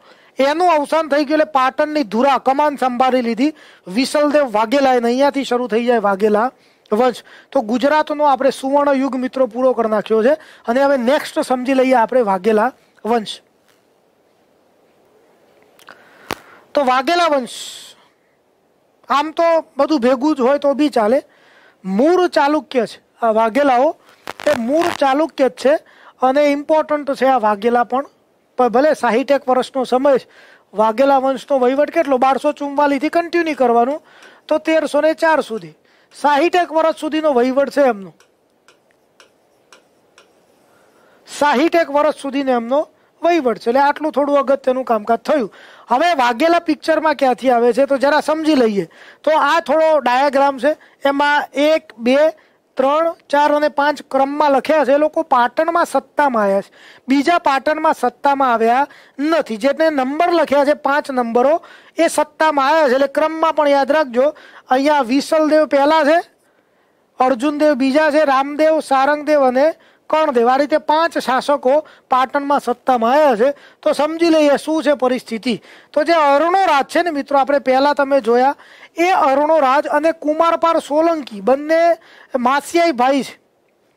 એનું અવસાન થઈ ગયું એટલે પાટણની ધુરા કમાન સંભાળી લીધી વિસલદેવ વાઘેલા અને અહીંયાથી શરૂ થઈ જાય વાઘેલા વંશ તો ગુજરાતનો આપણે સુવર્ણ યુગ મિત્રો પૂરો કરી નાખ્યો છે અને હવે નેક્સ્ટ સમજી લઈએ આપણે વાઘેલા વંશ તો વાઘેલા વંશ આમ તો બધું ભેગું જ હોય તો બી ચાલે મૂળ ચાલુક્ય છે આ વાઘેલાઓ એ મૂળ ચાલુક્ય જ છે અને ઈમ્પોર્ટન્ટ છે આ વાગેલા પણ ભલે સાહિતક વરસનો સમય વાગેલા વંશ તો વૈવડ કેટલો 1244 થી કન્ટિન્યુ કરવાનો તો 1304 સુધી સાહિતક વરસ સુધીનો વૈવડ છે એમનો સાહિતક વરસ સુધી તેમનો વૈવડ છે એટલે આટલું થોડું અગત્યનું કામકાજ થયું હવે વાગેલા પિક્ચરમાં ક્યાંથી આવે છે તો જરા સમજી લઈએ તો આ થોડો ડાયાગ્રામ છે એમાં 1 2 3 4 અને 5 ક્રમમાં લખ્યા છે લોકો પાટણમાં સત્તામાં આવ્યા છે બીજા પાટણમાં સત્તામાં આવ્યા નથી જે ને નંબર લખ્યા છે પાંચ નંબરો એ સત્તામાં આવ્યા છે એટલે ક્રમમાં પણ યાદ રાખજો અહીંયા વિસળદેવ પહેલા છે अर्जुनદેવ બીજો છે રામદેવ સારંગદેવ અને નો દેવારીતે પાંચ શાસકો પાટણમાં સત્તામાં આવ્યા છે તો સમજી લે કે શું છે પરિસ્થિતિ તો જે અરણોરાજ છે ને મિત્રો આપણે પહેલા તમે જોયા એ અરણોરાજ અને કુમારપાળ સોલંકી બંને માસિયાઈ ભાઈ છે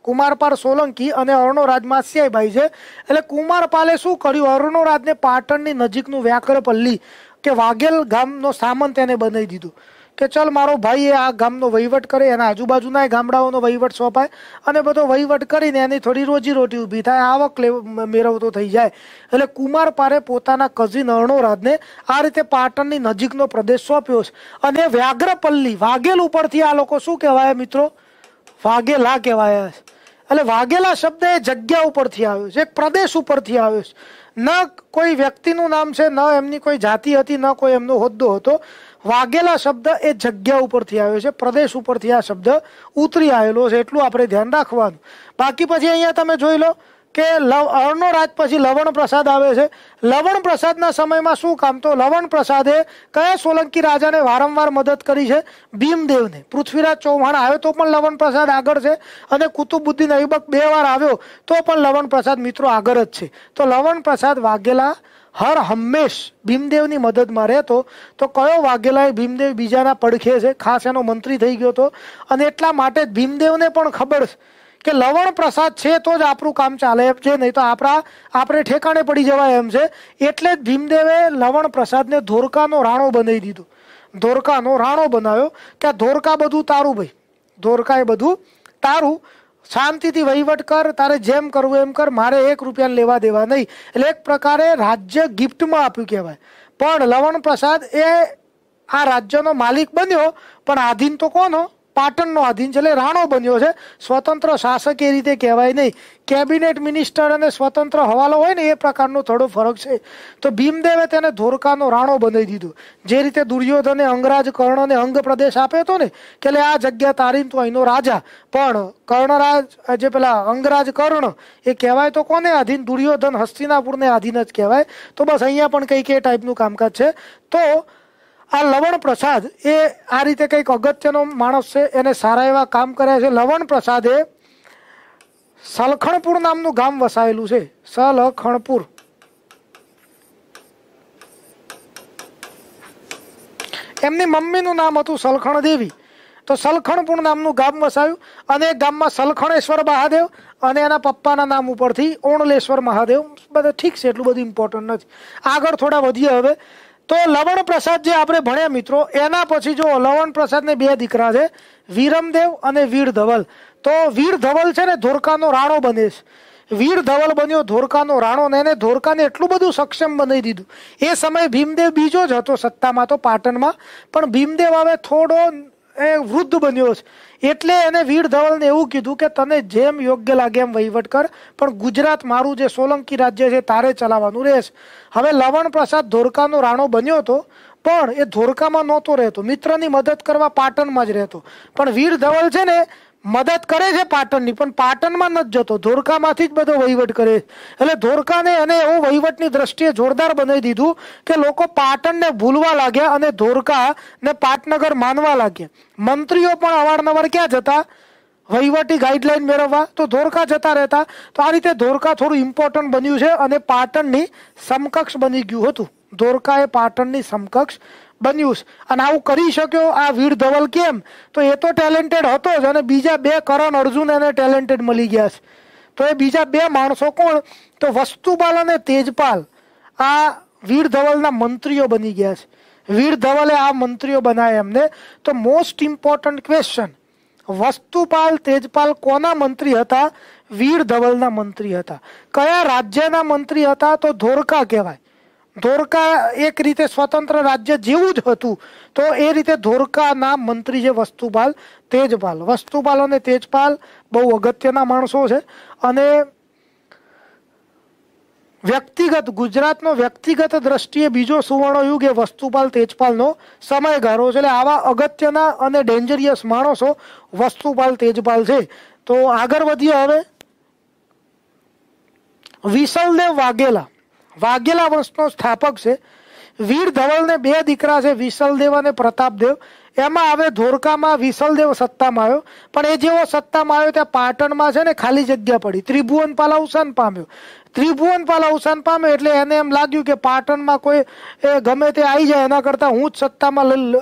કુમારપાળ સોલંકી અને અરણોરાજ માસિયાઈ ભાઈ છે એટલે કુમારપાલે શું કર્યું અરણોરાજને પાટણની નજીકનું વ્યાકર પલ્લી કે વાઘેલ ગામનો સામંત એને બનાવી દીધો કે ચલ મારું ભાઈ એ આ ગામનો વહીવટ કરે અને આજુબાજુના એ ગામડાઓનો વહીવટ સોંપાય અને બધો વહીવટ કરીને એની થોડી રોજી રોટી ઉભી થાય આવક મેરો તો થઈ જાય એટલે કુમારપારે પોતાના કઝિન અરણોરાદને આ રીતે પાટણની નજીકનો પ્રદેશ સોપ્યો છે અને व्याગ્રપલ્લી વાગેલ ઉપરથી આ લોકો શું કહેવાય મિત્રો વાગેલા કહેવાય એટલે વાગેલા શબ્દ એ જગ્યા ઉપરથી આવ્યો છે એક પ્રદેશ ઉપરથી આવ્યો છે ન કોઈ વ્યક્તિનું નામ છે ન એમની કોઈ જાતિ હતી ન કોઈ એમનો હોદ્દો હતો વાઘેલા શબ્દ એ જગ્યા ઉપરથી આવ્યો છે પ્રદેશ ઉપરથી આ શબ્દ ઉતરી આવેલો છે એટલું આપણે ધ્યાન રાખવાનું બાકી પછી અહીંયા તમે જોઈ લો કે લવ અર્ણો રાજ પછી લવણ પ્રસાદ આવે છે લવણ પ્રસાદના સમયમાં શું કામ તો લવણ પ્રસાદે કયા સોલંકી રાજાને વારંવાર મદદ કરી છે ભીમદેવને પૃથ્વીરાજ ચૌહાણ આવ્યો તો પણ લવણ પ્રસાદ આગળ છે અને કુતુબુદ્દીન અયુબક બે વાર આવ્યો તો પણ લવણ પ્રસાદ મિત્રો આગળ જ છે તો લવણ પ્રસાદ વાઘેલા હર હંમેશ ભીમદેવની મદદમાં રહેતો તો કયો વાઘેલાય ભીમદેવ બીજાના પડખે છે ખાસ એનો મંત્રી થઈ ગયો હતો અને એટલા માટે જ ભીમદેવને પણ ખબર કે લવણ પ્રસાદ છે તો જ આપણું કામ ચાલે એમ છે નહીં તો આપણા આપણે ઠેકાણે પડી જવાય એમ છે એટલે જ ભીમદેવે લવણ પ્રસાદને ધોરકાનો રાણો બનાવી દીધો ધોરકાનો રાણો બનાવ્યો કે આ ધોરકા બધું તારું ભાઈ ધોરકા એ બધું તારું શાંતિથી વહીવટ કર તારે જેમ કરવું એમ કર મારે એક રૂપિયા લેવા દેવા નહીં એટલે એક પ્રકારે રાજ્ય ગિફ્ટમાં આપ્યું કહેવાય પણ લવણ પ્રસાદ એ આ રાજ્યનો માલિક બન્યો પણ આધીન તો કોનો પાટણનો આધીન છે એટલે રાણો બન્યો છે સ્વતંત્ર શાસક એ રીતે કહેવાય નહીં કેબિનેટ મિનિસ્ટર અને સ્વતંત્ર હવાલો હોય ને એ પ્રકારનો થોડો ફરક છે તો ભીમદેવે તેને ધોરકાનો રાણો બનાવી દીધો જે રીતે દુર્યોધને અંગરાજ કર્ણને અંગ પ્રદેશ આપ્યો હતો ને કે આ જગ્યા તારીમ તો અહીંનો રાજા પણ કર્ણરાજ જે પેલા અંગરાજ કર્ણ એ કહેવાય તો કોને આધીન દુર્યોધન હસ્તિનાપુરને આધીન જ કહેવાય તો બસ અહીંયા પણ કંઈક એ ટાઈપનું કામકાજ છે તો આ લવણ પ્રસાદ એ આ રીતે કંઈક અગત્યનો માણસ છે એને સારા એવા કામ કર્યા છે લવણ પ્રસાદે સલખણપુર નામનું ગામ વસાયેલું છે સલખણપુર એમની મમ્મીનું નામ હતું સલખણ દેવી તો સલખણપુર નામનું ગામ વસાયું અને ગામમાં સલખણેશ્વર મહાદેવ અને એના પપ્પાના નામ ઉપરથી ઓણલેશ્વર મહાદેવ બધા ઠીક છે એટલું બધું ઇમ્પોર્ટન્ટ નથી આગળ થોડા વધીએ હવે તો લવણ પ્રસાદ જે આપણે ભણ્યા મિત્રો એના પછી જો લવણ પ્રસાદને બે દીકરા છે વિરમદેવ અને વીર ધવલ તો વીર ધવલ છે ને ધોરકાનો રાણો બને છે વીર ધવલ બન્યો ધોરકાનો રાણો ને એને ધોરકાને એટલું બધું સક્ષમ બનાવી દીધું એ સમયે ભીમદેવ બીજો જ હતો સત્તામાં તો પાટણમાં પણ ભીમદેવ હવે થોડો એ વૃદ્ધ બન્યો છે એટલે એને વીર ધવલને એવું કીધું કે તને જેમ યોગ્ય લાગે એમ વહીવટ કર પણ ગુજરાત મારું જે સોલંકી રાજ્ય છે તારે ચલાવવાનું રહેશ હવે લવણ પ્રસાદ ધોરકાનો રાણો બન્યો હતો પણ એ ધોરકામાં નહોતો રહેતો મિત્રની મદદ કરવા પાટણમાં જ રહેતો પણ વીર ધવલ છે ને મદદ કરે છે પાટણની પણ પાટણમાં નથી જતો ધોરકામાંથી જ બધો વહીવટ કરે એટલે ધોરકાને અને એવું વહીવટની દ્રષ્ટિએ જોરદાર બનાવી દીધું કે લોકો પાટણને ભૂલવા લાગ્યા અને ધોરકા પાટનગર માનવા લાગ્યા મંત્રીઓ પણ અવારનવાર ક્યાં જતા વહીવટી ગાઈડલાઈન મેળવવા તો ધોરકા જતા રહેતા તો આ રીતે ધોરકા થોડું ઇમ્પોર્ટન્ટ બન્યું છે અને પાટણની સમકક્ષ બની ગયું હતું ધોરકા એ પાટણની સમકક્ષ બન્યું અને આવું કરી શક્યો આ વીર ધવલ કેમ તો એ તો ટેલેન્ટેડ હતો જ અને બીજા બે કરણ અર્જુન એને ટેલેન્ટેડ મળી ગયા છે તો એ બીજા બે માણસો કોણ તો વસ્તુપાલ અને તેજપાલ આ વીર ધવલના મંત્રીઓ બની ગયા છે વીર ધવલે આ મંત્રીઓ બનાવ્યા એમને તો most important question Vastupal Tejpal કોના મંત્રી હતા વીર ધવલના મંત્રી હતા કયા રાજ્યના મંત્રી હતા તો ધોરકા કહેવાય ધોરકા એક રીતે સ્વતંત્ર રાજ્ય જેવું જ હતું તો એ રીતે ધોરકાના મંત્રી છે વસ્તુપાલ તેજપાલ વસ્તુપાલ અને તેજપાલ બહુ અગત્યના માણસો છે અને વ્યક્તિગત ગુજરાતનો વ્યક્તિગત દ્રષ્ટિએ બીજો સુવર્ણ યુગ એ વસ્તુપાલ તેજપાલનો સમયગાળો છે એટલે આવા અગત્યના અને ડેન્જરિયસ માણસો વસ્તુપાલ તેજપાલ છે તો આગળ વધીએ હવે વિસલદેવ વાઘેલા વાઘેલા વંશનો સ્થાપક છે વીર ધવલને બે દીકરા છે વિશલદેવ અને પ્રતાપદેવ એમાં હવે ધોરકામાં વિશલદેવ સત્તામાં આવ્યો પણ એ જેવો સત્તામાં આવ્યો ત્યાં પાટણમાં છે ને ખાલી જગ્યા પડી ત્રિભુવન પાલા અવસાન પામ્યો ત્રિભુવન પાલ અવસાન પામે એટલે એને એમ લાગ્યું કે પાટણમાં કોઈ એ ગમે તે આવી જાય એના કરતાં હું જ સત્તામાં લઈ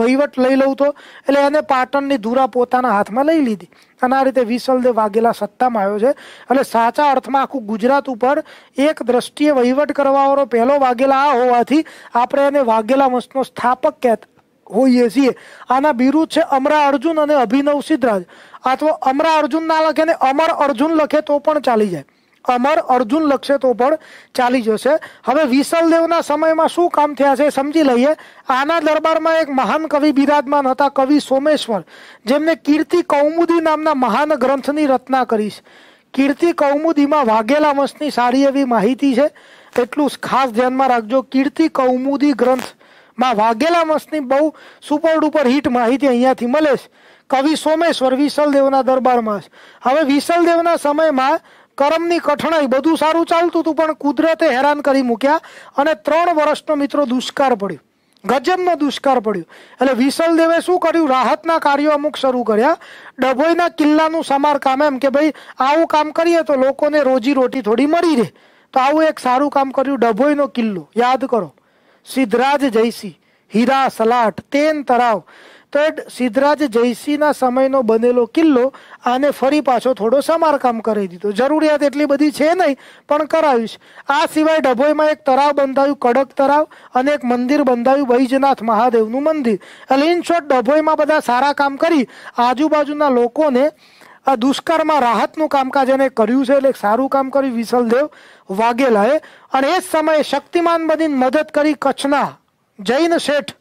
વહીવટ લઈ લઉં તો એટલે એને પાટણની ધૂરા પોતાના હાથમાં લઈ લીધી અને આ રીતે વિસલદેવ વાઘેલા સત્તામાં આવ્યો છે એટલે સાચા અર્થમાં આખું ગુજરાત ઉપર એક દ્રષ્ટિએ વહીવટ કરવાવાળો પહેલો વાઘેલા આ હોવાથી આપણે એને વાઘેલા વંશનો સ્થાપક કહેતા હોઈએ છીએ આના બિરુદ છે અમરા અર્જુન અને અભિનવ સિદ્ધરાજ અથવા અમરા અર્જુન ના લખે ને અમર અર્જુન લખે તો પણ ચાલી જાય અમર અર્જુન લક્ષે તો પણ ચાલી જશે હવે વિસલદેવના સમયમાં શું કામ થયા છે સમજી લઈએ આના દરબારમાં એક મહાન કવિ બિરાજમાન હતા કવિ સોમેશ્વર જેમને કીર્તિ કૌમુદી નામના મહાન ગ્રંથની રચના કરી કીર્તિ કૌમુદીમાં વાઘેલા વંશની સારી એવી માહિતી છે એટલું ખાસ ધ્યાનમાં રાખજો કીર્તિ કૌમુદી ગ્રંથમાં વાઘેલા વંશની બહુ સુપર ડુપર હિટ માહિતી અહીંયાથી મળે છે કવિ સોમેશ્વર વિસલદેવના દરબારમાં હવે વિસલદેવના સમયમાં કરમની કઠણાઈ બધું સારું ચાલતું હતું પણ કુદરતે હેરાન કરી મૂક્યા અને ત્રણ વર્ષનો મિત્રો દુષ્કાળ પડ્યો ગજબનો દુષ્કાળ પડ્યો એટલે વિસલદેવે શું કર્યું રાહતના કાર્યો અમુક શરૂ કર્યા ડભોઈના કિલ્લાનું સમારકામ એમ કે ભાઈ આવું કામ કરીએ તો લોકોને રોજી રોટી થોડી મળી રહે તો આવું એક સારું કામ કર્યું ડભોઈનો કિલ્લો યાદ કરો સિદ્ધરાજ જયસિંહ હીરા સલાટ તેન તરાવ તો સિદ્ધરાજ જયસિંહના સમયનો બનેલો કિલ્લો આને ફરી પાછો થોડો સમારકામ કરી દીધો જરૂરિયાત એટલી બધી છે નહીં પણ કરાવીશ આ સિવાય ડભોઈમાં એક તળાવ બંધાયું કડક તરાવ અને એક મંદિર બંધાયું વૈજનાથ મહાદેવનું મંદિર એટલે ઇન શોર્ટ ડભોઈમાં બધા સારા કામ કરી આજુબાજુના લોકોને આ દુષ્કાળમાં રાહતનું કામકાજ એને કર્યું છે એટલે સારું કામ કર્યું વિસલદેવ વાઘેલાએ અને એ જ સમયે શક્તિમાન બનીને મદદ કરી કચ્છના જૈન શેઠ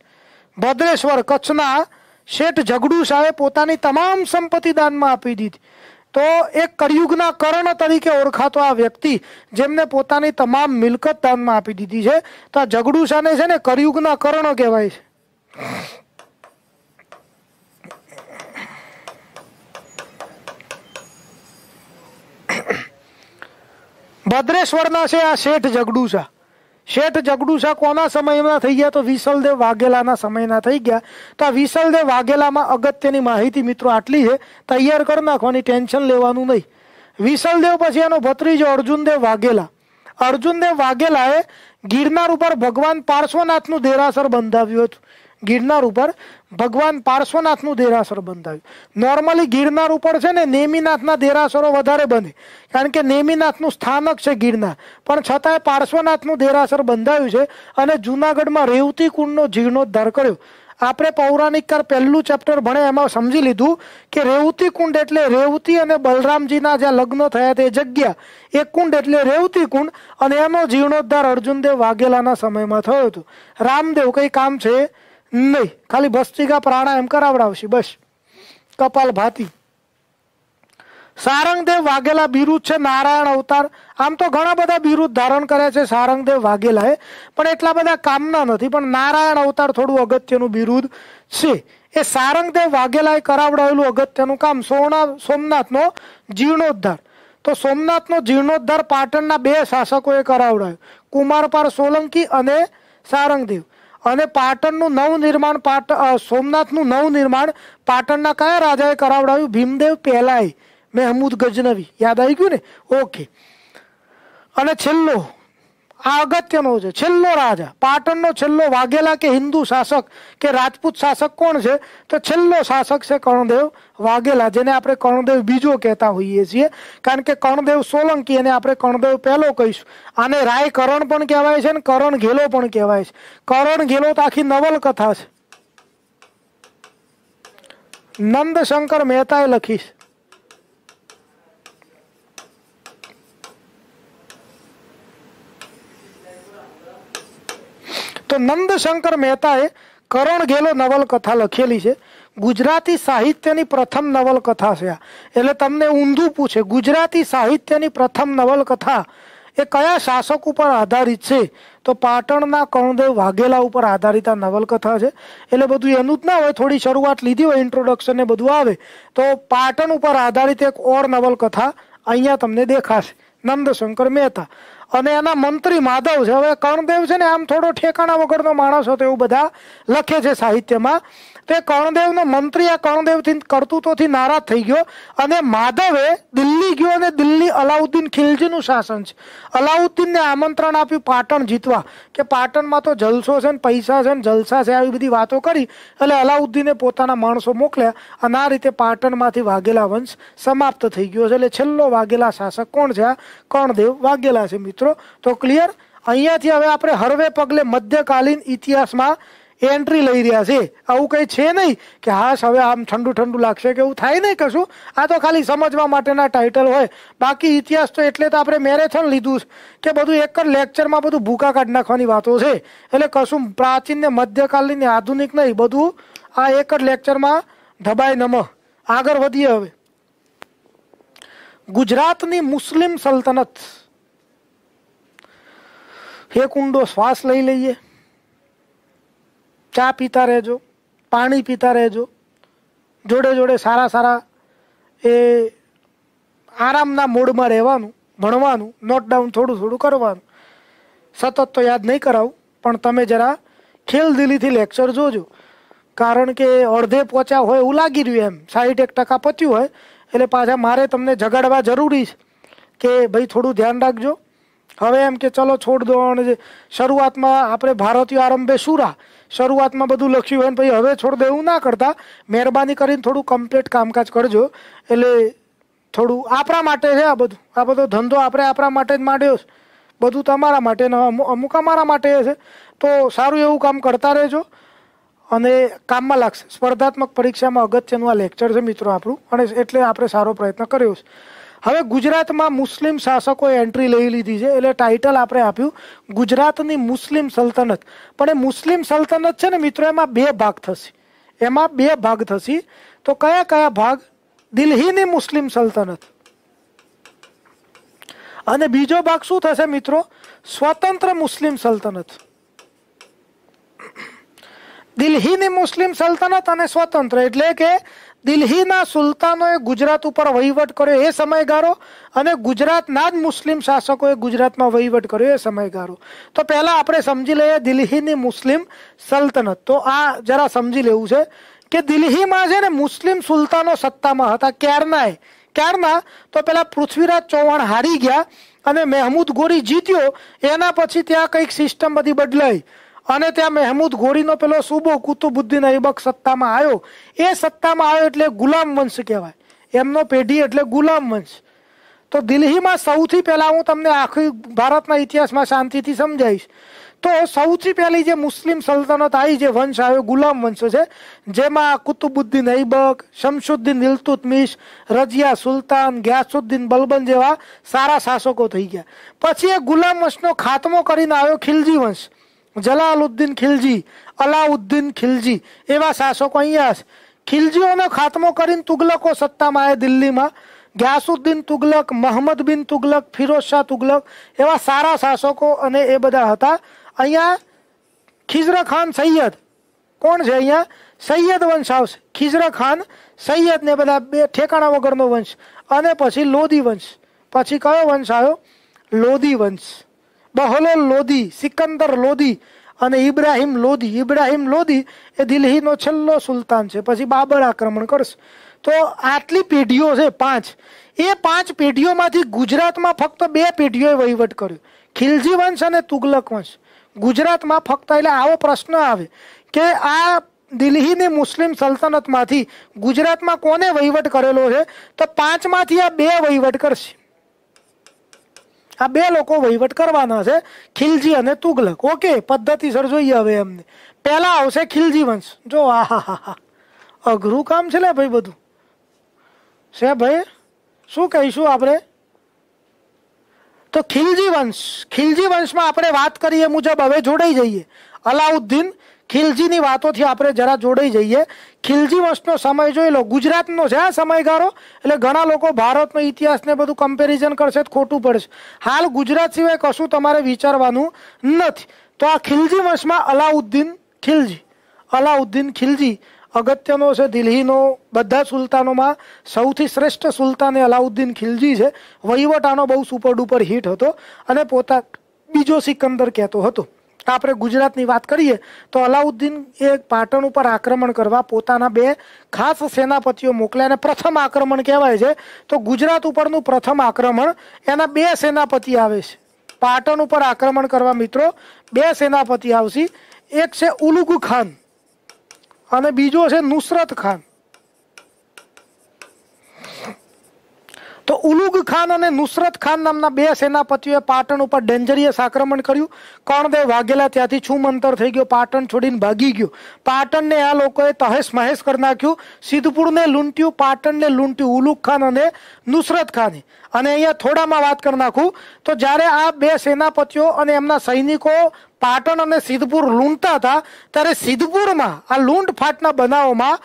ભદ્રેશ્વર કચ્છના શેઠ ઝઘડુ શાહે પોતાની તમામ સંપત્તિ દાનમાં આપી દીધી તો એક કળિયુગના કર્ણ તરીકે ઓળખાતો આ વ્યક્તિ જેમને પોતાની તમામ મિલકત દાનમાં આપી દીધી છે તો આ ઝઘડુ શાહને છે ને કળિયુગના કર્ણ કહેવાય છે ભદ્રેશ્વરના છે આ શેઠ જગડુશા શેઠ જગડુશા કોના સમયમાં થઈ ગયા તો વિસલદેવ વાઘેલાના સમયના થઈ ગયા તો આ વિસલદેવ વાઘેલામાં અગત્યની માહિતી મિત્રો આટલી છે તૈયાર કરી નાખવાની ટેન્શન લેવાનું નહીં વિશલદેવ પછી એનો ભત્રીજો અર્જુનદેવ વાઘેલા અર્જુનદેવ વાઘેલાએ ગિરનાર ઉપર ભગવાન પાર્શ્વનાથનું દેરાસર બંધાવ્યું હતું ગિરનાર ઉપર ભગવાન પાર્શ્વનાથનું દેરાસર બંધાયું નોર્મલી ગિરનાર ઉપર છે ને નેમિનાથના દેરાસરો વધારે બને કારણ કે નેમિનાથનું સ્થાનક છે ગિરનાર પણ છતાંય પાર્શ્વનાથનું દેરાસર બંધાયું છે અને જૂનાગઢમાં રેવતી કુંડનો જીર્ણોદ્ધાર કર્યો આપણે પૌરાણિકકાર પહેલું ચેપ્ટર ભણે એમાં સમજી લીધું કે રેવતી કુંડ એટલે રેવતી અને બલરામજીના જ્યાં લગ્ન થયા તે જગ્યા એ કુંડ એટલે રેવતી કુંડ અને એનો જીર્ણોદ્ધાર અર્જુનદેવ વાઘેલાના સમયમાં થયો હતો રામદેવ કંઈ કામ છે નહીં ખાલી ભસ્તિકા પ્રાણાયામ કરાવડાવશે બસ કપાલ ભાતી સારંગદેવ વાઘેલા બિરુદ છે નારાયણ અવતાર આમ તો ઘણા બધા બિરુદ ધારણ કર્યા છે સારંગદેવ વાઘેલાએ પણ એટલા બધા કામના નથી પણ નારાયણ અવતાર થોડું અગત્યનું બિરુદ છે એ સારંગદેવ વાઘેલાએ કરાવડાવેલું અગત્યનું કામ સોના સોમનાથનો જીર્ણોદ્ધાર તો સોમનાથનો જીર્ણોદ્ધાર પાટણના બે શાસકોએ કરાવડાવ્યો કુમારપાળ સોલંકી અને સારંગદેવ અને પાટણનું નવું નિર્માણ પાટ સોમનાથનું નવું નિર્માણ પાટણના કયા રાજાએ કરાવડાવ્યું ભીમદેવ પહેલાએ મહેમૂદ ગજનવી યાદ આવી ગયું ને ઓકે અને છેલ્લો અગત્યનો છે છેલ્લો રાજા પાટણનો છેલ્લો વાઘેલા કે હિન્દુ શાસક કે રાજપૂત શાસક કોણ છે તો છેલ્લો શાસક છે કર્ણદેવ વાઘેલા જેને આપણે કર્ણદેવ બીજો કહેતા હોઈએ છીએ કારણ કે કર્ણદેવ સોલંકી એને આપણે કર્ણદેવ પહેલો કહીશું આને રાય કરણ પણ કહેવાય છે અને કરણ ઘેલો પણ કહેવાય છે કરણ ઘેલો તો આખી નવલકથા છે નંદશંકર મહેતાએ લખી છે તો નંદશંકર મહેતાએ કરણ ઘેલો નવલકથા લખેલી છે ગુજરાતી સાહિત્યની પ્રથમ નવલકથા છે એટલે તમને ઊંધું પૂછે ગુજરાતી સાહિત્યની પ્રથમ નવલકથા એ કયા શાસક ઉપર આધારિત છે તો પાટણના કૌંદેવ વાગેલા ઉપર આધારિત આ નવલકથા છે એટલે બધું એનું જ ના હોય થોડી શરૂઆત લીધી હોય ઇન્ટ્રોડક્શન એ બધું આવે તો પાટણ ઉપર આધારિત એક ઓર નવલકથા અહીંયા તમને દેખાશે નંદશંકર મહેતા અને એના મંત્રી માધવ છે હવે કર્ણદેવ છે ને આમ થોડો ઠેકાણા વગરનો માણસ હતો એવું બધા લખે છે સાહિત્યમાં કોણ દેવ ને મંત્રીયા કોણ દેવ તી કર્તુતો થી નારા થઈ ગયો અને માધવે દિલ્હી ગયો અને દિલ્હી અલાઉद्दीन ખિલજી નું શાસન છે અલાઉદ્દીને આમંત્રણ આપ્યું પાટણ જીતવા કે પાટણ માં તો જલસો છે ને પૈસા છે ને જલસા છે આવી બધી વાતો કરી એટલે અલાઉદ્દીને પોતાના માણસો મોકલ્યા અને આ રીતે પાટણમાંથી વાઘેલા વંશ સમાપ્ત થઈ ગયો એટલે છેલ્લો વાઘેલા શાસક કોણ છે કોણ દેવ વાઘેલા છે મિત્રો તો ક્લિયર અહીંયા થી હવે આપણે હરવે પગલે મધ્યકાલીન ઇતિહાસ માં એન્ટ્રી લઈ રહ્યા છે આવું કંઈ છે નહીં કે હાશ હવે આમ ઠંડુ ઠંડુ લાગશે કે એવું થાય નહીં કશું આ તો ખાલી સમજવા માટેના ટાઇટલ હોય બાકી ઇતિહાસ તો એટલે તો આપણે મેરેથોન લીધું કે બધું એક જ લેક્ચરમાં બધું ભૂકા કાઢ નાખવાની વાતો છે એટલે કશું પ્રાચીન ને મધ્યકાલીન ને આધુનિક નહીં બધું આ એક જ લેક્ચરમાં ઢબાય નમઃ આગળ વધીએ હવે ગુજરાતની મુસ્લિમ સલ્તનત એક ઊંડો શ્વાસ લઈ લઈએ પાણી પીતા રહેજો પાણી પીતા રહેજો જોડે જોડે સારા સારા એ આરામના મૂડમાં રહેવાનું બનવાનું નોટડાઉન થોડું થોડું કરવાનું સતત તો યાદ નઈ કરાવ પણ તમે જરા ખેલ દિલી થી લેક્ચર જોજો કારણ કે орधे પોચા હોય ઉ લાગી રહ્યું એમ 60 ટકા પથ્યું હોય એટલે પાછા મારે તમને જગાડવા જરૂરી છે કે ભઈ થોડું ધ્યાન રાખજો હવે એમ કે ચલો છોડ દોણ છે શરૂઆતમાં આપણે ભારતીય આંભે સુરા શરૂઆતમાં બધું લખ્યું હોય ને પછી હવે છોડ દો એવું ના કરતા મહેરબાની કરીને થોડું કમ્પ્લીટ કામકાજ કરજો એટલે થોડું આપણા માટે છે આ બધું આ બધો ધંધો આપણે આપણા માટે જ માંડ્યો બધું તમારા માટે ને અમુક અમારા માટે છે તો સારું એવું કામ કરતા રહેજો અને કામમાં લાગશે સ્પર્ધાત્મક પરીક્ષામાં અગત્યનું આ લેક્ચર છે મિત્રો આપણું અને એટલે આપણે સારો પ્રયત્ન કર્યો છે અમે ગુજરાતમાં મુસ્લિમ શાસકો એન્ટ્રી લઈ લીધી છે એટલે ટાઇટલ આપણે આપ્યું ગુજરાતની મુસ્લિમ સલ્તનત પણ મુસ્લિમ સલ્તનત છે ને મિત્રો એમાં બે ભાગ થશે એમાં બે ભાગ થશે તો કયા કયા ભાગ દિલ્હીની મુસ્લિમ સલ્તનત અને બીજો ભાગ શું થશે મિત્રો સ્વતંત્ર મુસ્લિમ સલ્તનત દિલ્હીની મુસ્લિમ સલ્તનત અને સ્વતંત્ર એટલે કે દિલ્હીના સુલતાનોએ ગુજરાત ઉપર વહીવટ કર્યો એ સમયગારો અને ગુજરાતના જ મુસ્લિમ શાસકોએ ગુજરાતમાં વહીવટ કર્યો એ સમયગારો તો પહેલા આપણે સમજી લઈએ દિલ્હીની મુસ્લિમ સલ્તનત તો આ જરા સમજી લેવું છે કે દિલ્હીમાં છે ને મુસ્લિમ સુલતાનો સત્તામાં હતા ક્યારનાય ક્યારના તો પહેલા પૃથ્વીરાજ ચૌહાણ હારી ગયા અને મહમૂદ ગોરી જીત્યો એના પછી ત્યાં કઈક સિસ્ટમ બધી બદલાઈ આને ત્યાં મહમૂદ ઘોરીનો પહેલો સુબો કુતુબુદ્દીન આયબક સત્તામાં આવ્યો એ સત્તામાં આવ્યો એટલે ગુલામ વંશ કહેવાય એમનો પેઢી એટલે ગુલામ વંશ તો દિલ્હીમાં સૌથી પહેલા હું તમને આખી ભારતના ઇતિહાસમાં શાંતિથી સમજાવીશ તો સૌથી પહેલી જે મુસ્લિમ સલ્તનત આવી જે વંશ આવ્યો ગુલામ વંશ છે જેમાં કુતુબુદ્દીન આયબક સમસુદ્દીન ઇ ルト ુતમિશ રજિયા સુल्तान ગ્યાસુદ્દીન બલબન જેવા સારા શાસકો થઈ ગયા પછી ગુલામ વંશનો ખાતમો કરીને આવ્યો ખિલજી વંશ જલાલુદ્દીન ખિલજી અલાઉદ્દીન ખિલજી એવા શાસકો અહીંયા ખિલજીઓનો ખાતમો કરીને તુગલકો સત્તામાં આવ્યા દિલ્હીમાં ગ્યાસુદ્દીન તુગલક મહમ્મદ બિન તુગલક ફિરોઝ શાહ તુગલક એવા સારા શાસકો અને એ બધા હતા અહીંયા ખિઝરા ખાન સૈયદ કોણ છે અહીંયા સૈયદ વંશ આવશે ખિઝરા ખાન સૈયદ ને બધા બે ઠેકાણા વગરનો વંશ અને પછી લોધી વંશ પછી કયો વંશ આવ્યો લોધી વંશ મહમદ લોદી, सिकंदर લોદી અને ઇબ્રાહિમ લોદી ઇબ્રાહિમ લોદી એ દિલ્હી નો છલ્લો સુલતાન છે પછી બાબર આક્રમણ કરસ તો આટલી પેઢીઓ છે 5 એ પાંચ પેઢીઓમાંથી ગુજરાતમાં ફક્ત બે પેઢીઓય વહીવટ કર્યું ખિલજી વંશ અને તુઘલક વંશ ગુજરાતમાં ફક્ત એટલે આવો પ્રશ્ન આવે કે આ દિલ્હીની મુસ્લિમ સલ્તનતમાંથી ગુજરાતમાં કોણે વહીવટ કરેલો છે તો પાંચમાંથી આ બે વહીવટ કર છે આ બે લોકો વહીવટ કરવાના છે ખિલજી અને તુગલક ઓકે પદ્ધતિસર જોઈએ હવે એમને પહેલા આવશે ખિલજી વંશ જો આ હા હા હા અઘરું કામ છે ને ભાઈ બધું છે ભાઈ શું કહીશું આપણે તો ખિલજી વંશ ખિલજી વંશમાં આપણે વાત કરીએ મુજબ હવે જોડાઈ જઈએ અલાઉદ્દીન ખિલજીની વાતોથી આપણે જરા જોડાઈ જઈએ ખિલજી વંશનો સમય જોઈ લો ગુજરાતનો છે આ સમયગાળો એટલે ઘણા લોકો ભારતનો ઇતિહાસને બધું કમ્પેરિઝન કરશે ખોટું પડશે હાલ ગુજરાત સિવાય કશું તમારે વિચારવાનું નથી તો આ ખિલજી વંશમાં અલાઉદ્દીન ખિલજી અલાઉદ્દીન ખિલજી અગત્યનો છે દિલ્હીનો બધા સુલતાનોમાં સૌથી શ્રેષ્ઠ સુલતાન એ અલાઉદ્દીન ખિલજી છે વહીવટ આનો બહુ સુપર ડુપર હિટ હતો અને પોતા બીજો સિકંદર કહેતો હતો તો આપણે ગુજરાતની વાત કરીએ તો અલાઉદ્દીન એ પાટણ ઉપર આક્રમણ કરવા પોતાના બે ખાસ સેનાપતિઓ મોકલ્યા અને પ્રથમ આક્રમણ કહેવાય છે તો ગુજરાત ઉપરનું પ્રથમ આક્રમણ એના બે સેનાપતિ આવે છે પાટણ ઉપર આક્રમણ કરવા મિત્રો બે સેનાપતિ આવશે એક છે ઉલુગુ ખાન અને બીજો છે નુસરત ખાન તો ઉલુખ ખાન અને નુસરત ખાન નામના બે સેનાપતિઓએ પાટણ ઉપર ડેન્જરિયસ આક્રમણ કર્યું કોણ દે વાઘેલા ત્યાંથી છૂમંતર થઈ ગયો પાટણ છોડીને ભાગી ગયો પાટણને આ લોકોએ તહેસ મહેશ કરનાક્યું સિદ્ધપુરને લૂંટીયું પાટણને લૂંટી ઉલુખ ખાન અને નુસરત ખાન અને અહીંયા થોડામાં વાત કર નાખું તો જારે આ બે સેનાપતિઓ અને એમના સૈનિકો પાટણ અને સિદ્ધપુર લૂંટતા હતા ત્યારે સિદ્ધપુરમાં આ લૂંટફાટના બનાવામાં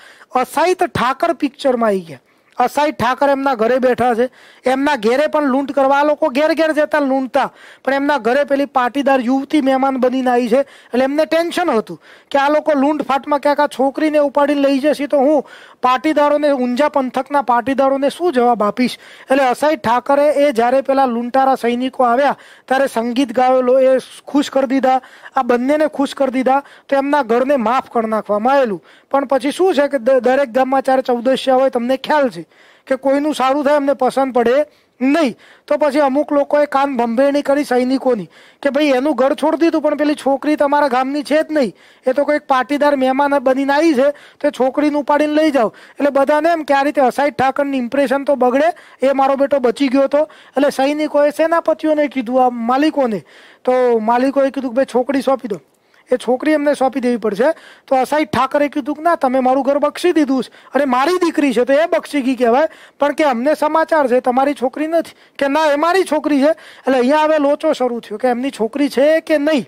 અસાઈત ઠાકર પિક્ચરમાં આવી ગયા અસાઈ ઠાકર એમના ઘરે બેઠા છે એમના ઘેરે પણ લૂંટ કરવા લોકો ઘેર ઘેર જતા લૂંટતા પણ એમના ઘરે પેલી પાટીદાર યુવતી મહેમાન બનીને આવી છે એટલે એમને ટેન્શન હતું કે આ લોકો લૂંટ ફાટમાં ક્યાંક આ છોકરીને ઉપાડીને લઈ જશે તો હું પાટીદારોને ઊંઝા પંથકના પાટીદારોને શું જવાબ આપીશ એટલે અસાઈ ઠાકરે એ જ્યારે પેલા લૂંટારા સૈનિકો આવ્યા ત્યારે સંગીત ગાયેલો એ ખુશ કરી દીધા આ બંનેને ખુશ કરી દીધા તો એમના ઘરને માફ કરી નાખવામાં આવેલું પણ પછી શું છે કે દરેક ગામમાં ચારે ચૌદશિયા હોય તમને ખ્યાલ છે કે કોઈનું સારું થાય એમને પસંદ પડે નહીં તો પછી અમુક લોકોએ કાન ભંભેણી કરી સૈનિકોની કે ભાઈ એનું ઘર છોડી દીધું પણ પેલી છોકરી તમારા ગામની છે જ નહીં એ તો કોઈક પાટીદાર મહેમાન બનીને આવી છે તો છોકરીને ઉપાડીને લઈ જાઓ એટલે બધાને એમ કે આ રીતે અસાઈડ ઠાકરની ઇમ્પ્રેશન તો બગડે એ મારો બેટો બચી ગયો હતો એટલે સૈનિકોએ સેનાપતિઓને કીધું આ માલિકોને તો માલિકોએ કીધું કે ભાઈ છોકરી સોંપી દો એ છોકરી અમને સોપી દેવી પડછે તો અસાઈ ઠાકર એ કીધું કે ના તમે મારું ઘર બક્ષી દીધુંસ અને મારી દીકરી છે તો એ બક્ષીકી કહેવાય પણ કે અમને સમાચાર છે તમારી છોકરી ને છે કે ના એ મારી છોકરી છે એટલે અહીંયા આવે લોચો શરૂ થયો કે એમની છોકરી છે કે નહીં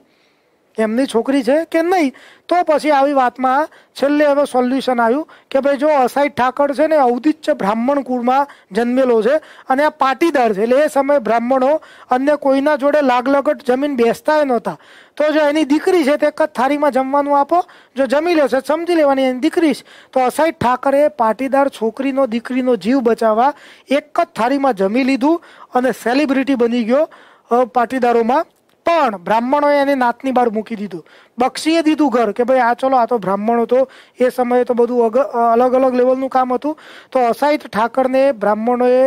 એમની છોકરી છે કે નહીં તો પછી આવી વાતમાં છેલ્લે હવે સોલ્યુશન આયુ કે ભઈ જો અસાઈ ઠાકર છે ને અવધીચ્છ બ્રાહ્મણ કુળમાં જન્મેલો છે અને આ પાટીદાર છે એટલે એ સમયે બ્રાહ્મણો અન્ય કોઈના જોડે લાગલગટ જમીન વેચતા એ નહોતા તો જો એની દીકરી છે તે એક જ થાળીમાં જમવાનું આપો જો જમી લેશે સમજી લેવાની એની દીકરી છે તો અસાઈ ઠાકરે પાટીદાર છોકરીનો દીકરીનો જીવ બચાવવા એક જ થાળીમાં જમી લીધું અને સેલિબ્રિટી બની ગયો પાટીદારોમાં પણ બ્રાહ્મણોએ એને નાતની બહાર મૂકી દીધું બક્ષીએ દીધું ઘર કે ભાઈ આ ચલો આ તો બ્રાહ્મણો તો એ સમયે તો બધું અલગ અલગ લેવલનું કામ હતું તો અસાઈત ઠાકરને બ્રાહ્મણોએ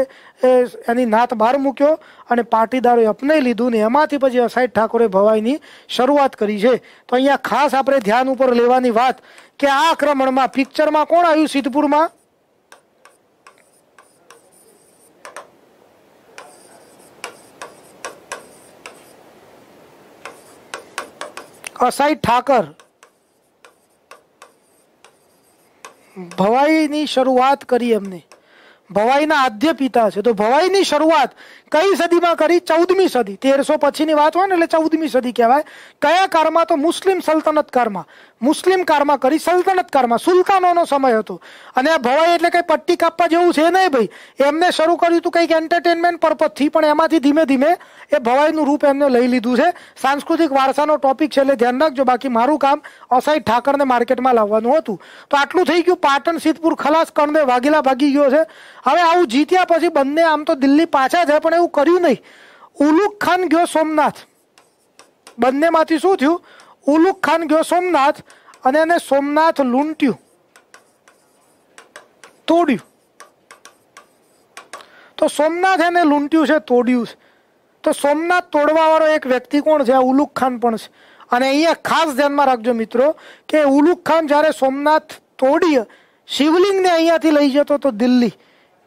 એની નાત બહાર મૂક્યો અને પાટીદારોએ અપનાઈ લીધું ને એમાંથી પછી અસાઈત ઠાકોરે ભવાઈની શરૂઆત કરી છે તો અહીંયા ખાસ આપણે ધ્યાન ઉપર લેવાની વાત કે આ આક્રમણમાં પિક્ચરમાં કોણ આવ્યું સિદ્ધપુરમાં અસાઈ ઠાકર ભવાઈની શરૂઆત કરી એમને ભવાઈના આદ્ય પિતા છે તો ભવાઈની શરૂઆત કઈ સદીમાં કરી ચૌદમી સદી તેરસો પછીની વાત હોય ને એટલે ચૌદમી સદી કહેવાય કયા કારમાં તો મુસ્લિમ સલ્તનત કારમાં મુસ્લિમ કારમાં કરી સલ્તનત કારમાં સુલતાનોનો સમય હતો અને આ ભવાઈ એટલે કંઈ પટ્ટી કાપવા જેવું છે નહીં ભાઈ એમને શરૂ કર્યું હતું કંઈક એન્ટરટેનમેન્ટ પર્પઝથી પણ એમાંથી ધીમે ધીમે એ ભવાઈનું રૂપ એમને લઈ લીધું છે સાંસ્કૃતિક વારસાનો ટોપિક છે એટલે ધ્યાન રાખજો બાકી મારું કામ અસાઈ ઠાકરને માર્કેટમાં લાવવાનું હતું તો આટલું થઈ ગયું પાટણ સિદ્ધપુર ખલાસ કણને વાઘેલા ભાગી ગયો છે હવે આવું જીત્યા પછી બંને આમ તો દિલ્હી પાછા છે પણ અને કરીને ઉલુક ખાન ગયો સોમનાથ બનેમાંથી શું થયું ઉલુક ખાન ગયો સોમનાથ અને એને સોમનાથ લૂંટ્યું તોડ્યું તો સોમનાથ એને લૂંટ્યું છે તોડ્યું છે તો સોમનાથ તોડવાનો એક વ્યક્તિ કોણ છે ઉલુક ખાન પણ છે અને અહીંયા ખાસ ધ્યાન માં રાખજો મિત્રો કે ઉલુક ખાન જ્યારે સોમનાથ તોડ્યું શિવલિંગ ને અહીંયા થી લઈ જતો તો દિલ્હી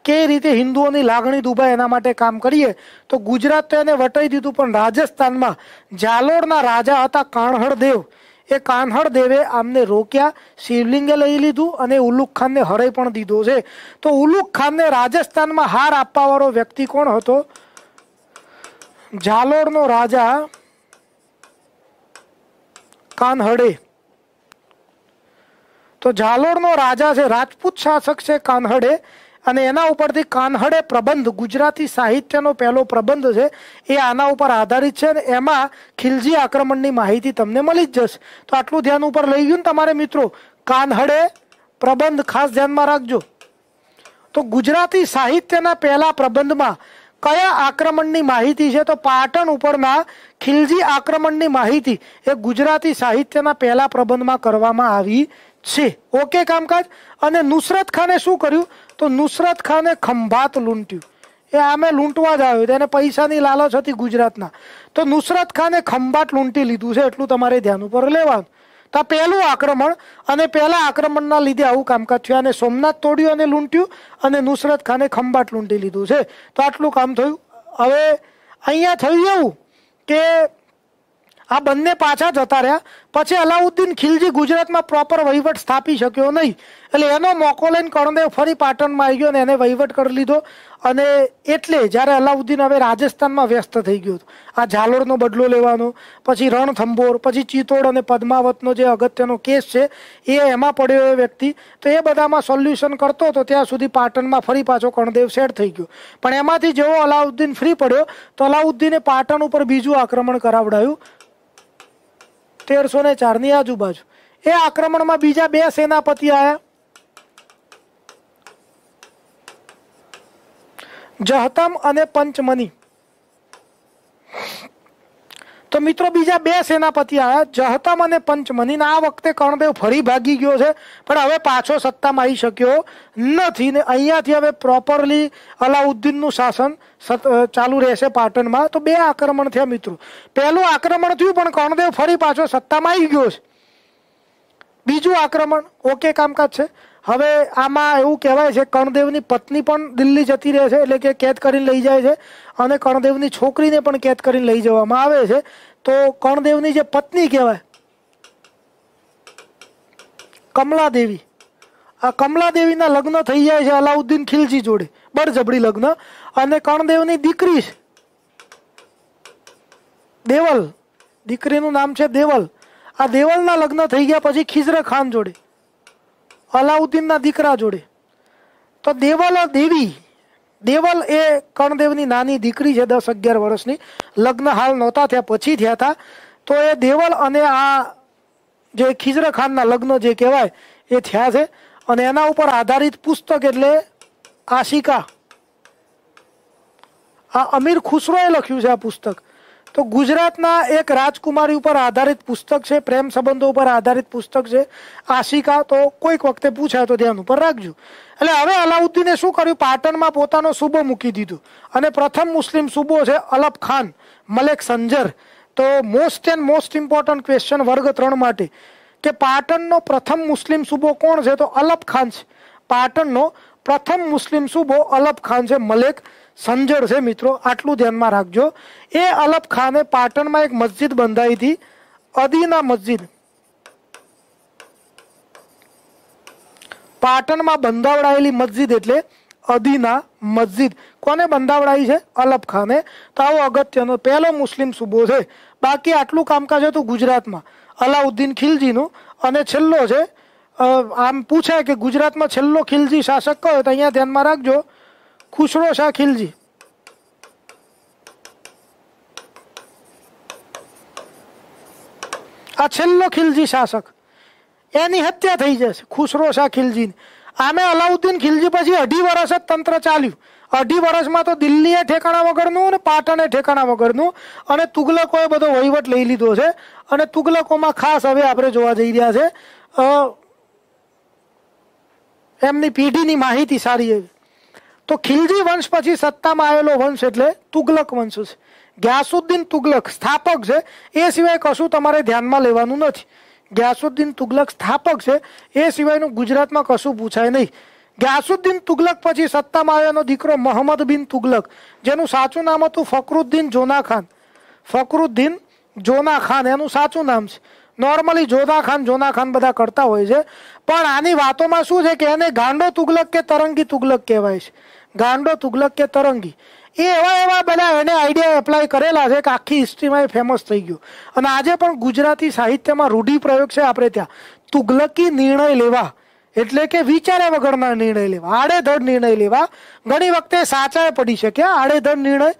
કે રીતે હિન્દુઓની લાગણી દુભાય એના માટે કામ કરીએ તો ગુજરાત તો એને વટાઈ દીધું પણ રાજસ્થાનમાં જાલોડના રાજા હતા કાણહળ એ કાન્હળ આમને રોક્યા શિવલિંગે લઈ લીધું અને ઉલ્લુક ખાનને હરાઈ પણ દીધો છે તો ઉલ્લુક ખાનને રાજસ્થાનમાં હાર આપવાવાળો વ્યક્તિ કોણ હતો જાલોડનો રાજા કાનહળે તો જાલોરનો રાજા છે રાજપૂત શાસક છે કાનહડે અને આના ઉપરથી કાનહડે પ્રબંધ ગુજરાતી સાહિત્યનો પહેલો પ્રબંધ છે એ આના ઉપર આધારિત છે અને એમાં ખિલજી આક્રમણની માહિતી તમને મળી જ જશે તો આટલું ધ્યાન ઉપર લઈ જ્યું ને તમારે મિત્રો કાનહડે પ્રબંધ ખાસ ધ્યાન માં રાખજો તો ગુજરાતી સાહિત્યના પહેલા પ્રબંધમાં કયા આક્રમણની માહિતી છે તો પાટણ ઉપરમાં ખિલજી આક્રમણની માહિતી એ ગુજરાતી સાહિત્યમાં પહેલા પ્રબંધમાં કરવામાં આવી છે ઓકે કામકાજ અને નુસરેત ખાને શું કર્યું તો નુસરત ખાને ખંભાત લૂંટ્યું એ આમે લૂંટવા જ આવ્યો એને પૈસાની લાલચ હતી ગુજરાતના તો નુસરત ખાને ખંભાત લૂંટી લીધું છે એટલું તમારે ધ્યાન ઉપર લેવાનું તો આ પહેલું આક્રમણ અને પહેલા આક્રમણના લીધે આવું કામકાજ થયું અને સોમનાથ તોડ્યું અને લૂંટ્યું અને નુસરત ખાને ખંભાટ લૂંટી લીધું છે તો આટલું કામ થયું હવે અહીંયા થયું એવું કે આ બંદને પાછા જતા રહ્યા પછી અલાઉદ્દીન ખિલજી ગુજરાતમાં પ્રોપર વહીવટ સ્થાપી શક્યો નહીં એટલે એનો મોકો લઈને કણદેવ ફરી પાટણમાં આવી ગયો ને એને વહીવટ કરી લીધો અને એટલે જ્યારે અલાઉદ્દીન હવે રાજસ્થાનમાં વ્યસ્ત થઈ ગયો આ ઝાલોરનો બદલો લેવાનો પછી રણથંભોર પછી ચીતોડ અને પદમાવતનો જે અગત્યનો કેસ છે એ એમાં પડ્યો એ વ્યક્તિ તો એ બધામાં સોલ્યુશન करतो તો ત્યાં સુધી પાટણમાં ફરી પાછો કણદેવ સેટ થઈ ગયો પણ એમાંથી જેવો અલાઉદ્દીન ફ્રી પડ્યો તો અલાઉદ્દીને પાટણ ઉપર બીજો આક્રમણ કરાવડાવ્યું તેરસો ને ચારની આજુબાજુ એ આક્રમણમાં બીજા બે સેનાપતિ આવ્યા જહતમ અને પંચમની કમિત્રો બીજો બે સેનાપતિ આ જહતમ અને પંચમની ના વખતે કણદેવ ફરી ભાગી ગયો છે પણ હવે પાછો સત્તામાં આવી શક્યો નથી ને અહીંયાથી હવે પ્રોપરલી અલાઉદ્દીનનું શાસન ચાલુ રહે છે પાટણમાં તો બે આક્રમણ થયા મિત્રો પહેલું આક્રમણ થયું પણ કણદેવ ફરી પાછો સત્તામાં આવી ગયો છે બીજું આક્રમણ ઓકે કામકાજ છે હવે આમાં એવું કહેવાય છે કે કણદેવની પત્ની પણ દિલ્હી જતી રહે છે એટલે કે કેદ કરીને લઈ જાય છે અને કર્ણદેવની છોકરીને પણ કેદ કરીને લઈ જવામાં આવે છે તો કર્ણદેવની જે પત્ની કહેવાય કમલાદેવી આ કમલાદેવીના લગ્ન થઈ જાય છે અલાઉદ્દીન ખિલજી જોડે બરજબડી લગ્ન અને કર્ણદેવની દીકરી છે દેવલ દીકરીનું નામ છે દેવલ આ દેવલના લગ્ન થઈ ગયા પછી ખિઝરે ખાન જોડે અલાઉદ્દીનના દીકરા જોડે તો દેવલ દેવી देवाल ए कणदेवनी नानी दिक्री जे 10 11 વરસની लग्न हाल નોતા થા પછી થાતા તો એ દેવલ અને આ જે ખিজરાખાનના લગ્ન જે કેવાય એ થ્યા છે અને એના ઉપર આધારિત પુસ્તક એટલે આશિકા આ અમીર ખુસરોએ લખ્યું છે આ પુસ્તક તો ગુજરાતના એક રાજકુમારી ઉપર આધારિત પુસ્તક છે પ્રેમ સંબંધો ઉપર આધારિત પુસ્તક છે આશિકા તો કોઈક વખતે પૂછાય તો ધ્યાન ઉપર રાખજો અલે હવે અલાઉદ્દીને શું કર્યું પાટણમાં પોતાનો સુબો મૂકી દીધો અને પ્રથમ મુસ્લિમ સુબો છે અલફ ખાન મલેક સંજર તો most the most important question વર્ગ 3 માટે કે પાટણનો પ્રથમ મુસ્લિમ સુબો કોણ છે તો અલફ ખાન છે પાટણનો પ્રથમ મુસ્લિમ સુબો અલફ ખાન છે મલેક સંજર છે મિત્રો આટલું ધ્યાનમાં રાખજો એ અલફ ખાને પાટણમાં એક મસ્જિદ બંધાઈ હતી અદીના મસ્જિદ પાટણમાં બંધાવડાયેલી મસ્જિદ એટલે અદીના મસ્જિદ કોને બંધાવડાવી છે અલબ ખાને તો આવો અગત્યનો પહેલો મુસ્લિમ સુબો છે બાકી આટલું કામકાજ હતું ગુજરાતમાં અલાઉદ્દીન ખિલજીનું અને છેલ્લો છે આમ પૂછાય કે ગુજરાતમાં છેલ્લો ખિલજી શાસક કયો તો અહીંયા ધ્યાનમાં રાખજો ખુશરો શાહ ખિલજી આ છેલ્લો ખિલજી શાસક એની હત્યા થઈ જશે ખુસરો શાહ ખિલજીની આમે અલાઉદ્દીન ખિલજી પછી અઢી વર્ષ જ તંત્ર ચાલ્યું અઢી વર્ષમાં તો દિલ્હીએ ઠેકાણા વગરનું અને પાટણે ઠેકાણા વગરનું અને તુગલકોએ બધો વહીવટ લઈ લીધો છે અને તુગલકોમાં ખાસ હવે આપણે જોવા જઈ રહ્યા છે એમની પેઢીની માહિતી સારી એવી તો ખિલજી વંશ પછી સત્તામાં આવેલો વંશ એટલે તુગલક વંશ છે ગ્યાસુદ્દીન તુગલક સ્થાપક છે એ સિવાય કશું તમારે ધ્યાનમાં લેવાનું નથી ગ્યાસુદ્દીન તુગલક સ્થાપક છે એ સિવાયનું ગુજરાતમાં કશું પૂછાય નહીં ગ્યાસુદ્દીન તુગલક પછી સત્તામાં આવ્યાનો દીકરો મોહમ્મદ બિન તુગલક જેનું સાચું નામ હતું ફકરુદ્દીન જોના ખાન ફકરુદ્દીન જોના ખાન એનું સાચું નામ છે નોર્મલી જોના ખાન જોના ખાન બધા કરતા હોય છે પણ આની વાતોમાં શું છે કે એને ગાંડો તુગલક કે તરંગી તુગલક કહેવાય છે ગાંડો તુગલક કે તરંગી એ એવા એવા બધા એને આઈડિયા એપ્લાય કરેલા છે કે આખી હિસ્ટ્રીમાં એ ફેમસ થઈ ગયું અને આજે પણ ગુજરાતી સાહિત્યમાં રૂઢિપ્રયોગ છે આપણે ત્યાં તુગલકી નિર્ણય લેવા એટલે કે વિચારે વગરના નિર્ણય લેવા આડેધડ નિર્ણય લેવા ઘણી વખતે સાચાએ પડી શકે આડેધડ નિર્ણય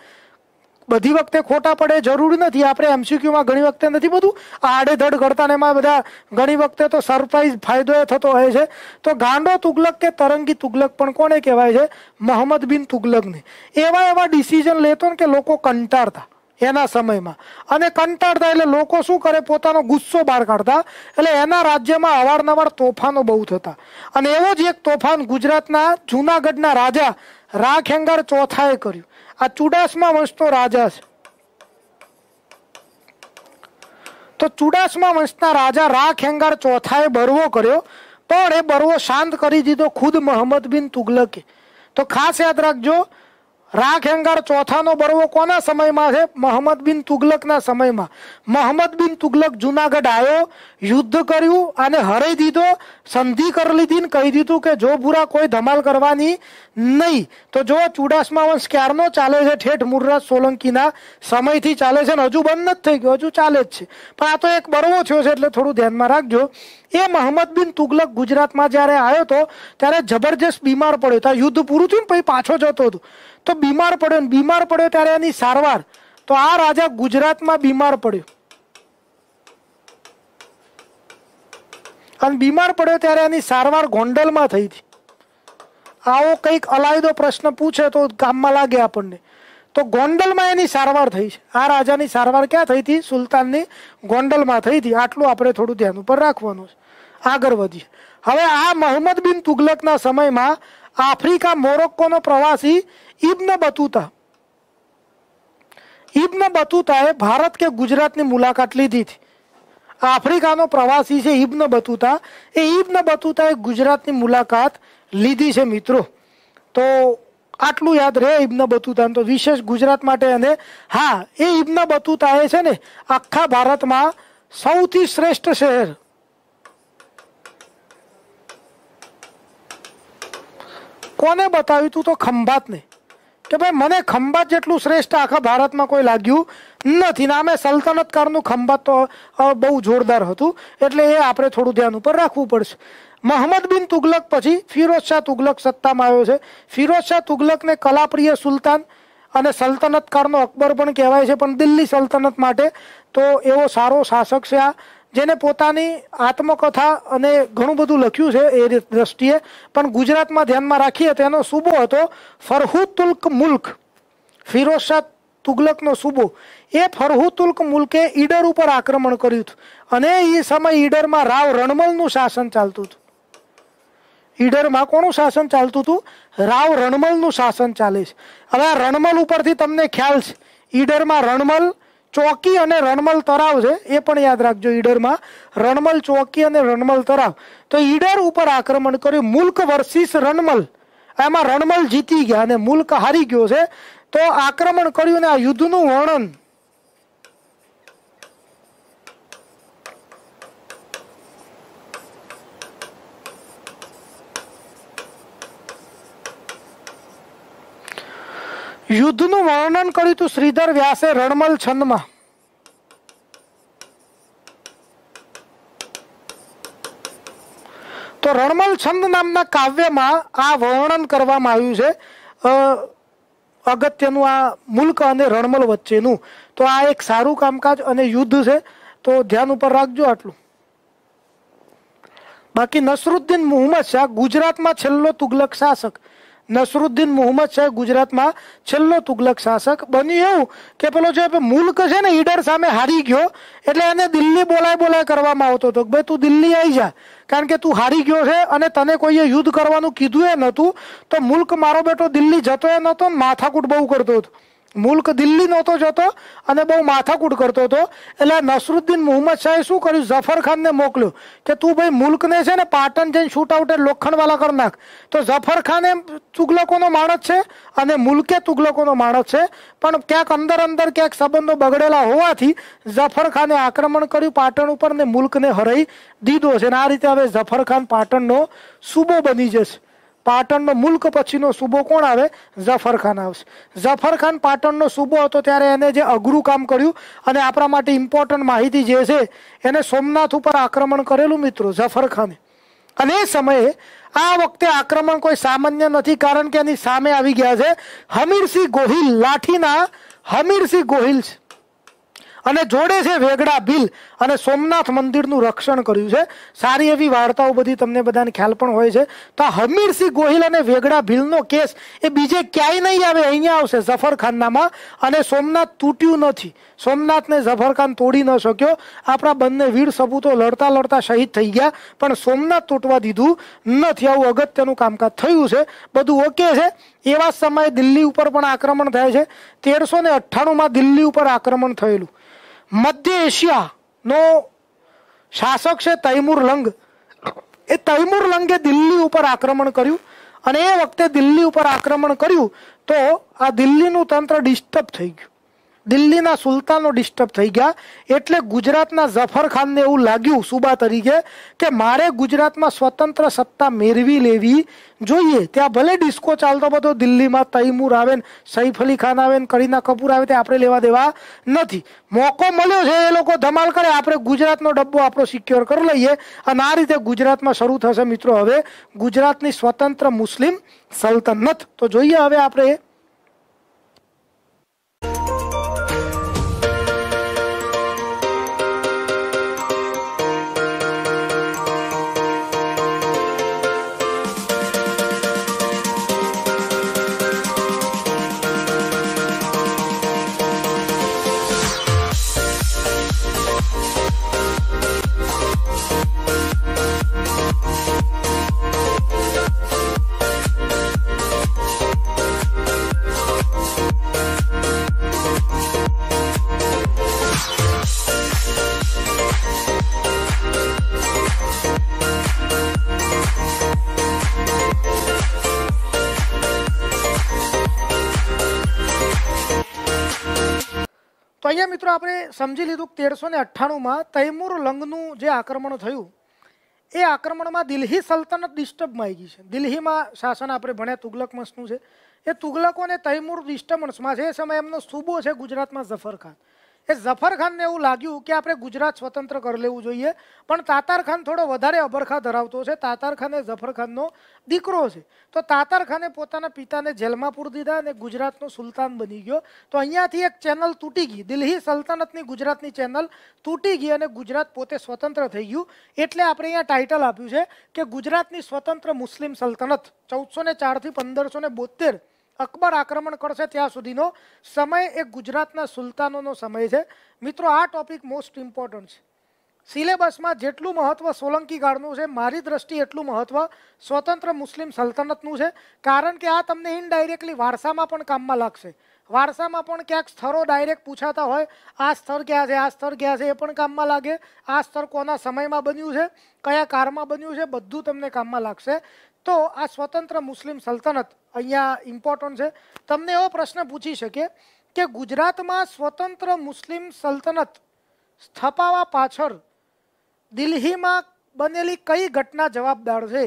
બધી વખતે ખોટા પડે જરૂર નથી આપણે એમસીક્યુ માં ઘણી વખતે નથી બધું આડેધડ કરતા ને માં બધા ઘણી વખતે તો સરપ્રાઈઝ ફાયદો થતો હોય છે તો ગાંગો તુગલક કે તરંગી તુગલક પણ કોને કહેવાય છે મોહમ્મદ બિન તુગલક ને એવા એવા ડિસિઝન લેતો કે લોકો કંટાળતા એના સમયમાં અને કંટાળતા એટલે લોકો શું કરે પોતાનો ગુસ્સો બાર કાઢતા એટલે એના રાજ્યમાં અવારનવાર તોફાનો બહુ થતા અને એવો જ એક તોફાન ગુજરાતના જૂનાગઢના રાજા રાખેંગર ચોથાએ કર્યું આ ચુડાસમા વંશનો રાજા છે તો ચુડાસમા વંશના રાજા રા ખેંગાર ચોથાએ બરવો કર્યો પણ એ બરવો શાંત કરી દીધો ખુદ મોહમ્મદ બિન તુગલકે તો ખાસ યાદ રાખજો રાખ હેંગાર ચોથાનો બરવો કોના સમયમાં છે મોહમ્મદ બિન તુગલકના સમયમાં મોહમ્મદ બિન તુગલક જુનાગઢ આવ્યો યુદ્ધ કર્યું અને હરાઈ દીધો સંધિ કરી લીધી કહી દીધું કે જો બુરા કોઈ ધમાલ કરવાની નહીં તો જો ચુડાસમા વંશ ક્યારનો ચાલે છે ઠેઠ મુરરાજ સોલંકીના સમયથી ચાલે છે ને હજુ બંધ નથી થઈ ગયું હજુ ચાલે જ છે પણ આ તો એક બરવો થયો છે એટલે થોડું ધ્યાનમાં રાખજો એ મોહમ્મદ બિન તુગલક ગુજરાતમાં જ્યારે આવ્યો હતો ત્યારે જબરજસ્ત બીમાર પડ્યો હતો યુદ્ધ પૂરું થયું ને પછી પાછો જતો હતો તો બીમાર પડ્યો ને બીમાર પડ્યો ત્યારે આની સારવાર તો આ રાજા ગુજરાતમાં બીમાર પડ્યો અને બીમાર પડ્યો ત્યારે આની સારવાર ગોંડલમાં થઈ થી આઓ કઈક અલાયદો પ્રશ્ન પૂછે તો કામમાં લાગે આપણને તો ગોંડલમાં આની સારવાર થઈ છે આ રાજાની સારવાર ક્યાં થઈ થી સુલતાનની ગોંડલમાં થઈ થી આટલું આપણે થોડું ધ્યાન ઉપર રાખવાનું છે આગર્વધી હવે આ મોહમ્મદ બિન તુઘલકના સમયમાં આફ리카 મોરોક્કોનો પ્રવાસી ઇબ્ન બતુતા ઇબ્ન બતુતાએ ભારત કે ગુજરાતની મુલાકાત લીધી હતી આફ્રિકાનો પ્રવાસી છે ઇબ્ન બતુતા એ ઇબ્ન બતુતાએ ગુજરાતની મુલાકાત લીધી છે મિત્રો તો આટલું યાદ રહે ઇબ્ન બતુતા તો વિશેષ ગુજરાત માટે અને હા એ ઇબ્ન બતુતાએ છે ને આખા ભારતમાં સૌથી શ્રેષ્ઠ શહેર કોને બતાવ્યું તું તો ખંભાતને કે ભાઈ મને ખંભાત જેટલું શ્રેષ્ઠ આખા ભારતમાં કોઈ લાગ્યું નથી ને આમે કારનું ખંભાત તો બહુ જોરદાર હતું એટલે એ આપણે થોડું ધ્યાન ઉપર રાખવું પડશે મહમદ બિન તુગલક પછી ફિરોઝ શાહ તુગલક સત્તામાં આવ્યો છે ફિરોઝ શાહ તુગલકને કલાપ્રિય સુલતાન અને સલ્તનતકારનો અકબર પણ કહેવાય છે પણ દિલ્હી સલ્તનત માટે તો એવો સારો શાસક છે આ જેને પોતાની આત્મકથા અને ઘણું બધું લખ્યું છે એ દ્રષ્ટિએ પણ ગુજરાતમાં ધ્યાનમાં રાખીએ તો એનો સૂબો હતો ફરહુતુલ્ક મુલ્ક ફિરોઝ શાહ તુગલકનો સૂબો એ ફરહુતુલ્ક મુલ્કે ઈડર ઉપર આક્રમણ કર્યું હતું અને એ સમય ઈડરમાં રાવ રણમલનું શાસન ચાલતું હતું ઈડરમાં કોનું શાસન ચાલતું હતું રાવ રણમલનું શાસન ચાલે છે હવે આ રણમલ ઉપરથી તમને ખ્યાલ છે ઈડરમાં રણમલ ચોકી અને રણમલ તળાવ છે એ પણ યાદ રાખજો ઈડરમાં રણમલ ચોકી અને રણમલ તળાવ તો ઈડર ઉપર આક્રમણ કર્યું મુલ્ક વર્સિસ રણમલ એમાં રણમલ જીતી ગયા અને મુલ્ક હારી ગયો છે તો આક્રમણ કર્યું ને આ યુદ્ધનું વર્ણન યુદ્ધનું વર્ણન કર્યું હતું શ્રીધર વ્યાસે રણમલ છંદમાં તો રણમલ છંદ નામના કાવ્યમાં આ વર્ણન કરવામાં આવ્યું છે અગત્યનું આ મુલ્ક અને રણમલ વચ્ચેનું તો આ એક સારું કામકાજ અને યુદ્ધ છે તો ધ્યાન ઉપર રાખજો આટલું બાકી નસરુદ્દીન મુહમ્મદ શાહ ગુજરાતમાં છેલ્લો તુગલક શાસક નસરુદ્દીન મુહમ્મદ શાહ ગુજરાતમાં છેલ્લો તુગલક શાસક બન્યું એવું કે પેલો જે મુલ્ક છે ને ઈડર સામે હારી ગયો એટલે એને દિલ્હી બોલાય બોલાય કરવામાં આવતો હતો કે ભાઈ તું દિલ્હી આવી જા કારણ કે તું હારી ગયો છે અને તને કોઈએ યુદ્ધ કરવાનું કીધું એ નહોતું તો મુલ્ક મારો બેટો દિલ્હી જતો એ નહોતો માથાકૂટ બહુ કરતો હતો મુલ્ક દિલ્હી નહોતો જતો અને બહુ માથાકૂટ કરતો હતો એટલે નસરુદ્દીન મોહમ્મદ શાહે શું કર્યું ઝફર મોકલ્યું કે તું ભાઈ મુલ્કને છે ને પાટણ જઈને શૂટઆઉટે લોખંડવાલા કરી નાખ તો ઝફરખાને ખાન તુગલકોનો માણસ છે અને મુલ્કે તુગલકોનો માણસ છે પણ ક્યાંક અંદર અંદર ક્યાંક સંબંધો બગડેલા હોવાથી ઝફરખાને આક્રમણ કર્યું પાટણ ઉપર ને મુલ્કને હરાઈ દીધો છે અને આ રીતે હવે ઝફર પાટણનો સૂબો બની જશે પાટણનો મુલ્ક પછીનો સૂબો કોણ આવે ઝફરખાન આવશે ઝફરખાન પાટણનો સૂબો હતો ત્યારે એને જે અઘરું કામ કર્યું અને આપણા માટે ઇમ્પોર્ટન્ટ માહિતી જે છે એને સોમનાથ ઉપર આક્રમણ કરેલું મિત્રો ઝફરખાને અને એ સમયે આ વખતે આક્રમણ કોઈ સામાન્ય નથી કારણ કે એની સામે આવી ગયા છે હમીરસિંહ ગોહિલ લાઠીના હમીરસિંહ ગોહિલ છે અને જોડે છે વેગડા બિલ અને સોમનાથ મંદિરનું રક્ષણ કર્યું છે સારી એવી વાર્તાઓ બધી તમને બધાને ખ્યાલ પણ હોય છે તો આ હમીરસિંહ ગોહિલ અને વેગડા ભીલનો કેસ એ બીજે ક્યાંય નહીં આવે અહીંયા આવશે ઝફરખાનામાં અને સોમનાથ તૂટ્યું નથી સોમનાથને ઝફરખાન તોડી ન શક્યો આપણા બંને વીર સપૂતો લડતા લડતા શહીદ થઈ ગયા પણ સોમનાથ તૂટવા દીધું નથી આવું અગત્યનું કામકાજ થયું છે બધું ઓકે છે એવા સમયે દિલ્હી ઉપર પણ આક્રમણ થાય છે તેરસો ને અઠ્ઠાણુંમાં દિલ્હી ઉપર આક્રમણ થયેલું મધ્ય એશિયાનો શાસક છે તૈમુર લંગ એ તૈમુર લંગે દિલ્હી ઉપર આક્રમણ કર્યું અને એ વખતે દિલ્હી ઉપર આક્રમણ કર્યું તો આ દિલ્હીનું તંત્ર ડિસ્ટર્બ થઈ ગયું દિલ્હીના સુલતાનો ડિસ્ટર્બ થઈ ગયા એટલે ગુજરાતના ઝફરખાનને એવું લાગ્યું સુબા તરીકે કે મારે ગુજરાતમાં સ્વતંત્ર સત્તા મેળવી લેવી જોઈએ ત્યાં ભલે ડિસ્કો ચાલતો બધો દિલ્હીમાં તૈમૂર આવે ને સૈફ અલી ખાન આવે ને કરીના કપૂર આવે તે આપણે લેવા દેવા નથી મોકો મળ્યો છે એ લોકો ધમાલ કરે આપણે ગુજરાતનો ડબ્બો આપણો સિક્યોર કરી લઈએ અને આ રીતે ગુજરાતમાં શરૂ થશે મિત્રો હવે ગુજરાતની સ્વતંત્ર મુસ્લિમ સલ્તનત તો જોઈએ હવે આપણે તો અહીંયા મિત્રો આપણે સમજી લીધું કે તેરસો ને અઠ્ઠાણુંમાં તૈમૂર લંગનું જે આક્રમણ થયું એ આક્રમણમાં દિલ્હી સલ્તનત ડિસ્ટર્બમાં આવી ગઈ છે દિલ્હીમાં શાસન આપણે ભણ્યા તુગલક છે એ તુગલકો અને તૈમૂર ડિસ્ટર્બન્સમાં છે એ સમયે એમનો સૂબો છે ગુજરાતમાં ઝફર જફરખાનને એવું લાગ્યું કે આપણે ગુજરાત સ્વતંત્ર કરી લેવું જોઈએ પણ તાતારખાન થોડો વધારે અભરખા ધરાવતો છે તાતારખાન એ જફરખાનનો દીકરો છે તો તાતારખાને પોતાના પિતાને જલમાપુર દીધા અને ગુજરાતનો સુલતાન બની ગયો તો અહીંયાથી એક ચેનલ તૂટી ગઈ દિલ્હી સલ્તનતની ગુજરાતની ચેનલ તૂટી ગઈ અને ગુજરાત પોતે સ્વતંત્ર થઈ ગઈ એટલે આપણે અહીંયા ટાઇટલ આપ્યું છે કે ગુજરાતની સ્વતંત્ર મુસ્લિમ સલ્તનત 1404 થી 1572 અકબર આક્રમણ કરશે ત્યાં સુધીનો સમય એ ગુજરાતના સુલતાનોનો સમય છે મિત્રો આ ટોપિક મોસ્ટ ઇમ્પોર્ટન્ટ છે સિલેબસમાં જેટલું મહત્ત્વ સોલંકી ગાળનું છે મારી દ્રષ્ટિએ એટલું મહત્ત્વ સ્વતંત્ર મુસ્લિમ સલ્તનતનું છે કારણ કે આ તમને ઇનડાયરેક્ટલી વારસામાં પણ કામમાં લાગશે વારસામાં પણ ક્યાંક સ્થળો ડાયરેક્ટ પૂછાતા હોય આ સ્થળ ક્યાં છે આ સ્થળ ક્યાં છે એ પણ કામમાં લાગે આ સ્થળ કોના સમયમાં બન્યું છે કયા કાળમાં બન્યું છે બધું તમને કામમાં લાગશે તો આ સ્વતંત્ર મુસ્લિમ સલ્તનત અહિયાં ઇમ્પોર્ટન્ટ છે તમે એવો પ્રશ્ન પૂછી શકો કે ગુજરાતમાં સ્વતંત્ર મુસ્લિમ સલ્તનત સ્થાપવા પાછળ દિલ્હીમાં બનેલી કઈ ઘટના જવાબદાર છે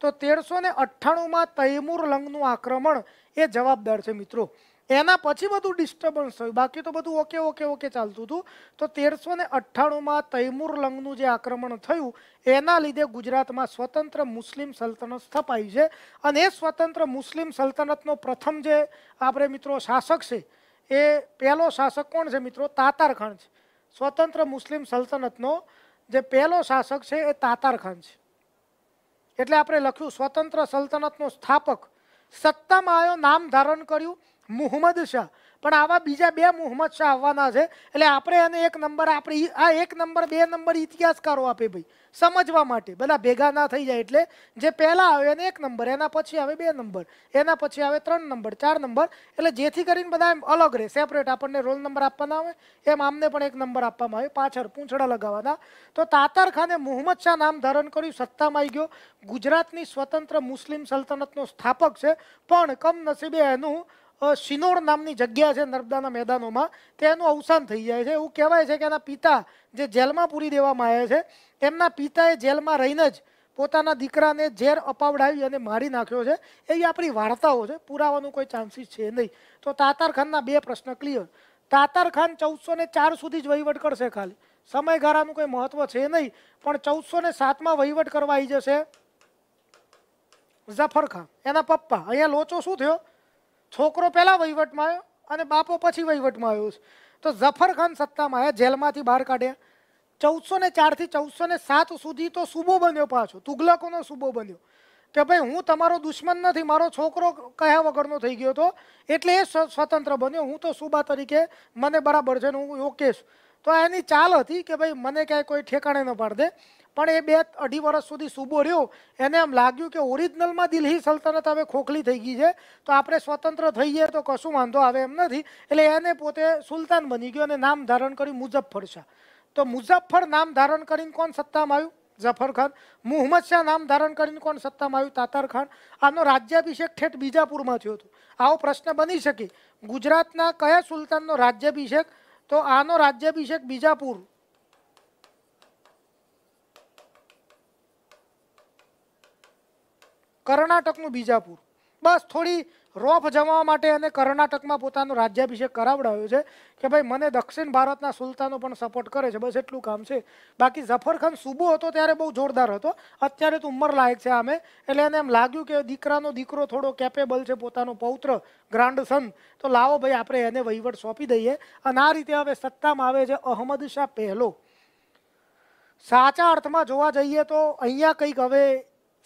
તો 1398 માં તૈમુર લંગનું આક્રમણ એ જવાબદાર છે મિત્રો એના પછી બધું ડિસ્ટર્બન્સ થયું બાકી તો બધું ઓકે ઓકે ઓકે ચાલતું હતું તો તેરસો ને અઠ્ઠાણુંમાં તૈમૂર લંગનું જે આક્રમણ થયું એના લીધે ગુજરાતમાં સ્વતંત્ર મુસ્લિમ સલ્તનત સ્થપાઈ છે અને એ સ્વતંત્ર મુસ્લિમ સલ્તનતનો પ્રથમ જે આપણે મિત્રો શાસક છે એ પહેલો શાસક કોણ છે મિત્રો તાતારખંડ છે સ્વતંત્ર મુસ્લિમ સલ્તનતનો જે પહેલો શાસક છે એ તાતારખંડ છે એટલે આપણે લખ્યું સ્વતંત્ર સલ્તનતનો સ્થાપક સત્તામાં આવ્યો નામ ધારણ કર્યું मोहम्मद शाह पण आवा bija બે मोहम्मद शाह આવવાના છે એટલે આપણે અને એક નંબર આપડે આ એક નંબર બે નંબર ઇતિહાસકારો આપે ભાઈ સમજવા માટે બળા ભેગા ના થઈ જાય એટલે જે પેલા આવેને એક નંબર એના પછી આવે બે નંબર એના પછી આવે ત્રણ નંબર ચાર નંબર એટલે જે થી કરીને બધા અલગ રહે સેપરેટ આપણે રોલ નંબર આપવાના હોય એમ આમને પણ એક નંબર આપવામાં આવે પાછળ પૂંછડા લગાવતા તો તાતરખાને मोहम्मद शाह નામ ધારણ કર્યું સત્તામાં આવી ગયો ગુજરાતની સ્વતંત્ર મુસ્લિમ સલ્તનતનો સ્થાપક છે પણ કમ નસીબે એનું અ સિનોર નામની જગ્યા છે नर्मदाના મેદાનોમાં ત્યાંનો અવસાન થઈ જાય છે એવું કહેવાય છે કેના પિતા જે જેલ માં પૂરી દેવા માયા છે તેમના પિતાએ જેલ માં રહીને જ પોતાના દીકરાને ઝેર અપાવડાવી અને મારી નાખ્યો છે એય આપની વાર્તાઓ છે પુરાવાનું કોઈ ચાન્સીસ છે નહીં તો તાતારખાનના બે પ્રશ્ન ક્લિયર તાતારખાન 1404 સુધી જ વહીવટ કર છે ખાલી સમય ગાળાનું કોઈ મહત્વ છે નહીં પણ 1407 માં વહીવટ કરવાઈ જશે જફરખાન એના પપ્પા અહીંયા લોચો શું થયો છોકરો પહેલા વૈવટ માં આને બાપો પછી વૈવટ માં આવ્યો તો જફરખાન સત્તા માં આ જેલ માંથી બહાર કાઢ્યા 1404 થી 1407 સુધી તો સુબો બન્યો પાછો તુગલકોનો સુબો બન્યો કે ભાઈ હું તમારો દુશ્મન નથી મારો છોકરો ક્યાં વગરનો થઈ ગયો તો એટલે સ્વતંત્ર બન્યો હું તો સુબા તરીકે મને બરાબર જ હું ઓકેસ તો આની ચાલ હતી કે ભાઈ મને કઈ કોઈ ઠેકાણે નો પાડે પણ એ બે અઢી વર્ષ સુધી સૂબો રહ્યો એને એમ લાગ્યું કે ઓરિજિનલમાં દિલ્હી સલ્તનત હવે ખોખલી થઈ ગઈ છે તો આપણે સ્વતંત્ર થઈએ તો કશું વાંધો આવે એમ નથી એટલે એને પોતે સુલતાન બની ગયો અને નામ ધારણ કર્યું મુઝફ્ફર શાહ તો મુઝફ્ફર નામ ધારણ કરીને કોણ સત્તામાં આવ્યું ઝફરખાન મુહમ્મદ શાહ નામ ધારણ કરીને કોણ સત્તામાં આવ્યું તાતાર આનો રાજ્યાભિષેક ઠેઠ બીજાપુરમાં થયો હતો આવો પ્રશ્ન બની શકે ગુજરાતના કયા સુલતાનનો રાજ્યાભિષેક તો આનો રાજ્યાભિષેક બીજાપુર કર્ણાટકનું બીજાપુર બસ થોડી રોફ જમાવા માટે એને કર્ણાટકમાં પોતાનો રાજ્યાભિષેક કરાવડાવ્યો છે કે ભાઈ મને દક્ષિણ ભારતના સુલતાનો પણ સપોર્ટ કરે છે બસ એટલું કામ છે બાકી જફરખાન સૂબો હતો ત્યારે બહુ જોરદાર હતો અત્યારે તો ઉંમર લાયક છે આમે એટલે એને એમ લાગ્યું કે દીકરાનો દીકરો થોડો કેપેબલ છે પોતાનો પૌત્ર ગ્રાન્ડસન તો લાવો ભાઈ આપણે એને વહીવટ સોંપી દઈએ અને આ રીતે હવે સત્તામાં આવે છે અહમદ શાહ પહેલો સાચા અર્થમાં જોવા જઈએ તો અહીંયા કંઈક હવે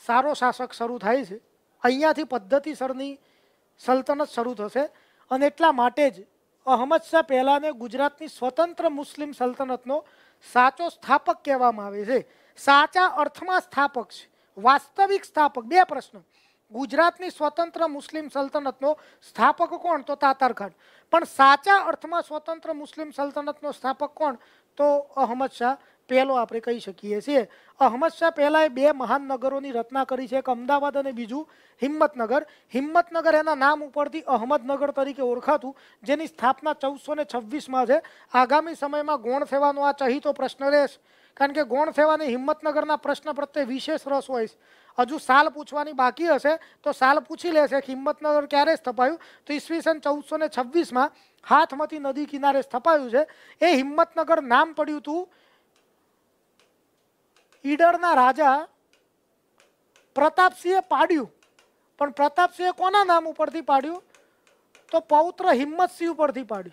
फारो शासक सुरू થાય છે અહીંયાથી પદ્ધતિસરની सल्तनत શરૂ થશે અને એટલા માટે જ અહમદ શાહ પહેલાને ગુજરાતની સ્વતંત્ર મુસ્લિમ सल्तनतનો સાચો સ્થાપક કેવામાં આવે છે સાચા અર્થમાં સ્થાપક છે વાસ્તવિક સ્થાપક બે પ્રશ્નો ગુજરાતની સ્વતંત્ર મુસ્લિમ सल्तनतનો સ્થાપક કોણ તો તાતારખડ પણ સાચા અર્થમાં સ્વતંત્ર મુસ્લિમ सल्तनतનો સ્થાપક કોણ તો અહમદ શાહ પહેલો આપણે કહી શકીએ છે આ હમચ્છા પહેલા એ બે મહાન નગરોની રત્ના કરી છે એક અમદાવાદ અને બીજું હિંમતનગર હિંમતનગર એના નામ ઉપરથી અહમદનગર તરીકે ઓળખાતું જેની સ્થાપના 1426 માં છે આગામી સમયમાં ગોણ થવાનું આ ચહીતો પ્રશ્ન રહેશે કારણ કે ગોણ થવાની હિંમતનગરના પ્રશ્ન પ્રત્યે વિશેષ રસ હોય છે અજુ સાલ પૂછવાની બાકી હશે તો સાલ પૂછી લે છે કે હિંમતનગર ક્યારે સ્થાપાયું તો ઈસવીસન 1426 માં હાથમાંથી નદી કિનારે સ્થાપાયું છે એ હિંમતનગર નામ પડ્યું હતું ईडर राजा प्रताप सिंह पड़ू पर प्रताप सिंह को नाम पर पड़ू तो पौत्र हिम्मत सिंह पर पड़ू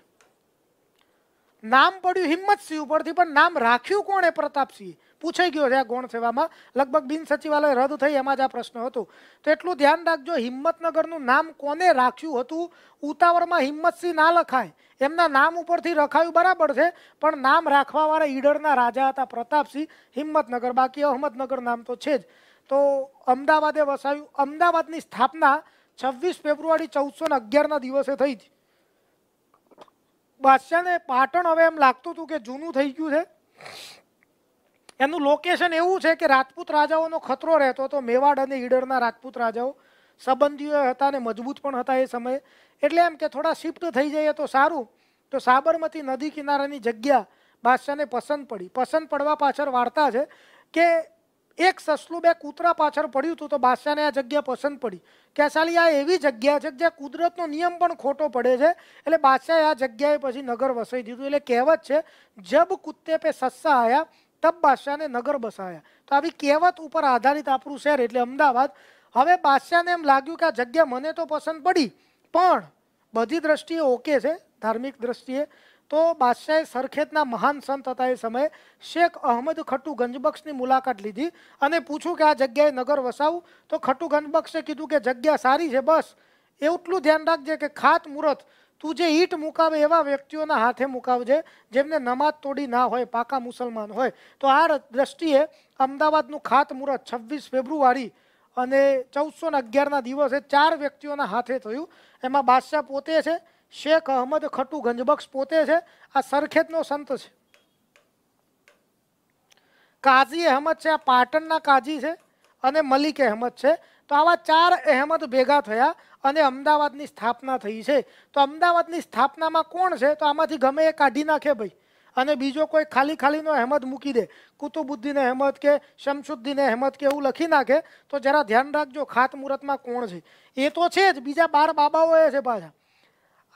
नाम पड़ू हिम्मत सिंह पर नाम राख्य को प्रताप सिंह પૂછાઈ ગયો છે આ ગૌણ સેવામાં લગભગ બિન સચિવાલય રદ થઈ એમાં જ આ પ્રશ્ન હતો તો એટલું ધ્યાન રાખજો હિંમતનગરનું નામ કોને રાખ્યું હતું ઉતાવળમાં હિંમતસિંહ ના લખાય એમના નામ ઉપરથી રખાયું બરાબર છે પણ નામ રાખવાવાળા ઈડરના રાજા હતા પ્રતાપસિંહ હિંમતનગર બાકી અહમદનગર નામ તો છે જ તો અમદાવાદે વસાવ્યું અમદાવાદની સ્થાપના છવ્વીસ ફેબ્રુઆરી ચૌદસો ને અગિયારના દિવસે થઈ હતી બાદશાહને પાટણ હવે એમ લાગતું હતું કે જૂનું થઈ ગયું છે એનો લોકેશન એવું છે કે રાજપૂત રાજાઓનો ખતરો રહેતો તો મેવાડ અને ઈડરના રાજપૂત રાજાઓ સંબંધીય હતા ને મજબૂત પણ હતા એ સમયે એટલે એમ કે થોડા શિફ્ટ થઈ જાય તો સારું તો સાબરમતી નદી કિનારાની જગ્યા બાસ્યાને પસંદ પડી પસંદ પડવા પાછળ વાર્તા છે કે એક સસલું બે કૂતરા પાછળ પડ્યું હતું તો બાસ્યાને આ જગ્યા પસંદ પડી કેસાલી આ એવી જગ્યા છે કે જે કુદરતનો નિયમ પણ ખોટો પડે છે એટલે બાસ્યાએ આ જગ્યાએ પછી નગર વસાઈ દીધું એટલે કહેવત છે જબ કુતે પે સસરા આયા બાસ્યાને નગર બસાયા તો આની કેવત ઉપર આધારિત આપરૂ શહેર એટલે અમદાવાદ હવે બાસ્યાને એમ લાગ્યું કે આ જગ્યા મને તો પસંદ પડી પણ બધી દ્રષ્ટિએ ઓકે છે ધાર્મિક દ્રષ્ટિએ તો બાસ્યાય સરખેતના મહાન સંત હતા એ સમયે શેખ અહમદ ખટુ ગંજબક્ષની મુલાકાત લીધી અને પૂછું કે આ જગ્યાએ નગર વસાવું તો ખટુ ગંજબક્ષે કીધું કે જગ્યા સારી છે બસ એટલું ધ્યાન રાખજે કે ખાત મૂર્ત તુજે હીટ મુકાવે એવા વ્યક્તિઓના હાથે મુકાવજે જેમને નમાજ તોડી ના હોય પાકા મુસ્લમાન હોય તો આ દ્રષ્ટિએ અમદાવાદ નું ખાત મુરત 26 ફેબ્રુઆરી અને 1411 ના દિવસે ચાર વ્યક્તિઓના હાથે થયું એમાં બાસ્સા પોતે છે શેખ અહમદ ખટુ ગંજબખસ પોતે છે આ સરખેતનો સંત છે કાજી અહમદ છે પાટણના કાજી છે અને મલિક અહમદ છે તો આવા ચાર અહેમદ ભેગા થયા અને અમદાવાદની સ્થાપના થઈ છે તો અમદાવાદની સ્થાપનામાં કોણ છે તો આમાંથી ગમે કાઢી નાખે ભાઈ અને બીજો કોઈ ખાલી ખાલીનો અહેમદ મૂકી દે કુતુબુદ્દીન અહેમદ કે શમસુદ્દીન અહેમદ કે ઉલખીના કે તો જરા ધ્યાન રાખજો ખાત મુરતમાં કોણ છે એ તો છે જ બીજા 12 બાબાઓ છે પાછા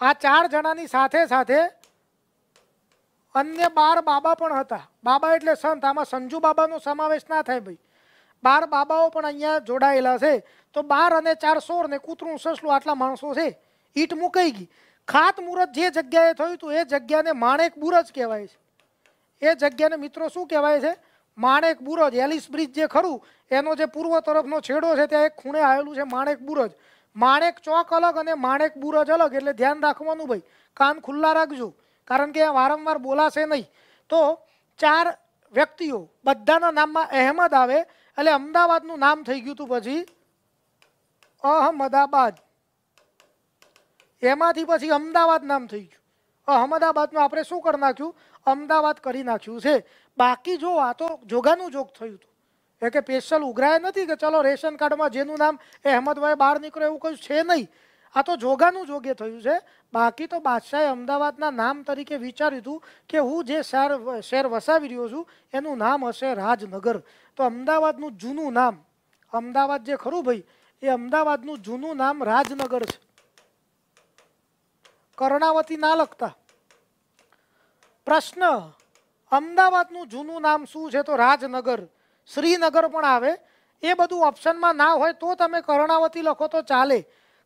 આ ચાર જણાની સાથે સાથે અન્ય 12 બાબા પણ હતા બાબા એટલે સંત આમાં સંજુ બાબાનો સમાવેશ ના થાય ભાઈ બાર બાબાઓ પણ અહીંયા જોડાયેલા છે તો 12 અને 416 ને કૂતરૂં સસલું આટલા માણસો છે ઈટ મુકઈ ગઈ ખાત મુરત જે જગ્યાએ થયું તો એ જગ્યાને માણેક બુરજ કહેવાય છે એ જગ્યાને મિત્રો શું કહેવાય છે માણેક બુરજ એલિસ બ્રિજ જે ખરું એનો જે પૂર્વ તરફનો છેડો છે ત્યાં એક ખૂણે આવેલું છે માણેક બુરજ માણેક ચોક અલગ અને માણેક બુરજ અલગ એટલે ધ્યાન રાખવાનું ભાઈ कान ખુલ્લા રાખજો કારણ કે વારંવાર બોલાશે નહીં તો ચાર વ્યક્તિઓ બધાના નામમાં અહેમદ આવે અલે અમદાવાદ નું નામ થઈ ગયુંતું પછી અહમદાબાદ એમાંથી પછી અમદાવાદ નામ થઈ ગયું અહમદાબાદમાં આપણે શું કરી નાખ્યું અમદાવાદ કરી નાખ્યું છે બાકી જો આ તો જોગાનો જોક થયો તો કે स्पेशल ઉગરાયા નથી કે ચલો રેશન કાર્ડમાં જેનું નામ અહમદવાહે બહાર નીકળ્યો એવું કશું છે નહીં આ તો જોગાનું જોગે થયું છે બાકી તો બાદશાહે અમદાવાદના નામ તરીકે વિચાર્યું હતું કે હું જે શહેર શહેર વસાવી રહ્યો છું એનું નામ હશે રાજનગર તો અમદાવાદનું જૂનું નામ અમદાવાદ જે ખરું ભાઈ એ અમદાવાદનું જૂનું નામ રાજનગર છે કર્ણાવતી ના લખતા પ્રશ્ન અમદાવાદનું જૂનું નામ શું છે તો રાજનગર શ્રીનગર પણ આવે એ બધું ઓપ્શનમાં ના હોય તો તમે કર્ણાવતી લખો તો ચાલે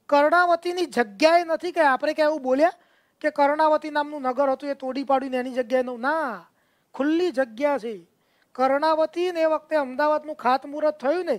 કરણાવતી ની જગ્યાએ નથી કે આપરે કે એવું બોલ્યા કે કરણાવતી નામ નું નગર હતું એ તોડી પાડ્યું ને એની જગ્યાએ નો ના ખુલ્લી જગ્યા છે કરણાવતી ને વખતે અમદાવાદ નું ખાત મુરત થયું ને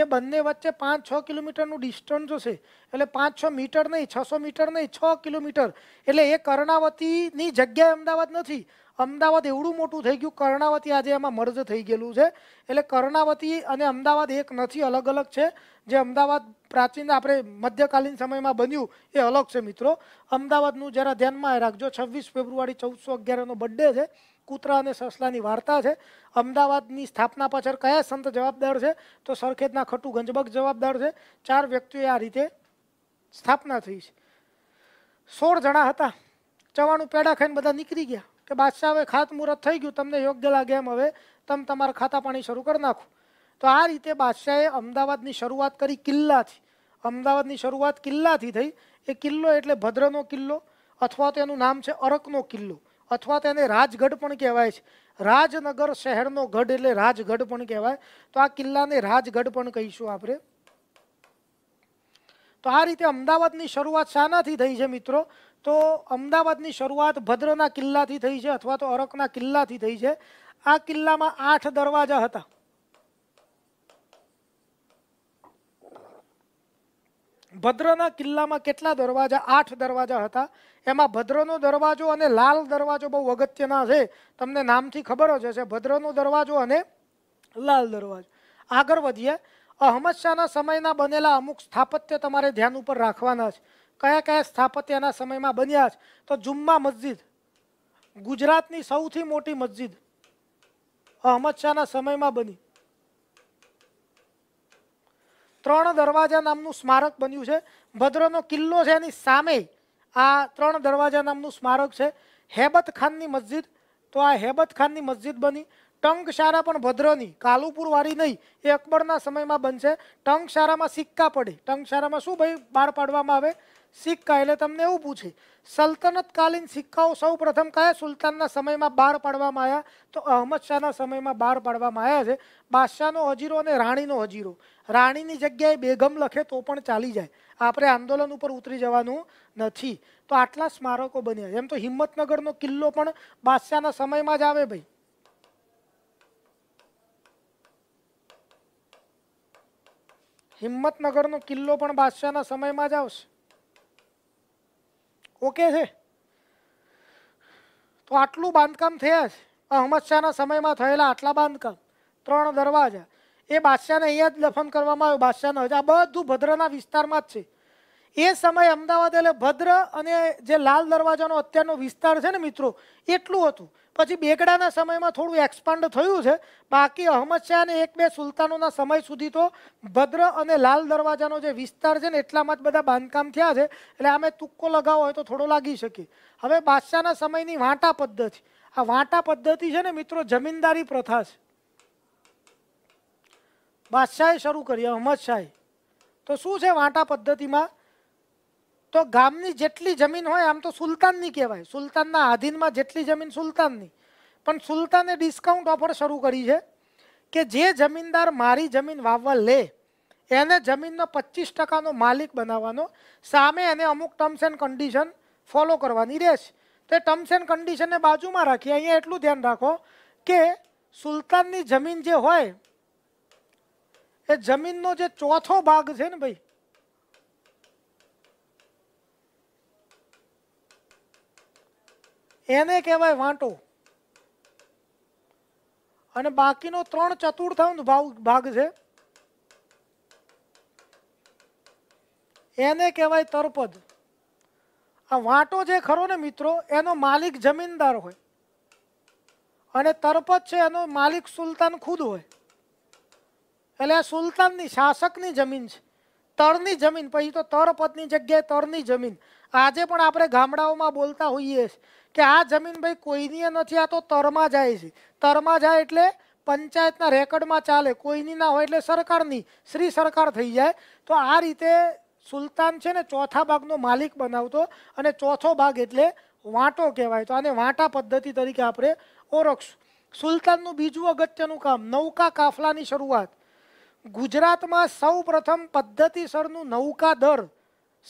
એ બન્ને વચ્ચે 5 6 કિલોમીટર નું ડિસ્ટન્સ છે એટલે 5 6 મીટર નહીં 600 મીટર નહીં 6 કિલોમીટર એટલે એ કરણાવતી ની જગ્યા અમદાવાદ નથી અમદાવાદ એવડું મોટું થઈ ગયું કર્ણાવાતી આજે એમાં મર્જ થઈ ગયેલું છે એટલે કર્ણાવાતી અને અમદાવાદ એક નથી અલગ અલગ છે જે અમદાવાદ પ્રાચીન આપરે મધ્યકાલીન સમયમાં બન્યું એ અલગ છે મિત્રો અમદાવાદ નું જરા ધ્યાન માં રાખજો 26 ફેબ્રુઆરી 1411 નો બર્થડે છે કુતરા અને સસલાની વાર્તા છે અમદાવાદ ની સ્થાપના પાછળ કયા સંત જવાબદાર છે તો સરખેતના ખટુ ગંજબગ જવાબદાર છે ચાર વ્યક્તિ આ રીતે સ્થાપના થઈ છે 16 જણા હતા ચવાણું પેડા ખાઈને બધા નીકળી ગયા કે બાદશાહ હવે ખાતમુહૂર્ત થઈ ગયું તમને યોગ્ય લાગે એમ હવે તમે તમારા ખાતા પાણી શરૂ કરી નાખો તો આ રીતે બાદશાહે અમદાવાદની શરૂઆત કરી કિલ્લાથી અમદાવાદની શરૂઆત કિલ્લાથી થઈ એ કિલ્લો એટલે ભદ્રનો કિલ્લો અથવા તો એનું નામ છે અરકનો કિલ્લો અથવા તો એને રાજગઢ પણ કહેવાય છે રાજનગર શહેરનો ગઢ એટલે રાજગઢ પણ કહેવાય તો આ કિલ્લાને રાજગઢ પણ કહીશું આપણે તો આ રીતે અમદાવાદની શરૂઆત શાનાથી થઈ છે મિત્રો તો અમદાવાદની શરૂઆત ભદ્રના કિલ્લાથી થઈ છે અથવા તો અરકના કિલ્લાથી થઈ છે આ કિલ્લામાં 8 દરવાજા હતા ભદ્રના કિલ્લામાં કેટલા દરવાજા 8 દરવાજા હતા એમાં ભદ્રનો દરવાજો અને લાલ દરવાજો બહુ અગત્યના છે તમને નામથી ખબર હો જશે ભદ્રનો દરવાજો અને લાલ દરવાજો આગળ વધીએ અહમદ શાના સમયના બનેલા અમુક સ્થાપત્ય તમારે ધ્યાન ઉપર રાખવાના છે કયા કયા સ્થાપત્યના સમયમાં બન્યા છે તો જુમ્મા મસ્જિદ ગુજરાતની સૌથી મોટી મસ્જિદ અહમદ શાહના સમયમાં બની ત્રણ દરવાજા નામનું સ્મારક બન્યું છે ભદ્રનો કિલ્લો છે એની સામે આ ત્રણ દરવાજા નામનું સ્મારક છે હેબત ખાનની મસ્જિદ તો આ હેબત ખાનની મસ્જિદ બની ટંકશારા પણ ભદ્રની કાલુપુરવાળી નહીં એ અકબરના સમયમાં બનશે ટંકશારામાં સિક્કા પડે ટંકશારામાં શું ભાઈ બહાર પાડવામાં આવે સિક્કાએલે તમે એવું પૂછ્યું સલ્તનત कालीन સિક્કાઓ સૌપ્રથમ કયા સુલતાનના સમયમાં બહાર પાડવામાં આવ્યા તો અહમદ શાહના સમયમાં બહાર પાડવામાં આવ્યા છે બાદશાહનો હજીરો અને રાણીનો હજીરો રાણીની જગ્યાએ બેગમ લખે તો પણ ચાલી જાય આ આપણે આંદોલન ઉપર ઉતરી જવાનું નથી તો આટલા સ્મારકો બન્યા એમ તો હિંમતનગરનો કિલ્લો પણ બાદશાહના સમયમાં જ આવે ભઈ હિંમતનગરનો કિલ્લો પણ બાદશાહના સમયમાં જ આવશે ઓકે છે તો આટલું બાંધકામ થયા છે અહમદશાહના સમયમાં થયેલા આટલા બાંધકામ ત્રણ દરવાજા એ બાદશાહને અહીંયા જ દફન કરવામાં આવ્યું બાદશાહનો હજા બધું ભદ્રના વિસ્તારમાં જ છે એ સમયે અમદાવાદ એટલે ભદ્ર અને જે લાલ દરવાજાનો અત્યારનો વિસ્તાર છે ને મિત્રો એટલું હતું પછી બેકડાના સમયમાં થોડું એક્સપાન્ડ થયું છે બાકી અહમદશાહને એક બે સુલ્તાનોના સમય સુધી તો ભદ્ર અને લાલ દરવાજાનો જે વિસ્તાર છે ને એટલામાં જ બધા બાંધકામ થયા છે એટલે આમે તુક્કો લગાવ હોય તો થોડો લાગી શકે હવે બાદશાહના સમયની વાટા પદ્ધતિ આ વાટા પદ્ધતિ છે ને મિત્રો જમીનદારી પ્રથા છે બાદશાહે શરૂ કરી અહમદશાહ તો શું છે વાટા પદ્ધતિમાં જો ગામની જેટલી જમીન હોય આમ તો સુલ્તાન ન કહેવાય સુલ્તાનના આધીનમાં જેટલી જમીન સુલ્તાનની પણ સુલ્તાને ડિસ્કાઉન્ટ ઓફર શરૂ કરી છે કે જે જમીનદાર મારી જમીન વાવવા લે એને જમીનનો 25% નો માલિક બનાવવાનો સામે એને અમુક ટર્મસ એન્ડ કન્ડિશન ફોલો કરવાની રહેશે તે ટર્મસ એન્ડ કન્ડિશનને બાજુમાં રાખી અહીંયા એટલું ધ્યાન રાખો કે સુલ્તાનની જમીન જે હોય એ જમીનનો જે ચોથો ભાગ છે ને ભાઈ એને કહેવાય વાંટો અને બાકીનો ત્રણ ચતુર્થાંશ ભાગ છે એને કહેવાય તરપદ આ વાંટો જે ખરો ને મિત્રો એનો માલિક જમીનદાર હોય અને તરપત છે એનો માલિક સુલતાન ખુદ હોય એટલે આ સુલતાનની શાસકની જમીન છે તરની જમીન પછી તો તરપદની જગ્યાએ તરની જમીન આજે પણ આપણે ગામડાઓમાં બોલતા હોઈએ કે આ જમીન ભાઈ કોઈની નથી આ તો તરમાં જાય છે તરમાં જાય એટલે પંચાયતના રેકર્ડમાં ચાલે કોઈની ના હોય એટલે સરકારની શ્રી સરકાર થઈ જાય તો આ રીતે સુલતાન છે ને ચોથા ભાગનો માલિક બનાવતો અને ચોથો ભાગ એટલે વાંટો કહેવાય તો આને વાંટા પદ્ધતિ તરીકે આપણે ઓળખશું સુલતાનનું બીજું અગત્યનું કામ નૌકા કાફલાની શરૂઆત ગુજરાતમાં સૌ પ્રથમ પદ્ધતિસરનું નૌકા દર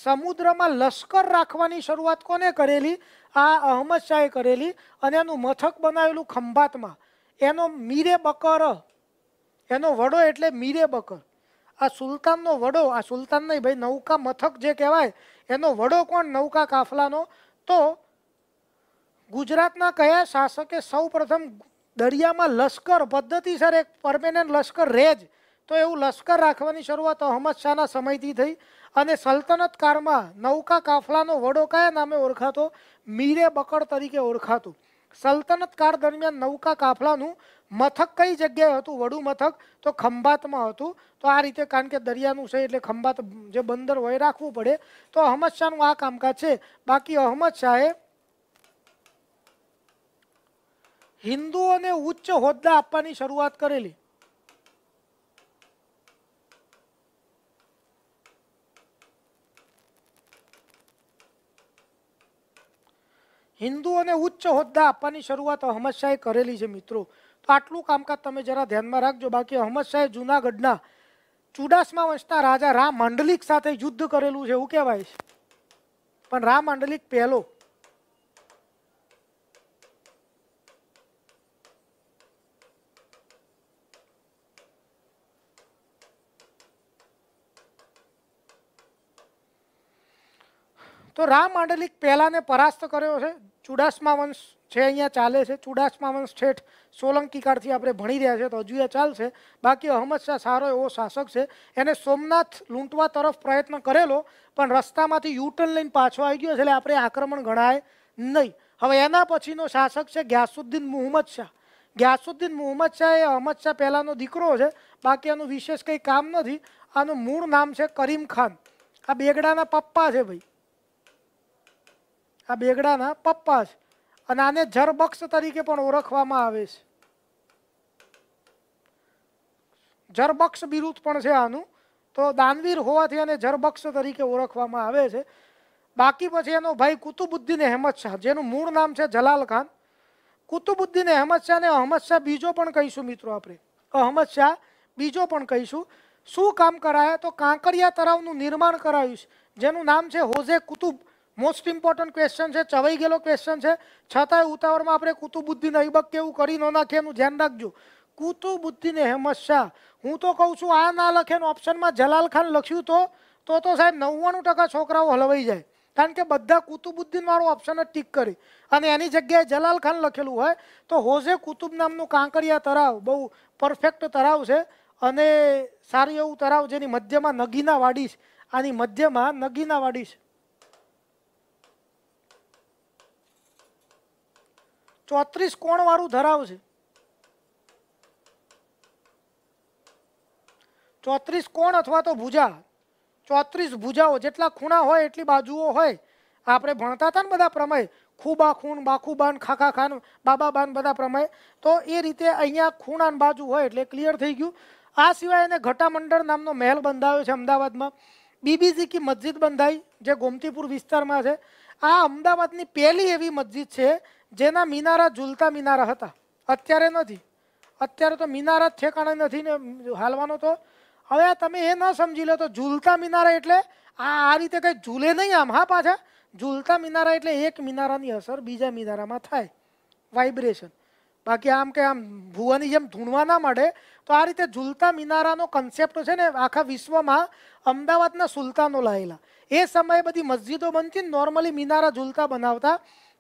સમુદ્રમાં લશ્કર રાખવાની શરૂઆત કોને કરેલી આ અહમદ શાહે કરેલી અને એનું મથક બનાવેલું ખંભાતમાં એનો મીરે બકર એનો વડો એટલે મીરે બકર આ સુલતાનનો વડો આ સુલતાન નહીં ભાઈ નૌકા મથક જે કહેવાય એનો વડો કોણ નૌકા કાફલાનો તો ગુજરાતના કયા શાસકે સૌપ્રથમ દરિયામાં લશ્કર પદ્ધતિસર એક પરમેનન્ટ લશ્કર રહે જ તો એવું લશ્કર રાખવાની શરૂઆત અહમદ શાહના સમયથી થઈ અને સલ્તનત કારમાં નૌકા કાફલાનો વડો કયા નામે ઓળખાતો મીરે બકડ તરીકે ઓળખાતો સલ્તનત કાર દરમિયાન નૌકા કાફલાનું મથક કઈ જગ્યાએ હતું વડું મથક તો ખંભાતમાં હતું તો આ રીતે કારણ કે દરિયાનું છે એટલે ખંભાત જે બંદર હોય રાખવું પડે તો અહમદ શાહનું આ કામકાજ છે બાકી અહમદ શાહ હિન્દુઓને ઉચ્ચ હોદ્દા આપવાની શરૂઆત કરેલી हिन्दू અને ઉચ્ચ હોદ્દા પરની શરૂઆત અહમદશાહ કરેલી છે મિત્રો તો આટલું કામકાજ તમે જરા ધ્યાનમાં રાખજો બાકી અહમદશાહ જૂનાગઢના ચુડાસમા વંશના રાજા રા માંડલિક સાથે યુદ્ધ કરેલું છે એ હું કહેવાઈશ પણ રા માંડલિક પહેલો તો રામાડલિકે પેલાને परास्त કર્યો છે ચુડાસમા વંશ છે અહીંયા ચાલે છે ચુડાસમા વંશ ઠેઠ સોલંકી કાર્થી આપણે ભણી રહ્યા છે તો હજુ એ ચાલ છે બાકી અહમદશાહ સારો એ ઓ શાસક છે એને સોમનાથ લુંટવા તરફ પ્રયત્ન કરેલો પણ રસ્તામાંથી યુ-ટર્ન લાઇન પાછો આવી ગયો છે એટલે આપણે આક્રમણ ગણાય નહીં હવે એના પછીનો શાસક છે ગ્યાસુદ્દીન મુહમ્મદ શાહ ગ્યાસુદ્દીન મુહમ્મદ શાહ એ અહમદશાહ પેલાનો દીકરો છે બાકી આનું વિશેષ કંઈ કામ નથી આનું મૂળ નામ છે કરીમખાન આ બેગડાના પપ્પા છે ભાઈ આ બેગડાના પપ્પા છે અને આને જરબક્ષ તરીકે પણ ઓળખવામાં આવે છે જરબક્ષ બિરુદ પણ છે આનું તો દાનવીર હોવાથી એને જરબક્ષ તરીકે ઓળખવામાં આવે છે બાકી પછી એનો ભાઈ કુતુબુદ્દીન અહેમદ શાહ જેનું મૂળ નામ છે જલાલ ખાન કુતુબુદ્દીન અહેમદ શાહને અહમદ શાહ બીજો પણ કહીશું મિત્રો આપણે અહમદ શાહ બીજો પણ કહીશું શું કામ કરાયા તો કાંકરિયા તળાવનું નિર્માણ કરાયું છે જેનું નામ છે Hauz e Qutub most important question છે ચવાય ગયેલો ક્વેશ્ચન છે છતા ઉતારવામાં આપણે કુતુબુદ્દીન અયબક કેવું કરી નાખે એનું ધ્યાન રાખજો કુતુબુદ્દીન એ હમચ્છા હું તો કહું છું આ ના લખેન ઓપ્શનમાં જલાલખાન લખ્યું તો તો તો સાહેબ 99% છોકરાઓ હલવાઈ જાય કારણ કે બધા કુતુબુદ્દીન વાળો ઓપ્શન ટિક કરે અને આની જગ્યાએ જલાલખાન લખેલું હોય તો હોજે કુતુબ નામનો કાંકરિયા તરાવ બહુ પરફેક્ટ તરાવ છે અને સારી એવું તરાવ જેની મધ્યમાં નગીના વાડી છે આની મધ્યમાં નગીના વાડી છે 34 કોણ વાળું ધરાવ છે 34 કોણ अथवा તો भुजा 34 भुजाઓ જેટલા ખૂણા હોય એટલી બાજુઓ હોય આપણે ભણતા હતા ને બધા પ્રમેય ખૂબા ખૂન બાખુ બાન ખાખા ખાન બાબા બાન બધા પ્રમેય તો એ રીતે અહીંયા ખૂણ અને બાજુ હોય એટલે ક્લિયર થઈ ગયું આ સિવાય એને ઘટામંડળ નામનો મહેલ બંધાયો છે અમદાવાદમાં બીબીસી ની મસ્જિદ બંધાઈ જે ગોમતીપુર વિસ્તારમાં છે આ અમદાવાદની પહેલી એવી મસ્જિદ છે જેના મીનારા ઝુલતા મીનારા હતા અત્યારે નથી અત્યારે તો મીનારા ઠેકાણા નથી ને હાલવાનો તો હવે તમે એ ન સમજી લે તો ઝુલતા મીનારા એટલે આ આ રીતે કઈ ઝૂલે નહીં આમ હા પાછે ઝુલતા મીનારા એટલે એક મીનારા ની અસર બીજા મીનારા માં થાય વાઇબ્રેશન બાકી આમ કે આમ ભુવનિયમ થુંવા ના માડે તો આ રીતે ઝુલતા મીનારા નો કોન્સેપ્ટ છે ને આખા વિશ્વમાં અમદાવાદના સુલતાનો લાયા એ સમય બધી મસ્જિદો બનતી નોર્મલી મીનારા ઝુલતા બનાવતા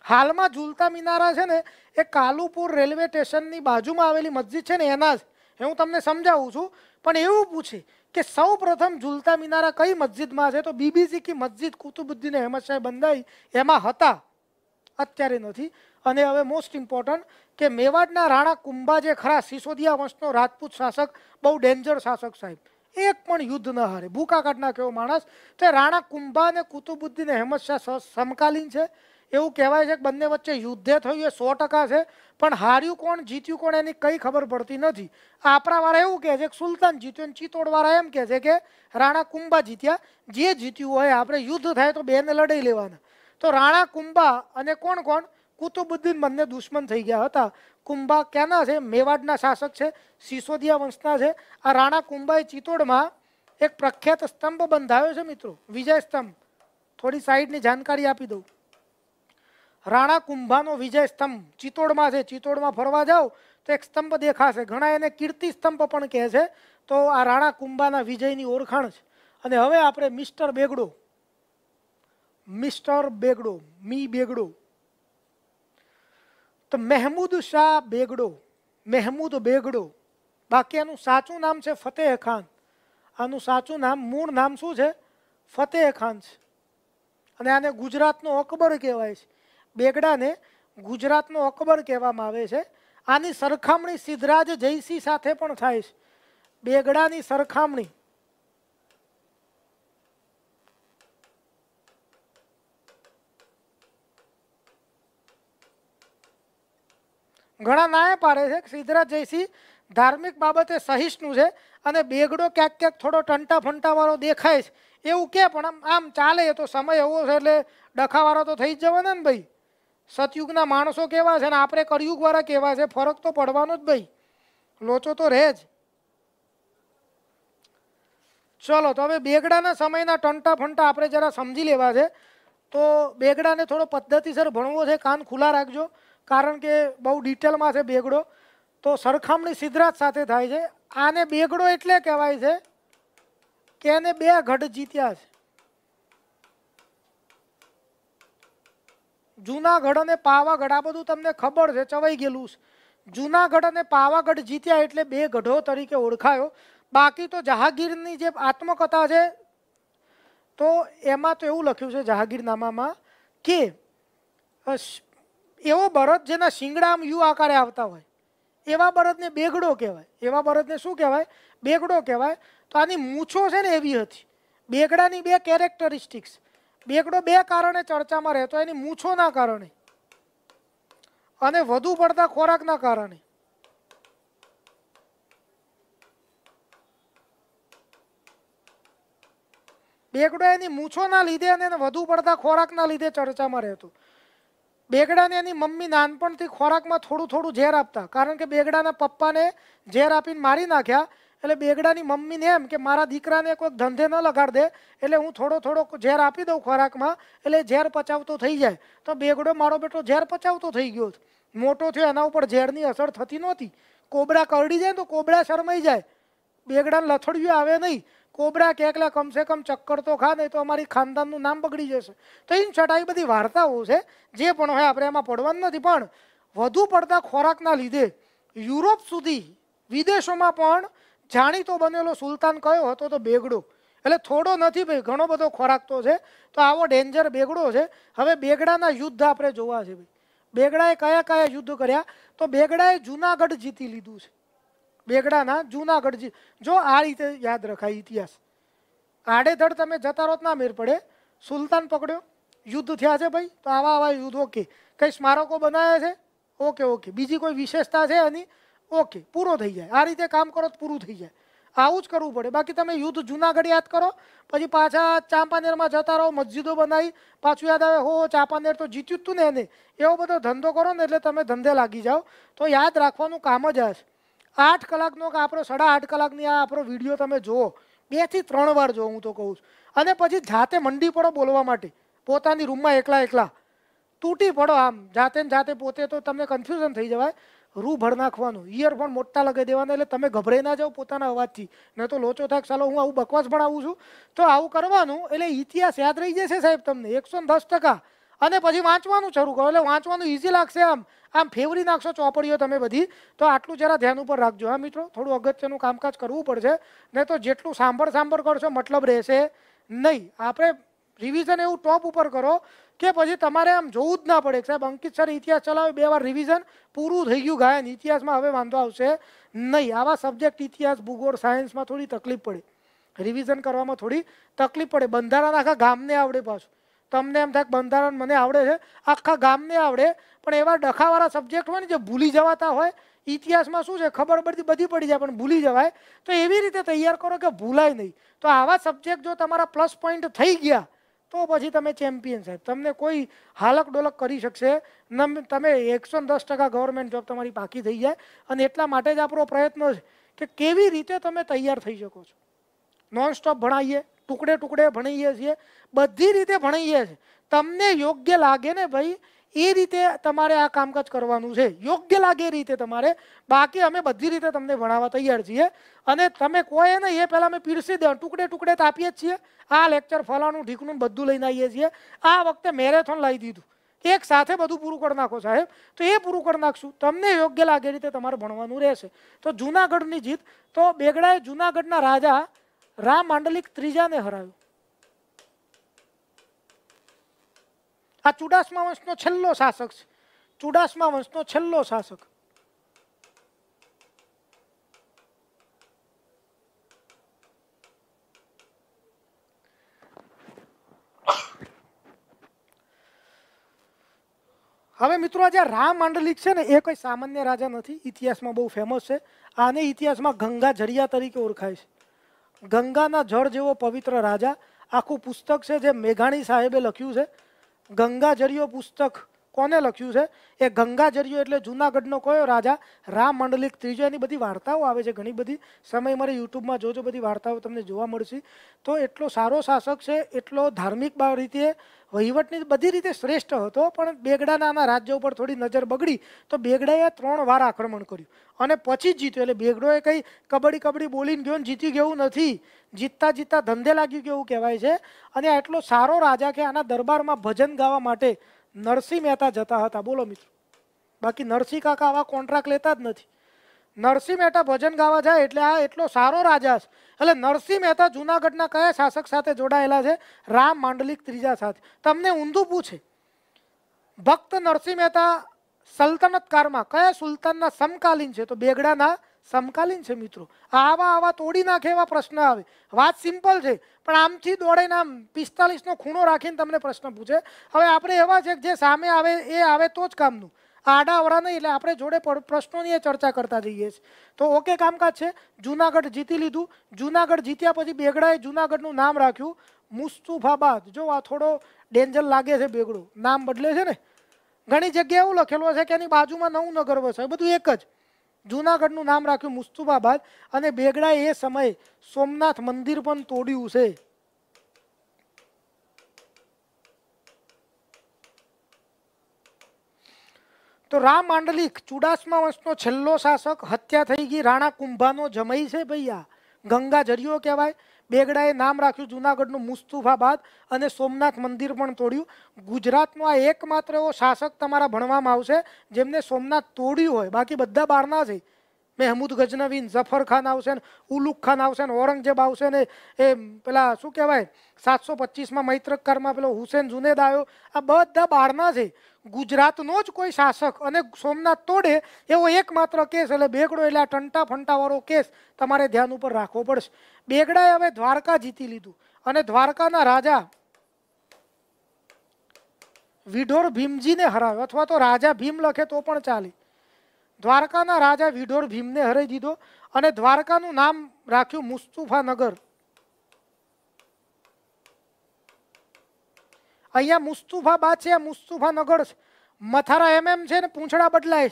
હાલમાં ઝુલતા મિનારા છે ને એ કાલુપુર રેલવે સ્ટેશનની બાજુમાં આવેલી મસ્જિદ છે ને એના જ એ હું તમને સમજાવું છું પણ એવું પૂછી કે સૌ પ્રથમ ઝૂલતા મિનારા કઈ મસ્જિદમાં છે તો બીબીસી કી મસ્જિદ કુતુબુદ્દીન અહેમદ સાહેબ બંધાઈ એમાં હતા અત્યારે નથી અને હવે મોસ્ટ ઇમ્પોર્ટન્ટ કે મેવાડના રાણા કુંભા જે ખરા સિસોદિયા વંશનો રાજપૂત શાસક બહુ ડેન્જર શાસક સાહેબ એક પણ યુદ્ધ ન હારે ભૂકા કાઢ નાખ્યો માણસ તે રાણા કુંભા અને કુતુબુદ્દીન અહેમદ શાહ સમકાલીન છે એવું કહેવાય છે કે બંને વચ્ચે યુદ્ધ થયું એ 100% છે પણ હાર્યું કોણ જીત્યું કોણ એની કઈ ખબર પડતી નથી આપારાવાળા એવું કહે છે કે સુલ્તાન જીત્યો અને ચીતોડવાળા એમ કહે છે કે રાણા કુંબા જીત્યા જે જીત્યું હોય આપણે યુદ્ધ થાય તો બંને લડાઈ લેવાના તો રાણા કુંબા અને કોણ કોણ કુતુબુદ્દીન બંને દુશ્મન થઈ ગયા હતા કુંબા કેના છે મેવાડના શાસક છે સિસોદિયા વંશના છે આ રાણા કુંબાએ ચીતોડમાં એક પ્રખ્યાત સ્તંભ બંધાવ્યો છે મિત્રો વિજય સ્તંભ થોડી સાઈડની જાણકારી આપી દઉં રાણા કુંભાનો વિજય સ્તંભ ચિત્તોડમાં છે ચિત્તોડમાં ફરવા જાઓ તો એક સ્તંભ દેખાશે ઘણા એને કીર્તિ સ્તંભ પણ કહે છે તો આ રાણા કુંભાના વિજયની ઓળખાણ છે અને હવે આપણે મિસ્ટર બેગડો મિસ્ટર બેગડો મી બેગડો તો મહેમૂદ શાહ બેગડો મહેમૂદ બેગડો બાકી આનું સાચું નામ છે ફતેહ ખાન આનું સાચું નામ મૂળ નામ શું છે ફતેહ ખાન છે અને આને ગુજરાતનો અકબર કહેવાય છે બેગડા ને ગુજરાત નો અકબર કહેવામાં આવે છે આની સરખામણી સિધરાજ જયસિંહ સાથે પણ થાય છે બેગડા ની સરખામણી ઘણા નાય પારે છે કે સિધરાજ જયસિંહ ધાર્મિક બાબતે સહિष्णु છે અને બેગડો ક્યાંક ક્યાંક થોડો ટંટા ફંટા વાળો દેખાય છે એવું કે પણ આમ આમ ચાલે તો સમય એવો છે એટલે ડખાવાળો તો થઈ જ જવાના ને ભાઈ સતયુગના માણસો કેવા છે ને આપણે કળિયુગવાળા કેવા છે ફરક તો પડવાનો જ ભાઈ લોચો તો રહે જ ચલો તો હવે બેગડાના સમયના ટંટા ફંટા આપણે જરા સમજી લેવા છે તો બેગડાને થોડો પદ્ધતિસર ભણવો છે કાન ખુલ્લા રાખજો કારણ કે બહુ ડિટેલમાં છે બેગડો તો સરખામણી સિદ્ધરાજ સાથે થાય છે આને બેગડો એટલે કહેવાય છે કે એને બે ઘટ જીત્યા છે જુનાગઢ અને પાવાગઢ નું તમને ખબર છે ચવાયેલું છે જુનાગઢ અને પાવાગઢ જીત્યા એટલે બે ગઢો તરીકે ઓળખાયો બાકી તો જાગીરની જે આત્મકથા છે તો એમાં તો એવું લખ્યું છે જાગીરનામામાં કે એવો ભરત જેના શિંગડામ યુ આકારે આવતા હોય એવા ભરતને બેગડો કહેવાય એવા ભરતને શું કહેવાય બેગડો કહેવાય તો આની મૂછો છે ને એવી હતી બેગડાની બે કેરેક્ટરિસ્ટિક્સ બેકડો બે કારણે ચર્ચામાં રહેતો એની મૂછો ના કારણે અને વધુ પડતા ખોરાક ના કારણે બેકડો એની મૂછો ના લીધે અને વધુ પડતા ખોરાક ના લીધે ચર્ચામાં રહેતો બેકડા ને એની મમ્મી નાનપણ થી ખોરાક માં થોડું થોડું ઝેર આપતા કારણ કે બેકડા ના પપ્પા ને ઝેર આપીને મારી નાખ્યા એ બેગડાની મમ્મીને એમ કે મારા દીકરાને કોઈ ધંધે ન લગાડ દે એટલે હું થોડો થોડો ઝેર આપી દઉં ખોરાકમાં એટલે ઝેર પચાવતો થઈ જાય તો બેગડો મારો બેટો ઝેર પચાવતો થઈ ગયો મોટો થઈ એના ઉપર ઝેરની અસર થતી નહોતી કોબ્રા કરડી જાય તો કોબ્રા શરમાઈ જાય બેગડાને લથડ્યું આવે નહીં કોબ્રા કેકલા કમસેકમ ચક્કર તો ખા ને તો અમારી خاندانનું નામ બગડી જશે તો ઇન શરત આ બધી વાર્તાઓ છે જે પણ હોય આપણે એમાં પડવાનું નથી પણ વધુ પડતા ખોરાકના લીધે યુરોપ સુધી વિદેશોમાં પણ છાણી તો બનેલો સુલ્તાન કયો હતો તો બેગડો એટલે થોડો નથી ભાઈ ઘણો બધો ખોરાકતો છે તો આવો ડેન્જર બેગડો છે હવે બેગડાના યુદ્ધ આપણે જોવા છે ભાઈ બેગડાએ કયા કયા યુદ્ધ કર્યા તો બેગડાએ જૂનાગઢ જીતી લીધું છે બેગડાના જૂનાગઢ જો આ રીતે યાદ રાખા ઇતિહાસ આડેધડ તમે જતારોત નામીર પડે સુલ્તાન પકડ્યો યુદ્ધ થ્યા છે ભાઈ તો આવા આવા યુદ્ધો કે કઈ સ્મારકો બનાયા છે ઓકે ઓકે બીજી કોઈ વિશેષતા છે અને ઓકે પૂરું થઈ જાય આ રીતે કામ કરો તો પૂરું થઈ જાય આઉજ કરવું પડે બાકી તમે યુદ્ધ જૂનાગઢ યાદ કરો પછી પાછા ચાંપાનેર માં જતા રહો મસ્જિદો બનાઈ પાછું યાદ આવે હો ચાંપાનેર તો જીત્યું હતું ને એને એવો બધો ધંધો કરો ને એટલે તમે ધંધે લાગી જાવ તો યાદ રાખવાનું કામ જ હશે 8 કલાક નો કે આપરો 8.5 કલાક ની આ આપરો વિડિયો તમે જોઓ બે થી ત્રણ વાર જો હું તો કહું અને પછી જાતે મંડી પડો બોલવા માટે પોતાની રૂમ માં એકલા એકલા ચૂટી પડો આમ જાતે ને જાતે પોતે તો તમને કન્ફ્યુઝન થઈ જવાય રૂ ભર નાખવાનું યર પણ મોટતા લગાવી દેવાના એટલે તમે ગભરાઈ ના જાવ પોતાના અવાજથી નહી તો લોચો થાક ચાલો હું આ બકવાસ ભણાવું છું તો આવું કરવાનું એટલે ઇતિહાસ યાદ રહી જશે સાહેબ તમને 110% અને પછી વાંચવાનું શરૂ કરો એટલે વાંચવાનું ઈઝી લાગશે આમ આમ ફેવરી નાખશો ચોપડીઓ તમે બધી તો આટલું જરા ધ્યાન ઉપર રાખજો હા મિત્રો થોડું અગત્યનું કામકાજ કરવું પડશે નહી તો જેટલું સાંભળ સાંભળ કરશો મતલબ રહેશે નહીં આપણે રિવિઝન એ ઊ ટોપ ઉપર કરો કે પછી તમારે આમ જોવું જ ના પડે સાહેબ અંકિત સર ઇતિહાસ ચલાવે બે વાર રિવિઝન પૂરો થઈ ગયો ગાયન ઇતિહાસમાં હવે માંડું આવશે નહીં આવા સબ્જેક્ટ ઇતિહાસ ભૂગોળ સાયન્સમાં થોડી તકલીફ પડે રિવિઝન કરવામાં થોડી તકલીફ પડે બંધારા નાખા ગામને આવડે પાછો તમને એમ થાય કે બંધારા મને આવડે છે આખા ગામને આવડે પણ એવા ડખાવારા સબ્જેક્ટ હોય ને જે ભૂલી જવાતા હોય ઇતિહાસમાં શું છે ખબર બરતી બધી પડી જાય પણ ભૂલી જવાય તો એવી રીતે તૈયાર કરો કે ભૂલાઈ નઈ તો આવા સબ્જેક્ટ જો તમારો પ્લસ પોઈન્ટ થઈ ગયા તો પછી તમે ચેમ્પિયન સાહેબ તમને કોઈ હાલક ડોલક કરી શકશે તમે એકસો દસ ટકા ગવર્મેન્ટ જોબ તમારી બાકી થઈ જાય અને એટલા માટે જ આપણો પ્રયત્ન છે કે કેવી રીતે તમે તૈયાર થઈ શકો છો નોનસ્ટોપ ભણાવીએ ટુકડે ટુકડે ભણાવીએ છીએ બધી રીતે ભણાવીએ છીએ તમને યોગ્ય લાગે ને ભાઈ એ રીતે તમારે આ કામકાજ કરવાનું છે યોગ્ય લાગે એ રીતે તમારે બાકી અમે બધી રીતે તમને વણવા તૈયાર જીએ અને તમે કોઈને એ પેલા મે પીરસી દેણ ટુકડે ટુકડે આપી જ છે આ લેક્ચર ફલાનું ઢિકનું બધું લઈ નાઈએ છે આ વખતે મેરેથોન લઈ દીધું કે એકસાથે બધું પૂરો કર નાખો સાહેબ તો એ પૂરો કર નાખશું તમને યોગ્ય લાગે એ રીતે તમારે બનાવવાનું રહેશે તો જૂનાગઢની જીત તો બેગડાએ જૂનાગઢના રાજા રામાંડલિક ત્રીજાને હરાવ્યો ચુડાસમા વંશનો છઠ્ઠો શાસક છે ચુડાસમા વંશનો છઠ્ઠો શાસક હવે મિત્રો આ જે રામ માંડલિક છે ને એ કોઈ સામાન્ય રાજા નથી ઇતિહાસમાં બહુ ફેમસ છે આને ઇતિહાસમાં ગંગા જળિયા તરીકે ઓળખાય છે ગંગાના જળ જેવો પવિત્ર રાજા આખો પુસ્તક છે જે મેઘાણી સાહેબે લખ્યું છે गंगा जरियो पुस्तक कोने લખ્યું છે એ ગંગા જरियो એટલે જૂનાગઢનો કયો રાજા રામ મંડલિક ત્રીજો એની બધી વાર્તાઓ આવે છે ઘણી બધી સમય મારી YouTube માં જોજો બધી વાર્તાઓ તમને જોવા મળશે તો એટલો સારો શાસક છે એટલો ધાર્મિક બાર રીતે વહીવટની બધી રીતે શ્રેષ્ઠ હતો પણ બેગડાના આમાં રાજ જો પર થોડી નજર બગડી તો બેગડાએ ત્રણ વાર આક્રમણ કર્યું અને પછી જીતી લે બેગડો એ કઈ કબડી કબડી બોલીને ગયો ને જીતી ગયો નથી જીતતા જીતતા ધંધે લાગી ગયો એવું કહેવાય છે અને આટલો સારો રાજા કે આના દરબારમાં ભજન ગાવા માટે નરસિંહ મહેતા જતા હતા બોલો મિત્રો બાકી નરસિંહ કાકા આવા કોન્ટ્રાક્ટ લેતા જ નથી નરસિંહ મહેતા ભજન ગાવા જાય એટલે આ એટલો સારો રાજા છે એટલે નરસિંહ મહેતા જૂનાગઢના કયા શાસક સાથે જોડાયેલા છે રામ માંડલિક ત્રીજા સાથે તમને ઊંધું પૂછે ભક્ત નરસિંહ મહેતા સલ્તનતકારમાં કયા સુલતાનના સમકાલીન છે તો બેગડાના સમકાલીન છે મિત્રો આવા આવા તોડી નાખે એવા પ્રશ્ન આવે વાત સિમ્પલ છે પણ આમથી દોડેને આમ પિસ્તાલીસનો ખૂણો રાખીને તમને પ્રશ્ન પૂછે હવે આપણે એવા છે જે સામે આવે એ આવે તો જ કામનું આડા અવરા નહિ લે આપણે જોડે પ્રશ્નોની એ ચર્ચા કરતા જઈએ તો ઓકે કામકાજ છે જૂનાગઢ જીતી લીધું જૂનાગઢ જીત્યા પછી બેગડાએ જૂનાગઢ નું નામ રાખ્યું મુસ્તુબાબાદ જો આ થોડો ડેન્જર લાગે છે બેગડો નામ બદલ્યું છે ને ઘણી જગ્યાએ એવું લખેલું છે કેની બાજુમાં નવ નગર વસે બધું એક જ જૂનાગઢ નું નામ રાખ્યું મુસ્તુબાબાદ અને બેગડાએ એ સમયે સોમનાથ મંદિર પણ તોડ્યું છે તો રામ માંડલિક ચુડાસમા વંશનો છેલ્લો શાસક હત્યા થઈ ગઈ રાણા કુંભાનો જમઈ છે ભૈયા ગંગા જરિયો કહેવાય બેગડાએ નામ રાખ્યું જુનાગઢનું મુસ્તુફાબાદ અને સોમનાથ મંદિર પણ તોડ્યું ગુજરાતનો આ એકમાત્ર એવો શાસક તમારા ભણવામાં આવશે જેમને સોમનાથ તોડ્યું હોય બાકી બધા બહારના છે મહેમૂદ ગજનવી ઝફરખાન ખાન આવશે ને ઉલુક આવશે ને ઔરંગઝેબ આવશે ને એ પેલા શું કહેવાય સાતસો પચીસમાં મૈત્રકારમાં પેલો હુસેન જુનેદ આવ્યો આ બધા બહારના છે ગુજરાતનો જ કોઈ શાસક અને સોમનાથ તોડે એવો એકમાત્ર કેસ એટલે બેગડો એટલે આ ટંટા ફંટાવાળો કેસ તમારે ધ્યાન ઉપર રાખવો પડશે બેગડાએ હવે દ્વારકા જીતી લીધું અને દ્વારકાના રાજા વિઢોર ભીમજીને હરાવ્યો અથવા તો રાજા ભીમ લખે તો પણ ચાલે દ્વારકાના રાજા વિઢોર ભીમને હરાવી દીધો અને દ્વારકાનું નામ રાખ્યું મુસ્તુફાનગર અહીંયા મુસ્તુફાબાદ છે મુસ્તુફાનગર મથારા એમ એમ છે ને પૂંછડા બદલાય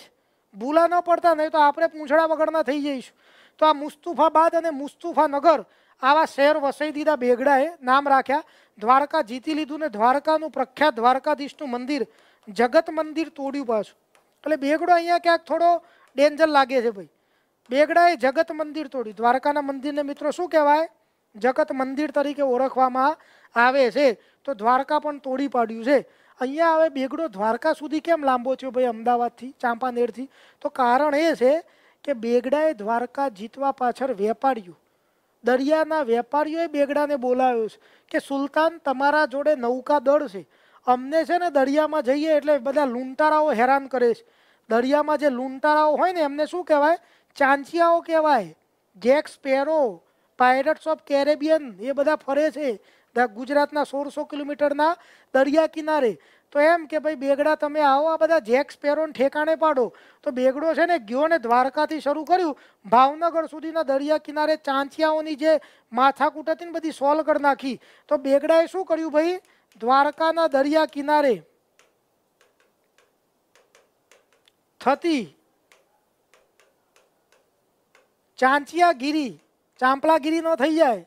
ભૂલા ન પડતા નહી તો આપરે પૂંછડા વગડ ના થઈ જઈશ તો આ મુસ્તુફાબાદ અને મુસ્તુફાનગર આવા શહેર વસાઈ દીધા બેગડાએ નામ રાખ્યા દ્વારકા જીતી લીધું ને દ્વારકાનું પ્રખ્યાત દ્વારકાધીશનું મંદિર જગત મંદિર તોડી ઉપાછ એટલે બેગડો અહીંયા કેક થોડો ડેન્જર લાગે છે ભાઈ બેગડાએ જગત મંદિર તોડી દ્વારકાના મંદિરને મિત્રો શું કહેવાય જગત મંદિર તરીકે ઓળખવામાં આવે છે તો દ્વારકા પણ તોડી પાડ્યું છે અહીંયા આવે બેગડો દ્વારકા સુધી કેમ લાંબો છે ભાઈ અમદાવાદ થી ચાંપાનેર થી તો કારણ એ છે કે બેગડાએ દ્વારકા જીતવા પાછળ વેપારીયું દરિયાના વેપારીઓ એ બેગડાને બોલાવ્યો છે કે સુल्तान તમારા જોડે નૌકા દળ છે અમને છે ને દરિયામાં જઈએ એટલે બધા લુંટરાઓ હેરામ કરે છે દરિયામાં જે લુંટરાઓ હોય ને એમને શું કહેવાય ચાંચિયાઓ કહેવાય Jack Sparrow pirates of Caribbean એ બધા ફરે છે ગા ગુજરાતના 160 કિલોમીટરના દરિયા કિનારે તો એમ કે ભાઈ બેગડા તમે આવો આ બધા જેક્સ પેરોન ઠેકાણે પાડો તો બેગડો છેને ગયો ને દ્વારકાથી શરૂ કર્યું ભાવનગર સુધીના દરિયા કિનારે ચાંચિયાઓની જે માઠાકુટ હતી બધી સોલકડ નાખી તો બેગડાએ શું કર્યું ભાઈ દ્વારકાના દરિયા કિનારે થતી ચાંચિયાगिरी ચાંપલાગિરી નો થઈ જાય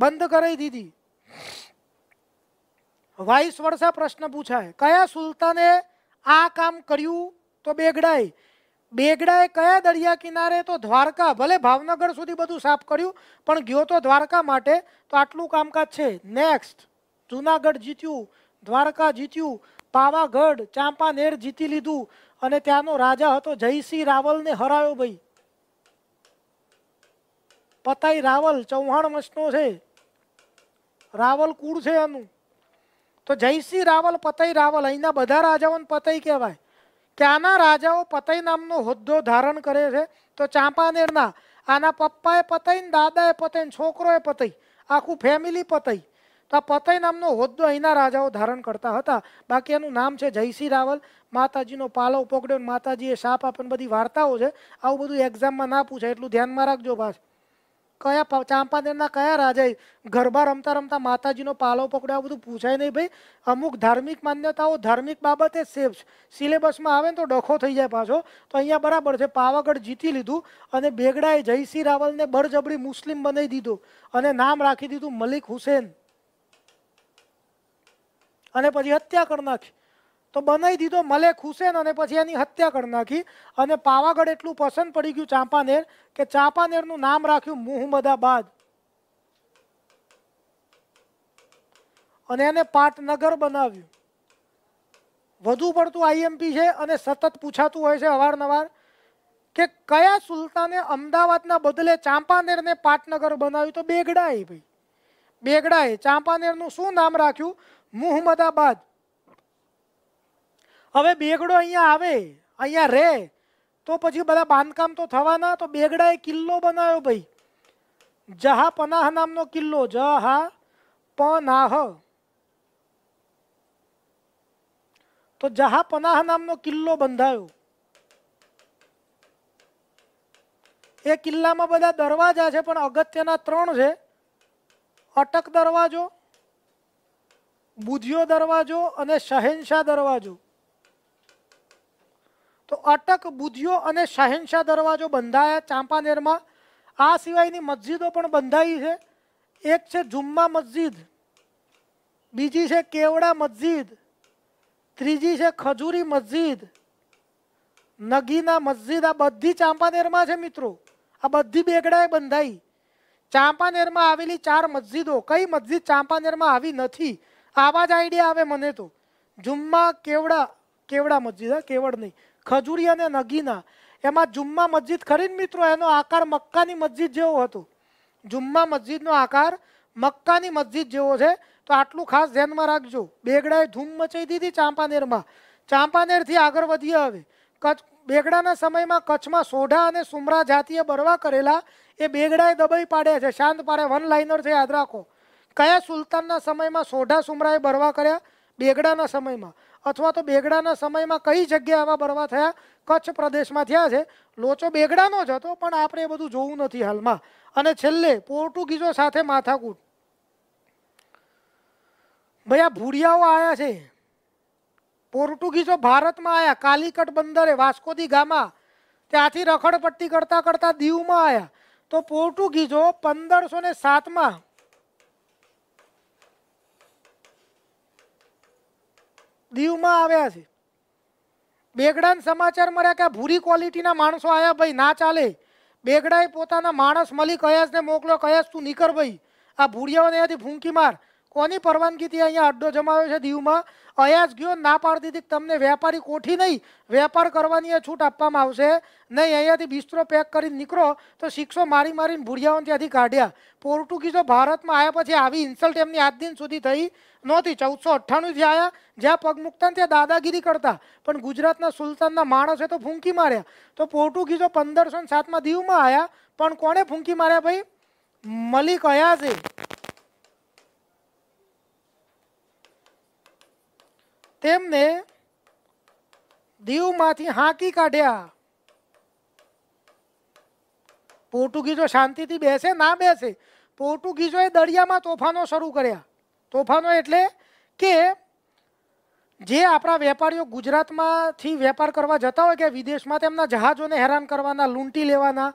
બંધ કરી દીધી 29 વર્ષા પ્રશ્ન પૂછાય કયા સુલતાને આ કામ કર્યું તો બેગડાય બેગડાય કયા دریا કિનારે તો દ્વારકા ભલે ભાવનગર સુધી બધું સાફ કર્યું પણ ગયો તો દ્વારકા માટે તો આટલું કામકાજ છે નેક્સ્ટ જૂનાગઢ જીત્યું દ્વારકા જીત્યું પાવાગઢ ચાંપાનેર જીતી લીધું અને ત્યાંનો રાજા હતો જયસી રાવળને હરાયો ભઈ પતઈ રાવળ ચૌહાણ વંશનો છે રાવલ કુળ છે એનું તો જયસિંહ રાવલ પતઈ રાવલ અહીંના બધા રાજાઓને પતઈ કહેવાય કે આના રાજાઓ પતઈ નામનો હોદ્દો ધારણ કરે છે તો ચાંપાનેરના આના પપ્પાએ પતઈ ને દાદાએ પતઈ છોકરોએ પતઈ આખું ફેમિલી પતઈ તો આ પતઈ નામનો હોદ્દો અહીંના રાજાઓ ધારણ કરતા હતા બાકી એનું નામ છે જયસિંહ રાવલ માતાજીનો પાલો પકડ્યો માતાજીએ શાપ આપીને બધી વાર્તાઓ છે આવું બધું એક્ઝામમાં ના પૂછાય એટલું ધ્યાનમાં રાખજો પાછું કોયા પા પા જંપા ને કયા રાજે ઘરવાર આમતર આમતા માતાજી નો પાળો પકડ્યો આ બધું પૂછાય નઈ ભઈ અમુક ધાર્મિક માન્યતાઓ ધાર્મિક બાબતે સિલેબસ માં આવે તો ડોખો થઈ જાય પાછો તો અહીંયા બરાબર છે પાવાગઢ જીતી લીધું અને બેગડા એ જયસી રાવળ ને બળજબરી મુસ્લિમ બનાવી દીધો અને નામ રાખી દીધું મલિક હુસૈન અને પછી હત્યા કરનાક તો બનાવી દીધો મલેક હુસેન અને પછી એની હત્યા કરી નાખી અને પાવાગઢ એટલું પસંદ પડી ગયું ચાંપાનેર કે ચાંપાનેરનું નામ રાખ્યું મુહમ્મદાબાદ અને એને પાટનગર બનાવ્યું વધુ પડતું આઈએમપી છે અને સતત પૂછાતું હોય છે અવારનવાર કે કયા સુલતાને અમદાવાદના બદલે ચાંપાનેરને પાટનગર બનાવ્યું તો બેગડાએ ભાઈ બેગડાએ ચાંપાનેરનું શું નામ રાખ્યું મુહમ્મદાબાદ હવે બેગડો અહીંયા આવે અહીંયા રહે તો પછી બધા બાંધકામ તો થવાના તો બેગડાએ કિલ્લો બનાવ્યો ભાઈ જહા પનાહ નામનો કિલ્લો જહા પનાહ તો જહા પનાહ નામનો કિલ્લો બંધાયો એ કિલ્લામાં બધા દરવાજા છે પણ અગત્યના ત્રણ છે અટક દરવાજો બુધિયો દરવાજો અને શહેનશાહ દરવાજો તો ઓટક બુધિયો અને શાહંશા દરવાજો બંધાયા ચાંપાનેર માં આ સિવાય ની મસ્જિદો પણ બંધાઈ છે એક છે ઝુમ્મા મસ્જિદ બીજી છે કેવડા મસ્જિદ ત્રીજી છે ખજૂરી મસ્જિદ નગીના મસ્જિદ આ બધી ચાંપાનેર માં છે મિત્રો આ બધી બેગડાય બંધાઈ ચાંપાનેર માં આવેલી ચાર મસ્જિદો કઈ મસ્જિદ ચાંપાનેર માં આવી નથી આવાજ આઈડિયા આવે મને તો ઝુમ્મા કેવડા કેવડા મસ્જિદ છે કેવડ નહીં ખજૂરી અને નગીના એમાં જુમ્મા મસ્જિદ ખરી મિત્રો એનો આકાર મક્કાની મસ્જિદ જેવો હતો જુમ્મા મસ્જિદનો આકાર મક્કાની મસ્જિદ જેવો છે તો આટલું ખાસ ધ્યાનમાં રાખજો બેગડાએ ધૂમ મચાઈ દીધી ચાંપાનેરમાં ચાંપાનેરથી આગળ વધીએ હવે કચ્છ બેગડાના સમયમાં કચ્છમાં સોઢા અને સુમરા જાતિએ બરવા કરેલા એ બેગડાએ દબાઈ પાડ્યા છે શાંત પાડે વન લાઇનર છે યાદ રાખો કયા સુલતાનના સમયમાં સોઢા સુમરાએ બરવા કર્યા બેગડાના સમયમાં અથવા તો બેગડાના સમયમાં ઘણી જગ્યાએ આવા બરવા થયા કચ્છ પ્રદેશમાં થયા છે લોચો બેગડાનો જો તો પણ આપણે બધું જોવું નથી હાલમાં અને છેલ્લે પોર્ટુગીઝો સાથે માથાકૂટ ભયા ભુરિયાઓ આયા છે પોર્ટુગીઝો ભારતમાં આયા કાલીકોટ બંદરે વાસ્કોડી ગામા ત્યાંથી રખડપટ્ટી કરતા કરતા દિવમાં આયા તો પોર્ટુગીઝો 1507 માં દીવમાં આયા છે બેગડાન સમાચાર મળ્યા કે ભૂરી ક્વોલિટીના માણસો આયા ભાઈ ના ચાલે બેગડાય પોતાના માલિક કયાસને મોકળો કયાસ તું નીકળ ભઈ આ ભૂરિયાઓને અહીંયાથી ફૂંકી માર કોની પરવા ન કેતી અહીંયા અડદો જમાયો છે દીવમાં અયાજ ગ્યો ના પાડ દીધી કે તમણે વેપારી કોઠી નહીં વેપાર કરવાની એ છૂટ આપવામાં આવશે નહીં અહીંયાથી બિસ્તરો પેક કરીને નીકળો તો શિક્ષો મારી મારીને ભૂડિયાઓને આધી કાઢ્યા પોર્ટુગીઝો ભારતમાં આયા પછી આવી ઇન્સલ્ટ એમની આદિન સુધી થઈ નોતી 1498 થી આયા જે પગ મુક્તન તે દાદાગીરી કરતા પણ ગુજરાતના સુલ્તાનના માણસોએ તો ફૂંકી માર્યા તો પોર્ટુગીઝો 1507 માં દીવમાં આયા પણ કોણે ફૂંકી માર્યા ભાઈ મલિક આયા છે એમણે દ્યુમાંથી હાકી કાઢ્યા પોર્ટુગીઝો શાંતિથી બેસે ના બેસે પોર્ટુગીઝોએ દરિયામાં તોફાનો શરૂ કર્યા તોફાનો એટલે કે જે આપરા વેપારીઓ ગુજરાતમાંથી વેપાર કરવા જતા હોય કે વિદેશમાં તેમના જહાજોને હેરાન કરવાના લૂંટી લેવાના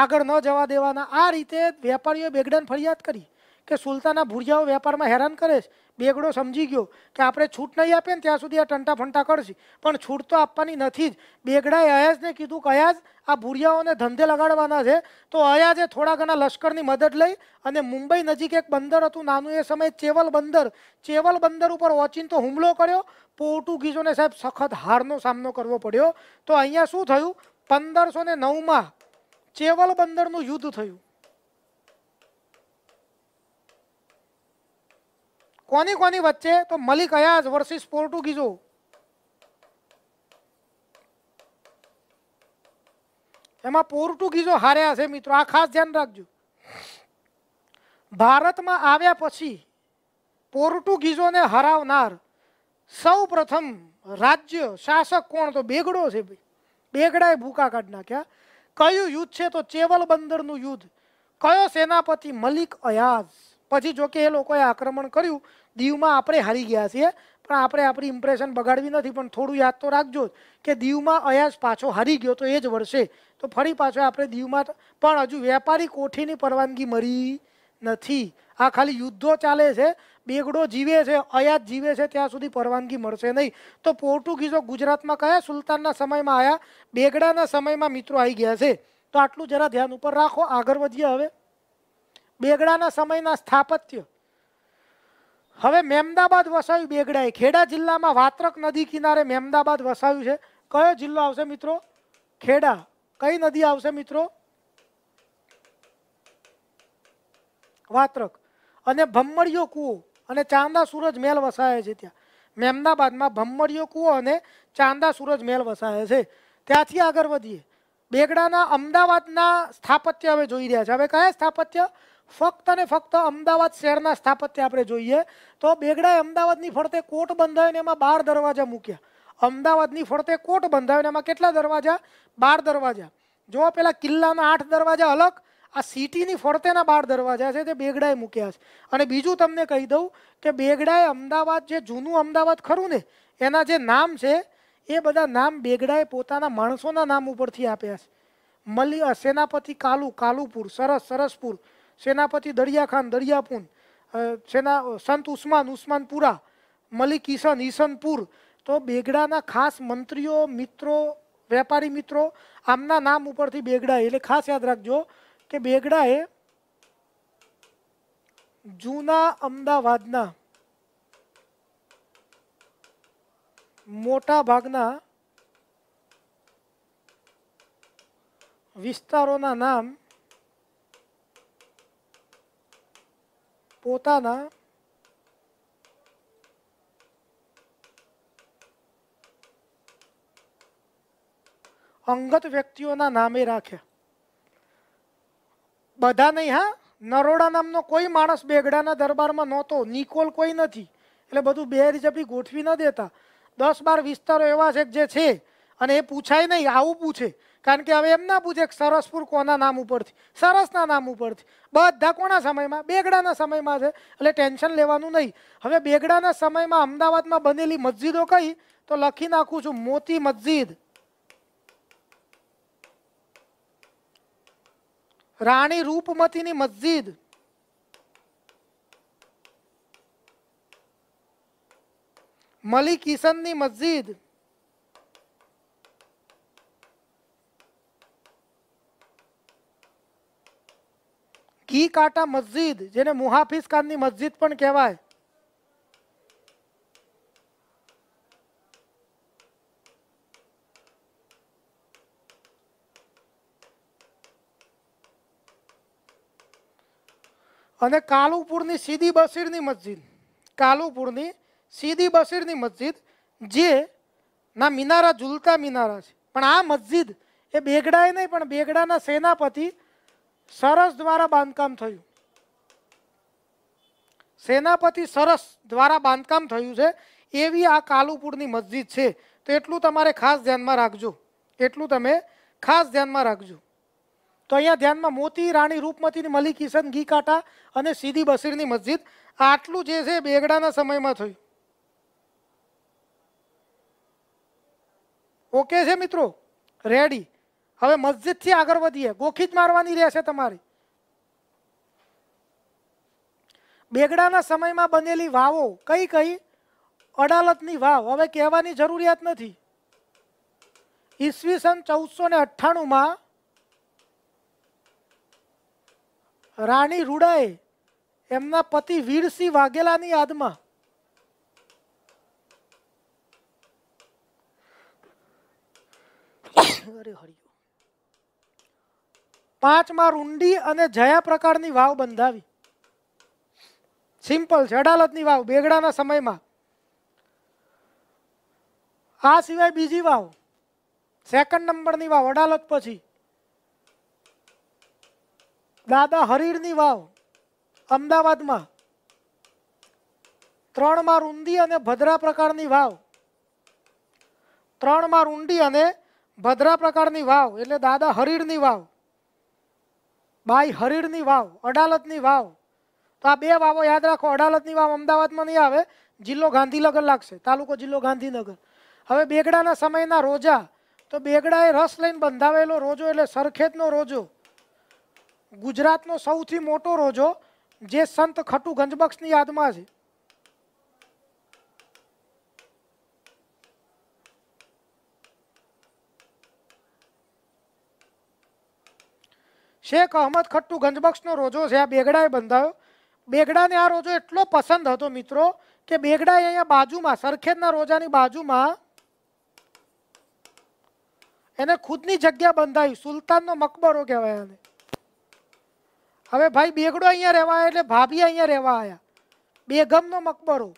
આગળ ન જવા દેવાના આ રીતે વેપારીઓ બેગડાન ફરિયાદ કરી કે સુлтаના ભુરિયાઓ વેપારમાં હેરાન કરેસ બેગડો સમજી ગયો કે આપણે છૂટ નહીં આપ્યા ને ત્યાં સુધી આ ટંટા ભંટા કરશે પણ છૂટ તો આપવાની નથી બેગડાએ આયા જ ને કીધું કયાજ આ ભુરિયાઓને ધંધે લગાડવાના છે તો આયા જે થોડા ઘણા લશ્કરની મદદ લઈ અને મુંબઈ નજીક એક બંદર હતું નાનું એ સમયે ચેવલ બંદર ચેવલ બંદર ઉપર વાચીન તો હુમલો કર્યો પોર્ટુગીઝોને સાહેબ સખત હારનો સામનો કરવો પડ્યો તો અહિયાં શું થયું 1509 માં ચેવલ બંદરનું યુદ્ધ થયું કોની કોની વચ્ચે તો મલિક અયાઝ વર્સિસ પોર્ટુગીઝો એમાં પોર્ટુગીઝો હાર્યા છે મિત્રો આ ખાસ ધ્યાન રાખજો ભારતમાં આવ્યા પછી પોર્ટુગીઝોને હરાવનાર સૌપ્રથમ રાજ્ય શાસક કોણ તો બેગડો છે ભાઈ બેગડાય ભૂકા કાઢના きゃ કયો યુદ્ધ છે તો ચેવલબંદરનું યુદ્ધ કયો સેનાપતિ મલિક અયાઝ પછી જો કે એ લોકોએ આક્રમણ કર્યું દિવમાં આપણે હારી ગયા છે પણ આપણે આપણી ઇમ્પ્રેશન બગાડવી નથી પણ થોડું યાદ તો રાખજો કે દિવમાં અયાજ પાછો હારી ગયો તો એ જ વર્ષે તો ફરી પાછો આપણે દિવમાં પણ હજુ વેપારી કોઠીની પરવાનગી મળી નથી આ ખાલી યુદ્ધો ચાલે છે બેગડો જીવે છે અયાજ જીવે છે ત્યાં સુધી પરવાનગી મળશે નહીં તો પોર્ટુગીઝો ગુજરાતમાં કયા સુલ્તાનના સમયમાં આયા બેગડાના સમયમાં મિત્રો આવી ગયા છે તો આટલું જરા ધ્યાન ઉપર રાખો આગરવધીએ આવે બેગડાના સમયના સ્થાપત્ય હવે મેમદાબાદ વસાય બેગડાય ખેડા જિલ્લામાં વાત્રક નદી કિનારે મેમદાબાદ વસાયું છે કયો જિલ્લો આવશે મિત્રો ખેડા કઈ નદી આવશે મિત્રો વાત્રક અને ભમળિયો કૂવો અને ચાંદા સૂરજ મેલ વસાય છે ત્યાં મેમદાબાદમાં ભમળિયો કૂવો અને ચાંદા સૂરજ મેલ વસાય છે ત્યાંથી આગળ વધીએ બેગડાના અમદાવાદના સ્થાપત્ય હવે જોઈ રહ્યા છે હવે કયા સ્થાપત્ય ફક્ત ને ફક્ત અમદાવાદ શહેરના સ્થાપત્ય આપણે જોઈએ તો બેગડાય અમદાવાદની ફરતે કોટ બંધાય ને એમાં 12 દરવાજા મુક્યા અમદાવાદની ફરતે કોટ બંધાય ને એમાં કેટલા દરવાજા 12 દરવાજા જોઓ પેલા કિલ્લામાં 8 દરવાજા અલગ આ સિટીની ફરતેના 12 દરવાજા છે તે બેગડાય મુક્યા છે અને બીજું તમને કહી દઉં કે બેગડાય અમદાવાદ જે જૂનું અમદાવાદ ખરું ને એના જે નામ છે એ બધા નામ બેગડાય પોતાના માણસોના નામ ઉપરથી આપ્યા છે મલ્લી અને સેનાપતિ કાલુ કાલુપુર સરસ સરસપુર સેનાપતિ દરિયા ખાન દરિયાપુન સેના સંત ઉસ્માન ઉસ્માનપુરા મલિક ઈસન ઈસનપુર તો બેગડાના ખાસ મંત્રીઓ મિત્રો વેપારી મિત્રો આમના નામ ઉપરથી બેગડા એટલે ખાસ યાદ રાખજો કે બેગડાએ જૂના અમદાવાદના મોટા ભાગના વિસ્તારોના નામ પોતાના અંગત વ્યક્તિઓના નામે રાખ્યા બધા નહીં હા નરોડા નામનો કોઈ માણસ બેગડાના દરબારમાં નહોતો નિકોલ કોઈ નથી એટલે બધું બે રીઝપી ગોઠવી ન દેતા દસ બાર વિસ્તારો એવા છે જે છે અને એ પૂછાય નહીં આવું પૂછે કારણ કે હવે એમ ના પૂછે કે સરસ્પુર કોના નામ ઉપરથી સરસ્ના નામ ઉપરથી બધા કોના સમયમાં બેગડાના સમયમાં છે એટલે ટેન્શન લેવાનું નહીં હવે બેગડાના સમયમાં અમદાવાદમાં બનેલી મસ્જિદો કઈ તો લખી નાખું છું મોતી મસ્જિદ રાણી રૂપમતીની મસ્જિદ મલી કિસનની મસ્જિદ કી કાટા મસ્જિદ જેને મુહાફિઝ ખાનની મસ્જિદ પણ કહેવાય અને કાલુપુરની સીધી બસીરની મસ્જિદ કાલુપુરની સીધી બસીરની મસ્જિદ જે ના મિનારા ઝૂલતા મિનારા છે પણ આ મસ્જિદ એ બેગડાએ નહીં પણ બેગડાના સેનાપતિ સરસ દ્વારા બાંધકામ થયું સેનાપતિ સરસ દ્વારા બાંધકામ થયું છે એવી આ કાલુપુરની મસ્જિદ છે તો એટલું તમારે ખાસ ધ્યાનમાં રાખજો એટલું તમે ખાસ ધ્યાનમાં રાખજો તો અહીંયા ધ્યાનમાં મોતી રાણી રૂપમતીની મલી કિશન ઘી કાંટા અને સીધી બસીરની મસ્જિદ આટલું જે છે બેગડાના સમયમાં થયું ઓકે છે મિત્રો રેડી હવે મસ્જિદ થી આગળ વધીએ ગોખિત મારવાની રહેશે તમારી બેગડાના સમયમાં બનેલી વાવો કઈ કઈ અદાલતની વાહ હવે કહેવાની જરૂરત નથી ઈસવીસન 1498 માં રાણી રૂડે એમના પતિ વીરસી વાગેલાની આદમાં ઘરે હરી પાંચમાં રૂંડી અને જયા પ્રકારની વાવ બંધાવી સિમ્પલ છે અડાલતની વાવ બેગડાના સમયમાં આ સિવાય બીજી વાવ સેકન્ડ નંબરની વાવ અડાલત પછી દાદા હરીરની વાવ અમદાવાદમાં ત્રણમાં રૂંડી અને ભદ્રા પ્રકારની વાવ ત્રણમાં રૂંડી અને ભદ્રા પ્રકારની વાવ એટલે દાદા હરીરની વાવ ભાઈ હરિળની વાવ અડાલતની વાવ તો આ બે વાવો યાદ રાખો અડાલતની વાવ અમદાવાદમાં નહી આવે જિલ્લો ગાંધીનગર લખશે તાલુકો જિલ્લો ગાંધીનગર હવે બેગડાના સમયના રોજો તો બેગડાએ રસ લઈને બંધાવેલો રોજો એટલે સરખેતનો રોજો ગુજરાતનો સૌથી મોટો રોજો જે સંત ખટુ ગંજબક્ષની યાદમાં છે તેક અહમદ ખટ્ટુ ગંજબક્ષનો રોજો છે આ બેગડાએ બંધાય બેગડાને આ રોજો એટલો પસંદ હતો મિત્રો કે બેગડાએ આયા बाजूમાં સરખેdna રોજાની बाजूમાં એને ખુદની જગ્યા બંધાઈ સુल्तानનો મકબરો કહેવાય આને હવે ભાઈ બેગડો અહીંયા રેવા આયા એટલે ભાભીયા અહીંયા રેવા આયા બે ગમનો મકબરો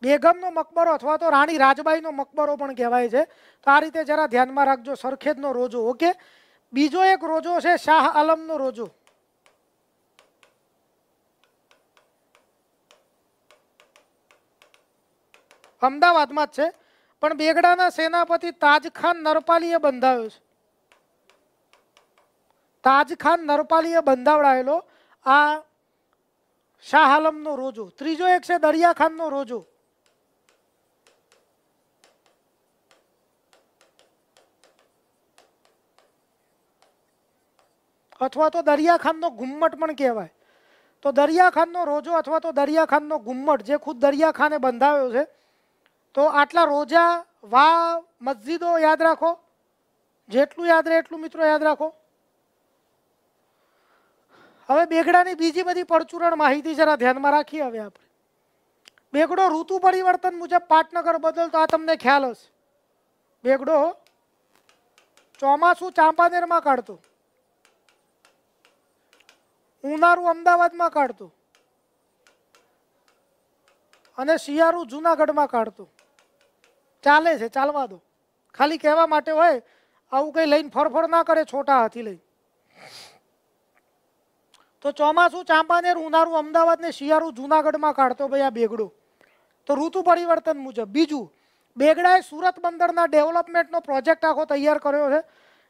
બેગમનો મકબરો અથવા તો રાણી રાજબાઈનો મકબરો પણ કહેવાય છે તો આ રીતે જરા ધ્યાનમાં રાખજો સરખેજનો રોજો ઓકે બીજો એક રોજો છે શાહ આલમનો રોજો અમદાવાદમાં જ છે પણ બેગડાના સેનાપતિ તાજખાન નરપાલીએ બંધાવ્યો છે તાજખાન નરપાલીએ બંધાવડાયેલો આ શાહ આલમનો રોજો ત્રીજો એક છે દરિયાખાનનો રોજો અથવા તો દરિયાખાનનો ગુમ્મટ પણ કહેવાય તો દરિયાખાનનો રોજો અથવા તો દરિયાખાનનો ગુમ્મટ જે ખુદ દરિયાખાને બંધાવ્યો છે તો આટલા રોજા વા મસ્જિદો યાદ રાખો જેટલું યાદ રહે એટલું મિત્રો યાદ રાખો હવે બેગડાની બીજી બધી પરચુરણ માહિતી जरा ધ્યાન માં રાખી હવે આપણે બેગડો ઋતુ પરિવર્તન મુજે પાટનગર બદલતો આ તમને ખ્યાલ હશે બેગડો ચોમાસુ ચાંપાનેરમાં કાઢતો ઉનારુ અમદાવાદમાં કાઢતો અને સિહારુ જૂનાગઢમાં કાઢતો ચાલે છે ચાલવા દો ખાલી કહેવા માટે હોય આઉ કઈ લઈને ફરફડ ના કરે છોટા હાથી લઈ તો ચોમાં શું ચાંપાને રુંનારુ અમદાવાદ ને સિહારુ જૂનાગઢમાં કાઢતો ભઈ આ બેગડો તો ઋતુ પરિવર્તન મુજે બીજું બેગડાએ સુરત બંદરના ડેવલપમેન્ટનો પ્રોજેક્ટ આખો તૈયાર કર્યો છે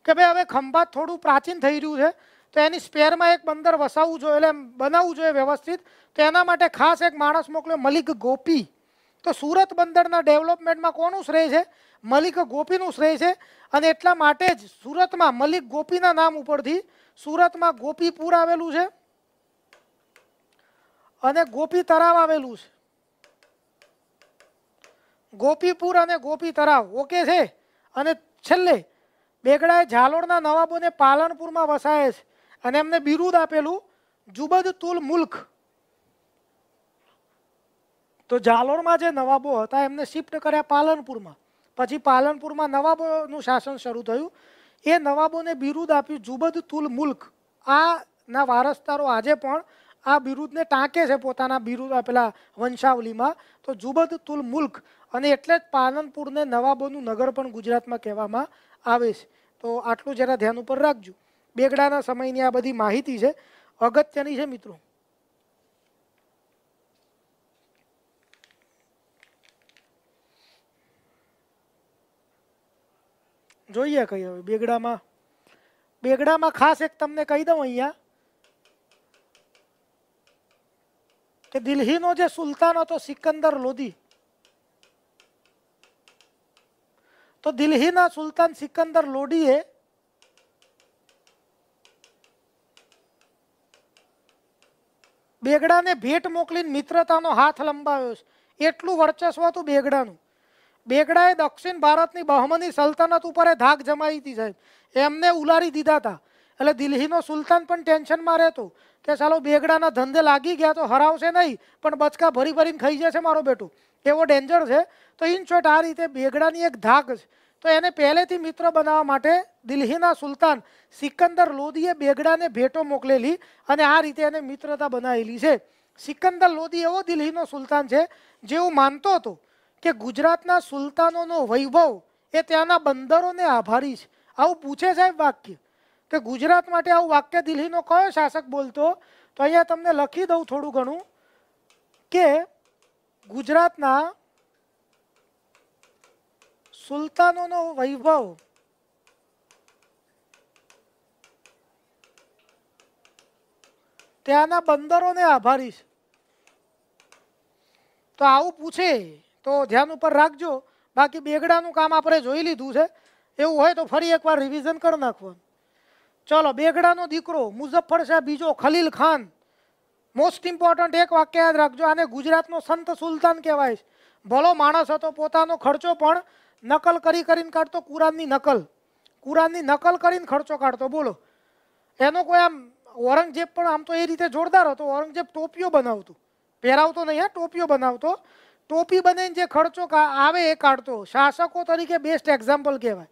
કે ભાઈ હવે ખંબા થોડું પ્રાચીન થઈ રહ્યું છે તેનિસ્પેર માં એક બંદર વસાવું જો એટલે બનાવવું જોઈએ વ્યવસ્થિત તેના માટે ખાસ એક માણસ મોકલે મલિક ગોપી તો સુરત બંદર ના ડેવલપમેન્ટ માં કોનું શ્રેય છે મલિક ગોપી નું શ્રેય છે અને એટલા માટે જ સુરત માં મલિક ગોપી ના નામ ઉપરથી સુરત માં ગોપીપુર આવેલું છે અને ગોપી તરાવ આવેલું છે ગોપીપુર અને ગોપી તરાવ કોકે છે અને છેલ્લે બેગડાય ઝાલોર ના નવાબો ને પાલનપુર માં વસાવ્યા છે અને એમને વિરુદ્ધ આપેલું જુબદ તુલ મુલક તો જાલોર માં જે નવાબો હતા એમને શિફ્ટ કર્યા પાલનપુર માં પછી પાલનપુર માં નવાબો નું શાસન શરૂ થયું એ નવાબો ને વિરુદ્ધ આપ્યું જુબદ તુલ મુલક આ ના વારસદારો આજે પણ આ વિરુદ્ધ ને તાકે છે પોતાના વિરુદ્ધ આપેલા વંશાવલી માં તો જુબદ તુલ મુલક અને એટલે જ પાલનપુર ને નવાબો નું નગર પણ ગુજરાત માં કહેવામાં આવે છે તો આટલું જ انا ધ્યાન ઉપર રાખજો बेगड़ा समय आ बड़ी महिती है मित्रों जो है कहीं हम बेगड़ा में बेगड़ा में खास एक तमने कही दूँ अ दिल्ली नो सुलतान तो सिकंदर लोधी तो दिल्ली ना सुलतान सिकंदर लोडीए બેગડાને ભેટ મોકલીન મિત્રતાનો હાથ લંબાવ્યો એટલું વર્ચસ હતું બેગડાનું બેગડાએ દક્ષિણ ભારતની બહમની સલ્તનત ઉપર એ ધાગ જમાઈતી જ એમણે ઉલારી દીધાતા એટલે દિલ્હીનો સુલતાન પણ ટેન્શન મારેતો કે ચાલો બેગડાનો ધંધે લાગી ગયા તો હરાવશે નહીં પણ બચકા ભરી ભરીને ખાઈ જશે મારો બેટુ કેવો ડેન્જર છે તો ઇનશોર્ટ આ રીતે બેગડાની એક ધાગ છે તો એને પહેલેથી મિત્રો બનાવવા માટે દિલ્હીના સુल्तान सिकंदर લોધીએ બેગડાને ભેટો મોકલેલી અને આ રીતે એને મિત્રતા બનાયેલી છે सिकंदर લોધી એવો દિલ્હીનો સુल्तान છે જે હું માનતો હતો કે ગુજરાતના સુлтаનોનો વૈભવ એ તેના બંદરોને આભારી છે આવું પૂછે છે સાહેબ વાક્ય કે ગુજરાત માટે આવું વાક્ય દિલ્હીનો કયો શાસક બોલતો તો અહીંયા તમને લખી દઉં થોડું ઘણું કે ગુજરાતના સુલતાનોનો વૈભવ ત્યાંના બંદરોને આભારી છે તો આવું પૂછે તો ધ્યાન ઉપર રાખજો બાકી બેગડાનું કામ આપણે જોઈ લીધું છે એવું હોય તો ફરી એકવાર રિવિઝન કરી નાખવાનું ચલો બેગડાનો દીકરો મુઝફ્ફર શાહ બીજો ખલીલ ખાન મોસ્ટ ઇમ્પોર્ટન્ટ એક વાક્ય યાદ રાખજો આને ગુજરાતનો સંત સુલતાન કહેવાય છે ભલો માણસ હતો પોતાનો ખર્ચો પણ નકલ કરી કરીને કાઢતો કુરાનની નકલ કુરાનની નકલ કરીને ખર્ચો કાઢતો બોલો એનો કોઈ આમ ઔરંગઝેબ પણ આમ તો એ રીતે જોરદાર હતો ઔરંગઝેબ ટોપીઓ બનાવતો પહેરાવતો નહીં હા ટોપીઓ બનાવતો ટોપી બનાવીને જે ખર્ચો આવે એ કાઢતો શાસકો તરીકે બેસ્ટ એક્ઝામ્પલ કહેવાય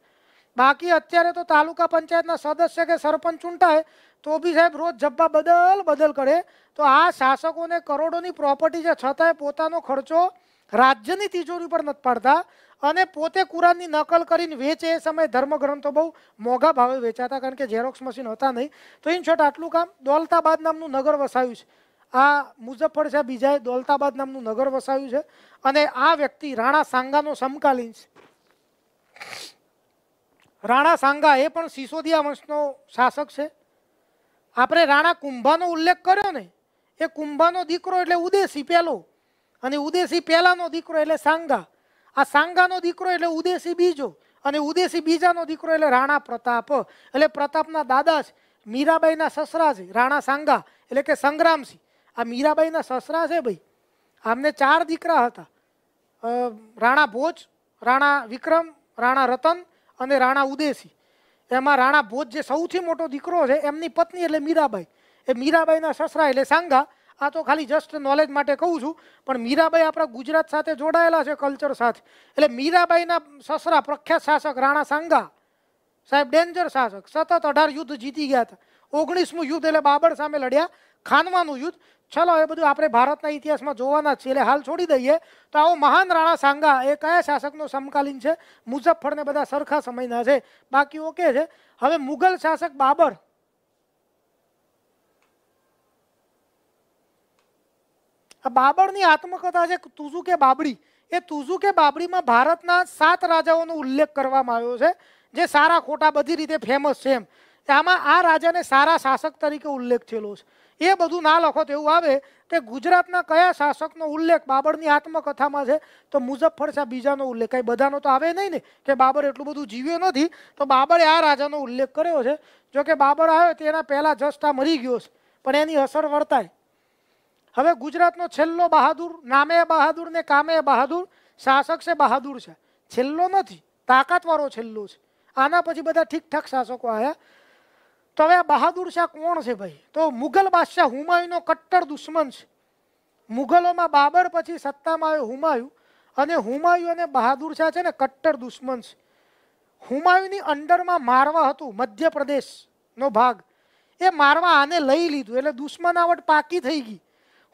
બાકી અત્યારે તો તાલુકા પંચાયતના સદસ્ય કે સરપંચ ચૂંટાય તો બી સાહેબ રોજ જબ્બા બદલ બદલ કરે તો આ શાસકોને કરોડોની પ્રોપર્ટી છે છતાંય પોતાનો ખર્ચો રાજ્યની તિજોરી પર નથી પાડતા અને પોતે કુરાનની નકલ કરીને વેચે એ સમયે ધર્મગ્રંથો બહુ મોંઘા ભાવે વેચાતા કારણ કે ઝેરોક્સ મશીન હતા નહીં તો ઇન શોર્ટ આટલું કામ દોલતાબાદ નામનું નગર વસાયું છે આ મુઝફ્ફર શાહ બીજાએ દોલતાબાદ નામનું નગર વસાવ્યું છે અને આ વ્યક્તિ રાણા સાંગાનો સમકાલીન છે રાણા સાંગા એ પણ સિસોદિયા વંશનો શાસક છે આપણે રાણા કુંભાનો ઉલ્લેખ કર્યો ને એ કુંભાનો દીકરો એટલે ઉદેશી પેલો અને ઉદેશી પહેલાંનો દીકરો એટલે સાંગા આ સાંગાનો દીકરો એટલે ઉદેશી બીજો અને ઉદેશી બીજાનો દીકરો એટલે રાણા પ્રતાપ એટલે પ્રતાપના દાદા છે મીરાબાઈના સસરા છે રાણા સાંગા એટલે કે સંગ્રામસિંહ આ મીરાબાઈના સસરા છે ભાઈ આમને ચાર દીકરા હતા રાણા ભોજ રાણા વિક્રમ રાણા રતન અને રાણા ઉદેશી એમાં રાણા ભોજ જે સૌથી મોટો દીકરો છે એમની પત્ની એટલે મીરાબાઈ એ મીરાબાઈના સસરા એટલે સાંગા આ તો ખાલી જસ્ટ નોલેજ માટે કહો છું પણ મીરાબાઈ આપડા ગુજરાત સાથે જોડાયેલા છે કલ્ચર સાથે એટલે મીરાબાઈના સસરા પ્રખિયા શાસક રાણા સાંગા સાહેબ ડેન્જર શાસક સતત 18 યુદ્ધ જીતી ગયા હતા 19મું યુદ્ધ એટલે બાબર સામે લડ્યા ખાનવાનું યુદ્ધ ચાલો એ બધું આપણે ભારતના ઇતિહાસમાં જોવાના છે એટલે હાલ છોડી દઈએ તો આઓ મહાન રાણા સાંગા એ કયા શાસકનો સમકાલીન છે મુઝફ્ફરને બધા સરખા સમયના છે બાકી ઓકે છે હવે મુઘલ શાસક બાબર બાબડની આત્મકથા છે તુઝુ કે બાબરી એ તુઝુ કે બાબરીમાં ભારતના સાત રાજાઓનો ઉલ્લેખ કરવામાં આવ્યો છે જે સારા ખોટા બધી રીતે ફેમસ છે એમાં આ રાજાને સારા શાસક તરીકે ઉલ્લેખ થયલો છે એ બધું ના લખો તો એવું આવે કે ગુજરાતના કયા શાસકનો ઉલ્લેખ બાબડની આત્મકથામાં છે તો મુઝફફરસા બીજાનો ઉલ્લેખ આ બધાનો તો આવે નઈ ને કે બાબર એટલું બધું જીવ્યો નથી તો બાબરે આ રાજાનો ઉલ્લેખ કર્યો છે જો કે બાબર આવ્યો તેના પહેલા જસ્તા મરી ગયો છે પણ એની અસર વર્તાય અવે ગુજરાતનો છેલ્લો બહાદુર નામે બહાદુર ને કામે બહાદુર શાસક છે બહાદુર છે છેલ્લો નથી તાકાતવરો છેલ્લો છે આના પછી બધા ઠીક ઠાક શાસકો આયા તો હવે બહાદુર છે કોણ છે ભાઈ તો મુઘલ બાદશાહ હુમાયુનો કટ્ટર દુશ્મન છે મુઘલોમાં બાબર પછી સત્તામાં આવ્યો હુમાયુ અને હુમાયુ અને બહાદુર છે છે ને કટ્ટર દુશ્મન છે હુમાયુની અંડરમાં મારવા હતું મધ્યપ્રદેશનો ભાગ એ મારવા આને લઈ લીધું એટલે દુશ્મન આવટ પાકી થઈ ગઈ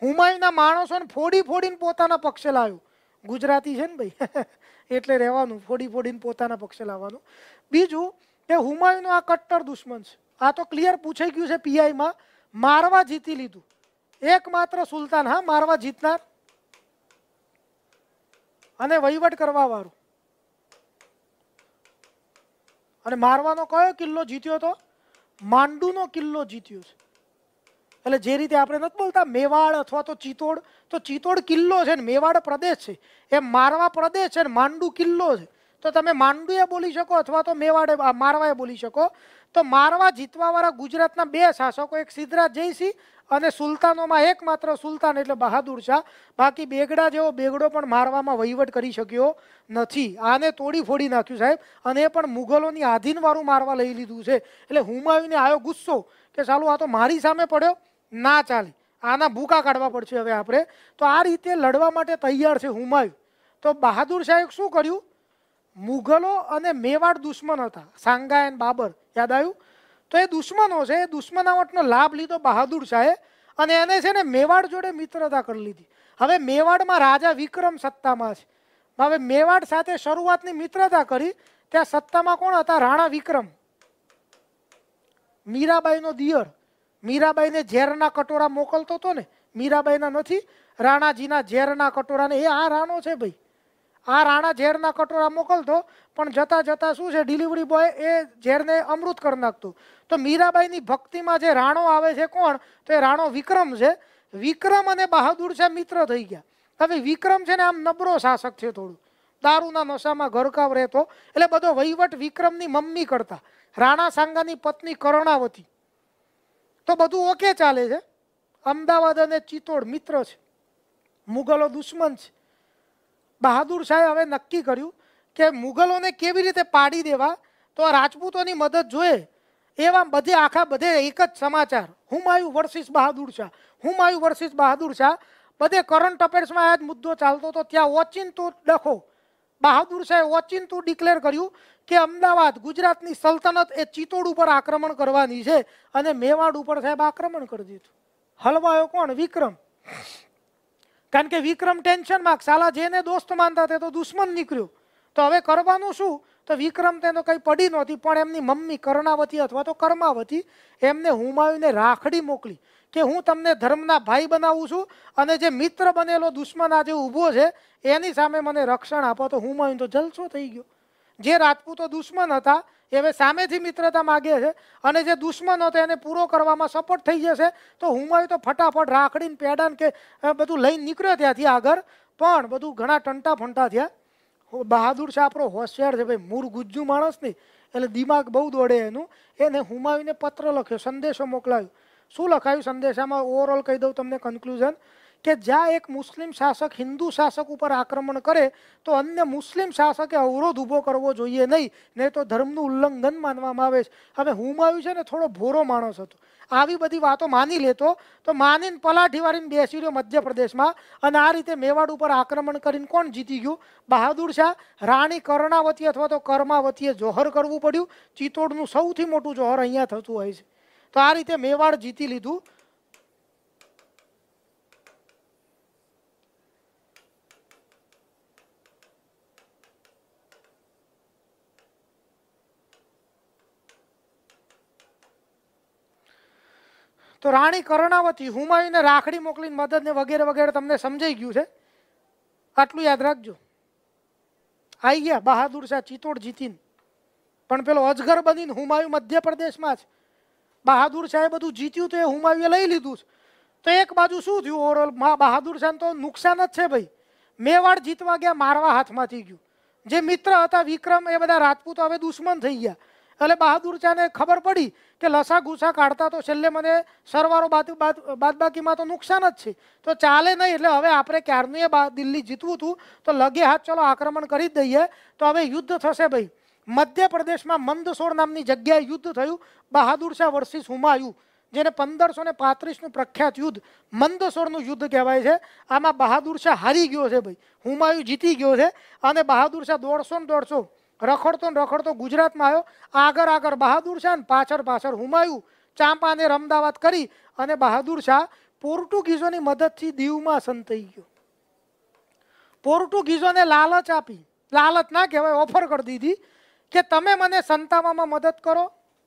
હુમાયુના માણસોને ફોડી ફોડીને પોતાના પક્ષે લાવ્યું ગુજરાતી છે ને ભાઈ એટલે રહેવાનું ફોડી ફોડીને પોતાના પક્ષે લાવવાનું બીજું કે હુમાયુનો આ કટ્ટર દુશ્મન છે આ તો ક્લિયર પૂછાઈ ગયું છે પીઆઈમાં મારવા જીતી લીધું એકમાત્ર સુલતાન હા મારવા જીતનાર અને વહીવટ કરવા વાળું અને મારવાનો કયો કિલ્લો જીત્યો હતો માંડુનો કિલ્લો જીત્યો છે એલે જે રીતે આપણે નતો બોલતા મેવાડ अथवा તો ચીતોડ તો ચીતોડ કિલ્લો છે ને મેવાડ પ્રદેશ છે એ મારવા પ્રદેશ છે ને માંડુ કિલ્લો છે તો તમે માંડુ એ બોલી શકો अथवा તો મેવાડ એ મારવા એ બોલી શકો તો મારવા જીતવાવારા ગુજરાતના બે શાસકો એક સિદરા જઈસી અને સુલતાનોમાં એકમાત્ર સુલ탄 એટલે બહાદુર શાહ બાકી બેગડા જેવો બેગડો પણ મારવામાં વિવટ કરી શક્યો નથી આને તોડીફોડી નાખ્યું સાહેબ અને એ પણ મુઘલોની આધીન વાળું મારવા લઈ લીધું છે એટલે હુમાયુને આયો ગુસ્સો કે ચાલું આ તો મારી સામે પડ્યો ના ચાલે આના ભૂકા કડવા પડશું હવે આપણે તો આ રીતે લડવા માટે તૈયાર છે હુમલ તો બહાદુર શાહે શું કર્યું મુઘલો અને મેવાડ દુશ્મન હતા સાંગાઈન બાબર યાદ આવ તો એ દુશ્મનો છે દુશ્મનાવટનો લાભ લીધો બહાદુર શાહે અને એને છે ને મેવાડ જોડે મિત્રતા કરી લીધી હવે મેવાડમાં રાજા વિક્રમ સત્તામાં છે હવે મેવાડ સાથે શરૂઆતમાં મિત્રતા કરી ત્યાં સત્તામાં કોણ હતા રાણા વિક્રમ મીરાબાઈનો દીર્ઘ મીરાબાઈને ઝેરના કટોરા મોકલતો હતો ને મીરાબાઈના નથી રાણાજીના ઝેરના કટોરાને એ આ રાણો છે ભાઈ આ રાણા ઝેરના કટોરા મોકલતો પણ જતાં જતાં શું છે ડિલિવરી બોય એ ઝેરને અમૃત કરી નાખતું તો મીરાબાઈની ભક્તિમાં જે રાણો આવે છે કોણ તો એ રાણો વિક્રમ છે વિક્રમ અને બહાદુર છે મિત્ર થઈ ગયા હવે વિક્રમ છે ને આમ નબળો શાસક છે થોડું દારૂના નશામાં ઘરકાવ રહેતો એટલે બધો વહીવટ વિક્રમની મમ્મી કરતા રાણા સાંગાની પત્ની કરણાવતી તો બધું ઓકે ચાલે છે અમદાવાદ અને ચીતોડ મિત્ર છે મુગલો દુશ્મન છે બહાદુર શાહ હવે નક્કી કર્યું કે મુગલોને કેવી રીતે પાડી દેવા તો આ રાજપૂતોની મદદ જોઈએ એવા બધે આખા બધે એક જ સમાચાર હુમાયુ વર્સસ બહાદુર શાહ હુમાયુ વર્સસ બહાદુર શાહ બધે કરન્ટ અપેરસમાં આ મુદ્દો ચાલતો તો ત્યાં ઓચિંત તો দেখো બહાદુર શાહે ઓચિંતું ડિક્લેર કર્યું કે અમદાવાદ ગુજરાતની સલ્તનત એ ચિત્તોડ ઉપર આક્રમણ કરવાની છે અને મેવાડ ઉપર સાહેબ આક્રમણ કરી દીધું હલવાયો કોણ વિક્રમ કારણ કે વિક્રમ ટેન્શનમાં સાલા જેને દોસ્ત માનતા તે તો દુશ્મન નીકળ્યો તો હવે કરવાનું શું તો વિક્રમ તેનો કંઈ પડી નહોતી પણ એમની મમ્મી કર્ણાવતી અથવા તો કર્માવતી એમને હુમાયુને રાખડી મોકલી કે હું તમને ધર્મના ભાઈ બનાવું છું અને જે મિત્ર બનેલો દુશ્મન આજે ઊભો છે એની સામે મને રક્ષણ આપો તો હું માનું તો જલસો થઈ ગયો જે રાજપૂતો દુશ્મન હતા એ હવે સામેથી મિત્રતા માગે છે અને જે દુશ્મન હતો એને પૂરો કરવામાં સપોર્ટ થઈ જશે તો હુમાયુ તો ફટાફટ રાખડીને પેડાને કે બધું લઈને નીકળ્યો ત્યાંથી આગળ પણ બધું ઘણા ટંટા ફંટા થયા બહાદુર શાહ આપણો હોશિયાર છે ભાઈ મૂળ ગુજ્જુ માણસ નહીં એટલે દિમાગ બહુ દોડે એનું એને હુમાયુને પત્ર લખ્યો સંદેશો મોકલાયો સૂ લખાયું સંદેશામાં ઓવરઓલ કહી દઉ તમને કન્ક્લુઝન કે જા એક મુસ્લિમ શાસક હિન્દુ શાસક ઉપર આક્રમણ કરે તો અન્ય મુસ્લિમ શાસકે અવરોધ ઉભો કરવો જોઈએ નહીં નહી તો ધર્મનું ઉલ્લંઘન માનવામાં આવે છે હવે હું માયુ છું ને થોડો ભોરો માણસ હતો આવી બધી વાતો માની લેતો તો માનીન પલાઠીવારીમાં બેસી રહ્યો મધ્યપ્રદેશમાં અને આ રીતે મેવાડ ઉપર આક્રમણ કરીને કોણ જીતી ગયું બહાદુર શાહ રાણી કરણાવતી અથવા તો કર્માવતીએ જોહર કરવું પડ્યું ચીતોડનું સૌથી મોટું જોહર અહીંયા થતું હોય છે તો આ રીતે મેવાડ જીતી લીધું તો રાણી કરણાવતી હુમાયને રાખડી મોકલીને મદદ ને વગેરે વગેરે તમને સમજાઈ ગયું છે આટલું યાદ રાખજો આઈ ગયા બહાદુરસા ચીતોડ જીતીને પણ પેલો અજગર બનીને હુમાયુ મધ્યપ્રદેશમાં છે બહાદુરશાહે બધા જીતીયું તો એ હુમાવિયા લઈ લીધું છે તો એક બાજુ શું થયું ઓર બહાદુરશાને તો નુકસાન જ છે ભાઈ મેવાડ જીતવા ગયા મારવા હાથમાંથી ગયું જે મિત્ર હતા વિક્રમ એ બધા રાજપૂત હવે દુશ્મન થઈ ગયા એટલે બહાદુરશાને ખબર પડી કે લસા ગુસા કાઢતા તો shelled મે સર્વારો બાત બાત બાત બાકીમાં તો નુકસાન જ છે તો ચાલે નહીં એટલે હવે આપણે ક્યારનીએ દિલ્હી જીતવું હતું તો લાગે હા ચાલો આક્રમણ કરી દઈએ તો હવે યુદ્ધ થશે ભાઈ મધ્યપ્રદેશમાં મંદસોર નામની જગ્યાએ યુદ્ધ થયું બહાદુરશા વર્સી સુમાયુ જેને 1535 નું પ્રખ્યાત યુદ્ધ મંદસોરનું યુદ્ધ કહેવાય છે આમાં બહાદુરશા હારી ગયો છે ભાઈ સુમાયુ જીતી ગયો છે અને બહાદુરશા 150 ને 150 રખડતો ને રખડતો ગુજરાતમાં આવ્યો આગર આગર બહાદુરશા ને પાછળ પાછળ સુમાયુ ચાંપાનેરમાં દાવાત કરી અને બહાદુરશા પોર્ટુગીઝોની મદદથી દિવમાં સંતઈ ગયો પોર્ટુગીઝોને લાલચ આપી લાલચ ના કહેવાય ઓફર કરી દીધી કે તમે મને સંતાવામાં મદદ કરો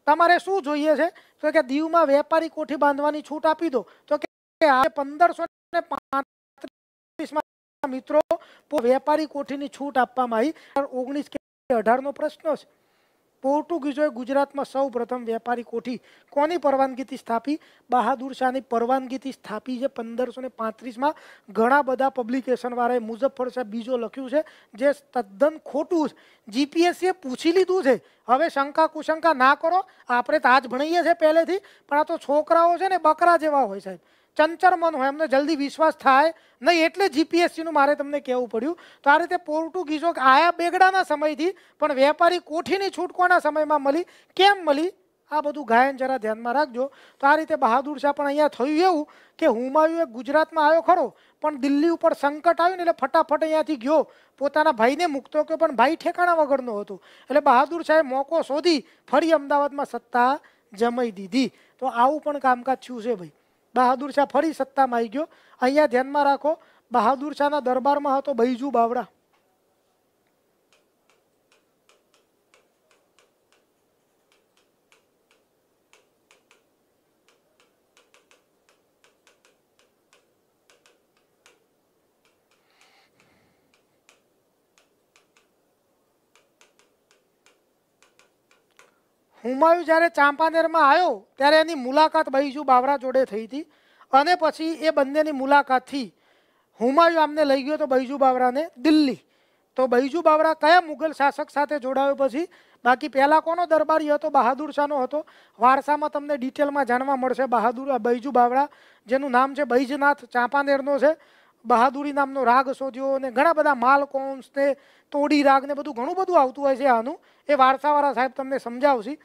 તમારે શું જોઈએ છે તો કે દિવમાં વેપારી કોઠી બાંધવાની છૂટ આપી દો તો કે આ 1505 માં મિત્રો વેપારી કોઠીની છૂટ આપવામાં આવી 19 કે 18 નો પ્રશ્ન છે ポルトギ ज गुजरात માં સૌ પ્રથમ વેપારી કોઠી કોની પરવાનગીતિ સ્થાપી બહાદુરશાની પરવાનગીતિ સ્થાપી છે 1535 માં ઘણા બધા પબ્લિકેશન દ્વારા મુઝફ્ફરસા બીજો લખ્યું છે જે તદ્દન ખોટું જીપીએસએ પૂછી લીધું છે હવે શંકા કુશંકા ના કરો આપણે તો આજ ભણઈએ છે પહેલેથી પણ આ તો છોકરાઓ છે ને બકરા જેવા હોય સાહેબ ચંચર મન હોય અમને જલ્દી વિશ્વાસ થાય નઈ એટલે જીપીએસસી નું મારે તમને કહેવું પડ્યું તો આ રીતે પોર્ટુગીઝોક આયા બેગડાના સમયથી પણ વેપારી કોઠીની છૂટકોણા સમયમાં મળી કેમ મળી આ બધું ગાયન જરા ધ્યાન માં રાખજો તો આ રીતે બહાદુર સાહેબ પણ અહીંયા થયું એવું કે હુમાયુએ ગુજરાતમાં આવ્યો ખરો પણ દિલ્હી ઉપર સંકટ આવ્યું એટલે ફટાફટ અહીંથી ગયો પોતાના ભાઈને મુક્ત કર્યો પણ ભાઈ ઠેકાણા વગરનો હતો એટલે બહાદુર સાહેબ મોકો સોધી ફળી અમદાવાદમાં સત્તા જમાઈ દીધી તો આઉ પણ કામકાજ છે ભાઈ બહાદુર શાહ ફરી સત્તામાં આવી ગયો અહીંયા ધ્યાનમાં રાખો બહાદુર શાહના દરબારમાં હતો બૈજુ બાવળા હુમાયુ જ્યારે ચાંપાનેરમાં આવ્યો ત્યારે એની મુલાકાત બૈજુ બાવરા જોડે થઈ હતી અને પછી એ બંનેની મુલાકાતથી હુમાયુ આમને લઈ ગયો તો બૈજુ બાવરાને દિલ્હી તો બૈજુ બાવરા કયા મુગલ શાસક સાથે જોડાયો પછી બાકી પહેલાં કોનો દરબારી હતો બહાદુર શાહનો હતો વારસામાં તમને ડિટેલમાં જાણવા મળશે બહાદુર બૈજુ બાવરા જેનું નામ છે બૈજનાથ ચાંપાનેરનો છે બહાદુરી નામનો રાગ સોધ્યો અને ઘણા બધા માલકોમ્સને તોડી રાગને બધું ઘણું બધું આવતું હોય છે આનું એ વારસાવાળા સાહેબ તમને સમજાવ શી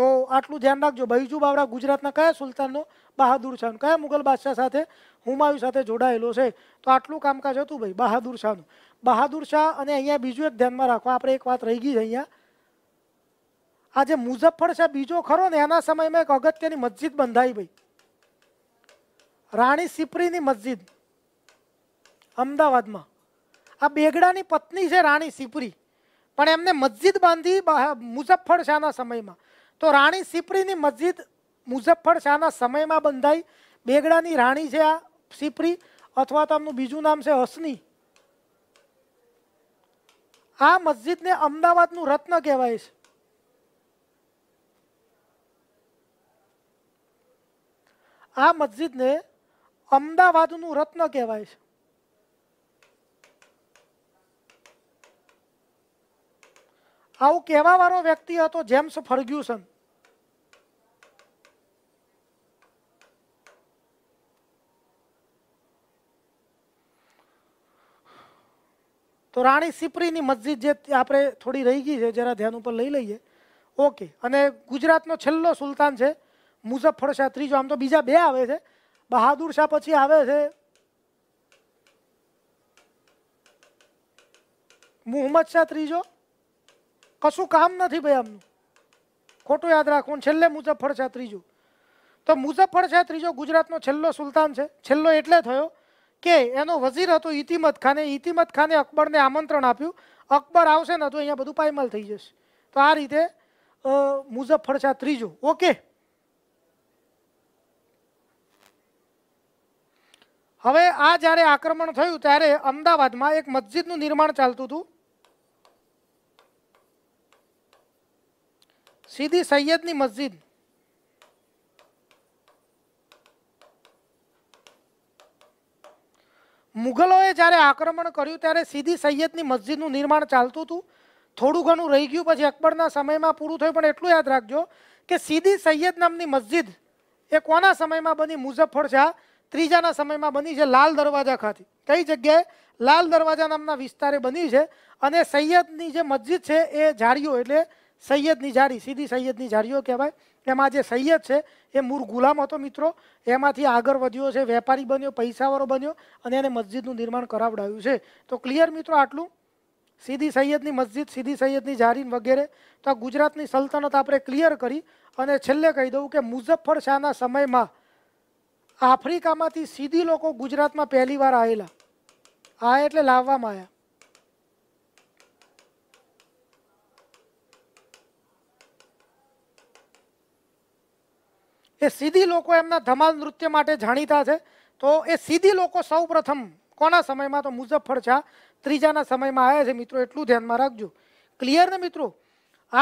તો આટલું ધ્યાન રાખજો બઈજુ બાવડા ગુજરાતના કયા સુલતાનનો બહાદુર શાહ કયા મુઘલ બાદશાહ સાથે હુમઆય સાથે જોડાયેલો છે તો આટલું કામકાજ હતું ભાઈ બહાદુર શાહ બહાદુર શાહ અને અહીંયા બીજો એક ધ્યાન માં રાખો આપડે એક વાત રહી ગઈ છે અહીંયા આ જે મુઝફ્ફર શાહ બીજો ખરો ને એના સમયમાં એક અગત્યની મસ્જિદ બંધાઈ ભાઈ રાણી સિપરીની મસ્જિદ અમદાવાદમાં આ બેગડાની પત્ની છે રાણી સિપરી પણ એમને મસ્જિદ બાંધી મુઝફ્ફર શાહના સમયમાં તો રાણી સિપરીની મસ્જિદ મુઝફ્ફર શાહના સમયમાં બંધાઈ બેગડાની રાણી છે આ સિપરી અથવા તેમનું બીજું નામ છે હસની આ મસ્જિદને અમદાવાદનું રત્ન કહેવાય છે આ મસ્જિદને અમદાવાદનું રત્ન કહેવાય છે او کہوا وارو વ્યક્તિ હતો જેમ્સ ફર્ગ્યુસન તો રાણી સીપ્રિની મસ્જિદ જે આપડે થોડી રહી ગઈ છે જરા ધ્યાન ઉપર લઈ લઈએ ઓકે અને ગુજરાતનો છેલ્લો સુલ탄 છે મુઝફફર શાહ 3 આમ તો બીજા બે આવે છે બહાદુર શાહ પછી આવે છે મુહમ્મદ શાહ 3 કશું કામ નથી ભાઈ આમનું ખોટું યાદ રાખવું છેલ્લે મુઝફ્ફર શાહ ત્રીજું તો મુઝફ્ફર શાહ ત્રીજો ગુજરાતનો છેલ્લો સુલતાન છે છેલ્લો એટલે થયો કે એનો વઝીર હતો ઇતિમત ખાને ઇતિમત ખાને અકબરને આમંત્રણ આપ્યું અકબર આવશે ને તો અહીંયા બધું પાયમાલ થઈ જશે તો આ રીતે મુઝફ્ફર શાહ ત્રીજો ઓકે હવે આ જ્યારે આક્રમણ થયું ત્યારે અમદાવાદમાં એક મસ્જિદનું નિર્માણ ચાલતું હતું સીધી સૈયદની મસ્જિદ મુઘલોએ જ્યારે આક્રમણ કર્યું ત્યારે સીધી સૈયદની મસ્જિદનું નિર્માણ ચાલતું હતું થોડું ઘણું રહી ગયું પછી અકબરના સમયમાં પૂરું થયું પણ એટલું યાદ રાખજો કે સીધી સૈયદ નામની મસ્જિદ એ કોના સમયમાં બની મુઝફ્ફર શાહ ત્રીજાના સમયમાં બની છે લાલ દરવાજા ખાતે કઈ જગ્યાએ લાલ દરવાજા નામના વિસ્તારે બની છે અને સૈયદની જે મસ્જિદ છે એ ઝાડીઓ એટલે સૈયદ નિઝારી સીધી સૈયદ નિઝારીઓ કહેવાય એમાં જે સૈયદ છે એ મૂર ગુલામ હતો મિત્રો એમાંથી આગર વધીઓ છે વેપારી બન્યો પૈસાવાળો બન્યો અને એને મસ્જિદનું નિર્માણ કરાવડાવ્યું છે તો ક્લિયર મિત્રો આટલું સીધી સૈયદની મસ્જિદ સીધી સૈયદની જારીન વગેરે તો ગુજરાતની સલ્તનત આપણે ક્લિયર કરી અને છેલ્લે કહી દઉં કે મુઝફ્ફર શાહના સમયમાં આફ્રિકામાંથી સીધી લોકો ગુજરાતમાં પહેલીવાર આહેલા આ એટલે લાવવામાં આયા એ સીધી લોકો એમના ધમાલ નૃત્ય માટે જાણીતા છે તો એ સીધી લોકો સૌપ્રથમ કોના સમયમાં તો મુઝફ્ફર શાહ ત્રીજાના સમયમાં આયા છે મિત્રો એટલું ધ્યાન માં રાખજો ક્લિયર ને મિત્રો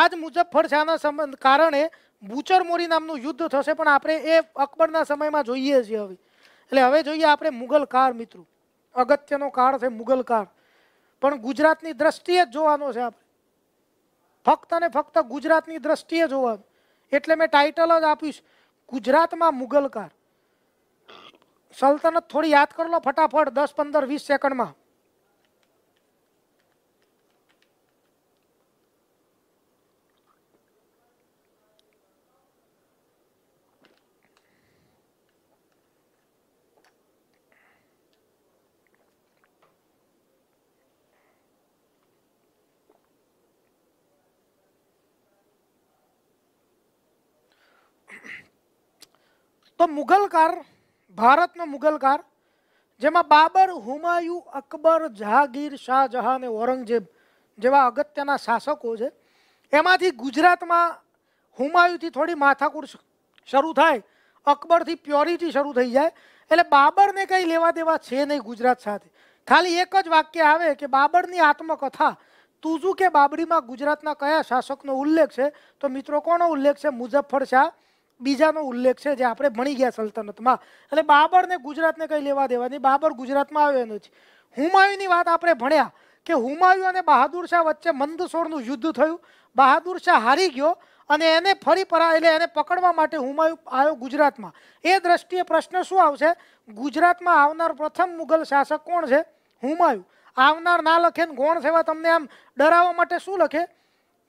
આજ મુઝફ્ફર શાહના સંબંધ કારણે બુચર મોરી નામનું યુદ્ધ થશે પણ આપણે એ અકબરના સમયમાં જોઈએ છે હવે એટલે હવે જોઈએ આપણે મુઘલ કાળ મિત્રો અગત્યનો કાળ છે મુઘલ કાળ પણ ગુજરાતની દ્રષ્ટિએ જોવાનું છે આપણે ફક્ત અને ફક્ત ગુજરાતની દ્રષ્ટિએ જોવાનું એટલે મે ટાઇટલ જ આપીશ ગુજરાતમાં મુગલકાર સલ્તનત થોડી યાદ કર લો ફટાફટ દસ પંદર વીસ સેકન્ડમાં તો મુઘલ કાર ભારત માં મુઘલ કાર જેમાં બાબર હુમાયુ અકબર જાગીર શાહ જહાંગીર ઔરંગઝેબ જેવા અગત્યના શાસકો છે એમાંથી ગુજરાત માં હુમાયુ થી થોડી માથાકૂડ શરૂ થાય અકબર થી પ્યોરિટી શરૂ થઈ જાય એટલે બાબર ને કઈ લેવા દેવા છે નહી ગુજરાત સાથે ખાલી એક જ વાક્ય આવે કે બાબર ની આત્મકથા તુઝુકે બાબરી માં ગુજરાત ના કયા શાસક નો ઉલ્લેખ છે તો મિત્રો કોનો ઉલ્લેખ છે મુઝફફર શાહ બીજાનો ઉલ્લેખ છે જે આપણે ભણી ગયા સલ્તનતમાં એટલે બાબરને ગુજરાતને કઈ લેવા દેવાની બાબર ગુજરાતમાં આવ્યો હતો હુમાયુની વાત આપણે ભણ્યા કે હુમાયુ અને બહાદુર શાહ વચ્ચે મંદસૂરનું યુદ્ધ થયું બહાદુર શાહ હારી ગયો અને એને ફરી પરા એટલે એને પકડવા માટે હુમાયુ આવ્યો ગુજરાતમાં એ દ્રષ્ટિયે પ્રશ્ન શું આવશે ગુજરાતમાં આવનાર પ્રથમ મુઘલ શાસક કોણ છે હુમાયુ આવનાર ના લખેન કોણ છે વા તમને આમ ડરાવવા માટે શું લખે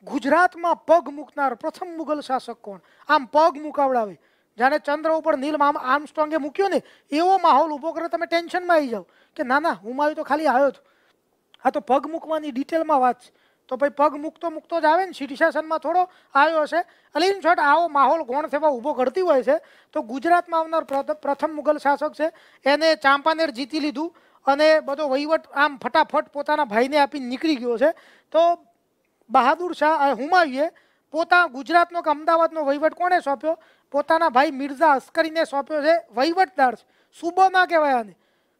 ગુજરાત માં પગ મુકનાર પ્રથમ મુઘલ શાસક કોણ આમ પગ મુકાવડાવે જાણે ચંદ્ર ઉપર નીલ મા આર્મસ્ટ્રોંગ એ મુક્યો ને એવો માહોલ ઉપગો કરે તમે ટેન્શન માં આવી જાવ કે ના ના હું માયુ તો ખાલી આવ્યો છું આ તો પગ મુકવાની ડિટેલ માં વાત તો ભઈ પગ મુક તો મુકતો જ આવે ને સિટીશન માં થોડો આવ્યો છે અલીન શોર્ટ આવો માહોલ ગોણ છે બધો ઊભો પડતી હોય છે તો ગુજરાત માં આવનાર પ્રથમ મુઘલ શાસક છે એને ચાંપાનેર જીતી લીધું અને બધો વૈવટ આમ ફટાફટ પોતાના ભાઈને આપી નીકળી ગયો છે તો બહાદુર શાહ એ હુમાયુએ પોતા ગુજરાતનો કે અમદાવાદનો વૈવટ કોને સોપ્યો પોતાના ભાઈ મિરઝા અસ્કરીને સોપ્યો છે વૈવટદાર સુબો માં કહેવાય અને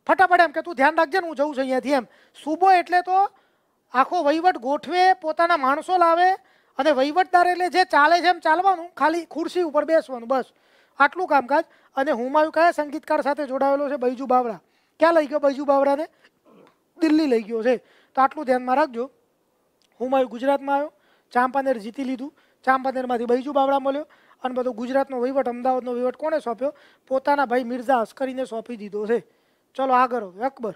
फटाफट એમ કે તું ધ્યાન રાખજે ને હું જઉં છું અહીંથી એમ સુબો એટલે તો આખો વૈવટ ગોઠવે પોતાના માણસો લાવે અને વૈવટદાર એટલે જે ચાલે છે એમ ચાલવાનું ખાલી ખુરશી ઉપર બેસવાનું બસ આટલું કામકાજ અને હુમાયુ ક્યાં સંગીતકાર સાથે જોડાવેલો છે બઈજુ બાવડા ક્યાં લઈ ગયો બઈજુ બાવડાને દિલ્હી લઈ ગયો છે તો આટલું ધ્યાન માં રાખજો મોમાય ગુજરાતમાં આવ્યો ચામ પાનેર જીતી લીધું ચામ પાનેરમાંથી બીજું બાવડા મળ્યો અને બધું ગુજરાતનો વિવટ અમદાવાદનો વિવટ કોણે સોપ્યો પોતાના ભાઈ મિરઝા અસ્કરીને સોપી દીધો છે ચલો આ કરો અકબર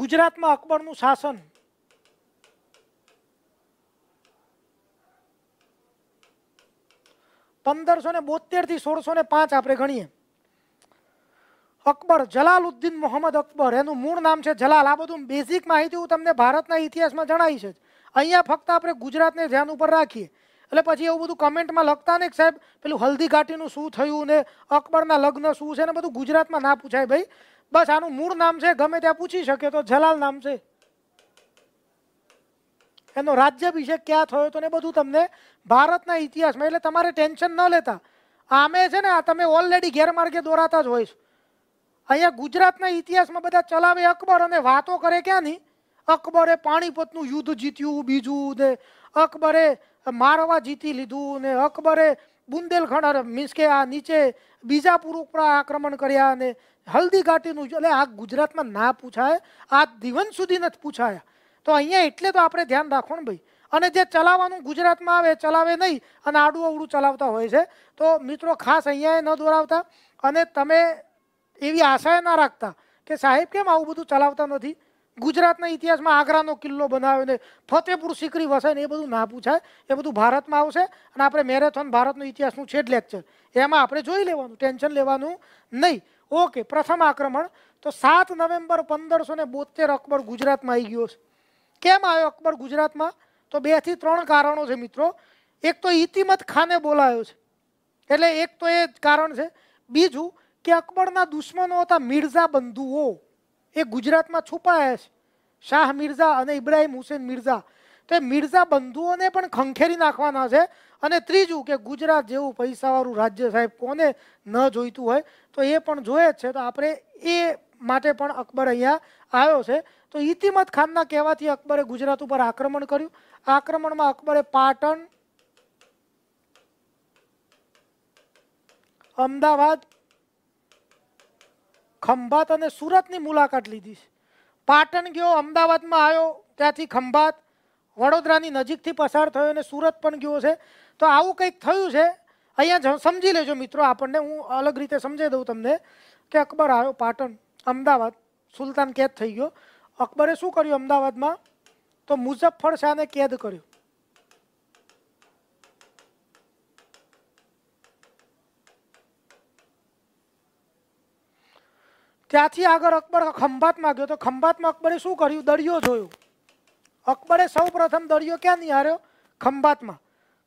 ગુજરાતમાં અકબરનું શાસન 1572 થી 1605 આપણે ગણીએ अकबर जलालुद्दीन मोहम्मद अकबर એનું મૂળ નામ છે જલાલ આ બધું બેઝિક માહિતી હું તમને ભારતના ઇતિહાસમાં જણાવી છે અહિયાં ફક્ત આપણે ગુજરાતને ધ્યાન ઉપર રાખીએ એટલે પછી એવું બધું કમેન્ટમાં લખતા ને કે સાહેબ પેલું હળધી ગાટીનું શું થયું ને અકબરના લગ્ન શું છે ને બધું ગુજરાતમાં ના પૂછાય ભાઈ બસ આનું મૂળ નામ છે ગમે ત્યાં પૂછી શકે તો જલાલ નામ છે એનો રાજ્ય વિશે ક્યાં થયો તો ને બધું તમને ભારતના ઇતિહાસમાં એટલે તમારે ટેન્શન ન લેતા આમે છે ને તમે ઓલરેડી ઘેર માર્કે દોરાતા જ હોઈ છો અયા ગુજરાતના ઇતિહાસમાં બધા ચલાવે અકબર અને વાતો કરે ક્યાંની અકબરે પાણીપતનું યુદ્ધ જીત્યું બીજું ને અકબરે મારવા જીતી લીધું ને અકબરે બુંદેલખણાર મિસ્કે આ નીચે બીજાપુર ઉપર આક્રમણ કર્યા ને હળદીગાટીનું એટલે આ ગુજરાતમાં ના પૂછાય આ દિવન સુધી મત પૂછાય તો અહિયાં એટલે તો આપણે ધ્યાન રાખવું ભાઈ અને જે ચલાવાનું ગુજરાતમાં આવે ચલાવે નહીં અને આડું ઓડું ચલાવતા હોય છે તો મિત્રો ખાસ અહિયાં એ ન દોરાવતા અને તમે એ ભી આસા એ ના રાખતા કે સાહેબ કેમ આવું બધું ચલાવતા નહોતી ગુજરાતના ઇતિહાસમાં આગરાનો કિલ્લો બનાવ્યો ને ફતેપુર સીકરી વસાય ને એ બધું ના પૂછાય એ બધું ભારત માં આવશે અને આપણે મેરેથોન ભારતનો ઇતિહાસ નું છે જ લેક્ચર એમાં આપણે જોઈ લેવાનું ટેન્શન લેવાનું નહીં ઓકે પ્રથમ આક્રમણ તો 7 નવેમ્બર 1572 અકબર ગુજરાત માં આવી ગયો છે કેમ આવ્યો અકબર ગુજરાત માં તો બે થી ત્રણ કારણો છે મિત્રો એક તો ઇતિમત ખાને બોલાવ્યો છે એટલે એક તો એ કારણ છે બીજું કે અકબરના દુશ્મનો હતા મિર્ઝા બંધુઓ એ ગુજરાતમાં છુપાયા છે શાહ મિર્ઝા અને ઇબ્રાહિમ હુસેન મિર્ઝા તો એ મિર્ઝા બંધુઓને પણ ખંખેરી નાખવાના છે અને ત્રીજું કે ગુજરાત જેવું પૈસાવાળું રાજ્ય સાહેબ કોને ન જોઈતું હોય તો એ પણ જોઈએ છે તો આપણે એ માટે પણ અકબર અહીંયા આવ્યો છે તો ઇતિમત ખાનના કહેવાથી અકબરે ગુજરાત ઉપર આક્રમણ કર્યું આક્રમણમાં અકબરે પાટણ અમદાવાદ ખંભાત અને સુરતની મુલાકાત લીધી છે પાટણ ગયો અમદાવાદમાં આવ્યો ત્યાંથી ખંભાત વડોદરાની નજીક થી પસાર થયો અને સુરત પણ ગયો છે તો આવું કંઈક થયું છે અહીંયા જ સમજી લેજો મિત્રો આપણે હું અલગ રીતે સમજાવી દઉં તમને કે અકબર આવ્યો પાટણ અમદાવાદ સુल्तान કેદ થઈ ગયો અકબરે શું કર્યું અમદાવાદમાં તો મુઝફફર શાહને કેદ કર્યું ત્યાંથી આગર અકબર ખંભાત માં ગયો તો ખંભાત માં અકબરે શું કર્યું દરિયો જોયો અકબરે સૌપ્રથમ દરિયો ક્યાં નિહાર્યો ખંભાત માં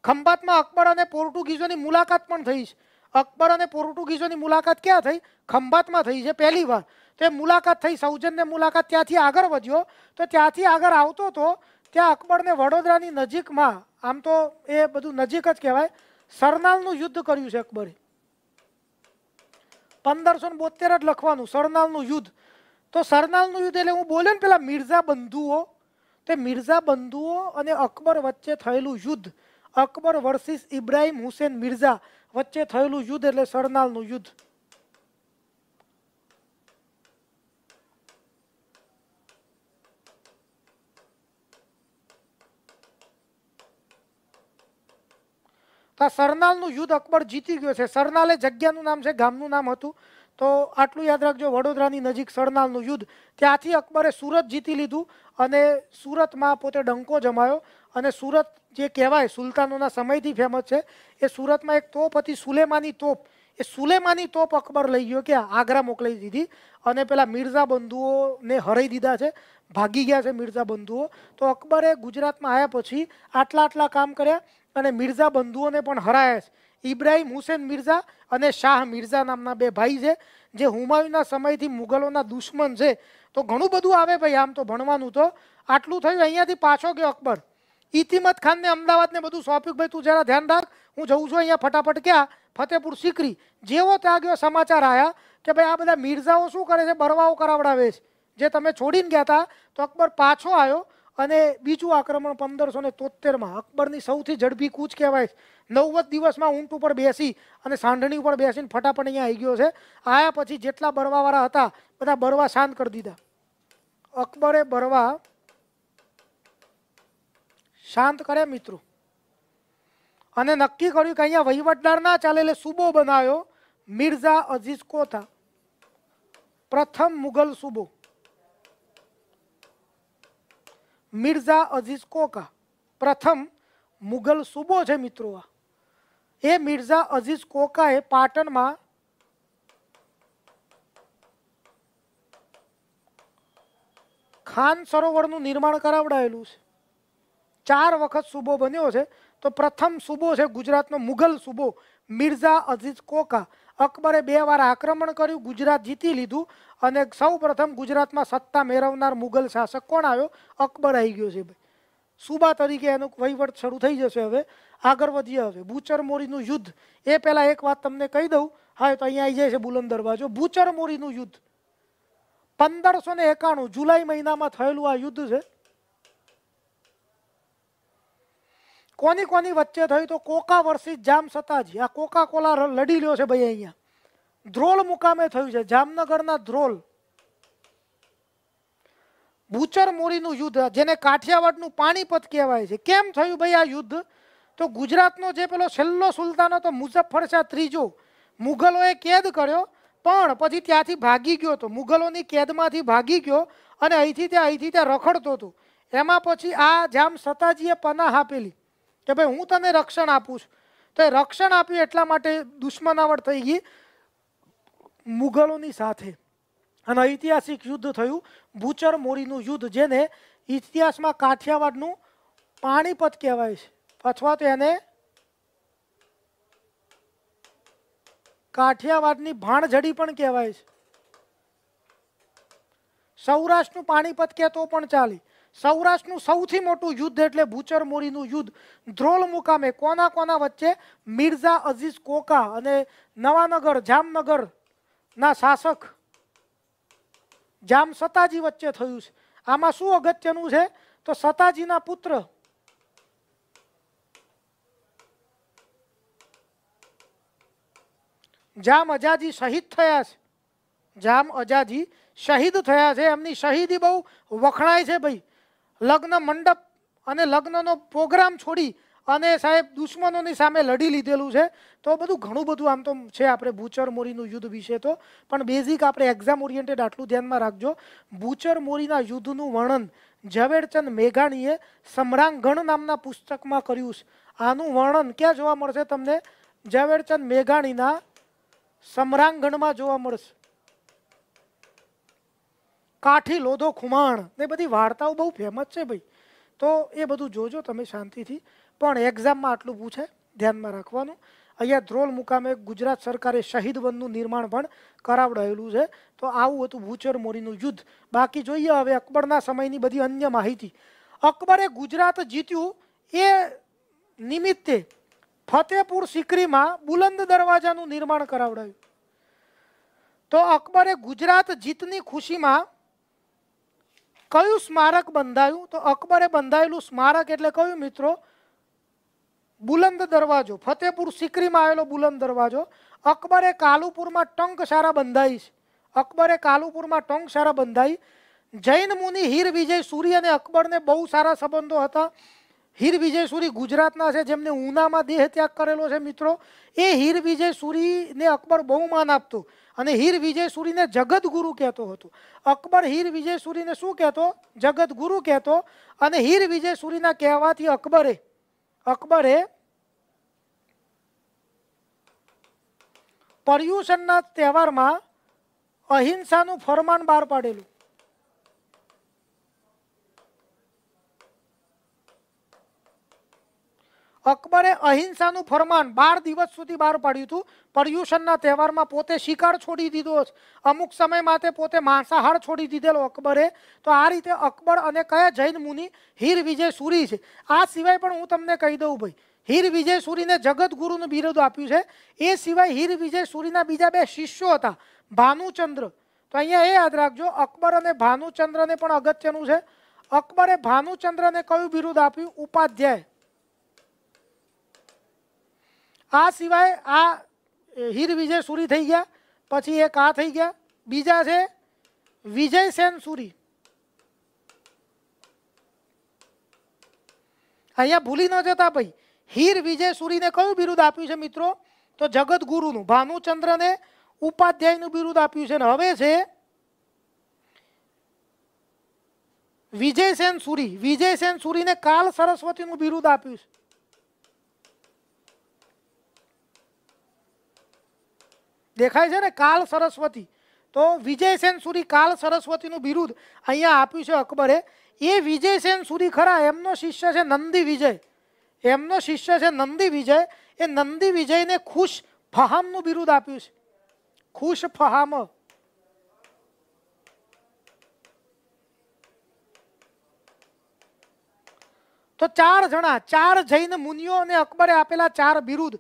ખંભાત માં અકબર અને પોર્ટુગીઝો ની મુલાકાત પણ થઈ છે અકબર અને પોર્ટુગીઝો ની મુલાકાત ક્યાં થઈ ખંભાત માં થઈ છે પહેલી વાર તે મુલાકાત થઈ સૌજન્ય મુલાકાત ત્યાંથી આગર વજ્યો તો ત્યાંથી આગર આવતો તો ત્યાં અકબરને વડોદરા ની નજીક માં આમ તો એ બધું નજીક જ કહેવાય સરનાલ નું યુદ્ધ કર્યું છે અકબરે પંદરસો ને બોતેર જ લખવાનું સરનાલનું યુદ્ધ તો સરનાલનું યુદ્ધ એટલે હું બોલે ને પેલા મિર્ઝા બંધુઓ તે મિર્ઝા બંધુઓ અને અકબર વચ્ચે થયેલું યુદ્ધ અકબર વર્સિસ ઇબ્રાહિમ હુસેન મિર્ઝા વચ્ચે થયેલું યુદ્ધ એટલે સરનાલનું યુદ્ધ તો આ સરનાલનું યુદ્ધ અકબર જીતી ગયો છે સરનાલ એ જગ્યાનું નામ છે ગામનું નામ હતું તો આટલું યાદ રાખજો વડોદરાની નજીક સરનાલનું યુદ્ધ ત્યાંથી અકબરે સુરત જીતી લીધું અને સુરતમાં પોતે ડંકો જમાયો અને સુરત જે કહેવાય સુલતાનોના સમયથી ફેમસ છે એ સુરતમાં એક તોપ હતી સુલેમાની તોપ એ સુલેમાની તોપ અકબર લઈ ગયો કે આગ્રા મોકલી દીધી અને પેલા મિર્ઝા બંધુઓને હરાઈ દીધા છે ભાગી ગયા છે મિર્ઝા બંધુઓ તો અકબરે ગુજરાતમાં આવ્યા પછી આટલા આટલા કામ કર્યા અને મિર્ઝા બંધુઓને પણ હરાયા છે ઇબ્રાહિમ હુસેન મિર્ઝા અને શાહ મિર્ઝા નામના બે ભાઈ છે જે હુમાયુના સમયથી મુગલોના દુશ્મન છે તો ઘણું બધું આવે ભાઈ આમ તો ભણવાનું તો આટલું થયું અહીંયાથી પાછો ગયો અકબર ઇતિમત ખાનને અમદાવાદને બધું સોંપ્યું ભાઈ તું જરા ધ્યાન રાખ હું જઉં છું અહીંયા ફટાફટ ક્યાં ફતેપુર સિકરી જેવો ત્યાં ગયો સમાચાર આવ્યા કે ભાઈ આ બધા મિર્ઝાઓ શું કરે છે બરવાઓ કરાવડાવે છે જે તમે છોડીને ગયા હતા તો અકબર પાછો આવ્યો અને બીજો આક્રમણ 1573 માં અકબર ની સૌથી જડબી કૂચ કેવાય 90 દિવસ માં ઊંટ ઉપર બેસી અને સાંઢણી ઉપર બેસીને ફટાફટ અહીં આવી ગયો છે આયા પછી જેટલા બરવાવાળા હતા બધા બરવા શાંત કરી દીધા અકબરે બરવા શાંત કર્યા મિત્રો અને નક્કી કર્યું કે અહીંયા વહીવટદાર ના ચાલે એટલે સુબો બનાવ્યો મિરઝા અજીસ કોઠા પ્રથમ મુઘલ સુબો મિર્ઝા અઝીઝ કોકા પ્રથમ મુગલ સૂબો છે મિત્રો આ એ મિર્ઝા અઝીઝ કોકાએ પાટણમાં ખાન સરોવરનું નિર્માણ કરાવડાયેલું છે ચાર વખત સૂબો બન્યો છે તો પ્રથમ સૂબો છે ગુજરાતનો મુગલ સૂબો મિર્ઝા અઝીઝ કોકા અકબરે બે વાર આક્રમણ કર્યું ગુજરાત જીતી લીધું અને સૌપ્રથમ ગુજરાતમાં સત્તા મેળવનાર મુઘલ શાસક કોણ આવ્યો અકબર આવી ગયો છે ભાઈ સુબા તરીકે એનો વહીવટ શરૂ થઈ જશે હવે આગળ વધીએ હવે ભુચર મોરીનું યુદ્ધ એ પહેલા એક વાત તમને કહી દઉં હા તો અહીંયા આવી જશે બુલંદ દરવાજો ભુચર મોરીનું યુદ્ધ 1591 જુલાઈ મહિનામાં થયેલું આ યુદ્ધ છે કોની કોની વચ્ચે થયું તો કોકા વર્સી જામ સતાજીયા કોકાકોલા લડી લ્યો છે ભઈ અહીંયા ધ્રોલ મુકામે થયું છે જામનગરના ધ્રોલ ભૂચર મોરીનું યુદ્ધ જેને કાઠિયાવાડનું પાણીપત કહેવાય છે કેમ થયું ભઈ આ યુદ્ધ તો ગુજરાતનો જે પેલો છેલ્લો સુલતાન હતો મુઝફ્ફર શાહ ત્રીજો મુઘલોએ કેદ કર્યો પણ પછી ત્યાંથી ભાગી ગયો તો મુઘલોની કેદમાંથી ભાગી ગયો અને અહીંથી ત્યાં અહીંથી ત્યાં રખડતો હતો એમાં પછી આ જામ સતાજીએ પનાહા પેલી કે ભાઈ હું તને રક્ષણ આપું છું તો એ રક્ષણ આપ્યું એટલા માટે દુશ્મનાવટ થઈ ગઈ મુગલોની સાથે અને ઐતિહાસિક યુદ્ધ થયું ભૂચર મોરીનું યુદ્ધ જેને ઇતિહાસમાં કાઠિયાવાડનું પાણીપત કહેવાય છે અથવા તો એને કાઠિયાવાડની ભાણઝડી પણ કહેવાય છે સૌરાષ્ટ્રનું પાણીપત કહેતો પણ ચાલી સૌરાસનું સૌથી મોટું યુદ્ધ એટલે ભુચર મોરીનું યુદ્ધ ધ્રોલ મુકામે કોના-કોના વચ્ચે મિરઝા અજીસ કોકા અને નવા નગર જામનગર ના શાસક જામ સતાજી વચ્ચે થયું છે આમાં શું અગત્યનું છે તો સતાજીના પુત્ર જામ અજાજી શહીદ થયા છે જામ અજાજી શહીદ થયા છે એમની શહીદી બહુ વખણાય છે ભાઈ લગ્ન મંડપ અને લગ્નનો પ્રોગ્રામ છોડી અને સાહેબ દુશ્મનોની સામે લડી લીધેલું છે તો બધું ઘણું બધું આમ તો છે આપણે ભુચર મોરીનું યુદ્ધ વિશે તો પણ બેઝિક આપણે એક્ઝામ ઓરિએન્ટેડ આટલું ધ્યાન માં રાખજો ભુચર મોરીના યુદ્ધનું વર્ણન જવેરચંદ મેઘાણીએ સમ્રાંગ ગણ નામના પુસ્તકમાં કર્યું છે આનું વર્ણન ક્યાં જોવા મળશે તમને જવેરચંદ મેઘાણીના સમ્રાંગ ગણમાં જોવા મળશે કાઠી લોદો કુમાન ને બધી વાર્તાઓ બહુ ફેમસ છે ભાઈ તો એ બધું જોજો તમે શાંતિથી પણ एग्जाम માં આટલું પૂછે ધ્યાન માં રાખવાનું અયા ધ્રોલ મુકામે ગુજરાત સરકારે શહીદ વન નું નિર્માણ કરાવડાયેલું છે તો આવું હતું ભૂચર મોરી નું યુદ્ધ બાકી જોઈએ હવે અકબરના સમયની બધી અન્ય માહિતી અકબરે ગુજરાત જીત્યું એ નિમિત્તે પાટેપુર સિકરી માં बुलंद દરવાજા નું નિર્માણ કરાવડાય તો અકબરે ગુજરાત જીત ની ખુશી માં કયો સ્મારક બંધાયું તો અકબરે બંધાયેલું સ્મારક એટલે કયું મિત્રો બુલંદ દરવાજો ફતેપુર સિકરીમાં આવેલો બુલંદ દરવાજો અકબરે કાલુપુરમાં ટંગસારા બંધાઈ છે અકબરે કાલુપુરમાં ટંગસારા બંધાઈ જૈન મુની હીરવિજય સુરી અને અકબરને બહુ સારા સંબંધો હતા હીરવિજય સુરી ગુજરાતના છે જેમને ઊનામાં દેહ ત્યાગ કરેલો છે મિત્રો એ હીરવિજય સુરીને અકબર બહુ માન આપતો અને હીર વિજયસુરીને જગદગુરુ કહેતો હતો અકબર હીર વિજયસુરીને શું કહેતો જગદગુરુ કહેતો અને હીર વિજયસુરીના કહેવાથી અકબરે અકબરે પર્યુષણના તહેવારમાં અહિંસાનું ફરમાન બહાર પાડેલું અકબર એ અહિંસાનો ફરમાન 12 દિવસ સુધી બહાર પાડ્યું હતું પર્યુષણના તહેવારમાં પોતે શિકાર છોડી દીધો છે અમુક સમય માથે પોતે માંસાહાર છોડી દીધો અકબર એ તો આ રીતે અકબર અને કયા જૈન મુની હીરવિજય સુરી છે આ સિવાય પણ હું તમને કહી દઉં ભાઈ હીરવિજય સુરીને જગત ગુરુનો વિરોધ આપ્યો છે એ સિવાય હીરવિજય સુરીના બીજા બે શિષ્યો હતા ભાનુચંદ્ર તો અહીંયા એ યાદ રાખજો અકબર અને ભાનુચંદ્રને પણ અગત્યનું છે અકબરે ભાનુચંદ્રને કયો વિરોધ આપ્યો ઉપાધ્યાય આ સિવાય આ હીર વિજયસુરી થઈ ગયા પછી એક આ થઈ ગયા બીજો છે વિજય સેનસુરી આયા ભૂલી ન જતા ભાઈ હીર વિજયસુરી ને કયો વિરુદ્ધ આપ્યું છે મિત્રો તો જગત ગુરુ નું ભાનુ ચંદ્રને ઉપાધ્યાય નું વિરુદ્ધ આપ્યું છે અને હવે છે વિજય સેનસુરી વિજય સેનસુરી ને કાલ સરસ્વતી નું વિરુદ્ધ આપ્યું દેખાય છે ને કાલ સરસ્વતી તો વિજયસેન સુરી કાલ સરસ્વતીનું બિરુદ અહીંયા આપ્યું છે અકબરે એ વિજયસેન સુરી ખરા એમનો શિષ્ય છે નંદી વિજય એમનો શિષ્ય છે નંદી વિજય એ નંદી વિજયને ખુશ ફહામનું બિરુદ આપ્યું છે ખુશ ફહામ તો ચાર જણા ચાર જૈન મુનિઓ અને અકબરે આપેલા ચાર બિરુદ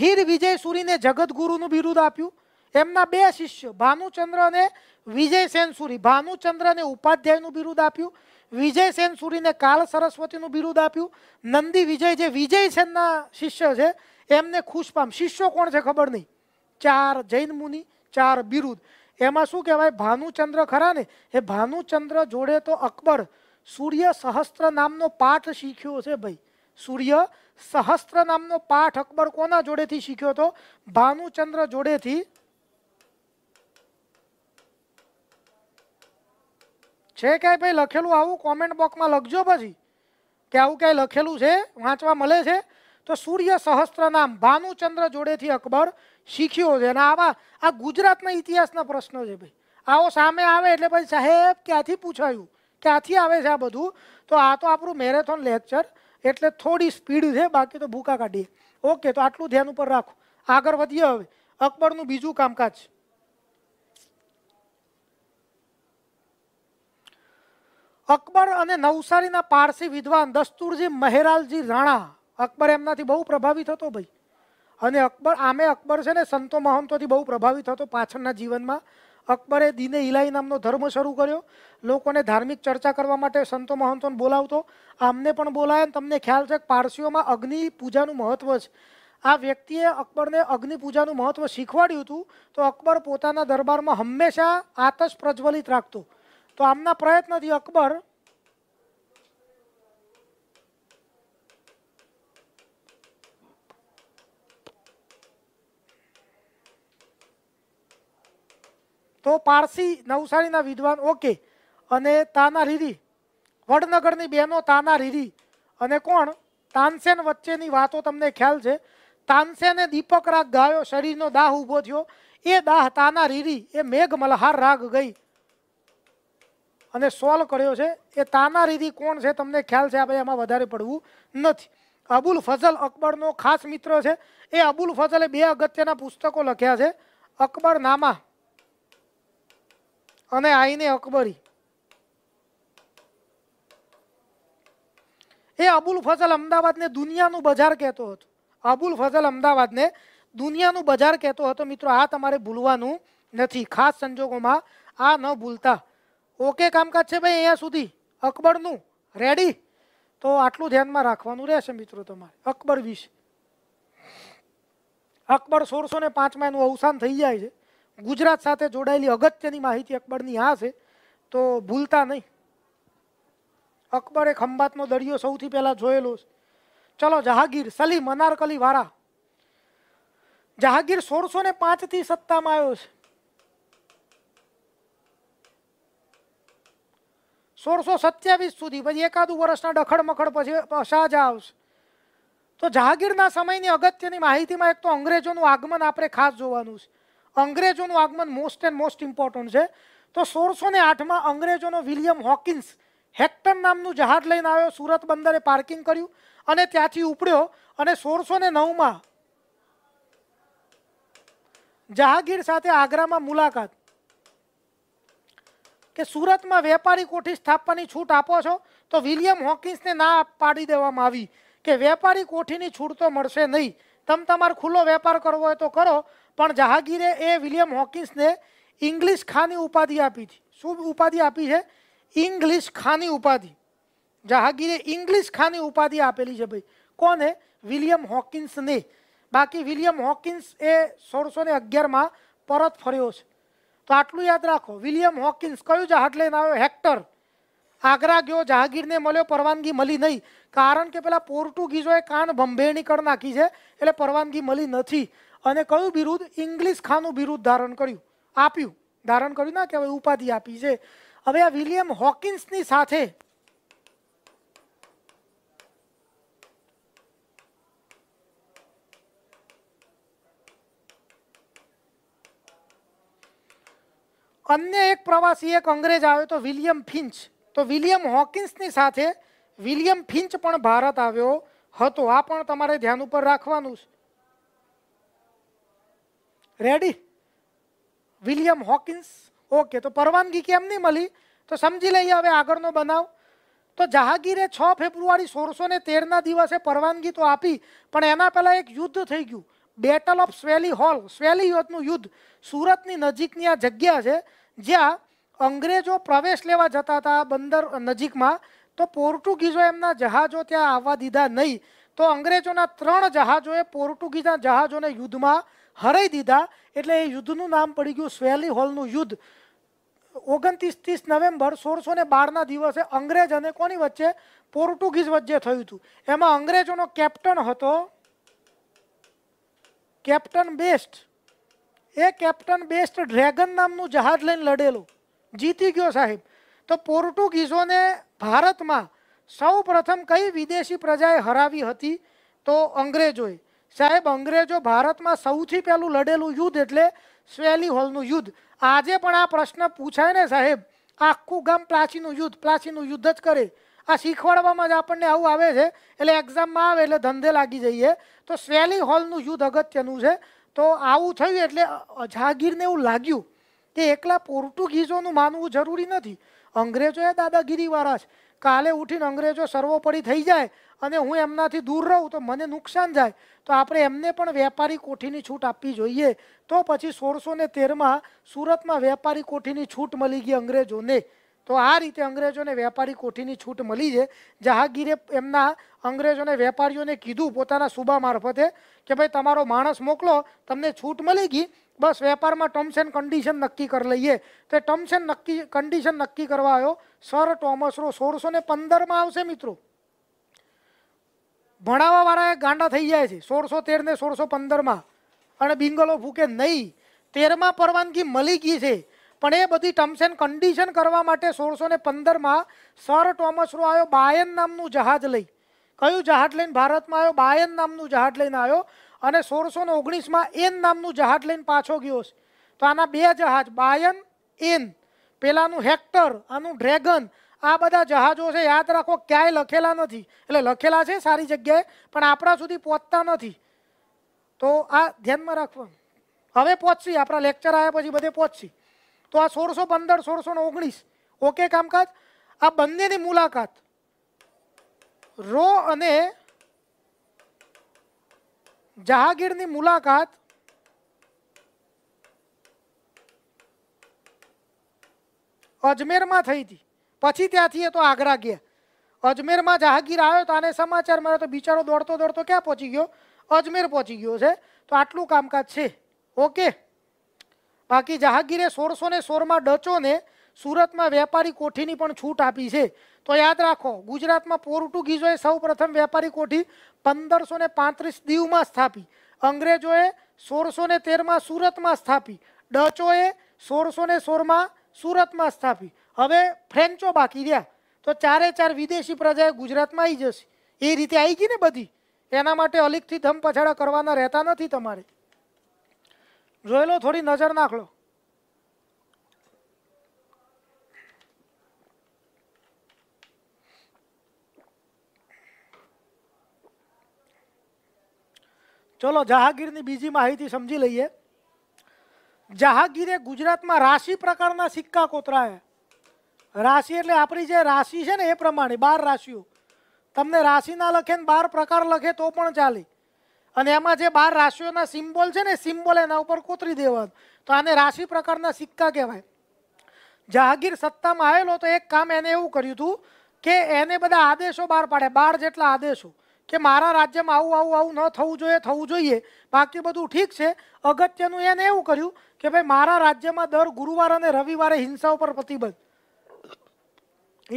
હીર વિજય સુરીને જગતગુરુનું બિરુદ આપ્યું એમના બે શિષ્યો ભાનુચંદ્રને વિજય સેનસૂરી ભાનુચંદ્રને ઉપાધ્યાયનો વિરુદ્ધ આપ્યું વિજય સેનસૂરીને કાળ સરસ્વતીનો વિરુદ્ધ આપ્યું નંદી વિજય જે વિજય સેનનો શિષ્ય છે એમને ખુશ પામ શિષ્ય કોણ છે ખબર નહીં ચાર જૈન મુની ચાર વિરુદ્ધ એમાં શું કહેવાય ભાનુચંદ્ર ખરા ને એ ભાનુચંદ્ર જોડે તો અકબર સૂર્ય સહસ્ત્ર નામનો પાઠ શીખ્યો છે ભાઈ સૂર્ય સહસ્ત્ર નામનો પાઠ અકબર કોના જોડેથી શીખ્યો તો ભાનુચંદ્ર જોડેથી ચેક આય ભાઈ લખેલું આવું કોમેન્ટ બોક્સ માં લખજો પછી કે આવું કે લખેલું છે વાંચવા મળે છે તો સૂર્ય સહસ્ત્ર નામ વાનુ ચંદ્ર જોડે થી અકબર શીખ્યો છે અને આ આ ગુજરાત ના ઇતિહાસ ના પ્રશ્નો છે ભાઈ આવો સામે આવે એટલે ભાઈ સાહેબ ક્યાંથી પૂછાયું ક્યાંથી આવે છે આ બધું તો આ તો આપણો મેરેથોન લેક્ચર એટલે થોડી સ્પીડ છે બાકી તો ભૂકા કાઢી ઓકે તો આટલું ધ્યાન ઉપર રાખો આગળ વધીએ અકબર નું બીજું કામકાજ અકબર અને નવસારીના પારસી વિદ્વાન દસ્તૂરજી મહેરાલજી રાણા અકબર એમનીથી બહુ પ્રભાવિત હતો ભાઈ અને અકબર આમે અકબર છે ને સંતો મહંતોથી બહુ પ્રભાવિત હતો પાછળના જીવનમાં અકબરે દીને ઇલાઈ નામનો ધર્મ શરૂ કર્યો લોકોને ધાર્મિક ચર્ચા કરવા માટે સંતો મહંતોને બોલાવતો આમને પણ બોલાવ્યા તમને ખ્યાલ છે કે પારસીઓમાં અગ્નિ પૂજાનું મહત્વ છે આ વ્યક્તિએ અકબરને અગ્નિ પૂજાનું મહત્વ શીખવાડીયું હતું તો અકબર પોતાના દરબારમાં હંમેશા આતસ પ્રજ્વલિત રાખતો તો આમના પ્રયત્નથી અકબર તો પારસી નવસારીના વિદ્વાન ઓકે અને તાના રીરી વડનગરની બહેનો તાના રીરી અને કોણ તાનસેન વચ્ચેની વાતો તમને ખ્યાલ છે તાનસેને દીપક રાગ ગાયો શરીરનો દાહ ઊભો થયો એ દાહ તાના રીરી એ મેઘ મલ્હાર રાગ ગઈ અને સોલ કર્યો છે એ તાના રીધી કોણ છે તમને ખ્યાલ છે આ ભાઈ આમાં વધારે પડવું નથી আবুল ફઝલ અકબરનો ખાસ મિત્ર છે એ আবুল ફઝલે બે અગત્યના પુસ્તકો લખ્યા છે અકબરનામા અને આઈને અકબરી એ আবুল ફઝલ અમદાવાદને દુનિયાનો બજાર કહેતો હતો আবুল ફઝલ અમદાવાદને દુનિયાનો બજાર કહેતો હતો મિત્રો આ તમારે ભૂલવાનું નથી ખાસ સંજોગોમાં આ ન ભૂલતા ઓકે કામકાજ છે ભાઈ અહીંયા સુધી અકબરનું રેડી તો આટલું ધ્યાન માં રાખવાનું રહેશે મિત્રો તમારું અકબર 20 અકબર 1605 માં નું અવસાન થઈ જાય છે ગુજરાત સાથે જોડાયેલી અગત્યની માહિતી અકબરની આ છે તો ભૂલતા નહીં અકબર એ ખંભાતનો દરિયો સૌથી પહેલા જોયેલો છે ચલો જહાંગીર સલીમ મનારકલી વારા જહાંગીર 1605 થી સત્તામાં આવ્યો છે સોળસો સત્યાવીસ સુધી પછી એકાદું વર્ષના ડખડ મખડ પછી શાહજહાં આવશે તો જહાગીરના સમયની અગત્યની માહિતીમાં એક તો અંગ્રેજોનું આગમન આપણે ખાસ જોવાનું છે અંગ્રેજોનું આગમન મોસ્ટ એન્ડ મોસ્ટ ઇમ્પોર્ટન્ટ છે તો સોળસો ને આઠમાં અંગ્રેજોનો વિલિયમ હોકિન્સ હેક્ટન નામનું જહાજ લઈને આવ્યો સુરત બંદરે પાર્કિંગ કર્યું અને ત્યાંથી ઉપડ્યો અને સોળસો ને નવમાં જહાગીર સાથે આગ્રામાં મુલાકાત કે સુરતમાં વેપારી કોઠી સ્થાપવાની છૂટ આપો છો તો વિલિયમ હોકિન્સને ના પાડી દેવામાં આવી કે વેપારી કોઠીની છૂટ તો મળશે નહીં તમે તમારે ખુલ્લો વેપાર કરવો હોય તો કરો પણ જહાગીરે એ વિલિયમ હોકિન્સને ઇંગ્લિશ ખાની ઉપાધિ આપી છે શું ઉપાધિ આપી છે ઇંગ્લિશ ખાની ઉપાધિ જહાગીરે ઇંગ્લિશ ખાની ઉપાધિ આપેલી છે ભાઈ કોને વિલિયમ હોકિન્સને બાકી વિલિયમ હોકિન્સ એ સોળસો ને અગિયારમાં પરત ફર્યો છે તો આટલું યાદ રાખો વિલિયમ હોકિન્સ કયું જહાજ લઈને આવ્યો હેક્ટર આગ્રા ગયો જહાગીરને મળ્યો પરવાનગી મળી નહીં કારણ કે પેલા પોર્ટુગીઝોએ કાન ભંભેણી કરી નાખી છે એટલે પરવાનગી મળી નથી અને કયું બિરુદ ઇંગ્લિશ ખાનું બિરુદ ધારણ કર્યું આપ્યું ધારણ કર્યું ના કે હવે ઉપાધિ આપી છે હવે આ વિલિયમ હોકિન્સની સાથે અન્ય એક પ્રવાસી એક અંગ્રેજ આવ્યો તો વિલિયમ फिન્ચ તો વિલિયમ હોકિન્સની સાથે વિલિયમ फिન્ચ પણ ભારત આવ્યો હતો આ પણ તમારે ધ્યાન ઉપર રાખવાનું રેડી વિલિયમ હોકિન્સ ઓકે તો પરવાનગી કે અમને મળી તો સમજી લેઈએ હવે આગળનો બનાવ તો જહાંગીરે 6 ફેબ્રુઆરી 1613 ના દિવસે પરવાનગી તો આપી પણ એના પહેલા એક યુદ્ધ થઈ ગયું battle of Swally hole Swally યોદ્ધનું યુદ્ધ સુરતની નજીકની આ જગ્યા છે જ્યાં અંગ્રેજો પ્રવેશ લેવા જતા હતા બંદર નજીકમાં તો પોર્ટુગીઝો એમના જહાજો ત્યાં આવવા દીધા નહી તો અંગ્રેજોના ત્રણ જહાજોએ પોર્ટુગીઝના જહાજોને યુદ્ધમાં હરાઈ દીધા એટલે એ યુદ્ધનું નામ પડી ગયું સ્વેલી હોલનું યુદ્ધ 29 30 નવેમ્બર 1612 ના દિવસે અંગ્રેજ અને કોની વચ્ચે પોર્ટુગીઝ વચ્ચે થયું હતું એમાં અંગ્રેજોનો કેપ્ટન હતો કેપ્ટન બેસ્ટ એક કેપ્ટન બેસ્ટ ડ્રેગન નામનું જહાજ લઈને લડેલું જીતી ગ્યો સાહેબ તો પોર્ટુગીઝોને ભારતમાં સૌપ્રથમ કઈ વિદેશી પ્રજાએ હરાવી હતી તો અંગ્રેજોએ સાહેબ અંગ્રેજો ભારતમાં સૌથી પહેલું લડેલું યુદ્ધ એટલે સેલી હોલનું યુદ્ધ આજે પણ આ પ્રશ્ન પૂછાય ને સાહેબ આકુંગામ પ્લાસીનું યુદ્ધ પ્લાસીનું યુદ્ધ અંત કરે આ શીખવવામાં જ આપણે આવું આવે છે એટલે एग्जामમાં આવે એટલે ધંધે લાગી જઈએ તો સ્વેલી હોલ નું યુદ્ધ અગત્યનું છે તો આવું થઈ એટલે ઝાગીરને એવું લાગ્યું કે એકલા પોર્ટુગીઝોનું માનવું જરૂરી નથી અંગ્રેજોએ દાદાગીરી વરાશ કાલે ઊઠીને અંગ્રેજો સર્વોપરી થઈ જાય અને હું એમનાથી દૂર રહું તો મને નુકસાન થાય તો આપણે અમને પણ વેપારી કોઠીની છૂટ આપવી જોઈએ તો પછી 1613 માં સુરત માં વેપારી કોઠીની છૂટ મળી ગઈ અંગ્રેજોને તો આ રીતે અંગ્રેજોને વેપારી કોઠીની છૂટ મળી જે જાગીર એમના અંગ્રેજોને વેપારીઓને કીધું પોતાનું સુબા મારફતે કે ભાઈ તમારો માણસ મોકલો તમને છૂટ મળી ગઈ બસ વેપારમાં ટૉમસેન કન્ડિશન નક્કી કર લઈએ તો ટૉમસેન નક્કી કન્ડિશન નક્કી કરવાયો સર થોમસરો 1615 માં આવશે મિત્રો ભણાવા વારાય ગાંડા થઈ જાય છે 1613 ને 1615 માં અને બિંગલો ભૂકે નહીં 13 માં પરવાનગી મળી ગઈ છે પણ એ બધી ટમ્સ એન્ડ કન્ડિશન કરવા માટે 1615 માં સર થોમસ રો આવ્યો બાયન નામનું જહાજ લઈ કયું જહાજ લઈને ભારત માં આવ્યો બાયન નામનું જહાજ લઈને આવ્યો અને 1619 માં એન નામનું જહાજ લઈને પાછો ગયો છે તો આના બે જહાજ બાયન એન પેલા નું હેક્ટર આનું ડ્રેગન આ બધા જહાજો છે યાદ રાખો ક્યાં લખેલા નથી એટલે લખેલા છે સારી જગ્યાએ પણ આપણા સુધી પહોંચતા નથી તો આ ધ્યાન માં રાખવું હવે પોચ્છી આપણો લેક્ચર આયા પછી બધે પોચ્છી તો આ સોળસો પંદર સોળસો ને ઓગણીસ ઓકે કામકાજ આ બંનેની મુલાકાત રો અને જહાંગીરની મુલાકાત અજમેરમાં થઈ હતી પછી ત્યાંથી એ તો આગ્રા ગયા અજમેરમાં જહાંગીર આવ્યો તો આને સમાચાર મળ્યો તો બિચારો દોડતો દોડતો ક્યાં પહોંચી ગયો અજમેર પહોંચી ગયો છે તો આટલું કામકાજ છે ઓકે बाकी जहागीरे 1616 માં ડચોને સુરતમાં વેપારી કોઠીની પણ છૂટ આપી છે તો યાદ રાખો ગુજરાતમાં પોર્ટુગીઝોએ સૌપ્રથમ વેપારી કોઠી 1535 દિવમાં સ્થાપી અંગ્રેજોએ 1613 માં સુરતમાં સ્થાપી ડચોએ 1616 માં સુરતમાં સ્થાપી હવે ફ્રેન્ચો બાકી રહ્યા તો ચારે ચાર વિદેશી પ્રજા ગુજરાતમાં આવી જશે એ રીતે आएगी ને બધી એના માટે aliquith tham pachada કરવાના રહેતા નથી તમારે જોઈ લો થોડી નજર નાખ લો ચલો જહાંગીરની બીજી માહિતી સમજી લઈએ જહાંગીરે ગુજરાતમાં રાશિ પ્રકારના સિક્કા કોતરાયા રાશિ એટલે આપણી જે રાશિ છે ને એ પ્રમાણે બાર રાશિઓ તમને રાશિના લખે ને બાર પ્રકાર લખે તો પણ ચાલે અને એમાં જે બાર રાશિઓના સિમ્બોલ છે ને સિમ્બોલ એના ઉપર કોતરી દેવા તો આને રાશિ પ્રકારના સિક્કા કહેવાય જહાગીર સત્તામાં આવેલો તો એક કામ એને એવું કર્યું હતું કે એને બધા આદેશો બહાર પાડે બાર જેટલા આદેશો કે મારા રાજ્યમાં આવું આવું આવું ન થવું જોઈએ થવું જોઈએ બાકી બધું ઠીક છે અગત્યનું એને એવું કર્યું કે ભાઈ મારા રાજ્યમાં દર ગુરુવાર અને રવિવારે હિંસા ઉપર પ્રતિબંધ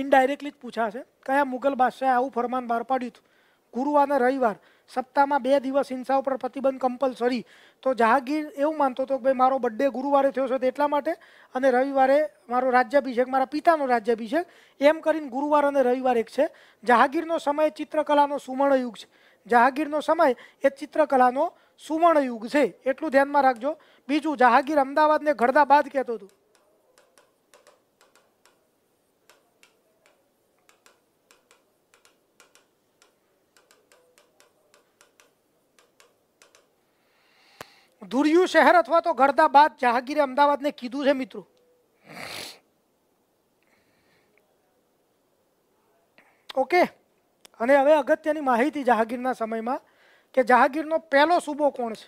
ઇનડાયરેક્ટલી જ છે કયા મુઘલ બાદશાહે આવું ફરમાન બહાર પાડ્યું હતું ગુરુવાર અને રવિવાર સપ્તાહમાં બે દિવસ હિંસા ઉપર પ્રતિબંધ કમ્પલસરી તો જહાંગીર એવું માનતો હતો કે ભાઈ મારો બર્થડે ગુરુવારે થયો છે એટલા માટે અને રવિવારે મારો રાજ્યાભિષેક મારા પિતાનો રાજ્યાભિષેક એમ કરીને ગુરુવાર અને રવિવાર એક છે જહાંગીરનો સમય ચિત્રકલાનો સુવર્ણ યુગ છે જહાંગીરનો સમય એ ચિત્રકલાનો સુવર્ણયુગ છે એટલું ધ્યાનમાં રાખજો બીજું જહાંગીર અમદાવાદને ઘડદા બાદ કહેતો હતું ધુરિયું શહેર અથવા તો બાદ જહાગીરે અમદાવાદને કીધું છે મિત્રો ઓકે અને હવે અગત્યની માહિતી જહાગીરના સમયમાં કે જહાંગીરનો પહેલો સૂબો કોણ છે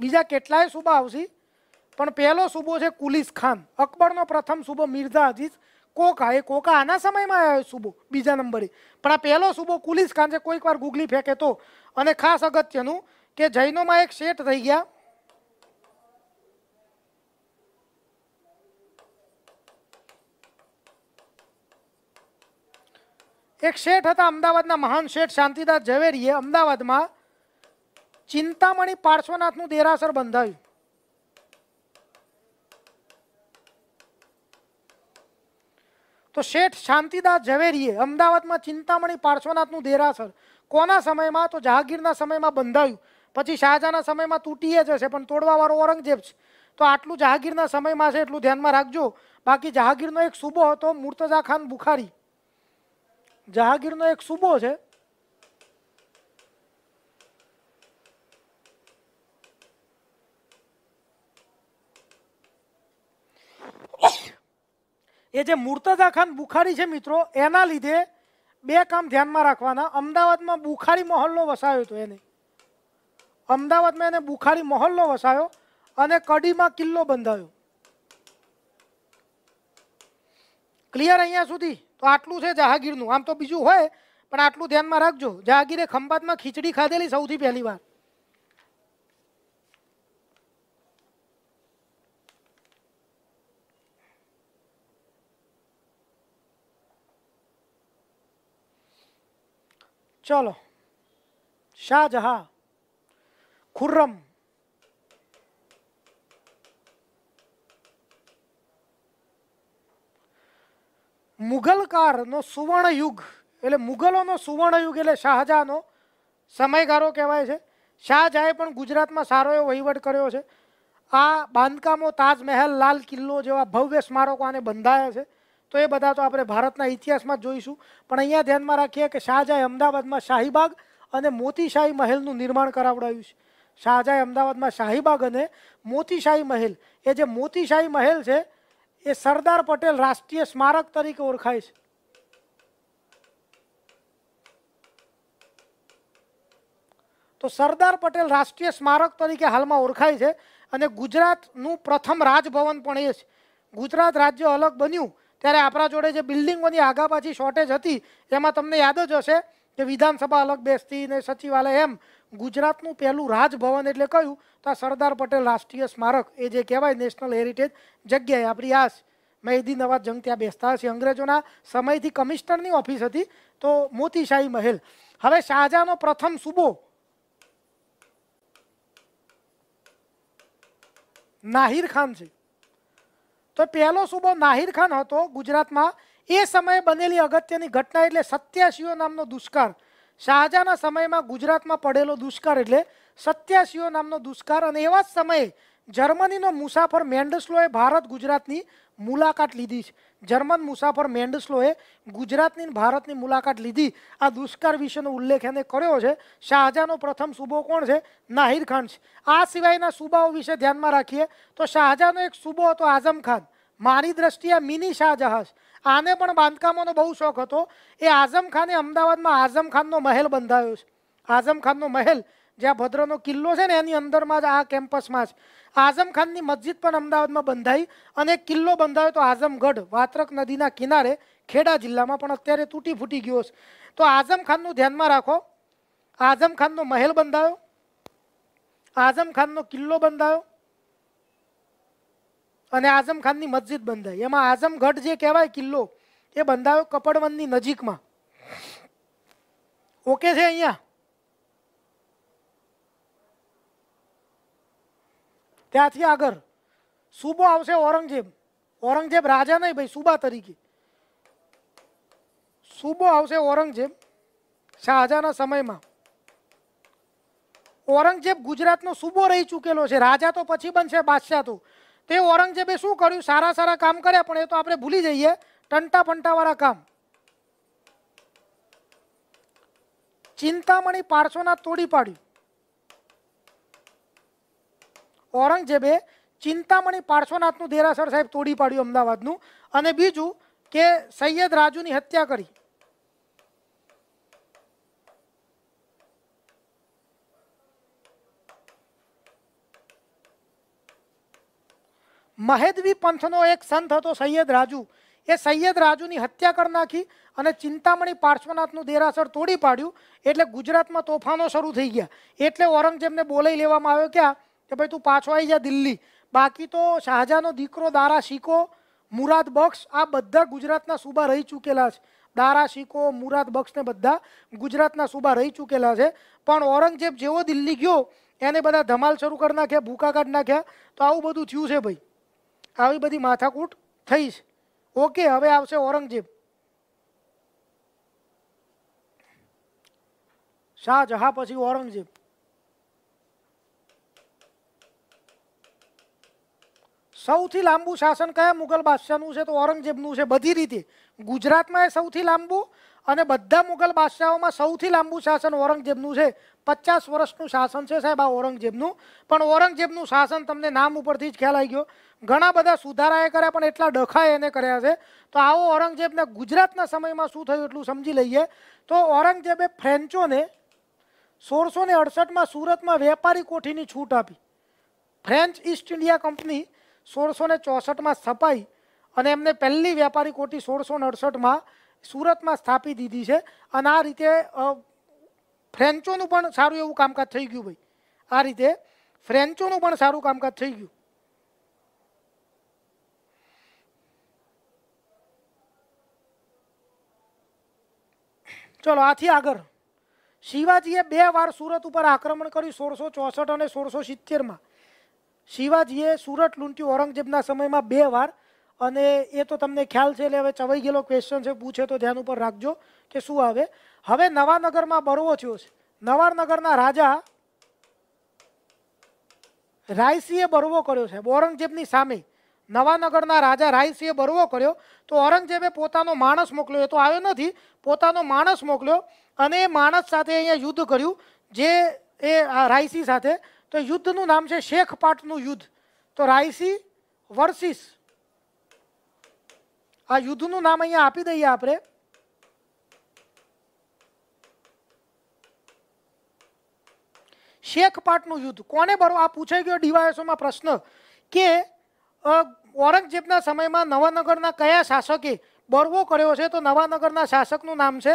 બીજા કેટલાય સૂબા આવશે પણ પહેલો સૂબો છે કુલીસ ખાન અકબરનો પ્રથમ સૂબો મિર્ઝા અજીઝ કોકા એ કોકા આના સમયમાં આવ્યો સુબો બીજા નંબરે પણ આ પહેલો સુબો કુલીસ ખાન કોઈક વાર ગુગલી ફેંકે તો અને ખાસ અગત્યનું કે જૈનોમાં એક શેઠ થઈ ગયા એક શેઠ હતા અમદાવાદના મહાન શેઠ શાંતિદાસ ઝવેરીએ અમદાવાદમાં ચિંતામણી પાર્શ્વનાથનું દેરાસર બંધાયું તો શેઠ શાંતિદાસ જવેરીએ અમદાવાદમાં ચિંતામણી પાર્શ્વનાથનું દેરાસર કોના સમયમાં તો જાગીરના સમયમાં બંધાયું પછી શાહજાના સમયમાં તૂટીએ છે પણ તોડવા વાળો ઔરંગઝેબ છે તો આટલું જાગીરના સમયમાં છે એટલું ધ્યાન માં રાખજો બાકી જાગીરનો એક સુબો હતો મુર્તાઝાખાન બુખારી જાગીરનો એક સુબો છે એ જે મુર્તઝા ખાન બુખારી છે મિત્રો એના લીધે બે કામ ધ્યાનમાં રાખવાના અમદાવાદમાં બુખારી મહોલ્લો વસાયો હતો એને અમદાવાદમાં એને બુખારી મહોલ્લો વસાયો અને કડીમાં કિલ્લો બંધાયો ક્લિયર અહીંયા સુધી તો આટલું છે જહાગીરનું આમ તો બીજું હોય પણ આટલું ધ્યાનમાં રાખજો જહાગીરે ખંભાતમાં ખીચડી ખાધેલી સૌથી પહેલી વાર ચલો શાહજહા ખુર્રમ મુઘલકાળનો સુવર્ણ યુગ એટલે મુગલોનો સુવર્ણ યુગ એટલે શાહજહાનો સમયગારો કહેવાય છે શાહજહાએ પણ ગુજરાતમાં સારો એવો વહીવટ કર્યો છે આ બાંધકામો તાજમહેલ લાલ કિલ્લો જેવા ભવ્ય સ્મારકો આને બંધાયા છે તો એ બધા તો આપણે ભારતના ઇતિહાસમાં જોઈશું પણ અહીંયા ધ્યાનમાં રાખીએ કે શાહજહાએ અમદાવાદમાં શાહીબાગ અને મોતીશાહી મહેલનું નિર્માણ કરાવડાવ્યું છે શાહજહાએ અમદાવાદમાં શાહીબાગ અને મોતીશાહી મહેલ એ જે મોતીશાહી મહેલ છે એ સરદાર પટેલ રાષ્ટ્રીય સ્મારક તરીકે ઓળખાય છે તો સરદાર પટેલ રાષ્ટ્રીય સ્મારક તરીકે હાલમાં ઓળખાય છે અને ગુજરાતનું પ્રથમ રાજભવન પણ એ છે ગુજરાત રાજ્ય અલગ બન્યું તારે આપરા જોડે જે બિલ્ડિંગની આગાપાછી શોર્ટેજ હતી એમાં તમને યાદ જ હશે કે વિધાનસભા અલગ બેસતી ને સચિવાલય એમ ગુજરાતનું પહેલું રાજભવન એટલે કયું તો આ સરદાર પટેલ રાષ્ટ્રીય સ્મારક એ જે કહેવાય નેશનલ હેરીટેજ જગ્યાએ આપરી આસ મહેદી નવાજ જંગ ત્યાં બેસતા હશે અંગ્રેજોના સમયથી કમિશનરની ઓફિસ હતી તો મોતીશાઈ મહેલ હવે શાજાનો પ્રથમ સુબો નહીર ખાન છે તો પેલા સુબો નહીરખાન હતો ગુજરાતમાં એ સમયે બનેલી અગત્યની ઘટના એટલે 87 નો નામનો દુષ્કાર શાહજાના સમયમાં ગુજરાતમાં પડેલો દુષ્કાર એટલે 87 નો નામનો દુષ્કાર અને એવા જ સમયે જર્મનીનો મુસાફર મેન્ડસ્લોએ ભારત ગુજરાતની મુલાકાત લીધી जर्मन मुसाफर मेंडस्लोहे गुजरातની અને ભારતની મુલાકાત લીધી આ દુષ્કાર વિશેનો ઉલ્લેખ અહીં કર્યો છે શાહજાનો પ્રથમ સુબો કોણ છે નહીરખાન છે આ સિવાયના સુબાઓ વિશે ધ્યાન માં રાખીએ તો શાહજાનો એક સુબો તો आजमખાન મારી દ્રષ્ટિએ મિની શાહજાહસ આને પણ બાંધકામનો બહુ શોખ હતો એ आजमખાને અમદાવાદમાં आजमખાનનો મહેલ બંધાવ્યો છે आजमખાનનો મહેલ જે ભદ્રનો કિલ્લો છે ને એની અંદરમાં જ આ કેમ્પસમાં છે આઝમ ખાનની મસ્જિદ પણ અમદાવાદમાં બંધાઈ અને કિલ્લો બંધાયો તો આઝમગઢ વાત્રક નદીના કિનારે ખેડા જિલ્લામાં પણ અત્યારે તૂટી ફૂટી ગયો છે તો આઝમ ખાનનું ધ્યાનમાં રાખો આઝમ ખાનનો મહેલ બંધાયો આઝમ ખાનનો કિલ્લો બંધાયો અને આઝમ ખાનની મસ્જિદ બંધાઈ એમાં આઝમગઢ જે કહેવાય કિલ્લો એ બંધાયો કપડવનની નજીકમાં ઓકે છે અહીંયા યાતી આગર સુબો આવશે ઓરંગજેબ ઓરંગજેબ રાજા નઈ ભઈ સુબો તરીકે સુબો આવશે ઓરંગજેબ શાહજાના સમયમાં ઓરંગજેબ ગુજરાતનો સુબો રહી ચુકેલો છે રાજા તો પછી બનશે બાદશાહ તો તે ઓરંગજેબે શું કર્યું સારા સારા કામ કર્યા પણ એ તો આપણે ભૂલી જઈએ ટંટા પંટાવાળા કામ ચિંતામણી પારસોના તોડી પાડી ઓરંગજેબે ચિંતામણી પાર્શ્વનાથનું દેરાસર સાહેબ તોડી પાડ્યું અમદાવાદનું અને બીજું કે સૈયદ રાજુની હત્યા કરી મહૈદવી પંથનો એક સંત હતો સૈયદ રાજુ એ સૈયદ રાજુની હત્યા કર નાખી અને ચિંતામણી પાર્શ્વનાથનું દેરાસર તોડી પાડ્યું એટલે ગુજરાતમાં તોફાનો શરૂ થઈ ગયા એટલે ઓરંગજેમને બોલાય લેવામાં આવ્યો કે કે ભાઈ તું પાછો આઈ જા દિલ્હી બાકી તો શાહજાનો દીકરો દારા શિકો મુરાદ બખસ આ બદ्डा ગુજરાતના સુબા રહી ચુકેલા છે દારા શિકો મુરાદ બખસ ને બદ्डा ગુજરાતના સુબા રહી ચુકેલા છે પણ ઓરંગઝેબ જેવો દિલ્હી ગયો એને બદ्डा ધમાલ શરૂ કર નાખ્યા ભૂકા કાટ નાખ્યા તો આ બધું થયું છે ભાઈ આવી બધી માથાકૂટ થઈ છે ઓકે હવે આવશે ઓરંગઝેબ શાહજા હા પછી ઓરંગઝેબ સૌથી લાંબુ શાસન કયા મુઘલ બાદશાહનું છે તો ઓરંગજેબનું છે બધી રીતે ગુજરાતમાં એ સૌથી લાંબુ અને બધા મુઘલ બાદશાહોમાં સૌથી લાંબુ શાસન ઓરંગજેબનું છે 50 વર્ષનું શાસન છે સાહેબ આ ઓરંગજેબનું પણ ઓરંગજેબનું શાસન તમને નામ ઉપરથી જ ખ્યાલ આવી ગયો ઘણા બધા સુધારાએ કર્યા પણ એટલા ડખાય એને કર્યા છે તો આવો ઓરંગજેબને ગુજરાતના સમયમાં શું થયું એટલું સમજી લઈએ તો ઓરંગજેબે ફ્રેન્ચોને 1668 માં સુરતમાં વેપારી કોઠીની છૂટ આપી ફ્રેન્ચ ઈસ્ટ ઈન્ડિયા કંપની 1664 માં સપાઈ અને એમને પહેલી વેપારી કોટી 1668 માં સુરત માં સ્થાપી દીધી છે અને આ રીતે ફ્રેન્ચો નું પણ સારું એવું કામકાજ થઈ ગયું ભાઈ આ રીતે ફ્રેન્ચો નું પણ સારું કામકાજ થઈ ગયું ચલો આથી આગળ शिवाजी એ બે વાર સુરત ઉપર આક્રમણ કર્યું 1664 અને 1670 માં शिवाजी ये सूरत लूटियो औरंगजेबના સમયમાં બે વાર અને એ તો તમને ખ્યાલ છે લે હવે ચવઈ ગયેલો ક્વેશ્ચન છે પૂછે તો ધ્યાન ઉપર રાખજો કે શું આવે હવે નવાનગર માં બરવો થયો છે નવાનગર ના રાજા રાયસીએ બરવો કર્યો છે બોર્ંગજેબની સામે નવાનગર ના રાજા રાયસીએ બરવો કર્યો તો ઓરંગજેબે પોતાનો માણસ મોકલ્યો એ તો આવ્યો નથી પોતાનો માણસ મોકલ્યો અને એ માણસ સાથે એણે યુદ્ધ કર્યું જે એ આ રાયસી સાથે તો યુદ્ધનું નામ છે શેખપાટનું યુદ્ધ તો રાયસી વર્સિસ આ યુદ્ધનું નામ અહીંયા આપી દઈએ આપણે શેખપાટનું યુદ્ધ કોને બરો આ પૂછાઈ ગયો ડીવાયસોમાં પ્રશ્ન કે ઔરંગઝેબના સમયમાં નવાનગરના કયા શાસકે બરવો કર્યો છે તો નવાનગરના શાસકનું નામ છે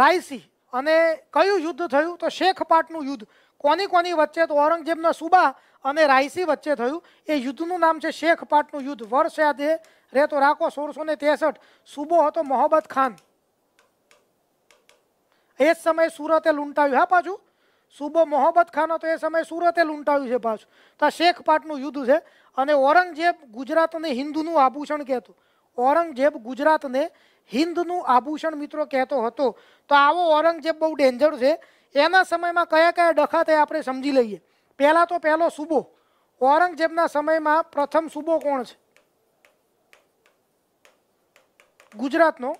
રાયસી અને કયું યુદ્ધ થયું તો શેખપાટનું યુદ્ધ કોની કોની વચ્ચે તો ઓરંગજેબનો સુબા અને રાયસી વચ્ચે થયું એ યુદ્ધ નું નામ છે શેખપાટનું યુદ્ધ વર્ષ આદે રેતો રાખો 1663 સુબો હતો મોહમ્મદ ખાન એ સમય સુરતે લૂંટાયું હા પાછું સુબો મોહમ્મદ ખાન હતો એ સમય સુરતે લૂંટાયું છે પાછું તો શેખપાટનું યુદ્ધ છે અને ઓરંગજેબ ગુજરાતને હિન્દુનું આભૂષણ કહેતો ઓરંગજેબ ગુજરાતને હિન્દુનું આભૂષણ મિત્રો કહેતો હતો તો આવો ઓરંગજેબ બહુ ડેન્જર છે એના સમયમાં કયા કયા ડખા થાય આપણે સમજી લઈએ પહેલા તો પહેલો સુબો ઓરંગજેબના સમયમાં પ્રથમ સુબો કોણ છે ગુજરાતનો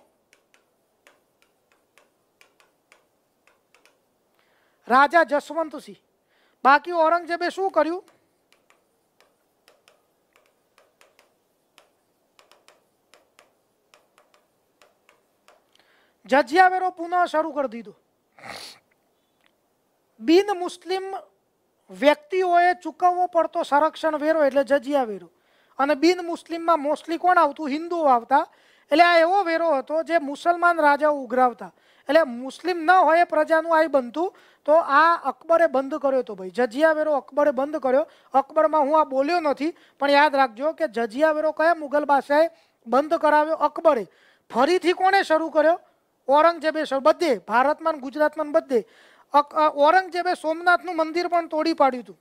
રાજા જસવંતસિંહ બાકી ઓરંગજેબે શું કર્યું જજિયાવેરો પુનઃ શરૂ કરી દીધો બિન મુસ્લિમ વ્યક્તિઓએ ચૂકાવવો પડતો સરક્ષણ વેરો એટલે જજિયા વેરો અને બિન મુસ્લિમમાં મોસ્ટલી કોણ આવતું હિન્દુ આવતા એટલે આ એવો વેરો હતો જે મુસ્લમાન રાજા ઉગરાવતા એટલે મુસ્લિમ ન હોય એ પ્રજાનું આઈ બનતું તો આ અકબરે બંધ કર્યો તો ભાઈ જજિયા વેરો અકબરે બંધ કર્યો અકબરમાં હું આ બોલ્યો નથી પણ યાદ રાખજો કે જજિયા વેરો કયા મુગલ બાદશાહે બંધ કરાવ્યો અકબરે ફરીથી કોણે શરૂ કર્યો ઓરંગઝે બેશર બધે ભારત માં ને ગુજરાત માં ને બધે ઔરંગઝેબે સોમનાથનું મંદિર પણ તોડી પાડ્યું હતું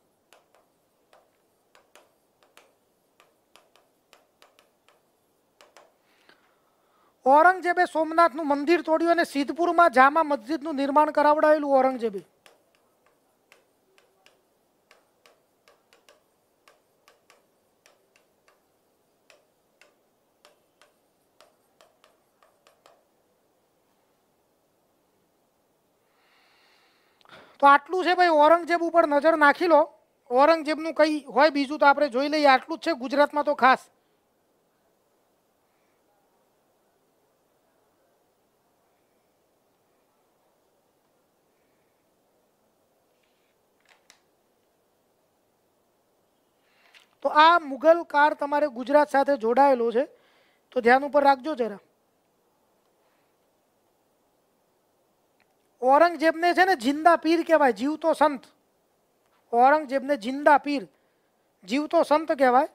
ઔરંગઝેબે સોમનાથનું મંદિર તોડ્યું અને સિદ્ધપુરમાં જામા મસ્જિદનું નિર્માણ કરાવડાવેલું ઔરંગઝેબે આટલું છે ભાઈ ઓરંગજેબ ઉપર નજર નાખી લો ઓરંગજેબ નું કઈ હોય બીજું તો આપણે જોઈ લઈ આટલું જ છે ગુજરાતમાં તો ખાસ તો આ મુઘલ કાર તમારે ગુજરાત સાથે જોડાયેલો છે તો ધ્યાન ઉપર રાખજો જરા ઔરંગઝેબને છે ને જીંદા પીર કહેવાય જીવ તો સંત ઔરંગઝેબને જીંદા પીર જીવ તો સંત કહેવાય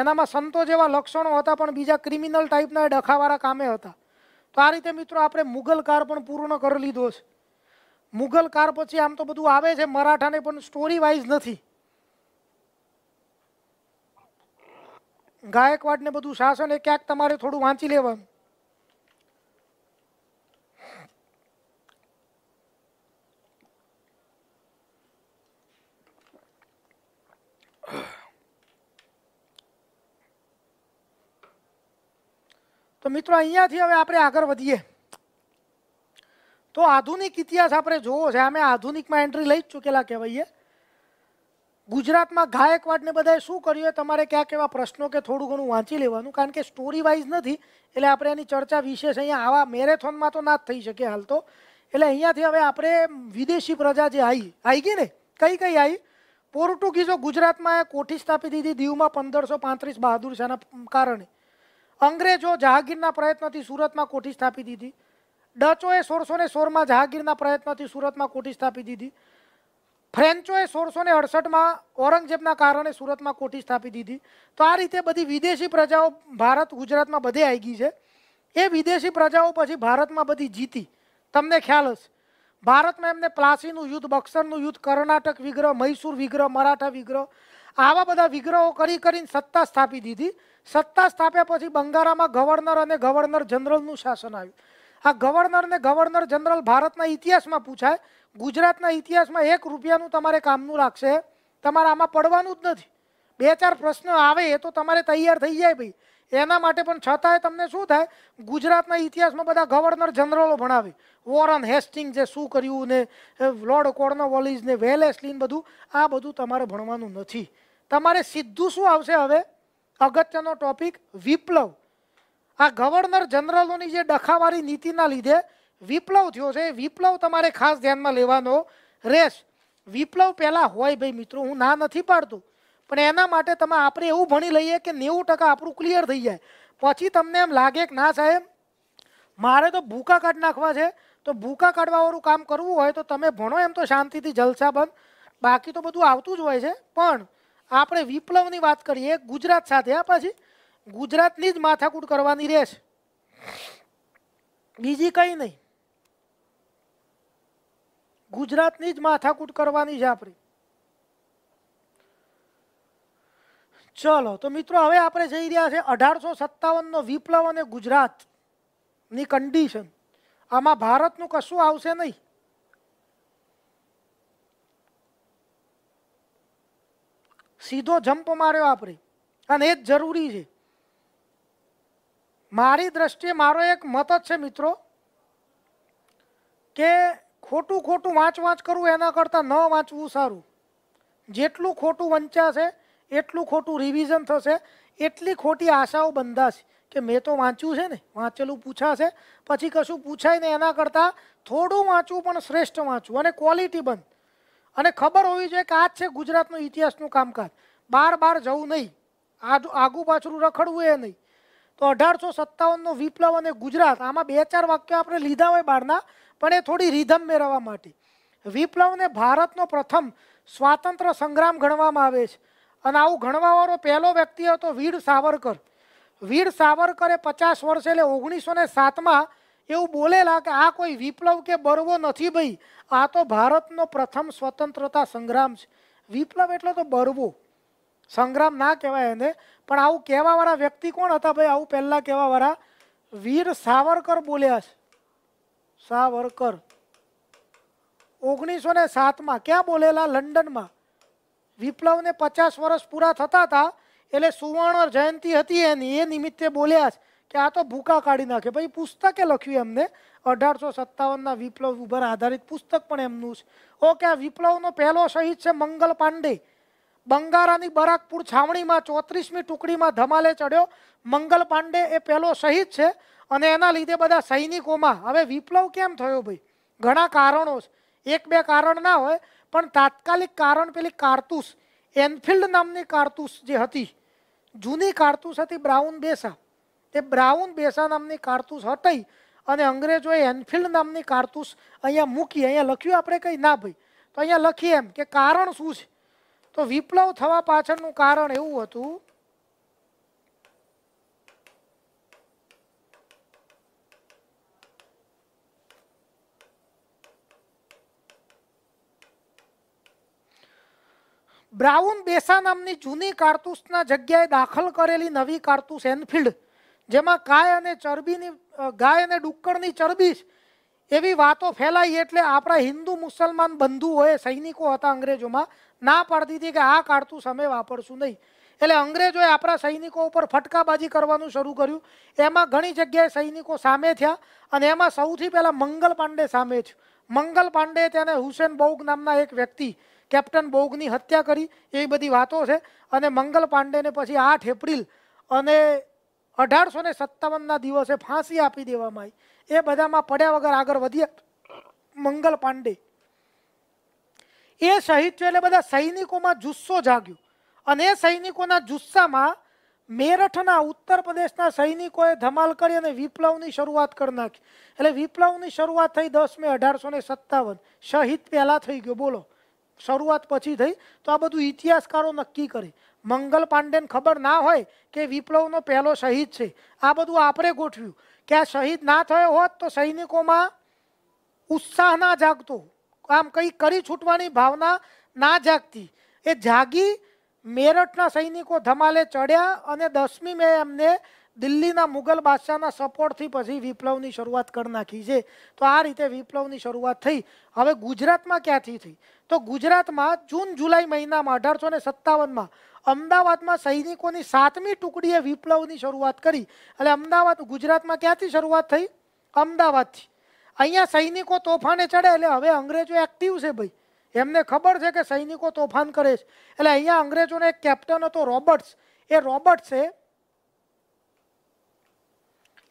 એનામાં સંતો જેવા લક્ષણો હતા પણ બીજો ક્રિમિનલ ટાઈપના ડખાવારા કામે હતા તો આ રીતે મિત્રો આપણે મુઘલ કાર પણ પૂર્ણ કરી લીધો છે મુઘલ કાર પછી આમ તો બધું આવે છે મરાઠાને પણ સ્ટોરી વાઇઝ નથી गायकवाडને બધું શાસ્ત્ર એ ક્યાંક તમારે થોડું વાંચી લેવું તો મિત્રો અહીંયા થી હવે આપણે આગળ વધીએ તો આધુનિક ઇતિહાસ આપણે જોવો છે અમે આધુનિકમાં એન્ટ્રી લઈ જ ચુકેલા કે ભઈએ ગુજરાતમાં ઘાયકવાડને બધાય શું કર્યું તમારે કે કેવા પ્રશ્નો કે થોડું કોનું વાંચી લેવાનું કારણ કે સ્ટોરી વાઇઝ નથી એટલે આપણે આની ચર્ચા વિશેષ અહીંયા આવા મેરેથોન માં તો ના થઈ શકે હાલ તો એટલે અહીંયા થી હવે આપણે વિદેશી પ્રજા જે આવી આઈ કે ને કઈ કઈ આવી પોર્ટુગીઝો ગુજરાતમાં કોઠી સ્થાપી દીધી દિવમાં 1535 બહાદુરસાના કારણે અંગ્રેજો જહાંગીરના પ્રયત્નથી સુરતમાં કોઠી સ્થાપી દીધી ડચોએ સોળસો ને સોળમાં જહાંગીરના પ્રયત્નથી સુરતમાં કોઠી સ્થાપી દીધી ફ્રેન્ચોએ સોળસો ને અડસઠમાં ઔરંગઝેબના કારણે સુરતમાં કોઠી સ્થાપી દીધી તો આ રીતે બધી વિદેશી પ્રજાઓ ભારત ગુજરાતમાં બધે આવી ગઈ છે એ વિદેશી પ્રજાઓ પછી ભારતમાં બધી જીતી તમને ખ્યાલ હશે ભારતમાં એમને પ્લાસીનું યુદ્ધ બક્સરનું યુદ્ધ કર્ણાટક વિગ્રહ મૈસૂર વિગ્રહ મરાઠા વિગ્રહ આવા બધા વિગ્રહો કરી કરીને સત્તા સ્થાપી દીધી સત્તા સ્થાપ્યા પછી બંગારામાં ગવર્నర్ અને ગવર્నర్ જનરલનું શાસન આવ્યું આ ગવર્నర్ ને ગવર્నర్ જનરલ ભારતના ઇતિહાસમાં પૂછાય ગુજરાતના ઇતિહાસમાં 1 રૂપિયાનું તમારે કામ નું રાખશે તમારે આમાં પડવાનું જ નથી બે ચાર પ્રશ્નો આવે એ તો તમારે તૈયાર થઈ જાય ભાઈ એના માટે પણ છતાય તમને શું થાય ગુજરાતના ઇતિહાસમાં બધા ગવર્నర్ જનરલો બનાવવી વોરન હેસ્ટિંગ જે શું કર્યું ને લોર્ડ કોર્નવોલિસ ને વેલેસ્લીન બધું આ બધું તમારે ભણવાનું નથી તમારે સીધું શું આવશે હવે અગત્યનો ટોપિક વિપ્લવ આ ગવર્નર જનરલો ની જે ડખાવારી નીતિ ના લીધે વિપ્લવ થયો છે વિપ્લવ તમારે ખાસ ધ્યાન માં લેવાનો રેસ વિપ્લવ પેલા હોય ભઈ મિત્રો હું ના નથી પાડતો પણ એના માટે તમે આપરે એવું ભણી લઈએ કે 90% આપણું ક્લિયર થઈ જાય પછી તમને એમ લાગે કે ના સાહેબ મારે તો ભૂકા કાઢ નાખવા છે તો ભૂકા કાઢવા વાળું કામ કરવું હોય તો તમે ભણો એમ તો શાંતિથી જલસા બંધ બાકી તો બધું આવતું જ હોય છે પણ આપરે વિપ્લવ ની વાત કરીએ ગુજરાત સાથે આપા છે ગુજરાત ની જ માથાકૂટ કરવાની રહેશે બીજું काही નહી ગુજરાત ની જ માથાકૂટ કરવાની છે આપરી ચાલો તો મિત્રો હવે આપણે જઈ રહ્યા છે 1857 નો વિપ્લવ અને ગુજરાત ની કન્ડિશન આમાં ભારત નું કશું આવશે નહી સીધો જમ્પ મારે આપરી અને એ જરૂરી છે મારી દ્રષ્ટિએ મારો એક મત છે મિત્રો કે ખોટું ખોટું વાંચ વાંચ કરું એના કરતા ન વાંચવું સારું જેટલું ખોટું વાંચ્યા છે એટલું ખોટું રિવિઝન થશે એટલી ખોટી આશાઓ બંધાશે કે મેં તો વાંચ્યું છે ને વાંચેલું પૂછાશે પછી કશું પૂછાય ને એના કરતા થોડું વાંચું પણ શ્રેષ્ઠ વાંચું અને ક્વોલિટી બને અને ખબર હોવી જોઈએ કે આ જ છે ગુજરાતનો ઇતિહાસનું કામકાજ બાર બાર જવું નહીં આગુ પાછળું રખડવું એ નહીં તો અઢારસો સત્તાવનનો વિપ્લવ અને ગુજરાત આમાં બે ચાર વાક્યો આપણે લીધા હોય બહારના પણ એ થોડી રીધમ મેળવવા માટે વિપ્લવને ભારતનો પ્રથમ સ્વાતંત્ર્ય સંગ્રામ ગણવામાં આવે છે અને આવું ગણવાવાળો પહેલો વ્યક્તિ હતો વીર સાવરકર વીર સાવરકરે પચાસ વર્ષ એટલે ઓગણીસો ને સાતમાં એ હું બોલેલા કે આ કોઈ વિપ્લવ કે બરવો નથી ભઈ આ તો ભારતનો પ્રથમ સ્વતંત્રતા સંઘરામ છે વિપ્લવ એટલે તો બરવો સંઘરામ ના કહેવાય એને પણ આઉ કહેવાવાળા વ્યક્તિ કોણ હતા ભઈ આઉ પહેલા કહેવાવાળા વીર સાવરકર બોલ્યા છે સાવરકર 1907 માં કે બોલેલા લંડન માં વિપ્લવ ને 50 વર્ષ પૂરા થતા હતા એટલે સુવર્ણ જયંતિ હતી એને નિમિત્તે બોલ્યા છે કે આ તો ભૂકા કાઢી નાખે પછી પુસ્તકે લખ્યું એમને અઢારસો સત્તાવનના વિપ્લવ ઉપર આધારિત પુસ્તક પણ એમનું છે ઓકે આ વિપ્લવનો પહેલો શહીદ છે મંગલ પાંડે બંગારાની બરાકપુર છાવણીમાં ચોત્રીસમી ટુકડીમાં ધમાલે ચડ્યો મંગલ પાંડે એ પહેલો શહીદ છે અને એના લીધે બધા સૈનિકોમાં હવે વિપ્લવ કેમ થયો ભાઈ ઘણા કારણો છે એક બે કારણ ના હોય પણ તાત્કાલિક કારણ પેલી કારતુસ એનફિલ્ડ નામની કારતુસ જે હતી જૂની કારતુસ હતી બ્રાઉન બેસા બે બ્રાઉન બેસા નામ ની કાર્તુશ હટઈ અને અંગ્રેજો એ એનફિલ્ડ નામ ની કાર્તુશ અહીંયા મૂકી અહીંયા લખ્યું આપણે કઈ ના ભાઈ તો અહીંયા લખી એમ કે કારણ શું છે તો વિપ્લવ થવા પાછળ નું કારણ એવું હતું બ્રાઉન બેસા નામ ની જૂની કાર્તુશ ના જગ્યાએ દાખલ કરેલી નવી કાર્તુશ એનફિલ્ડ જમા કાય અને ચરબીની ગાય અને ડુક્કરની ચરબી એવી વાતો ફેલાઈ એટલે આપરા હિન્દુ મુસલમાન બંધુ હોય સૈનિકો હતા અંગ્રેજોમાં ના પડતી કે આ કાર્તુસમે વાપરશું નહીં એટલે અંગ્રેજોએ આપરા સૈનિકો ઉપર ફટકાબાજી કરવાનું શરૂ કર્યું એમાં ઘણી જગ્યાએ સૈનિકો સામે થયા અને એમાં સૌથી પહેલા મંગલ પાંડે સામે છે મંગલ પાંડેએ તને હુસૈન બોગ નામના એક વ્યક્તિ કેપ્ટન બોગની હત્યા કરી એ બધી વાતો છે અને મંગલ પાંડેને પછી 8 એપ્રિલ અને 1857 ના દિવસે फांसी આપી દેવામાં આવી એ બધામાં પડ્યા વગર આગળ વધિયે મંગલ પાંડે એ સહિત એટલે બધા સૈનિકોમાં જુસ્સો જગ્યો અને એ સૈનિકોના જુસ્સામાં મેરઠના ઉત્તર પ્રદેશના સૈનિકોએ ધમલ કરી અને વિપ્લવની શરૂઆત કરી નાખી એટલે વિપ્લવની શરૂઆત થઈ 10 મે 1857 સહિત તેલા થઈ ગયો બોલો શરૂઆત પછી થઈ તો આ બધું ઇતિહાસકારો નક્કી કરે મંગલ પાંડેન ખબર ના હોય કે વિપ્લવનો પહેલો શહીદ છે આ બધું આપણે ગોઠવ્યું કે આ શહીદ ના થયો હોત તો સૈનિકોમાં ઉત્સાહ ના જગતો કામ કંઈ કરી છૂટવાની ભાવના ના જાગતી એ જાગી મેરઠના સૈનિકો ધમાલે ચડ્યા અને 10મી મે એમને દિલ્હીના મુગલ બાદશાહના સપોર્ટથી પછી વિપ્લવની શરૂઆત કરનાખી છે તો આ રીતે વિપ્લવની શરૂઆત થઈ હવે ગુજરાતમાં શું થતી તો ગુજરાતમાં જૂન જુલાઈ મહિનામાં 1857 માં અમદાવાદમાં સૈનિકોની સાતમી ટુકડીએ વિપ્લવની શરૂઆત કરી એટલે અમદાવાદ ગુજરાતમાં ક્યાંથી શરૂઆત થઈ અમદાવાદથી અહીંયા સૈનિકો તોફાને ચડે એટલે હવે અંગ્રેજો એક્ટિવ છે ભાઈ એમને ખબર છે કે સૈનિકો તોફાન કરે છે એટલે અહીંયા અંગ્રેજોને કેપ્ટન હતો રોબર્ટ્સ એ રોબર્ટ્સ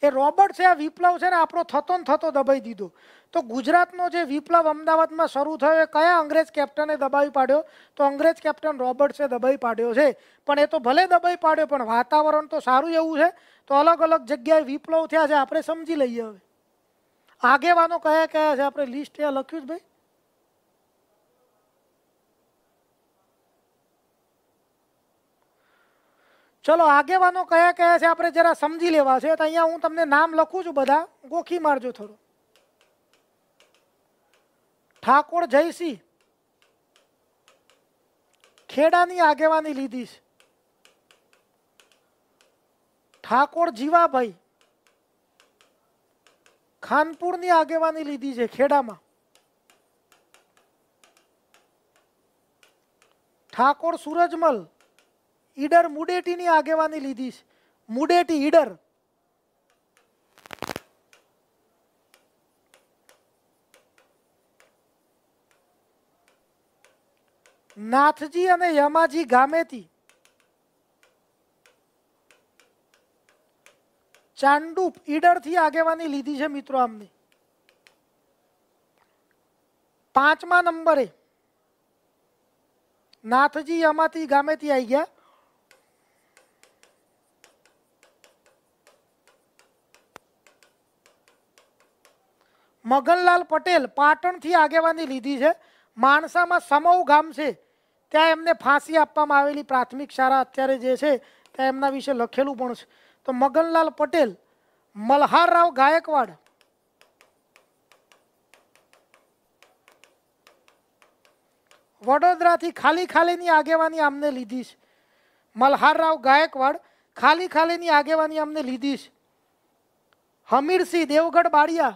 એ રોબર્ટ્સ એ વિપ્લવ છે ને આપણો થતો ન થતો દબાઈ દીધો તો ગુજરાત નો જે વિપ્લવ અમદાવાદ માં શરૂ થયો એ કયા અંગ્રેજ કેપ્ટન એ દબાવી પાડ્યો તો અંગ્રેજ કેપ્ટન રોબર્ટ છે દબાવી પાડ્યો છે પણ એ તો ભલે દબાવી પાડ્યો પણ વાતાવરણ તો સારું એવું છે તો અલગ અલગ જગ્યાએ વિપ્લવ થયા છે આપણે સમજી લઈએ હવે આગેવાનો કહે કે કે છે આપણે લિસ્ટએ લખ્યું છે ભાઈ ચલો આગેવાનો કહે કે કે છે આપણે જરા સમજી લેવા છે તો અહીંયા હું તમને નામ લખું છું બધા ગોખી મારજો થોડો ઠાકોર જયસિંહ ખેડાની આગેવાની લીધી છે ઠાકોર જીવાભાઈ ખાનપુરની આગેવાની લીધી છે ખેડામાં ઠાકોર સૂરજમલ ઈડર મુડેટીની આગેવાની લીધી છે મુડેટી ઈડર નાથજી અને યમાજી ગામેતી ચાંડુપ ઈડરથી આગેવાની લીધી છે મિત્રો આમની પાંચમા નંબરે નાથજી યમાતી ગામેતી આવી ગયા મગનલાલ પટેલ પાટણથી આગેવાની લીધી છે માણસામાં સમૌ ગામ છે કા એમને फांसी આપવામાં આવેલી પ્રાથમિક સારા આચાર્ય જે છે તેમના વિશે લખેલું પણ છે તો મગનલાલ પટેલ મલહારરાવ गायकवाड વડોદરાથી ખાલી ખાલેની આગેવાની અમને લીધી છે મલહારરાવ गायकवाड ખાલી ખાલેની આગેવાની અમને લીધી છે હમીરસિંહ દેવગઢ બારિયા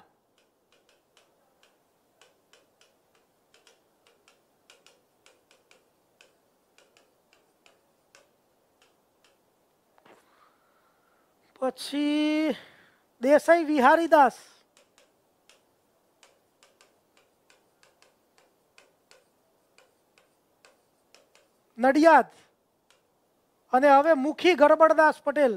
પછી દેસાઈ વિહારીદાસ નડિયાદ અને હવે મુખી ગરબડદાસ પટેલ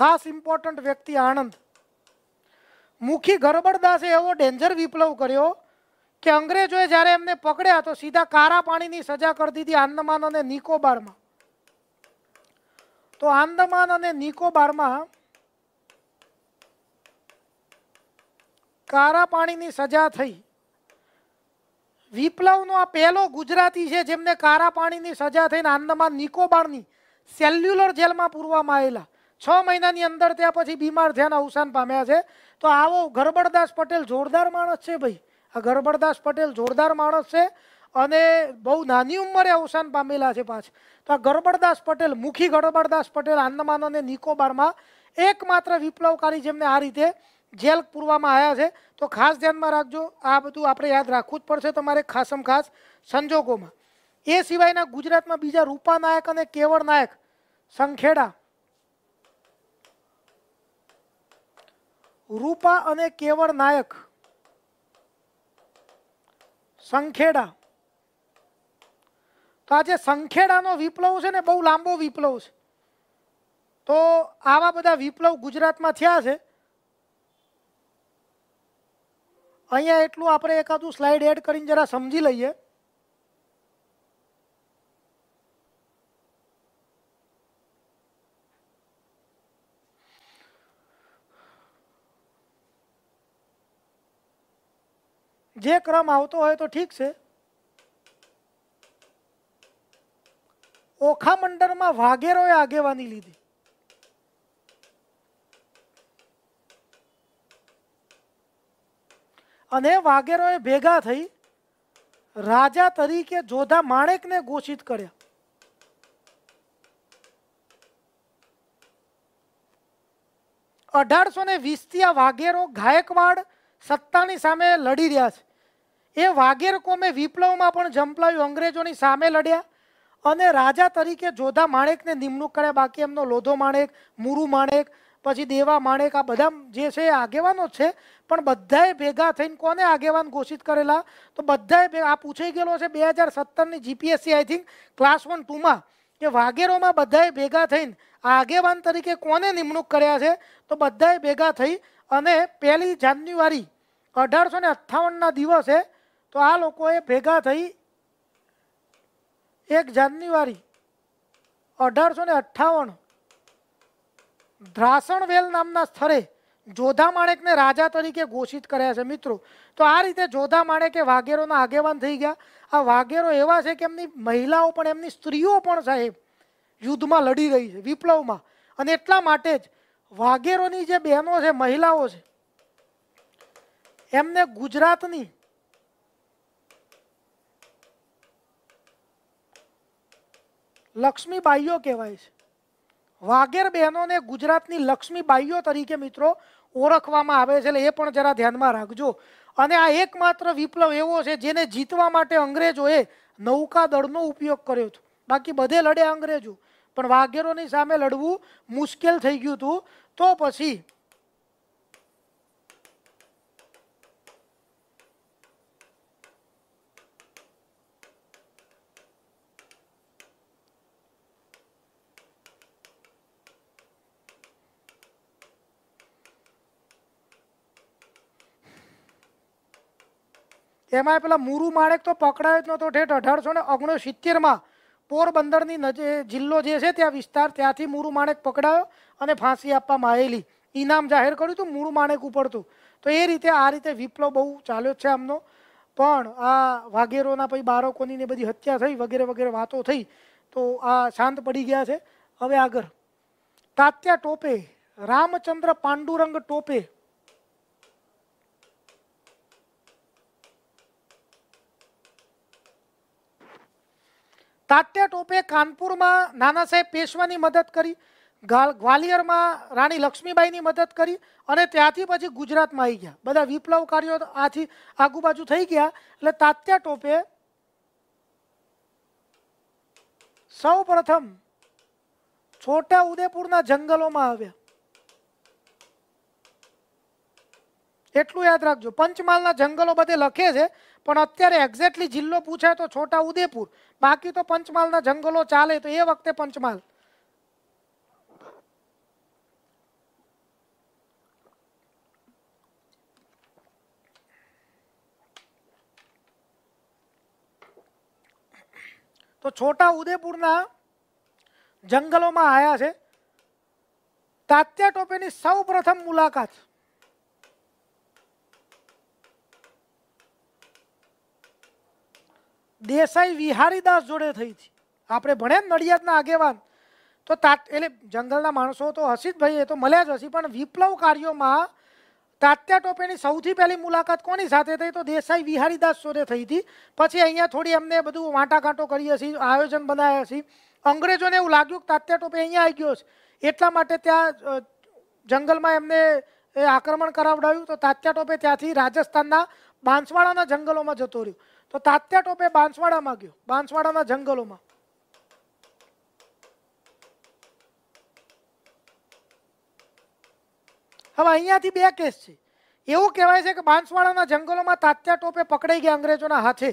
ખાસ ઇમ્પોર્ટન્ટ વ્યક્તિ આણંદ મુખી ગરબડદાસે એવો ડેન્જર વિપ્લવ કર્યો કે અંગ્રેજોએ જ્યારે એમને પકડ્યા તો સીધા કારા પાણીની સજા કરી દીધી આંદમાન અને નિકોબારમાં તો આંદમાન અને નિકોબારમાં કારા પાણીની સજા થઈ વિપ્લવનો આ પહેલો ગુજરાતી છે જેમને કારા પાણીની સજા થઈને આંદમાન નિકોબારની સેલ્યુલર જેલમાં પૂરવામાં આવેલા છ મહિનાની અંદર ત્યાં પછી બીમાર થયાના અવસાન પામ્યા છે તો આવો ગરબડદાસ પટેલ જોરદાર માણસ છે ભાઈ આ ગરબડદાસ પટેલ જોરદાર માણસ છે અને બહુ નાની ઉંમરે અવસાન પામેલા છે પાછ તો આ ગરબડદાસ પટેલ મુખી ગરબડદાસ પટેલ આંદમાન અને નિકોબારમાં એકમાત્ર વિપ્લવકારી જેમને આ રીતે જેલ પૂરવામાં આવ્યા છે તો ખાસ ધ્યાનમાં રાખજો આ બધું આપણે યાદ રાખવું જ પડશે તમારે ખાસમ ખાસ સંજોગોમાં એ સિવાયના ગુજરાતમાં બીજા રૂપા નાયક અને કેવળ નાયક સંખેડા રૂપા અને કેવળ નાયક સંખેડા તો આ જે સંખેડાનો વિપ્લવ છે ને બહુ લાંબો વિપ્લવ છે તો આવા બધા વિપ્લવ ગુજરાતમાં થયા છે અહિયાં એટલું આપણે એક આદુ સ્લાઇડ એડ કરીને જરા સમજી લઈએ જે ક્રમ આવતો હોય તો ઠીક છે ઓખા મંડળમાં વાઘેરોએ આગેવાની લીધી અને વાઘેરોએ ભેગા થઈ રાજા તરીકે જોધા માણેકને ઘોષિત કર્યા અઢારસો ને વીસથી આ વાઘેરો ગાયકવાડ સત્તાની સામે લડી રહ્યા છે એ વાગેરો કોમે વિપ્લવમાં પણ જંપલાયું અંગ્રેજોની સામે લડ્યા અને રાજા તરીકે જોધા માણેકને નિમણૂક કર્યા બાકી એમનો લોધો માણેક મુરુ માણેક પછી દેવા માણેક આ બદામ જે છે આગેવાનો છે પણ બધાય ભેગા થઈને કોને આગેવાન घोषित કરેલા તો બધાય બે આ પૂછાઈ ગયેલો છે 2017 ની GPSCI I think class 1 two માં કે વાગેરોમાં બધાય ભેગા થઈને આગેવાન તરીકે કોને નિમણૂક કર્યા છે તો બધાય ભેગા થઈ અને 1 જાન્યુઆરી 1858 ના દિવસે તો આ લોકોએ ભેગા થઈ 1 જાન્યુઆરી 1858 ધ્રાસણવેલ નામના સ્થળે જોધા માણેકને રાજા તરીકે ઘોષિત કર્યા છે મિત્રો તો આ રીતે જોધા માણેક કે વાગેરોના આગેવાન થઈ ગયા આ વાગેરો એવા છે કે એમની મહિલાઓ પણ એમની સ્ત્રીઓ પણ સાહેબ યુદ્ધમાં લડી રહી છે વિપ્લવમાં અને એટલા માટે જ વાગેરોની જે બહેનો છે મહિલાઓ છે એમને ગુજરાતની लक्ष्मी बाईઓ કહેવાય છે વાઘેર બહેનોને ગુજરાતની લક્ષ્મીબાઈઓ તરીકે મિત્રો ઓળખવામાં આવે છે એટલે એ પણ જરા ધ્યાન માં રાખજો અને આ એકમાત્ર વિપ્લવ એવો છે જેને જીતવા માટે અંગ્રેજોએ નૌકાદળનો ઉપયોગ કર્યો હતો બાકી બધે લડે અંગ્રેજો પણ વાઘેરોની સામે લડવું મુશ્કેલ થઈ ગયું હતું તો પછી એમ આ પેલા મુરુ માણેક તો પકડાય નતો ઠેટ 1879 માં પોરબંદર ની નજે જિલ્લો જે છે ત્યાં વિસ્તાર ત્યાંથી મુરુ માણેક પકડાય અને फांसी આપવામાં આવેલી ઇનામ જાહેર કર્યું તો મુરુ માણેક ઉપરતું તો એ રીતે આ રીતે વિપ્લો બહુ ચાલ્યો છે આમનો પણ આ વાઘેરો ના પછી બારો કોની ની બધી હત્યા થઈ વગેરે વગેરે વાતો થઈ તો આ શાંત પડી ગયા છે હવે આગળ તાત્યા ટોપે रामचंद्र पांडुरંગ ટોપે तातिया टोपे कानपुर માં नानासाहेब पेशવાની મદદ કરી ग्वालियर માં રાણી લક્ષ્મીબાઈ ની મદદ કરી અને ત્યાંથી પછી ગુજરાત માં આવી ગયા બધા વિપ્લવ કાર્યો આથી આજુબાજુ થઈ ગયા એટલે તાત્યા ટોપે સૌપ્રથમ છોટા ઉદયપુર ના જંગલો માં આવ્યા એટલું યાદ રાખજો પંચમલ ના જંગલો બધે લખે છે પણ અત્યારે એક્ઝેક્ટલી જિલ્લો પૂછાય તો છોટા ઉદેપુર બાકી તો પંચમલના જંગલો ચાલે તો એ વખતે પંચમલ તો છોટા ઉદેપુરના જંગલોમાં આયા છે તાત્ય ટોપેની સૌપ્રથમ મુલાકાત देसाई विहारीदास जोड़े થઈ થી આપણે ભણે નડિયાદ ના આગેવાન તો તા એટલે જંગલ ના માણસો તો હસીત ભાઈ એ તો મળ્યા જ હશે પણ વિપ્લવ કાર્યો માં તાત્યા ટોપે ની સૌથી પહેલી મુલાકાત કોની સાથે થઈ તો દેસાઈ વિहारीदास સોરે થઈ થી પછી અહીંયા થોડી અમને બધું વાંટા ગાટો કરીએ છીએ આયોજન બધાય છે અંગ્રેજોને એવું લાગ્યું કે તાત્યા ટોપે અહીં આવી ગયો છે એટલા માટે ત્યાં જંગલમાં અમને એ આક્રમણ કરાવડાવ્યું તો તાત્યા ટોપે ત્યાંથી રાજસ્થાનના બાંસવાડાના જંગલોમાં જતો રહ્યો તો તાત્યા ટોપે બાંસવાડામાં ગયો બાંસવાડાના જંગલોમાં હવે અહીંયાથી બે કેસ છે એવું કહેવાય છે કે બાંસવાડાના જંગલોમાં તાત્યા ટોપે પકડાઈ ગયા અંગ્રેજોના હાથે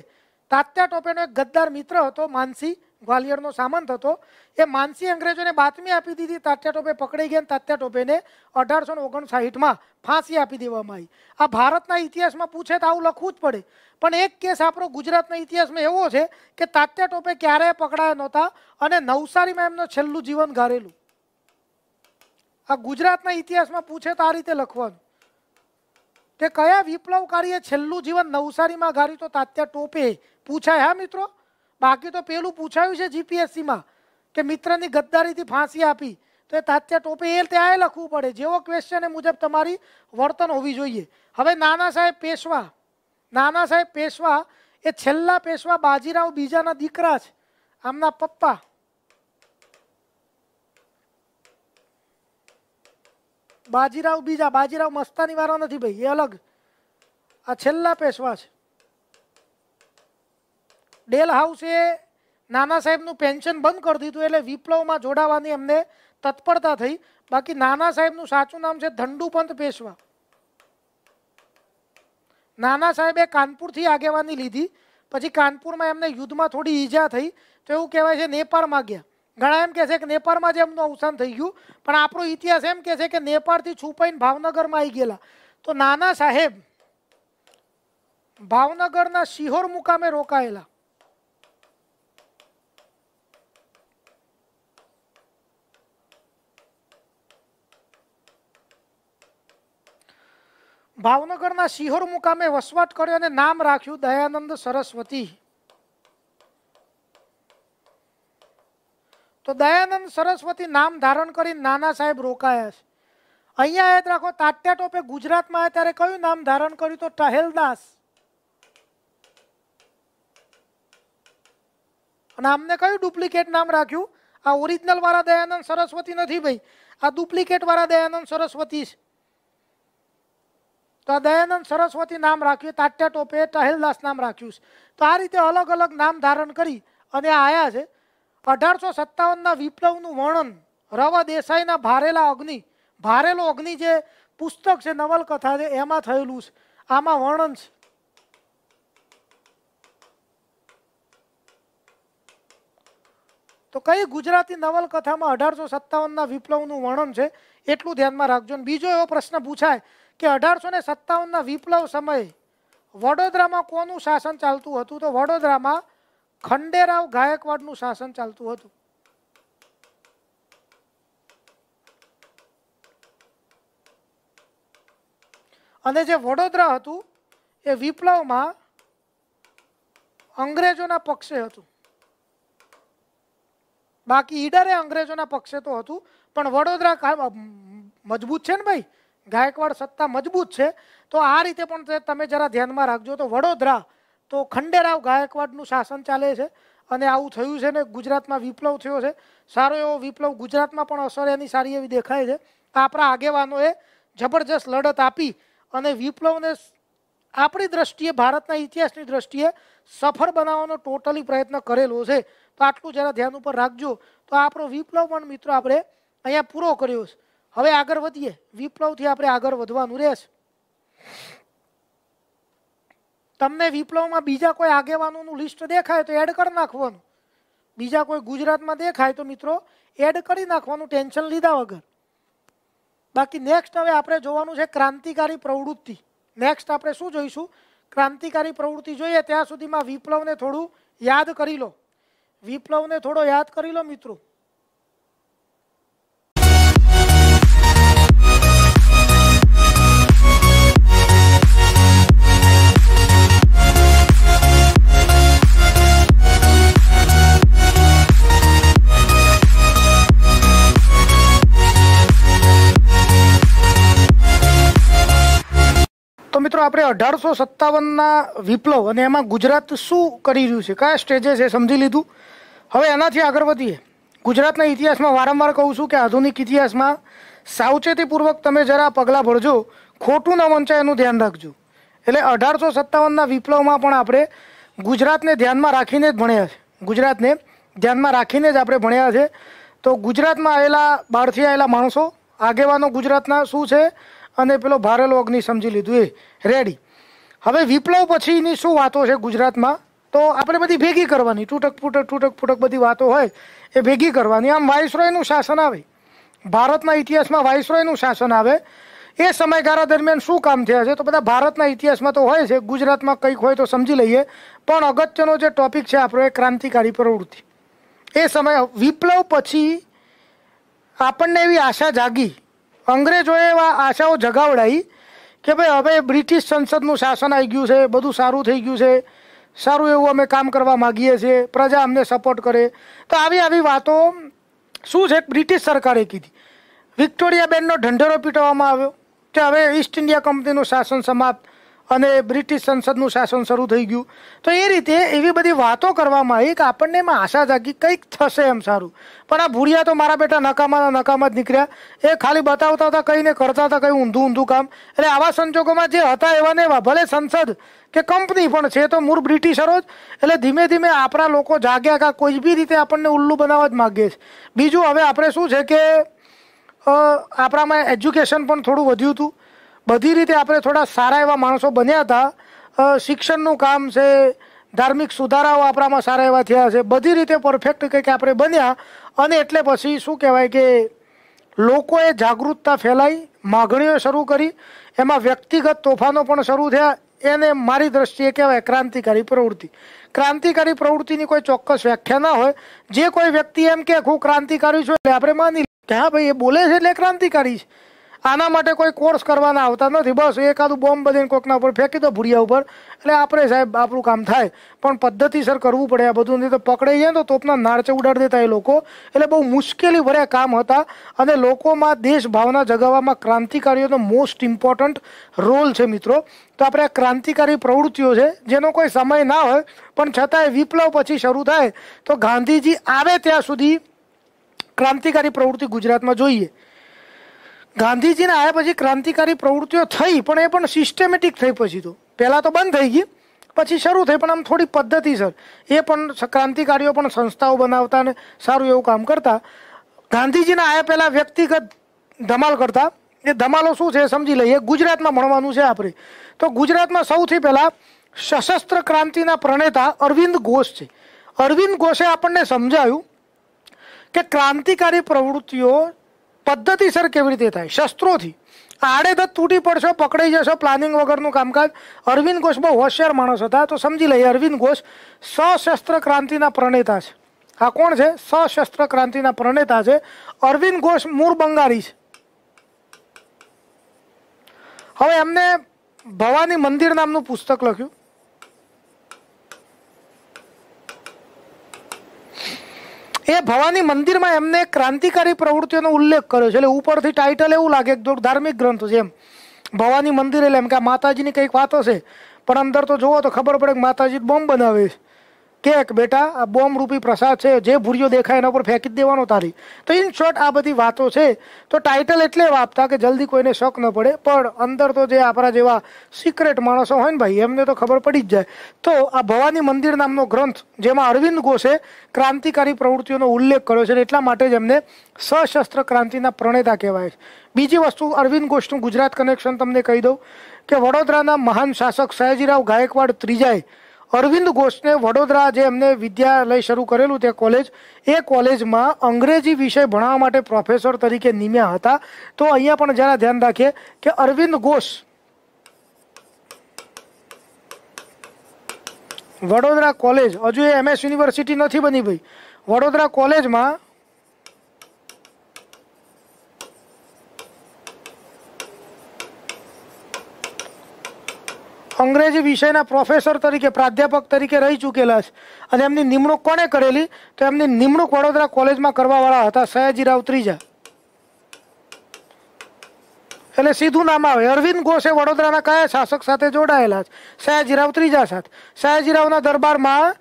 તાત્યા ટોપેનો એક ગદ્દાર મિત્ર હતો માનસી વાલિયરનો સામંત હતો એ માનસી અંગ્રેજોને બાતમી આપી દીધી તાત્યા ટોપે પકડાઈ ગયા તાત્યા ટોપેને 1859 માં फांसी આપી દેવામાં આવી આ ભારતના ઇતિહાસમાં પૂછે તો આવું લખું જ પડે પણ એક કેસ આપરો ગુજરાતના ઇતિહાસમાં એવો છે કે તાત્યા ટોપે ક્યારેય પકડાયા નહોતા અને નૌસારીમાં એમનો છેલ્લું જીવન ગારેલું આ ગુજરાતના ઇતિહાસમાં પૂછે તો આ રીતે લખવાનું કે કયા વિপ্লવકારીએ છેલ્લું જીવન નૌસારીમાં ગાળી તો તાત્યા ટોપે પૂછાય હા મિત્રો બાકી તો પેલું પૂછાયું છે જીપીએસસી માં કે મિત્રની ગદદારીથી फांसी આપી તો તથ્ય ટોપી એટલે આ લખવું પડે જેવો ક્વેશ્ચન એ મુજે તમારી વર્તન હોવી જોઈએ હવે નાના સાહેબ પેશવા નાના સાહેબ પેશવા એ છલ્લા પેશવા બાજીરાવ બીજાના દીકરા છે આમના પપ્પા બાજીરાવ બીજા બાજીરાવ મસ્તાની મારવા નથી ભાઈ એ અલગ આ છલ્લા પેશવા છે ડેલ હાઉસે નાના સાહેબ નું પેન્શન બંધ કર દીધું એટલે વિપ્લોમાં જોડાવાની અમને તત પડતા થઈ બાકી નાના સાહેબ નું સાચું નામ છે ધંડુ પંત ભેસવા નાના સાહેબે Kanpur થી આગેવાની લીધી પછી Kanpur માં અમને યુદ્ધમાં થોડી ઈજા થઈ તો એવું કહેવાય છે નેપાર માં ગયા ઘણા એમ કહે છે કે નેપાર માં તેમનો ઉસન થઈ ગયું પણ આપણો ઇતિહાસ એમ કહે છે કે નેપાર થી છુપાઈને ભાવનગરમાં આવી गेला તો નાના સાહેબ ભાવનગર ના 시હોર મુકામે રોકાઈલા ભાવનગરના શિહોર મુકામે વસવાટ કર્યો અને નામ રાખ્યું દયાનંદ સરસ્વતી તો દયાનંદ સરસ્વતી નામ ધારણ કરી નાના સાહેબ રોકાયા છે અહીંયા યાદ રાખો તાટ્યા ટોપે ગુજરાતમાં ત્યારે કયું નામ ધારણ કર્યું તો ટહેલદાસ અને આમને કયું ડુપ્લિકેટ નામ રાખ્યું આ ઓરિજિનલ વાળા દયાનંદ સરસ્વતી નથી ભાઈ આ ડુપ્લિકેટ વાળા દયાનંદ સરસ્વતી છે તો આ દયાનંદ સરસ્વતી નામ રાખ્યું તાટ્યા ટોપે ટહેલદાસ નામ રાખ્યું છે તો આ રીતે અલગ અલગ નામ ધારણ કરી અને આયા છે અઢારસો સત્તાવનના વિપ્લવનું વર્ણન રવા દેસાઈના ભારેલા અગ્નિ ભારેલો અગ્નિ જે પુસ્તક છે નવલકથા છે એમાં થયેલું છે આમાં વર્ણન છે તો કઈ ગુજરાતી નવલકથામાં અઢારસો સત્તાવનના વિપ્લવનું વર્ણન છે એટલું ધ્યાનમાં રાખજો બીજો એવો પ્રશ્ન પૂછાય કે અઢારસો ને સત્તાવનના વિપ્લવ સમયે વડોદરામાં કોનું શાસન ચાલતું હતું તો વડોદરામાં ખંડેરાવ ગાયકવાડનું શાસન ચાલતું હતું અને જે વડોદરા હતું એ વિપ્લવમાં અંગ્રેજોના પક્ષે હતું બાકી ઈડરે અંગ્રેજોના પક્ષે તો હતું પણ વડોદરા મજબૂત છે ને ભાઈ гайकवाड सत्ता मजबूत छे तो આ રીતે પણ તમે જરા ધ્યાન માં રાખજો તો વડોદરા તો ખંડેરાવ ગાયકवाड નું શાસન ચાલે છે અને આવું થયું છે ને ગુજરાત માં વિપ્લવ થયો છે સારો એવો વિપ્લવ ગુજરાત માં પણ અસર એની સારી એવી દેખાય છે આપરા આગેવાનો એ જબરજસ્ત લડત આપી અને વિપ્લવને આપણી દ્રષ્ટિએ ભારત ના ઇતિહાસ ની દ્રષ્ટિએ સફર બનાવવાનો ટોટલી પ્રયત્ન કરેલો છે તો આટલું જરા ધ્યાન ઉપર રાખજો તો આપણો વિપ્લવ પણ મિત્રો આપણે અહીંયા પૂરો કર્યો છે અવે આગળ વધીએ વિપ્લવ થી આપણે આગળ વધવાનું રહે છે તમને વિપ્લવ માં બીજો કોઈ આગેવાનું નું લિસ્ટ દેખાય તો એડ કરી નાખવાનું બીજો કોઈ ગુજરાત માં દેખાય તો મિત્રો એડ કરી નાખવાનું ટેન્શન લીધા વગર બાકી નેક્સ્ટ હવે આપણે જોવાનું છે ક્રાંતિકારી પ્રવૃત્તિ નેક્સ્ટ આપણે શું જોઈશું ક્રાંતિકારી પ્રવૃત્તિ જોઈએ ત્યાં સુધીમાં વિપ્લવ ને થોડું યાદ કરી લો વિપ્લવ ને થોડો યાદ કરી લો મિત્રો તો મિત્રો આપણે અઢારસો સત્તાવનના વિપ્લવ અને એમાં ગુજરાત શું કરી રહ્યું છે કયા સ્ટેજે છે સમજી લીધું હવે એનાથી આગળ વધીએ ગુજરાતના ઇતિહાસમાં વારંવાર કહું છું કે આધુનિક ઇતિહાસમાં સાવચેતીપૂર્વક તમે જરા પગલાં ભરજો ખોટું ન વંચાય એનું ધ્યાન રાખજો એટલે અઢારસો સત્તાવનના વિપ્લવમાં પણ આપણે ગુજરાતને ધ્યાનમાં રાખીને જ ભણ્યા છે ગુજરાતને ધ્યાનમાં રાખીને જ આપણે ભણ્યા છે તો ગુજરાતમાં આવેલા બહારથી આવેલા માણસો આગેવાનો ગુજરાતના શું છે અને પેલો ભારલ ઓગની સમજી લીધું એ રેડી હવે વિપ્લવ પછીની શું વાતો છે ગુજરાતમાં તો આપણે બધી ભેગી કરવાની તૂટક ફૂટક તૂટક ફૂટક બધી વાતો હોય એ ભેગી કરવાની આમ વાઇસરોયનું શાસન આવે ભારતના ઇતિહાસમાં વાઇસરોયનું શાસન આવે એ સમયગાળા દરમિયાન શું કામ થયા છે તો બધા ભારતના ઇતિહાસમાં તો હોય છે ગુજરાતમાં કંઈક હોય તો સમજી લઈએ પણ અગત્યનો જે ટોપિક છે આપણો એ ક્રાંતિકારી પ્રવૃત્તિ એ સમય વિપ્લવ પછી આપણને એવી આશા જાગી અંગ્રેજોએ એવા આશાઓ જગાવડાવી કે ભાઈ હવે બ્રિટિશ સંસદનું શાસન આવી ગયું છે બધું સારું થઈ ગયું છે સારું એવું અમે કામ કરવા માગીએ છીએ પ્રજા અમને સપોર્ટ કરે તો આવી આવી વાતો શું છે બ્રિટિશ સરકારે કીધી વિક્ટોરિયા બેનનો ઢંઢેરો પીટવામાં આવ્યો કે હવે ઈસ્ટ ઇન્ડિયા કંપનીનું શાસન સમાપ્ત અને બ્રિટિશ સંસદનું શાસન શરૂ થઈ ગયું તો એ રીતે એવી બધી વાતો કરવામાં આવી કે આપણને એમાં આશા જાગી કંઈક થશે એમ સારું પણ આ ભૂરિયા તો મારા બેટા નકામાના નકામા જ નીકળ્યા એ ખાલી બતાવતા હતા કંઈ ને કરતા હતા કંઈ ઊંધું ઊંધું કામ એટલે આવા સંજોગોમાં જે હતા એવા ને એવા ભલે સંસદ કે કંપની પણ છે તો મૂળ બ્રિટિશરો જ એટલે ધીમે ધીમે આપણા લોકો જાગ્યા કા કોઈ બી રીતે આપણને ઉલ્લું બનાવવા જ માગીએ છે બીજું હવે આપણે શું છે કે આપણામાં એજ્યુકેશન પણ થોડું વધ્યું હતું બધી રીતે આપણે થોડા સારા એવા માણસો બન્યા હતા શિક્ષણનું કામ છે ધાર્મિક સુધારાઓ આપણામાં સારા એવા થયા છે બધી રીતે પરફેક્ટ કંઈક આપણે બન્યા અને એટલે પછી શું કહેવાય કે લોકોએ જાગૃતતા ફેલાઈ માગણીઓ શરૂ કરી એમાં વ્યક્તિગત તોફાનો પણ શરૂ થયા એને મારી દ્રષ્ટિએ કહેવાય ક્રાંતિકારી પ્રવૃત્તિ ક્રાંતિકારી પ્રવૃત્તિની કોઈ ચોક્કસ વ્યાખ્યા ના હોય જે કોઈ વ્યક્તિ એમ કે હું ક્રાંતિકારી છું એટલે આપણે માની કે હા ભાઈ એ બોલે છે એટલે ક્રાંતિકારી છે આના માટે કોઈ કોર્સ કરવાના આવતા નથી બસ એકાદું બોમ્બ બધીને કોકના ઉપર ફેંકી દો ભૂડિયા ઉપર એટલે આપણે સાહેબ આપણું કામ થાય પણ પદ્ધતિસર કરવું પડે આ બધું નહીં તો પકડાઈ જાય તો તોપના નાળચે ઉડાડી દેતા એ લોકો એટલે બહુ મુશ્કેલી ભર્યા કામ હતા અને લોકોમાં દેશ ભાવના જગાવવામાં ક્રાંતિકારીઓનો મોસ્ટ ઇમ્પોર્ટન્ટ રોલ છે મિત્રો તો આપણે આ ક્રાંતિકારી પ્રવૃત્તિઓ છે જેનો કોઈ સમય ના હોય પણ છતાંય વિપ્લવ પછી શરૂ થાય તો ગાંધીજી આવે ત્યાં સુધી ક્રાંતિકારી પ્રવૃત્તિ ગુજરાતમાં જોઈએ ગાંધીજીને આવ્યા પછી ક્રાંતિકારી પ્રવૃત્તિઓ થઈ પણ એ પણ સિસ્ટેમેટિક થઈ પછી તો પહેલાં તો બંધ થઈ ગઈ પછી શરૂ થઈ પણ આમ થોડી પદ્ધતિસર એ પણ ક્રાંતિકારીઓ પણ સંસ્થાઓ બનાવતા ને સારું એવું કામ કરતા ગાંધીજીના આયા પહેલાં વ્યક્તિગત ધમાલ કરતા એ ધમાલો શું છે સમજી લઈએ ગુજરાતમાં ભણવાનું છે આપણે તો ગુજરાતમાં સૌથી પહેલાં સશસ્ત્ર ક્રાંતિના પ્રણેતા અરવિંદ ઘોષ છે અરવિંદ ઘોષે આપણને સમજાયું કે ક્રાંતિકારી પ્રવૃત્તિઓ પદ્ધતિસર કેવી રીતે થાય શસ્ત્રો થી આડેધડ તૂટી પડશો પકડાઈ જશો પ્લાનિંગ વગર નું કામકાજ અરવિંદ ગોષ બહુ હોશિયાર માણસ હતા તો સમજી લે અરવિંદ ગોષ સશસ્ત્ર ક્રાંતિના પ્રણેતા છે આ કોણ છે સશસ્ત્ર ક્રાંતિના પ્રણેતા છે અરવિંદ ગોષ મૂરબંગારી છે હવે આપણે ભવાની મંદિર નામનું પુસ્તક લખ્યું એ ભવાની મંદિરમાં એમને ક્રાંતિકારી પ્રવૃત્તિઓનો ઉલ્લેખ કર્યો છે એટલે ઉપરથી ટાઇટલ એવું લાગે કે ધાર્મિક ગ્રંથ છે એમ ભવાની મંદિર એટલે એમ કે માતાજીની કંઈક વાતો છે પણ અંદર તો જોવો તો ખબર પડે કે માતાજી બોમ્બ બનાવે છે કે બેટા આ બોમ્બ રૂપી પ્રસાદ છે જે ભૂરિયો દેખાય એના ઉપર ફેંકી દેવાનો તારી તો ઇન શોર્ટ આ બધી વાતો છે તો ટાઇટલ એટલે વાપતા કે જલ્દી કોઈને શક ન પડે પણ અંદર તો જે આપણા જેવા સિક્રેટ માણસો હોય ને ભાઈ એમને તો ખબર પડી જ જાય તો આ ભવાની મંદિર નામનો ગ્રંથ જેમાં અરવિંદ ઘોષે ક્રાંતિકારી પ્રવૃત્તિઓનો ઉલ્લેખ કર્યો છે એટલા માટે જ એમને સશસ્ત્ર ક્રાંતિના પ્રણેતા કહેવાય છે બીજી વસ્તુ અરવિંદ ઘોષનું ગુજરાત કનેક્શન તમને કહી દઉં કે વડોદરાના મહાન શાસક સયાજીરાવ ગાયકવાડ ત્રીજાએ અરવિંદ ઘોષને વડોદરા જે એમને વિદ્યાલય શરૂ કરેલું તે કોલેજ એ કોલેજમાં અંગ્રેજી વિષય ભણાવવા માટે પ્રોફેસર તરીકે નિમ્યા હતા તો અહીંયા પણ જરા ધ્યાન રાખીએ કે અરવિંદ ઘોષ વડોદરા કોલેજ હજુ એ એમએસ યુનિવર્સિટી નથી બની ભાઈ વડોદરા કોલેજમાં અંગ્રેજી વિષયના પ્રોફેસર તરીકે પ્રાધ્યાપક તરીકે રહી ચૂકેલા છે અને એમની નિમણૂક કોણે કરેલી તો એમની નિમણૂક વડોદરા કોલેજમાં કરવાવાળા હતા સયાજીરાવ ત્રીજા એટલે સીધું નામ આવે અરવિંદ ઘોષે વડોદરાના કયા શાસક સાથે જોડાયેલા છે સયાજીરાવ ત્રીજા સાથે સયાજીરાવના દરબારમાં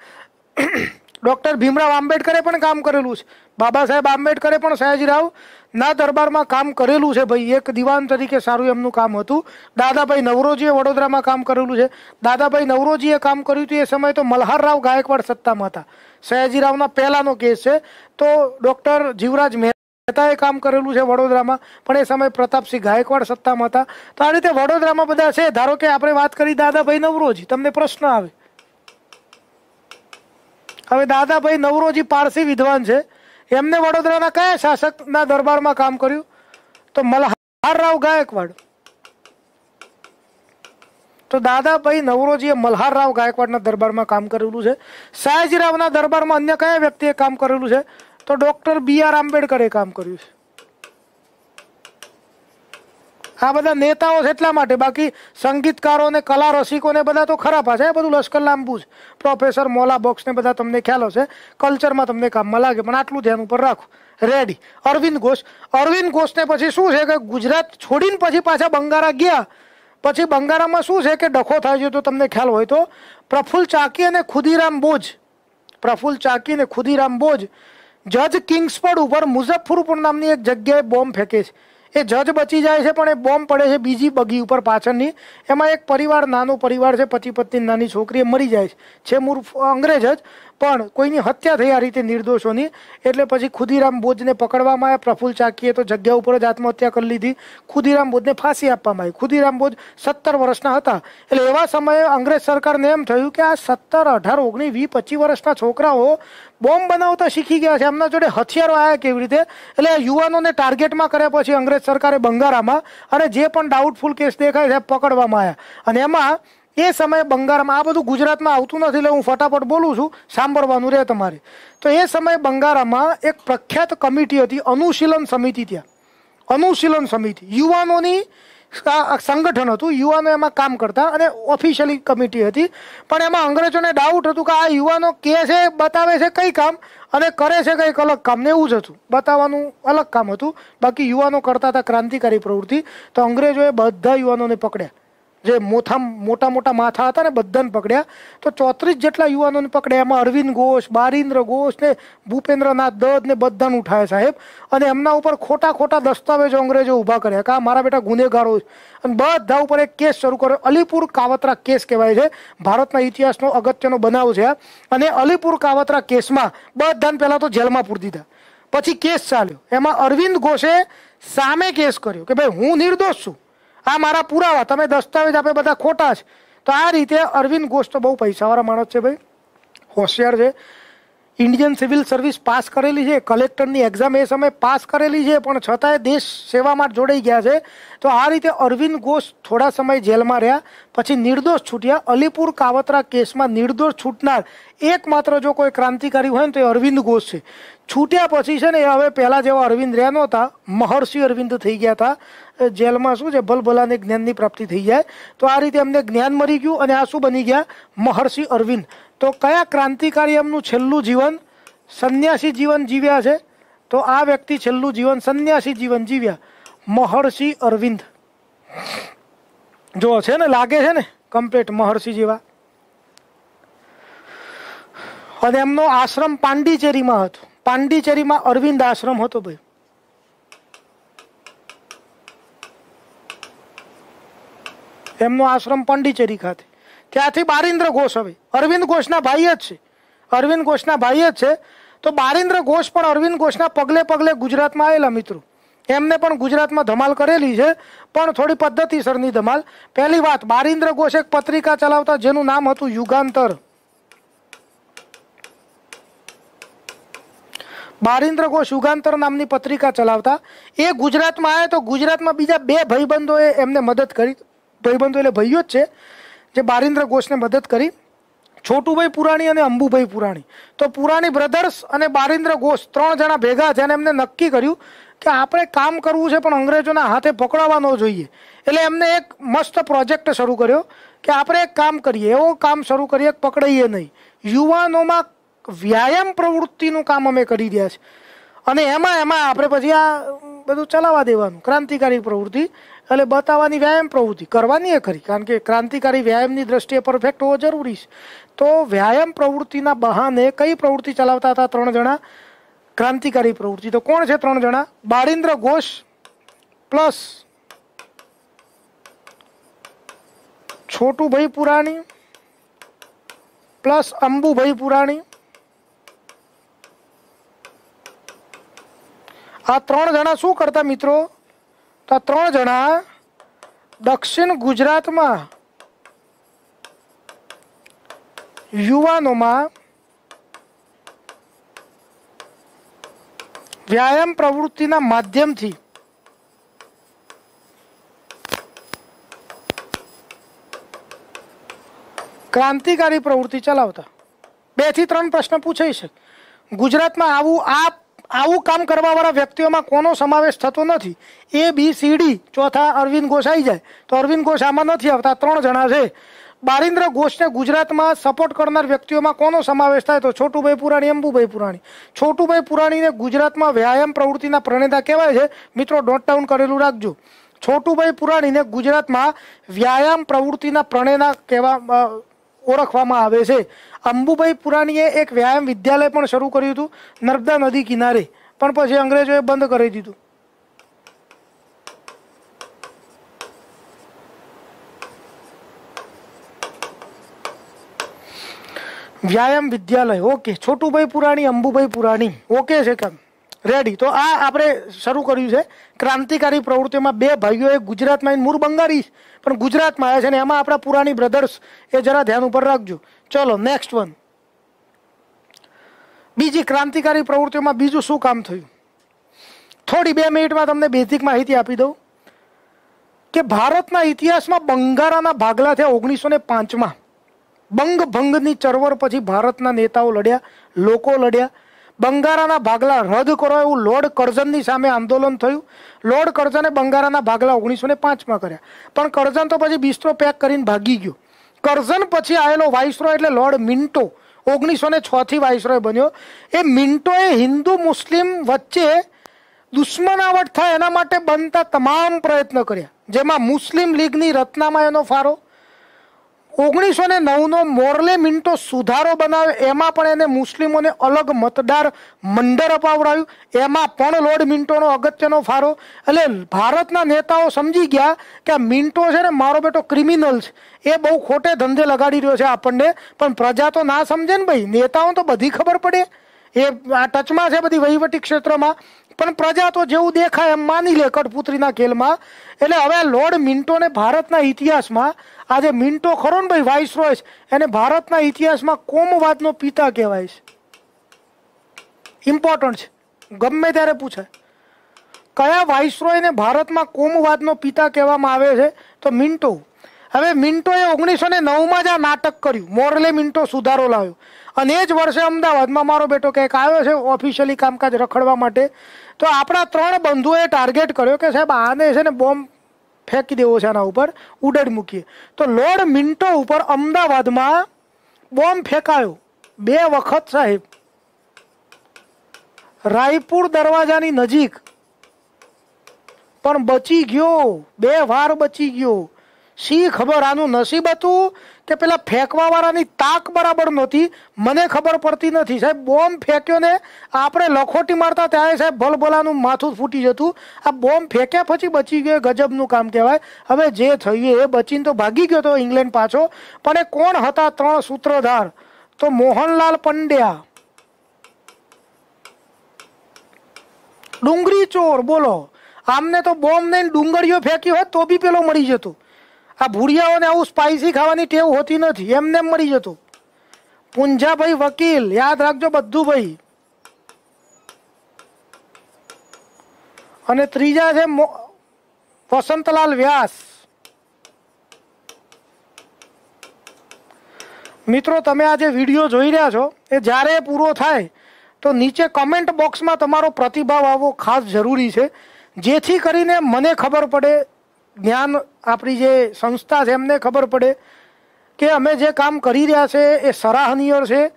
ડૉક્ટર ભીમરાવ આંબેડકરે પણ કામ કરેલું છે બાબા સાહેબ આંબેડકરે પણ સયાજીરાવ ના દરબારમાં કામ કરેલું છે ભાઈ એક દિવાન તરીકે સારું એમનું કામ હતું દાદાભાઈ નવરોજીએ વડોદરામાં કામ કરેલું છે દાદાભાઈ નવરોજીએ કામ કર્યું હતું એ સમયે તો મલ્હારરાવ ગાયકવાડ સત્તામાં હતા સયાજીરાવના પહેલાંનો કેસ છે તો ડૉક્ટર જીવરાજ મહેતાએ કામ કરેલું છે વડોદરામાં પણ એ સમય પ્રતાપસિંહ ગાયકવાડ સત્તામાં હતા તો આ રીતે વડોદરામાં બધા છે ધારો કે આપણે વાત કરી દાદાભાઈ નવરોજી તમને પ્રશ્ન આવે હવે દાદાભાઈ નવરોજી પારસી વિદ્વાન છે એમને વડોદરાના કયા શાસકના દરબારમાં કામ કર્યું તો મલ્હાર રાવ ગાયકવાડ તો દાદાભાઈ નવરોજીએ મલ્હાર મલ્હારરાવ ગાયકવાડના દરબારમાં કામ કરેલું છે સયાજીરાવના દરબારમાં અન્ય કયા વ્યક્તિએ કામ કરેલું છે તો ડૉક્ટર બી આર આંબેડકરે કામ કર્યું છે આ બધા નેતાઓ એટલા માટે બાકી સંગીતકારો અને કલા રસિકોને બધા તો ખરાબ છે આ બધું લશકરલાંબુજ પ્રોફેસર મોલા બોક્સને બધા તમને ખ્યાલો છે કલ્ચરમાં તમને કામમાં લાગે પણ આટલું ધ્યાન ઉપર રાખો રેડી અરવિંદ ગોષ અરવિંદ ગોષને પછી શું છે કે ગુજરાત છોડીને પછી પાછા બંગારા ગયા પછી બંગારામાં શું છે કે ડખો થાય જો તો તમને ખ્યાલ હોય તો પ્રફુલ ચાકી અને ખુદીરામ બોજ પ્રફુલ ચાકી અને ખુદીરામ બોજ જજ કિંગ્સફોર્ડ ઉપર મુઝફ્ફરપુર નામની એક જગ્યાએ બોમ્બ ફેકે છે એ જજ બચી જાય છે પણ એ બોમ્બ પડે છે બીજી બગી ઉપર પાછળની એમાં એક પરિવાર નાનો પરિવાર છે પતિ પત્ની નાની છોકરી એ મરી જાય છે મૂર મૂળ અંગ્રેજ જ પણ કોઈની હત્યા થઈ આરિતિ નિર્દોષોની એટલે પછી ખુદીરામ બોઝને પકડવામાં આવ્યો પ્રફુલ ચાકીએ તો જગ્યા ઉપર જ આત્મહત્યા કરી લીધી ખુદીરામ બોઝને फांसी આપવામાં આવી ખુદીરામ બોઝ 17 વર્ષના હતા એટલે એવા સમયે અંગ્રેજ સરકારને એમ થયું કે આ 17 18 19 20 25 વર્ષના છોકરાઓ બોમ્બ બનાવતા શીખી ગયા છે એમના જોડે હથિયારો આવ્યા કેવી રીતે એટલે યુવાનોને ટાર્ગેટમાં કર્યા પછી અંગ્રેજ સરકારે બંગારામાં અને જે પણ ડાઉટફુલ કેસ દેખાય છે પકડવામાં આવ્યા અને એમાં એ સમયે બંગારમાં આ બધું ગુજરાતમાં આવતું નથી એટલે હું ફટાફટ બોલું છું સાંભળવાનું રહે તમારે તો એ સમયે બંગાળામાં એક પ્રખ્યાત કમિટી હતી અનુશીલન સમિતિ ત્યાં અનુશીલન સમિતિ યુવાનોની સંગઠન હતું યુવાનો એમાં કામ કરતા અને ઓફિશિયલી કમિટી હતી પણ એમાં અંગ્રેજોને ડાઉટ હતું કે આ યુવાનો કે છે બતાવે છે કઈ કામ અને કરે છે કંઈક અલગ કામ ને એવું જ હતું બતાવવાનું અલગ કામ હતું બાકી યુવાનો કરતા હતા ક્રાંતિકારી પ્રવૃત્તિ તો અંગ્રેજોએ બધા યુવાનોને પકડ્યા જે મોથા મોટા મોટા માથા હતા ને બધાને પકડ્યા તો ચોત્રીસ જેટલા યુવાનોને પકડ્યા એમાં અરવિંદ ઘોષ બારિન્દ્ર ઘોષ ને ભૂપેન્દ્રનાથ દદ ને બધાને ઉઠાયા સાહેબ અને એમના ઉપર ખોટા ખોટા દસ્તાવેજો અંગ્રેજો ઊભા કર્યા કે આ મારા બેટા ગુનેગારો અને બધા ઉપર એક કેસ શરૂ કર્યો અલીપુર કાવતરા કેસ કહેવાય છે ભારતના ઇતિહાસનો અગત્યનો બનાવ છે અને અલીપુર કાવતરા કેસમાં બધાને પહેલાં તો જેલમાં પૂરી દીધા પછી કેસ ચાલ્યો એમાં અરવિંદ ઘોષે સામે કેસ કર્યો કે ભાઈ હું નિર્દોષ છું આ મારા પુરાવા તમે દસ્તાવેજ આપે બધા ખોટા છે તો આ રીતે અરવિંદ ઘોષ તો બહુ પૈસાવાળા માણસ છે ભાઈ હોશિયાર છે ઇન્ડિયન સિવિલ સર્વિસ પાસ કરેલી છે કલેક્ટરની એક્ઝામ એ સમયે પાસ કરેલી છે પણ છતાંય દેશ સેવામાં જોડાઈ ગયા છે તો આ રીતે અરવિંદ ઘોષ થોડા સમય જેલમાં રહ્યા પછી નિર્દોષ છૂટ્યા અલીપુર કાવતરા કેસમાં નિર્દોષ છૂટનાર એકમાત્ર જો કોઈ ક્રાંતિકારી હોય ને તો એ અરવિંદ ઘોષ છે છૂટ્યા પછી છે ને એ હવે પહેલાં જેવા અરવિંદ રહ્યા નહોતા મહર્ષિ અરવિંદ થઈ ગયા હતા જેલમાં શું છે ભલભલાને જ્ઞાનની પ્રાપ્તિ થઈ જાય તો આ રીતે એમને જ્ઞાન મળી ગયું અને આ શું બની ગયા મહર્ષિ અરવિંદ તો કયા ક્રાંતિકારી એમનું છેલ્લું જીવન સંન્યાસી જીવન જીવ્યા છે તો આ વ્યક્તિ છેલ્લું જીવન સંન્યાસી જીવન જીવ્યા મહર્ષિ અરવિંદ જો છે ને લાગે છે ને કમ્પ્લીટ મહર્ષિ જેવા અને એમનો આશ્રમ પાંડિચેરીમાં હતો પાંડિચેરીમાં અરવિંદ આશ્રમ હતો ભાઈ એમનો આશ્રમ પંડિચેરી ખાતે ત્યાંથી બારિન્દ્ર ઘોષ હવે અરવિંદ ઘોષના ભાઈ જ છે અરવિંદ ઘોષના ભાઈ જ છે તો બારિન્દ્ર ઘોષ પણ અરવિંદ ઘોષના પગલે પગલે ગુજરાતમાં આવેલા મિત્રો એમને પણ ગુજરાતમાં ધમાલ કરેલી છે પણ થોડી પદ્ધતિસરની ધમાલ પહેલી વાત બારિન્દ્ર ઘોષ એક પત્રિકા ચલાવતા જેનું નામ હતું યુગાંતર બારિન્દ્ર ઘોષ યુગાંતર નામની પત્રિકા ચલાવતા એ ગુજરાતમાં આવ્યા તો ગુજરાતમાં બીજા બે ભાઈબંધોએ એમને મદદ કરી ભાઈબંધો એટલે ભાઈઓ જ છે જે બારિન્દ્ર ઘોષને મદદ કરી છોટુભાઈ પુરાણી અને અંબુભાઈ પુરાણી તો પુરાણી બ્રધર્સ અને બારિન્દ્ર ઘોષ ત્રણ જણા ભેગા છે અને એમને નક્કી કર્યું કે આપણે કામ કરવું છે પણ અંગ્રેજોના હાથે પકડાવવા ન જોઈએ એટલે એમને એક મસ્ત પ્રોજેક્ટ શરૂ કર્યો કે આપણે એક કામ કરીએ એવો કામ શરૂ કરીએ પકડાઈએ નહીં યુવાનોમાં વ્યાયામ પ્રવૃત્તિનું કામ અમે કરી રહ્યા છે અને એમાં એમાં આપણે પછી આ બધું ચલાવવા દેવાનું ક્રાંતિકારી પ્રવૃત્તિ એટલે બતાવવાની વ્યાયામ પ્રવૃત્તિ કરવાની એ ખરી કારણ કે ક્રાંતિકારી વ્યાયામની દ્રષ્ટિએ પરફેક્ટ હોવો જરૂરી છે તો વ્યાયામ પ્રવૃત્તિના બહાને કઈ પ્રવૃત્તિ ચલાવતા હતા ત્રણ જણા ક્રાંતિકારી પ્રવૃત્તિ તો કોણ છે ત્રણ જણા બાળિન્દ્ર ઘોષ પ્લસ છોટુભાઈ પુરાણી પ્લસ અંબુભાઈ પુરાણી આ ત્રણ જણા શું કરતા મિત્રો તો ત્રણ જણા દક્ષિણ ગુજરાતમાં યુવાનોમાં વ્યાયામ પ્રવૃત્તિના માધ્યમથી ક્રાંતિકારી પ્રવૃત્તિ ચલાવતા બે થી ત્રણ પ્રશ્ન પૂછાઈ છે ગુજરાતમાં આવું આપ આવું કામ કરવાવાળા વ્યક્તિઓમાં કોનો સમાવેશ થતો નથી એ બી સી ડી ચોથા અરવિંદ ઘોષ આવી જાય તો અરવિંદ ઘોષ આમાં નથી આવતા ત્રણ જણા છે બારિન્દ્ર ઘોષને ગુજરાતમાં સપોર્ટ કરનાર વ્યક્તિઓમાં કોનો સમાવેશ થાય તો છોટુભાઈ પુરાણી અંબુભાઈ પુરાણી છોટુભાઈ પુરાણીને ગુજરાતમાં વ્યાયામ પ્રવૃત્તિના પ્રણેતા કહેવાય છે મિત્રો ડોટ ડાઉન કરેલું રાખજો છોટુભાઈ પુરાણીને ગુજરાતમાં વ્યાયામ પ્રવૃત્તિના પ્રણેતા કહેવા ઓળખવામાં આવે છે અંબુભાઈ પુરાણીએ એક વ્યાયામ વિદ્યાલય પણ શરૂ કર્યું હતું નર્મદા નદી કિનારે પણ પછી અંગ્રેજોએ બંધ કરી દીધું વ્યાયામ વિદ્યાલય ઓકે છોટુભાઈ પુરાણી અંબુભાઈ પુરાણી ઓકે છે કેમ રેડી તો આ આપણે શરૂ કર્યું છે ક્રાંતિકારી પ્રવૃત્તિમાં બે ભાઈઓએ ગુજરાતમાં મૂળ બંગાળી પણ ગુજરાતમાં આવ્યા છે ને એમાં આપણા પુરાણી બ્રધર્સ એ જરા ધ્યાન ઉપર રાખજો ચલો નેક્સ્ટ વન બીજી ક્રાંતિકારી પ્રવૃત્તિઓમાં બીજું શું કામ થયું થોડી બે મિનિટમાં તમને બેઝિક માહિતી આપી દઉં કે ભારતના ઇતિહાસમાં બંગારાના ભાગલા થયા ઓગણીસો ને પાંચમાં બંગભંગની ચળવળ પછી ભારતના નેતાઓ લડ્યા લોકો લડ્યા બંગારાના ભાગલા રદ કરો એવું લોર્ડ કરઝનની સામે આંદોલન થયું લોર્ડ કરઝને બંગારાના ભાગલા ઓગણીસો ને પાંચમાં કર્યા પણ કરઝન તો પછી બિસ્ત્રો પેક કરીને ભાગી ગયો કરઝન પછી આવેલો વાઇસરો એટલે લોર્ડ મિન્ટો ઓગણીસો ને છથી વાઇસરોય બન્યો એ મિન્ટોએ હિન્દુ મુસ્લિમ વચ્ચે દુશ્મનાવટ થાય એના માટે બનતા તમામ પ્રયત્ન કર્યા જેમાં મુસ્લિમ લીગની રચનામાં એનો ફાળો ઓગણીસો ને નવનો મોરલે મિન્ટો સુધારો બનાવ્યો એમાં પણ એને મુસ્લિમોને અલગ મતદાર મંડળ અપાવડાવ્યું એમાં પણ લોર્ડ મિન્ટોનો અગત્યનો ફાળો એટલે ભારતના નેતાઓ સમજી ગયા કે આ મિન્ટો છે ને મારો બેટો ક્રિમિનલ છે એ બહુ ખોટે ધંધે લગાડી રહ્યો છે આપણને પણ પ્રજા તો ના સમજે ને ભાઈ નેતાઓ તો બધી ખબર પડે એ આ ટચમાં છે બધી વહીવટી ક્ષેત્રમાં પણ પ્રજા તો જેવું દેખાય એમ માની લે કઠપુતરીના ખેલમાં એટલે હવે લોર્ડ મિન્ટોને ભારતના ઇતિહાસમાં આજે મિન્ટો ખરો ને ભાઈ વાઇસ રોય એને ભારતના ઇતિહાસમાં કોમવાદનો પિતા કહેવાય છે ઇમ્પોર્ટન્ટ છે ગમે ત્યારે પૂછાય કયા વાઇસરોયને ભારતમાં કોમવાદનો પિતા કહેવામાં આવે છે તો મિન્ટો હવે મિન્ટોએ ઓગણીસો ને નવમાં જ આ નાટક કર્યું મોરલે મિન્ટો સુધારો લાવ્યો અને એ જ વર્ષે અમદાવાદમાં મારો બેટો ક્યાંક આવ્યો છે ઓફિશિયલી કામકાજ રખડવા માટે તો આપણા ત્રણ બંધુઓએ ટાર્ગેટ કર્યો કે સાહેબ આને છે ને બોમ્બ ફેંકી દેવો છે આના ઉપર ઉડડ મૂકીએ તો લોર્ડ મિન્ટો ઉપર અમદાવાદમાં બોમ્બ ફેંકાયો બે વખત સાહેબ રાયપુર દરવાજાની નજીક પણ બચી ગયો બે વાર બચી ગયો શી ખબર આનું નસીબ હતું કે પેલા ફેંકવાવાળાની તાક બરાબર નહોતી મને ખબર પડતી નથી સાહેબ બોમ્બ ફેંક્યો ને આપણે લખોટી મારતા ત્યારે સાહેબ ભલભલાનું માથું ફૂટી જતું આ બોમ્બ ફેંક્યા પછી બચી ગયો ગજબનું કામ કહેવાય હવે જે થયું એ બચીને તો ભાગી ગયો હતો ઇંગ્લેન્ડ પાછો પણ એ કોણ હતા ત્રણ સૂત્રધાર તો મોહનલાલ પંડ્યા ડુંગળી ચોર બોલો આમને તો બોમ્બ નહીં ડુંગળીઓ ફેંકી હોત તો બી પેલો મળી જતું આ ભૂડિયાઓને આવું સ્પાઇસી ખાવાની ટેવ હોતી નથી એમને મળી જતું પૂંજાભાઈ વકીલ યાદ રાખજો બધું ભાઈ અને ત્રીજા છે વસંતલાલ વ્યાસ મિત્રો તમે આ જે વિડીયો જોઈ રહ્યા છો એ જ્યારે પૂરો થાય તો નીચે કમેન્ટ બોક્સમાં તમારો પ્રતિભાવ આવવો ખાસ જરૂરી છે જેથી કરીને મને ખબર પડે જ્ઞાન આપણી જે સંસ્થા છે એમને ખબર પડે કે અમે જે કામ કરી રહ્યા છે એ સરાહનીય છે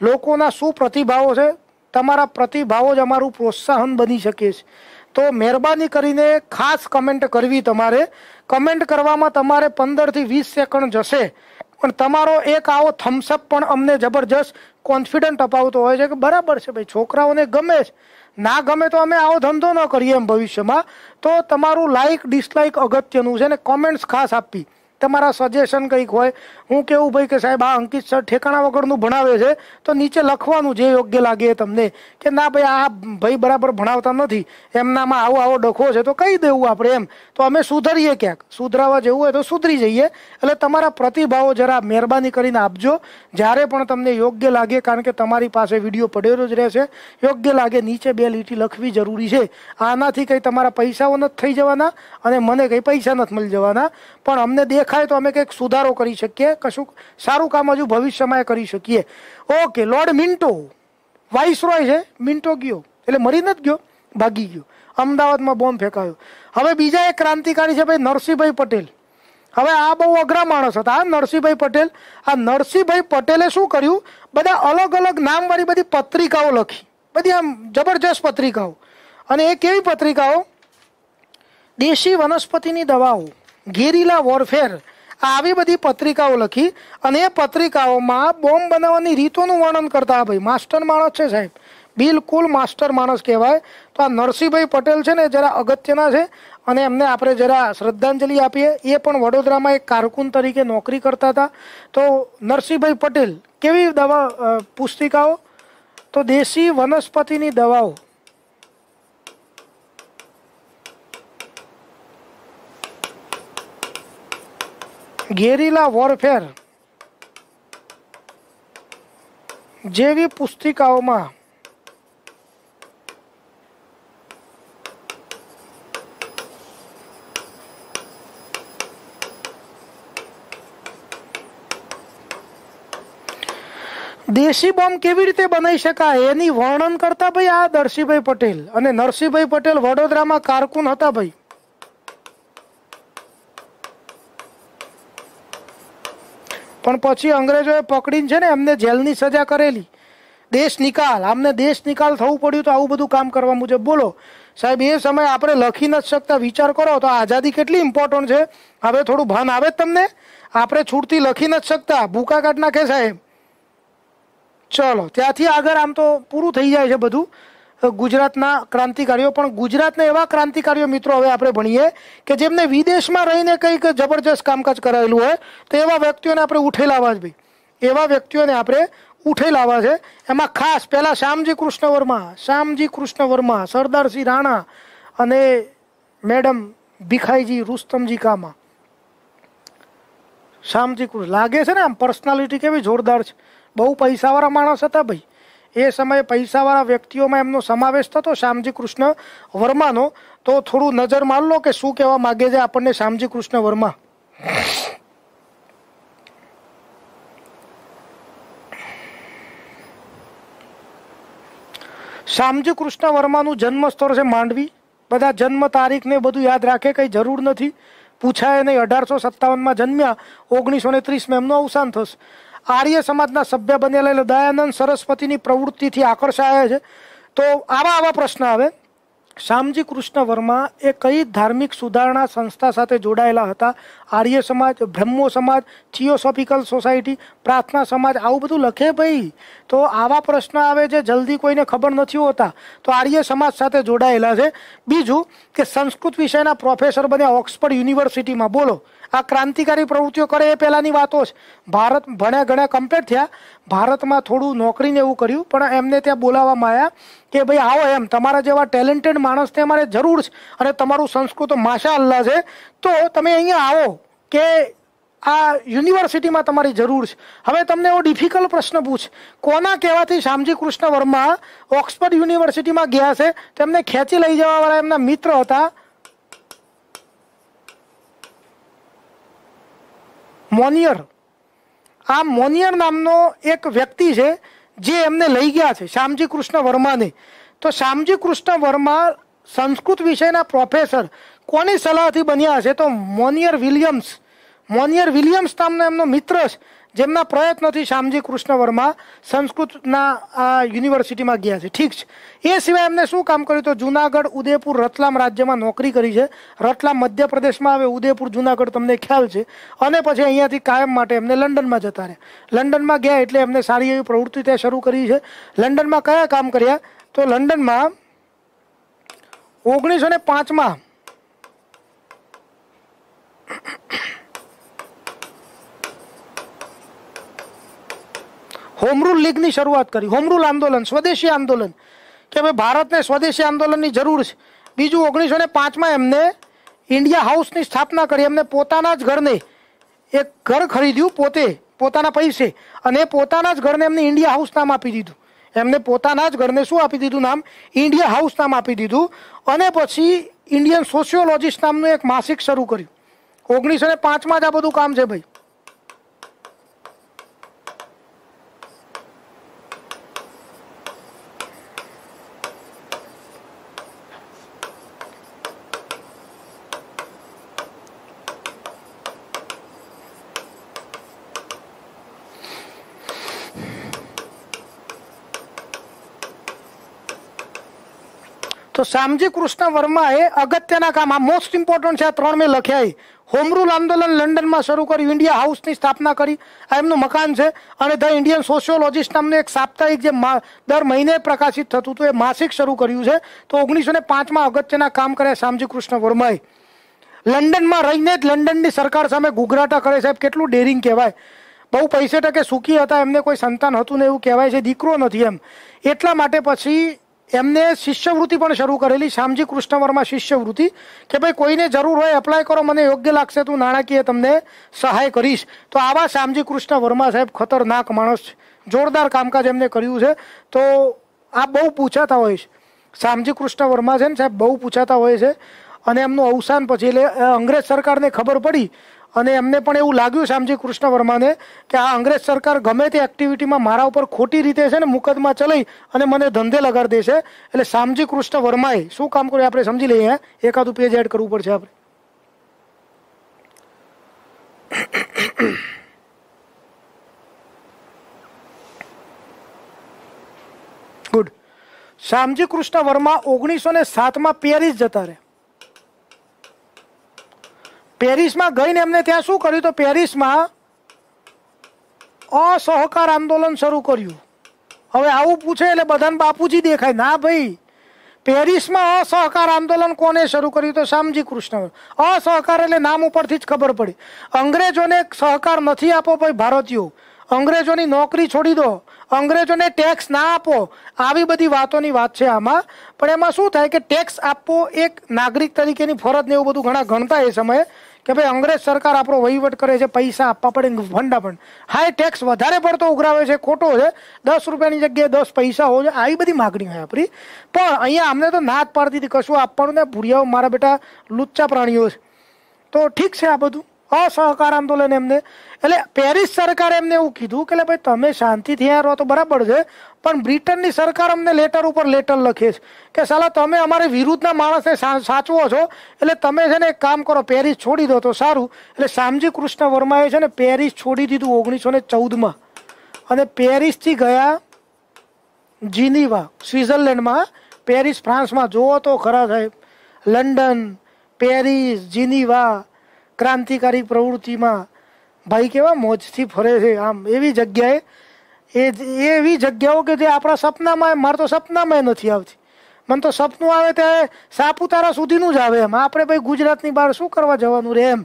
લોકોના શું પ્રતિભાવો છે તમારા પ્રતિભાવો જ અમારું પ્રોત્સાહન બની શકે છે તો મહેરબાની કરીને ખાસ કમેન્ટ કરવી તમારે કમેન્ટ કરવામાં તમારે પંદરથી વીસ સેકન્ડ જશે પણ તમારો એક આવો થમ્સઅપ પણ અમને જબરજસ્ત કોન્ફિડન્ટ અપાવતો હોય છે કે બરાબર છે ભાઈ છોકરાઓને ગમે છે ના ગમે તો અમે આવો ધંધો ન કરીએ એમ ભવિષ્યમાં તો તમારું લાઇક ડિસલાઇક અગત્યનું છે અને કોમેન્ટ્સ ખાસ આપી તમારા સજેશન કંઈક હોય હું કેવું ભાઈ કે સાહેબ આ અંકિત સર ઠેકાણા વગરનું ભણાવે છે તો નીચે લખવાનું જે યોગ્ય લાગે એ તમને કે ના ભાઈ આ ભાઈ બરાબર ભણાવતા નથી એમનામાં આવો આવો ડખો છે તો કહી દેવું આપણે એમ તો અમે સુધરીએ ક્યાંક સુધરાવા જેવું હોય તો સુધરી જઈએ એટલે તમારા પ્રતિભાવો જરા મહેરબાની કરીને આપજો જ્યારે પણ તમને યોગ્ય લાગે કારણ કે તમારી પાસે વિડીયો પડેલો જ રહેશે યોગ્ય લાગે નીચે બે લીટી લખવી જરૂરી છે આનાથી કંઈ તમારા પૈસાઓ નથી થઈ જવાના અને મને કંઈ પૈસા નથી મળી જવાના પણ અમને દેખ દેખાય તો અમે કંઈક સુધારો કરી શકીએ કશું સારું કામ હજુ ભવિષ્યમાં એ કરી શકીએ ઓકે લોર્ડ મિન્ટો વાઇસરોય છે મિન્ટો ગયો એટલે મરી નથી ગયો ભાગી ગયો અમદાવાદમાં બોમ્બ ફેંકાયો હવે બીજા એક ક્રાંતિકારી છે ભાઈ નરસિંહભાઈ પટેલ હવે આ બહુ અઘરા માણસ હતા આ નરસિંહભાઈ પટેલ આ નરસિંહભાઈ પટેલે શું કર્યું બધા અલગ અલગ નામવાળી બધી પત્રિકાઓ લખી બધી આમ જબરજસ્ત પત્રિકાઓ અને એ કેવી પત્રિકાઓ દેશી વનસ્પતિની દવાઓ ગેરીલા વોરફેર આવી બધી પત્રિકાઓ લખી અને એ પત્રિકાઓમાં બોમ્બ બનાવવાની રીતોનું વર્ણન કરતા ભાઈ માસ્ટર માણસ છે સાહેબ બિલકુલ માસ્ટર માણસ કહેવાય તો આ નરસિંહભાઈ પટેલ છે ને જરા અગત્યના છે અને એમને આપણે જરા શ્રદ્ધાંજલિ આપીએ એ પણ વડોદરામાં એક કારકુન તરીકે નોકરી કરતા હતા તો નરસિંહભાઈ પટેલ કેવી દવા પુસ્તિકાઓ તો દેશી વનસ્પતિની દવાઓ ગેરીલા વોરફેર જેવી પુસ્તિકાઓમાં દેશી બોમ્બ કેવી રીતે બનાવી શકાય એની વર્ણન કરતા ભાઈ આ દર્શીભાઈ પટેલ અને નરસિંહભાઈ પટેલ વડોદરામાં કારકુન હતા ભાઈ પણ પછી અંગ્રેજોએ પકડીને છે ને એમને જેલની સજા કરેલી દેશ નિકાલ આમને દેશ નિકાલ થવું પડ્યું તો આવું બધું કામ કરવા મુજબ બોલો સાહેબ એ સમયે આપણે લખી નથી શકતા વિચાર કરો તો આઝાદી કેટલી ઇમ્પોર્ટન્ટ છે હવે થોડું ભાન આવે તમને આપણે છૂટથી લખી નથી શકતા ભૂકા કાઢ નાખે સાહેબ ચલો ત્યાંથી આગળ આમ તો પૂરું થઈ જાય છે બધું ગુજરાતના ક્રાંતિકારીઓ પણ ગુજરાતના એવા ક્રાંતિકારીઓ મિત્રો હવે આપણે ભણીએ કે જેમને વિદેશમાં રહીને કંઈક જબરજસ્ત કામકાજ કરાયેલું હોય તો એવા વ્યક્તિઓને આપણે ઉઠે લાવવા જ ભાઈ એવા વ્યક્તિઓને આપણે ઉઠે લાવવા છે એમાં ખાસ પહેલાં શ્યામજી કૃષ્ણ વર્મા શ્યામજી કૃષ્ણ વર્મા સરદારસિંહ રાણા અને મેડમ ભીખાઈજી રુસ્તમજી કામા શ્યામજી કૃષ્ણ લાગે છે ને આમ પર્સનાલિટી કેવી જોરદાર છે બહુ પૈસાવાળા માણસ હતા ભાઈ એ સમયે પૈસાવાળા વ્યક્તિઓમાં એમનો સમાવેશ થતો શ્યામજી કૃષ્ણ વર્માનો તો થોડું નજર માર લો કે શું કહેવા માગે છે આપણને શ્યામજી કૃષ્ણ વર્મા શ્યામજી કૃષ્ણ વર્માનું જન્મ સ્થળ છે માંડવી બધા જન્મ તારીખ ને બધું યાદ રાખે કંઈ જરૂર નથી પૂછાય નહીં અઢારસો સત્તાવનમાં જન્મ્યા ઓગણીસો ને ત્રીસમાં એમનું અવસાન થશે આર્ય સમાજના સભ્ય બનેલા એટલે દયાનંદ સરસ્વતીની પ્રવૃત્તિથી આકર્ષાયા છે તો આવા આવા પ્રશ્ન આવે શામજી કૃષ્ણ વર્મા એ કઈ ધાર્મિક સુધારણા સંસ્થા સાથે જોડાયેલા હતા આર્ય સમાજ બ્રહ્મો સમાજ થિયોસોફિકલ સોસાયટી પ્રાર્થના સમાજ આવું બધું લખે ભાઈ તો આવા પ્રશ્ન આવે છે જલ્દી કોઈને ખબર નથી હોતા તો આર્ય સમાજ સાથે જોડાયેલા છે બીજું કે સંસ્કૃત વિષયના પ્રોફેસર બન્યા ઓક્સફર્ડ યુનિવર્સિટીમાં બોલો આ ક્રાંતિકારી પ્રવૃત્તિઓ કરે એ પહેલાંની વાતો છે ભારત ભણ્યા ગણ્યા કમ્પેર થયા ભારતમાં થોડું નોકરીને એવું કર્યું પણ એમને ત્યાં બોલાવવામાં આવ્યા કે ભાઈ આવો એમ તમારા જેવા ટેલેન્ટેડ માણસને અમારે જરૂર છે અને તમારું સંસ્કૃત માશા અલ્લા છે તો તમે અહીંયા આવો કે આ યુનિવર્સિટીમાં તમારી જરૂર છે હવે તમને એવો ડિફિકલ્ટ પ્રશ્ન પૂછ કોના કહેવાથી શામજી કૃષ્ણ વર્મા ઓક્સફર્ડ યુનિવર્સિટીમાં ગયા છે તેમને ખેંચી લઈ જવાવાળા એમના મિત્ર હતા મોનિયર આ મોનિયર નામનો એક વ્યક્તિ છે જે એમને લઈ ગયા છે શ્યામજી કૃષ્ણ વર્માને તો શ્યામજી કૃષ્ણ વર્મા સંસ્કૃત વિષયના પ્રોફેસર કોની સલાહથી બન્યા છે તો મોનિયર વિલિયમ્સ મોનિયર વિલિયમ્સ નામનો એમનો મિત્ર છે જેમના પ્રયત્નથી શામજી કૃષ્ણ વર્મા સંસ્કૃતના યુનિવર્સિટીમાં ગયા છે ઠીક છે એ સિવાય એમને શું કામ કર્યું તો જૂનાગઢ ઉદયપુર રતલામ રાજ્યમાં નોકરી કરી છે રતલા મધ્યપ્રદેશમાં આવે ઉદયપુર જૂનાગઢ તમને ખ્યાલ છે અને પછી અહીંયાથી કાયમ માટે એમને લંડનમાં જતા રહ્યા લંડનમાં ગયા એટલે એમને સાહરીય પ્રવૃત્તિ થાય શરૂ કરી છે લંડનમાં કયા કામ કર્યા તો લંડનમાં 1905 માં હોમરૂલ લીગની શરૂઆત કરી હોમરૂલ આંદોલન સ્વદેશી આંદોલન કે ભાઈ ભારતને સ્વદેશી આંદોલનની જરૂર છે બીજું ઓગણીસો ને પાંચમાં એમને ઇન્ડિયા હાઉસની સ્થાપના કરી એમને પોતાના જ ઘરને એક ઘર ખરીદ્યું પોતે પોતાના પૈસે અને પોતાના જ ઘરને એમને ઇન્ડિયા હાઉસ નામ આપી દીધું એમને પોતાના જ ઘરને શું આપી દીધું નામ ઇન્ડિયા હાઉસ નામ આપી દીધું અને પછી ઇન્ડિયન સોશિયોલોજીસ્ટ નામનું એક માસિક શરૂ કર્યું ઓગણીસો ને પાંચમાં જ આ બધું કામ છે ભાઈ તો શામજી કૃષ્ણ વર્માએ અગત્યના કામ આ મોસ્ટ ઇમ્પોર્ટન્ટ છે આ ત્રણ મેં લખ્યા હોમરૂલ આંદોલન લંડનમાં શરૂ કર્યું ઇન્ડિયા હાઉસની સ્થાપના કરી આ એમનું મકાન છે અને ધ ઇન્ડિયન સોશિયોલોજિસ્ટ નામનું એક સાપ્તાહિક જે દર મહિને પ્રકાશિત થતું હતું એ માસિક શરૂ કર્યું છે તો ઓગણીસો ને પાંચમાં અગત્યના કામ કર્યા શામજી કૃષ્ણ વર્માએ લંડનમાં રહીને જ લંડનની સરકાર સામે ગુગરાટા કરે સાહેબ કેટલું ડેરિંગ કહેવાય બહુ પૈસે ટકે સુખી હતા એમને કોઈ સંતાન હતું ને એવું કહેવાય છે દીકરો નથી એમ એટલા માટે પછી એમને શિષ્યવૃત્તિ પણ શરૂ કરેલી શ્યામજી કૃષ્ણ વર્મા શિષ્યવૃત્તિ કે ભાઈ કોઈને જરૂર હોય એપ્લાય કરો મને યોગ્ય લાગશે તું નાણાકીય તમને સહાય કરીશ તો આવા શ્યામજી કૃષ્ણ વર્મા સાહેબ ખતરનાક માણસ છે જોરદાર કામકાજ એમને કર્યું છે તો આ બહુ પૂછાતા હોય છે શ્યામજી કૃષ્ણ વર્મા છે ને સાહેબ બહુ પૂછાતા હોય છે અને એમનું અવસાન પછી એટલે અંગ્રેજ સરકારને ખબર પડી અને એમને પણ એવું લાગ્યું શ્યામજી કૃષ્ણ વર્માને કે આ અંગ્રેજ સરકાર ગમે તે એક્ટિવિટીમાં મારા ઉપર ખોટી રીતે છે ને મુકદમા ચલાવી અને મને ધંધે લગાડી દેશે એટલે શ્યામજી કૃષ્ણ વર્માએ શું કામ કર્યું આપણે સમજી લઈએ એકાદું પેજ એડ કરવું પડશે આપણે ગુડ શ્યામજી કૃષ્ણ વર્મા ઓગણીસો ને સાતમાં પેરિસ જતા રહ્યા પેરિસમાં ગઈને એમને ત્યાં શું કર્યું તો પેરિસમાં અસહકાર આંદોલન શરૂ કર્યું હવે આવું પૂછે એટલે બધાને બાપુજી દેખાય ના ભાઈ પેરિસમાં અસહકાર આંદોલન કોને શરૂ કર્યું તો શામજી કૃષ્ણ અસહકાર એટલે નામ ઉપરથી જ ખબર પડી અંગ્રેજોને સહકાર નથી આપો ભાઈ ભારતીયો અંગ્રેજોની નોકરી છોડી દો અંગ્રેજોને ટેક્સ ના આપો આવી બધી વાતોની વાત છે આમાં પણ એમાં શું થાય કે ટેક્સ આપવો એક નાગરિક તરીકેની ફરજ ને એવું બધું ઘણા ગણતા એ સમયે કે ભાઈ અંગ્રેજ સરકાર આપણો વહીવટ કરે છે પૈસા આપવા પડે ફંડા પણ હા એ ટેક્સ વધારે પડતો ઉઘરાવે છે ખોટો છે દસ રૂપિયાની જગ્યાએ દસ પૈસા હોય છે આવી બધી માગણી હોય આપણી પણ અહીંયા અમને તો નાત પાડતી હતી કશું આપવાનું ને ભૂરિયાઓ મારા બેટા લુચ્ચા પ્રાણીઓ છે તો ઠીક છે આ બધું અસહકાર આંદોલન એમને એટલે પેરિસ સરકારે એમને એવું કીધું કે ભાઈ તમે શાંતિથી અહીંયા રહો તો બરાબર છે પણ બ્રિટનની સરકાર અમને લેટર ઉપર લેટર લખે છે કે સાલા તમે અમારે વિરુદ્ધના માણસને સાચવો છો એટલે તમે છે ને એક કામ કરો પેરિસ છોડી દો તો સારું એટલે શામજી કૃષ્ણ વર્માએ છે ને પેરિસ છોડી દીધું ઓગણીસો ને ચૌદમાં અને પેરિસથી ગયા જીનીવા સ્વિટ્ઝરલેન્ડમાં પેરિસ ફ્રાન્સમાં જોવો તો ખરા સાહેબ લંડન પેરિસ જીનીવા ક્રાંતિકારી પ્રવૃત્તિમાં ભાઈ કેવા મોજથી ફરે છે આમ એવી જગ્યાએ એ એવી જગ્યાઓ કે જે આપણા સપનામાં મારે તો સપનામાં નથી આવતી મને તો સપનું આવે ત્યારે સાપુતારા સુધીનું જ આવે એમ આપણે ભાઈ ગુજરાતની બહાર શું કરવા જવાનું રે એમ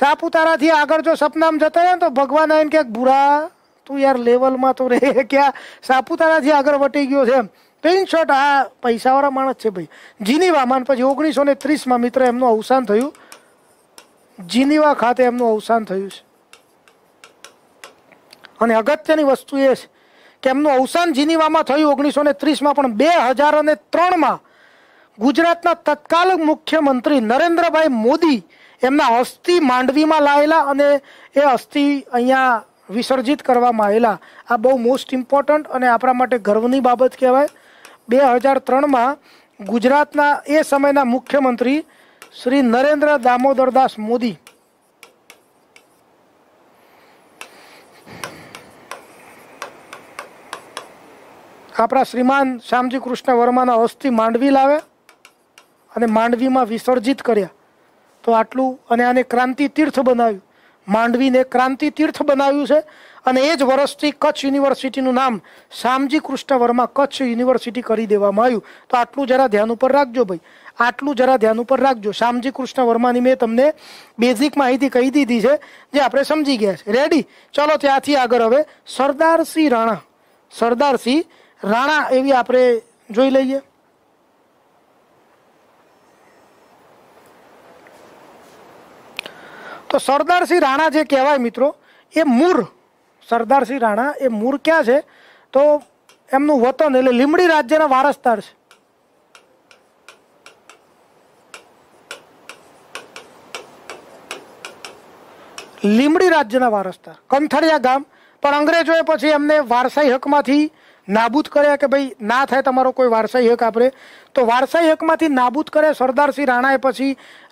સાપુતારાથી આગળ જો સપનામાં જતા રહે તો ભગવાન આવીને ક્યાંક ભૂરા તું યાર લેવલમાં તો રે ક્યાં સાપુતારાથી આગળ વટી ગયો છે એમ તો ઇન શોર્ટ આ પૈસાવાળા માણસ છે ભાઈ વામાન પછી ઓગણીસો ને ત્રીસમાં મિત્ર એમનું અવસાન થયું જીનીવા ખાતે એમનું અવસાન થયું છે અને અગત્યની વસ્તુ એ છે કે એમનું અવસાન જીનીવામાં થયું ઓગણીસો ને ત્રીસમાં પણ બે હજાર અને ત્રણમાં ગુજરાતના તત્કાલ મુખ્યમંત્રી નરેન્દ્રભાઈ મોદી એમના અસ્થિ માંડવીમાં લાયેલા અને એ અસ્થિ અહીંયા વિસર્જિત કરવામાં આવેલા આ બહુ મોસ્ટ ઇમ્પોર્ટન્ટ અને આપણા માટે ગર્વની બાબત કહેવાય બે હજાર ત્રણમાં ગુજરાતના એ સમયના મુખ્યમંત્રી શ્રી નરેન્દ્ર દામોદરદાસ મોદી આપણા શ્રીમાન શ્યામજી કૃષ્ણ વર્માના અસ્થિ માંડવી લાવે અને માંડવીમાં વિસર્જિત કર્યા તો આટલું અને આને ક્રાંતિ તીર્થ બનાવ્યું માંડવીને ક્રાંતિ તીર્થ બનાવ્યું છે અને એ જ વર્ષથી કચ્છ યુનિવર્સિટીનું નામ શ્યામજી કૃષ્ણ વર્મા કચ્છ યુનિવર્સિટી કરી દેવામાં આવ્યું તો આટલું જરા ધ્યાન ઉપર રાખજો ભાઈ આટલું જરા ધ્યાન ઉપર રાખજો શ્યામજી કૃષ્ણ વર્માની મેં તમને બેઝિક માહિતી કહી દીધી છે જે આપણે સમજી ગયા છે રેડી ચલો ત્યાંથી આગળ હવે સરદારસિંહ રાણા સરદારસિંહ રાણા એવી આપણે જોઈ લઈએ તો સરદારસિંહ રાણા જે કહેવાય મિત્રો એ મૂર સરદારસિંહ રાણા એ મૂર ક્યાં છે તો એમનું વતન એટલે લીમડી રાજ્યના વારસદાર છે લીમડી રાજ્યના વારસદાર કંથળિયા ગામ પણ અંગ્રેજોએ પછી એમને વારસાઈ હકમાંથી નાબૂદ કર્યા કે ભાઈ ના થાય તમારો કોઈ વારસાઈ હક આપણે તો વારસાઈ હકમાંથી નાબૂદ કર્યા સરદારસિંહ રાણાએ પછી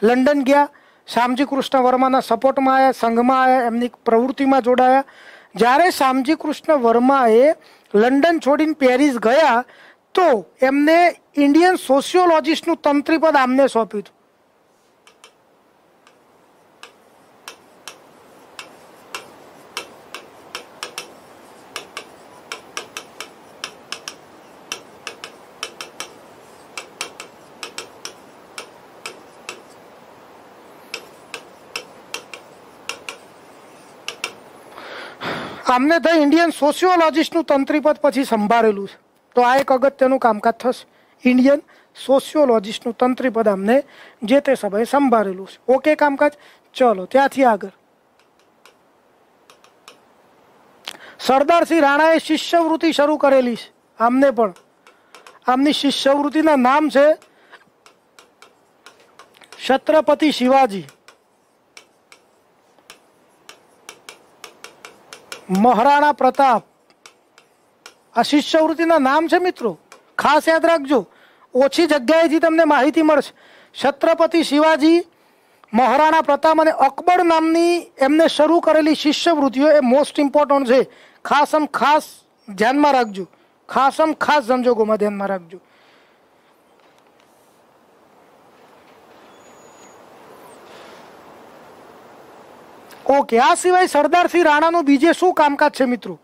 લંડન ગયા શામજી કૃષ્ણ વર્માના સપોર્ટમાં આવ્યા સંઘમાં આવ્યા એમની પ્રવૃત્તિમાં જોડાયા જ્યારે શામજી કૃષ્ણ વર્માએ લંડન છોડીને પેરિસ ગયા તો એમને ઇન્ડિયન સોશિયોલોજીસ્ટનું તંત્રીપદ આમને સોંપ્યું હતું આમને થઈ ઇન્ડિયન સોશિયોલોજીસ્ટનું તંત્રીપદ પછી સંભાળેલું છે તો આ એક અગત્યનું કામકાજ થશે ઇન્ડિયન સોશિયોલોજીસ્ટનું તંત્રીપદ અમને જે તે સમયે સંભાળેલું છે ઓકે કામકાજ ચલો ત્યાંથી આગળ સરદારસિંહ રાણાએ શિષ્યવૃત્તિ શરૂ કરેલી છે આમને પણ આમની શિષ્યવૃત્તિના નામ છે છત્રપતિ શિવાજી મહારાણા પ્રતાપ આ શિષ્યવૃત્તિના નામ છે મિત્રો ખાસ યાદ રાખજો ઓછી જગ્યાએથી તમને માહિતી મળશે છત્રપતિ શિવાજી મહારાણા પ્રતાપ અને અકબર નામની એમને શરૂ કરેલી શિષ્યવૃત્તિઓ એ મોસ્ટ ઇમ્પોર્ટન્ટ છે ખાસમ ખાસ ધ્યાનમાં રાખજો ખાસમ ખાસ સંજોગોમાં ધ્યાનમાં રાખજો ઓ કે આ સિવાય સરદારસિંહ રાણા નું બીજે શું કામકાજ છે મિત્રો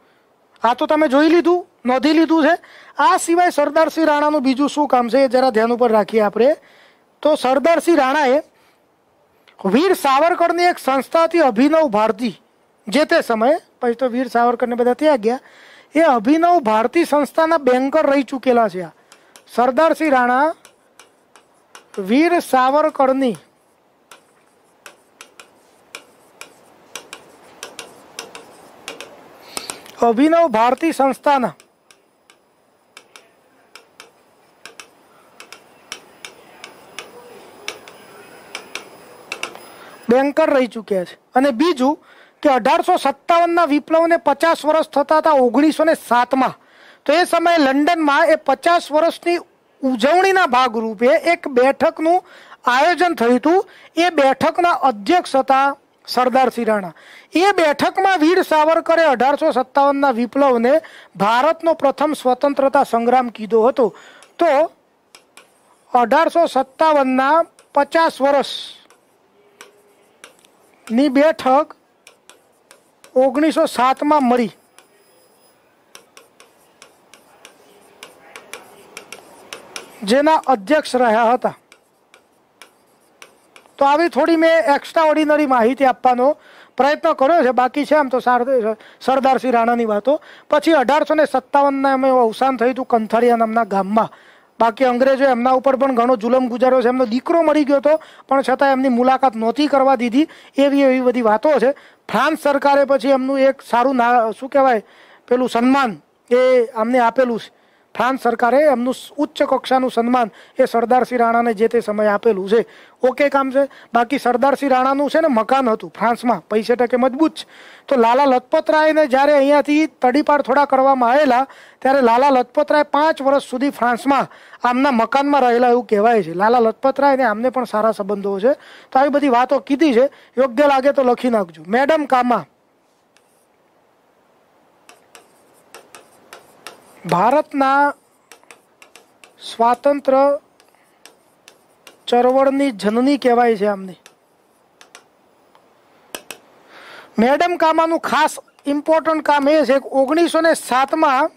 આ તો તમે જોઈ લીધું નોધી લીધું છે આ સિવાય સરદારસિંહ રાણા નું બીજું શું કામ છે એ જરા ધ્યાન ઉપર રાખી આપણે તો સરદારસિંહ રાણા એ વીર સાવરકણ ની એક સંસ્થા થી अभिनव भारती જે તે સમય પછી તો વીર સાવરકણ ને બદલા ત્યા ગયા એ अभिनव भारती સંસ્થા ના બેંકર રહી ચુકેલા છે આ સરદારસિંહ રાણા વીર સાવરકણ ની અભિનવ ભારતી સંસ્થાના બેન્કર રહી ચૂક્યા છે અને બીજું કે અઢારસો સત્તાવનના વિપ્લવને પચાસ વર્ષ થતા હતા ઓગણીસો ને સાતમાં તો એ સમયે લંડનમાં એ પચાસ વર્ષની ઉજવણીના ભાગરૂપે એક બેઠકનું આયોજન થયું હતું એ બેઠકના અધ્યક્ષ હતા સરદારસિંહ રાણા એ બેઠકમાં વીર સાવરકરે અઢારસો સત્તાવનના વિપ્લવને ભારતનો પ્રથમ સ્વતંત્રતા સંગ્રામ કીધો હતો તો અઢારસો સત્તાવનના પચાસ વર્ષની બેઠક ઓગણીસો સાતમાં મળી જેના અધ્યક્ષ રહ્યા હતા તો આવી થોડી મેં એક્સ્ટ્રા ઓર્ડિનરી માહિતી આપવાનો પ્રયત્ન કર્યો છે બાકી છે આમ તો સરદારસિંહ રાણાની વાતો પછી અઢારસો ને સત્તાવનના અમે અવસાન થયું હતું કંથરિયા નામના ગામમાં બાકી અંગ્રેજો એમના ઉપર પણ ઘણો જુલમ ગુજાર્યો છે એમનો દીકરો મળી ગયો હતો પણ છતાં એમની મુલાકાત નહોતી કરવા દીધી એવી એવી બધી વાતો છે ફ્રાન્સ સરકારે પછી એમનું એક સારું ના શું કહેવાય પેલું સન્માન એ આમને આપેલું છે ફ્રાન્સ સરકારે એમનું ઉચ્ચ કક્ષાનું સન્માન એ સરદારસિંહ રાણાને જે તે સમયે આપેલું છે ઓકે કામ છે બાકી સરદારસિંહ રાણાનું છે ને મકાન હતું ફ્રાન્સમાં પૈસે ટકે મજબૂત છે તો લાલા લજપતરાયને જ્યારે અહીંયાથી તડીપાર થોડા કરવામાં આવેલા ત્યારે લાલા લજપતરાય પાંચ વર્ષ સુધી ફ્રાન્સમાં આમના મકાનમાં રહેલા એવું કહેવાય છે લાલા લજપતરાય ને આમને પણ સારા સંબંધો છે તો આવી બધી વાતો કીધી છે યોગ્ય લાગે તો લખી નાખજો મેડમ કામા ભારતના સ્વાતંત્ર ચળવળની જનની કહેવાય છે આમની મેડમ કામાનું ખાસ ઇમ્પોર્ટન્ટ કામ એ છે કે ઓગણીસો ને સાતમાં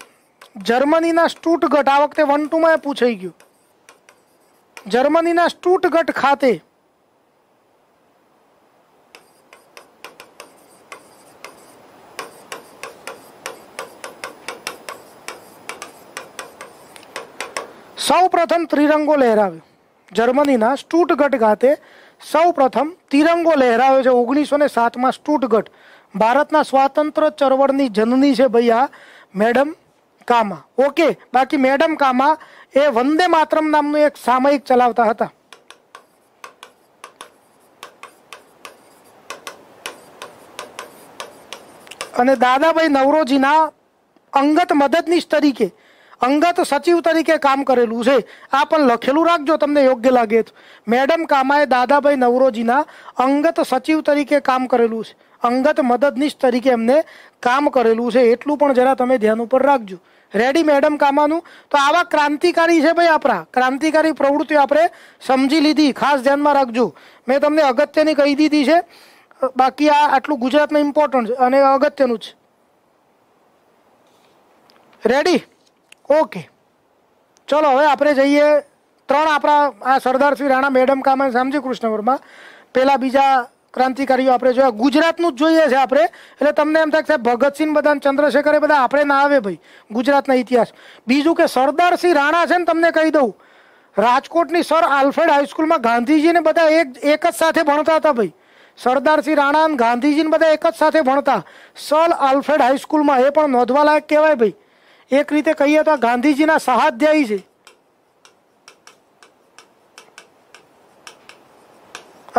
જર્મનીના સ્ટુટગટ આ વખતે વન ટુમાં પૂછાઈ ગયું જર્મનીના સ્ટુટગટ ખાતે સૌપ્રથમ ત્રિરંગો લહેરાવ્યો જર્મનીના સ્ટુટગટ ખાતે સૌપ્રથમ તિરંગો લહેરાવ્યો છે ઓગણીસો ને સાતમાં સ્ટુટગટ ભારતના સ્વાતંત્ર ચળવળની જનની છે ભૈયા મેડમ કામા ઓકે બાકી મેડમ કામા એ વંદે માતરમ નામનું એક સામયિક ચલાવતા હતા અને દાદાભાઈ નવરોજીના અંગત મદદનીશ તરીકે અંગત સચિવ તરીકે કામ કરેલું છે આ પણ લખેલું રાખજો તમને યોગ્ય લાગે મેડમ કામાએ દાદાભાઈ નવરોજીના અંગત સચિવ તરીકે કામ કરેલું છે અંગત મદદનીશ તરીકે એમને કામ કરેલું છે એટલું પણ જરા તમે ધ્યાન ઉપર રાખજો રેડી મેડમ કામાનું તો આવા ક્રાંતિકારી છે ભાઈ આપણા ક્રાંતિકારી પ્રવૃત્તિ આપણે સમજી લીધી ખાસ ધ્યાનમાં રાખજો મેં તમને અગત્યની કહી દીધી છે બાકી આ આટલું ગુજરાતમાં ઇમ્પોર્ટન્ટ છે અને અગત્યનું છે રેડી ઓકે ચલો હવે આપણે જઈએ ત્રણ આપણા આ સરદાર શ્રી રાણા મેડમ કામન શ્યામજી કૃષ્ણ વર્મા પેલા બીજા ક્રાંતિકારીઓ આપણે જોયા ગુજરાતનું જ જોઈએ છે આપણે એટલે તમને એમ થાય કે ભગતસિંહ બધા ચંદ્રશેખરે બધા આપણે ના આવે ભાઈ ગુજરાતના ઇતિહાસ બીજું કે સરદારસિંહ રાણા છે ને તમને કહી દઉં રાજકોટની સર આલ્ફ્રેડ હાઈસ્કૂલમાં ગાંધીજીને બધા એક એક જ સાથે ભણતા હતા ભાઈ સરદારસિંહ રાણા અને ગાંધીજીને બધા એક જ સાથે ભણતા સર આલ્ફ્રેડ હાઈસ્કૂલમાં એ પણ નોંધવાલાયક કહેવાય ભાઈ એક રીતે કહીએ તો ગાંધીજીના સહાધ્યાયી છે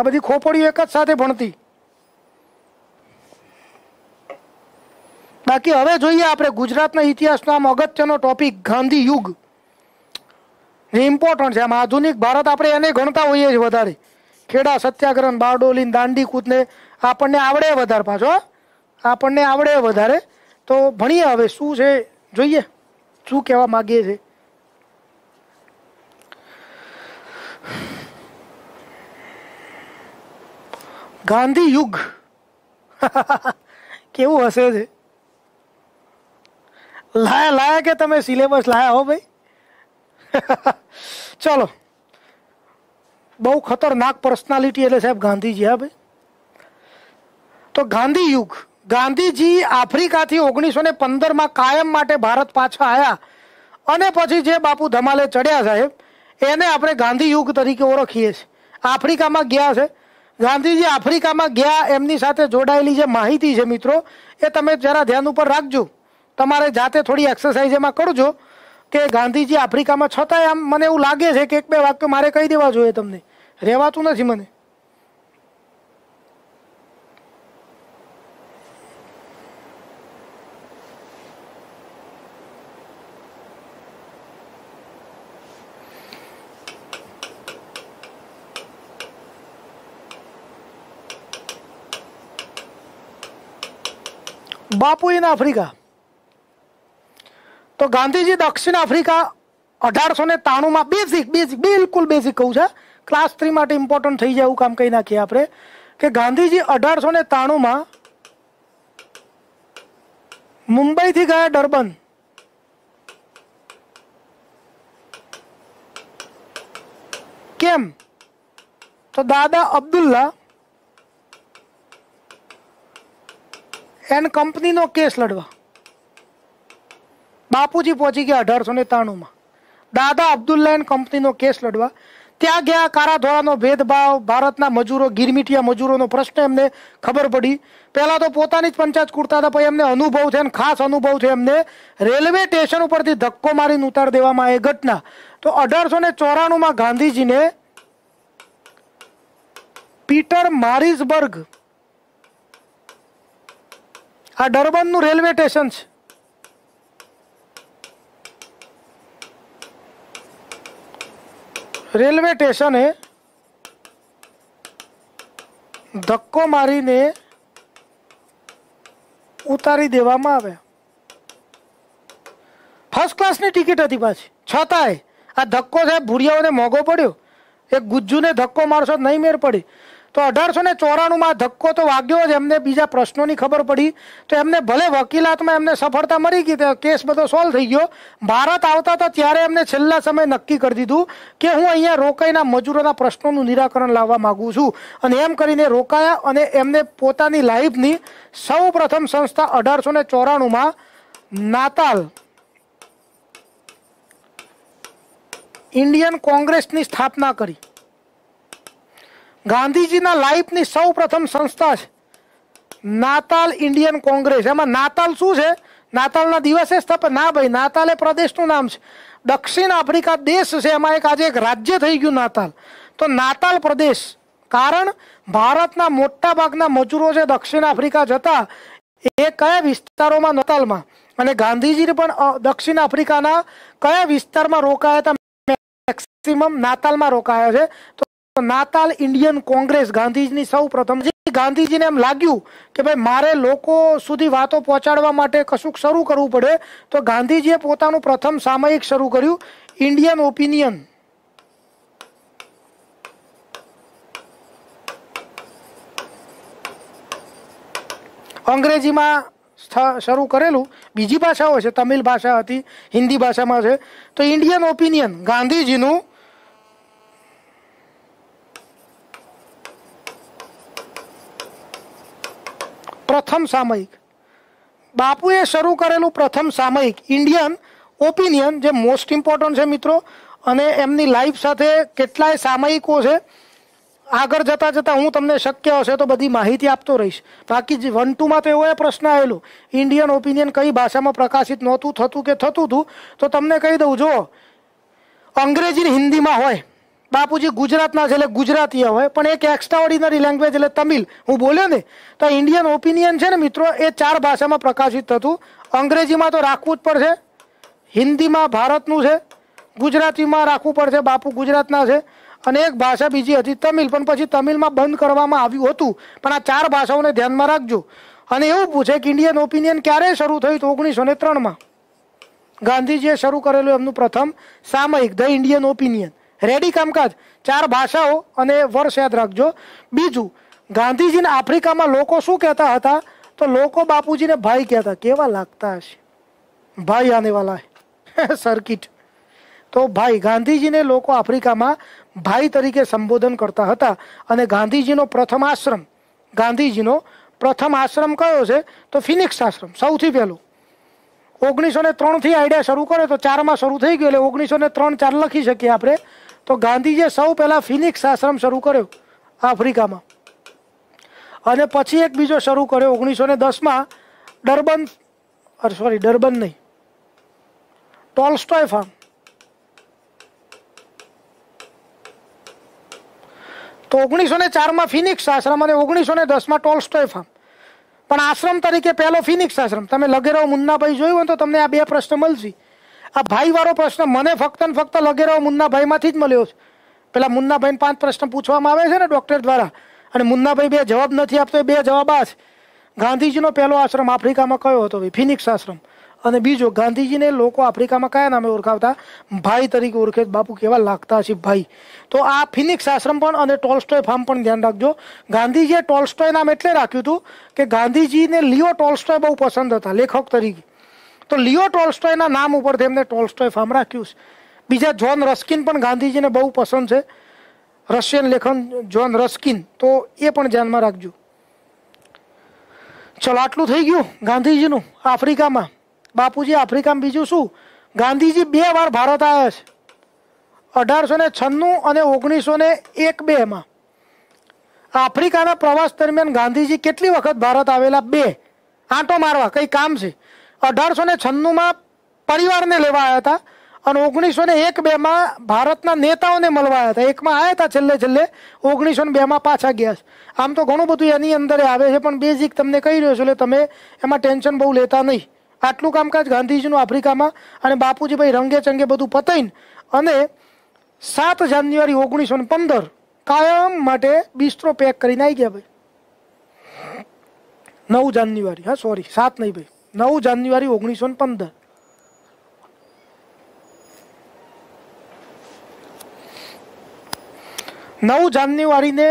આ બધી ખોપડી એક જ સાથે ભણતી બાકી હવે જોઈએ આપણે ગુજરાતના ઇતિહાસનો આમ અગત્યનો ટોપિક ગાંધી યુગ ઇમ્પોર્ટન્ટ છે આમ આધુનિક ભારત આપણે એને ગણતા હોઈએ જ વધારે ખેડા સત્યાગ્રહ બારડોલી દાંડી કૂદને આપણને આવડે વધારે પાછો આપણને આવડે વધારે તો ભણીએ હવે શું છે જોઈએ શું કહેવા માગીએ છીએ ગાંધી યુગ કેવું હશે છે લાયા લાયા કે તમે સિલેબસ લાયા હો ભાઈ ચલો બહુ ખતરનાક પર્સનાલિટી એટલે સાહેબ ગાંધીજી હા ભાઈ તો ગાંધી યુગ ગાંધીજી આફ્રિકાથી ઓગણીસો ને પંદરમાં કાયમ માટે ભારત પાછા આવ્યા અને પછી જે બાપુ ધમાલે ચડ્યા સાહેબ એને આપણે ગાંધી યુગ તરીકે ઓળખીએ છીએ આફ્રિકામાં ગયા છે ગાંધીજી આફ્રિકામાં ગયા એમની સાથે જોડાયેલી જે માહિતી છે મિત્રો એ તમે જરા ધ્યાન ઉપર રાખજો તમારે જાતે થોડી એક્સરસાઇઝ એમાં કરજો કે ગાંધીજી આફ્રિકામાં છતાંય આમ મને એવું લાગે છે કે એક બે વાક્ય મારે કહી દેવા જોઈએ તમને રહેવાતું નથી મને બાપુ ઇન આફ્રિકા તો ગાંધીજી દક્ષિણ આફ્રિકા અઢારસો ને ત્રાણુંમાં બેઝિક બેઝિક બિલકુલ બેઝિક કહું છે ક્લાસ થ્રી માટે ઇમ્પોર્ટન્ટ થઈ જાય એવું કામ કહી નાખીએ આપણે કે ગાંધીજી અઢારસો ને ત્રાણુંમાં મુંબઈથી ગયા ડર્બન કેમ તો દાદા અબ્દુલ્લા એન કંપનીનો કેસ લડવા બાપુજી પહોંચી ગયા અઢારસો ને ત્રાણુંમાં દાદા અબ્દુલ્લા એન કંપનીનો કેસ લડવા ત્યાં ગયા કારાધોળાનો ભેદભાવ ભારતના મજૂરો ગીરમીઠિયા મજૂરોનો પ્રશ્ન એમને ખબર પડી પહેલાં તો પોતાની જ પંચાયત કુર્તા હતા પછી એમને અનુભવ છે ખાસ અનુભવ છે એમને રેલવે સ્ટેશન ઉપરથી ધક્કો મારીને ઉતાર દેવામાં એ ઘટના તો અઢારસો ને ચોરાણુંમાં ગાંધીજીને પીટર મારિસબર્ગ આ ડરબનનું રેલવે સ્ટેશન છે રેલવે સ્ટેશને ધક્કો મારીને ઉતારી દેવામાં આવ્યા ફર્સ્ટ ક્લાસની ટિકિટ હતી પાછી છતાંય આ ધક્કો સાહેબ ભૂરિયાઓને મોંઘો પડ્યો એક ગુજ્જુને ધક્કો મારશો નહીં મેર પડી તો અઢારસો ને ચોરાણુંમાં ધક્કો તો વાગ્યો જ એમને બીજા પ્રશ્નોની ખબર પડી તો એમને ભલે વકીલાતમાં એમને સફળતા મળી ગઈ કેસ બધો સોલ્વ થઈ ગયો ભારત આવતા હતા ત્યારે એમને છેલ્લા સમય નક્કી કરી દીધું કે હું અહીંયા રોકાઈના મજૂરોના પ્રશ્નોનું નિરાકરણ લાવવા માગું છું અને એમ કરીને રોકાયા અને એમને પોતાની લાઈફની સૌ પ્રથમ સંસ્થા અઢારસો ને ચોરાણુંમાં નાતાલ ઇન્ડિયન કોંગ્રેસની સ્થાપના કરી ગાંધીજીના લાઈફની સૌ પ્રથમ સંસ્થા છે નાતાલ ઇન્ડિયન કોંગ્રેસ એમાં નાતાલ શું છે નાતાલના દિવસે સ્થપ ના ભાઈ નાતાલ એ પ્રદેશનું નામ છે દક્ષિણ આફ્રિકા દેશ છે એમાં એક આજે એક રાજ્ય થઈ ગયું નાતાલ તો નાતાલ પ્રદેશ કારણ ભારતના મોટા ભાગના મજૂરો છે દક્ષિણ આફ્રિકા જતા એ કયા વિસ્તારોમાં નાતાલમાં અને ગાંધીજી પણ દક્ષિણ આફ્રિકાના કયા વિસ્તારમાં રોકાયા હતા મેક્સિમમ નાતાલમાં રોકાયા છે તો નાતાલ ઇન્ડિયન કોંગ્રેસ ગાંધીજીની સૌ પ્રથમ ગાંધીજીને એમ લાગ્યું કે ભાઈ મારે લોકો સુધી વાતો પહોંચાડવા માટે કશુંક શરૂ કરવું પડે તો ગાંધીજીએ પોતાનું પ્રથમ સામયિક શરૂ કર્યું ઇન્ડિયન ઓપિનિયન અંગ્રેજીમાં શરૂ કરેલું બીજી ભાષાઓ છે તમિલ ભાષા હતી હિન્દી ભાષામાં છે તો ઇન્ડિયન ઓપિનિયન ગાંધીજીનું પ્રથમ સામયિક બાપુએ શરૂ કરેલું પ્રથમ સામયિક ઇન્ડિયન ઓપિનિયન જે મોસ્ટ ઇમ્પોર્ટન્ટ છે મિત્રો અને એમની લાઈફ સાથે કેટલાય સામયિકો છે આગળ જતાં જતાં હું તમને શક્ય હશે તો બધી માહિતી આપતો રહીશ બાકી વન ટુમાં તો એવો એ પ્રશ્ન આવેલો ઇન્ડિયન ઓપિનિયન કઈ ભાષામાં પ્રકાશિત નહોતું થતું કે થતું હતું તો તમને કહી દઉં જો અંગ્રેજી હિન્દીમાં હોય બાપુજી ગુજરાતના છે એટલે ગુજરાતી હોય પણ એક એક્સ્ટ્રા ઓર્ડિનરી લેંગ્વેજ એટલે તમિલ હું બોલ્યો ને તો ઇન્ડિયન ઓપિનિયન છે ને મિત્રો એ ચાર ભાષામાં પ્રકાશિત થતું અંગ્રેજીમાં તો રાખવું જ પડશે હિન્દીમાં ભારતનું છે ગુજરાતીમાં રાખવું પડશે બાપુ ગુજરાતના છે અને એક ભાષા બીજી હતી તમિલ પણ પછી તમિલમાં બંધ કરવામાં આવ્યું હતું પણ આ ચાર ભાષાઓને ધ્યાનમાં રાખજો અને એવું પૂછે કે ઇન્ડિયન ઓપિનિયન ક્યારે શરૂ થયું તો ઓગણીસો ને ત્રણમાં ગાંધીજીએ શરૂ કરેલું એમનું પ્રથમ સામયિક ધ ઇન્ડિયન ઓપિનિયન રેડી કામકાજ ચાર ભાષાઓ અને વર્ષ યાદ રાખજો બીજું ગાંધીજીને આફ્રિકામાં લોકો શું કહેતા હતા તો લોકો બાપુજીને ભાઈ કહેતા કેવા લાગતા હશે ભાઈ આનેવાલા સર્કિટ તો ભાઈ ગાંધીજીને લોકો આફ્રિકામાં ભાઈ તરીકે સંબોધન કરતા હતા અને ગાંધીજીનો પ્રથમ આશ્રમ ગાંધીજીનો પ્રથમ આશ્રમ કયો છે તો ફિનિક્સ આશ્રમ સૌથી પહેલું ઓગણીસો ને ત્રણથી આઈડિયા શરૂ કરે તો ચારમાં શરૂ થઈ ગયો એટલે ઓગણીસો ને ત્રણ ચાર લખી શકીએ આપણે તો ગાંધીજીએ સૌ પહેલાં ફિનિક્સ આશ્રમ શરૂ કર્યો આફ્રિકામાં અને પછી એક બીજો શરૂ કર્યો ઓગણીસો ને દસમાં ડર્બન અરે સોરી ડર્બન નહીં ટોલસ્ટોય ફાર્મ તો ઓગણીસો ને ચારમાં ફિનિક્સ આશ્રમ અને ઓગણીસો ને દસમાં ટોલસ્ટોય ફાર્મ પણ આશ્રમ તરીકે પહેલો ફિનિક્સ આશ્રમ તમે લગેરો મુન્નાભાઈ જોયું હોય તો તમને આ બે પ્રશ્ન મળશે આ ભાઈ વાળો પ્રશ્ન મને ફક્ત ને ફક્ત લગેરાવ મુન્નાભાઈ માંથી જ મળ્યો છે પેલા મુન્નાભાઈને પાંચ પ્રશ્ન પૂછવામાં આવે છે ને ડોક્ટર દ્વારા અને મુન્નાભાઈ બે જવાબ નથી આપતો એ બે જવાબ આ છે ગાંધીજીનો પહેલો આશ્રમ આફ્રિકામાં કયો હતો ભાઈ ફિનિક્સ આશ્રમ અને બીજો ગાંધીજીને લોકો આફ્રિકામાં કયા નામે ઓળખાવતા ભાઈ તરીકે ઓળખે બાપુ કેવા લાગતા છે ભાઈ તો આ ફિનિક્સ આશ્રમ પણ અને ટોલસ્ટોય ફાર્મ પણ ધ્યાન રાખજો ગાંધીજીએ ટોલસ્ટોય નામ એટલે રાખ્યું હતું કે ગાંધીજીને લિયો ટોલ્સ્ટોય બહુ પસંદ હતા લેખક તરીકે તો લિયો ટોલ્સ્ટોયના નામ ઉપર તેમને ટોલ્સ્ટોય ફાર્મ રાખ્યું છે બીજા જ્હોન રસ્કિન પણ ગાંધીજીને બહુ પસંદ છે રશિયન લેખન જોન રસ્કિન તો એ પણ ધ્યાનમાં રાખજો ચલો આટલું થઈ ગયું ગાંધીજીનું આફ્રિકામાં બાપુજી આફ્રિકામાં બીજું શું ગાંધીજી બે વાર ભારત આવ્યા છે અઢારસો ને છન્નું અને ઓગણીસો ને એક બેમાં આફ્રિકાના પ્રવાસ દરમિયાન ગાંધીજી કેટલી વખત ભારત આવેલા બે આંટો મારવા કંઈ કામ છે અઢારસો ને છન્નુંમાં પરિવારને લેવા આવ્યા હતા અને ઓગણીસો ને એક બેમાં ભારતના નેતાઓને મળવા હતા એકમાં આવ્યા હતા છેલ્લે છેલ્લે ઓગણીસો ને બેમાં પાછા ગયા આમ તો ઘણું બધું એની અંદર આવે છે પણ બેઝિક તમને કહી રહ્યો છું એટલે તમે એમાં ટેન્શન બહુ લેતા નહીં આટલું કામકાજ ગાંધીજીનું આફ્રિકામાં અને બાપુજીભાઈ રંગે ચંગે બધું પતાઈને અને સાત જાન્યુઆરી ઓગણીસો ને પંદર કાયમ માટે બિસ્ત્રો પેક કરીને આવી ગયા ભાઈ નવ જાન્યુઆરી હા સોરી સાત નહીં ભાઈ નવ જાન્યુઆરી ઓગણીસો પંદર નવ જાન્યુઆરીને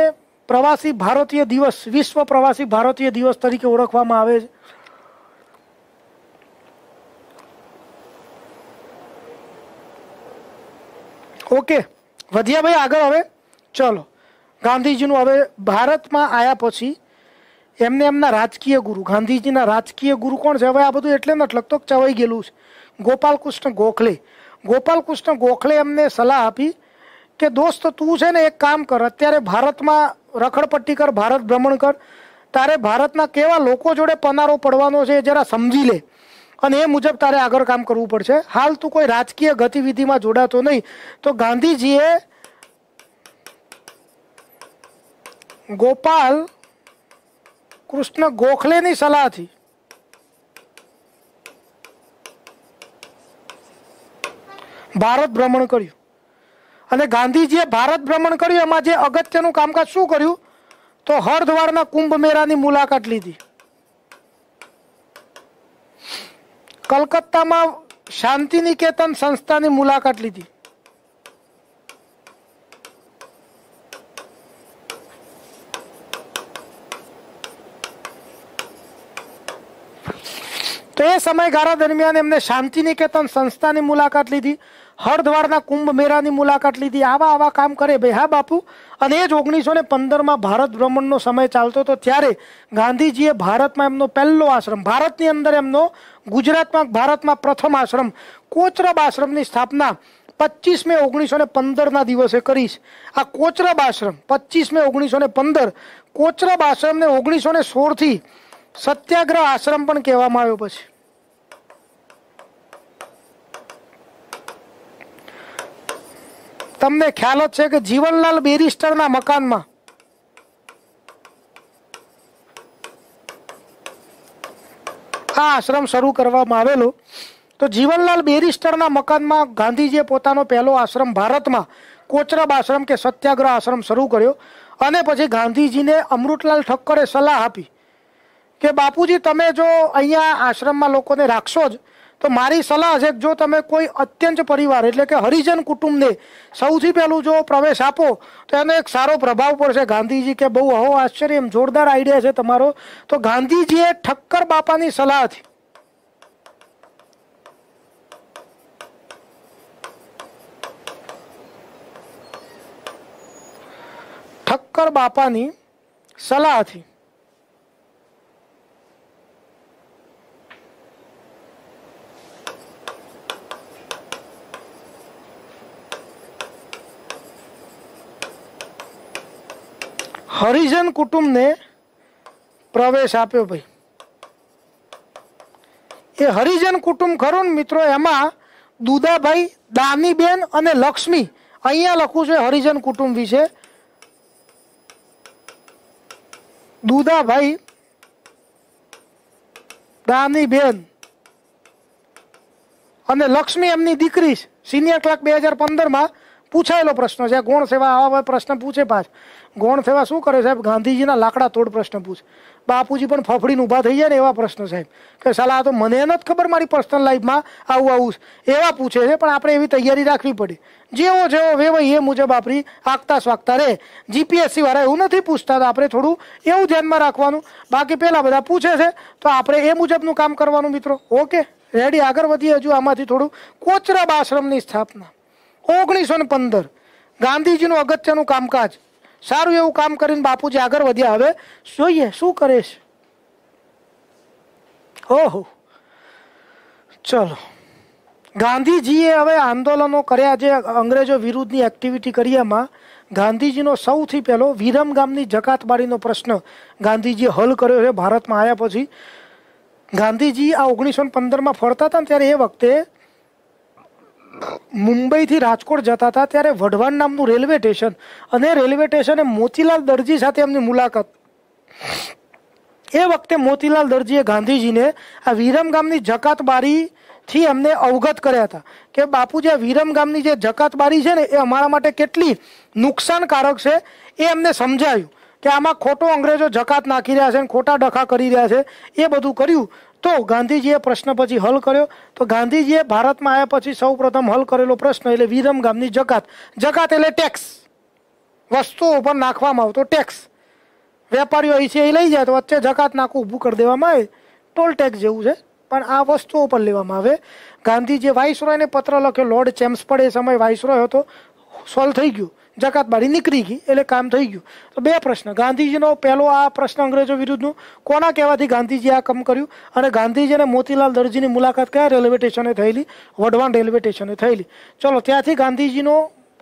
પ્રવાસી ભારતીય દિવસ વિશ્વ પ્રવાસી ભારતીય દિવસ તરીકે ઓળખવામાં આવે છે ઓકે વધ્યા ભાઈ આગળ હવે ચલો ગાંધીજીનું હવે ભારતમાં આવ્યા પછી એમને એમના રાજકીય ગુરુ ગાંધીજીના રાજકીય ગુરુ કોણ છે હવે આ બધું એટલે નથી લગતો ચવાઈ ગયેલું છે ગોપાલકૃષ્ણ ગોખલે ગોપાલકૃષ્ણ ગોખલે એમને સલાહ આપી કે દોસ્ત તું છે ને એક કામ કર અત્યારે ભારતમાં રખડપટ્ટી કર ભારત ભ્રમણ કર તારે ભારતના કેવા લોકો જોડે પનારો પડવાનો છે એ જરા સમજી લે અને એ મુજબ તારે આગળ કામ કરવું પડશે હાલ તું કોઈ રાજકીય ગતિવિધિમાં જોડાતો નહીં તો ગાંધીજીએ ગોપાલ कृष्णा गोखले ने सलाह दी भारत भ्रमण करियो और गांधी जी ने भारत भ्रमण करियो اما જે অগત્ય નું કામકાજ શું કર્યું તો હરદ્વારના કુંભ મેરાની મુલાકાત લીધી કલકત્તામાં શાંતિ નિકેતન સંસ્થાની મુલાકાત લીધી તે સમયગાળા દરમિયાન એમને શાંતિ નિકેતન સંસ્થાની મુલાકાત લીધી હરદ્વારના કુંભ મેળાની મુલાકાત લીધી આવા આવા કામ કરે ભાઈ હા બાપુ અને એ જ ઓગણીસો ને પંદરમાં ભારત ભ્રમણનો સમય ચાલતો હતો ત્યારે ગાંધીજીએ ભારતમાં એમનો પહેલો આશ્રમ ભારતની અંદર એમનો ગુજરાતમાં ભારતમાં પ્રથમ આશ્રમ કોચરબ આશ્રમની સ્થાપના પચીસ મે ઓગણીસો ને પંદરના દિવસે કરીશ આ કોચરબ આશ્રમ પચીસ મે ઓગણીસો ને પંદર કોચરબ આશ્રમને ઓગણીસો ને સોળથી સત્યાગ્રહ આશ્રમ પણ કહેવામાં આવ્યો પછી તમને ખ્યાલ જ છે કે જીવનલાલ બેરિસ્ટરના મકાનમાં આ આશ્રમ શરૂ કરવામાં આવેલો તો જીવનલાલ બેરિસ્ટરના મકાનમાં ગાંધીજીએ પોતાનો પહેલો આશ્રમ ભારતમાં કોચરબ આશ્રમ કે સત્યાગ્રહ આશ્રમ શરૂ કર્યો અને પછી ગાંધીજીને અમૃતલાલ ઠક્કરે સલાહ આપી કે બાપુજી તમે જો અહીંયા આશ્રમમાં લોકોને રાખશો જ તો મારી સલાહ છે કે જો તમે કોઈ અત્યંત પરિવાર એટલે કે હરિજન કુટુંબને સૌથી પહેલું જો પ્રવેશ આપો તો તેના એક સારો પ્રભાવ પડશે ગાંધીજી કે બહુ અહો આશ્ચર્યમ जोरदार આઈડિયા છે તમારો તો ગાંધીજીએ ઠક્કર બાપાની સલાહ હતી ઠક્કર બાપાની સલાહ હતી હરિજન કુટુંબને પ્રવેશ આપ્યો ભાઈ એ હરિજન કુટુંબ ખરું ને મિત્રો એમાં દુદાભાઈ દાનીબેન અને લક્ષ્મી અહીંયા લખું છે હરિજન કુટુંબ વિશે દુદાભાઈ દાનીબેન અને લક્ષ્મી એમની દીકરી સિનિયર ક્લાર્ક બે હજાર પંદરમાં પૂછાયેલો પ્રશ્ન છે ગૌણ સેવા આવા પ્રશ્ન પૂછે પાછ ગૌણ સેવા શું કરે સાહેબ ગાંધીજીના લાકડા તોડ પ્રશ્ન પૂછે બાપુજી પણ ફફડીને ઊભા થઈ જાય ને એવા પ્રશ્ન સાહેબ કે સલાહ તો મને એ નથી ખબર મારી પર્સનલ લાઈફમાં આવું આવું એવા પૂછે છે પણ આપણે એવી તૈયારી રાખવી પડે જેવો જેવો વેવાય એ મુજબ આપણી આગતા સ્વાગતા રહે જીપીએસસી વાળા એવું નથી પૂછતા તો આપણે થોડું એવું ધ્યાનમાં રાખવાનું બાકી પહેલાં બધા પૂછે છે તો આપણે એ મુજબનું કામ કરવાનું મિત્રો ઓકે રેડી આગળ વધીએ હજુ આમાંથી થોડું કોચરાબ આશ્રમની સ્થાપના ઓગણીસો ને પંદર ગાંધીજીનું અગત્યનું કામકાજ સારું એવું કામ કરીને બાપુજી આગળ વધ્યા હવે જોઈએ શું કરે છે ઓહો ચલો ગાંધીજીએ હવે આંદોલનો કર્યા જે અંગ્રેજો વિરુદ્ધની એક્ટિવિટી કરી એમાં ગાંધીજીનો સૌથી પહેલો વિરમ ગામની જકાતબારીનો પ્રશ્ન ગાંધીજીએ હલ કર્યો છે ભારતમાં આવ્યા પછી ગાંધીજી આ ઓગણીસો પંદરમાં ફરતા હતા ને ત્યારે એ વખતે મુંબઈથી રાજકોટ જતા હતા ત્યારે વઢવાણ નામનું રેલવે સ્ટેશન અને રેલવે સ્ટેશને મોતીલાલ દરજી સાથે એમની મુલાકાત એ વખતે મોતીલાલ દરજીએ ગાંધીજીને આ વિરમ ગામની જકાતબારીથી એમને અવગત કર્યા હતા કે બાપુજી આ વિરમ ગામની જે જકાતબારી છે ને એ અમારા માટે કેટલી નુકસાનકારક છે એ એમને સમજાયું કે આમાં ખોટો અંગ્રેજો જકાત નાખી રહ્યા છે ખોટા ડખા કરી રહ્યા છે એ બધું કર્યું તો ગાંધીજીએ પ્રશ્ન પછી હલ કર્યો તો ગાંધીજીએ ભારતમાં આવ્યા પછી સૌ હલ કરેલો પ્રશ્ન એટલે વિરમ ગામની જકાત જકાત એટલે ટેક્સ વસ્તુઓ ઉપર નાખવામાં આવતો ટેક્સ વેપારીઓ અહીંથી એ લઈ જાય તો વચ્ચે જકાત નાખું ઊભું કરી દેવામાં આવે ટોલ ટેક્સ જેવું છે પણ આ વસ્તુઓ પર લેવામાં આવે ગાંધીજીએ વાઇસરોયને પત્ર લખ્યો લોર્ડ ચેમ્સપડ એ સમય વાઇસરોય હતો સોલ્વ થઈ ગયું જકાત બાળી નીકળી ગઈ એટલે કામ થઈ ગયું તો બે પ્રશ્ન ગાંધીજીનો પહેલો આ પ્રશ્ન અંગ્રેજો વિરુદ્ધનું કોના કહેવાથી ગાંધીજીએ આ કામ કર્યું અને ગાંધીજી અને મોતીલાલ દરજીની મુલાકાત કયા રેલવે સ્ટેશને થયેલી વઢવાણ રેલવે સ્ટેશને થયેલી ચલો ત્યાંથી ગાંધીજીનો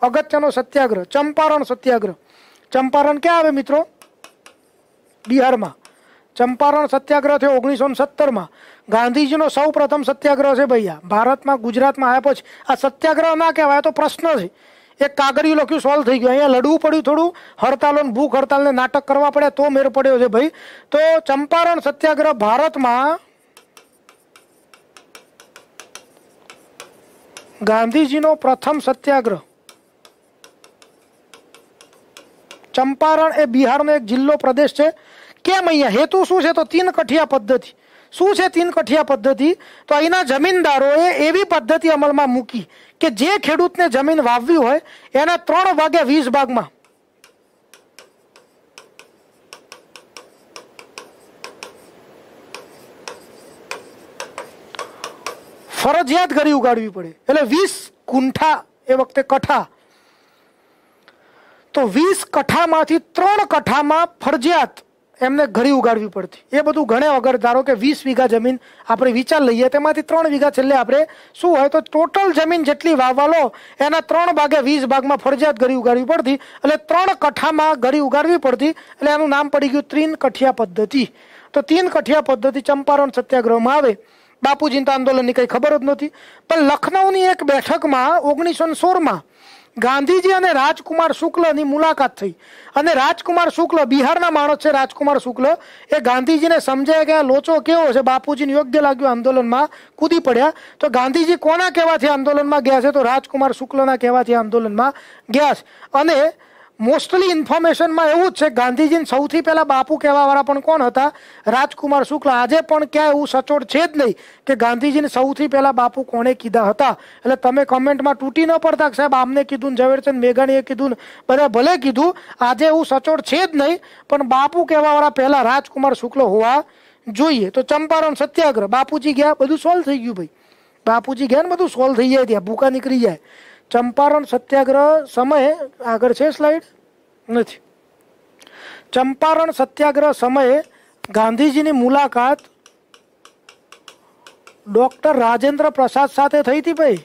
અગત્યનો સત્યાગ્રહ ચંપારણ સત્યાગ્રહ ચંપારણ ક્યાં આવે મિત્રો બિહારમાં ચંપારણ સત્યાગ્રહ થયો ઓગણીસો સત્તરમાં ગાંધીજીનો સૌ પ્રથમ સત્યાગ્રહ છે ભૈયા ભારતમાં ગુજરાતમાં આવ્યા પછી આ સત્યાગ્રહ ના કહેવાય તો પ્રશ્ન છે એક કાગળિયું લખ્યું સોલ્વ થઈ ગયું અહીંયા લડવું પડ્યું થોડું હડતાલો ભૂખ હડતાલને નાટક કરવા પડે તો મેર પડ્યો છે ભાઈ તો ચંપારણ સત્યાગ્રહ ભારતમાં ગાંધીજીનો પ્રથમ સત્યાગ્રહ ચંપારણ એ બિહારનો એક જિલ્લો પ્રદેશ છે કેમ અહીંયા હેતુ શું છે તો તીન કઠિયા પદ્ધતિ શું છે તીન કઠિયા પદ્ધતિ તો અહીંના જમીનદારોએ એવી પદ્ધતિ અમલમાં મૂકી કે જે ખેડૂતને જમીન વાવવી હોય એના ત્રણ ભાગે વીસ ભાગમાં ફરજિયાત ઘરી ઉગાડવી પડે એટલે વીસ કુંઠા એ વખતે કઠા તો વીસ કઠામાંથી ત્રણ કઠામાં ફરજિયાત એમને ઘડી ઉગાડવી પડતી એ બધું ઘણે વગર ધારો કે વીસ વીઘા જમીન આપણે વિચાર લઈએ તેમાંથી ત્રણ વીઘા છેલ્લે આપણે શું હોય તો ટોટલ જમીન જેટલી વાવવા લો એના ત્રણ ભાગે વીસ ભાગમાં ફરજિયાત ઘડી ઉગાડવી પડતી એટલે ત્રણ કઠામાં ઘડી ઉગાડવી પડતી એટલે એનું નામ પડી ગયું ત્રીન કઠિયા પદ્ધતિ તો ત્રીન કઠિયા પદ્ધતિ ચંપારણ સત્યાગ્રહમાં આવે બાપુજીના આંદોલનની કંઈ ખબર જ નથી પણ લખનૌની એક બેઠકમાં ઓગણીસો સોળમાં ગાંધીજી અને રાજકુમાર શુક્લની મુલાકાત થઈ અને રાજકુમાર શુક્લ બિહારના માણસ છે રાજકુમાર શુક્લ એ ગાંધીજીને સમજાય કે આ લોચો કેવો છે બાપુજીને યોગ્ય લાગ્યું આંદોલનમાં કૂદી પડ્યા તો ગાંધીજી કોના કહેવાથી આંદોલનમાં ગયા છે તો રાજકુમાર શુક્લના કહેવાથી આંદોલનમાં ગયા છે અને मोस्टली इंफॉर्मेशन माय ओट्स से गांधीजी ने સૌથી પેલા બાપુ કહેવાવાળા પણ કોણ હતા રાજકુમાર સુખલા આજે પણ કે એ ઊ સચોટ છે જ નહીં કે ગાંધીજીને સૌથી પેલા બાપુ કોણે કીધા હતા એટલે તમે કમેન્ટમાં ટૂટી ન પડતા કે સાહેબ આમને કીધુંન જવેરચંદ મેઘાણીએ કીધું પણ ભલે કીધું આજે એ ઊ સચોટ છે જ નહીં પણ બાપુ કહેવાવાળા પેલા રાજકુમાર સુખલા હુવા જોઈએ તો ચંપારોન સત્યાગ્રહ બાપુજી ગયા બધું સોલ્વ થઈ ગયું ભાઈ બાપુજી ગયાન બધું સોલ્વ થઈ જાય ત્યાં ભૂકા નીકળી જાય ચંપારણ સત્યાગ્રહ સમયે આગળ છે સ્લાઇડ નથી ચંપારણ સત્યાગ્રહ સમયે ગાંધીજીની મુલાકાત ડૉક્ટર રાજેન્દ્ર પ્રસાદ સાથે થઈ હતી ભાઈ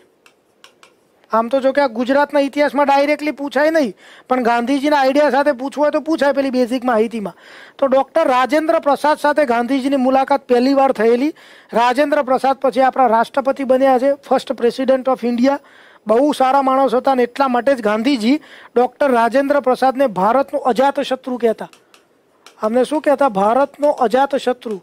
આમ તો જો કે આ ગુજરાતના ઇતિહાસમાં ડાયરેક્ટલી પૂછાય નહીં પણ ગાંધીજીના આઈડિયા સાથે પૂછવું હોય તો પૂછાય પેલી બેઝિક માહિતીમાં તો ડૉક્ટર રાજેન્દ્ર પ્રસાદ સાથે ગાંધીજીની મુલાકાત પહેલી વાર થયેલી રાજેન્દ્ર પ્રસાદ પછી આપણા રાષ્ટ્રપતિ બન્યા છે ફર્સ્ટ પ્રેસિડેન્ટ ઓફ ઇન્ડિયા બહુ સારા માણસ હતા ને એટલા માટે જ ગાંધીજી ડૉક્ટર રાજેન્દ્ર પ્રસાદને ભારતનો અજાત શત્રુ કહેતા અમને શું કહેતા ભારતનો અજાત શત્રુ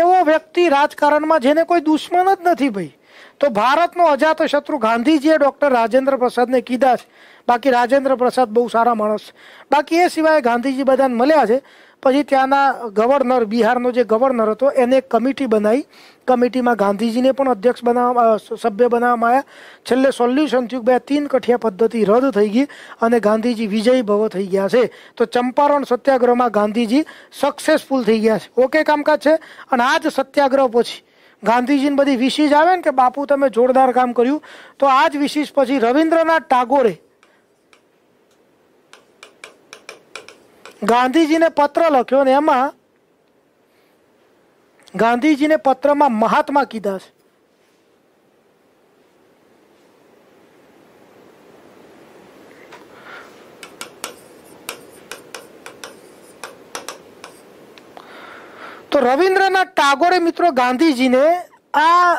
એવો વ્યક્તિ રાજકારણમાં જેને કોઈ દુશ્મન જ નથી ભાઈ તો ભારતનો અજાત શત્રુ ગાંધીજીએ ડૉક્ટર રાજેન્દ્ર પ્રસાદને કીધા છે બાકી રાજેન્દ્ર પ્રસાદ બહુ સારા માણસ બાકી એ સિવાય ગાંધીજી બધાને મળ્યા છે પછી ત્યાંના ગવર્નર બિહારનો જે ગવર્નર હતો એને કમિટી બનાવી કમિટીમાં ગાંધીજીને પણ અધ્યક્ષ બના સભ્ય બનાવવામાં આવ્યા છલ્લે સોલ્યુશન ચૂક બે ત્રણ કઠિયા પદ્ધતિ રદ થઈ ગઈ અને ગાંધીજી વિજયી બહો થઈ ગયા છે તો ચંપારોણ સત્યાગ્રહમાં ગાંધીજી સક્સેસફુલ થઈ ગયા છે ઓકે કામકાજ છે અને આજ સત્યાગ્રહ પછી ગાંધીજીને બધી વિશે જ આવે કે બાપુ તમે જોરદાર કામ કર્યું તો આજ વિશેષ પછી રવિન્દ્રનાથ ટાગોરે ગાંધીજીને પત્ર લખ્યો ને એમાં ગાંધીજીને પત્રમાં મહાત્મા કીધા છે તો રવિન્દ્રનાથ ટાગોરે મિત્રો ગાંધીજીને આ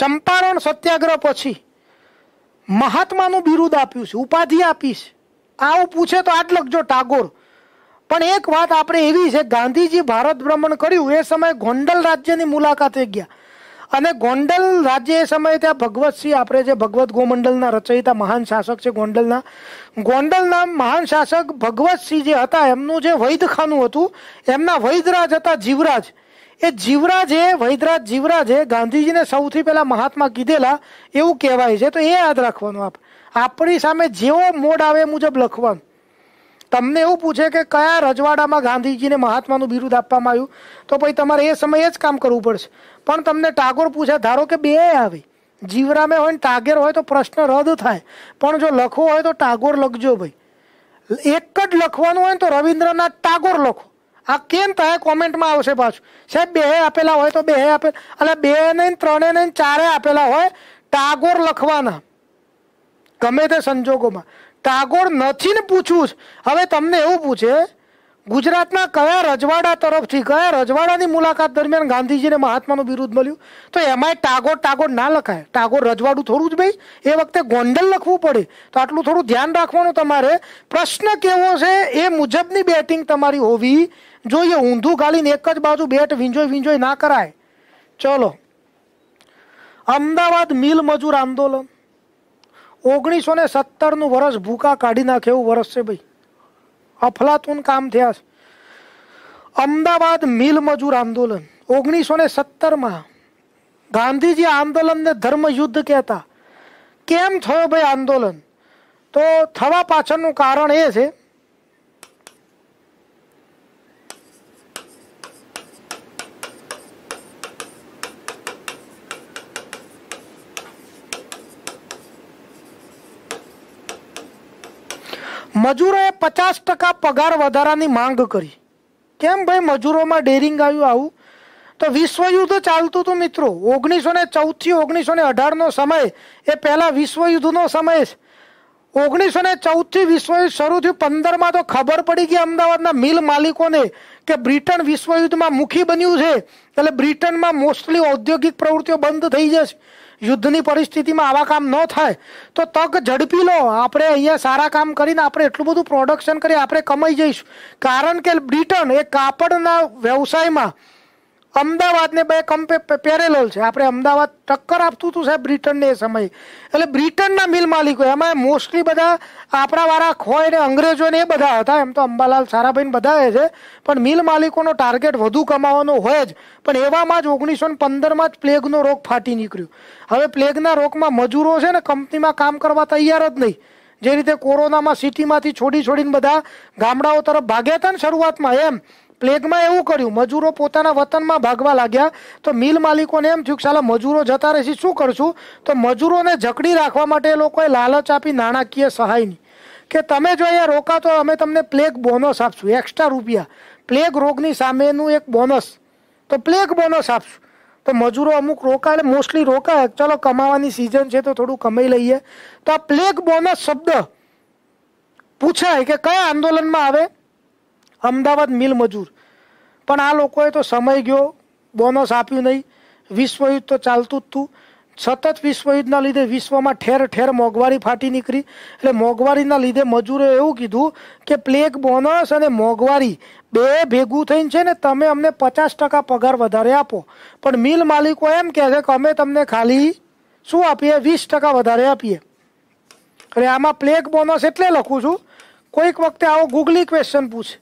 ચંપારણ સત્યાગ્રહ પછી મહાત્માનું બિરુદ આપ્યું છે ઉપાધિ આપી છે આવું પૂછે તો આજ લખજો ટાગોર પણ એક વાત આપરે એવી છે ગાંધીજી ભારત ભ્રમણ કરી એ સમયે गोंडल રાજ્યની મુલાકાત હે ગયા અને गोंडल રાજ્ય એ સમયે ત્યાં ભગવતજી આપરે જે ભગવત ગોમંડલના રચયિતા મહાન શાસક છે गोंडलના गोंडल નામ મહાન શાસક ભગવતજી જે હતા એમનો જે વૈદખાનું હતું એમના વૈદરાજ હતા જીવરાજ એ જીવરાજે વૈદરાજ જીવરાજે ગાંધીજીને સૌથી પહેલા મહાત્મા કીધેલા એવું કહેવાય છે તો એ યાદ રાખવાનું આપ આપની સામે જેવો મોડ આવે હું જે લખવાનું તમને એવું પૂછે કે કયા રજવાડામાં ગાંધીજીને મહાત્માનું બિરુદ આપવામાં આવ્યું તો પછી તમારે એ સમયે જ કામ કરવું પડશે પણ તમને ટાગોર પૂછે ધારો કે બે આવે જીવરામે હોય ને ટાગેર હોય તો પ્રશ્ન રદ થાય પણ જો લખવો હોય તો ટાગોર લખજો ભાઈ એક જ લખવાનું હોય ને તો રવિન્દ્રનાથ ટાગોર લખો આ કેમ થાય કોમેન્ટમાં આવશે પાછું સાહેબ બે આપેલા હોય તો બે આપે અને બે ને ત્રણે ને ચારે આપેલા હોય ટાગોર લખવાના ગમે તે સંજોગોમાં ટાગોર નથી ને પૂછવું જ હવે તમને એવું પૂછે ગુજરાતના કયા રજવાડા તરફથી કયા રજવાડાની મુલાકાત દરમિયાન ગાંધીજીને મહાત્માનું વિરુદ્ધ મળ્યું તો એમાંય ટાગોર ટાગોર ના લખાય ટાગોર રજવાડું થોડું જ ભાઈ એ વખતે ગોંડલ લખવું પડે તો આટલું થોડું ધ્યાન રાખવાનું તમારે પ્રશ્ન કેવો છે એ મુજબની બેટિંગ તમારી હોવી જોઈએ ઊંધું ગાલીને એક જ બાજુ બેટ વિંજોય વિંજોય ના કરાય ચલો અમદાવાદ મિલ મજૂર આંદોલન ઓગણીસો ને સત્તરનું વરસ ભૂકા કાઢી નાખે એવું વરસ છે ભાઈ અફલાતુન કામ થયા છે અમદાવાદ મિલ મજૂર આંદોલન ઓગણીસો ને સત્તરમાં ગાંધીજી આંદોલનને ધર્મયુદ્ધ કહેતા કેમ થયો ભાઈ આંદોલન તો થવા પાછળનું કારણ એ છે મજૂરોએ પચાસ ટકા પગાર વધારાની માંગ કરી કેમ ભાઈ મજૂરોમાં ડેરિંગ આવ્યું આવું તો વિશ્વયુદ્ધ ચાલતું હતું મિત્રો ઓગણીસો ને ચૌદથી ઓગણીસો ને અઢારનો સમય એ પહેલાં વિશ્વયુદ્ધનો સમય છે ઓગણીસો ને ચૌદથી વિશ્વયુદ્ધ શરૂ થયું પંદરમાં તો ખબર પડી ગઈ અમદાવાદના મિલ માલિકોને કે બ્રિટન વિશ્વયુદ્ધમાં મુખી બન્યું છે એટલે બ્રિટનમાં મોસ્ટલી ઔદ્યોગિક પ્રવૃત્તિઓ બંધ થઈ જશે યુદ્ધની પરિસ્થિતિમાં આવા કામ ન થાય તો તક ઝડપી લો આપણે અહીંયા સારા કામ કરીને આપણે એટલું બધું પ્રોડક્શન કરી આપણે કમાઈ જઈશું કારણ કે બ્રિટન એ કાપડના વ્યવસાયમાં અમદાવાદને બે કમ્પે પેરેલલ છે આપણે અમદાવાદ ટક્કર આપતું હતું સાહેબ બ્રિટનને એ સમયે એટલે બ્રિટનના મિલ માલિકો એમાં મોસ્ટલી બધા આપણાવાળા ખોય ને અંગ્રેજો ને એ બધા હતા એમ તો અંબાલાલ સારાભાઈ બધા છે પણ મિલ માલિકોનો ટાર્ગેટ વધુ કમાવાનો હોય જ પણ એવામાં જ ઓગણીસો ને પંદરમાં જ પ્લેગનો રોગ ફાટી નીકળ્યો હવે પ્લેગના રોગમાં મજૂરો છે ને કંપનીમાં કામ કરવા તૈયાર જ નહીં જે રીતે કોરોનામાં સિટીમાંથી છોડી છોડીને બધા ગામડાઓ તરફ ભાગ્યા હતા ને શરૂઆતમાં એમ प्लेग માં એવું કર્યું મજૂરો પોતાના વતન માં ભાગવા લાગ્યા તો મિલ માલિકોને એમ થયું કે સાલા મજૂરો જતા રહેશે શું કરશું તો મજૂરોને જકડી રાખવા માટે લોકોએ લાલચ આપી નાણાકીય સહાયની કે તમે જો એ રોકા તો અમે તમને प्लेग બોનસ આપશું એક્સ્ટ્રા રૂપિયા प्लेग રોગની સામેનું એક બોનસ તો प्लेग બોનસ આપશું તો મજૂરો અમુક રોકાએ મોસ્ટલી રોકાએ ચલો કમાવાની સીઝન છે તો થોડું કમાઈ લઈએ તો આ प्लेग બોનસ શબ્દ પૂછાય કે કયા આંદોલન માં આવે અમદાવાદ મિલ મજૂર પણ આ લોકોએ તો સમય ગયો બોનસ આપ્યું નહીં વિશ્વયુદ્ધ તો ચાલતું જ હતું સતત વિશ્વયુદ્ધના લીધે વિશ્વમાં ઠેર ઠેર મોંઘવારી ફાટી નીકળી એટલે મોંઘવારીના લીધે મજૂરોએ એવું કીધું કે પ્લેગ બોનસ અને મોંઘવારી બે ભેગું થઈને છે ને તમે અમને પચાસ ટકા પગાર વધારે આપો પણ મિલ માલિકો એમ કહે છે કે અમે તમને ખાલી શું આપીએ વીસ ટકા વધારે આપીએ એટલે આમાં પ્લેગ બોનસ એટલે લખું છું કોઈક વખતે આવો ગૂગલી ક્વેશ્ચન પૂછે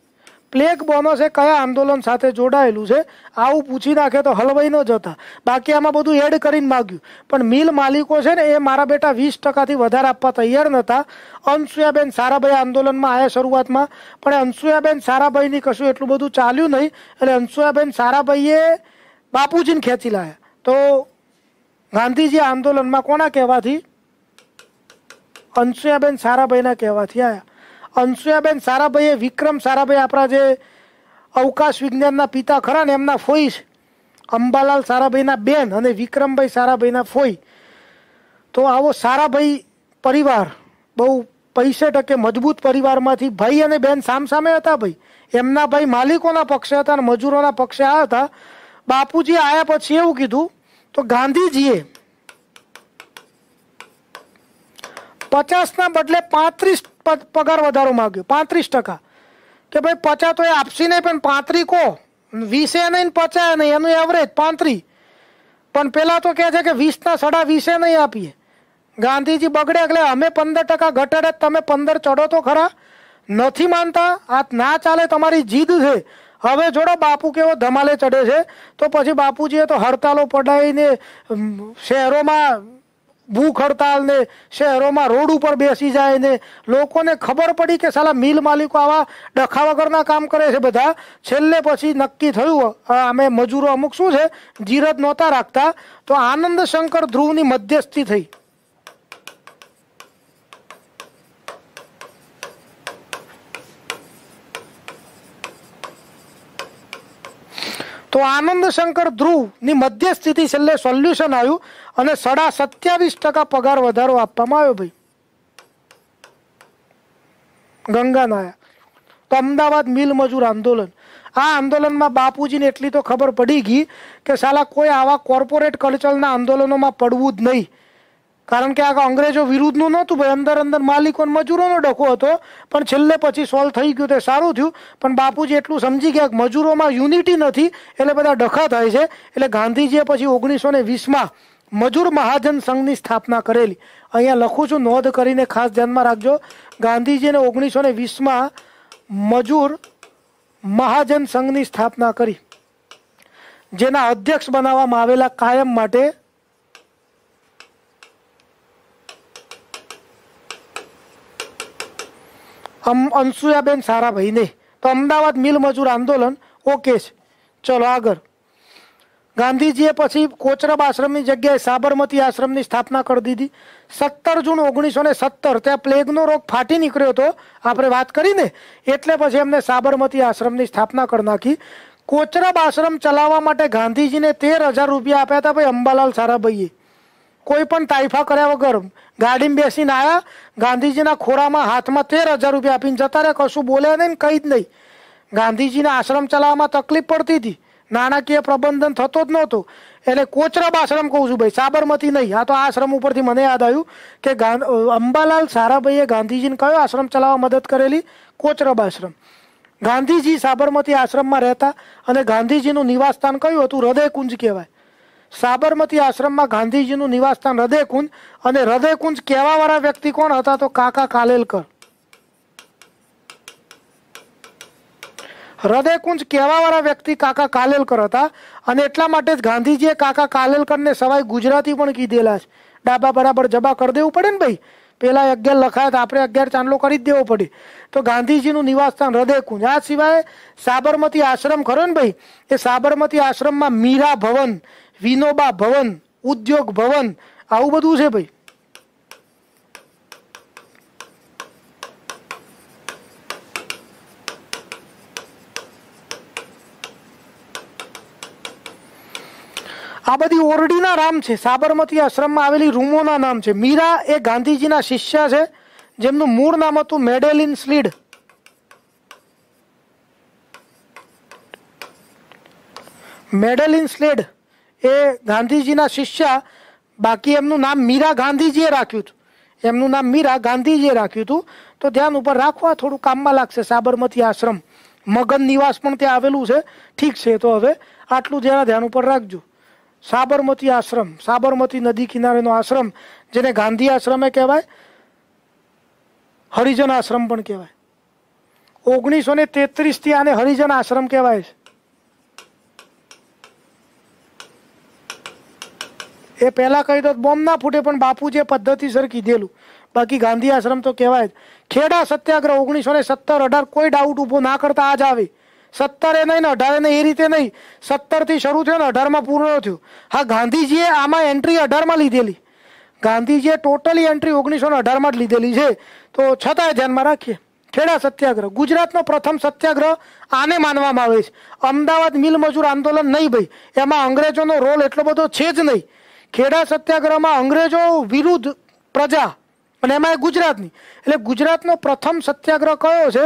પ્લેગ બોનસ એ કયા આંદોલન સાથે જોડાયેલું છે આવું પૂછી નાખે તો હલવાઈ ન જતા બાકી આમાં બધું એડ કરીને માગ્યું પણ મિલ માલિકો છે ને એ મારા બેટા વીસ ટકાથી વધારે આપવા તૈયાર નહોતા અનસુયાબેન સારાભાઈ આંદોલનમાં આવ્યા શરૂઆતમાં પણ અનસુયાબેન સારાભાઈની કશું એટલું બધું ચાલ્યું નહીં એટલે અનસુયાબેન સારાભાઈએ બાપુજીને ખેંચી લાયા તો ગાંધીજી આંદોલનમાં કોના કહેવાથી અંશુયાબેન સારાભાઈના કહેવાથી આવ્યા અંશુયાબેન સારાભાઈએ વિક્રમ સારાભાઈ આપણા જે અવકાશ વિજ્ઞાનના પિતા ખરા ને એમના ફોઈ અંબાલાલ સારાભાઈના બેન અને વિક્રમભાઈ સારાભાઈના ફોઈ તો આવો સારાભાઈ પરિવાર બહુ પૈસે ટકે મજબૂત પરિવારમાંથી ભાઈ અને બેન સામસામે હતા ભાઈ એમના ભાઈ માલિકોના પક્ષે હતા અને મજૂરોના પક્ષે આવ્યા હતા બાપુજી આવ્યા પછી એવું કીધું તો ગાંધીજીએ પચાસના બદલે પાંત્રીસ પગાર વધારો માગ્યો પાંત્રીસ ટકા કે ભાઈ પચા તો એ આપશી નહીં પણ પાંત્રી કહો વીસે નહીં પચાય નહીં એનું એવરેજ પાંત્રી પણ પહેલાં તો કહે છે કે વીસના સડા વીસે નહીં આપીએ ગાંધીજી બગડે એટલે અમે પંદર ટકા ઘટાડે તમે પંદર ચડો તો ખરા નથી માનતા આ ના ચાલે તમારી જીદ છે હવે જોડો બાપુ કેવો ધમાલે ચડે છે તો પછી બાપુજીએ તો હડતાલો પડાવીને શહેરોમાં ભૂખ હડતાલ ને શહેરોમાં રોડ ઉપર બેસી જાય ને લોકોને ખબર પડી કે સાલા મિલ માલિકો આવા ડખા વગરના કામ કરે છે બધા છેલ્લે પછી નક્કી થયું અમે મજૂરો અમુક શું છે જીરત નહોતા રાખતા તો આનંદ શંકર ધ્રુવની મધ્યસ્થી થઈ તો આનંદ શંકર ધ્રુવની મધ્ય સ્થિતિ છેલ્લે સોલ્યુશન આવ્યું અને સાડા સત્યાવીસ ટકા પગાર વધારો આપવામાં આવ્યો ભાઈ ગંગા નાયા તો અમદાવાદ મિલ મજૂર આંદોલન આ આંદોલનમાં બાપુજીને એટલી તો ખબર પડી ગઈ કે સાલા કોઈ આવા કોર્પોરેટ કલ્ચરના આંદોલનોમાં પડવું જ નહીં કારણ કે આ અંગ્રેજો વિરુદ્ધનું નહોતું ભાઈ અંદર અંદર માલિકો અને મજૂરોનો ડખો હતો પણ છેલ્લે પછી સોલ્વ થઈ ગયું તે સારું થયું પણ બાપુજી એટલું સમજી ગયા કે મજૂરોમાં યુનિટી નથી એટલે બધા ડખા થાય છે એટલે ગાંધીજીએ પછી ઓગણીસો ને વીસમાં મજૂર મહાજન સંઘની સ્થાપના કરેલી અહીંયા લખું છું નોંધ કરીને ખાસ ધ્યાનમાં રાખજો ગાંધીજીને ઓગણીસો ને વીસમાં મજૂર મહાજન સંઘની સ્થાપના કરી જેના અધ્યક્ષ બનાવવામાં આવેલા કાયમ માટે અંશુયાબેન સારાભાઈને તો અમદાવાદ મિલ મજૂર આંદોલન ઓકે છે ચલો આગળ ગાંધીજીએ પછી કોચરબ આશ્રમની જગ્યાએ સાબરમતી આશ્રમની સ્થાપના કરી દીધી સત્તર જૂન ઓગણીસો ને સત્તર ત્યાં પ્લેગનો રોગ ફાટી નીકળ્યો હતો આપણે વાત કરીને એટલે પછી એમને સાબરમતી આશ્રમની સ્થાપના કરી નાખી કોચરબ આશ્રમ ચલાવવા માટે ગાંધીજીને તેર હજાર રૂપિયા આપ્યા હતા ભાઈ અંબાલાલ સારાભાઈએ કોઈ પણ તાઇફા કર્યા વગર ગાડીમાં બેસીને આવ્યા ગાંધીજીના ખોરામાં હાથમાં તેર હજાર રૂપિયા આપીને જતા રહ્યા કશું બોલ્યા નહીં ને કંઈ જ નહીં ગાંધીજીને આશ્રમ ચલાવવામાં તકલીફ પડતી હતી નાણાકીય પ્રબંધન થતો જ નહોતો એટલે કોચરબ આશ્રમ કહું છું ભાઈ સાબરમતી નહીં આ તો આશ્રમ ઉપરથી મને યાદ આવ્યું કે અંબાલાલ સારાભાઈએ ગાંધીજીને કયો આશ્રમ ચલાવવા મદદ કરેલી કોચરબ આશ્રમ ગાંધીજી સાબરમતી આશ્રમમાં રહેતા અને ગાંધીજીનું નિવાસસ્થાન કયું હતું હૃદયકુંજ કહેવાય સાબરમતી આશ્રમમાં ગાંધીજીનું નિવાસસ્થાન હૃદયકુંજ અને હૃદયકુંજ કહેવાવાળા વ્યક્તિ કોણ હતા તો કાકા કાલેલકર હૃદયકુંજ કહેવાવાળા વ્યક્તિ કાકા કાલેલકર હતા અને એટલા માટે જ ગાંધીજીએ કાકા કાલેલકરને સવાય ગુજરાતી પણ કીધેલા છે ડાબા બરાબર જબા કરી દેવું પડે ને ભાઈ પેલા અગિયાર લખાયા તો આપણે અગિયાર ચાંદલો કરી જ દેવો પડે તો ગાંધીજીનું નિવાસસ્થાન હૃદયકુંજ આ સિવાય સાબરમતી આશ્રમ ખરો ને ભાઈ એ સાબરમતી આશ્રમમાં મીરા ભવન વિનોબા ભવન ઉદ્યોગ ભવન આવું બધું છે ભાઈ આ બધી ઓરડીના નામ છે સાબરમતી આશ્રમમાં આવેલી રૂમોના નામ છે મીરા એ ગાંધીજીના શિષ્ય છે જેમનું મૂળ નામ હતું મેડેલિન સ્લીડ મેડેલિન સ્લીડ એ ગાંધીજીના શિષ્ય બાકી એમનું નામ મીરા ગાંધીજીએ રાખ્યું હતું એમનું નામ મીરા ગાંધીજીએ રાખ્યું હતું તો ધ્યાન ઉપર રાખવા થોડું કામમાં લાગશે સાબરમતી આશ્રમ મગન નિવાસ પણ ત્યાં આવેલું છે ઠીક છે તો હવે આટલું જરા ધ્યાન ઉપર રાખજો સાબરમતી આશ્રમ સાબરમતી નદી કિનારેનો આશ્રમ જેને ગાંધી આશ્રમે કહેવાય હરિજન આશ્રમ પણ કહેવાય ઓગણીસો ને તેત્રીસથી આને હરિજન આશ્રમ કહેવાય છે એ પહેલાં કહી દો બોમ્બ ના ફૂટે પણ બાપુ જે પદ્ધતિસર કીધેલું બાકી ગાંધી આશ્રમ તો કહેવાય જ ખેડા સત્યાગ્રહ ઓગણીસો ને સત્તર અઢાર કોઈ ડાઉટ ઊભો ના કરતા આજ આવે સત્તરે નહીં ને અઢારે નહીં એ રીતે નહીં સત્તરથી શરૂ થયો ને અઢારમાં પૂરો થયો હા ગાંધીજીએ આમાં એન્ટ્રી અઢારમાં લીધેલી ગાંધીજીએ ટોટલી એન્ટ્રી ઓગણીસો ને અઢારમાં જ લીધેલી છે તો છતાંય ધ્યાનમાં રાખીએ ખેડા સત્યાગ્રહ ગુજરાતનો પ્રથમ સત્યાગ્રહ આને માનવામાં આવે છે અમદાવાદ મિલ મજૂર આંદોલન નહીં ભાઈ એમાં અંગ્રેજોનો રોલ એટલો બધો છે જ નહીં ખેડા સત્યાગ્રહમાં અંગ્રેજો વિરુદ્ધ પ્રજા અને એમાં ગુજરાતની એટલે ગુજરાતનો પ્રથમ સત્યાગ્રહ કયો છે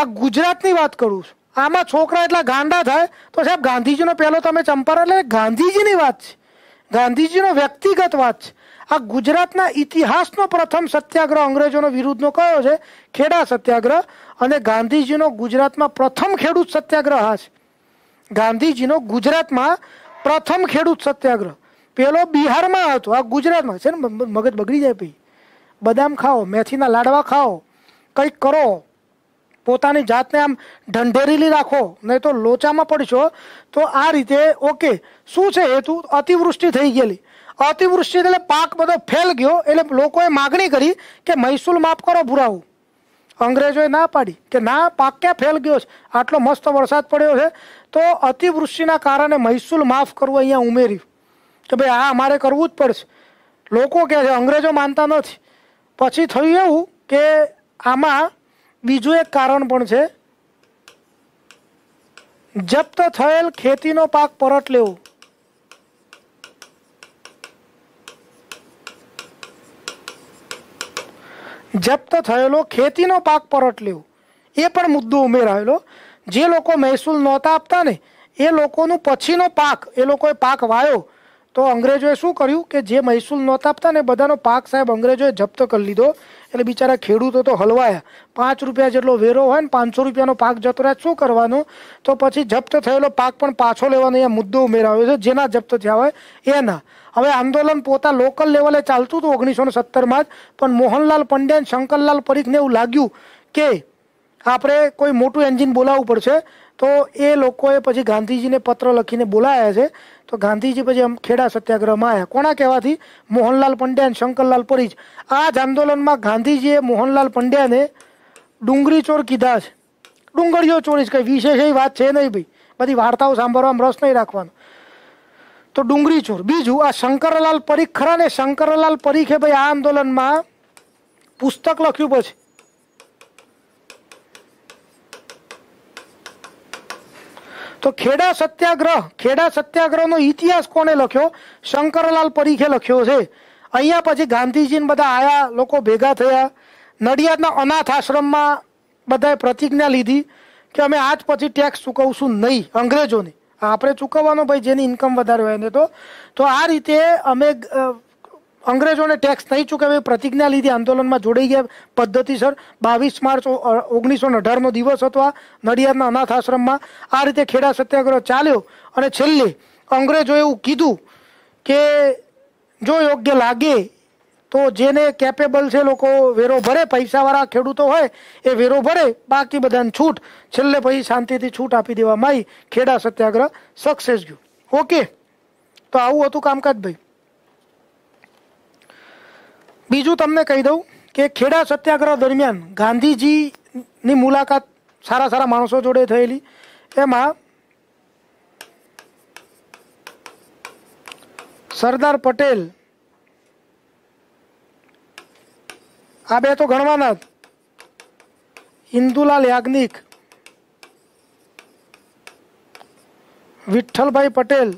આ ગુજરાતની વાત કરું છું આમાં છોકરા એટલા ગાંડા થાય તો સાહેબ ગાંધીજીનો પહેલો તમે ચંપાર એટલે ગાંધીજીની વાત છે ગાંધીજીનો વ્યક્તિગત વાત છે આ ગુજરાતના ઇતિહાસનો પ્રથમ સત્યાગ્રહ અંગ્રેજોનો વિરુદ્ધનો કયો છે ખેડા સત્યાગ્રહ અને ગાંધીજીનો ગુજરાતમાં પ્રથમ ખેડૂત સત્યાગ્રહ આ છે ગાંધીજીનો ગુજરાતમાં પ્રથમ ખેડૂત સત્યાગ્રહ પેલો બિહારમાં હતો આ ગુજરાતમાં છે ને મગજ બગડી જાય પછી બદામ ખાઓ મેથીના લાડવા ખાઓ કંઈક કરો પોતાની જાતને આમ ઢંઢેરીલી રાખો નહીં તો લોચામાં પડશો તો આ રીતે ઓકે શું છે હેતુ અતિવૃષ્ટિ થઈ ગયેલી અતિવૃષ્ટિ એટલે પાક બધો ફેલ ગયો એટલે લોકોએ માગણી કરી કે મહેસૂલ માફ કરો ભૂરાવું અંગ્રેજોએ ના પાડી કે ના પાક ક્યાં ફેલ ગયો છે આટલો મસ્ત વરસાદ પડ્યો છે તો અતિવૃષ્ટિના કારણે મહેસૂલ માફ કરવું અહીંયા ઉમેર્યું કે ભાઈ આ અમારે કરવું જ પડશે લોકો કહે છે અંગ્રેજો માનતા નથી પછી થયું એવું કે આમાં બીજું એક કારણ પણ છે જપ્ત થયેલ ખેતીનો પાક પરત લેવો જપ્ત થયેલો ખેતીનો પાક પરત લેવો એ પણ મુદ્દો ઉમેરાયેલો જે લોકો મહેસૂલ નહોતા આપતા ને એ લોકોનું પછીનો પાક એ લોકોએ પાક વાયો તો અંગ્રેજોએ શું કર્યું કે જે મહેસૂલ નહોતા આપતા ને બધાનો પાક સાહેબ અંગ્રેજોએ જપ્ત કરી લીધો એટલે બિચારા ખેડૂતો તો હલવાયા પાંચ રૂપિયા જેટલો વેરો હોય ને પાંચસો રૂપિયાનો પાક જતો રહ્યા શું કરવાનું તો પછી જપ્ત થયેલો પાક પણ પાછો લેવાનો અહીંયા મુદ્દો ઉમેરાયો છે જેના જપ્ત થયા હોય એના હવે આંદોલન પોતા લોકલ લેવલે ચાલતું હતું ઓગણીસો ને સત્તરમાં જ પણ મોહનલાલ પંડ્યા શંકરલાલ પરીખને એવું લાગ્યું કે આપણે કોઈ મોટું એન્જિન બોલાવવું પડશે તો એ લોકોએ પછી ગાંધીજીને પત્ર લખીને બોલાયા છે તો ગાંધીજી પછી આમ ખેડા સત્યાગ્રહમાં આવ્યા કોના કહેવાથી મોહનલાલ પંડ્યા અને શંકરલાલ પરીજ આ જ આંદોલનમાં ગાંધીજીએ મોહનલાલ પંડ્યાને ડુંગળી ચોર કીધા છે ડુંગળીઓ ચોરી કંઈ વિશેષ એ વાત છે નહીં ભાઈ બધી વાર્તાઓ સાંભળવામાં રસ નહીં રાખવાનો તો ડુંગળી ચોર બીજું આ શંકરલાલ પરીખ ખરા ને શંકરલાલ પરીખે ભાઈ આ આંદોલનમાં પુસ્તક લખ્યું પછી તો ખેડા સત્યાગ્રહ ખેડા સત્યાગ્રહનો ઇતિહાસ કોણે લખ્યો શંકરલાલ પરીખે લખ્યો છે અહીંયા પછી ગાંધીજીને બધા આયા લોકો ભેગા થયા નડિયાદના અનાથ આશ્રમમાં બધાએ પ્રતિજ્ઞા લીધી કે અમે આજ પછી ટેક્સ ચૂકવશું નહીં અંગ્રેજોને આપણે ચૂકવવાનો ભાઈ જેની ઇન્કમ વધારે હોય એને તો આ રીતે અમે અંગ્રેજોને ટેક્સ નહી ચૂકાવે પ્રતિજ્ઞા લીધી આંદોલનમાં જોડાઈ ગયા પદ્ધતિસર 22 માર્ચ 1918 નો દિવસ હતો આ નડિયાદના અનાથ આશ્રમમાં આ રીતે ખેડા સત્યાગ્રહ ચાલ્યો અને છેલ્લે અંગ્રેજોએ એવું કીધું કે જો યોગ્ય લાગે તો જેને કેપેબલ છે લોકો વેરો ભરે પૈસાવાળા ખેડૂત હોય એ વેરો ભરે બાકી બધાને છૂટ છેલ્લે ભઈ શાંતિથી છૂટ આપી દેવામાં આવી ખેડા સત્યાગ્રહ સક્સેસ થયો ઓકે તો આવું હતું કામકાજ ભાઈ બીજું તમને કહી દઉં કે ખેડા સત્યાગ્રહ દરમિયાન ગાંધીજીની મુલાકાત સારા સારા માણસો જોડે થયેલી એમાં સરદાર પટેલ આ બે તો ગણવાના જ ઇન્દુલાલ યાજ્ઞિક વિઠ્ઠલભાઈ પટેલ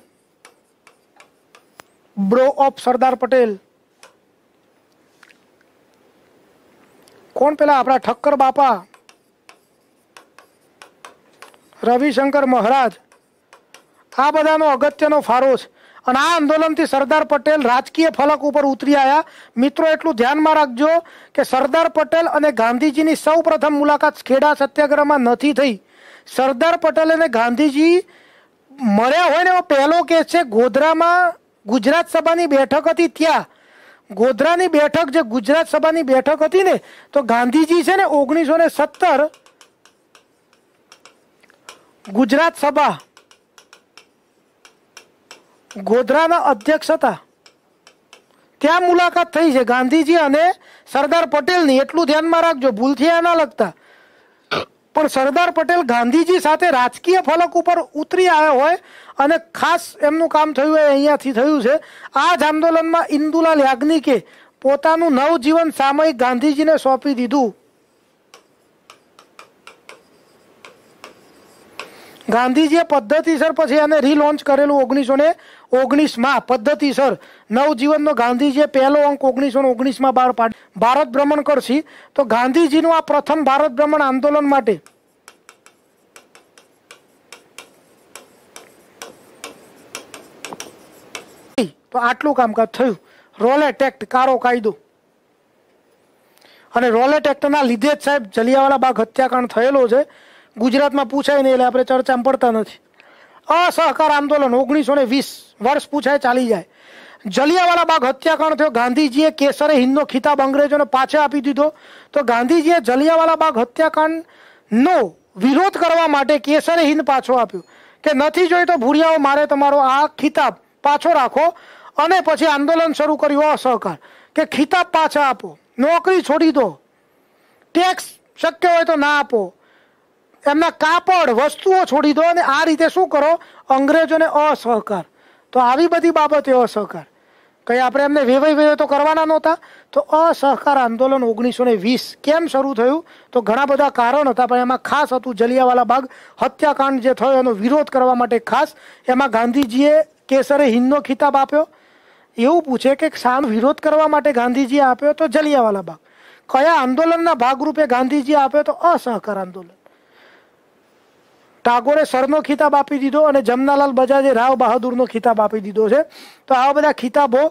બ્રો ઓફ સરદાર પટેલ કોણ પેલા આપણા ઠક્કર બાપા રવિશંકર મહારાજ આ બધાનો અગત્યનો ફાળો છે અને આ આંદોલનથી સરદાર પટેલ રાજકીય ફલક ઉપર ઉતરી આવ્યા મિત્રો એટલું ધ્યાનમાં રાખજો કે સરદાર પટેલ અને ગાંધીજીની સૌ પ્રથમ મુલાકાત ખેડા સત્યાગ્રહમાં નથી થઈ સરદાર પટેલ અને ગાંધીજી મળ્યા હોય ને એવો પહેલો કેસ છે ગોધરામાં ગુજરાત સભાની બેઠક હતી ત્યાં ગોધરાની બેઠક જે ગુજરાત સભાની બેઠક હતી ને તો ગાંધીજી છે ને ઓગણીસો ને સત્તર ગુજરાત સભા ગોધરાના અધ્યક્ષ હતા ત્યાં મુલાકાત થઈ છે ગાંધીજી અને સરદાર પટેલની એટલું ધ્યાનમાં રાખજો ભૂલથી આ ના લગતા પણ સરદાર પટેલ ગાંધીજી સાથે રાજકીય ફલક ઉપર ઉતરી આવ્યા હોય અને ખાસ એમનું કામ થયું એ અહીંયાથી થયું છે આ જ આંદોલનમાં ઇન્દુલાલ યાજ્ઞિકે પોતાનું નવજીવન સામયિક ગાંધીજીને સોંપી દીધું ગાંધીજીએ પદ્ધતિસર પછી એને રીલોન્ચ કરેલું ઓગણીસો ને ઓગણીસમાં પદ્ધતિસર નવજીવનનો ગાંધીજીએ પહેલો અંક ઓગણીસો ઓગણીસમાં બહાર પાડ ભારત ભ્રમણ કરશે તો ગાંધીજીનું આ પ્રથમ ભારત ભ્રમણ આંદોલન માટે તો આટલું કામકાજ થયું રોલેટ એક્ટ કારો કાયદો અને રોલેટ એક્ટના લીધે જ સાહેબ જલિયાવાલા બાગ હત્યાકાંડ થયેલો છે ગુજરાતમાં પૂછાય નહીં એટલે આપણે ચર્ચામાં પડતા નથી અસહકાર આંદોલન ઓગણીસો ને વીસ વર્ષ પૂછાય ચાલી જાય જલિયાવાલા બાગ હત્યાકાંડ થયો ગાંધીજીએ કેસરે હિંદનો ખિતાબ અંગ્રેજોને પાછે આપી દીધો તો ગાંધીજીએ જલિયાવાલા બાગ હત્યાકાંડનો વિરોધ કરવા માટે કેસરે હિંદ પાછો આપ્યો કે નથી જોઈતો ભૂરિયાઓ મારે તમારો આ ખિતાબ પાછો રાખો અને પછી આંદોલન શરૂ કર્યું અસહકાર કે ખિતાબ પાછા આપો નોકરી છોડી દો ટેક્સ શક્ય હોય તો ના આપો એમના કાપડ વસ્તુઓ છોડી દો અને આ રીતે શું કરો અંગ્રેજોને અસહકાર તો આવી બધી બાબતે અસહકાર કંઈ આપણે એમને વેવાઈ વેવાઈ તો કરવાના નહોતા તો અસહકાર આંદોલન ઓગણીસો ને વીસ કેમ શરૂ થયું તો ઘણા બધા કારણ હતા પણ એમાં ખાસ હતું જલિયાવાલા બાગ હત્યાકાંડ જે થયો એનો વિરોધ કરવા માટે ખાસ એમાં ગાંધીજીએ કેસરે હિંદનો ખિતાબ આપ્યો એવું પૂછે કે શાનો વિરોધ કરવા માટે ગાંધીજીએ આપ્યો તો જલિયાવાલા બાગ કયા આંદોલનના ભાગરૂપે ગાંધીજીએ આપ્યો તો અસહકાર આંદોલન ટાગોરે સરનો ખિતાબ આપી દીધો અને જમનાલાલ બજાજે રાવ બહાદુરનો ખિતાબ આપી દીધો છે તો આવા બધા ખિતાબો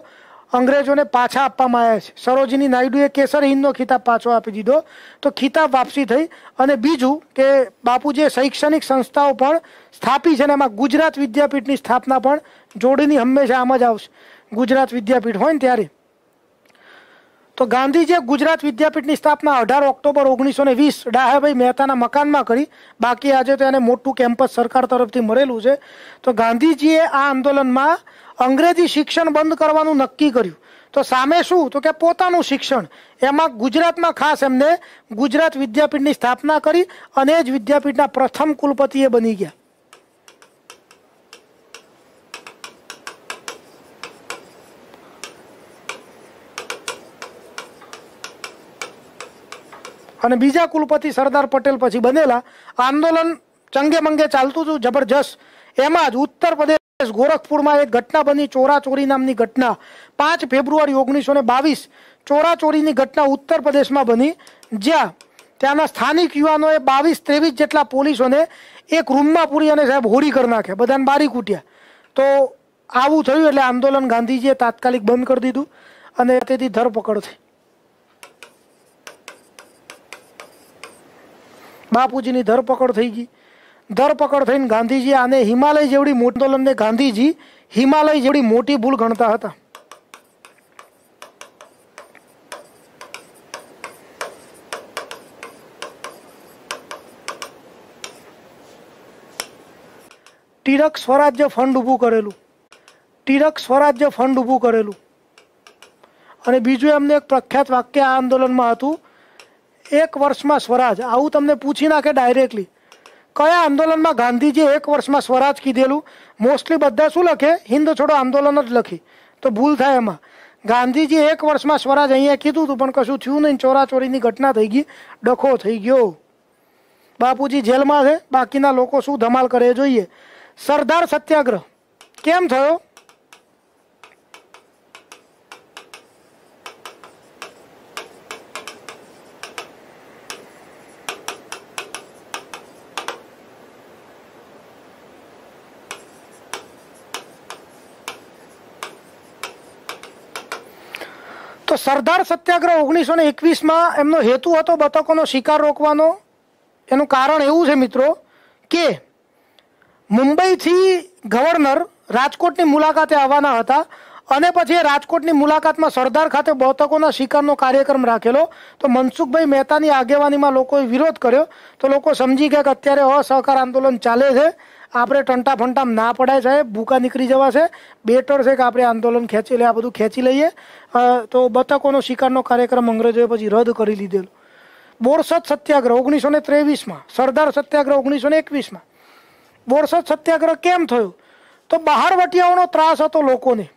અંગ્રેજોને પાછા આપવામાં આવ્યા છે સરોજીની નાયડુએ કેસર હિંદનો ખિતાબ પાછો આપી દીધો તો ખિતાબ વાપસી થઈ અને બીજું કે બાપુ જે શૈક્ષણિક સંસ્થાઓ પણ સ્થાપી છે ને એમાં ગુજરાત વિદ્યાપીઠની સ્થાપના પણ જોડીની હંમેશા આમ જ આવશે ગુજરાત વિદ્યાપીઠ હોય ને ત્યારે તો ગાંધીજીએ ગુજરાત વિદ્યાપીઠની સ્થાપના 18 ઓક્ટોબર 1920 ડાહે ભાઈ મહેતાના મકાનમાં કરી બાકી આજે તો એને મોટું કેમ્પસ સરકાર તરફથી મળેલું છે તો ગાંધીજીએ આ આંદોલનમાં અંગ્રેજી શિક્ષણ બંધ કરવાનું નક્કી કર્યું તો સામે શું તો કે પોતાનું શિક્ષણ એમાં ગુજરાતમાં ખાસ એમને ગુજરાત વિદ્યાપીઠની સ્થાપના કરી અને એ જ વિદ્યાપીઠના પ્રથમ કુલપતિ એ બની ગયા અને બીજા કુલપતિ સરદાર પટેલ પછી બનેલા આંદોલન ચંગે મંગે ચાલતું હતું જબરજસ્ત એમાં જ ઉત્તર પ્રદેશ ગોરખપુરમાં એક ઘટના બની ચોરાચોરી નામની ઘટના પાંચ ફેબ્રુઆરી ઓગણીસો ને બાવીસ ચોરાચોરીની ઘટના ઉત્તર પ્રદેશમાં બની જ્યાં ત્યાંના સ્થાનિક યુવાનોએ બાવીસ ત્રેવીસ જેટલા પોલીસોને એક રૂમમાં પૂરી અને સાહેબ હોળી કરી નાખ્યા બધાને બારી કૂટ્યા તો આવું થયું એટલે આંદોલન ગાંધીજીએ તાત્કાલિક બંધ કરી દીધું અને તેથી ધરપકડ થઈ બાપુજીની ધરપકડ થઈ ગઈ ધરપકડ થઈને ગાંધીજી આને હિમાલય જેવડી મોટી આંદોલનને ગાંધીજી હિમાલય જેવડી મોટી ભૂલ ગણતા હતા ટીરક સ્વરાજ્ય ફંડ ઊભું કરેલું ટીરક સ્વરાજ્ય ફંડ ઊભું કરેલું અને બીજું એમને એક પ્રખ્યાત વાક્ય આ આંદોલનમાં હતું एक वर्ष में स्वराज आऊ तुमने पूछी ना के डायरेक्टली कया आंदोलन में गांधी जी एक वर्ष में स्वराज किदेलु मोस्टली બધા શું લખે હિન્દ છોડો આંદોલન જ લખી તો ભૂલ થાય એમાં ગાંધીજી એક વર્ષમાં स्वराज અહીંયા કીધુંતું પણ કશું થયું નઈ ચોરા ચોરી ની ઘટના થઈ ગઈ ડખો થઈ ગયો બાપુજી जेल માં છે બાકીના લોકો શું ધમાલ કરે જોઈએ સરદાર સત્યાગ્રહ કેમ થયો સરદાર સત્યાગ્રહ ઓગણીસો ને એકવીસમાં એમનો હેતુ હતો બતકોનો શિકાર રોકવાનો એનું કારણ એવું છે મિત્રો કે મુંબઈથી ગવર્નર રાજકોટની મુલાકાતે આવવાના હતા અને પછી રાજકોટની મુલાકાતમાં સરદાર ખાતે બતકોના શિકારનો કાર્યક્રમ રાખેલો તો મનસુખભાઈ મહેતાની આગેવાનીમાં લોકોએ વિરોધ કર્યો તો લોકો સમજી ગયા કે અત્યારે અસહકાર આંદોલન ચાલે છે આપરે ટંટા ભંટામાં ના પડે જાય ભૂકા નીકળી જવા છે બેટર છે કે આપણે આંદોલન ખેંચી લે આ બધું ખેંચી લઈએ તો બતકોનો શિકારનો કાર્યક્રમ અંગ્રેજોએ પછી રદ કરી લીધો બોરસત સત્યાગ્રહ 1923 માં સરદાર સત્યાગ્રહ 1921 માં બોરસત સત્યાગ્રહ કેમ થયો તો બહારવટિયાઓનો ત્રાસ હતો લોકો ને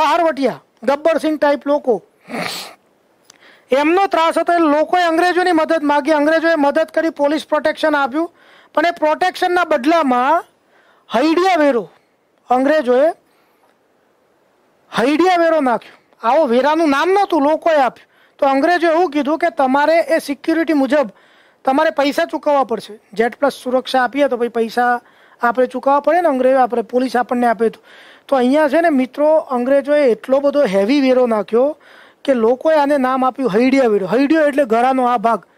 બહારવટિયા ગબ્બર ਸਿੰਘ टाइप લોકો એમનો ત્રાસ હતો એટલે લોકોએ અંગ્રેજોની મદદ માંગી અંગ્રેજોએ મદદ કરી પોલીસ પ્રોટેક્શન આપ્યું પણ એ પ્રોટેક્શનના બદલામાં હૈડિયા વેરો અંગ્રેજોએ હૈડિયા વેરો નાખ્યો આવો વેરાનું નામ નહોતું લોકોએ આપ્યું તો અંગ્રેજો એવું કીધું કે તમારે એ સિક્યુરિટી મુજબ તમારે પૈસા ચૂકવવા પડશે જેટ પ્લસ સુરક્ષા આપીએ તો ભાઈ પૈસા આપણે ચૂકવવા પડે ને અંગ્રેજો આપણે પોલીસ આપણને આપે તો તો અહીંયા છે ને મિત્રો અંગ્રેજોએ એટલો બધો હેવી વેરો નાખ્યો કે લોકોએ આને નામ આપ્યું હૈડિયા વેરો હૈડિયો એટલે ગળાનો આ ભાગ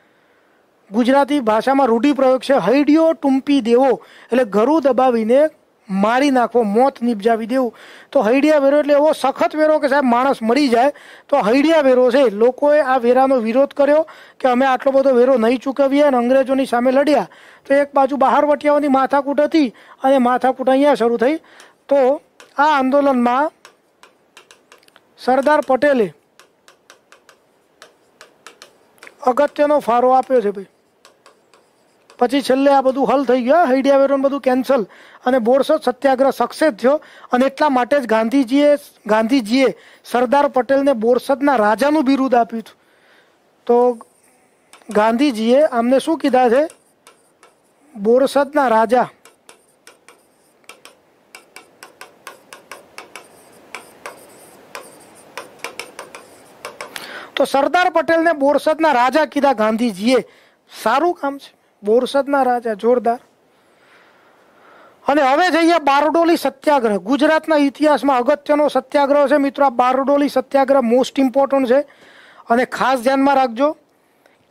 ગુજરાતી ભાષામાં રૂઢિપ્રયોગ છે હૈડિયો ટૂંપી દેવો એટલે ગરું દબાવીને મારી નાખવો મોત નિપજાવી દેવું તો હૈડિયા વેરો એટલે એવો સખત વેરો કે સાહેબ માણસ મરી જાય તો હૈડિયા વેરો છે લોકોએ આ વેરાનો વિરોધ કર્યો કે અમે આટલો બધો વેરો નહીં ચૂકવીએ અને અંગ્રેજોની સામે લડ્યા તો એક બાજુ બહારવટિયાઓની માથાકૂટ હતી અને માથાકૂટ અહીંયા શરૂ થઈ તો આ આંદોલનમાં સરદાર પટેલે અગત્યનો ફાળો આપ્યો છે ભાઈ પછી છલે આ બધું હલ થઈ ગયું હેડિયાવેર બધું કેન્સલ અને બોરસદ સત્યાગ્રહ સક્સેસ થયો અને એટલા માટે જ ગાંધીજીએ ગાંધીજીએ સરદાર પટેલને બોરસદના રાજાનો વિરોધ આપ્યો તો ગાંધીજીએ આમને શું કીધા છે બોરસદના રાજા તો સરદાર પટેલને બોરસદના રાજા કીધા ગાંધીજીએ સારું કામ મોરસદ ના રાજા જોરદાર અને હવે જે અહીંયા બારડોલી સત્યાગ્રહ ગુજરાતના ઇતિહાસમાં અગત્યનો સત્યાગ્રહ છે મિત્રો આ બારડોલી સત્યાગ્રહ મોસ્ટ ઈમ્પોર્ટન્ટ છે અને ખાસ ધ્યાન માં રાખજો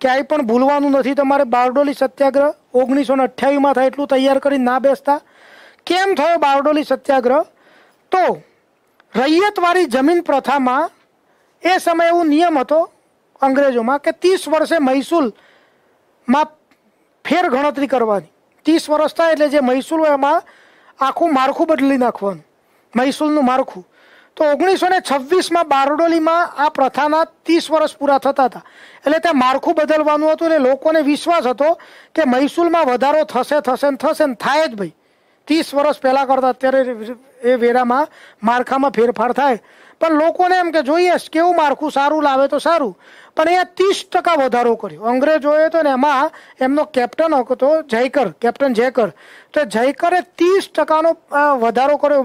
કાઈ પણ ભૂલવાનું નથી તમારે બારડોલી સત્યાગ્રહ 1928 માં થાય એટલું તૈયાર કરી નાખ બેસતા કેમ થયો બારડોલી સત્યાગ્રહ તો રૈયત વારી જમીન પ્રથા માં એ સમયે એવો નિયમ હતો અંગ્રેજો માં કે 30 વર્ષે મહેસૂલ માં ફેર ગણતરી કરવાની ત્રીસ વર્ષ થાય એટલે જે મહેસૂલ હોય એમાં આખું માળખું બદલી નાખવાનું મહેસૂલનું માળખું તો ઓગણીસો ને છવ્વીસમાં બારડોલીમાં આ પ્રથાના ત્રીસ વર્ષ પૂરા થતા હતા એટલે ત્યાં માળખું બદલવાનું હતું એટલે લોકોને વિશ્વાસ હતો કે મહેસૂલમાં વધારો થશે થશે ને થશે ને થાય જ ભાઈ ત્રીસ વર્ષ પહેલાં કરતાં અત્યારે એ વેરામાં માળખામાં ફેરફાર થાય પણ લોકોને એમ કે જોઈએ કેવું માળખું સારું લાવે તો સારું પણ એ ત્રીસ ટકા વધારો કર્યો અંગ્રેજોએ તો ને એમાં એમનો કેપ્ટન હતો જયકર કેપ્ટન જયકર તો જયકરે ત્રીસ ટકાનો વધારો કર્યો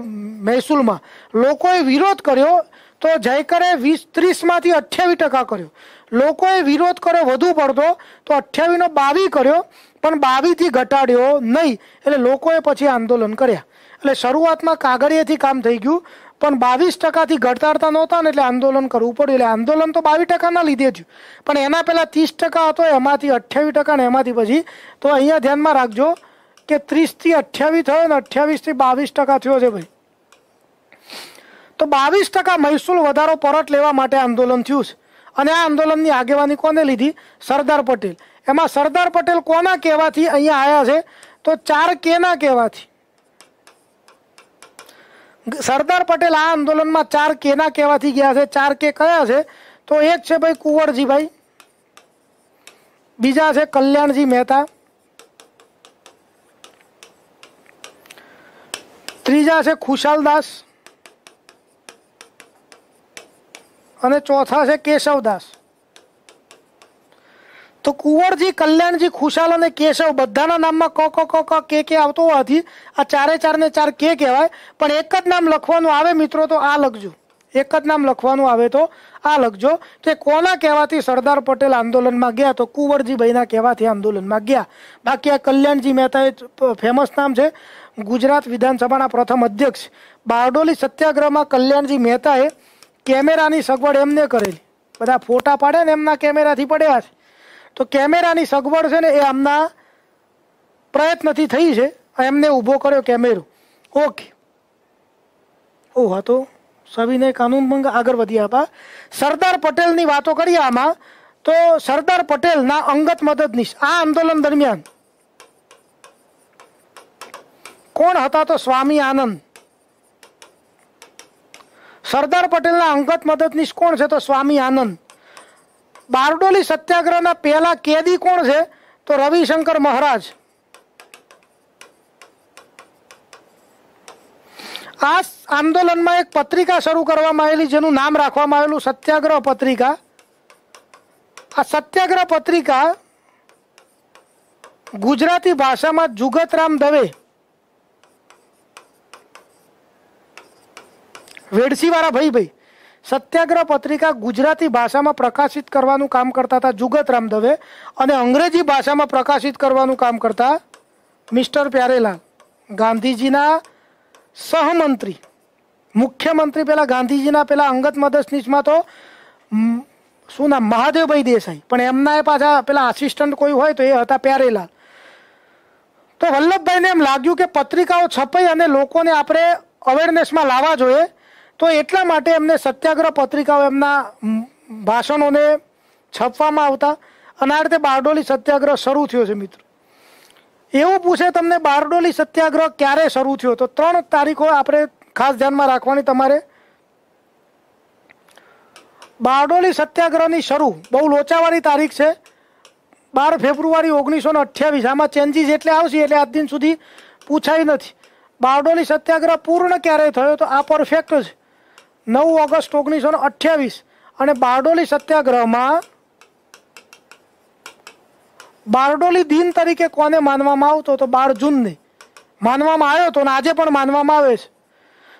મહેસૂલમાં લોકોએ વિરોધ કર્યો તો જયકરે વીસ ત્રીસમાંથી અઠ્યાવીસ ટકા કર્યો લોકોએ વિરોધ કર્યો વધુ પડતો તો અઠ્યાવીસનો બાવી કર્યો પણ બાવીથી ઘટાડ્યો નહીં એટલે લોકોએ પછી આંદોલન કર્યા એટલે શરૂઆતમાં કાગળિયેથી કામ થઈ ગયું પણ બાવીસ ટકાથી ઘટાડતા નહોતા ને એટલે આંદોલન કરવું પડ્યું એટલે આંદોલન તો બાવીસ ટકાના લીધે જ પણ એના પહેલાં ત્રીસ ટકા હતો એમાંથી અઠ્યાવીસ ટકા ને એમાંથી પછી તો અહીંયા ધ્યાનમાં રાખજો કે ત્રીસથી અઠ્યાવીસ થયો ને અઠ્યાવીસથી બાવીસ ટકા થયો છે ભાઈ તો બાવીસ ટકા મહેસૂલ વધારો પરત લેવા માટે આંદોલન થયું છે અને આ આંદોલનની આગેવાની કોને લીધી સરદાર પટેલ એમાં સરદાર પટેલ કોના કહેવાથી અહીંયા આવ્યા છે તો ચાર કેના કહેવાથી સરદાર પટેલ આ આંદોલનમાં ચાર કેના કહેવાથી ગયા છે ચાર કે કયા છે તો એક છે ભાઈ કુંવરજીભાઈ બીજા છે કલ્યાણજી મહેતા ત્રીજા છે ખુશાલદાસ અને ચોથા છે કેશવદાસ તો કુંવરજી કલ્યાણજી ખુશાલ અને કેશવ બધાના નામમાં ક ક ક ક કે કે આવતો હોવાથી આ ચારે ચાર ને ચાર કે કહેવાય પણ એક જ નામ લખવાનું આવે મિત્રો તો આ લખજો એક જ નામ લખવાનું આવે તો આ લખજો કે કોના કહેવાથી સરદાર પટેલ આંદોલનમાં ગયા તો કુંવરજીભાઈના કહેવાથી આંદોલનમાં ગયા બાકી આ કલ્યાણજી મહેતા એ ફેમસ નામ છે ગુજરાત વિધાનસભાના પ્રથમ અધ્યક્ષ બારડોલી સત્યાગ્રહમાં કલ્યાણજી મહેતાએ કેમેરાની સગવડ એમને કરેલી બધા ફોટા પાડે ને એમના કેમેરાથી પડ્યા છે તો કેમેરાની સગવડ છે ને એ આમના પ્રયત્નથી થઈ છે એમને ઊભો કર્યો કેમેરો ઓકે ઓ હા તો સવિનય કાનૂન ભંગ આગળ વધ્યા હતા સરદાર પટેલની વાતો કરીએ આમાં તો સરદાર પટેલના અંગત મદદનીશ આ આંદોલન દરમિયાન કોણ હતા તો સ્વામી આનંદ સરદાર પટેલના અંગત મદદનીશ કોણ છે તો સ્વામી આનંદ બારડોલી સત્યાગ્રહના પહેલા કેદી કોણ છે તો રવિશંકર મહારાજ આ આંદોલનમાં એક પત્રિકા શરૂ કરવામાં આવેલી જેનું નામ રાખવામાં આવેલું સત્યાગ્રહ પત્રિકા આ સત્યાગ્રહ પત્રિકા ગુજરાતી ભાષામાં જુગતરામ દવે વેડસીવાળા ભાઈ ભાઈ સત્યાગ્રહ પત્રિકા ગુજરાતી ભાષામાં પ્રકાશિત કરવાનું કામ કરતા હતા જુગતરામ દવે અને અંગ્રેજી ભાષામાં પ્રકાશિત કરવાનું કામ કરતા મિસ્ટર પ્યારેલાલ ગાંધીજીના સહમંત્રી મુખ્યમંત્રી પહેલાં ગાંધીજીના પહેલાં અંગત મદદનીશમાં તો શું નામ મહાદેવભાઈ દેસાઈ પણ એમના એ પાછા પેલા આસિસ્ટન્ટ કોઈ હોય તો એ હતા પ્યારેલાલ તો વલ્લભભાઈને એમ લાગ્યું કે પત્રિકાઓ છપાઈ અને લોકોને આપણે અવેરનેસમાં લાવવા જોઈએ તો એટલા માટે એમને સત્યાગ્રહ પત્રિકાઓ એમના ભાષણોને છપવામાં આવતા અને આ રીતે બારડોલી સત્યાગ્રહ શરૂ થયો છે મિત્રો એવું પૂછે તમને બારડોલી સત્યાગ્રહ ક્યારે શરૂ થયો તો ત્રણ તારીખો આપણે ખાસ ધ્યાનમાં રાખવાની તમારે બારડોલી સત્યાગ્રહની શરૂ બહુ લોચાવાળી તારીખ છે બાર ફેબ્રુઆરી ઓગણીસો ને અઠ્યાવીસ આમાં ચેન્જીસ એટલે આવશે એટલે આજ દિન સુધી પૂછાય નથી બારડોલી સત્યાગ્રહ પૂર્ણ ક્યારે થયો તો આ પરફેક્ટ છે નવ ઓગસ્ટ ઓગણીસો ને અઠ્યાવીસ અને બારડોલી સત્યાગ્રહમાં બારડોલી દિન તરીકે કોને માનવામાં આવતો તો બાર જૂનને માનવામાં આવ્યો હતો અને આજે પણ માનવામાં આવે છે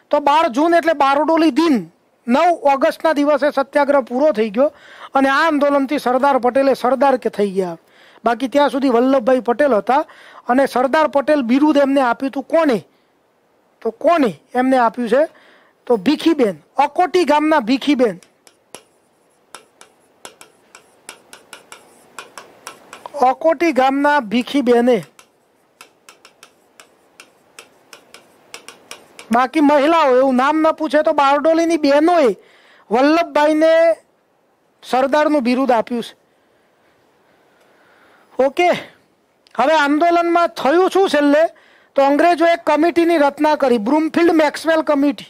તો બાર જૂન એટલે બારડોલી દિન નવ ઓગસ્ટના દિવસે સત્યાગ્રહ પૂરો થઈ ગયો અને આ આંદોલનથી સરદાર પટેલે સરદાર કે થઈ ગયા બાકી ત્યાં સુધી વલ્લભભાઈ પટેલ હતા અને સરદાર પટેલ બિરુદ એમને આપ્યું હતું કોને તો કોને એમને આપ્યું છે તો ભીખીબેન અકોટી ગામના ભીખીબેન અકોટી ગામના ભીખીબેને બાકી મહિલાઓ એવું નામ ન પૂછે તો બારડોલીની બહેનોએ વલ્લભભાઈને સરદારનું બિરુદ આપ્યું છે ઓકે હવે આંદોલનમાં થયું શું છેલ્લે તો અંગ્રેજો એક કમિટીની રચના કરી બ્રુમફિલ્ડ મેક્સવેલ કમિટી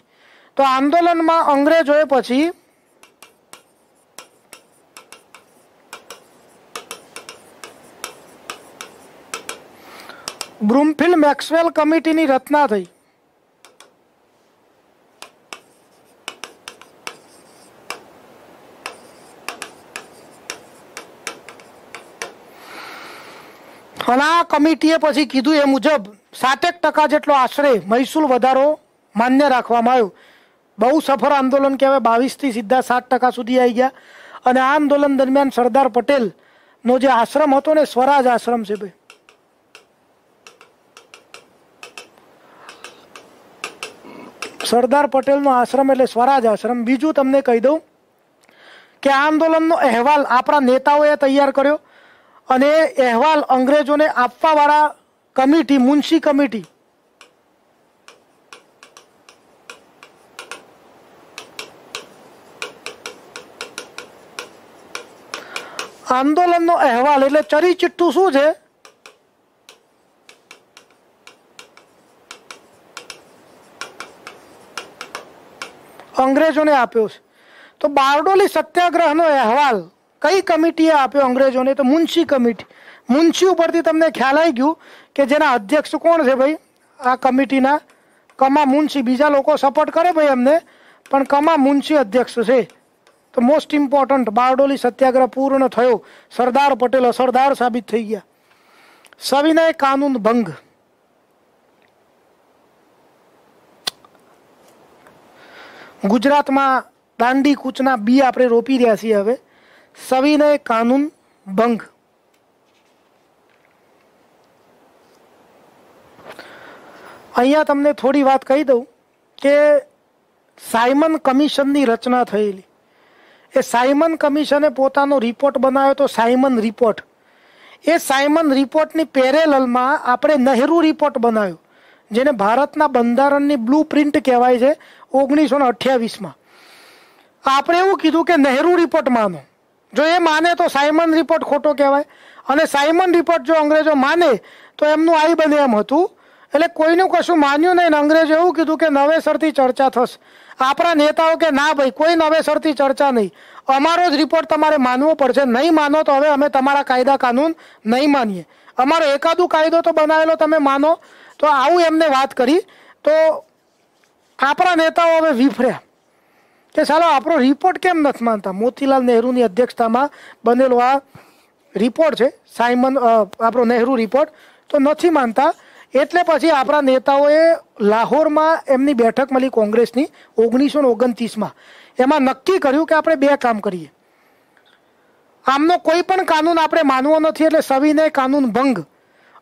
તો આંદોલનમાં અંગ્રેજોએ પછી બ્રુમફિલ્ડ મેક્સવેલ કમિટીની રચના થઈ અને આ કમિટીએ પછી કીધું એ મુજબ સાતેક ટકા જેટલો આશરે મહેસૂલ વધારો માન્ય રાખવામાં આવ્યો બહુ સફળ આંદોલન કહેવાય બાવીસથી સીધા સાત ટકા સુધી આવી ગયા અને આ આંદોલન દરમિયાન સરદાર પટેલનો જે આશ્રમ હતો ને સ્વરાજ આશ્રમ છે ભાઈ સરદાર પટેલનો આશ્રમ એટલે સ્વરાજ આશ્રમ બીજું તમને કહી દઉં કે આ આંદોલનનો અહેવાલ આપણા નેતાઓએ તૈયાર કર્યો અને અહેવાલ અંગ્રેજોને આપવાવાળા કમિટી મુનશી કમિટી આંદોલનનો અહેવાલ એટલે ચરી ચિઠ્ઠું શું છે અંગ્રેજોને આપ્યો છે તો બારડોલી સત્યાગ્રહનો અહેવાલ કઈ કમિટીએ આપ્યો અંગ્રેજોને તો મુનશી કમિટી મુનશી ઉપરથી તમને ખ્યાલ આવી ગયું કે જેના અધ્યક્ષ કોણ છે ભાઈ આ કમિટીના કમા મુનશી બીજા લોકો સપોર્ટ કરે ભાઈ અમને પણ કમા મુનશી અધ્યક્ષ છે તો મોસ્ટ ઇમ્પોર્ટન્ટ બારડોલી સત્યાગ્રહ પૂર્ણ થયો સરદાર પટેલ અસરદાર સાબિત થઈ ગયા સવિનય કાનૂન ભંગ ગુજરાતમાં દાંડી કૂચના બી આપણે રોપી રહ્યા છીએ હવે સવિનય કાનૂન ભંગ અહીંયા તમને થોડી વાત કહી દઉં કે સાયમન કમિશનની રચના થયેલી એ સાયમન કમિશને પોતાનો રિપોર્ટ બનાવ્યો તો સાયમન રિપોર્ટ એ સાયમન રિપોર્ટની પેરેલલમાં આપણે નહેરુ રિપોર્ટ બનાવ્યો જેને ભારતના બંધારણની બ્લુ પ્રિન્ટ કહેવાય છે ઓગણીસો ને અઠ્યાવીસમાં આપણે એવું કીધું કે નહેરુ રિપોર્ટ માનો જો એ માને તો સાયમન રિપોર્ટ ખોટો કહેવાય અને સાયમન રિપોર્ટ જો અંગ્રેજો માને તો એમનું આઈ બને એમ હતું એટલે કોઈનું કશું માન્યું નહીં અંગ્રેજો એવું કીધું કે નવેસરથી ચર્ચા થશે આપણા નેતાઓ કે ના ભાઈ કોઈને હવે નવેસરથી ચર્ચા નહીં અમારો જ રિપોર્ટ તમારે માનવો પડશે નહીં માનો તો હવે અમે તમારા કાયદા કાનૂન નહીં માનીએ અમારો એકાદું કાયદો તો બનાવેલો તમે માનો તો આવું એમને વાત કરી તો આપણા નેતાઓ હવે વિફર્યા કે ચાલો આપણો રિપોર્ટ કેમ નથી માનતા મોતીલાલ નહેરુની અધ્યક્ષતામાં બનેલો આ રિપોર્ટ છે સાયમન આપણો નહેરુ રિપોર્ટ તો નથી માનતા એટલે પછી આપણા નેતાઓએ લાહોરમાં એમની બેઠક મળી કોંગ્રેસની ઓગણીસો ને ઓગણત્રીસમાં એમાં નક્કી કર્યું કે આપણે બે કામ કરીએ આમનો કોઈ પણ કાનૂન આપણે માનવો નથી એટલે સવિનય કાનૂન ભંગ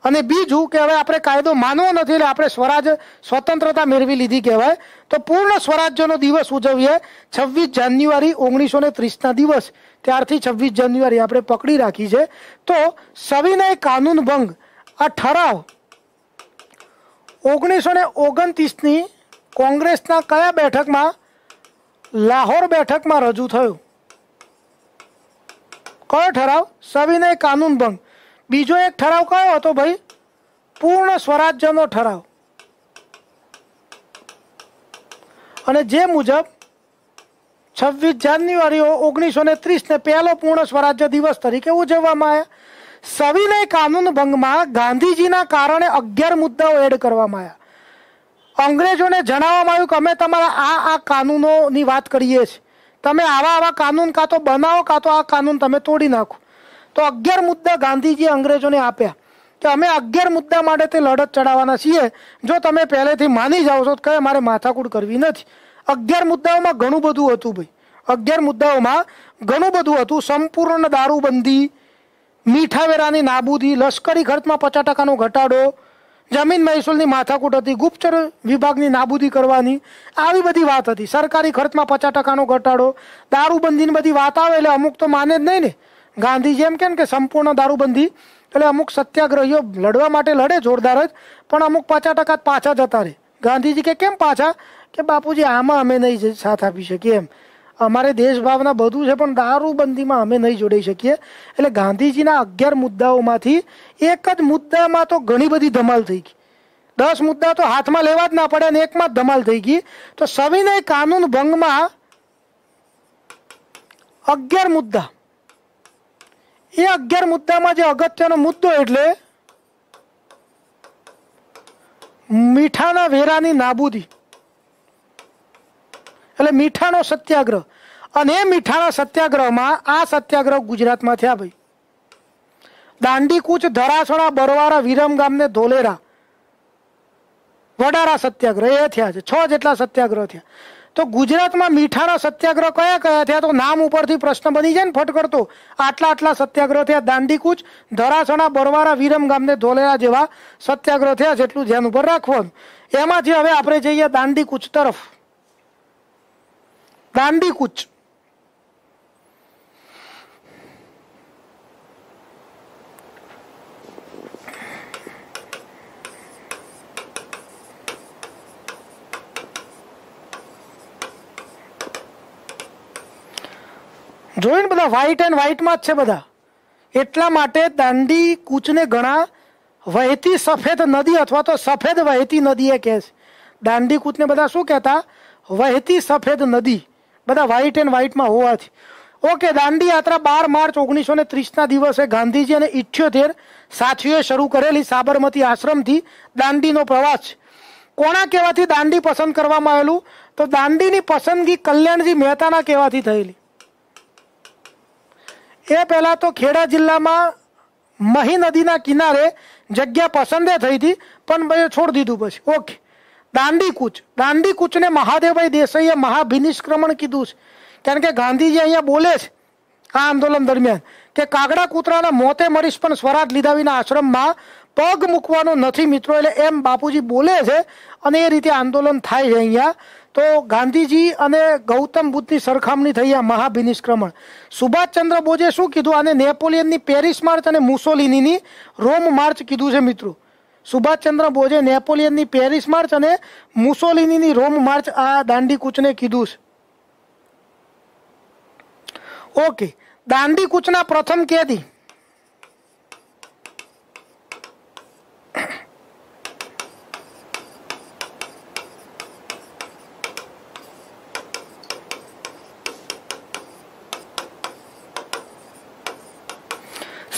અને બીજું કે હવે આપણે કાયદો માનવો નથી એટલે આપણે સ્વરાજ સ્વતંત્રતા મેળવી લીધી કહેવાય તો પૂર્ણ સ્વરાજ્યનો દિવસ ઉજવીએ છવ્વીસ જાન્યુઆરી ઓગણીસો ને ત્રીસના દિવસ ત્યારથી છવ્વીસ જાન્યુઆરી આપણે પકડી રાખી છે તો સવિનય કાનૂન ભંગ આ ઠરાવ ઓગણીસો ને ઓગણત્રીસની કોંગ્રેસના કયા બેઠકમાં લાહોર બેઠકમાં રજૂ થયું કયો ઠરાવ સવિનય કાનૂન ભંગ બીજો એક ઠરાવ કયો હતો ભાઈ પૂર્ણ સ્વરાજ્યનો ઠરાવ અને જે મુજબ છવ્વીસ જાન્યુઆરી ઓગણીસો ને ત્રીસને પહેલો પૂર્ણ સ્વરાજ્ય દિવસ તરીકે ઉજવવામાં આવ્યા સવિનય કાનૂન ભંગમાં ગાંધીજીના કારણે અગિયાર મુદ્દાઓ એડ કરવામાં આવ્યા અંગ્રેજોને જણાવવામાં આવ્યું કે અમે તમારા આ આ કાનૂનોની વાત કરીએ છીએ તમે આવા આવા કાનૂન કાં તો બનાવો કાં તો આ કાનૂન તમે તોડી નાખો તો અગિયાર મુદ્દા ગાંધીજીએ અંગ્રેજોને આપ્યા કે અમે અગિયાર મુદ્દા માટે તે લડત ચડાવવાના છીએ જો તમે પહેલેથી માની જાઓ છો તો કંઈ અમારે માથાકૂટ કરવી નથી અગિયાર મુદ્દાઓમાં ઘણું બધું હતું ભાઈ અગિયાર મુદ્દાઓમાં ઘણું બધું હતું સંપૂર્ણ દારૂબંધી મીઠા વેરાની નાબૂદી લશ્કરી ખર્ચમાં પચાસ ટકાનો ઘટાડો જમીન મહેસૂલની માથાકૂટ હતી ગુપ્તચર વિભાગની નાબૂદી કરવાની આવી બધી વાત હતી સરકારી ખર્ચમાં પચાસ ટકાનો ઘટાડો દારૂબંધીની બધી વાત આવે એટલે અમુક તો માને જ નહીં ને ગાંધીજી એમ કે સંપૂર્ણ દારૂબંધી એટલે અમુક સત્યાગ્રહીઓ લડવા માટે લડે જોરદાર જ પણ અમુક પચાસ ટકા જ પાછા જતા રહે ગાંધીજી કે કેમ પાછા કે બાપુજી આમાં અમે નહીં સાથ આપી શકીએ એમ અમારે દેશભાવના બધું છે પણ દારૂબંધીમાં અમે નહીં જોડાઈ શકીએ એટલે ગાંધીજીના અગિયાર મુદ્દાઓમાંથી એક જ મુદ્દામાં તો ઘણી બધી ધમાલ થઈ ગઈ દસ મુદ્દા તો હાથમાં લેવા જ ના પડે અને એકમાં જ ધમાલ થઈ ગઈ તો સવિનય કાનૂન ભંગમાં અગિયાર મુદ્દા એ અગિયાર મુદ્દામાં જે અગત્યનો મુદ્દો એટલે મીઠાના વેરાની નાબૂદી એટલે મીઠાનો સત્યાગ્રહ અને એ મીઠાના સત્યાગ્રહમાં આ સત્યાગ્રહ ગુજરાતમાં થયા ભાઈ દાંડી ધરાસણા બરવારા વિરમ ગામને ધોલેરા વડારા સત્યાગ્રહ એ થયા છે છ જેટલા સત્યાગ્રહ થયા તો ગુજરાતમાં મીઠાના સત્યાગ્રહ કયા કયા થયા તો નામ ઉપરથી પ્રશ્ન બની જાય ને ફટકડતો આટલા આટલા સત્યાગ્રહ થયા દાંડીકૂચ ધરાસણા બરવારા વિરમ ગામને ધોલેરા જેવા સત્યાગ્રહ થયા જેટલું ધ્યાન ઉપર રાખવાનું એમાંથી હવે આપણે જઈએ દાંડીકૂચ તરફ दांडी कुछ जोइन बड़ा वाइट एंड वाइट माच छे बड़ा एట్లా માટે દાંડી કુચને ગણા વહેતી સફેદ નદી अथवा તો સફેદ વહેતી નદી એ કહે છે દાંડી કુતને બધા શું કહેતા વહેતી સફેદ નદી બધા વ્હાઇટ એન્ડ વ્હાઇટમાં હોવાથી ઓકે દાંડી યાત્રા બાર માર્ચ ઓગણીસો ને ત્રીસના દિવસે ગાંધીજી અને ઇઠ્યોતેર સાથીઓએ શરૂ કરેલી સાબરમતી આશ્રમથી દાંડીનો પ્રવાસ કોણા કહેવાથી દાંડી પસંદ કરવામાં આવેલું તો દાંડીની પસંદગી કલ્યાણજી મહેતાના કહેવાથી થયેલી એ પહેલાં તો ખેડા જિલ્લામાં મહી નદીના કિનારે જગ્યા પસંદે થઈ હતી પણ છોડી દીધું પછી ઓકે દાંડી કૂચ દાંડી કૂચને મહાદેવભાઈ દેસાઈએ મહાભિનિષ્ક્રમણ કીધું છે કારણ કે ગાંધીજી અહીંયા બોલે છે આ આંદોલન દરમિયાન કે કાગડા કૂતરાના મોતે મરીશ પણ સ્વરાજ લીધા વિના આશ્રમમાં પગ મૂકવાનો નથી મિત્રો એટલે એમ બાપુજી બોલે છે અને એ રીતે આંદોલન થાય છે અહીંયા તો ગાંધીજી અને ગૌતમ બુદ્ધની સરખામણી થઈ આ મહાભિનિષ્ક્રમણ સુભાષચંદ્ર બોઝે શું કીધું આને નેપોલિયનની પેરિસ માર્ચ અને મુસોલિનીની રોમ માર્ચ કીધું છે મિત્રો સુભાષચંદ્ર બોઝે નેપોલિયનની પેરિસ માર્ચ અને મુસોલિનીની રોમ માર્ચ આ દાંડી કૂચને કીધું છે ઓકે દાંડી કૂચના પ્રથમ કેદી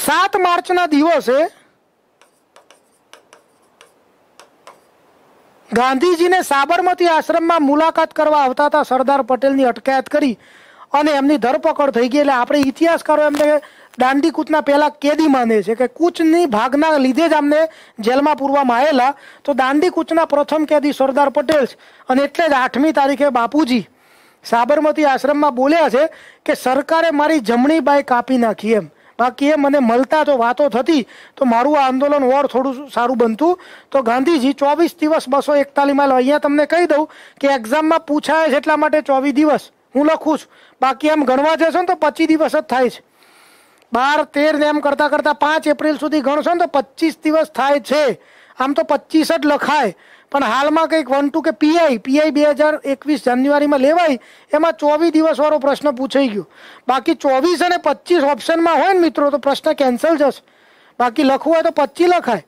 સાત માર્ચના દિવસે ગાંધીજીને સાબરમતી આશ્રમમાં મુલાકાત કરવા આવતા હતા સરદાર પટેલની અટકાયત કરી અને એમની ધરપકડ થઈ ગઈ એટલે આપણે ઇતિહાસકારો એમને દાંડી કૂચના પહેલાં કેદી માને છે કે કૂચની ભાગના લીધે જ અમને જેલમાં પૂરવામાં આવેલા તો દાંડી કૂચના પ્રથમ કેદી સરદાર પટેલ છે અને એટલે જ આઠમી તારીખે બાપુજી સાબરમતી આશ્રમમાં બોલ્યા છે કે સરકારે મારી જમણી બાય કાપી નાખી એમ बाकी ये माने मिलता तो वातो होती तो मारू आंदोलन और थोड़ो सारू बनतो तो गांधीजी 24 दिवस 241 માં લઈએ અહીંયા તમને કહી દઉં કે एग्जाम માં પૂછાય એટલે માટે 24 દિવસ હું લખું છું બાકી આમ ગણવા જેસો તો 25 દિવસ જ થાય છે 12 13 નેમ કરતા કરતા 5 એપ્રિલ સુધી ગણશો તો 25 દિવસ થાય છે આમ તો 25 જ લખાય પણ હાલમાં કંઈક વન ટુ કે પીઆઈ પીઆઈ બે હજાર એકવીસ જાન્યુઆરીમાં લેવાય એમાં ચોવીસ દિવસવાળો પ્રશ્ન પૂછાઈ ગયો બાકી ચોવીસ અને પચીસ ઓપ્શનમાં હોય ને મિત્રો તો પ્રશ્ન કેન્સલ જશે બાકી લખવું હોય તો પચીસ લખાય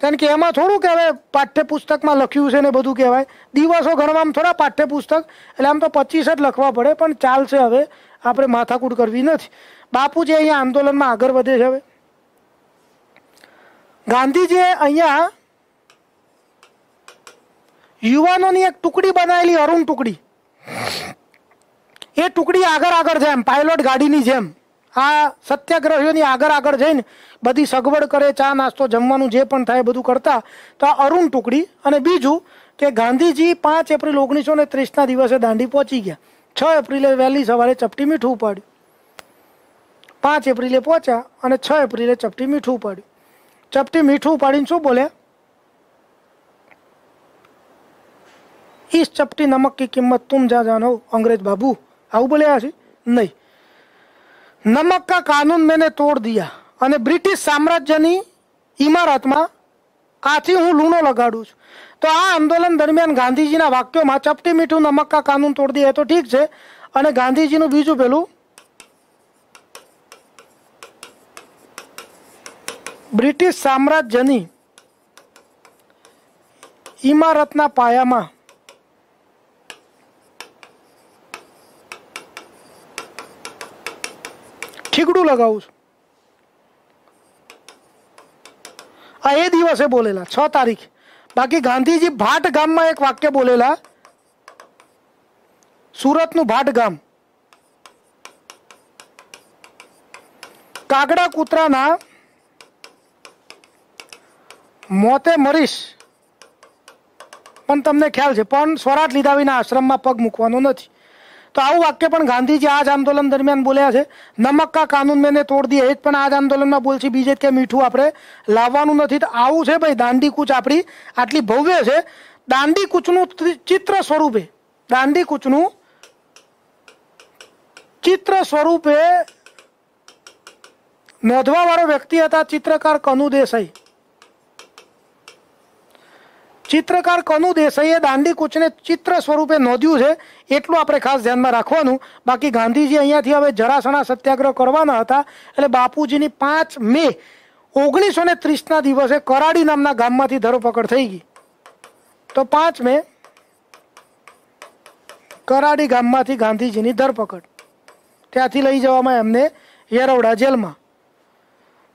કારણ કે એમાં થોડું કે હવે પાઠ્યપુસ્તકમાં લખ્યું છે ને બધું કહેવાય દિવસો ગણવામાં થોડા પાઠ્યપુસ્તક એટલે આમ તો પચીસ જ લખવા પડે પણ ચાલશે હવે આપણે માથાકૂટ કરવી નથી બાપુજી અહીંયા આંદોલનમાં આગળ વધે છે હવે ગાંધીજીએ અહીંયા યુવાનોની એક ટુકડી બનાવેલી અરુણ ટુકડી એ ટુકડી આગળ આગળ જાય એમ પાયલોટ ગાડીની જેમ આ સત્યાગ્રહીઓની આગળ આગળ જઈને બધી સગવડ કરે ચા નાસ્તો જમવાનું જે પણ થાય બધું કરતા તો આ અરુણ ટુકડી અને બીજું કે ગાંધીજી પાંચ એપ્રિલ ઓગણીસો ને ત્રીસના દિવસે દાંડી પહોંચી ગયા છ એપ્રિલે વહેલી સવારે ચપટી મીઠું ઉપાડ્યું પાંચ એપ્રિલે પહોંચ્યા અને છ એપ્રિલે ચપટી મીઠું ઉપાડ્યું ચપટી મીઠું ઉપાડીને શું બોલ્યા इस ચપટી નમક કી કિંમત तुम जा जानो અંગ્રેજ બાબુ આવું બોલ્યા છે નહીં નમક કા કાનૂન મેને તોડ દિયા અને બ્રિટિશ સામ્રાજ્યની ઇમારતમાં આથી હું લૂણો લગાડું છું તો આ આંદોલન દરમિયાન ગાંધીજીના વાક્યોમાં ચપટી મીઠું નમક કા કાનૂન તોડ દિયા તો ઠીક છે અને ગાંધીજીનું બીજું પેલું બ્રિટિશ સામ્રાજ્યની ઇમારતના પાયામાં છીકડું લગાવું છું આ એ દિવસે બોલેલા છ તારીખ બાકી ગાંધીજી ભાટ ગામમાં એક વાક્ય બોલેલા સુરતનું ભાટ ગામ કાગડા કૂતરાના મોતે મરીશ પણ તમને ખ્યાલ છે પણ સ્વરાટ લીધા વિના આશ્રમમાં પગ મૂકવાનો નથી તો આવું વાક્ય પણ ગાંધીજી આ જ આંદોલન દરમિયાન બોલ્યા છે નમક કા કાનૂન મેને તોડ દીએ એ જ પણ આ જ આંદોલનમાં બોલશે બીજે કે મીઠું આપણે લાવવાનું નથી તો આવું છે ભાઈ દાંડી કૂચ આપણી આટલી ભવ્ય છે દાંડી કૂચનું ચિત્ર સ્વરૂપે દાંડી કૂચનું ચિત્ર સ્વરૂપે નોંધવાવાળો વ્યક્તિ હતા ચિત્રકાર કનુ દેસાઈ ચિત્રકાર કનુ દેસાઈએ દાંડી કૂચને ચિત્ર સ્વરૂપે નોંધ્યું છે એટલું આપણે ખાસ ધ્યાનમાં રાખવાનું બાકી ગાંધીજી અહીંયાથી હવે જરાસણા સત્યાગ્રહ કરવાના હતા એટલે બાપુજીની પાંચ મે ઓગણીસો ને ત્રીસના દિવસે કરાડી નામના ગામમાંથી ધરપકડ થઈ ગઈ તો પાંચ મે કરાડી ગામમાંથી ગાંધીજીની ધરપકડ ત્યાંથી લઈ જવામાં એમને યરવડા જેલમાં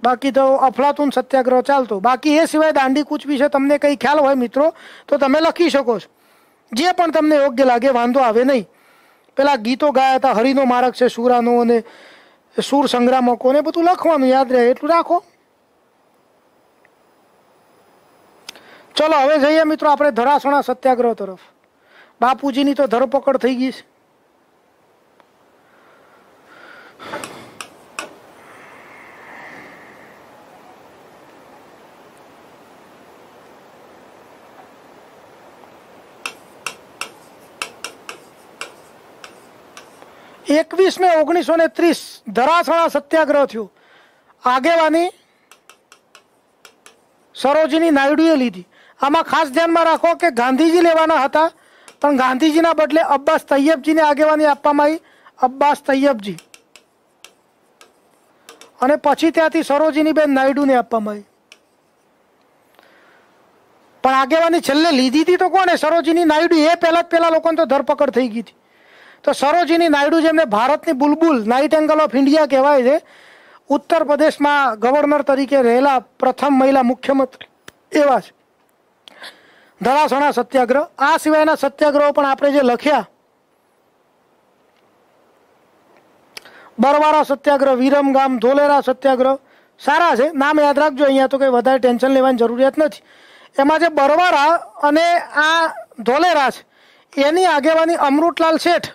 બાકી તો અફલાતુન સત્યાગ્રહ ચાલતો બાકી એ સિવાય દાંડી કૂચ વિશે તમને કંઈ ખ્યાલ હોય મિત્રો તો તમે લખી શકો છો જે પણ તમને યોગ્ય લાગે વાંધો આવે નહીં પેલા ગીતો ગાયા હતા હરિનો મારક છે સુરાનો અને સુર સંગ્રામકો ને બધું લખવાનું યાદ રહે એટલું રાખો ચલો હવે જઈએ મિત્રો આપણે ધરાસણા સત્યાગ્રહ તરફ બાપુજીની તો ધરપકડ થઈ ગઈ છે એકવીસ મે ઓગણીસો ને ત્રીસ ધરાસણા સત્યાગ્રહ થયો આગેવાની સરોજીની નાયડુએ લીધી આમાં ખાસ ધ્યાનમાં રાખો કે ગાંધીજી લેવાના હતા પણ ગાંધીજીના બદલે અબ્બાસ તૈયબજીને આગેવાની આપવામાં આવી અબ્બાસ તૈયબજી અને પછી ત્યાંથી સરોજીની બેન નાયડુને આપવામાં આવી પણ આગેવાની છેલ્લે લીધી હતી તો કોને સરોજીની નાયડુ એ પહેલા જ પહેલા લોકોને તો ધરપકડ થઈ ગઈ હતી તો સરોજીની નાયડુ જેમને ભારતની બુલબુલ નાઇટ એંગલ ઓફ ઇન્ડિયા કહેવાય છે ઉત્તર પ્રદેશમાં ગવર્નર તરીકે રહેલા પ્રથમ મહિલા મુખ્યમંત્રી એવા છે ધરાસણા સત્યાગ્રહ આ સિવાયના સત્યાગ્રહો પણ આપણે જે લખ્યા બરવારા સત્યાગ્રહ વિરમગામ ધોલેરા સત્યાગ્રહ સારા છે નામ યાદ રાખજો અહીંયા તો કંઈ વધારે ટેન્શન લેવાની જરૂરિયાત નથી એમાં જે બરવારા અને આ ધોલેરા છે એની આગેવાની અમૃતલાલ શેઠ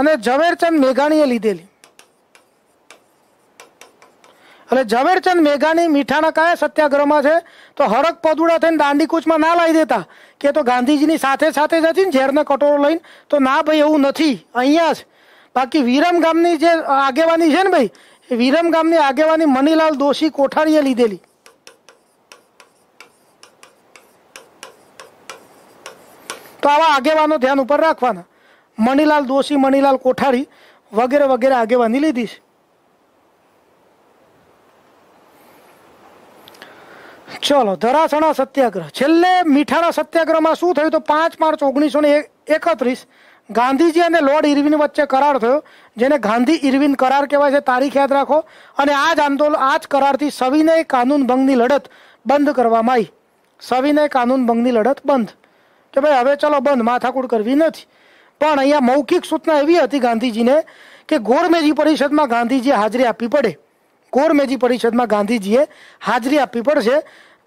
અને જવેરચંદ મેઘાણીએ લીદેલી અને જવેરચંદ મેઘાણી મીઠાનાકાએ સત્યાગ્રહમાં છે તો હરક પદુડા થઈને દાંડી કૂચમાં ના લઈ દેતા કે તો ગાંધીજીની સાથે સાથે જથીન ઝેરના કટોરો લઈને તો ના ભઈ એવું નથી અંયા બાકી વિરમ ગામની જે આગેવાની છે ને ભાઈ વિરમ ગામની આગેવાની મનીલાલ દોશી કોઠારીએ લીદેલી તો આવા આગેવાનો ધ્યાન ઉપર રાખવાના મણિલાલ દોશી મણિલાલ કોઠારી વગેરે વગેરે આગેવાની લીધી છે ચલો ધરાસણા સત્યાગ્રહ છેલ્લે મીઠાણા સત્યાગ્રહમાં શું થયું તો પાંચ માર્ચ ઓગણીસો ને એકત્રીસ ગાંધીજી અને લોર્ડ ઇરવિન વચ્ચે કરાર થયો જેને ગાંધી ઇરવિન કરાર કહેવાય છે તારીખ યાદ રાખો અને આ જ આંદોલન આ જ કરારથી સવિનય કાનૂન ભંગની લડત બંધ કરવામાં આવી સવિનય કાનૂન ભંગની લડત બંધ કે ભાઈ હવે ચલો બંધ માથાકૂટ કરવી નથી પણ અહીંયા મૌખિક સૂચના એવી હતી ગાંધીજીને કે ગોરમેજી પરિષદમાં ગાંધીજીએ હાજરી આપવી પડે ગોરમેજી પરિષદમાં ગાંધીજીએ હાજરી આપવી પડશે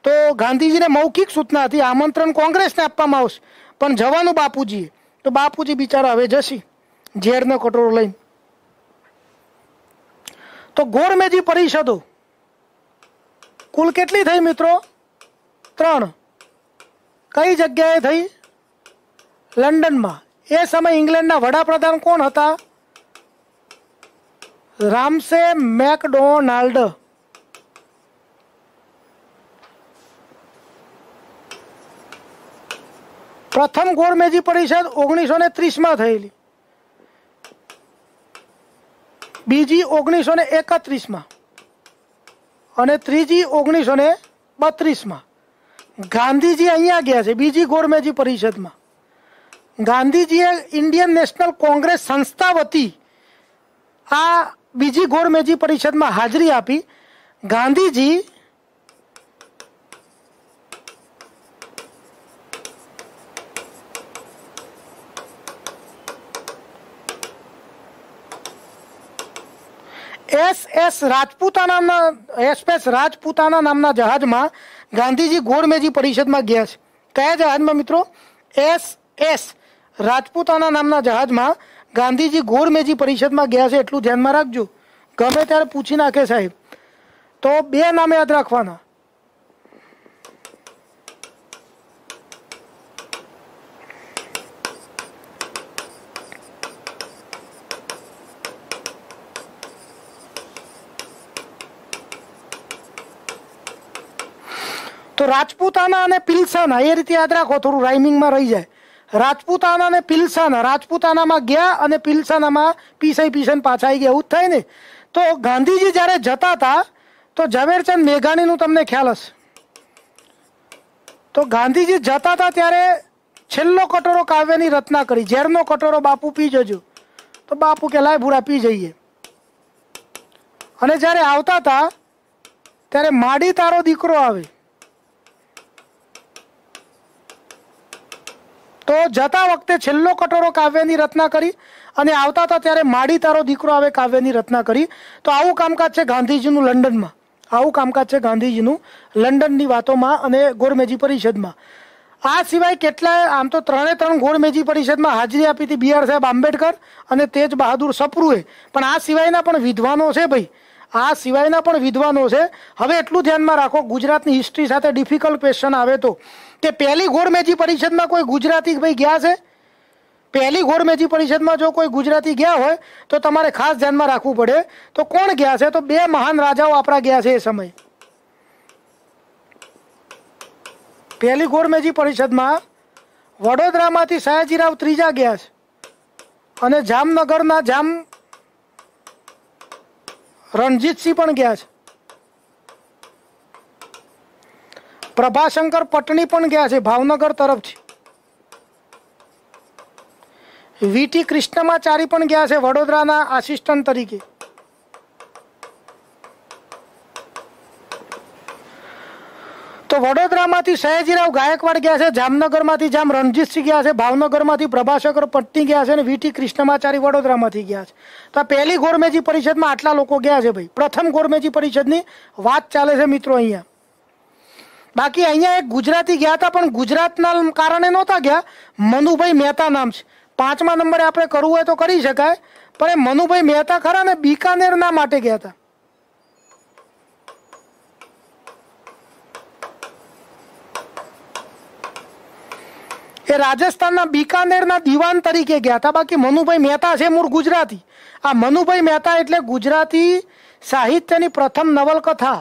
તો ગાંધીજીને મૌખિક સૂચના હતી આમંત્રણ કોંગ્રેસને આપવામાં આવશે પણ જવાનું બાપુજીએ તો બાપુજી બિચારા હવે જશી ઝેરનો કટોરો લઈને તો ગોરમેજી પરિષદો કુલ કેટલી થઈ મિત્રો ત્રણ કઈ જગ્યાએ થઈ લંડનમાં એ સમય ઇંગ્લેન્ડના વડાપ્રધાન કોણ હતા રામસે મેકડોનાલ્ડ પ્રથમ ગોળમેજી પરિષદ ઓગણીસો ને ત્રીસમાં થયેલી બીજી ઓગણીસો ને એકત્રીસમાં અને ત્રીજી ઓગણીસો ને બત્રીસમાં ગાંધીજી અહીંયા ગયા છે બીજી ગોળમેજી પરિષદમાં ગાંધીજીએ ઇન્ડિયન નેશનલ કોંગ્રેસ સંસ્થા વતી આ બીજી ગોળમેજી પરિષદમાં હાજરી આપી Gandhiji S S Rajputa S S Rajputana નામના જહાજમાં ગાંધીજી ગોળમેજી પરિષદમાં ગયા છે કયા જહાજમાં મિત્રો એસ એસ રાજપૂતાના નામના જહાજમાં ગાંધીજી ગોળમેજી પરિષદમાં ગયા છે એટલું ધ્યાનમાં રાખજો ગમે ત્યારે પૂછી નાખે સાહેબ તો બે નામે યાદ રાખવાના તો રાજપૂતાના અને પિલ્સાના એ રીતે યાદ રાખો થોડું રાઇમિંગમાં રહી જાય રાજપૂતાના ને પિલસાના રાજપૂતાનામાં ગયા અને પિલસાનામાં પીસાઈ પીસાઈ પાછા આવી ગયા એવું થાય ને તો ગાંધીજી જ્યારે જતા હતા તો ઝવેરચંદ મેઘાણીનું તમને ખ્યાલ હશે તો ગાંધીજી જતા હતા ત્યારે છેલ્લો કટોરો કાવ્યની રચના કરી ઝેરનો કટોરો બાપુ પી જજો તો બાપુ કે લાય ભૂરા પી જઈએ અને જ્યારે આવતા હતા ત્યારે માડી તારો દીકરો આવે તો જતા વખતે છેલ્લો કટોરો કાવ્યની રચના કરી અને આવતા હતા ત્યારે માડી તારો દીકરો આવે કાવ્યની રચના કરી તો આવું કામકાજ છે ગાંધીજીનું લંડનમાં આવું કામકાજ છે ગાંધીજીનું લંડનની વાતોમાં અને ગોળમેજી પરિષદમાં આ સિવાય કેટલાય આમ તો ત્રણે ત્રણ ગોળમેજી પરિષદમાં હાજરી આપી હતી બી આર સાહેબ આંબેડકર અને તેજ બહાદુર સપરુએ પણ આ સિવાયના પણ વિદ્વાનો છે ભાઈ આ સિવાયના પણ વિદ્વાનો છે હવે એટલું ધ્યાનમાં રાખો ગુજરાતની હિસ્ટ્રી સાથે ડિફિકલ્ટ ક્વેશ્ચન આવે તો તે પહેલી ગોળમેજી પરિષદમાં કોઈ ગુજરાતી ભાઈ ગયા છે પહેલી ગોળમેજી પરિષદમાં જો કોઈ ગુજરાતી ગયા હોય તો તમારે ખાસ ધ્યાનમાં રાખવું પડે તો કોણ ગયા છે તો બે મહાન રાજાઓ આપણા ગયા છે એ સમય પહેલી ગોળમેજી પરિષદમાં વડોદરામાંથી સયાજીરાવ ત્રીજા ગયા છે અને જામનગરના જામ રણજીતસિંહ પણ ગયા છે પ્રભાશંકર પટણી પણ ગયા છે ભાવનગર તરફથી વીટી કૃષ્ણમાચારી પણ ગયા છે વડોદરામાં આસિસ્ટન્ટ તરીકે તો વડોદરામાંથી સહજીરાવ गायकवाड ગયા છે જામનગરમાંથી જામ રંજીતજી ગયા છે ભાવનગરમાંથી પ્રભાશકરો પટણી ગયા છે અને વીટી કૃષ્ણમાચારી વડોદરામાંથી ગયા છે તો આ પહેલી ગોરમેજી પરિષદમાં આટલા લોકો ગયા છે ભાઈ પ્રથમ ગોરમેજી પરિષદની વાત ચાલે છે મિત્રો અહીંયા બાકી અહીંયા એક ગુજરાતી ગયા હતા પણ ગુજરાતના કારણે નહોતા ગયા મનુભાઈ મહેતા નામ છે પાંચમા નંબરે આપણે કરવું હોય તો કરી શકાય પણ એ મનુભાઈ મહેતા ખરા ને બીકાનેરના માટે ગયા હતા એ રાજસ્થાનના બીકાનેરના દિવાન તરીકે ગયા હતા બાકી મનુભાઈ મહેતા છે મૂળ ગુજરાતી આ મનુભાઈ મહેતા એટલે ગુજરાતી સાહિત્યની પ્રથમ નવલકથા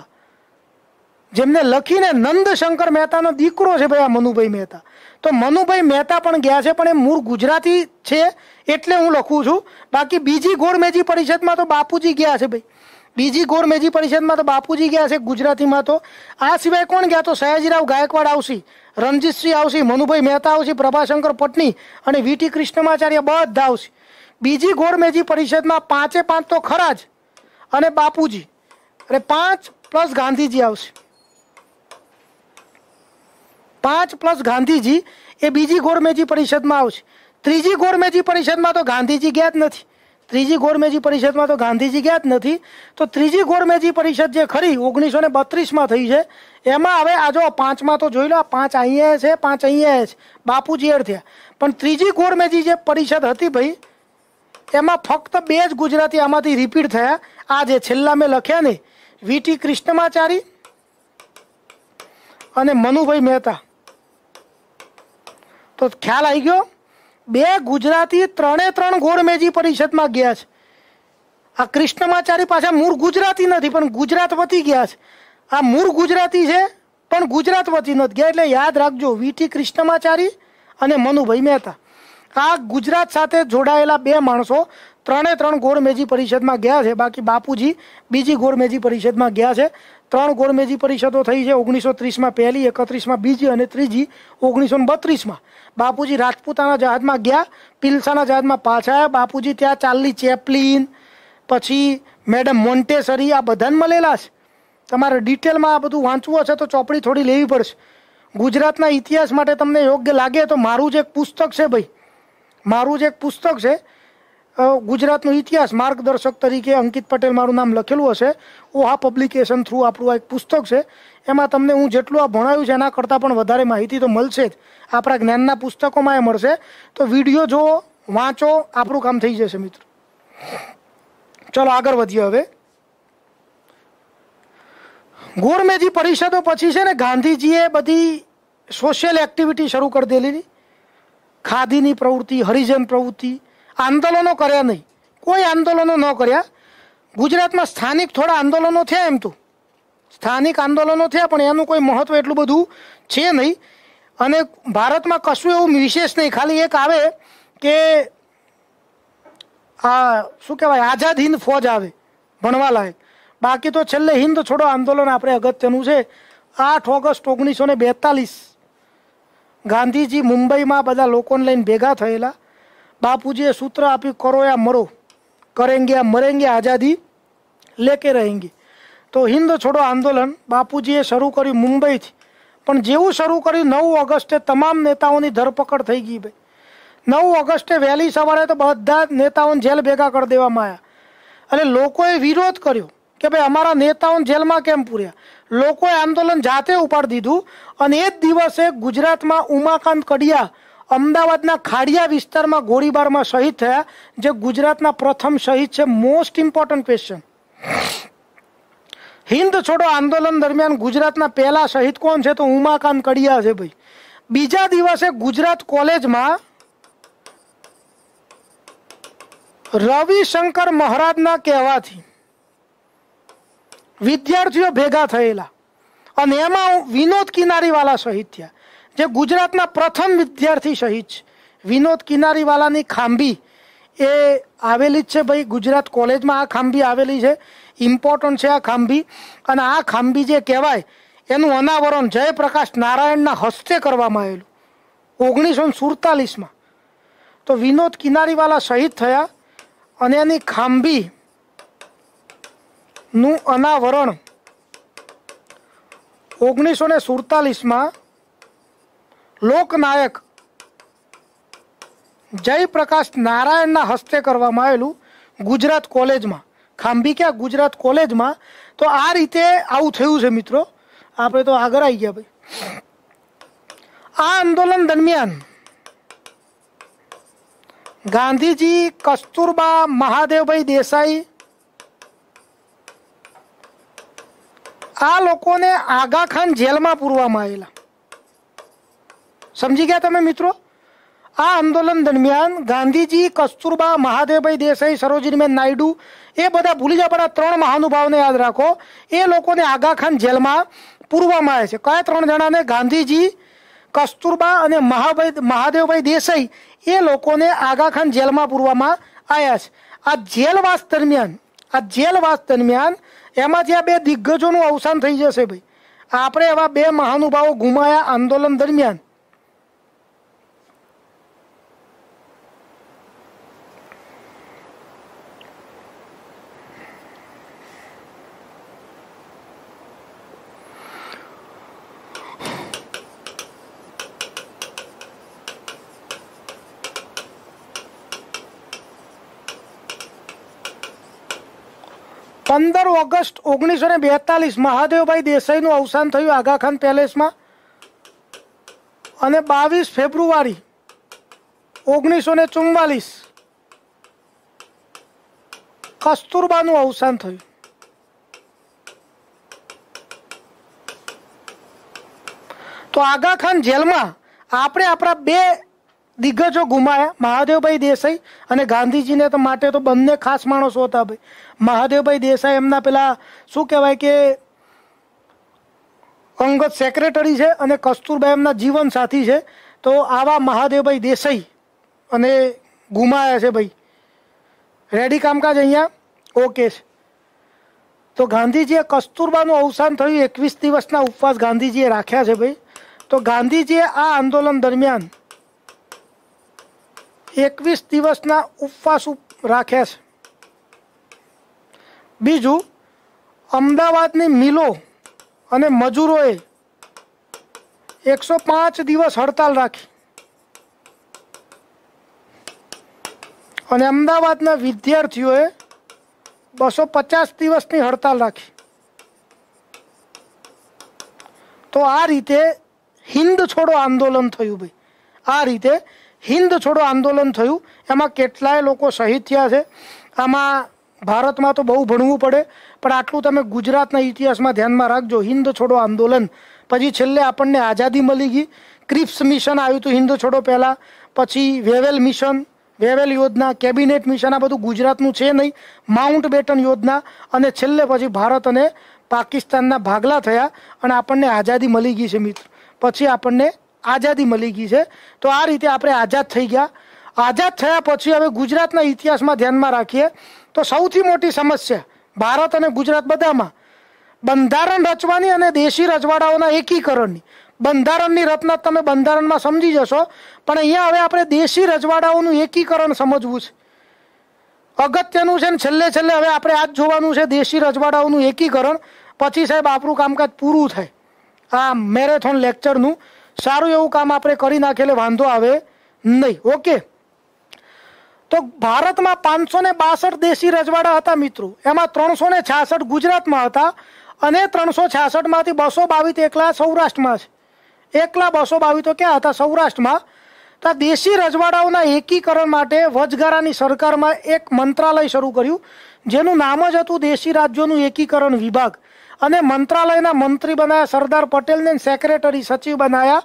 જેમને લખીને નંદશંકર મહેતાનો દીકરો છે ભાઈ આ મનુભાઈ મહેતા તો મનુભાઈ મહેતા પણ ગયા છે પણ એ મૂળ ગુજરાતી છે એટલે હું લખું છું બાકી બીજી ગોળમેજી પરિષદમાં તો બાપુજી ગયા છે ભાઈ બીજી ગોળમેજી પરિષદમાં તો બાપુજી ગયા છે ગુજરાતીમાં તો આ સિવાય કોણ ગયા તો સયાજીરાવ ગાયકવાડ આવશી રણજીતસિંહ આવશે મનુભાઈ મહેતા આવશી પ્રભાશંકર પટની અને વીટી કૃષ્ણમાચાર્ય બધા આવશે બીજી ગોળમેજી પરિષદમાં પાંચે પાંચ તો ખરા જ અને બાપુજી અને પાંચ પ્લસ ગાંધીજી આવશે પાંચ પ્લસ ગાંધીજી એ બીજી ગોરમેજી પરિષદમાં આવશે ત્રીજી ગોરમેજી પરિષદમાં તો ગાંધીજી ગયા જ નથી ત્રીજી ગોરમેજી પરિષદમાં તો ગાંધીજી ગયા જ નથી તો ત્રીજી ગોરમેજી પરિષદ જે ખરી ઓગણીસો ને બત્રીસમાં થઈ છે એમાં હવે આ જો પાંચમાં તો જોઈ લો આ પાંચ અહીંયા છે પાંચ અહીંયા છે બાપુજી એડ થયા પણ ત્રીજી ગોરમેજી જે પરિષદ હતી ભાઈ એમાં ફક્ત બે જ ગુજરાતી આમાંથી રિપીટ થયા આ જે છેલ્લા મેં લખ્યા ને વીટી કૃષ્ણમાચારી અને મનુભાઈ મહેતા તો ખ્યાલ આવી ગયો બે ગુજરાતી ત્રણે ત્રણ ગોળમેજી પરિષદમાં ગયા છે આ કૃષ્ણમાચારી પાસે મૂળ ગુજરાતી નથી પણ ગુજરાત વતી ગયા છે આ મૂળ ગુજરાતી છે પણ ગુજરાત વતી નથી ગયા એટલે યાદ રાખજો વીટી કૃષ્ણમાચારી અને મનુભાઈ મહેતા આ ગુજરાત સાથે જોડાયેલા બે માણસો ત્રણે ત્રણ ગોળમેજી પરિષદમાં ગયા છે બાકી બાપુજી બીજી ગોળમેજી પરિષદમાં ગયા છે ત્રણ ગોળમેજી પરિષદો થઈ છે ઓગણીસો ત્રીસમાં પહેલી એકત્રીસમાં બીજી અને ત્રીજી ઓગણીસો બત્રીસમાં બાપુજી રાજપૂતાના જહાજમાં ગયા પિલસાના જહાજમાં પાછા આવ્યા બાપુજી ત્યાં ચાર્લી ચેપલીન પછી મેડમ મોન્ટેસરી આ બધાને મળેલા છે તમારે ડિટેલમાં આ બધું વાંચવું હશે તો ચોપડી થોડી લેવી પડશે ગુજરાતના ઇતિહાસ માટે તમને યોગ્ય લાગે તો મારું જ એક પુસ્તક છે ભાઈ મારું જ એક પુસ્તક છે ગુજરાતનો ઇતિહાસ માર્ગદર્શક તરીકે અંકિત પટેલ મારું નામ લખેલું હશે આ પબ્લિકેશન થ્રુ આપણું આ એક પુસ્તક છે એમાં તમને હું જેટલું આ ભણાવ્યું છે એના કરતાં પણ વધારે માહિતી તો મળશે જ આપણા જ્ઞાનના પુસ્તકોમાં એ મળશે તો વિડીયો જો વાંચો આપણું કામ થઈ જશે મિત્ર ચલો આગળ વધીએ હવે ગોરમેજી પરિષદો પછી છે ને ગાંધીજીએ બધી સોશિયલ એક્ટિવિટી શરૂ કરી દેલી ખાદીની પ્રવૃત્તિ હરિજન પ્રવૃત્તિ આંદોલનો કર્યા નહીં કોઈ આંદોલનો ન કર્યા ગુજરાતમાં સ્થાનિક થોડા આંદોલનો થયા એમ તો સ્થાનિક આંદોલનો થયા પણ એનું કોઈ મહત્વ એટલું બધું છે નહીં અને ભારતમાં કશું એવું વિશેષ નહીં ખાલી એક આવે કે આ શું કહેવાય આઝાદ હિન્દ ફોજ આવે ભણવા લાયક બાકી તો છેલ્લે હિન્દ છોડો આંદોલન આપણે અગત્યનું છે આઠ ઓગસ્ટ ઓગણીસો ને બેતાલીસ ગાંધીજી મુંબઈમાં બધા લોકોને લઈને ભેગા થયેલા बापू जी सूत्र आपी करो या मरो करेंगे या मरेंगे आजादी लेके रहेंगे तो हिंदो छोडो आंदोलन बापू जी ये शुरू करी मुंबई થી पण जे वो शुरू करी 9 अगस्त ते तमाम नेताओं ની ધરપકડ થઈ ગઈ ભાઈ 9 अगस्त એ વેલી સવારે તો બધા નેતાઓને જેલ ભેગા કર દેવામાં આલે લોકોએ વિરોધ કર્યો કે ભાઈ અમારા નેતાઓને જેલમાં કેમ પૂર્યા લોકોએ આંદોલન જાતે ઉપર દીધું અને એક દિવસે ગુજરાતમાં ઉમાકાંત કડિયા अहमदाबाद ना खाड़िया विस्तार में गोरीबार में शहीद થયા જે ગુજરાતના પ્રથમ શહીદ છે મોસ્ટ ઈમ્પોર્ટન્ટ ક્વેશ્ચન હિન્દ છોડો આંદોલન દરમિયાન ગુજરાતના પેલા શહીદ કોણ છે તો ઉમાકાન કડિયા છે ભાઈ બીજા દિવસે ગુજરાત કોલેજમાં રવિશંકર મહારાજ ના કહેવાથી વિદ્યાર્થીઓ ભેગા થયેલા અને એમાં વિનોદ કિનારીવાલા શહીત થયા જે ગુજરાતના પ્રથમ વિદ્યાર્થી શહીદ છે વિનોદ કિનારીવાલાની ખાંભી એ આવેલી જ છે ભાઈ ગુજરાત કોલેજમાં આ ખાંભી આવેલી છે ઇમ્પોર્ટન્ટ છે આ ખાંભી અને આ ખાંભી જે કહેવાય એનું અનાવરણ જયપ્રકાશ નારાયણના હસ્તે કરવામાં આવેલું ઓગણીસો સુડતાલીસમાં તો વિનોદ કિનારીવાલા શહીદ થયા અને એની ખાંભી નું અનાવરણ ઓગણીસો ને સુડતાલીસમાં લોકनायक જયપ્રકાશ નારાયણના હસ્તે કરવામાં આવેલું ગુજરાત કોલેજમાં ખાંબીકયા ગુજરાત કોલેજમાં તો આ રીતે આઉ થયું છે મિત્રો આપણે તો આગળ આવી ગયા ભાઈ આ આંદોલન દરમિયાન ગાંધીજી કસ્તુરબા મહાદેવભાઈ દેસાઈ આ લોકોને આગખાન જેલમાં પૂરવામાં આવ્યા સમજી ગયા તમે મિત્રો આ આંદોલન દરમિયાન ગાંધીજી કસ્તુરબા મહાદેવભાઈ દેસાઈ સરોજીનીબેન નાયડુ એ બધા ભૂલી જાઓ પણ ત્રણ મહાનુભાવને યાદ રાખો એ લોકોને આગા જેલમાં પૂરવામાં આવે છે કયા ત્રણ જણાને ગાંધીજી કસ્તુરબા અને મહાભાઈ મહાદેવભાઈ દેસાઈ એ લોકોને આગા જેલમાં પૂરવામાં આવ્યા છે આ જેલવાસ દરમિયાન આ જેલવાસ દરમિયાન એમાં જે બે દિગ્ગજોનું અવસાન થઈ જશે ભાઈ આપણે એવા બે મહાનુભાવો ગુમાયા આંદોલન દરમિયાન પંદર ઓગસ્ટ ઓગણીસો ને બેતાલીસ મહાદેવભાઈ દેસાઈનું અવસાન થયું આગાખાન પેલેસમાં અને બાવીસ ફેબ્રુઆરી ઓગણીસો ને ચુમ્માલીસ કસ્તુરબાનું અવસાન થયું તો આગાખાન જેલમાં આપણે આપણા બે દિગ્ગજો ગુમાયા મહાદેવભાઈ દેસાઈ અને ગાંધીજીને તો માટે તો બંને ખાસ માણસો હતા ભાઈ મહાદેવભાઈ દેસાઈ એમના પેલા શું કહેવાય કે અંગત સેક્રેટરી છે અને કસ્તુરબાઈ એમના જીવન સાથી છે તો આવા મહાદેવભાઈ દેસાઈ અને ગુમાયા છે ભાઈ રેડી કામકાજ અહીંયા ઓકે છે તો ગાંધીજીએ કસ્તુરબાનું અવસાન થયું એકવીસ દિવસના ઉપવાસ ગાંધીજીએ રાખ્યા છે ભાઈ તો ગાંધીજીએ આ આંદોલન દરમિયાન એકવીસ દિવસના ઉપવાસ રાખે છે બીજું અમદાવાદની મિલો અને મજૂરોએ એકસો પાંચ દિવસ હડતાલ રાખી અને અમદાવાદના વિદ્યાર્થીઓએ બસો પચાસ દિવસની હડતાલ રાખી તો આ રીતે હિન્દ છોડો આંદોલન થયું ભાઈ આ રીતે હિન્દ છોડો આંદોલન થયું એમાં કેટલાય લોકો શહીદ થયા છે આમાં ભારતમાં તો બહુ ભણવું પડે પણ આટલું તમે ગુજરાતના ઇતિહાસમાં ધ્યાનમાં રાખજો હિન્દ છોડો આંદોલન પછી છેલ્લે આપણને આઝાદી મળી ગઈ ક્રિપ્સ મિશન આવ્યું હતું હિન્દ છોડો પહેલાં પછી વેવેલ મિશન વેવેલ યોજના કેબિનેટ મિશન આ બધું ગુજરાતનું છે નહીં માઉન્ટ બેટન યોજના અને છેલ્લે પછી ભારત અને પાકિસ્તાનના ભાગલા થયા અને આપણને આઝાદી મળી ગઈ છે મિત્ર પછી આપણને આઝાદી મળી ગઈ છે તો આ રીતે આપણે આઝાદ થઈ ગયા આઝાદ થયા પછી હવે ગુજરાતના ઇતિહાસમાં ધ્યાનમાં રાખીએ તો સૌથી મોટી સમસ્યા ભારત અને ગુજરાત બધામાં બંધારણ રચવાની અને દેશી રજવાડાઓના એકીકરણની બંધારણની રચના તમે બંધારણમાં સમજી જશો પણ અહીંયા હવે આપણે દેશી રજવાડાઓનું એકીકરણ સમજવું છે અગત્યનું છે ને છેલ્લે છેલ્લે હવે આપણે આ જ જોવાનું છે દેશી રજવાડાઓનું એકીકરણ પછી સાહેબ આપણું કામકાજ પૂરું થાય આ મેરેથોન લેક્ચરનું સારું એવું કામ આપણે કરી નાખીએ વાંધો આવે નહીં ઓકે તો ભારતમાં પાંચસો ને બાસઠ દેશી રજવાડા હતા મિત્રો એમાં ત્રણસો ને છાસઠ ગુજરાતમાં હતા અને ત્રણસો છાસઠમાંથી બસો બાવીસ એકલા સૌરાષ્ટ્રમાં છે એકલા બસો બાવીસ તો ક્યાં હતા સૌરાષ્ટ્રમાં તો દેશી રજવાડાઓના એકીકરણ માટે વચગારાની સરકારમાં એક મંત્રાલય શરૂ કર્યું જેનું નામ જ હતું દેશી રાજ્યોનું એકીકરણ વિભાગ અને મંત્રાલયના મંત્રી બનાયા સરદાર પટેલને સેક્રેટરી સચિવ બનાયા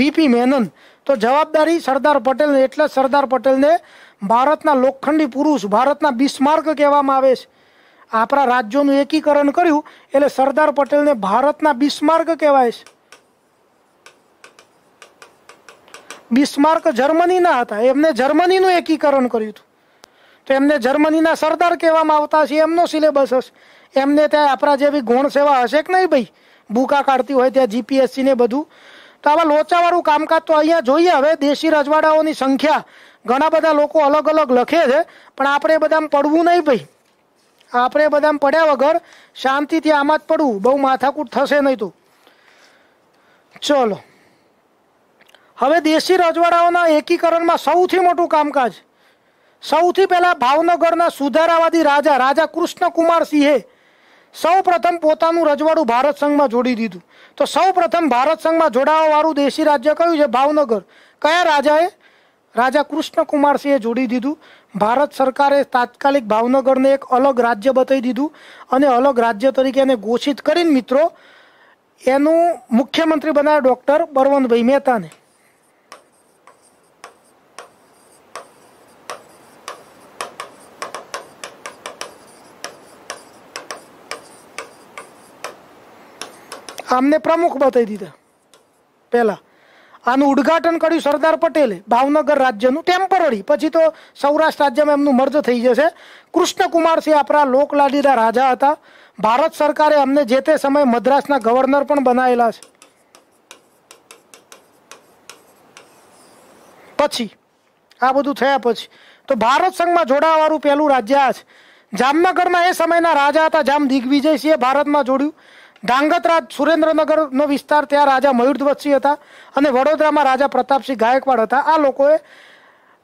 વીપી મેનન તો જવાબદારી સરદાર પટેલને એટલે સરદાર પટેલને ભારતના લોખંડી પુરુષ ભારતના બિસ્માર્ક કહેવામાં આવે છે આપણા રાજ્યોનું એકીકરણ કર્યું એટલે સરદાર પટેલને ભારતના બિસ્માર્ક કહેવાય છે બિસ્માર્ક જર્મનીના હતા એમને જર્મનીનું એકીકરણ કર્યું હતું તો એમને જર્મનીના સરદાર કહેવામાં આવતા છે એમનો સિલેબસ હશે એમને ત્યાં આપણા જેવી ગુણ સેવા હશે કે નહીં ભાઈ બુકા કાઢતી હોય ત્યાં જીપીએસસી ને બધું તો આવા લોચાવાળું કામકાજ તો અહીંયા જોઈએ હવે દેશી રજવાડાઓની સંખ્યા ઘણા બધા લોકો અલગ અલગ લખે છે પણ આપણે બધામાં પડવું નહીં ભાઈ આપણે બધામાં પડ્યા વગર શાંતિથી આમાં જ પડવું બહુ માથાકૂટ થશે નહીં તો ચલો હવે દેશી રજવાડાઓના એકીકરણમાં સૌથી મોટું કામકાજ સૌથી પહેલાં ભાવનગરના સુધારાવાદી રાજા રાજા કૃષ્ણકુમાર સિંહે સૌ પ્રથમ પોતાનું રજવાડું ભારત સંઘમાં જોડી દીધું તો સૌ પ્રથમ ભારત સંઘમાં વાળું દેશી રાજ્ય કયું છે ભાવનગર કયા રાજાએ રાજા કૃષ્ણકુમારસિંહે જોડી દીધું ભારત સરકારે તાત્કાલિક ભાવનગરને એક અલગ રાજ્ય બતાવી દીધું અને અલગ રાજ્ય તરીકે એને ઘોષિત કરીને મિત્રો એનું મુખ્યમંત્રી બનાવ્યા ડૉક્ટર બળવંતભાઈ મહેતાને આમને પ્રમુખ બતાવી દીધા પહેલાં આનું ઉદ્ઘાટન કર્યું સરદાર પટેલે ભાવનગર રાજ્યનું ટેમ્પરરી પછી તો સૌરાષ્ટ્ર રાજ્યમાં એમનું મર્જ થઈ જશે કૃષ્ણકુમારસિંહ આપણા લોકલાડીના રાજા હતા ભારત સરકારે અમને જે તે સમયે મદ્રાસના ગવર્નર પણ બનાવેલા છે પછી આ બધું થયા પછી તો ભારત સંઘમાં જોડાવાળું પહેલું રાજ્ય આ છે જામનગરમાં એ સમયના રાજા હતા જામ દિગ્વિજયસિંહે ભારતમાં જોડ્યું ધાંગધ્રા સુરેન્દ્રનગરનો વિસ્તાર ત્યાં રાજા મયુરધ્વજસિંહ હતા અને વડોદરામાં રાજા પ્રતાપસિંહ ગાયકવાડ હતા આ લોકોએ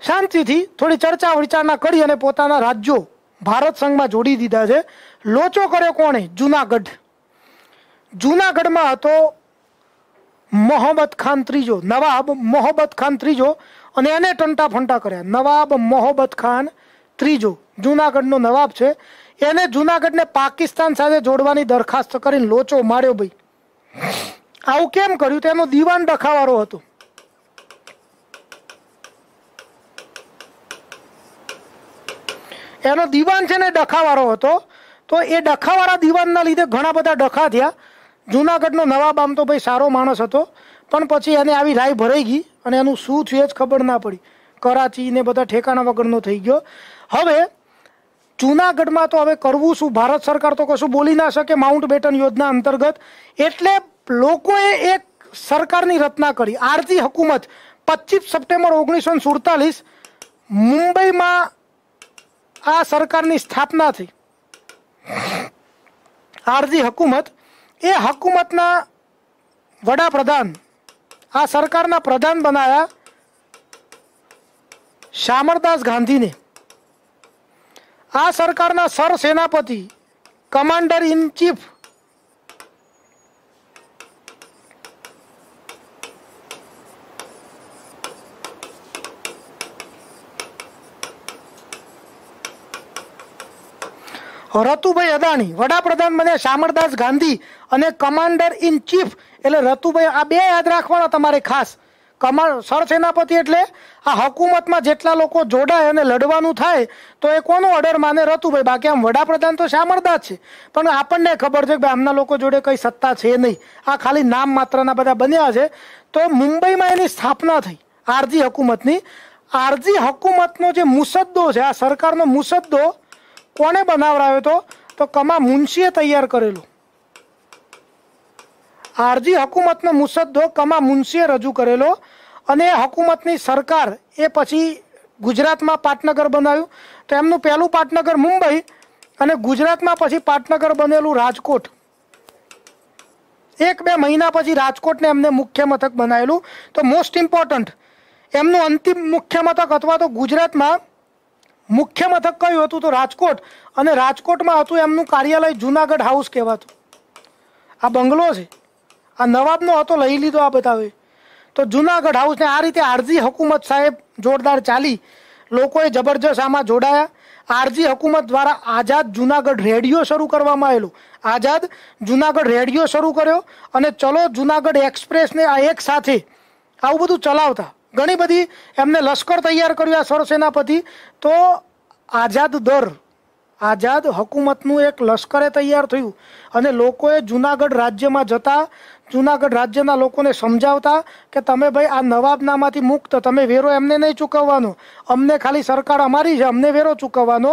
શાંતિથી થોડી ચર્ચા વિચારણા કરી અને પોતાના રાજ્યો ભારત સંઘમાં જોડી દીધા છે લોચો કર્યો કોણે જુનાગઢ જુનાગઢમાં હતો મોહમ્મદ ખાન ત્રીજો નવાબ મોહબ્બત ખાન ત્રીજો અને એને ટંટા ફંટા કર્યા નવાબ મોહબ્બત ખાન ત્રીજો જુનાગઢનો નવાબ છે એને જુનાગઢને પાકિસ્તાન સાથે જોડવાની દરખાસ્ત કરીને લોચો માર્યો ભાઈ આવું કેમ કર્યું તેનો દીવાન ડખાવાળો હતો એનો દીવાન છે ને ડખાવાળો હતો તો એ ડખાવાળા દીવાનના લીધે ઘણા બધા ડખા થયા જુનાગઢનો નવાબ આમ તો ભાઈ સારો માણસ હતો પણ પછી એને આવી રાય ભરાઈ ગઈ અને એનું શું થયું જ ખબર ના પડી કરાચી ને બધા ઠેકાણા વગરનો થઈ ગયો હવે જૂનાગઢમાં તો હવે કરવું શું ભારત સરકાર તો કશું બોલી ના શકે માઉન્ટ બેટન યોજના અંતર્ગત એટલે લોકોએ એક સરકારની રચના કરી આરતી હકુમત પચીસ સપ્ટેમ્બર ઓગણીસો સુડતાલીસ મુંબઈમાં આ સરકારની સ્થાપના થઈ આરજી હકુમત એ હકુમતના વડાપ્રધાન આ સરકારના પ્રધાન બનાયા શામરદાસ ગાંધીને આ સરકારના સર સેનાપતિ commander in chief Ratubhai Adani વડાપ્રધાન બન્યા શામળદાસ ગાંધી અને કમાન્ડર ઇન ચીફ એટલે રતુભાઈ આ બે યાદ રાખવાના તમારે ખાસ કમાન્ડ સરસેનાપતિ એટલે આ હકુમતમાં જેટલા લોકો જોડાય અને લડવાનું થાય તો એ કોનો ઓર્ડર માને ભાઈ બાકી આમ વડાપ્રધાન તો શામળદા છે પણ આપણને ખબર છે કે ભાઈ આમના લોકો જોડે કંઈ સત્તા છે નહીં આ ખાલી નામ માત્રના બધા બન્યા છે તો મુંબઈમાં એની સ્થાપના થઈ આરજી હકુમતની આરજી હકુમતનો જે મુસદ્દો છે આ સરકારનો મુસદ્દો કોને બનાવડાવ્યો હતો તો કમા મુનશીએ તૈયાર કરેલો આરજી હકુમતનો મુસદ્દો કમા મુનશીએ રજૂ કરેલો અને હકુમતની સરકાર એ પછી ગુજરાતમાં પાટનગર બનાવ્યું તો એમનું પહેલું પાટનગર મુંબઈ અને ગુજરાતમાં પછી પાટનગર બનેલું રાજકોટ એક બે મહિના પછી રાજકોટને એમને મુખ્ય મથક બનાવેલું તો મોસ્ટ ઇમ્પોર્ટન્ટ એમનું અંતિમ મુખ્ય મથક અથવા તો ગુજરાતમાં મુખ્ય મથક કયું હતું તો રાજકોટ અને રાજકોટમાં હતું એમનું કાર્યાલય જુનાગઢ હાઉસ કહેવાતું આ બંગલો છે આ નવાબનો હતો લઈ લીધો આ બતાવે તો જુનાગઢ હાઉસને આ રીતે આરજી હકુમત સાહેબ જોરદાર ચાલી લોકોએ જબરજસ્ત આમાં જોડાયા આરજી હકુમત દ્વારા આઝાદ જુનાગઢ રેડિયો શરૂ કરવામાં આવેલું આઝાદ જુનાગઢ રેડિયો શરૂ કર્યો અને ચલો જુનાગઢ એક્સપ્રેસને આ એક સાથે આવું બધું ચલાવતા ઘણી બધી એમને લશ્કર તૈયાર કર્યું આ સરસેનાપતિ તો આઝાદ દર આઝાદ હકુમતનું એક લશ્કરે તૈયાર થયું અને લોકોએ જુનાગઢ રાજ્યમાં જતા જુનાગઢ રાજ્યના લોકોને સમજાવતા કે તમે ભાઈ આ નવાબનામાંથી મુક્ત તમે વેરો એમને નહીં ચૂકવવાનો અમને ખાલી સરકાર અમારી છે અમને વેરો ચૂકવવાનો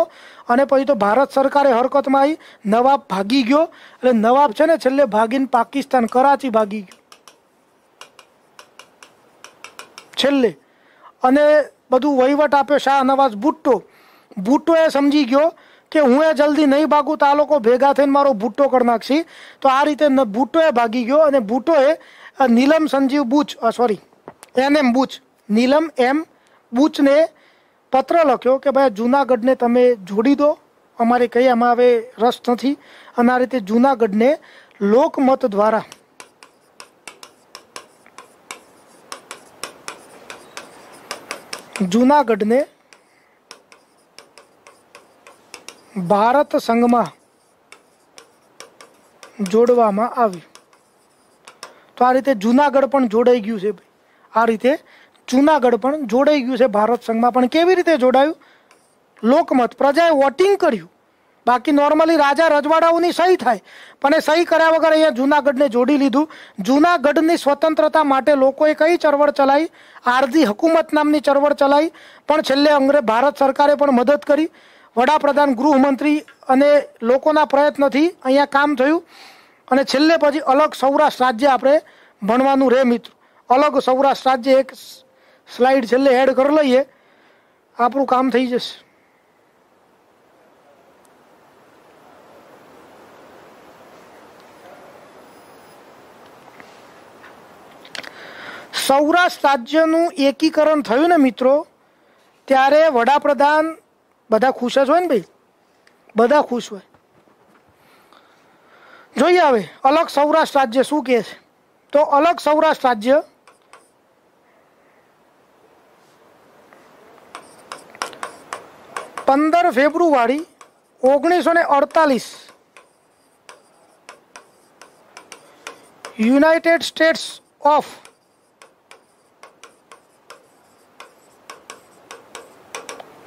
અને પછી તો ભારત સરકારે હરકતમાં આવી નવાબ ભાગી ગયો એટલે નવાબ છે ને છેલ્લે ભાગીને પાકિસ્તાન કરાચી ભાગી ગયો છેલ્લે અને બધું વહીવટ આપ્યો શાહ નવાઝ ભુટ્ટો ભુટ્ટો એ સમજી ગયો કે હુંએ જલ્દી નહીં ભાગું તો આ લોકો ભેગા થઈને મારો ભૂટો કરનાક્ષી તો આ રીતે ભૂટોએ ભાગી ગયો અને ભૂટોએ Nilam Sanjiv Buch oh sorry NM Buch Nilam M બુચને પત્ર લખ્યો કે ભાઈ જૂનાગઢને તમે જોડી દો અમારે કઈ અમાવે રસ નથી આ maneira તે જૂનાગઢને લોકમત દ્વારા જૂનાગઢને ભારત સંઘમાં જોડવામાં આવ્યું તો આ રીતે જૂનાગઢ પણ જોડાઈ ગયું છે આ રીતે જૂનાગઢ પણ જોડાઈ ગયું છે ભારત સંઘમાં પણ કેવી રીતે જોડાયું લોકમત પ્રજાએ વોટિંગ કર્યું બાકી નોર્મલી રાજા રજવાડાઓની સહી થાય પણ એ સહી કર્યા વગર અહીંયા જૂનાગઢને જોડી લીધું જૂનાગઢની સ્વતંત્રતા માટે લોકોએ કઈ ચળવળ ચલાવી આરજી હકુમત નામની ચળવળ ચલાવી પણ છેલ્લે અંગ્રેજ ભારત સરકારે પણ મદદ કરી વડાપ્રધાન ગૃહમંત્રી અને લોકોના પ્રયત્નથી અહીંયા કામ થયું અને છેલ્લે પછી અલગ સૌરાષ્ટ્ર રાજ્ય આપણે ભણવાનું રહે મિત્રો અલગ સૌરાષ્ટ્ર રાજ્ય એક સ્લાઇડ છેલ્લે એડ કરી લઈએ આપણું કામ થઈ જશે સૌરાષ્ટ્ર રાજ્યનું એકીકરણ થયું ને મિત્રો ત્યારે વડાપ્રધાન બધા ખુશ જ હોય ને ભાઈ બધા ખુશ હોય જોઈએ હવે અલગ સૌરાષ્ટ્ર રાજ્ય શું કહે છે તો અલગ સૌરાષ્ટ્ર રાજ્ય પંદર ફેબ્રુઆરી ઓગણીસો ને અડતાલીસ યુનાઇટેડ સ્ટેટ્સ ઓફ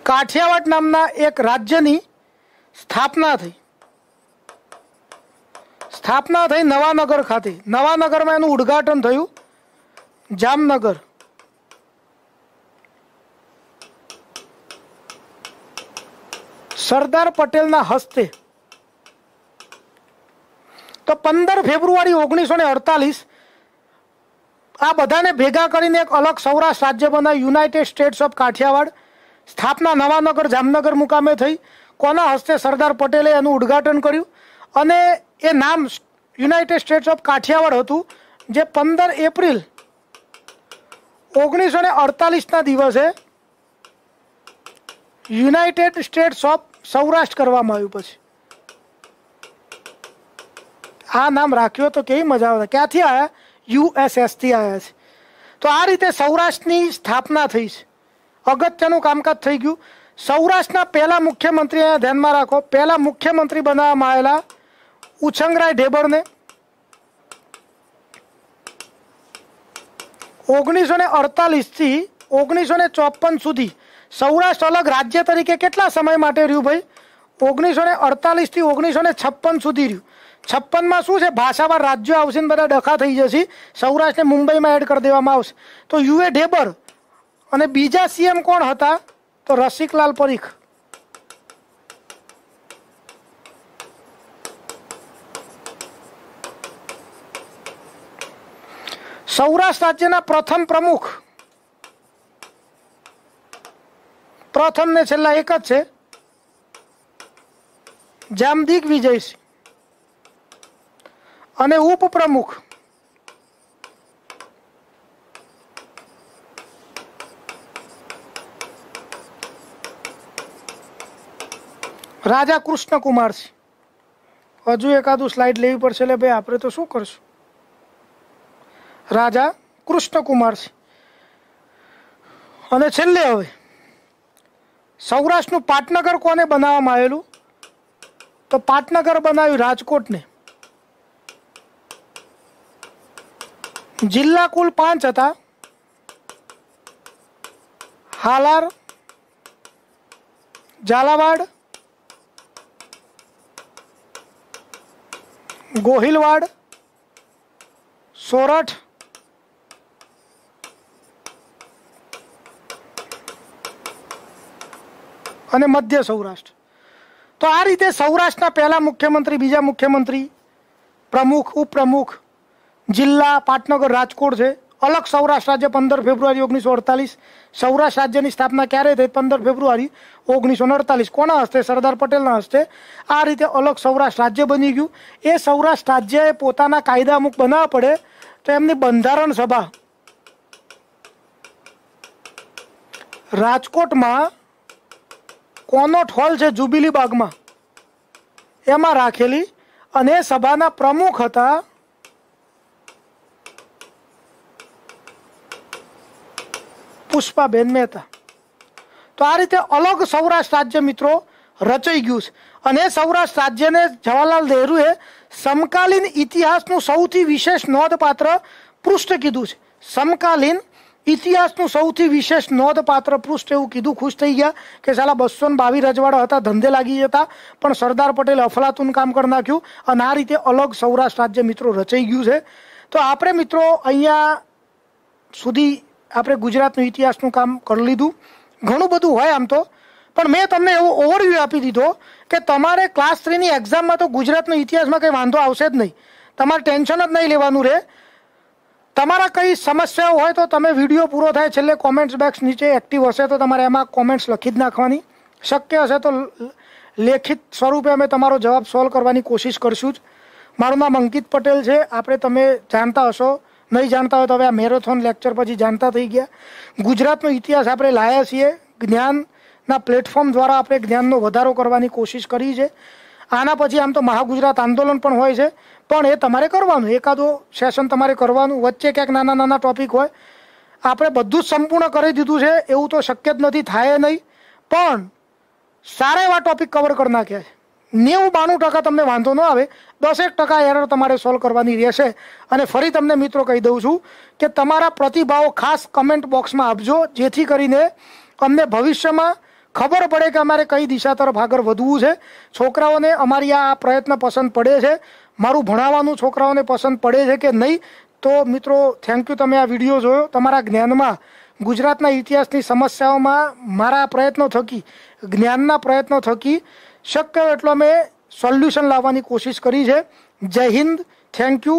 કાઠિયાવાડ નામના એક રાજ્યની સ્થાપના થઈ સ્થાપના થઈ નવાનગર ખાતે નવાનગરમાં એનું ઉદ્ઘાટન થયું જામનગર સરદાર પટેલના હસ્તે તો પંદર ફેબ્રુઆરી ઓગણીસો ને અડતાલીસ આ બધાને ભેગા કરીને એક અલગ સૌરાષ્ટ્ર રાજ્ય બનાવ્યું યુનાઇટેડ સ્ટેટ્સ ઓફ કાઠિયાવાડ સ્થાપના નવાનગર જામનગર મુકામે થઈ કોના હસ્તે સરદાર પટેલે એનું ઉદ્ઘાટન કર્યું અને એ નામ યુનાઇટેડ સ્ટેટ્સ ઓફ કાઠિયાવાડ હતું જે પંદર એપ્રિલ ઓગણીસો ને અડતાલીસના દિવસે યુનાઇટેડ સ્ટેટ્સ ઓફ સૌરાષ્ટ્ર કરવામાં આવ્યું પછી આ નામ રાખ્યો તો કેવી મજા આવે ક્યાંથી આવ્યા યુએસએસથી આવ્યા છે તો આ રીતે સૌરાષ્ટ્રની સ્થાપના થઈ છે અગત્યનું કામકાજ થઈ ગયું સૌરાષ્ટ્રના પહેલા મુખ્યમંત્રી અહીંયા ધ્યાનમાં રાખો પહેલા મુખ્યમંત્રી બનાવવામાં આવેલા ઉછંગરાય ઢેબરને ઓગણીસો ને અડતાલીસથી ઓગણીસો ને ચોપન સુધી સૌરાષ્ટ્ર અલગ રાજ્ય તરીકે કેટલા સમય માટે રહ્યું ભાઈ ઓગણીસો ને અડતાલીસથી ઓગણીસો ને છપ્પન સુધી રહ્યું છપ્પનમાં શું છે ભાષામાં રાજ્યો આવશે ને બધા ડખા થઈ જશે સૌરાષ્ટ્રને મુંબઈમાં એડ કરી દેવામાં આવશે તો યુએ ઢેબર અને બીજા સીએમ કોણ હતા તો રસિકલાલ પરીખ સૌરાષ્ટ્ર રાજ્યના પ્રથમ પ્રમુખ પ્રથમ ને છેલ્લા એક જ છે જામદીક વિજયસિંહ અને ઉપપ્રમુખ રાજા કૃષ્ણ કુમાર છે હજુ એકાદું સ્લાઇડ લેવી પડશે એટલે ભાઈ આપણે તો શું કરશું રાજા કૃષ્ણકુમાર છે અને છેલ્લે હવે સૌરાષ્ટ્રનું પાટનગર કોને બનાવવામાં આવેલું તો પાટનગર બનાવ્યું રાજકોટને જિલ્લા કુલ પાંચ હતા હાલાર ઝાલાવાડ ગોહિલવાડ સોરઠ અને મધ્ય સૌરાષ્ટ્ર તો આ રીતે સૌરાષ્ટ્રના પહેલા મુખ્યમંત્રી બીજા મુખ્યમંત્રી પ્રમુખ ઉપપ્રમુખ જિલ્લા પાટનગર રાજકોટ છે અલગ સૌરાષ્ટ્ર રાજ્ય પંદર ફેબ્રુઆરી ઓગણીસો અડતાલીસ સૌરાષ્ટ્ર રાજ્યની સ્થાપના ક્યારે થઈ પંદર ફેબ્રુઆરી ઓગણીસો અડતાલીસ કોના હસ્તે સરદાર પટેલના હસ્તે આ રીતે અલગ સૌરાષ્ટ્ર રાજ્ય બની ગયું એ સૌરાષ્ટ્ર રાજ્યએ પોતાના કાયદા અમુક બનાવવા પડે તો એમની બંધારણ સભા રાજકોટમાં કોનોટ હોલ છે જુબિલી બાગમાં એમાં રાખેલી અને સભાના પ્રમુખ હતા પુષ્પાબેન મહેતા તો આ રીતે અલગ સૌરાષ્ટ્ર રાજ્ય મિત્રો રચાઈ ગયું છે અને સૌરાષ્ટ્ર રાજ્યને જવાહરલાલ નહેરુએ સમકાલીન ઇતિહાસનું સૌથી વિશેષ નોંધપાત્ર પૃષ્ઠ કીધું છે સમકાલીન ઇતિહાસનું સૌથી વિશેષ નોંધપાત્ર પૃષ્ઠ એવું કીધું ખુશ થઈ ગયા કે સાલા બસો ને બાવીસ રજવાડા હતા ધંધે લાગી જતા પણ સરદાર પટેલે અફલાતુન કામ કરી નાખ્યું અને આ રીતે અલગ સૌરાષ્ટ્ર રાજ્ય મિત્રો રચાઈ ગયું છે તો આપણે મિત્રો અહીંયા સુધી આપરે ગુજરાતનો ઇતિહાસનું કામ કરી લીધું ઘણું બધું હોય આમ તો પણ મેં તમને એ ઓવરવ્યુ આપી દીધો કે તમારે ક્લાસ 3 ની exam માં તો ગુજરાતનો ઇતિહાસમાં કઈ વાંધો આવશે જ નહીં તમારે ટેન્શન જ નહી લેવાનું રે તમાર કઈ સમસ્યા હોય તો તમે વિડિયો પૂરો થાય છેલ્લે કોમેન્ટ્સ બોક્સ નીચે એક્ટિવ હશે તો તમારે એમાં કોમેન્ટ્સ લખી જ નાખવાની શક્ય છે તો લેખિત સ્વરૂપે મેં તમારો જવાબ સોલ્વ કરવાની કોશિશ કરશું મારું નામ અંકિત પટેલ છે આપણે તમે જાણતા હશો નહીં જાણતા હોય તો હવે આ મેરેથોન લેક્ચર પછી જાણતા થઈ ગયા ગુજરાતનો ઇતિહાસ આપણે લાયા છીએ જ્ઞાનના પ્લેટફોર્મ દ્વારા આપણે જ્ઞાનનો વધારો કરવાની કોશિશ કરી છે આના પછી આમ તો મહાગુજરાત આંદોલન પણ હોય છે પણ એ તમારે કરવાનું એકાદો સેશન તમારે કરવાનું વચ્ચે ક્યાંક નાના નાના ટોપિક હોય આપણે બધું જ સંપૂર્ણ કરી દીધું છે એવું તો શક્ય જ નથી થાય નહીં પણ સારા એવા ટોપિક કવર કરી નાખ્યા છે નેવું બાણું ટકા તમને વાંધો ન આવે દસેક ટકા એરર તમારે સોલ્વ કરવાની રહેશે અને ફરી તમને મિત્રો કહી દઉં છું કે તમારા પ્રતિભાવો ખાસ કમેન્ટ બોક્સમાં આપજો જેથી કરીને અમને ભવિષ્યમાં ખબર પડે કે અમારે કઈ દિશા તરફ આગળ વધવું છે છોકરાઓને અમારી આ પ્રયત્ન પસંદ પડે છે મારું ભણાવવાનું છોકરાઓને પસંદ પડે છે કે નહીં તો મિત્રો થેન્ક યુ તમે આ વિડીયો જોયો તમારા જ્ઞાનમાં ગુજરાતના ઇતિહાસની સમસ્યાઓમાં મારા પ્રયત્નો થકી જ્ઞાનના પ્રયત્નો થકી શક્ય એટલો મેં સોલ્યુશન લાવવાની કોશિશ કરી છે જય હિન્દ થેન્ક યુ